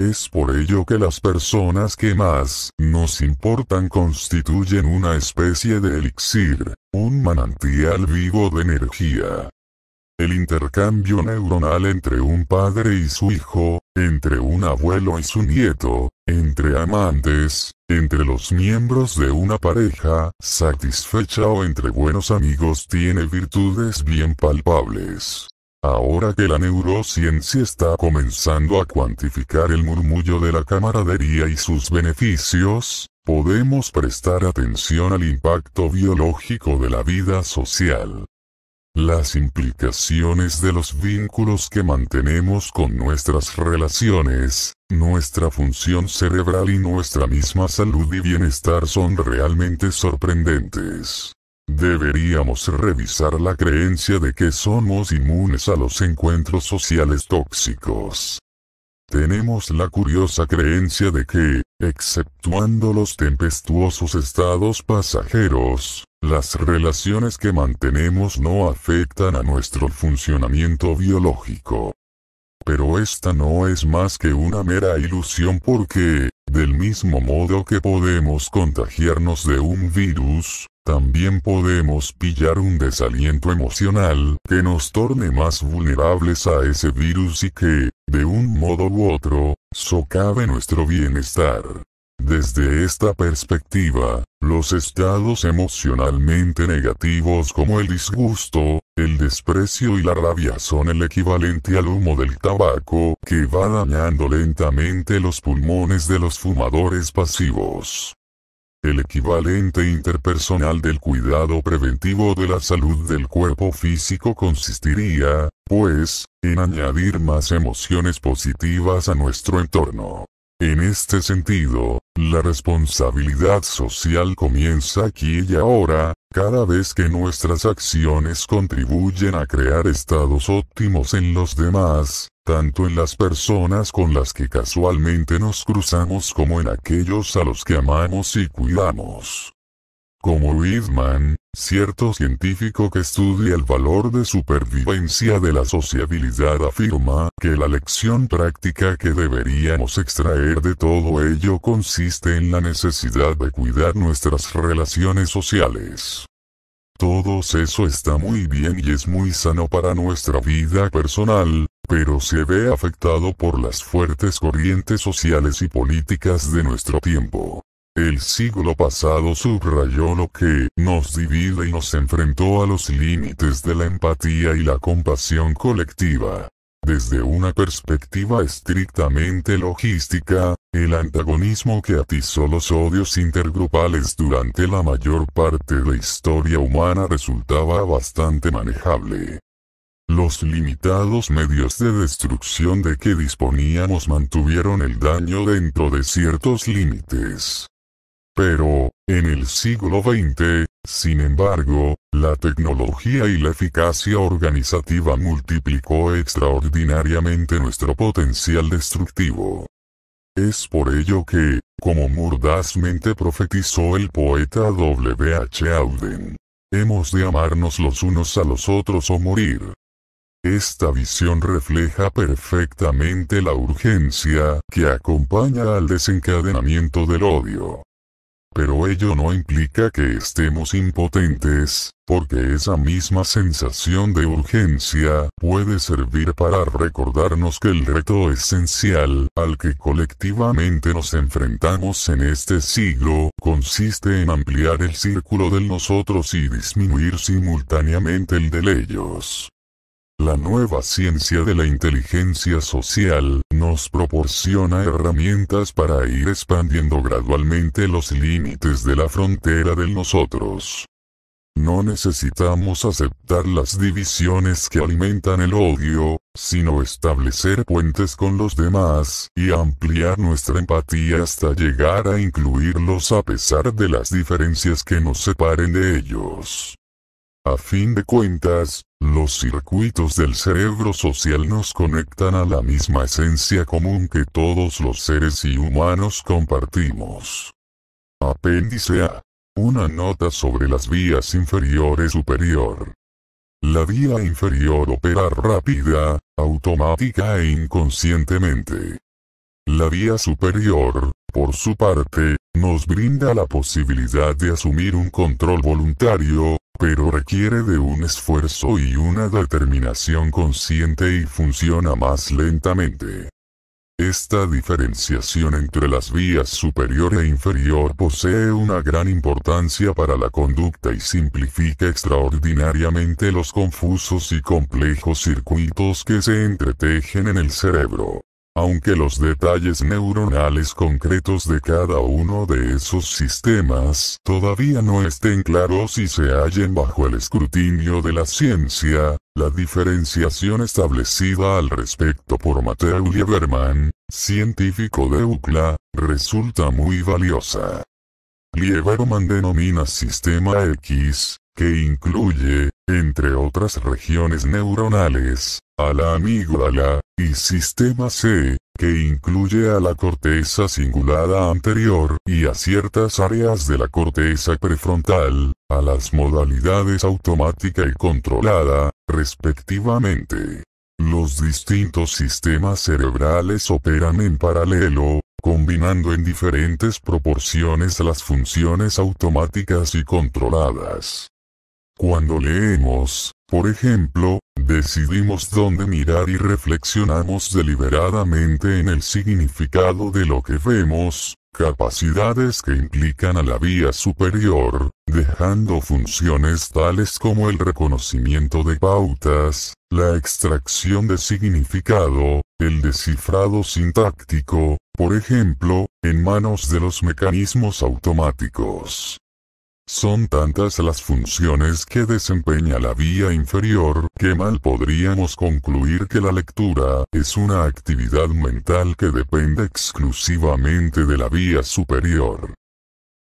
[SPEAKER 1] Es por ello que las personas que más nos importan constituyen una especie de elixir, un manantial vivo de energía. El intercambio neuronal entre un padre y su hijo, entre un abuelo y su nieto, entre amantes, entre los miembros de una pareja satisfecha o entre buenos amigos tiene virtudes bien palpables. Ahora que la neurociencia está comenzando a cuantificar el murmullo de la camaradería y sus beneficios, podemos prestar atención al impacto biológico de la vida social. Las implicaciones de los vínculos que mantenemos con nuestras relaciones, nuestra función cerebral y nuestra misma salud y bienestar son realmente sorprendentes. Deberíamos revisar la creencia de que somos inmunes a los encuentros sociales tóxicos. Tenemos la curiosa creencia de que, exceptuando los tempestuosos estados pasajeros, las relaciones que mantenemos no afectan a nuestro funcionamiento biológico. Pero esta no es más que una mera ilusión porque, del mismo modo que podemos contagiarnos de un virus, también podemos pillar un desaliento emocional que nos torne más vulnerables a ese virus y que, de un modo u otro, socave nuestro bienestar. Desde esta perspectiva, los estados emocionalmente negativos como el disgusto, el desprecio y la rabia son el equivalente al humo del tabaco que va dañando lentamente los pulmones de los fumadores pasivos el equivalente interpersonal del cuidado preventivo de la salud del cuerpo físico consistiría, pues, en añadir más emociones positivas a nuestro entorno. En este sentido, la responsabilidad social comienza aquí y ahora, cada vez que nuestras acciones contribuyen a crear estados óptimos en los demás, tanto en las personas con las que casualmente nos cruzamos como en aquellos a los que amamos y cuidamos. Como Whitman, Cierto científico que estudia el valor de supervivencia de la sociabilidad afirma que la lección práctica que deberíamos extraer de todo ello consiste en la necesidad de cuidar nuestras relaciones sociales. Todo eso está muy bien y es muy sano para nuestra vida personal, pero se ve afectado por las fuertes corrientes sociales y políticas de nuestro tiempo. El siglo pasado subrayó lo que nos divide y nos enfrentó a los límites de la empatía y la compasión colectiva. Desde una perspectiva estrictamente logística, el antagonismo que atizó los odios intergrupales durante la mayor parte de la historia humana resultaba bastante manejable. Los limitados medios de destrucción de que disponíamos mantuvieron el daño dentro de ciertos límites. Pero, en el siglo XX, sin embargo, la tecnología y la eficacia organizativa multiplicó extraordinariamente nuestro potencial destructivo. Es por ello que, como mordazmente profetizó el poeta W. H. Auden, hemos de amarnos los unos a los otros o morir. Esta visión refleja perfectamente la urgencia que acompaña al desencadenamiento del odio. Pero ello no implica que estemos impotentes, porque esa misma sensación de urgencia puede servir para recordarnos que el reto esencial al que colectivamente nos enfrentamos en este siglo consiste en ampliar el círculo del nosotros y disminuir simultáneamente el de ellos. La nueva ciencia de la inteligencia social nos proporciona herramientas para ir expandiendo gradualmente los límites de la frontera del nosotros. No necesitamos aceptar las divisiones que alimentan el odio, sino establecer puentes con los demás y ampliar nuestra empatía hasta llegar a incluirlos a pesar de las diferencias que nos separen de ellos. A fin de cuentas, los circuitos del cerebro social nos conectan a la misma esencia común que todos los seres y humanos compartimos. Apéndice A. Una nota sobre las vías inferiores superior. La vía inferior opera rápida, automática e inconscientemente. La vía superior, por su parte, nos brinda la posibilidad de asumir un control voluntario, pero requiere de un esfuerzo y una determinación consciente y funciona más lentamente. Esta diferenciación entre las vías superior e inferior posee una gran importancia para la conducta y simplifica extraordinariamente los confusos y complejos circuitos que se entretejen en el cerebro aunque los detalles neuronales concretos de cada uno de esos sistemas todavía no estén claros y se hallen bajo el escrutinio de la ciencia, la diferenciación establecida al respecto por Mateo Lieberman, científico de UCLA, resulta muy valiosa. Lieberman denomina sistema X, que incluye, entre otras regiones neuronales, a la amígdala, y sistema C, que incluye a la corteza cingulada anterior y a ciertas áreas de la corteza prefrontal, a las modalidades automática y controlada, respectivamente. Los distintos sistemas cerebrales operan en paralelo, combinando en diferentes proporciones las funciones automáticas y controladas. Cuando leemos, por ejemplo, decidimos dónde mirar y reflexionamos deliberadamente en el significado de lo que vemos, capacidades que implican a la vía superior, dejando funciones tales como el reconocimiento de pautas, la extracción de significado, el descifrado sintáctico, por ejemplo, en manos de los mecanismos automáticos. Son tantas las funciones que desempeña la vía inferior, que mal podríamos concluir que la lectura es una actividad mental que depende exclusivamente de la vía superior.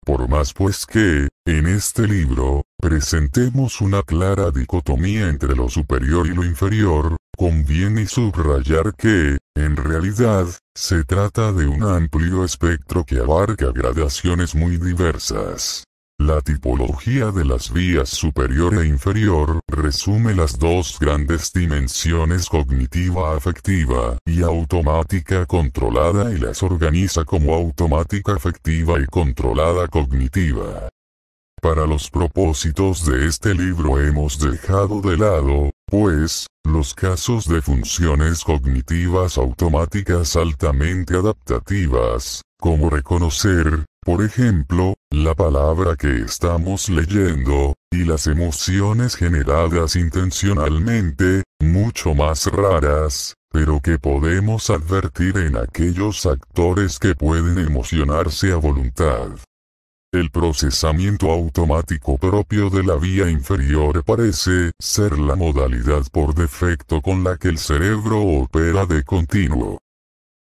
[SPEAKER 1] Por más pues que, en este libro, presentemos una clara dicotomía entre lo superior y lo inferior, conviene subrayar que, en realidad, se trata de un amplio espectro que abarca gradaciones muy diversas. La tipología de las vías superior e inferior resume las dos grandes dimensiones cognitiva afectiva y automática controlada y las organiza como automática afectiva y controlada cognitiva. Para los propósitos de este libro hemos dejado de lado, pues, los casos de funciones cognitivas automáticas altamente adaptativas, como reconocer, por ejemplo, la palabra que estamos leyendo, y las emociones generadas intencionalmente, mucho más raras, pero que podemos advertir en aquellos actores que pueden emocionarse a voluntad. El procesamiento automático propio de la vía inferior parece ser la modalidad por defecto con la que el cerebro opera de continuo.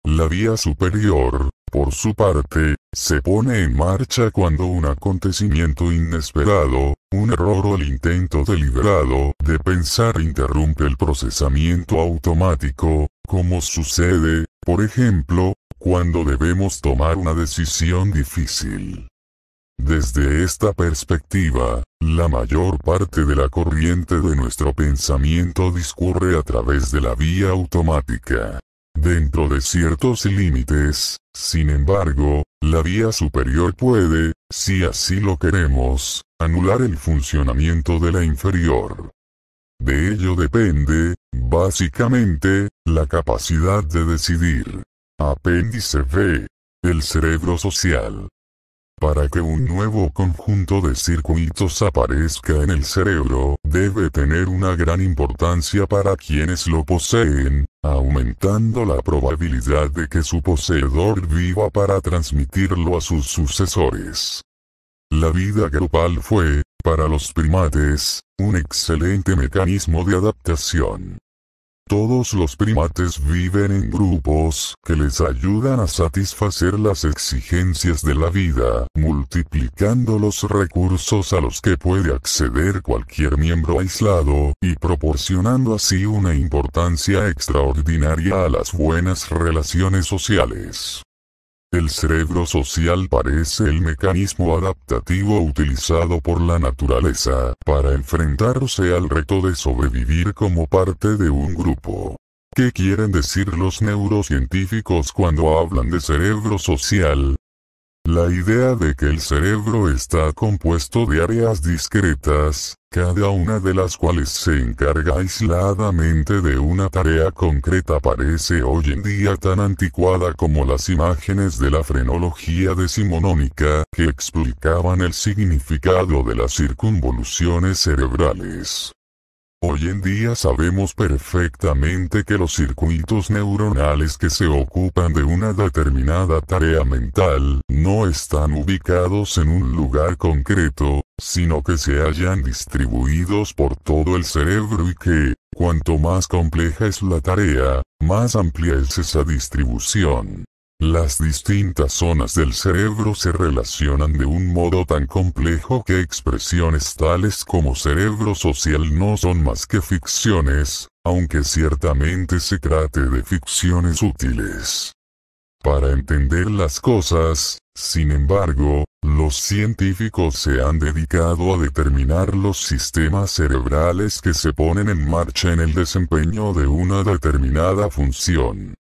[SPEAKER 1] La vía superior, por su parte, se pone en marcha cuando un acontecimiento inesperado, un error o el intento deliberado de pensar interrumpe el procesamiento automático, como sucede, por ejemplo, cuando debemos tomar una decisión difícil. Desde esta perspectiva, la mayor parte de la corriente de nuestro pensamiento discurre a través de la vía automática dentro de ciertos límites, sin embargo, la vía superior puede, si así lo queremos, anular el funcionamiento de la inferior. De ello depende, básicamente, la capacidad de decidir. Apéndice B. El cerebro social. Para que un nuevo conjunto de circuitos aparezca en el cerebro, debe tener una gran importancia para quienes lo poseen, aumentando la probabilidad de que su poseedor viva para transmitirlo a sus sucesores. La vida grupal fue, para los primates, un excelente mecanismo de adaptación. Todos los primates viven en grupos que les ayudan a satisfacer las exigencias de la vida, multiplicando los recursos a los que puede acceder cualquier miembro aislado, y proporcionando así una importancia extraordinaria a las buenas relaciones sociales. El cerebro social parece el mecanismo adaptativo utilizado por la naturaleza para enfrentarse al reto de sobrevivir como parte de un grupo. ¿Qué quieren decir los neurocientíficos cuando hablan de cerebro social? La idea de que el cerebro está compuesto de áreas discretas, cada una de las cuales se encarga aisladamente de una tarea concreta parece hoy en día tan anticuada como las imágenes de la frenología decimonónica que explicaban el significado de las circunvoluciones cerebrales. Hoy en día sabemos perfectamente que los circuitos neuronales que se ocupan de una determinada tarea mental no están ubicados en un lugar concreto, sino que se hallan distribuidos por todo el cerebro y que, cuanto más compleja es la tarea, más amplia es esa distribución. Las distintas zonas del cerebro se relacionan de un modo tan complejo que expresiones tales como cerebro social no son más que ficciones, aunque ciertamente se trate de ficciones útiles. Para entender las cosas, sin embargo, los científicos se han dedicado a determinar los sistemas cerebrales que se ponen en marcha en el desempeño de una determinada función.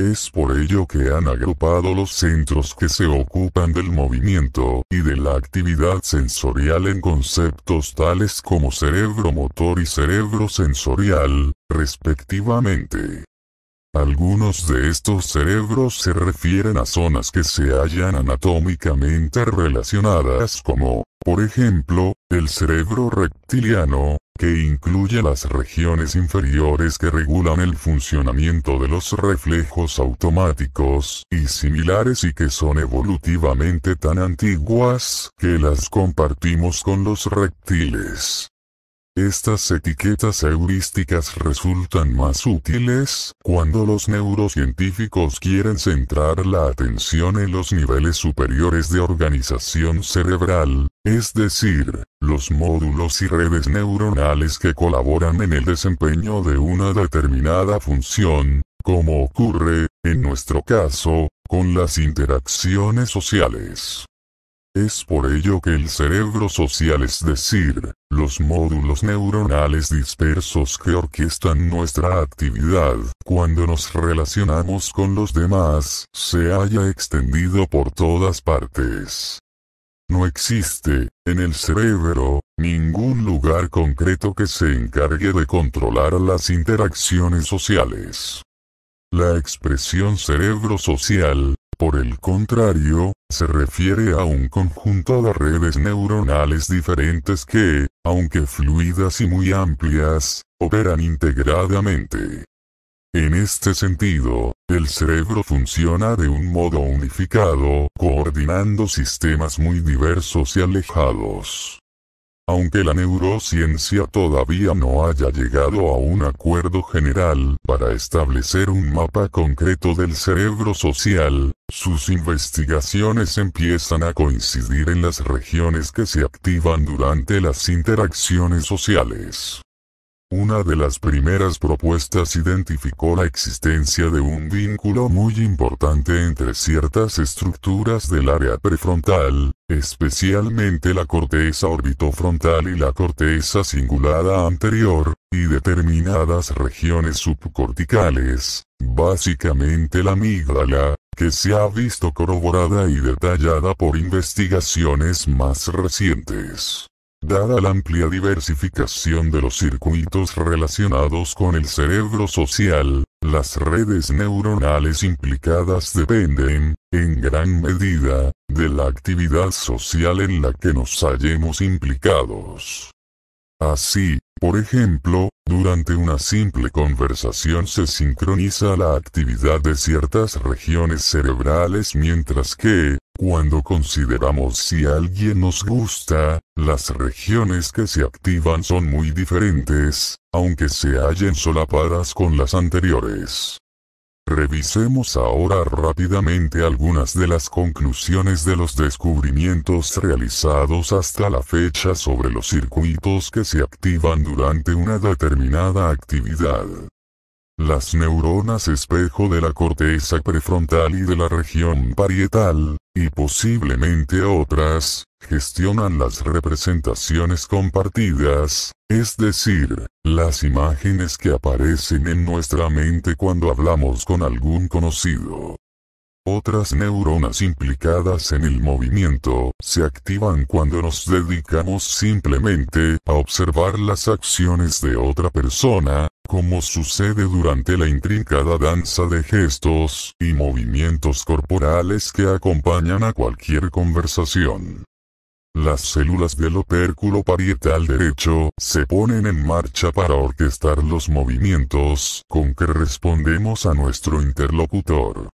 [SPEAKER 1] Es por ello que han agrupado los centros que se ocupan del movimiento y de la actividad sensorial en conceptos tales como cerebro motor y cerebro sensorial, respectivamente. Algunos de estos cerebros se refieren a zonas que se hallan anatómicamente relacionadas como, por ejemplo, el cerebro reptiliano, que incluye las regiones inferiores que regulan el funcionamiento de los reflejos automáticos y similares y que son evolutivamente tan antiguas que las compartimos con los reptiles. Estas etiquetas heurísticas resultan más útiles cuando los neurocientíficos quieren centrar la atención en los niveles superiores de organización cerebral, es decir, los módulos y redes neuronales que colaboran en el desempeño de una determinada función, como ocurre, en nuestro caso, con las interacciones sociales. Es por ello que el cerebro social, es decir, los módulos neuronales dispersos que orquestan nuestra actividad cuando nos relacionamos con los demás, se haya extendido por todas partes. No existe, en el cerebro, ningún lugar concreto que se encargue de controlar las interacciones sociales. La expresión cerebro social, por el contrario, se refiere a un conjunto de redes neuronales diferentes que, aunque fluidas y muy amplias, operan integradamente. En este sentido, el cerebro funciona de un modo unificado, coordinando sistemas muy diversos y alejados. Aunque la neurociencia todavía no haya llegado a un acuerdo general para establecer un mapa concreto del cerebro social, sus investigaciones empiezan a coincidir en las regiones que se activan durante las interacciones sociales. Una de las primeras propuestas identificó la existencia de un vínculo muy importante entre ciertas estructuras del área prefrontal, especialmente la corteza orbitofrontal y la corteza cingulada anterior, y determinadas regiones subcorticales, básicamente la amígdala, que se ha visto corroborada y detallada por investigaciones más recientes. Dada la amplia diversificación de los circuitos relacionados con el cerebro social, las redes neuronales implicadas dependen, en gran medida, de la actividad social en la que nos hallemos implicados. Así, por ejemplo, durante una simple conversación se sincroniza la actividad de ciertas regiones cerebrales mientras que, cuando consideramos si alguien nos gusta, las regiones que se activan son muy diferentes, aunque se hallen solapadas con las anteriores. Revisemos ahora rápidamente algunas de las conclusiones de los descubrimientos realizados hasta la fecha sobre los circuitos que se activan durante una determinada actividad. Las neuronas espejo de la corteza prefrontal y de la región parietal, y posiblemente otras, gestionan las representaciones compartidas, es decir, las imágenes que aparecen en nuestra mente cuando hablamos con algún conocido. Otras neuronas implicadas en el movimiento se activan cuando nos dedicamos simplemente a observar las acciones de otra persona, como sucede durante la intrincada danza de gestos y movimientos corporales que acompañan a cualquier conversación. Las células del opérculo parietal derecho se ponen en marcha para orquestar los movimientos con que respondemos a nuestro interlocutor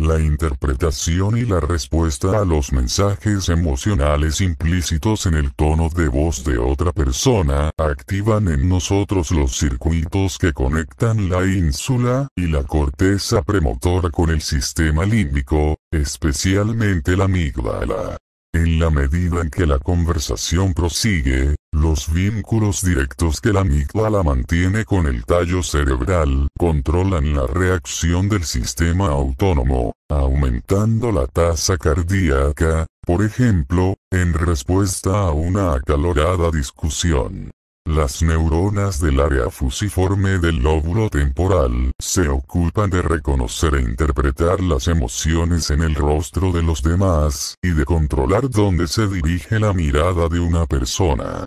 [SPEAKER 1] la interpretación y la respuesta a los mensajes emocionales implícitos en el tono de voz de otra persona activan en nosotros los circuitos que conectan la ínsula y la corteza premotora con el sistema límbico, especialmente la amígdala. En la medida en que la conversación prosigue, los vínculos directos que la amígdala mantiene con el tallo cerebral controlan la reacción del sistema autónomo, aumentando la tasa cardíaca, por ejemplo, en respuesta a una acalorada discusión. Las neuronas del área fusiforme del lóbulo temporal se ocupan de reconocer e interpretar las emociones en el rostro de los demás y de controlar dónde se dirige la mirada de una persona.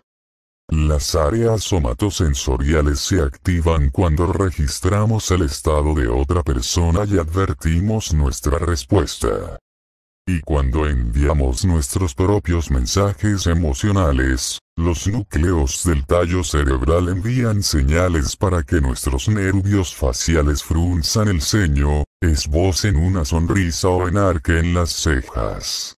[SPEAKER 1] Las áreas somatosensoriales se activan cuando registramos el estado de otra persona y advertimos nuestra respuesta. Y cuando enviamos nuestros propios mensajes emocionales, los núcleos del tallo cerebral envían señales para que nuestros nervios faciales frunzan el ceño, esbocen una sonrisa o enarquen las cejas.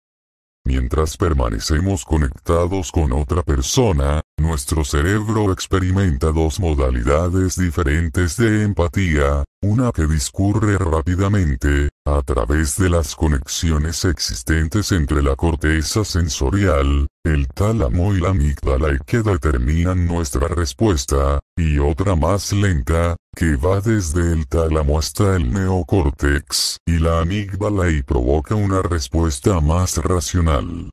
[SPEAKER 1] Mientras permanecemos conectados con otra persona, nuestro cerebro experimenta dos modalidades diferentes de empatía, una que discurre rápidamente, a través de las conexiones existentes entre la corteza sensorial, el tálamo y la amígdala y que determinan nuestra respuesta, y otra más lenta, que va desde el tálamo hasta el neocórtex y la amígdala y provoca una respuesta más racional.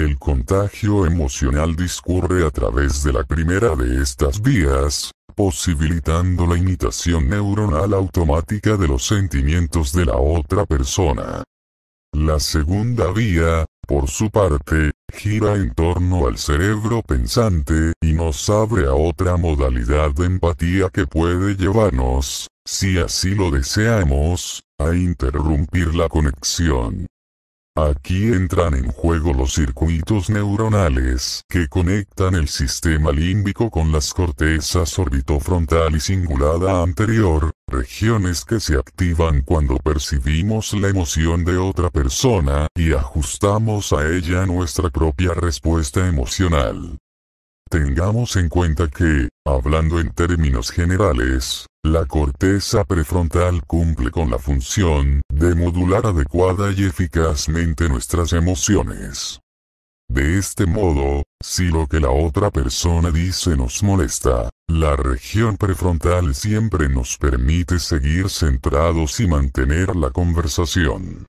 [SPEAKER 1] El contagio emocional discurre a través de la primera de estas vías, posibilitando la imitación neuronal automática de los sentimientos de la otra persona. La segunda vía, por su parte, gira en torno al cerebro pensante y nos abre a otra modalidad de empatía que puede llevarnos, si así lo deseamos, a interrumpir la conexión. Aquí entran en juego los circuitos neuronales que conectan el sistema límbico con las cortezas orbitofrontal y cingulada anterior, regiones que se activan cuando percibimos la emoción de otra persona y ajustamos a ella nuestra propia respuesta emocional. Tengamos en cuenta que, hablando en términos generales, la corteza prefrontal cumple con la función de modular adecuada y eficazmente nuestras emociones. De este modo, si lo que la otra persona dice nos molesta, la región prefrontal siempre nos permite seguir centrados y mantener la conversación.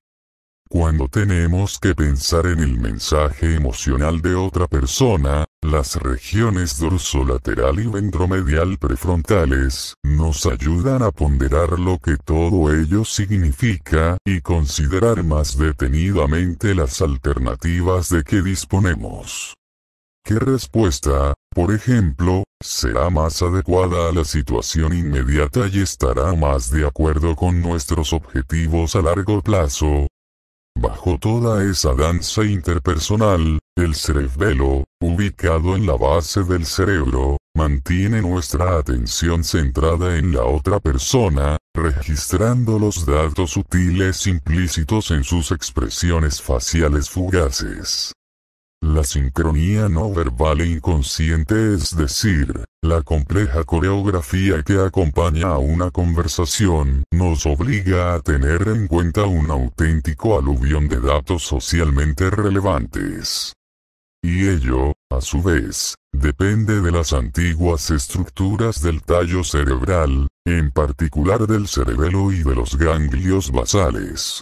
[SPEAKER 1] Cuando tenemos que pensar en el mensaje emocional de otra persona, las regiones dorsolateral y ventromedial prefrontales nos ayudan a ponderar lo que todo ello significa y considerar más detenidamente las alternativas de que disponemos. ¿Qué respuesta, por ejemplo, será más adecuada a la situación inmediata y estará más de acuerdo con nuestros objetivos a largo plazo? Bajo toda esa danza interpersonal, el cerebelo, ubicado en la base del cerebro, mantiene nuestra atención centrada en la otra persona, registrando los datos sutiles implícitos en sus expresiones faciales fugaces. La sincronía no verbal e inconsciente es decir, la compleja coreografía que acompaña a una conversación, nos obliga a tener en cuenta un auténtico aluvión de datos socialmente relevantes. Y ello, a su vez, depende de las antiguas estructuras del tallo cerebral, en particular del cerebelo y de los ganglios basales.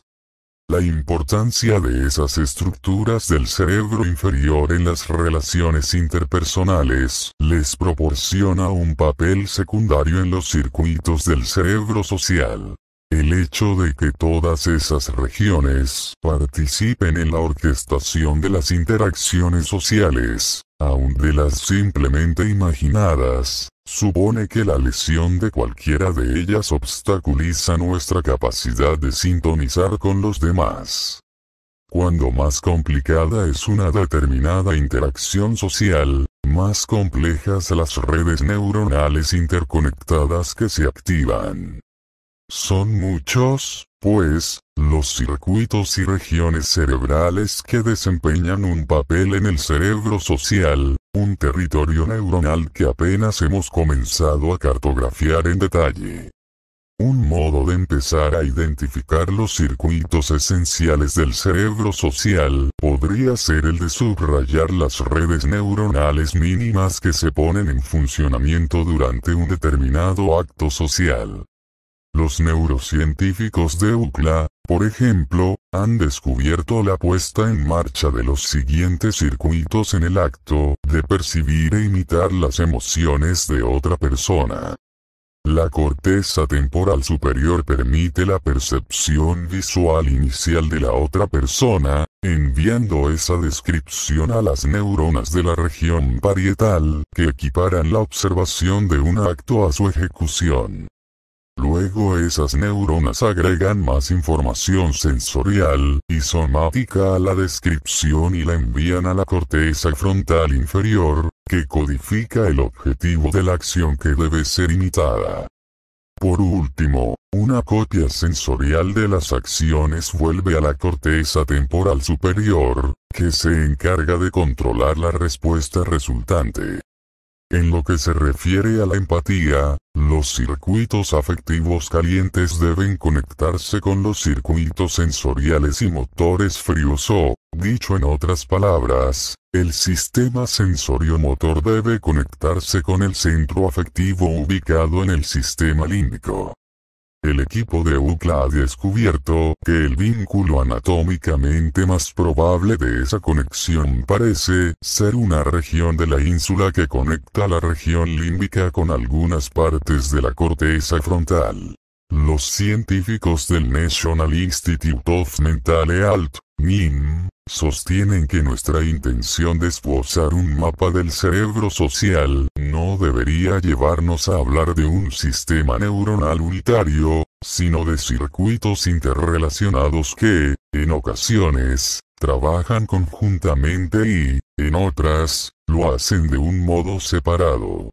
[SPEAKER 1] La importancia de esas estructuras del cerebro inferior en las relaciones interpersonales les proporciona un papel secundario en los circuitos del cerebro social. El hecho de que todas esas regiones participen en la orquestación de las interacciones sociales, aun de las simplemente imaginadas, supone que la lesión de cualquiera de ellas obstaculiza nuestra capacidad de sintonizar con los demás. Cuando más complicada es una determinada interacción social, más complejas las redes neuronales interconectadas que se activan. Son muchos, pues, los circuitos y regiones cerebrales que desempeñan un papel en el cerebro social, un territorio neuronal que apenas hemos comenzado a cartografiar en detalle. Un modo de empezar a identificar los circuitos esenciales del cerebro social podría ser el de subrayar las redes neuronales mínimas que se ponen en funcionamiento durante un determinado acto social. Los neurocientíficos de UCLA, por ejemplo, han descubierto la puesta en marcha de los siguientes circuitos en el acto de percibir e imitar las emociones de otra persona. La corteza temporal superior permite la percepción visual inicial de la otra persona, enviando esa descripción a las neuronas de la región parietal que equiparan la observación de un acto a su ejecución. Luego esas neuronas agregan más información sensorial y somática a la descripción y la envían a la corteza frontal inferior, que codifica el objetivo de la acción que debe ser imitada. Por último, una copia sensorial de las acciones vuelve a la corteza temporal superior, que se encarga de controlar la respuesta resultante. En lo que se refiere a la empatía, los circuitos afectivos calientes deben conectarse con los circuitos sensoriales y motores fríos o, dicho en otras palabras, el sistema sensorio-motor debe conectarse con el centro afectivo ubicado en el sistema límbico. El equipo de UCLA ha descubierto que el vínculo anatómicamente más probable de esa conexión parece ser una región de la ínsula que conecta la región límbica con algunas partes de la corteza frontal. Los científicos del National Institute of Mental Health, NIM, sostienen que nuestra intención de esbozar un mapa del cerebro social no debería llevarnos a hablar de un sistema neuronal unitario, sino de circuitos interrelacionados que, en ocasiones, trabajan conjuntamente y, en otras, lo hacen de un modo separado.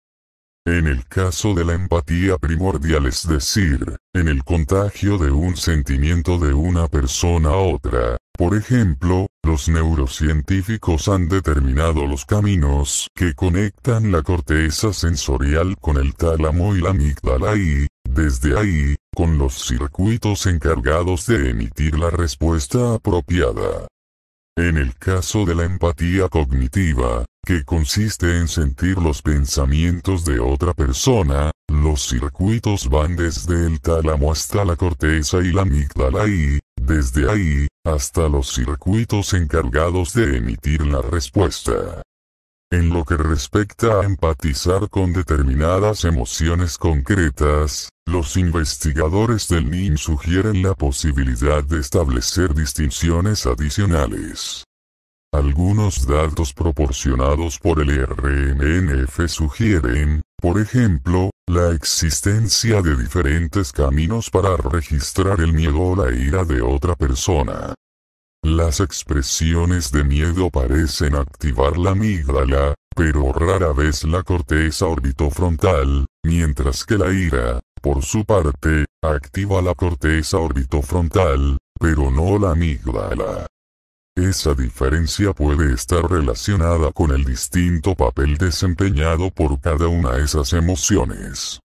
[SPEAKER 1] En el caso de la empatía primordial, es decir, en el contagio de un sentimiento de una persona a otra, por ejemplo, los neurocientíficos han determinado los caminos que conectan la corteza sensorial con el tálamo y la amígdala y, desde ahí, con los circuitos encargados de emitir la respuesta apropiada. En el caso de la empatía cognitiva, que consiste en sentir los pensamientos de otra persona, los circuitos van desde el tálamo hasta la corteza y la amígdala y, desde ahí, hasta los circuitos encargados de emitir la respuesta. En lo que respecta a empatizar con determinadas emociones concretas, los investigadores del NIM sugieren la posibilidad de establecer distinciones adicionales. Algunos datos proporcionados por el RNNF sugieren, por ejemplo, la existencia de diferentes caminos para registrar el miedo o la ira de otra persona. Las expresiones de miedo parecen activar la amígdala, pero rara vez la corteza orbitofrontal, mientras que la ira, por su parte, activa la corteza orbitofrontal, pero no la amígdala. Esa diferencia puede estar relacionada con el distinto papel desempeñado por cada una de esas emociones.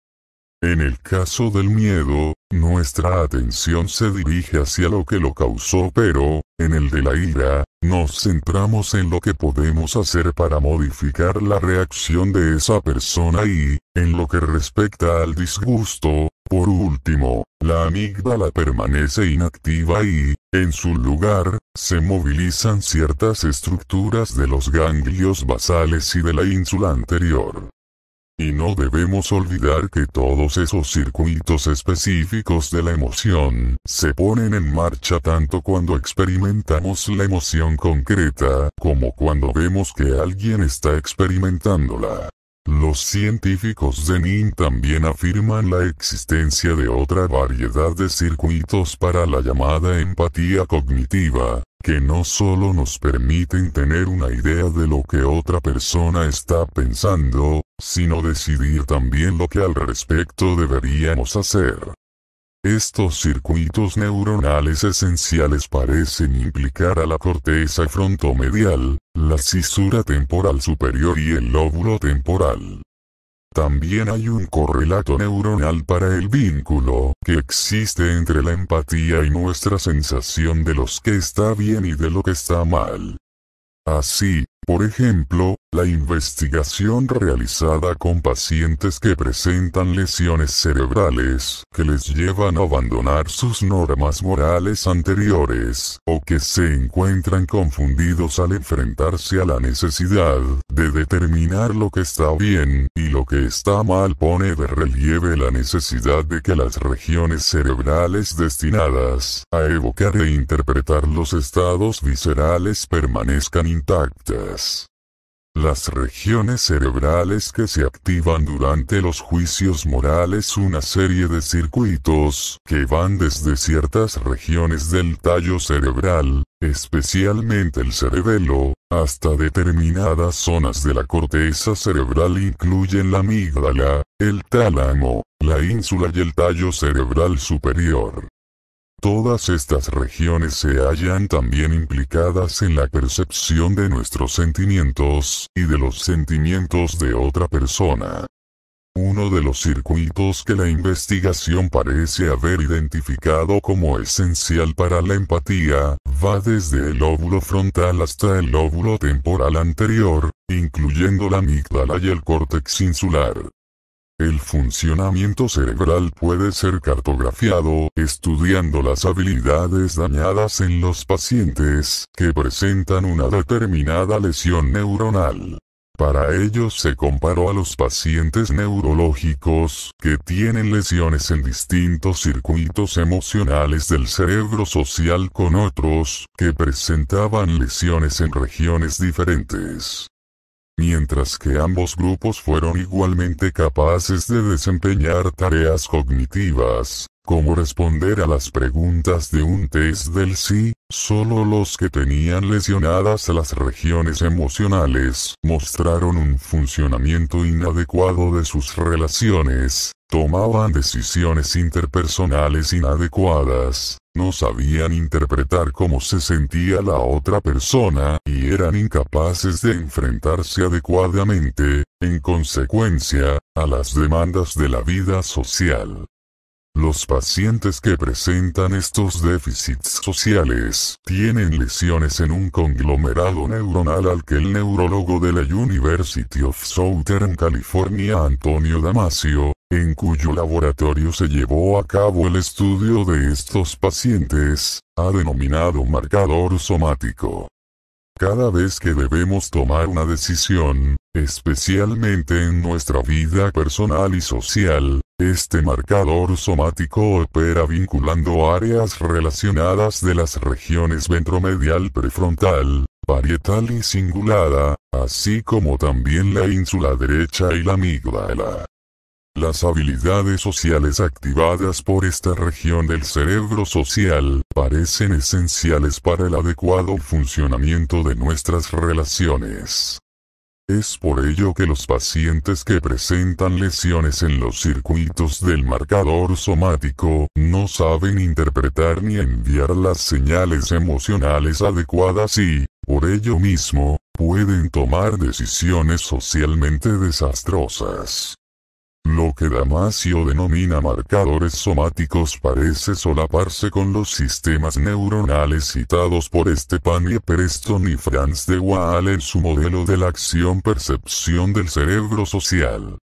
[SPEAKER 1] En el caso del miedo, nuestra atención se dirige hacia lo que lo causó, pero, en el de la ira, nos centramos en lo que podemos hacer para modificar la reacción de esa persona y, en lo que respecta al disgusto, por último, la amígdala permanece inactiva y, en su lugar, se movilizan ciertas estructuras de los ganglios basales y de la ínsula anterior. Y no debemos olvidar que todos esos circuitos específicos de la emoción se ponen en marcha tanto cuando experimentamos la emoción concreta como cuando vemos que alguien está experimentándola. Los científicos de NIM también afirman la existencia de otra variedad de circuitos para la llamada empatía cognitiva, que no solo nos permiten tener una idea de lo que otra persona está pensando, sino decidir también lo que al respecto deberíamos hacer. Estos circuitos neuronales esenciales parecen implicar a la corteza frontomedial, la cisura temporal superior y el lóbulo temporal. También hay un correlato neuronal para el vínculo que existe entre la empatía y nuestra sensación de los que está bien y de lo que está mal. Así, por ejemplo, la investigación realizada con pacientes que presentan lesiones cerebrales que les llevan a abandonar sus normas morales anteriores o que se encuentran confundidos al enfrentarse a la necesidad de determinar lo que está bien y lo que está mal pone de relieve la necesidad de que las regiones cerebrales destinadas a evocar e interpretar los estados viscerales permanezcan intactas. Las regiones cerebrales que se activan durante los juicios morales una serie de circuitos que van desde ciertas regiones del tallo cerebral, especialmente el cerebelo, hasta determinadas zonas de la corteza cerebral incluyen la amígdala, el tálamo, la ínsula y el tallo cerebral superior. Todas estas regiones se hallan también implicadas en la percepción de nuestros sentimientos y de los sentimientos de otra persona. Uno de los circuitos que la investigación parece haber identificado como esencial para la empatía, va desde el óvulo frontal hasta el óvulo temporal anterior, incluyendo la amígdala y el córtex insular. El funcionamiento cerebral puede ser cartografiado estudiando las habilidades dañadas en los pacientes que presentan una determinada lesión neuronal. Para ello se comparó a los pacientes neurológicos que tienen lesiones en distintos circuitos emocionales del cerebro social con otros que presentaban lesiones en regiones diferentes mientras que ambos grupos fueron igualmente capaces de desempeñar tareas cognitivas, cómo responder a las preguntas de un test del sí, solo los que tenían lesionadas las regiones emocionales mostraron un funcionamiento inadecuado de sus relaciones, tomaban decisiones interpersonales inadecuadas, no sabían interpretar cómo se sentía la otra persona y eran incapaces de enfrentarse adecuadamente, en consecuencia, a las demandas de la vida social. Los pacientes que presentan estos déficits sociales tienen lesiones en un conglomerado neuronal al que el neurólogo de la University of Southern California Antonio Damasio, en cuyo laboratorio se llevó a cabo el estudio de estos pacientes, ha denominado marcador somático. Cada vez que debemos tomar una decisión, especialmente en nuestra vida personal y social, este marcador somático opera vinculando áreas relacionadas de las regiones ventromedial prefrontal, parietal y cingulada, así como también la ínsula derecha y la amígdala. Las habilidades sociales activadas por esta región del cerebro social parecen esenciales para el adecuado funcionamiento de nuestras relaciones. Es por ello que los pacientes que presentan lesiones en los circuitos del marcador somático no saben interpretar ni enviar las señales emocionales adecuadas y, por ello mismo, pueden tomar decisiones socialmente desastrosas. Lo que Damasio denomina marcadores somáticos parece solaparse con los sistemas neuronales citados por Esteban Preston y Franz de Waal en su modelo de la acción-percepción del cerebro social.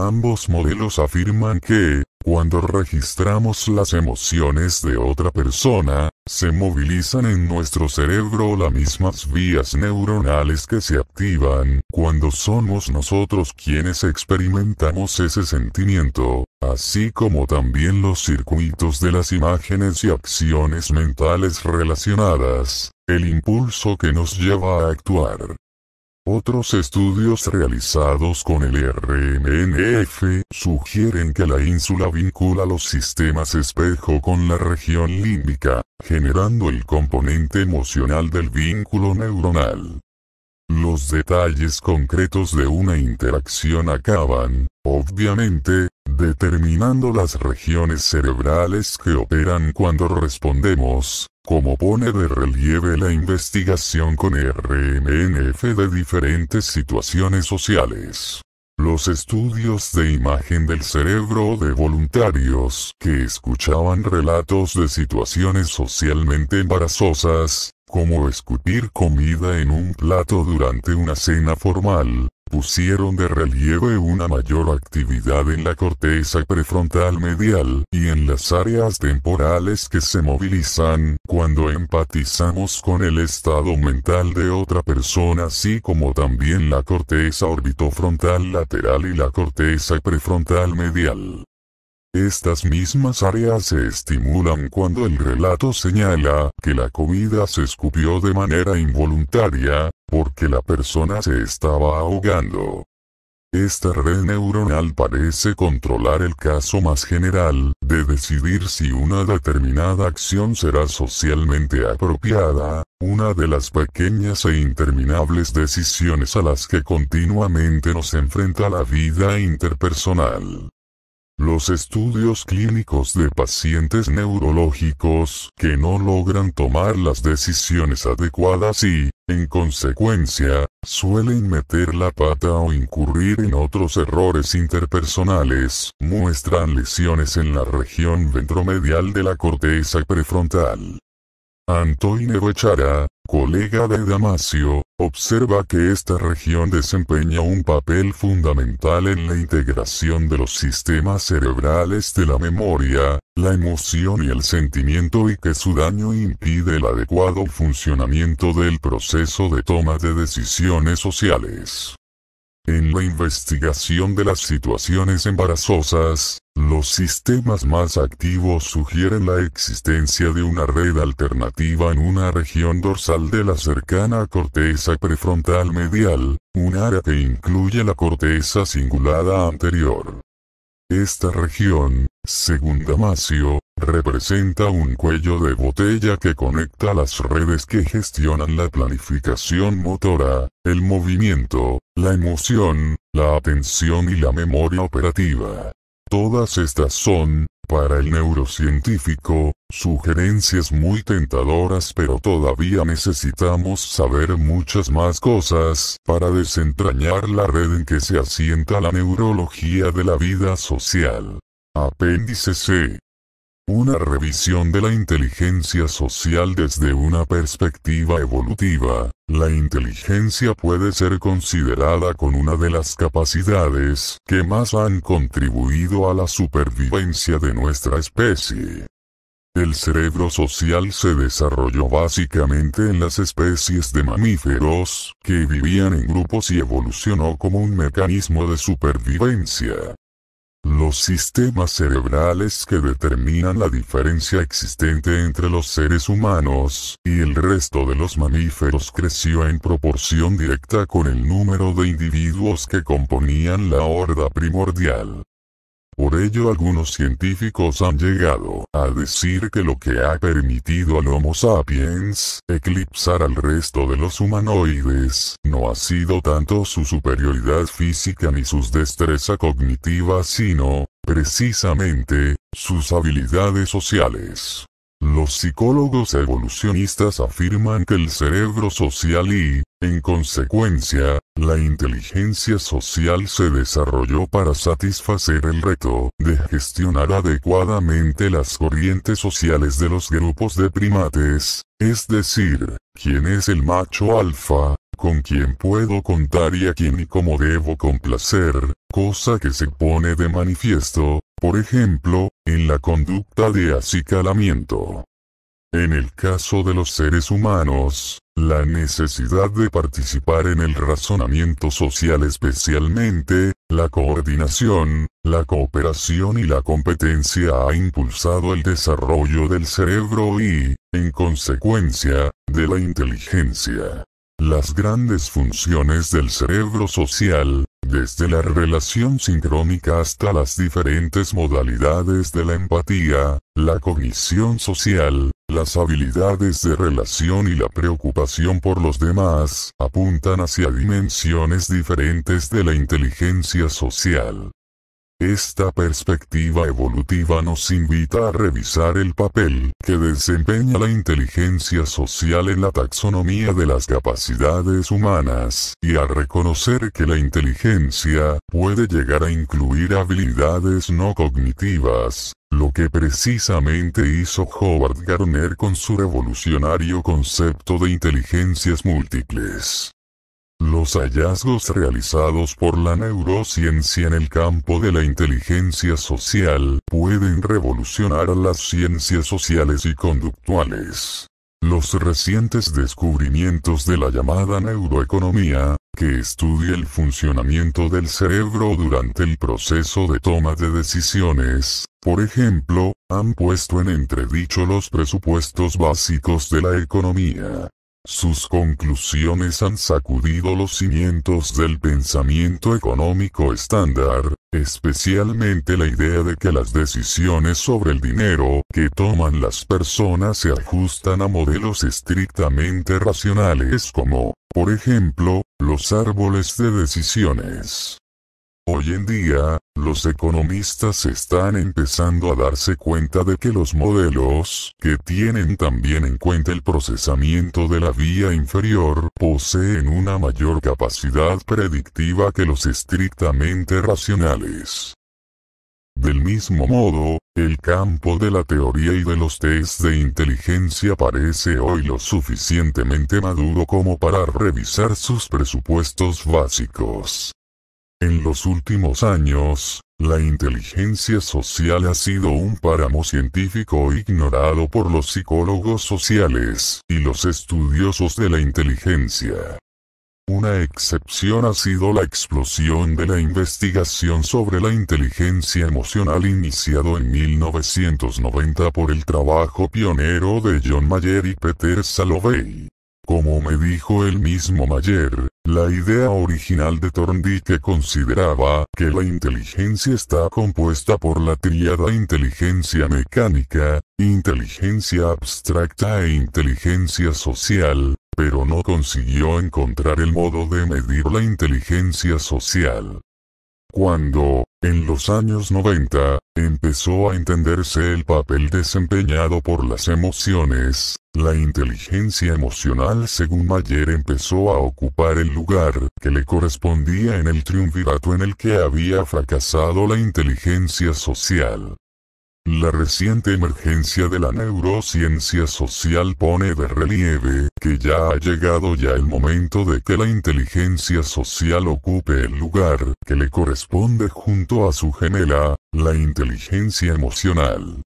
[SPEAKER 1] Ambos modelos afirman que, cuando registramos las emociones de otra persona, se movilizan en nuestro cerebro las mismas vías neuronales que se activan cuando somos nosotros quienes experimentamos ese sentimiento, así como también los circuitos de las imágenes y acciones mentales relacionadas, el impulso que nos lleva a actuar. Otros estudios realizados con el RMNF sugieren que la ínsula vincula los sistemas espejo con la región límbica, generando el componente emocional del vínculo neuronal. Los detalles concretos de una interacción acaban, Obviamente, determinando las regiones cerebrales que operan cuando respondemos, como pone de relieve la investigación con RNNF de diferentes situaciones sociales. Los estudios de imagen del cerebro de voluntarios que escuchaban relatos de situaciones socialmente embarazosas, como escupir comida en un plato durante una cena formal, pusieron de relieve una mayor actividad en la corteza prefrontal medial y en las áreas temporales que se movilizan cuando empatizamos con el estado mental de otra persona, así como también la corteza orbitofrontal lateral y la corteza prefrontal medial. Estas mismas áreas se estimulan cuando el relato señala que la comida se escupió de manera involuntaria, porque la persona se estaba ahogando. Esta red neuronal parece controlar el caso más general, de decidir si una determinada acción será socialmente apropiada, una de las pequeñas e interminables decisiones a las que continuamente nos enfrenta la vida interpersonal. Los estudios clínicos de pacientes neurológicos que no logran tomar las decisiones adecuadas y, en consecuencia, suelen meter la pata o incurrir en otros errores interpersonales, muestran lesiones en la región ventromedial de la corteza prefrontal. Antoine Bechara, colega de Damasio, observa que esta región desempeña un papel fundamental en la integración de los sistemas cerebrales de la memoria, la emoción y el sentimiento y que su daño impide el adecuado funcionamiento del proceso de toma de decisiones sociales. En la investigación de las situaciones embarazosas, los sistemas más activos sugieren la existencia de una red alternativa en una región dorsal de la cercana corteza prefrontal medial, un área que incluye la corteza cingulada anterior. Esta región, según Damasio, representa un cuello de botella que conecta las redes que gestionan la planificación motora, el movimiento, la emoción, la atención y la memoria operativa. Todas estas son, para el neurocientífico, sugerencias muy tentadoras pero todavía necesitamos saber muchas más cosas para desentrañar la red en que se asienta la neurología de la vida social. Apéndice C. Una revisión de la inteligencia social desde una perspectiva evolutiva. La inteligencia puede ser considerada con una de las capacidades que más han contribuido a la supervivencia de nuestra especie. El cerebro social se desarrolló básicamente en las especies de mamíferos, que vivían en grupos y evolucionó como un mecanismo de supervivencia. Los sistemas cerebrales que determinan la diferencia existente entre los seres humanos y el resto de los mamíferos creció en proporción directa con el número de individuos que componían la horda primordial. Por ello algunos científicos han llegado a decir que lo que ha permitido al Homo sapiens eclipsar al resto de los humanoides no ha sido tanto su superioridad física ni sus destreza cognitiva sino, precisamente, sus habilidades sociales. Los psicólogos evolucionistas afirman que el cerebro social y, en consecuencia, la inteligencia social se desarrolló para satisfacer el reto de gestionar adecuadamente las corrientes sociales de los grupos de primates, es decir, quién es el macho alfa, con quién puedo contar y a quién y cómo debo complacer, cosa que se pone de manifiesto por ejemplo, en la conducta de acicalamiento. En el caso de los seres humanos, la necesidad de participar en el razonamiento social especialmente, la coordinación, la cooperación y la competencia ha impulsado el desarrollo del cerebro y, en consecuencia, de la inteligencia. Las grandes funciones del cerebro social, desde la relación sincrónica hasta las diferentes modalidades de la empatía, la cognición social, las habilidades de relación y la preocupación por los demás apuntan hacia dimensiones diferentes de la inteligencia social. Esta perspectiva evolutiva nos invita a revisar el papel que desempeña la inteligencia social en la taxonomía de las capacidades humanas, y a reconocer que la inteligencia puede llegar a incluir habilidades no cognitivas, lo que precisamente hizo Howard Gardner con su revolucionario concepto de inteligencias múltiples. Los hallazgos realizados por la neurociencia en el campo de la inteligencia social pueden revolucionar las ciencias sociales y conductuales. Los recientes descubrimientos de la llamada neuroeconomía, que estudia el funcionamiento del cerebro durante el proceso de toma de decisiones, por ejemplo, han puesto en entredicho los presupuestos básicos de la economía. Sus conclusiones han sacudido los cimientos del pensamiento económico estándar, especialmente la idea de que las decisiones sobre el dinero que toman las personas se ajustan a modelos estrictamente racionales como, por ejemplo, los árboles de decisiones. Hoy en día, los economistas están empezando a darse cuenta de que los modelos, que tienen también en cuenta el procesamiento de la vía inferior, poseen una mayor capacidad predictiva que los estrictamente racionales. Del mismo modo, el campo de la teoría y de los test de inteligencia parece hoy lo suficientemente maduro como para revisar sus presupuestos básicos. En los últimos años, la inteligencia social ha sido un páramo científico ignorado por los psicólogos sociales y los estudiosos de la inteligencia. Una excepción ha sido la explosión de la investigación sobre la inteligencia emocional iniciado en 1990 por el trabajo pionero de John Mayer y Peter Salovey. Como me dijo el mismo Mayer, la idea original de Thorndike consideraba que la inteligencia está compuesta por la tríada inteligencia mecánica, inteligencia abstracta e inteligencia social, pero no consiguió encontrar el modo de medir la inteligencia social. Cuando, en los años 90, empezó a entenderse el papel desempeñado por las emociones, la inteligencia emocional según Mayer empezó a ocupar el lugar que le correspondía en el triunvirato en el que había fracasado la inteligencia social. La reciente emergencia de la neurociencia social pone de relieve que ya ha llegado ya el momento de que la inteligencia social ocupe el lugar que le corresponde junto a su gemela, la inteligencia emocional.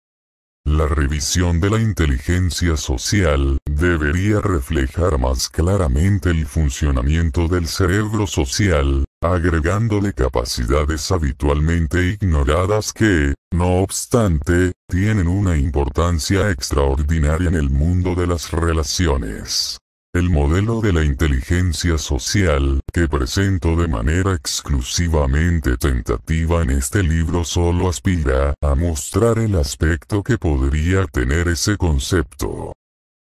[SPEAKER 1] La revisión de la inteligencia social debería reflejar más claramente el funcionamiento del cerebro social, agregándole capacidades habitualmente ignoradas que, no obstante, tienen una importancia extraordinaria en el mundo de las relaciones. El modelo de la inteligencia social, que presento de manera exclusivamente tentativa en este libro, solo aspira a mostrar el aspecto que podría tener ese concepto.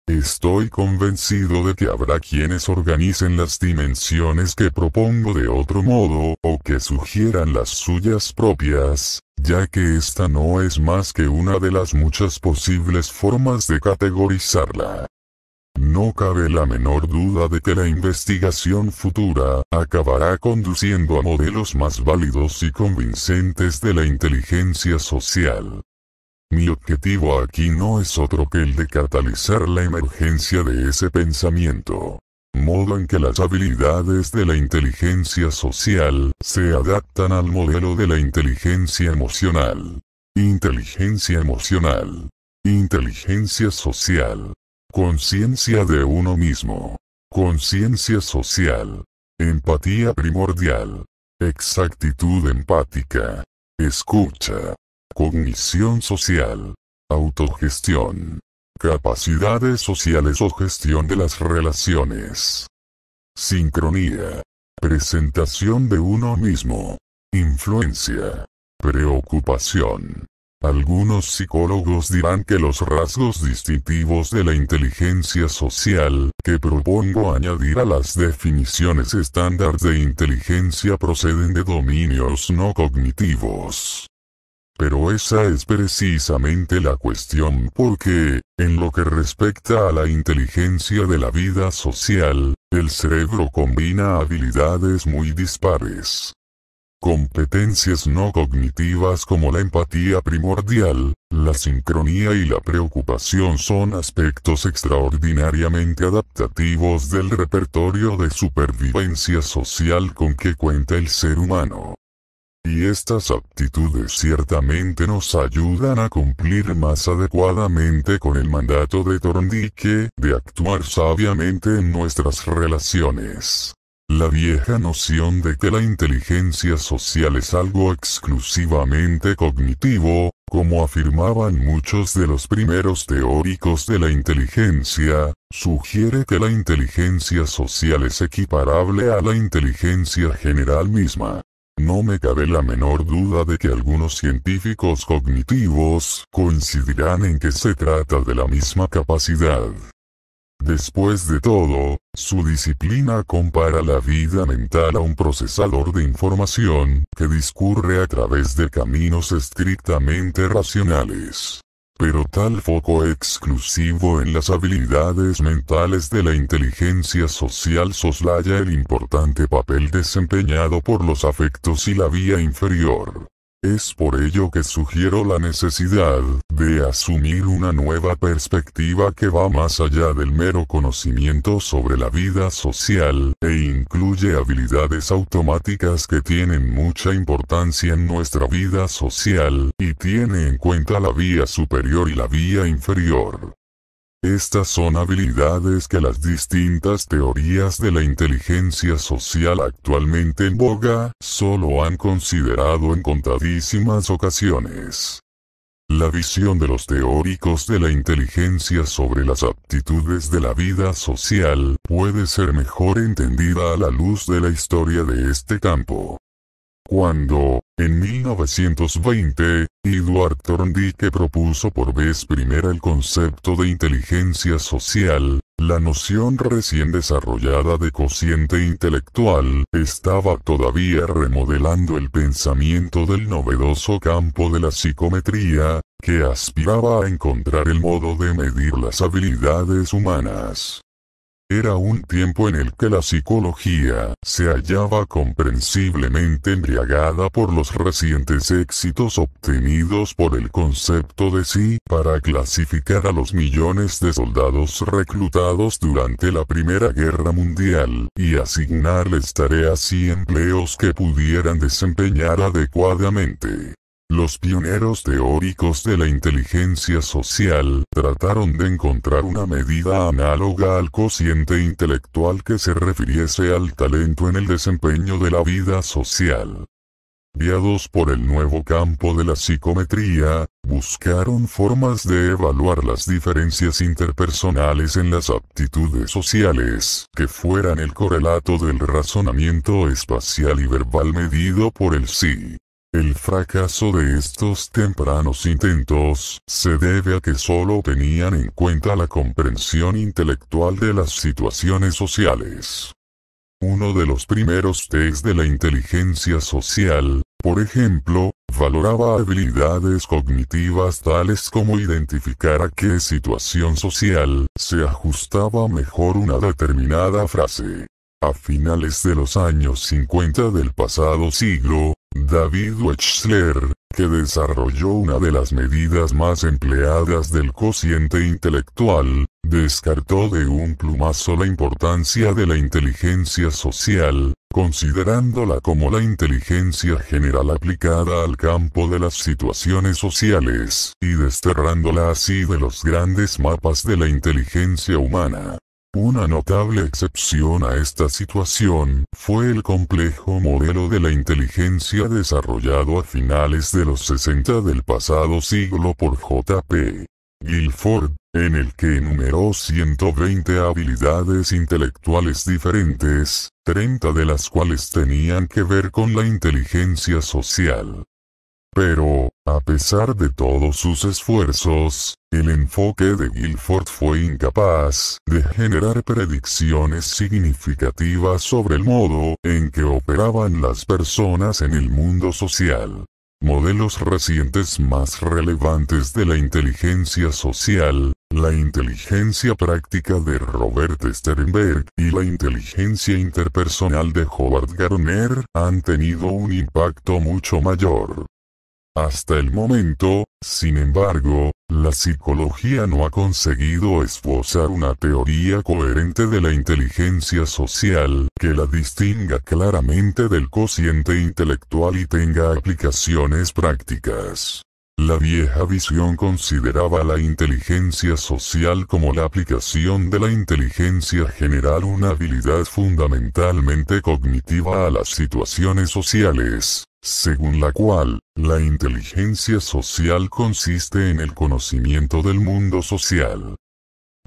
[SPEAKER 1] Estoy convencido de que habrá quienes organicen las dimensiones que propongo de otro modo, o que sugieran las suyas propias, ya que esta no es más que una de las muchas posibles formas de categorizarla. No cabe la menor duda de que la investigación futura acabará conduciendo a modelos más válidos y convincentes de la inteligencia social. Mi objetivo aquí no es otro que el de catalizar la emergencia de ese pensamiento. Modo en que las habilidades de la inteligencia social se adaptan al modelo de la inteligencia emocional. Inteligencia emocional. Inteligencia social. Conciencia de uno mismo. Conciencia social. Empatía primordial. Exactitud empática. Escucha. Cognición social. Autogestión. Capacidades sociales o gestión de las relaciones. Sincronía. Presentación de uno mismo. Influencia. Preocupación. Algunos psicólogos dirán que los rasgos distintivos de la inteligencia social que propongo añadir a las definiciones estándar de inteligencia proceden de dominios no cognitivos. Pero esa es precisamente la cuestión porque, en lo que respecta a la inteligencia de la vida social, el cerebro combina habilidades muy dispares. Competencias no cognitivas como la empatía primordial, la sincronía y la preocupación son aspectos extraordinariamente adaptativos del repertorio de supervivencia social con que cuenta el ser humano. Y estas actitudes ciertamente nos ayudan a cumplir más adecuadamente con el mandato de Torndike de actuar sabiamente en nuestras relaciones. La vieja noción de que la inteligencia social es algo exclusivamente cognitivo, como afirmaban muchos de los primeros teóricos de la inteligencia, sugiere que la inteligencia social es equiparable a la inteligencia general misma. No me cabe la menor duda de que algunos científicos cognitivos coincidirán en que se trata de la misma capacidad. Después de todo, su disciplina compara la vida mental a un procesador de información que discurre a través de caminos estrictamente racionales. Pero tal foco exclusivo en las habilidades mentales de la inteligencia social soslaya el importante papel desempeñado por los afectos y la vía inferior. Es por ello que sugiero la necesidad de asumir una nueva perspectiva que va más allá del mero conocimiento sobre la vida social, e incluye habilidades automáticas que tienen mucha importancia en nuestra vida social, y tiene en cuenta la vía superior y la vía inferior. Estas son habilidades que las distintas teorías de la inteligencia social actualmente en boga, solo han considerado en contadísimas ocasiones. La visión de los teóricos de la inteligencia sobre las aptitudes de la vida social puede ser mejor entendida a la luz de la historia de este campo. Cuando, en 1920, Edward Thorndike propuso por vez primera el concepto de inteligencia social, la noción recién desarrollada de cociente intelectual estaba todavía remodelando el pensamiento del novedoso campo de la psicometría, que aspiraba a encontrar el modo de medir las habilidades humanas. Era un tiempo en el que la psicología se hallaba comprensiblemente embriagada por los recientes éxitos obtenidos por el concepto de sí para clasificar a los millones de soldados reclutados durante la Primera Guerra Mundial y asignarles tareas y empleos que pudieran desempeñar adecuadamente. Los pioneros teóricos de la inteligencia social trataron de encontrar una medida análoga al cociente intelectual que se refiriese al talento en el desempeño de la vida social. Guiados por el nuevo campo de la psicometría, buscaron formas de evaluar las diferencias interpersonales en las aptitudes sociales que fueran el correlato del razonamiento espacial y verbal medido por el sí. El fracaso de estos tempranos intentos se debe a que solo tenían en cuenta la comprensión intelectual de las situaciones sociales. Uno de los primeros test de la inteligencia social, por ejemplo, valoraba habilidades cognitivas tales como identificar a qué situación social se ajustaba mejor una determinada frase. A finales de los años 50 del pasado siglo, David Wechsler, que desarrolló una de las medidas más empleadas del cociente intelectual, descartó de un plumazo la importancia de la inteligencia social, considerándola como la inteligencia general aplicada al campo de las situaciones sociales, y desterrándola así de los grandes mapas de la inteligencia humana. Una notable excepción a esta situación fue el complejo modelo de la inteligencia desarrollado a finales de los 60 del pasado siglo por J.P. Guilford, en el que enumeró 120 habilidades intelectuales diferentes, 30 de las cuales tenían que ver con la inteligencia social. Pero, a pesar de todos sus esfuerzos, el enfoque de Guilford fue incapaz de generar predicciones significativas sobre el modo en que operaban las personas en el mundo social. Modelos recientes más relevantes de la inteligencia social, la inteligencia práctica de Robert Sternberg y la inteligencia interpersonal de Howard Garner han tenido un impacto mucho mayor. Hasta el momento, sin embargo, la psicología no ha conseguido esbozar una teoría coherente de la inteligencia social que la distinga claramente del cociente intelectual y tenga aplicaciones prácticas. La vieja visión consideraba la inteligencia social como la aplicación de la inteligencia general una habilidad fundamentalmente cognitiva a las situaciones sociales, según la cual, la inteligencia social consiste en el conocimiento del mundo social.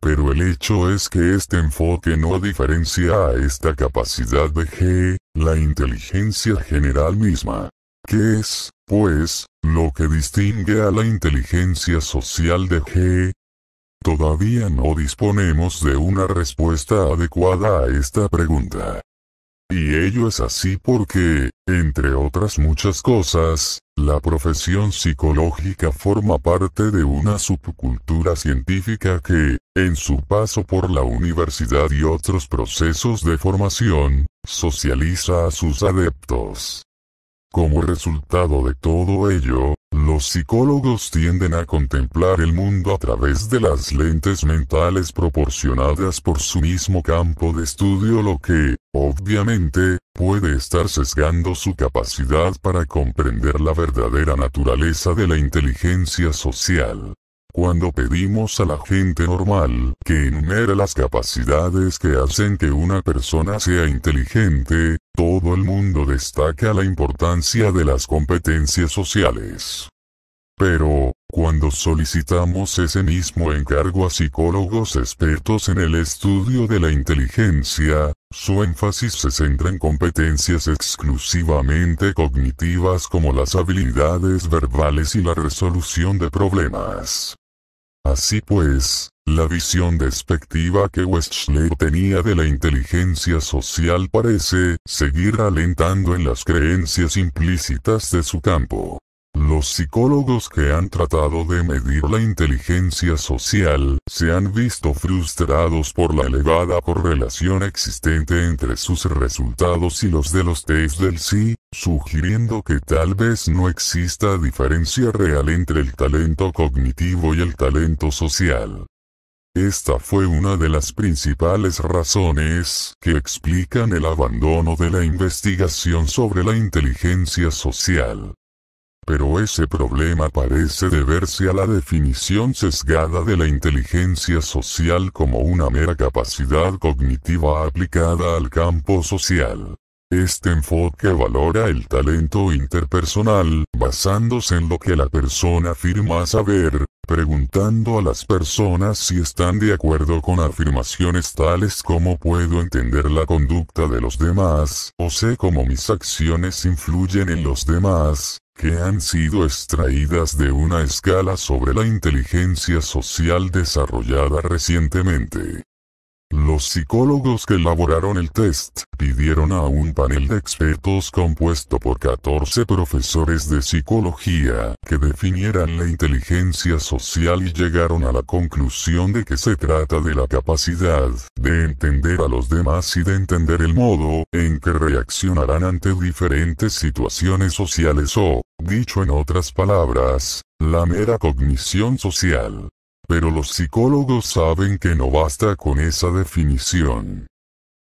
[SPEAKER 1] Pero el hecho es que este enfoque no diferencia a esta capacidad de G, la inteligencia general misma. ¿Qué es, pues, lo que distingue a la inteligencia social de G? Todavía no disponemos de una respuesta adecuada a esta pregunta. Y ello es así porque, entre otras muchas cosas, la profesión psicológica forma parte de una subcultura científica que, en su paso por la universidad y otros procesos de formación, socializa a sus adeptos. Como resultado de todo ello, los psicólogos tienden a contemplar el mundo a través de las lentes mentales proporcionadas por su mismo campo de estudio lo que, obviamente, puede estar sesgando su capacidad para comprender la verdadera naturaleza de la inteligencia social. Cuando pedimos a la gente normal que enumere las capacidades que hacen que una persona sea inteligente, todo el mundo destaca la importancia de las competencias sociales. Pero, cuando solicitamos ese mismo encargo a psicólogos expertos en el estudio de la inteligencia, su énfasis se centra en competencias exclusivamente cognitivas como las habilidades verbales y la resolución de problemas. Así pues, la visión despectiva que Westley tenía de la inteligencia social parece seguir alentando en las creencias implícitas de su campo. Los psicólogos que han tratado de medir la inteligencia social se han visto frustrados por la elevada correlación existente entre sus resultados y los de los test del sí, sugiriendo que tal vez no exista diferencia real entre el talento cognitivo y el talento social. Esta fue una de las principales razones que explican el abandono de la investigación sobre la inteligencia social. Pero ese problema parece deberse a la definición sesgada de la inteligencia social como una mera capacidad cognitiva aplicada al campo social. Este enfoque valora el talento interpersonal, basándose en lo que la persona afirma saber, preguntando a las personas si están de acuerdo con afirmaciones tales como puedo entender la conducta de los demás, o sé cómo mis acciones influyen en los demás, que han sido extraídas de una escala sobre la inteligencia social desarrollada recientemente. Los psicólogos que elaboraron el test pidieron a un panel de expertos compuesto por 14 profesores de psicología que definieran la inteligencia social y llegaron a la conclusión de que se trata de la capacidad de entender a los demás y de entender el modo en que reaccionarán ante diferentes situaciones sociales o, dicho en otras palabras, la mera cognición social pero los psicólogos saben que no basta con esa definición.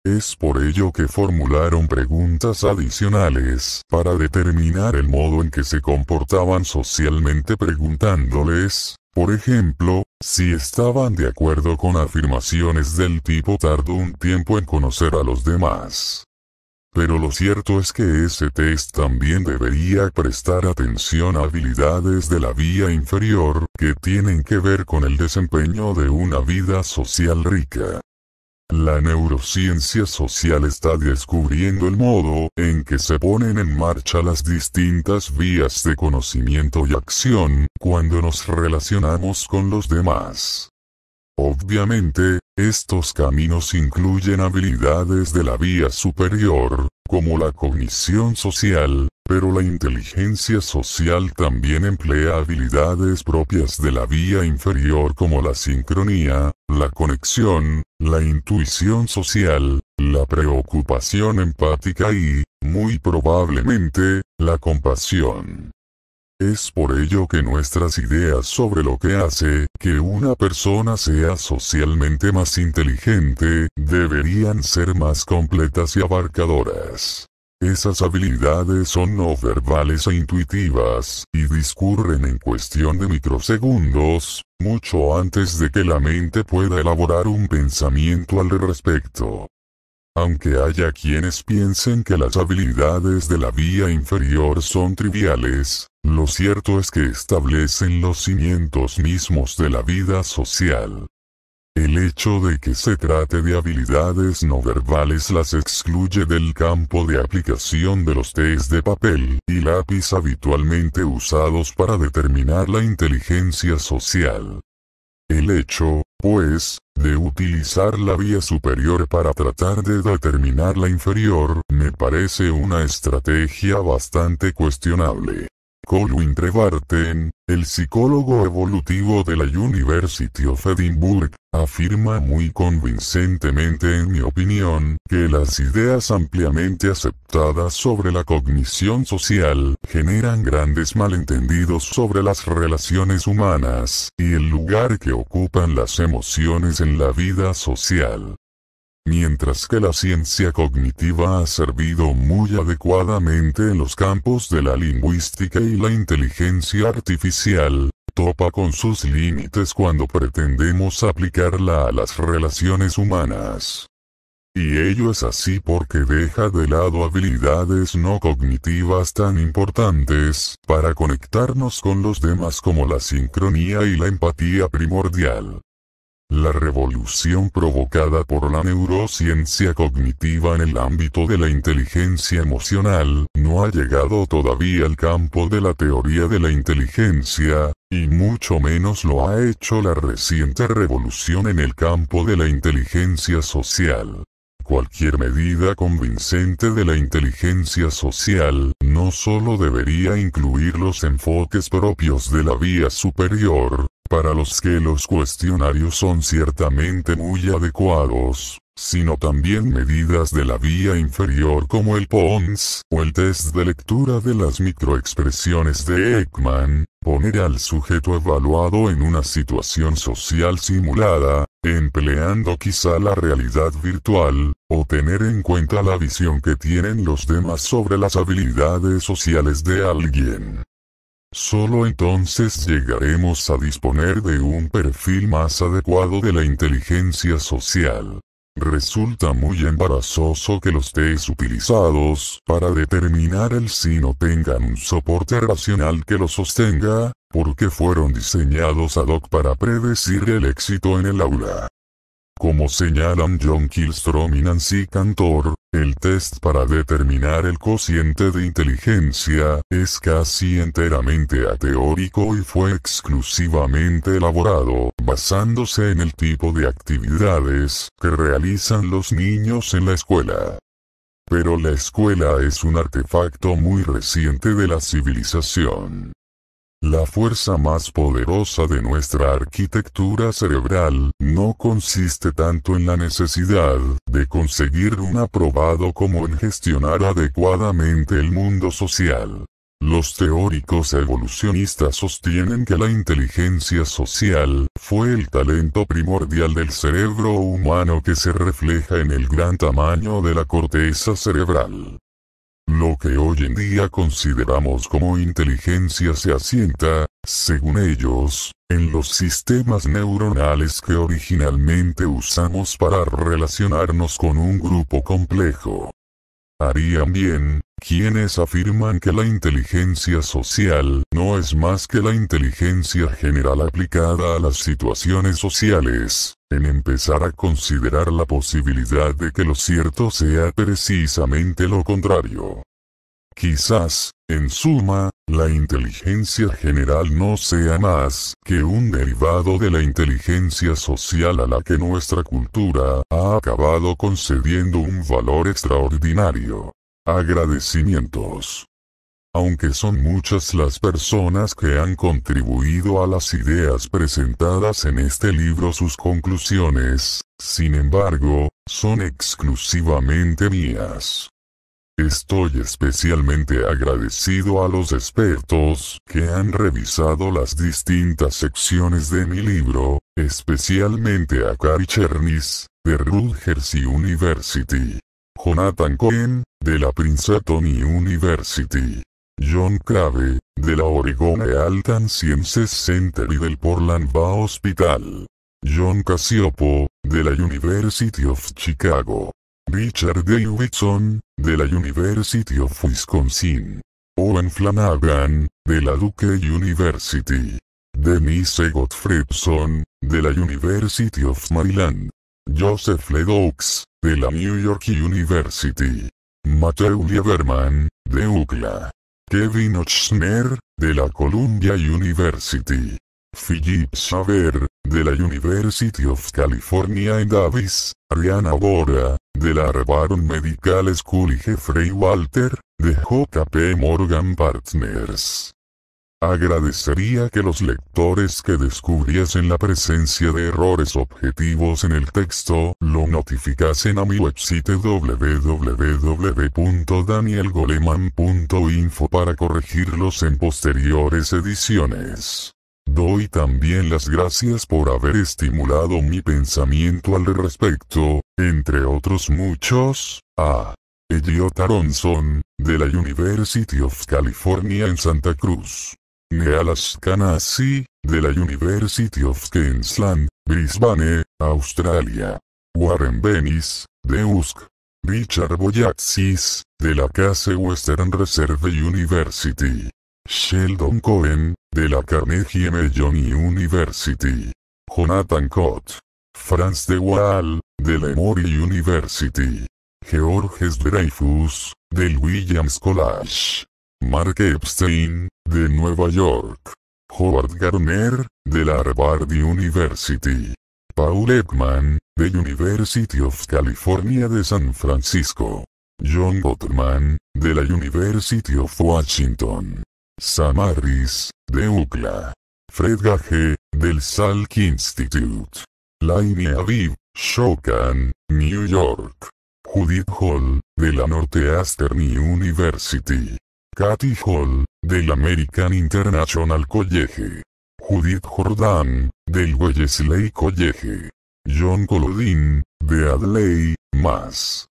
[SPEAKER 1] Es por ello que formularon preguntas adicionales para determinar el modo en que se comportaban socialmente preguntándoles, por ejemplo, si estaban de acuerdo con afirmaciones del tipo tardó un tiempo en conocer a los demás. Pero lo cierto es que ese test también debería prestar atención a habilidades de la vía inferior, que tienen que ver con el desempeño de una vida social rica. La neurociencia social está descubriendo el modo en que se ponen en marcha las distintas vías de conocimiento y acción cuando nos relacionamos con los demás. Obviamente, estos caminos incluyen habilidades de la vía superior, como la cognición social, pero la inteligencia social también emplea habilidades propias de la vía inferior como la sincronía, la conexión, la intuición social, la preocupación empática y, muy probablemente, la compasión. Es por ello que nuestras ideas sobre lo que hace que una persona sea socialmente más inteligente, deberían ser más completas y abarcadoras. Esas habilidades son no verbales e intuitivas, y discurren en cuestión de microsegundos, mucho antes de que la mente pueda elaborar un pensamiento al respecto. Aunque haya quienes piensen que las habilidades de la vía inferior son triviales, lo cierto es que establecen los cimientos mismos de la vida social. El hecho de que se trate de habilidades no verbales las excluye del campo de aplicación de los test de papel y lápiz habitualmente usados para determinar la inteligencia social. El hecho, pues, de utilizar la vía superior para tratar de determinar la inferior me parece una estrategia bastante cuestionable. Colwyn Trevarten, el psicólogo evolutivo de la University of Edinburgh, afirma muy convincentemente en mi opinión que las ideas ampliamente aceptadas sobre la cognición social generan grandes malentendidos sobre las relaciones humanas y el lugar que ocupan las emociones en la vida social mientras que la ciencia cognitiva ha servido muy adecuadamente en los campos de la lingüística y la inteligencia artificial, topa con sus límites cuando pretendemos aplicarla a las relaciones humanas. Y ello es así porque deja de lado habilidades no cognitivas tan importantes para conectarnos con los demás como la sincronía y la empatía primordial. La revolución provocada por la neurociencia cognitiva en el ámbito de la inteligencia emocional no ha llegado todavía al campo de la teoría de la inteligencia, y mucho menos lo ha hecho la reciente revolución en el campo de la inteligencia social. Cualquier medida convincente de la inteligencia social no solo debería incluir los enfoques propios de la vía superior, para los que los cuestionarios son ciertamente muy adecuados, sino también medidas de la vía inferior como el PONS o el test de lectura de las microexpresiones de Ekman, poner al sujeto evaluado en una situación social simulada, empleando quizá la realidad virtual, o tener en cuenta la visión que tienen los demás sobre las habilidades sociales de alguien. Solo entonces llegaremos a disponer de un perfil más adecuado de la inteligencia social. Resulta muy embarazoso que los test utilizados para determinar el si no tengan un soporte racional que lo sostenga, porque fueron diseñados ad hoc para predecir el éxito en el aula. Como señalan John Kilstrom y Nancy Cantor, el test para determinar el cociente de inteligencia es casi enteramente ateórico y fue exclusivamente elaborado basándose en el tipo de actividades que realizan los niños en la escuela. Pero la escuela es un artefacto muy reciente de la civilización. La fuerza más poderosa de nuestra arquitectura cerebral no consiste tanto en la necesidad de conseguir un aprobado como en gestionar adecuadamente el mundo social. Los teóricos evolucionistas sostienen que la inteligencia social fue el talento primordial del cerebro humano que se refleja en el gran tamaño de la corteza cerebral. Lo que hoy en día consideramos como inteligencia se asienta, según ellos, en los sistemas neuronales que originalmente usamos para relacionarnos con un grupo complejo. Harían bien, quienes afirman que la inteligencia social no es más que la inteligencia general aplicada a las situaciones sociales, en empezar a considerar la posibilidad de que lo cierto sea precisamente lo contrario. Quizás, en suma, la inteligencia general no sea más que un derivado de la inteligencia social a la que nuestra cultura ha acabado concediendo un valor extraordinario. Agradecimientos. Aunque son muchas las personas que han contribuido a las ideas presentadas en este libro sus conclusiones, sin embargo, son exclusivamente mías. Estoy especialmente agradecido a los expertos que han revisado las distintas secciones de mi libro, especialmente a Kari Chernis, de Rutgers University, Jonathan Cohen, de la Princeton University, John Crave, de la Oregon Altan Sciences Center y del Portland Va Hospital. John Casiopo, de la University of Chicago. Richard Davidson, de la University of Wisconsin. Owen Flanagan, de la Duke University. Denise Gottfriedson, de la University of Maryland. Joseph Ledoux, de la New York University. Matthew Lieberman, de UCLA. Kevin Ochsner, de la Columbia University. Philip Saver de la University of California en Davis, Ariana Bora, de la Harvard Medical School y Jeffrey Walter, de JP Morgan Partners. Agradecería que los lectores que descubriesen la presencia de errores objetivos en el texto lo notificasen a mi website www.danielgoleman.info para corregirlos en posteriores ediciones. Doy también las gracias por haber estimulado mi pensamiento al respecto, entre otros muchos, a Elliot Aronson, de la University of California en Santa Cruz. Nealas Kanasi, de la University of Queensland, Brisbane, Australia. Warren Venice, de USC. Richard Boyatzis, de la Case Western Reserve University. Sheldon Cohen, de la Carnegie Mellon University. Jonathan Cott. Franz de Waal, de la Emory University. Georges Dreyfus, del Williams College. Mark Epstein, de Nueva York. Howard Garner, de la Harvard University. Paul Ekman, de University of California de San Francisco. John Gottman, de la University of Washington. Sam Harris, de UCLA. Fred Gage, del Salk Institute. Laine Aviv, Shokan, New York. Judith Hall, de la Northeastern University. Kathy Hall, del American International College. Judith Jordan, del Wellesley College. John Colodin, de Adley, más.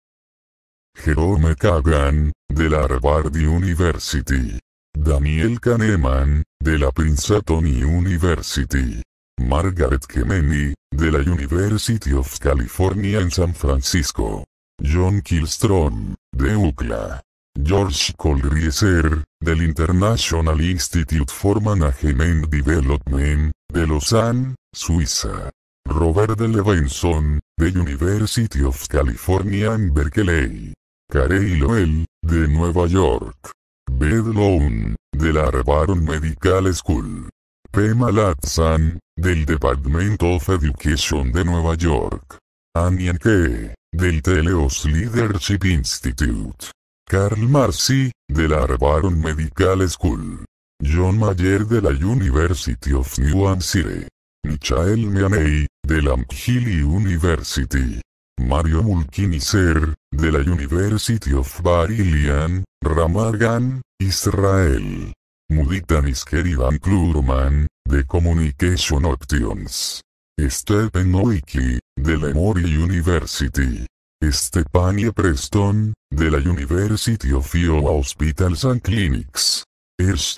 [SPEAKER 1] Jerome Kagan, de la Harvard University. Daniel Kahneman, de la Princeton University. Margaret Kemeny, de la University of California en San Francisco. John Kilstrom, de UCLA. George Colrieser, del International Institute for Management Development, de Lausanne, Suiza. Robert de Levinson, de University of California en Berkeley. Carey Lowell, de Nueva York. Bed Lone, de la Medical School. Pema Latsan, del Department of Education de Nueva York. Annie K., del Teleos Leadership Institute. Carl Marcy, de la Harvard Medical School. John Mayer de la University of New Hampshire. Michael Mianey, de la McGill University. Mario Mulkiniser, de la University of Barilian, Ramargan, Israel. Muditan Van Klurman, de Communication Options. Stephen Oiki, de la Emory University stephanie Preston, de la University of Iowa Hospitals and Clinics. Ers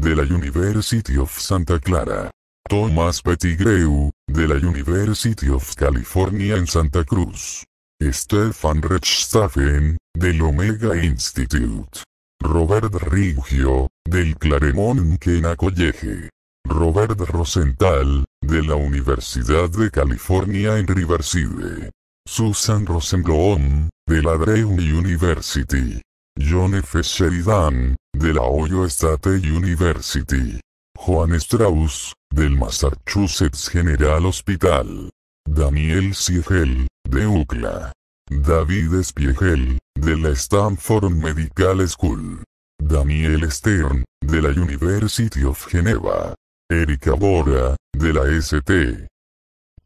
[SPEAKER 1] de la University of Santa Clara. Thomas Pettigrew, de la University of California en Santa Cruz. Stefan Rechstaffen, del Omega Institute. Robert Riggio, del Claremont Kena College. Robert Rosenthal, de la Universidad de California en Riverside. Susan Rosenblum, de la Drew University. John F. Sheridan, de la Ohio State University. Juan Strauss, del Massachusetts General Hospital. Daniel Siegel, de UCLA. David Spiegel, de la Stanford Medical School. Daniel Stern, de la University of Geneva. Erika Bora, de la ST.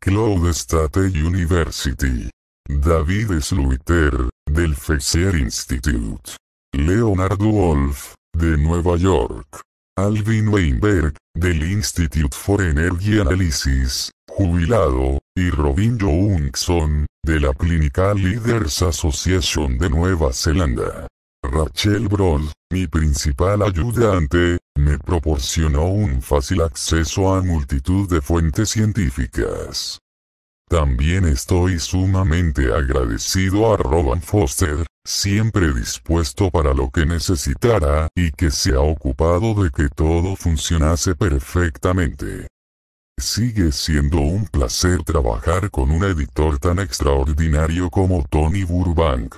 [SPEAKER 1] Claude State University. David Sluiter, del Fexer Institute. Leonardo Wolf, de Nueva York. Alvin Weinberg, del Institute for Energy Analysis, jubilado, y Robin Johnson, de la Clinical Leaders Association de Nueva Zelanda. Rachel Broll, mi principal ayudante, me proporcionó un fácil acceso a multitud de fuentes científicas. También estoy sumamente agradecido a Robin Foster, siempre dispuesto para lo que necesitara y que se ha ocupado de que todo funcionase perfectamente. Sigue siendo un placer trabajar con un editor tan extraordinario como Tony Burbank.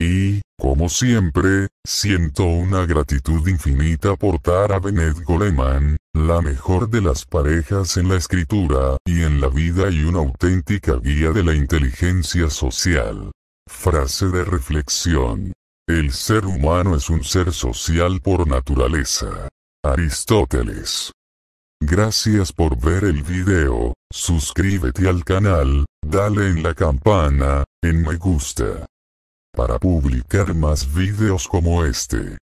[SPEAKER 1] Y, como siempre, siento una gratitud infinita por a Benet Goleman, la mejor de las parejas en la escritura y en la vida y una auténtica guía de la inteligencia social. Frase de reflexión. El ser humano es un ser social por naturaleza. Aristóteles. Gracias por ver el video, suscríbete al canal, dale en la campana, en me gusta para publicar más videos como este.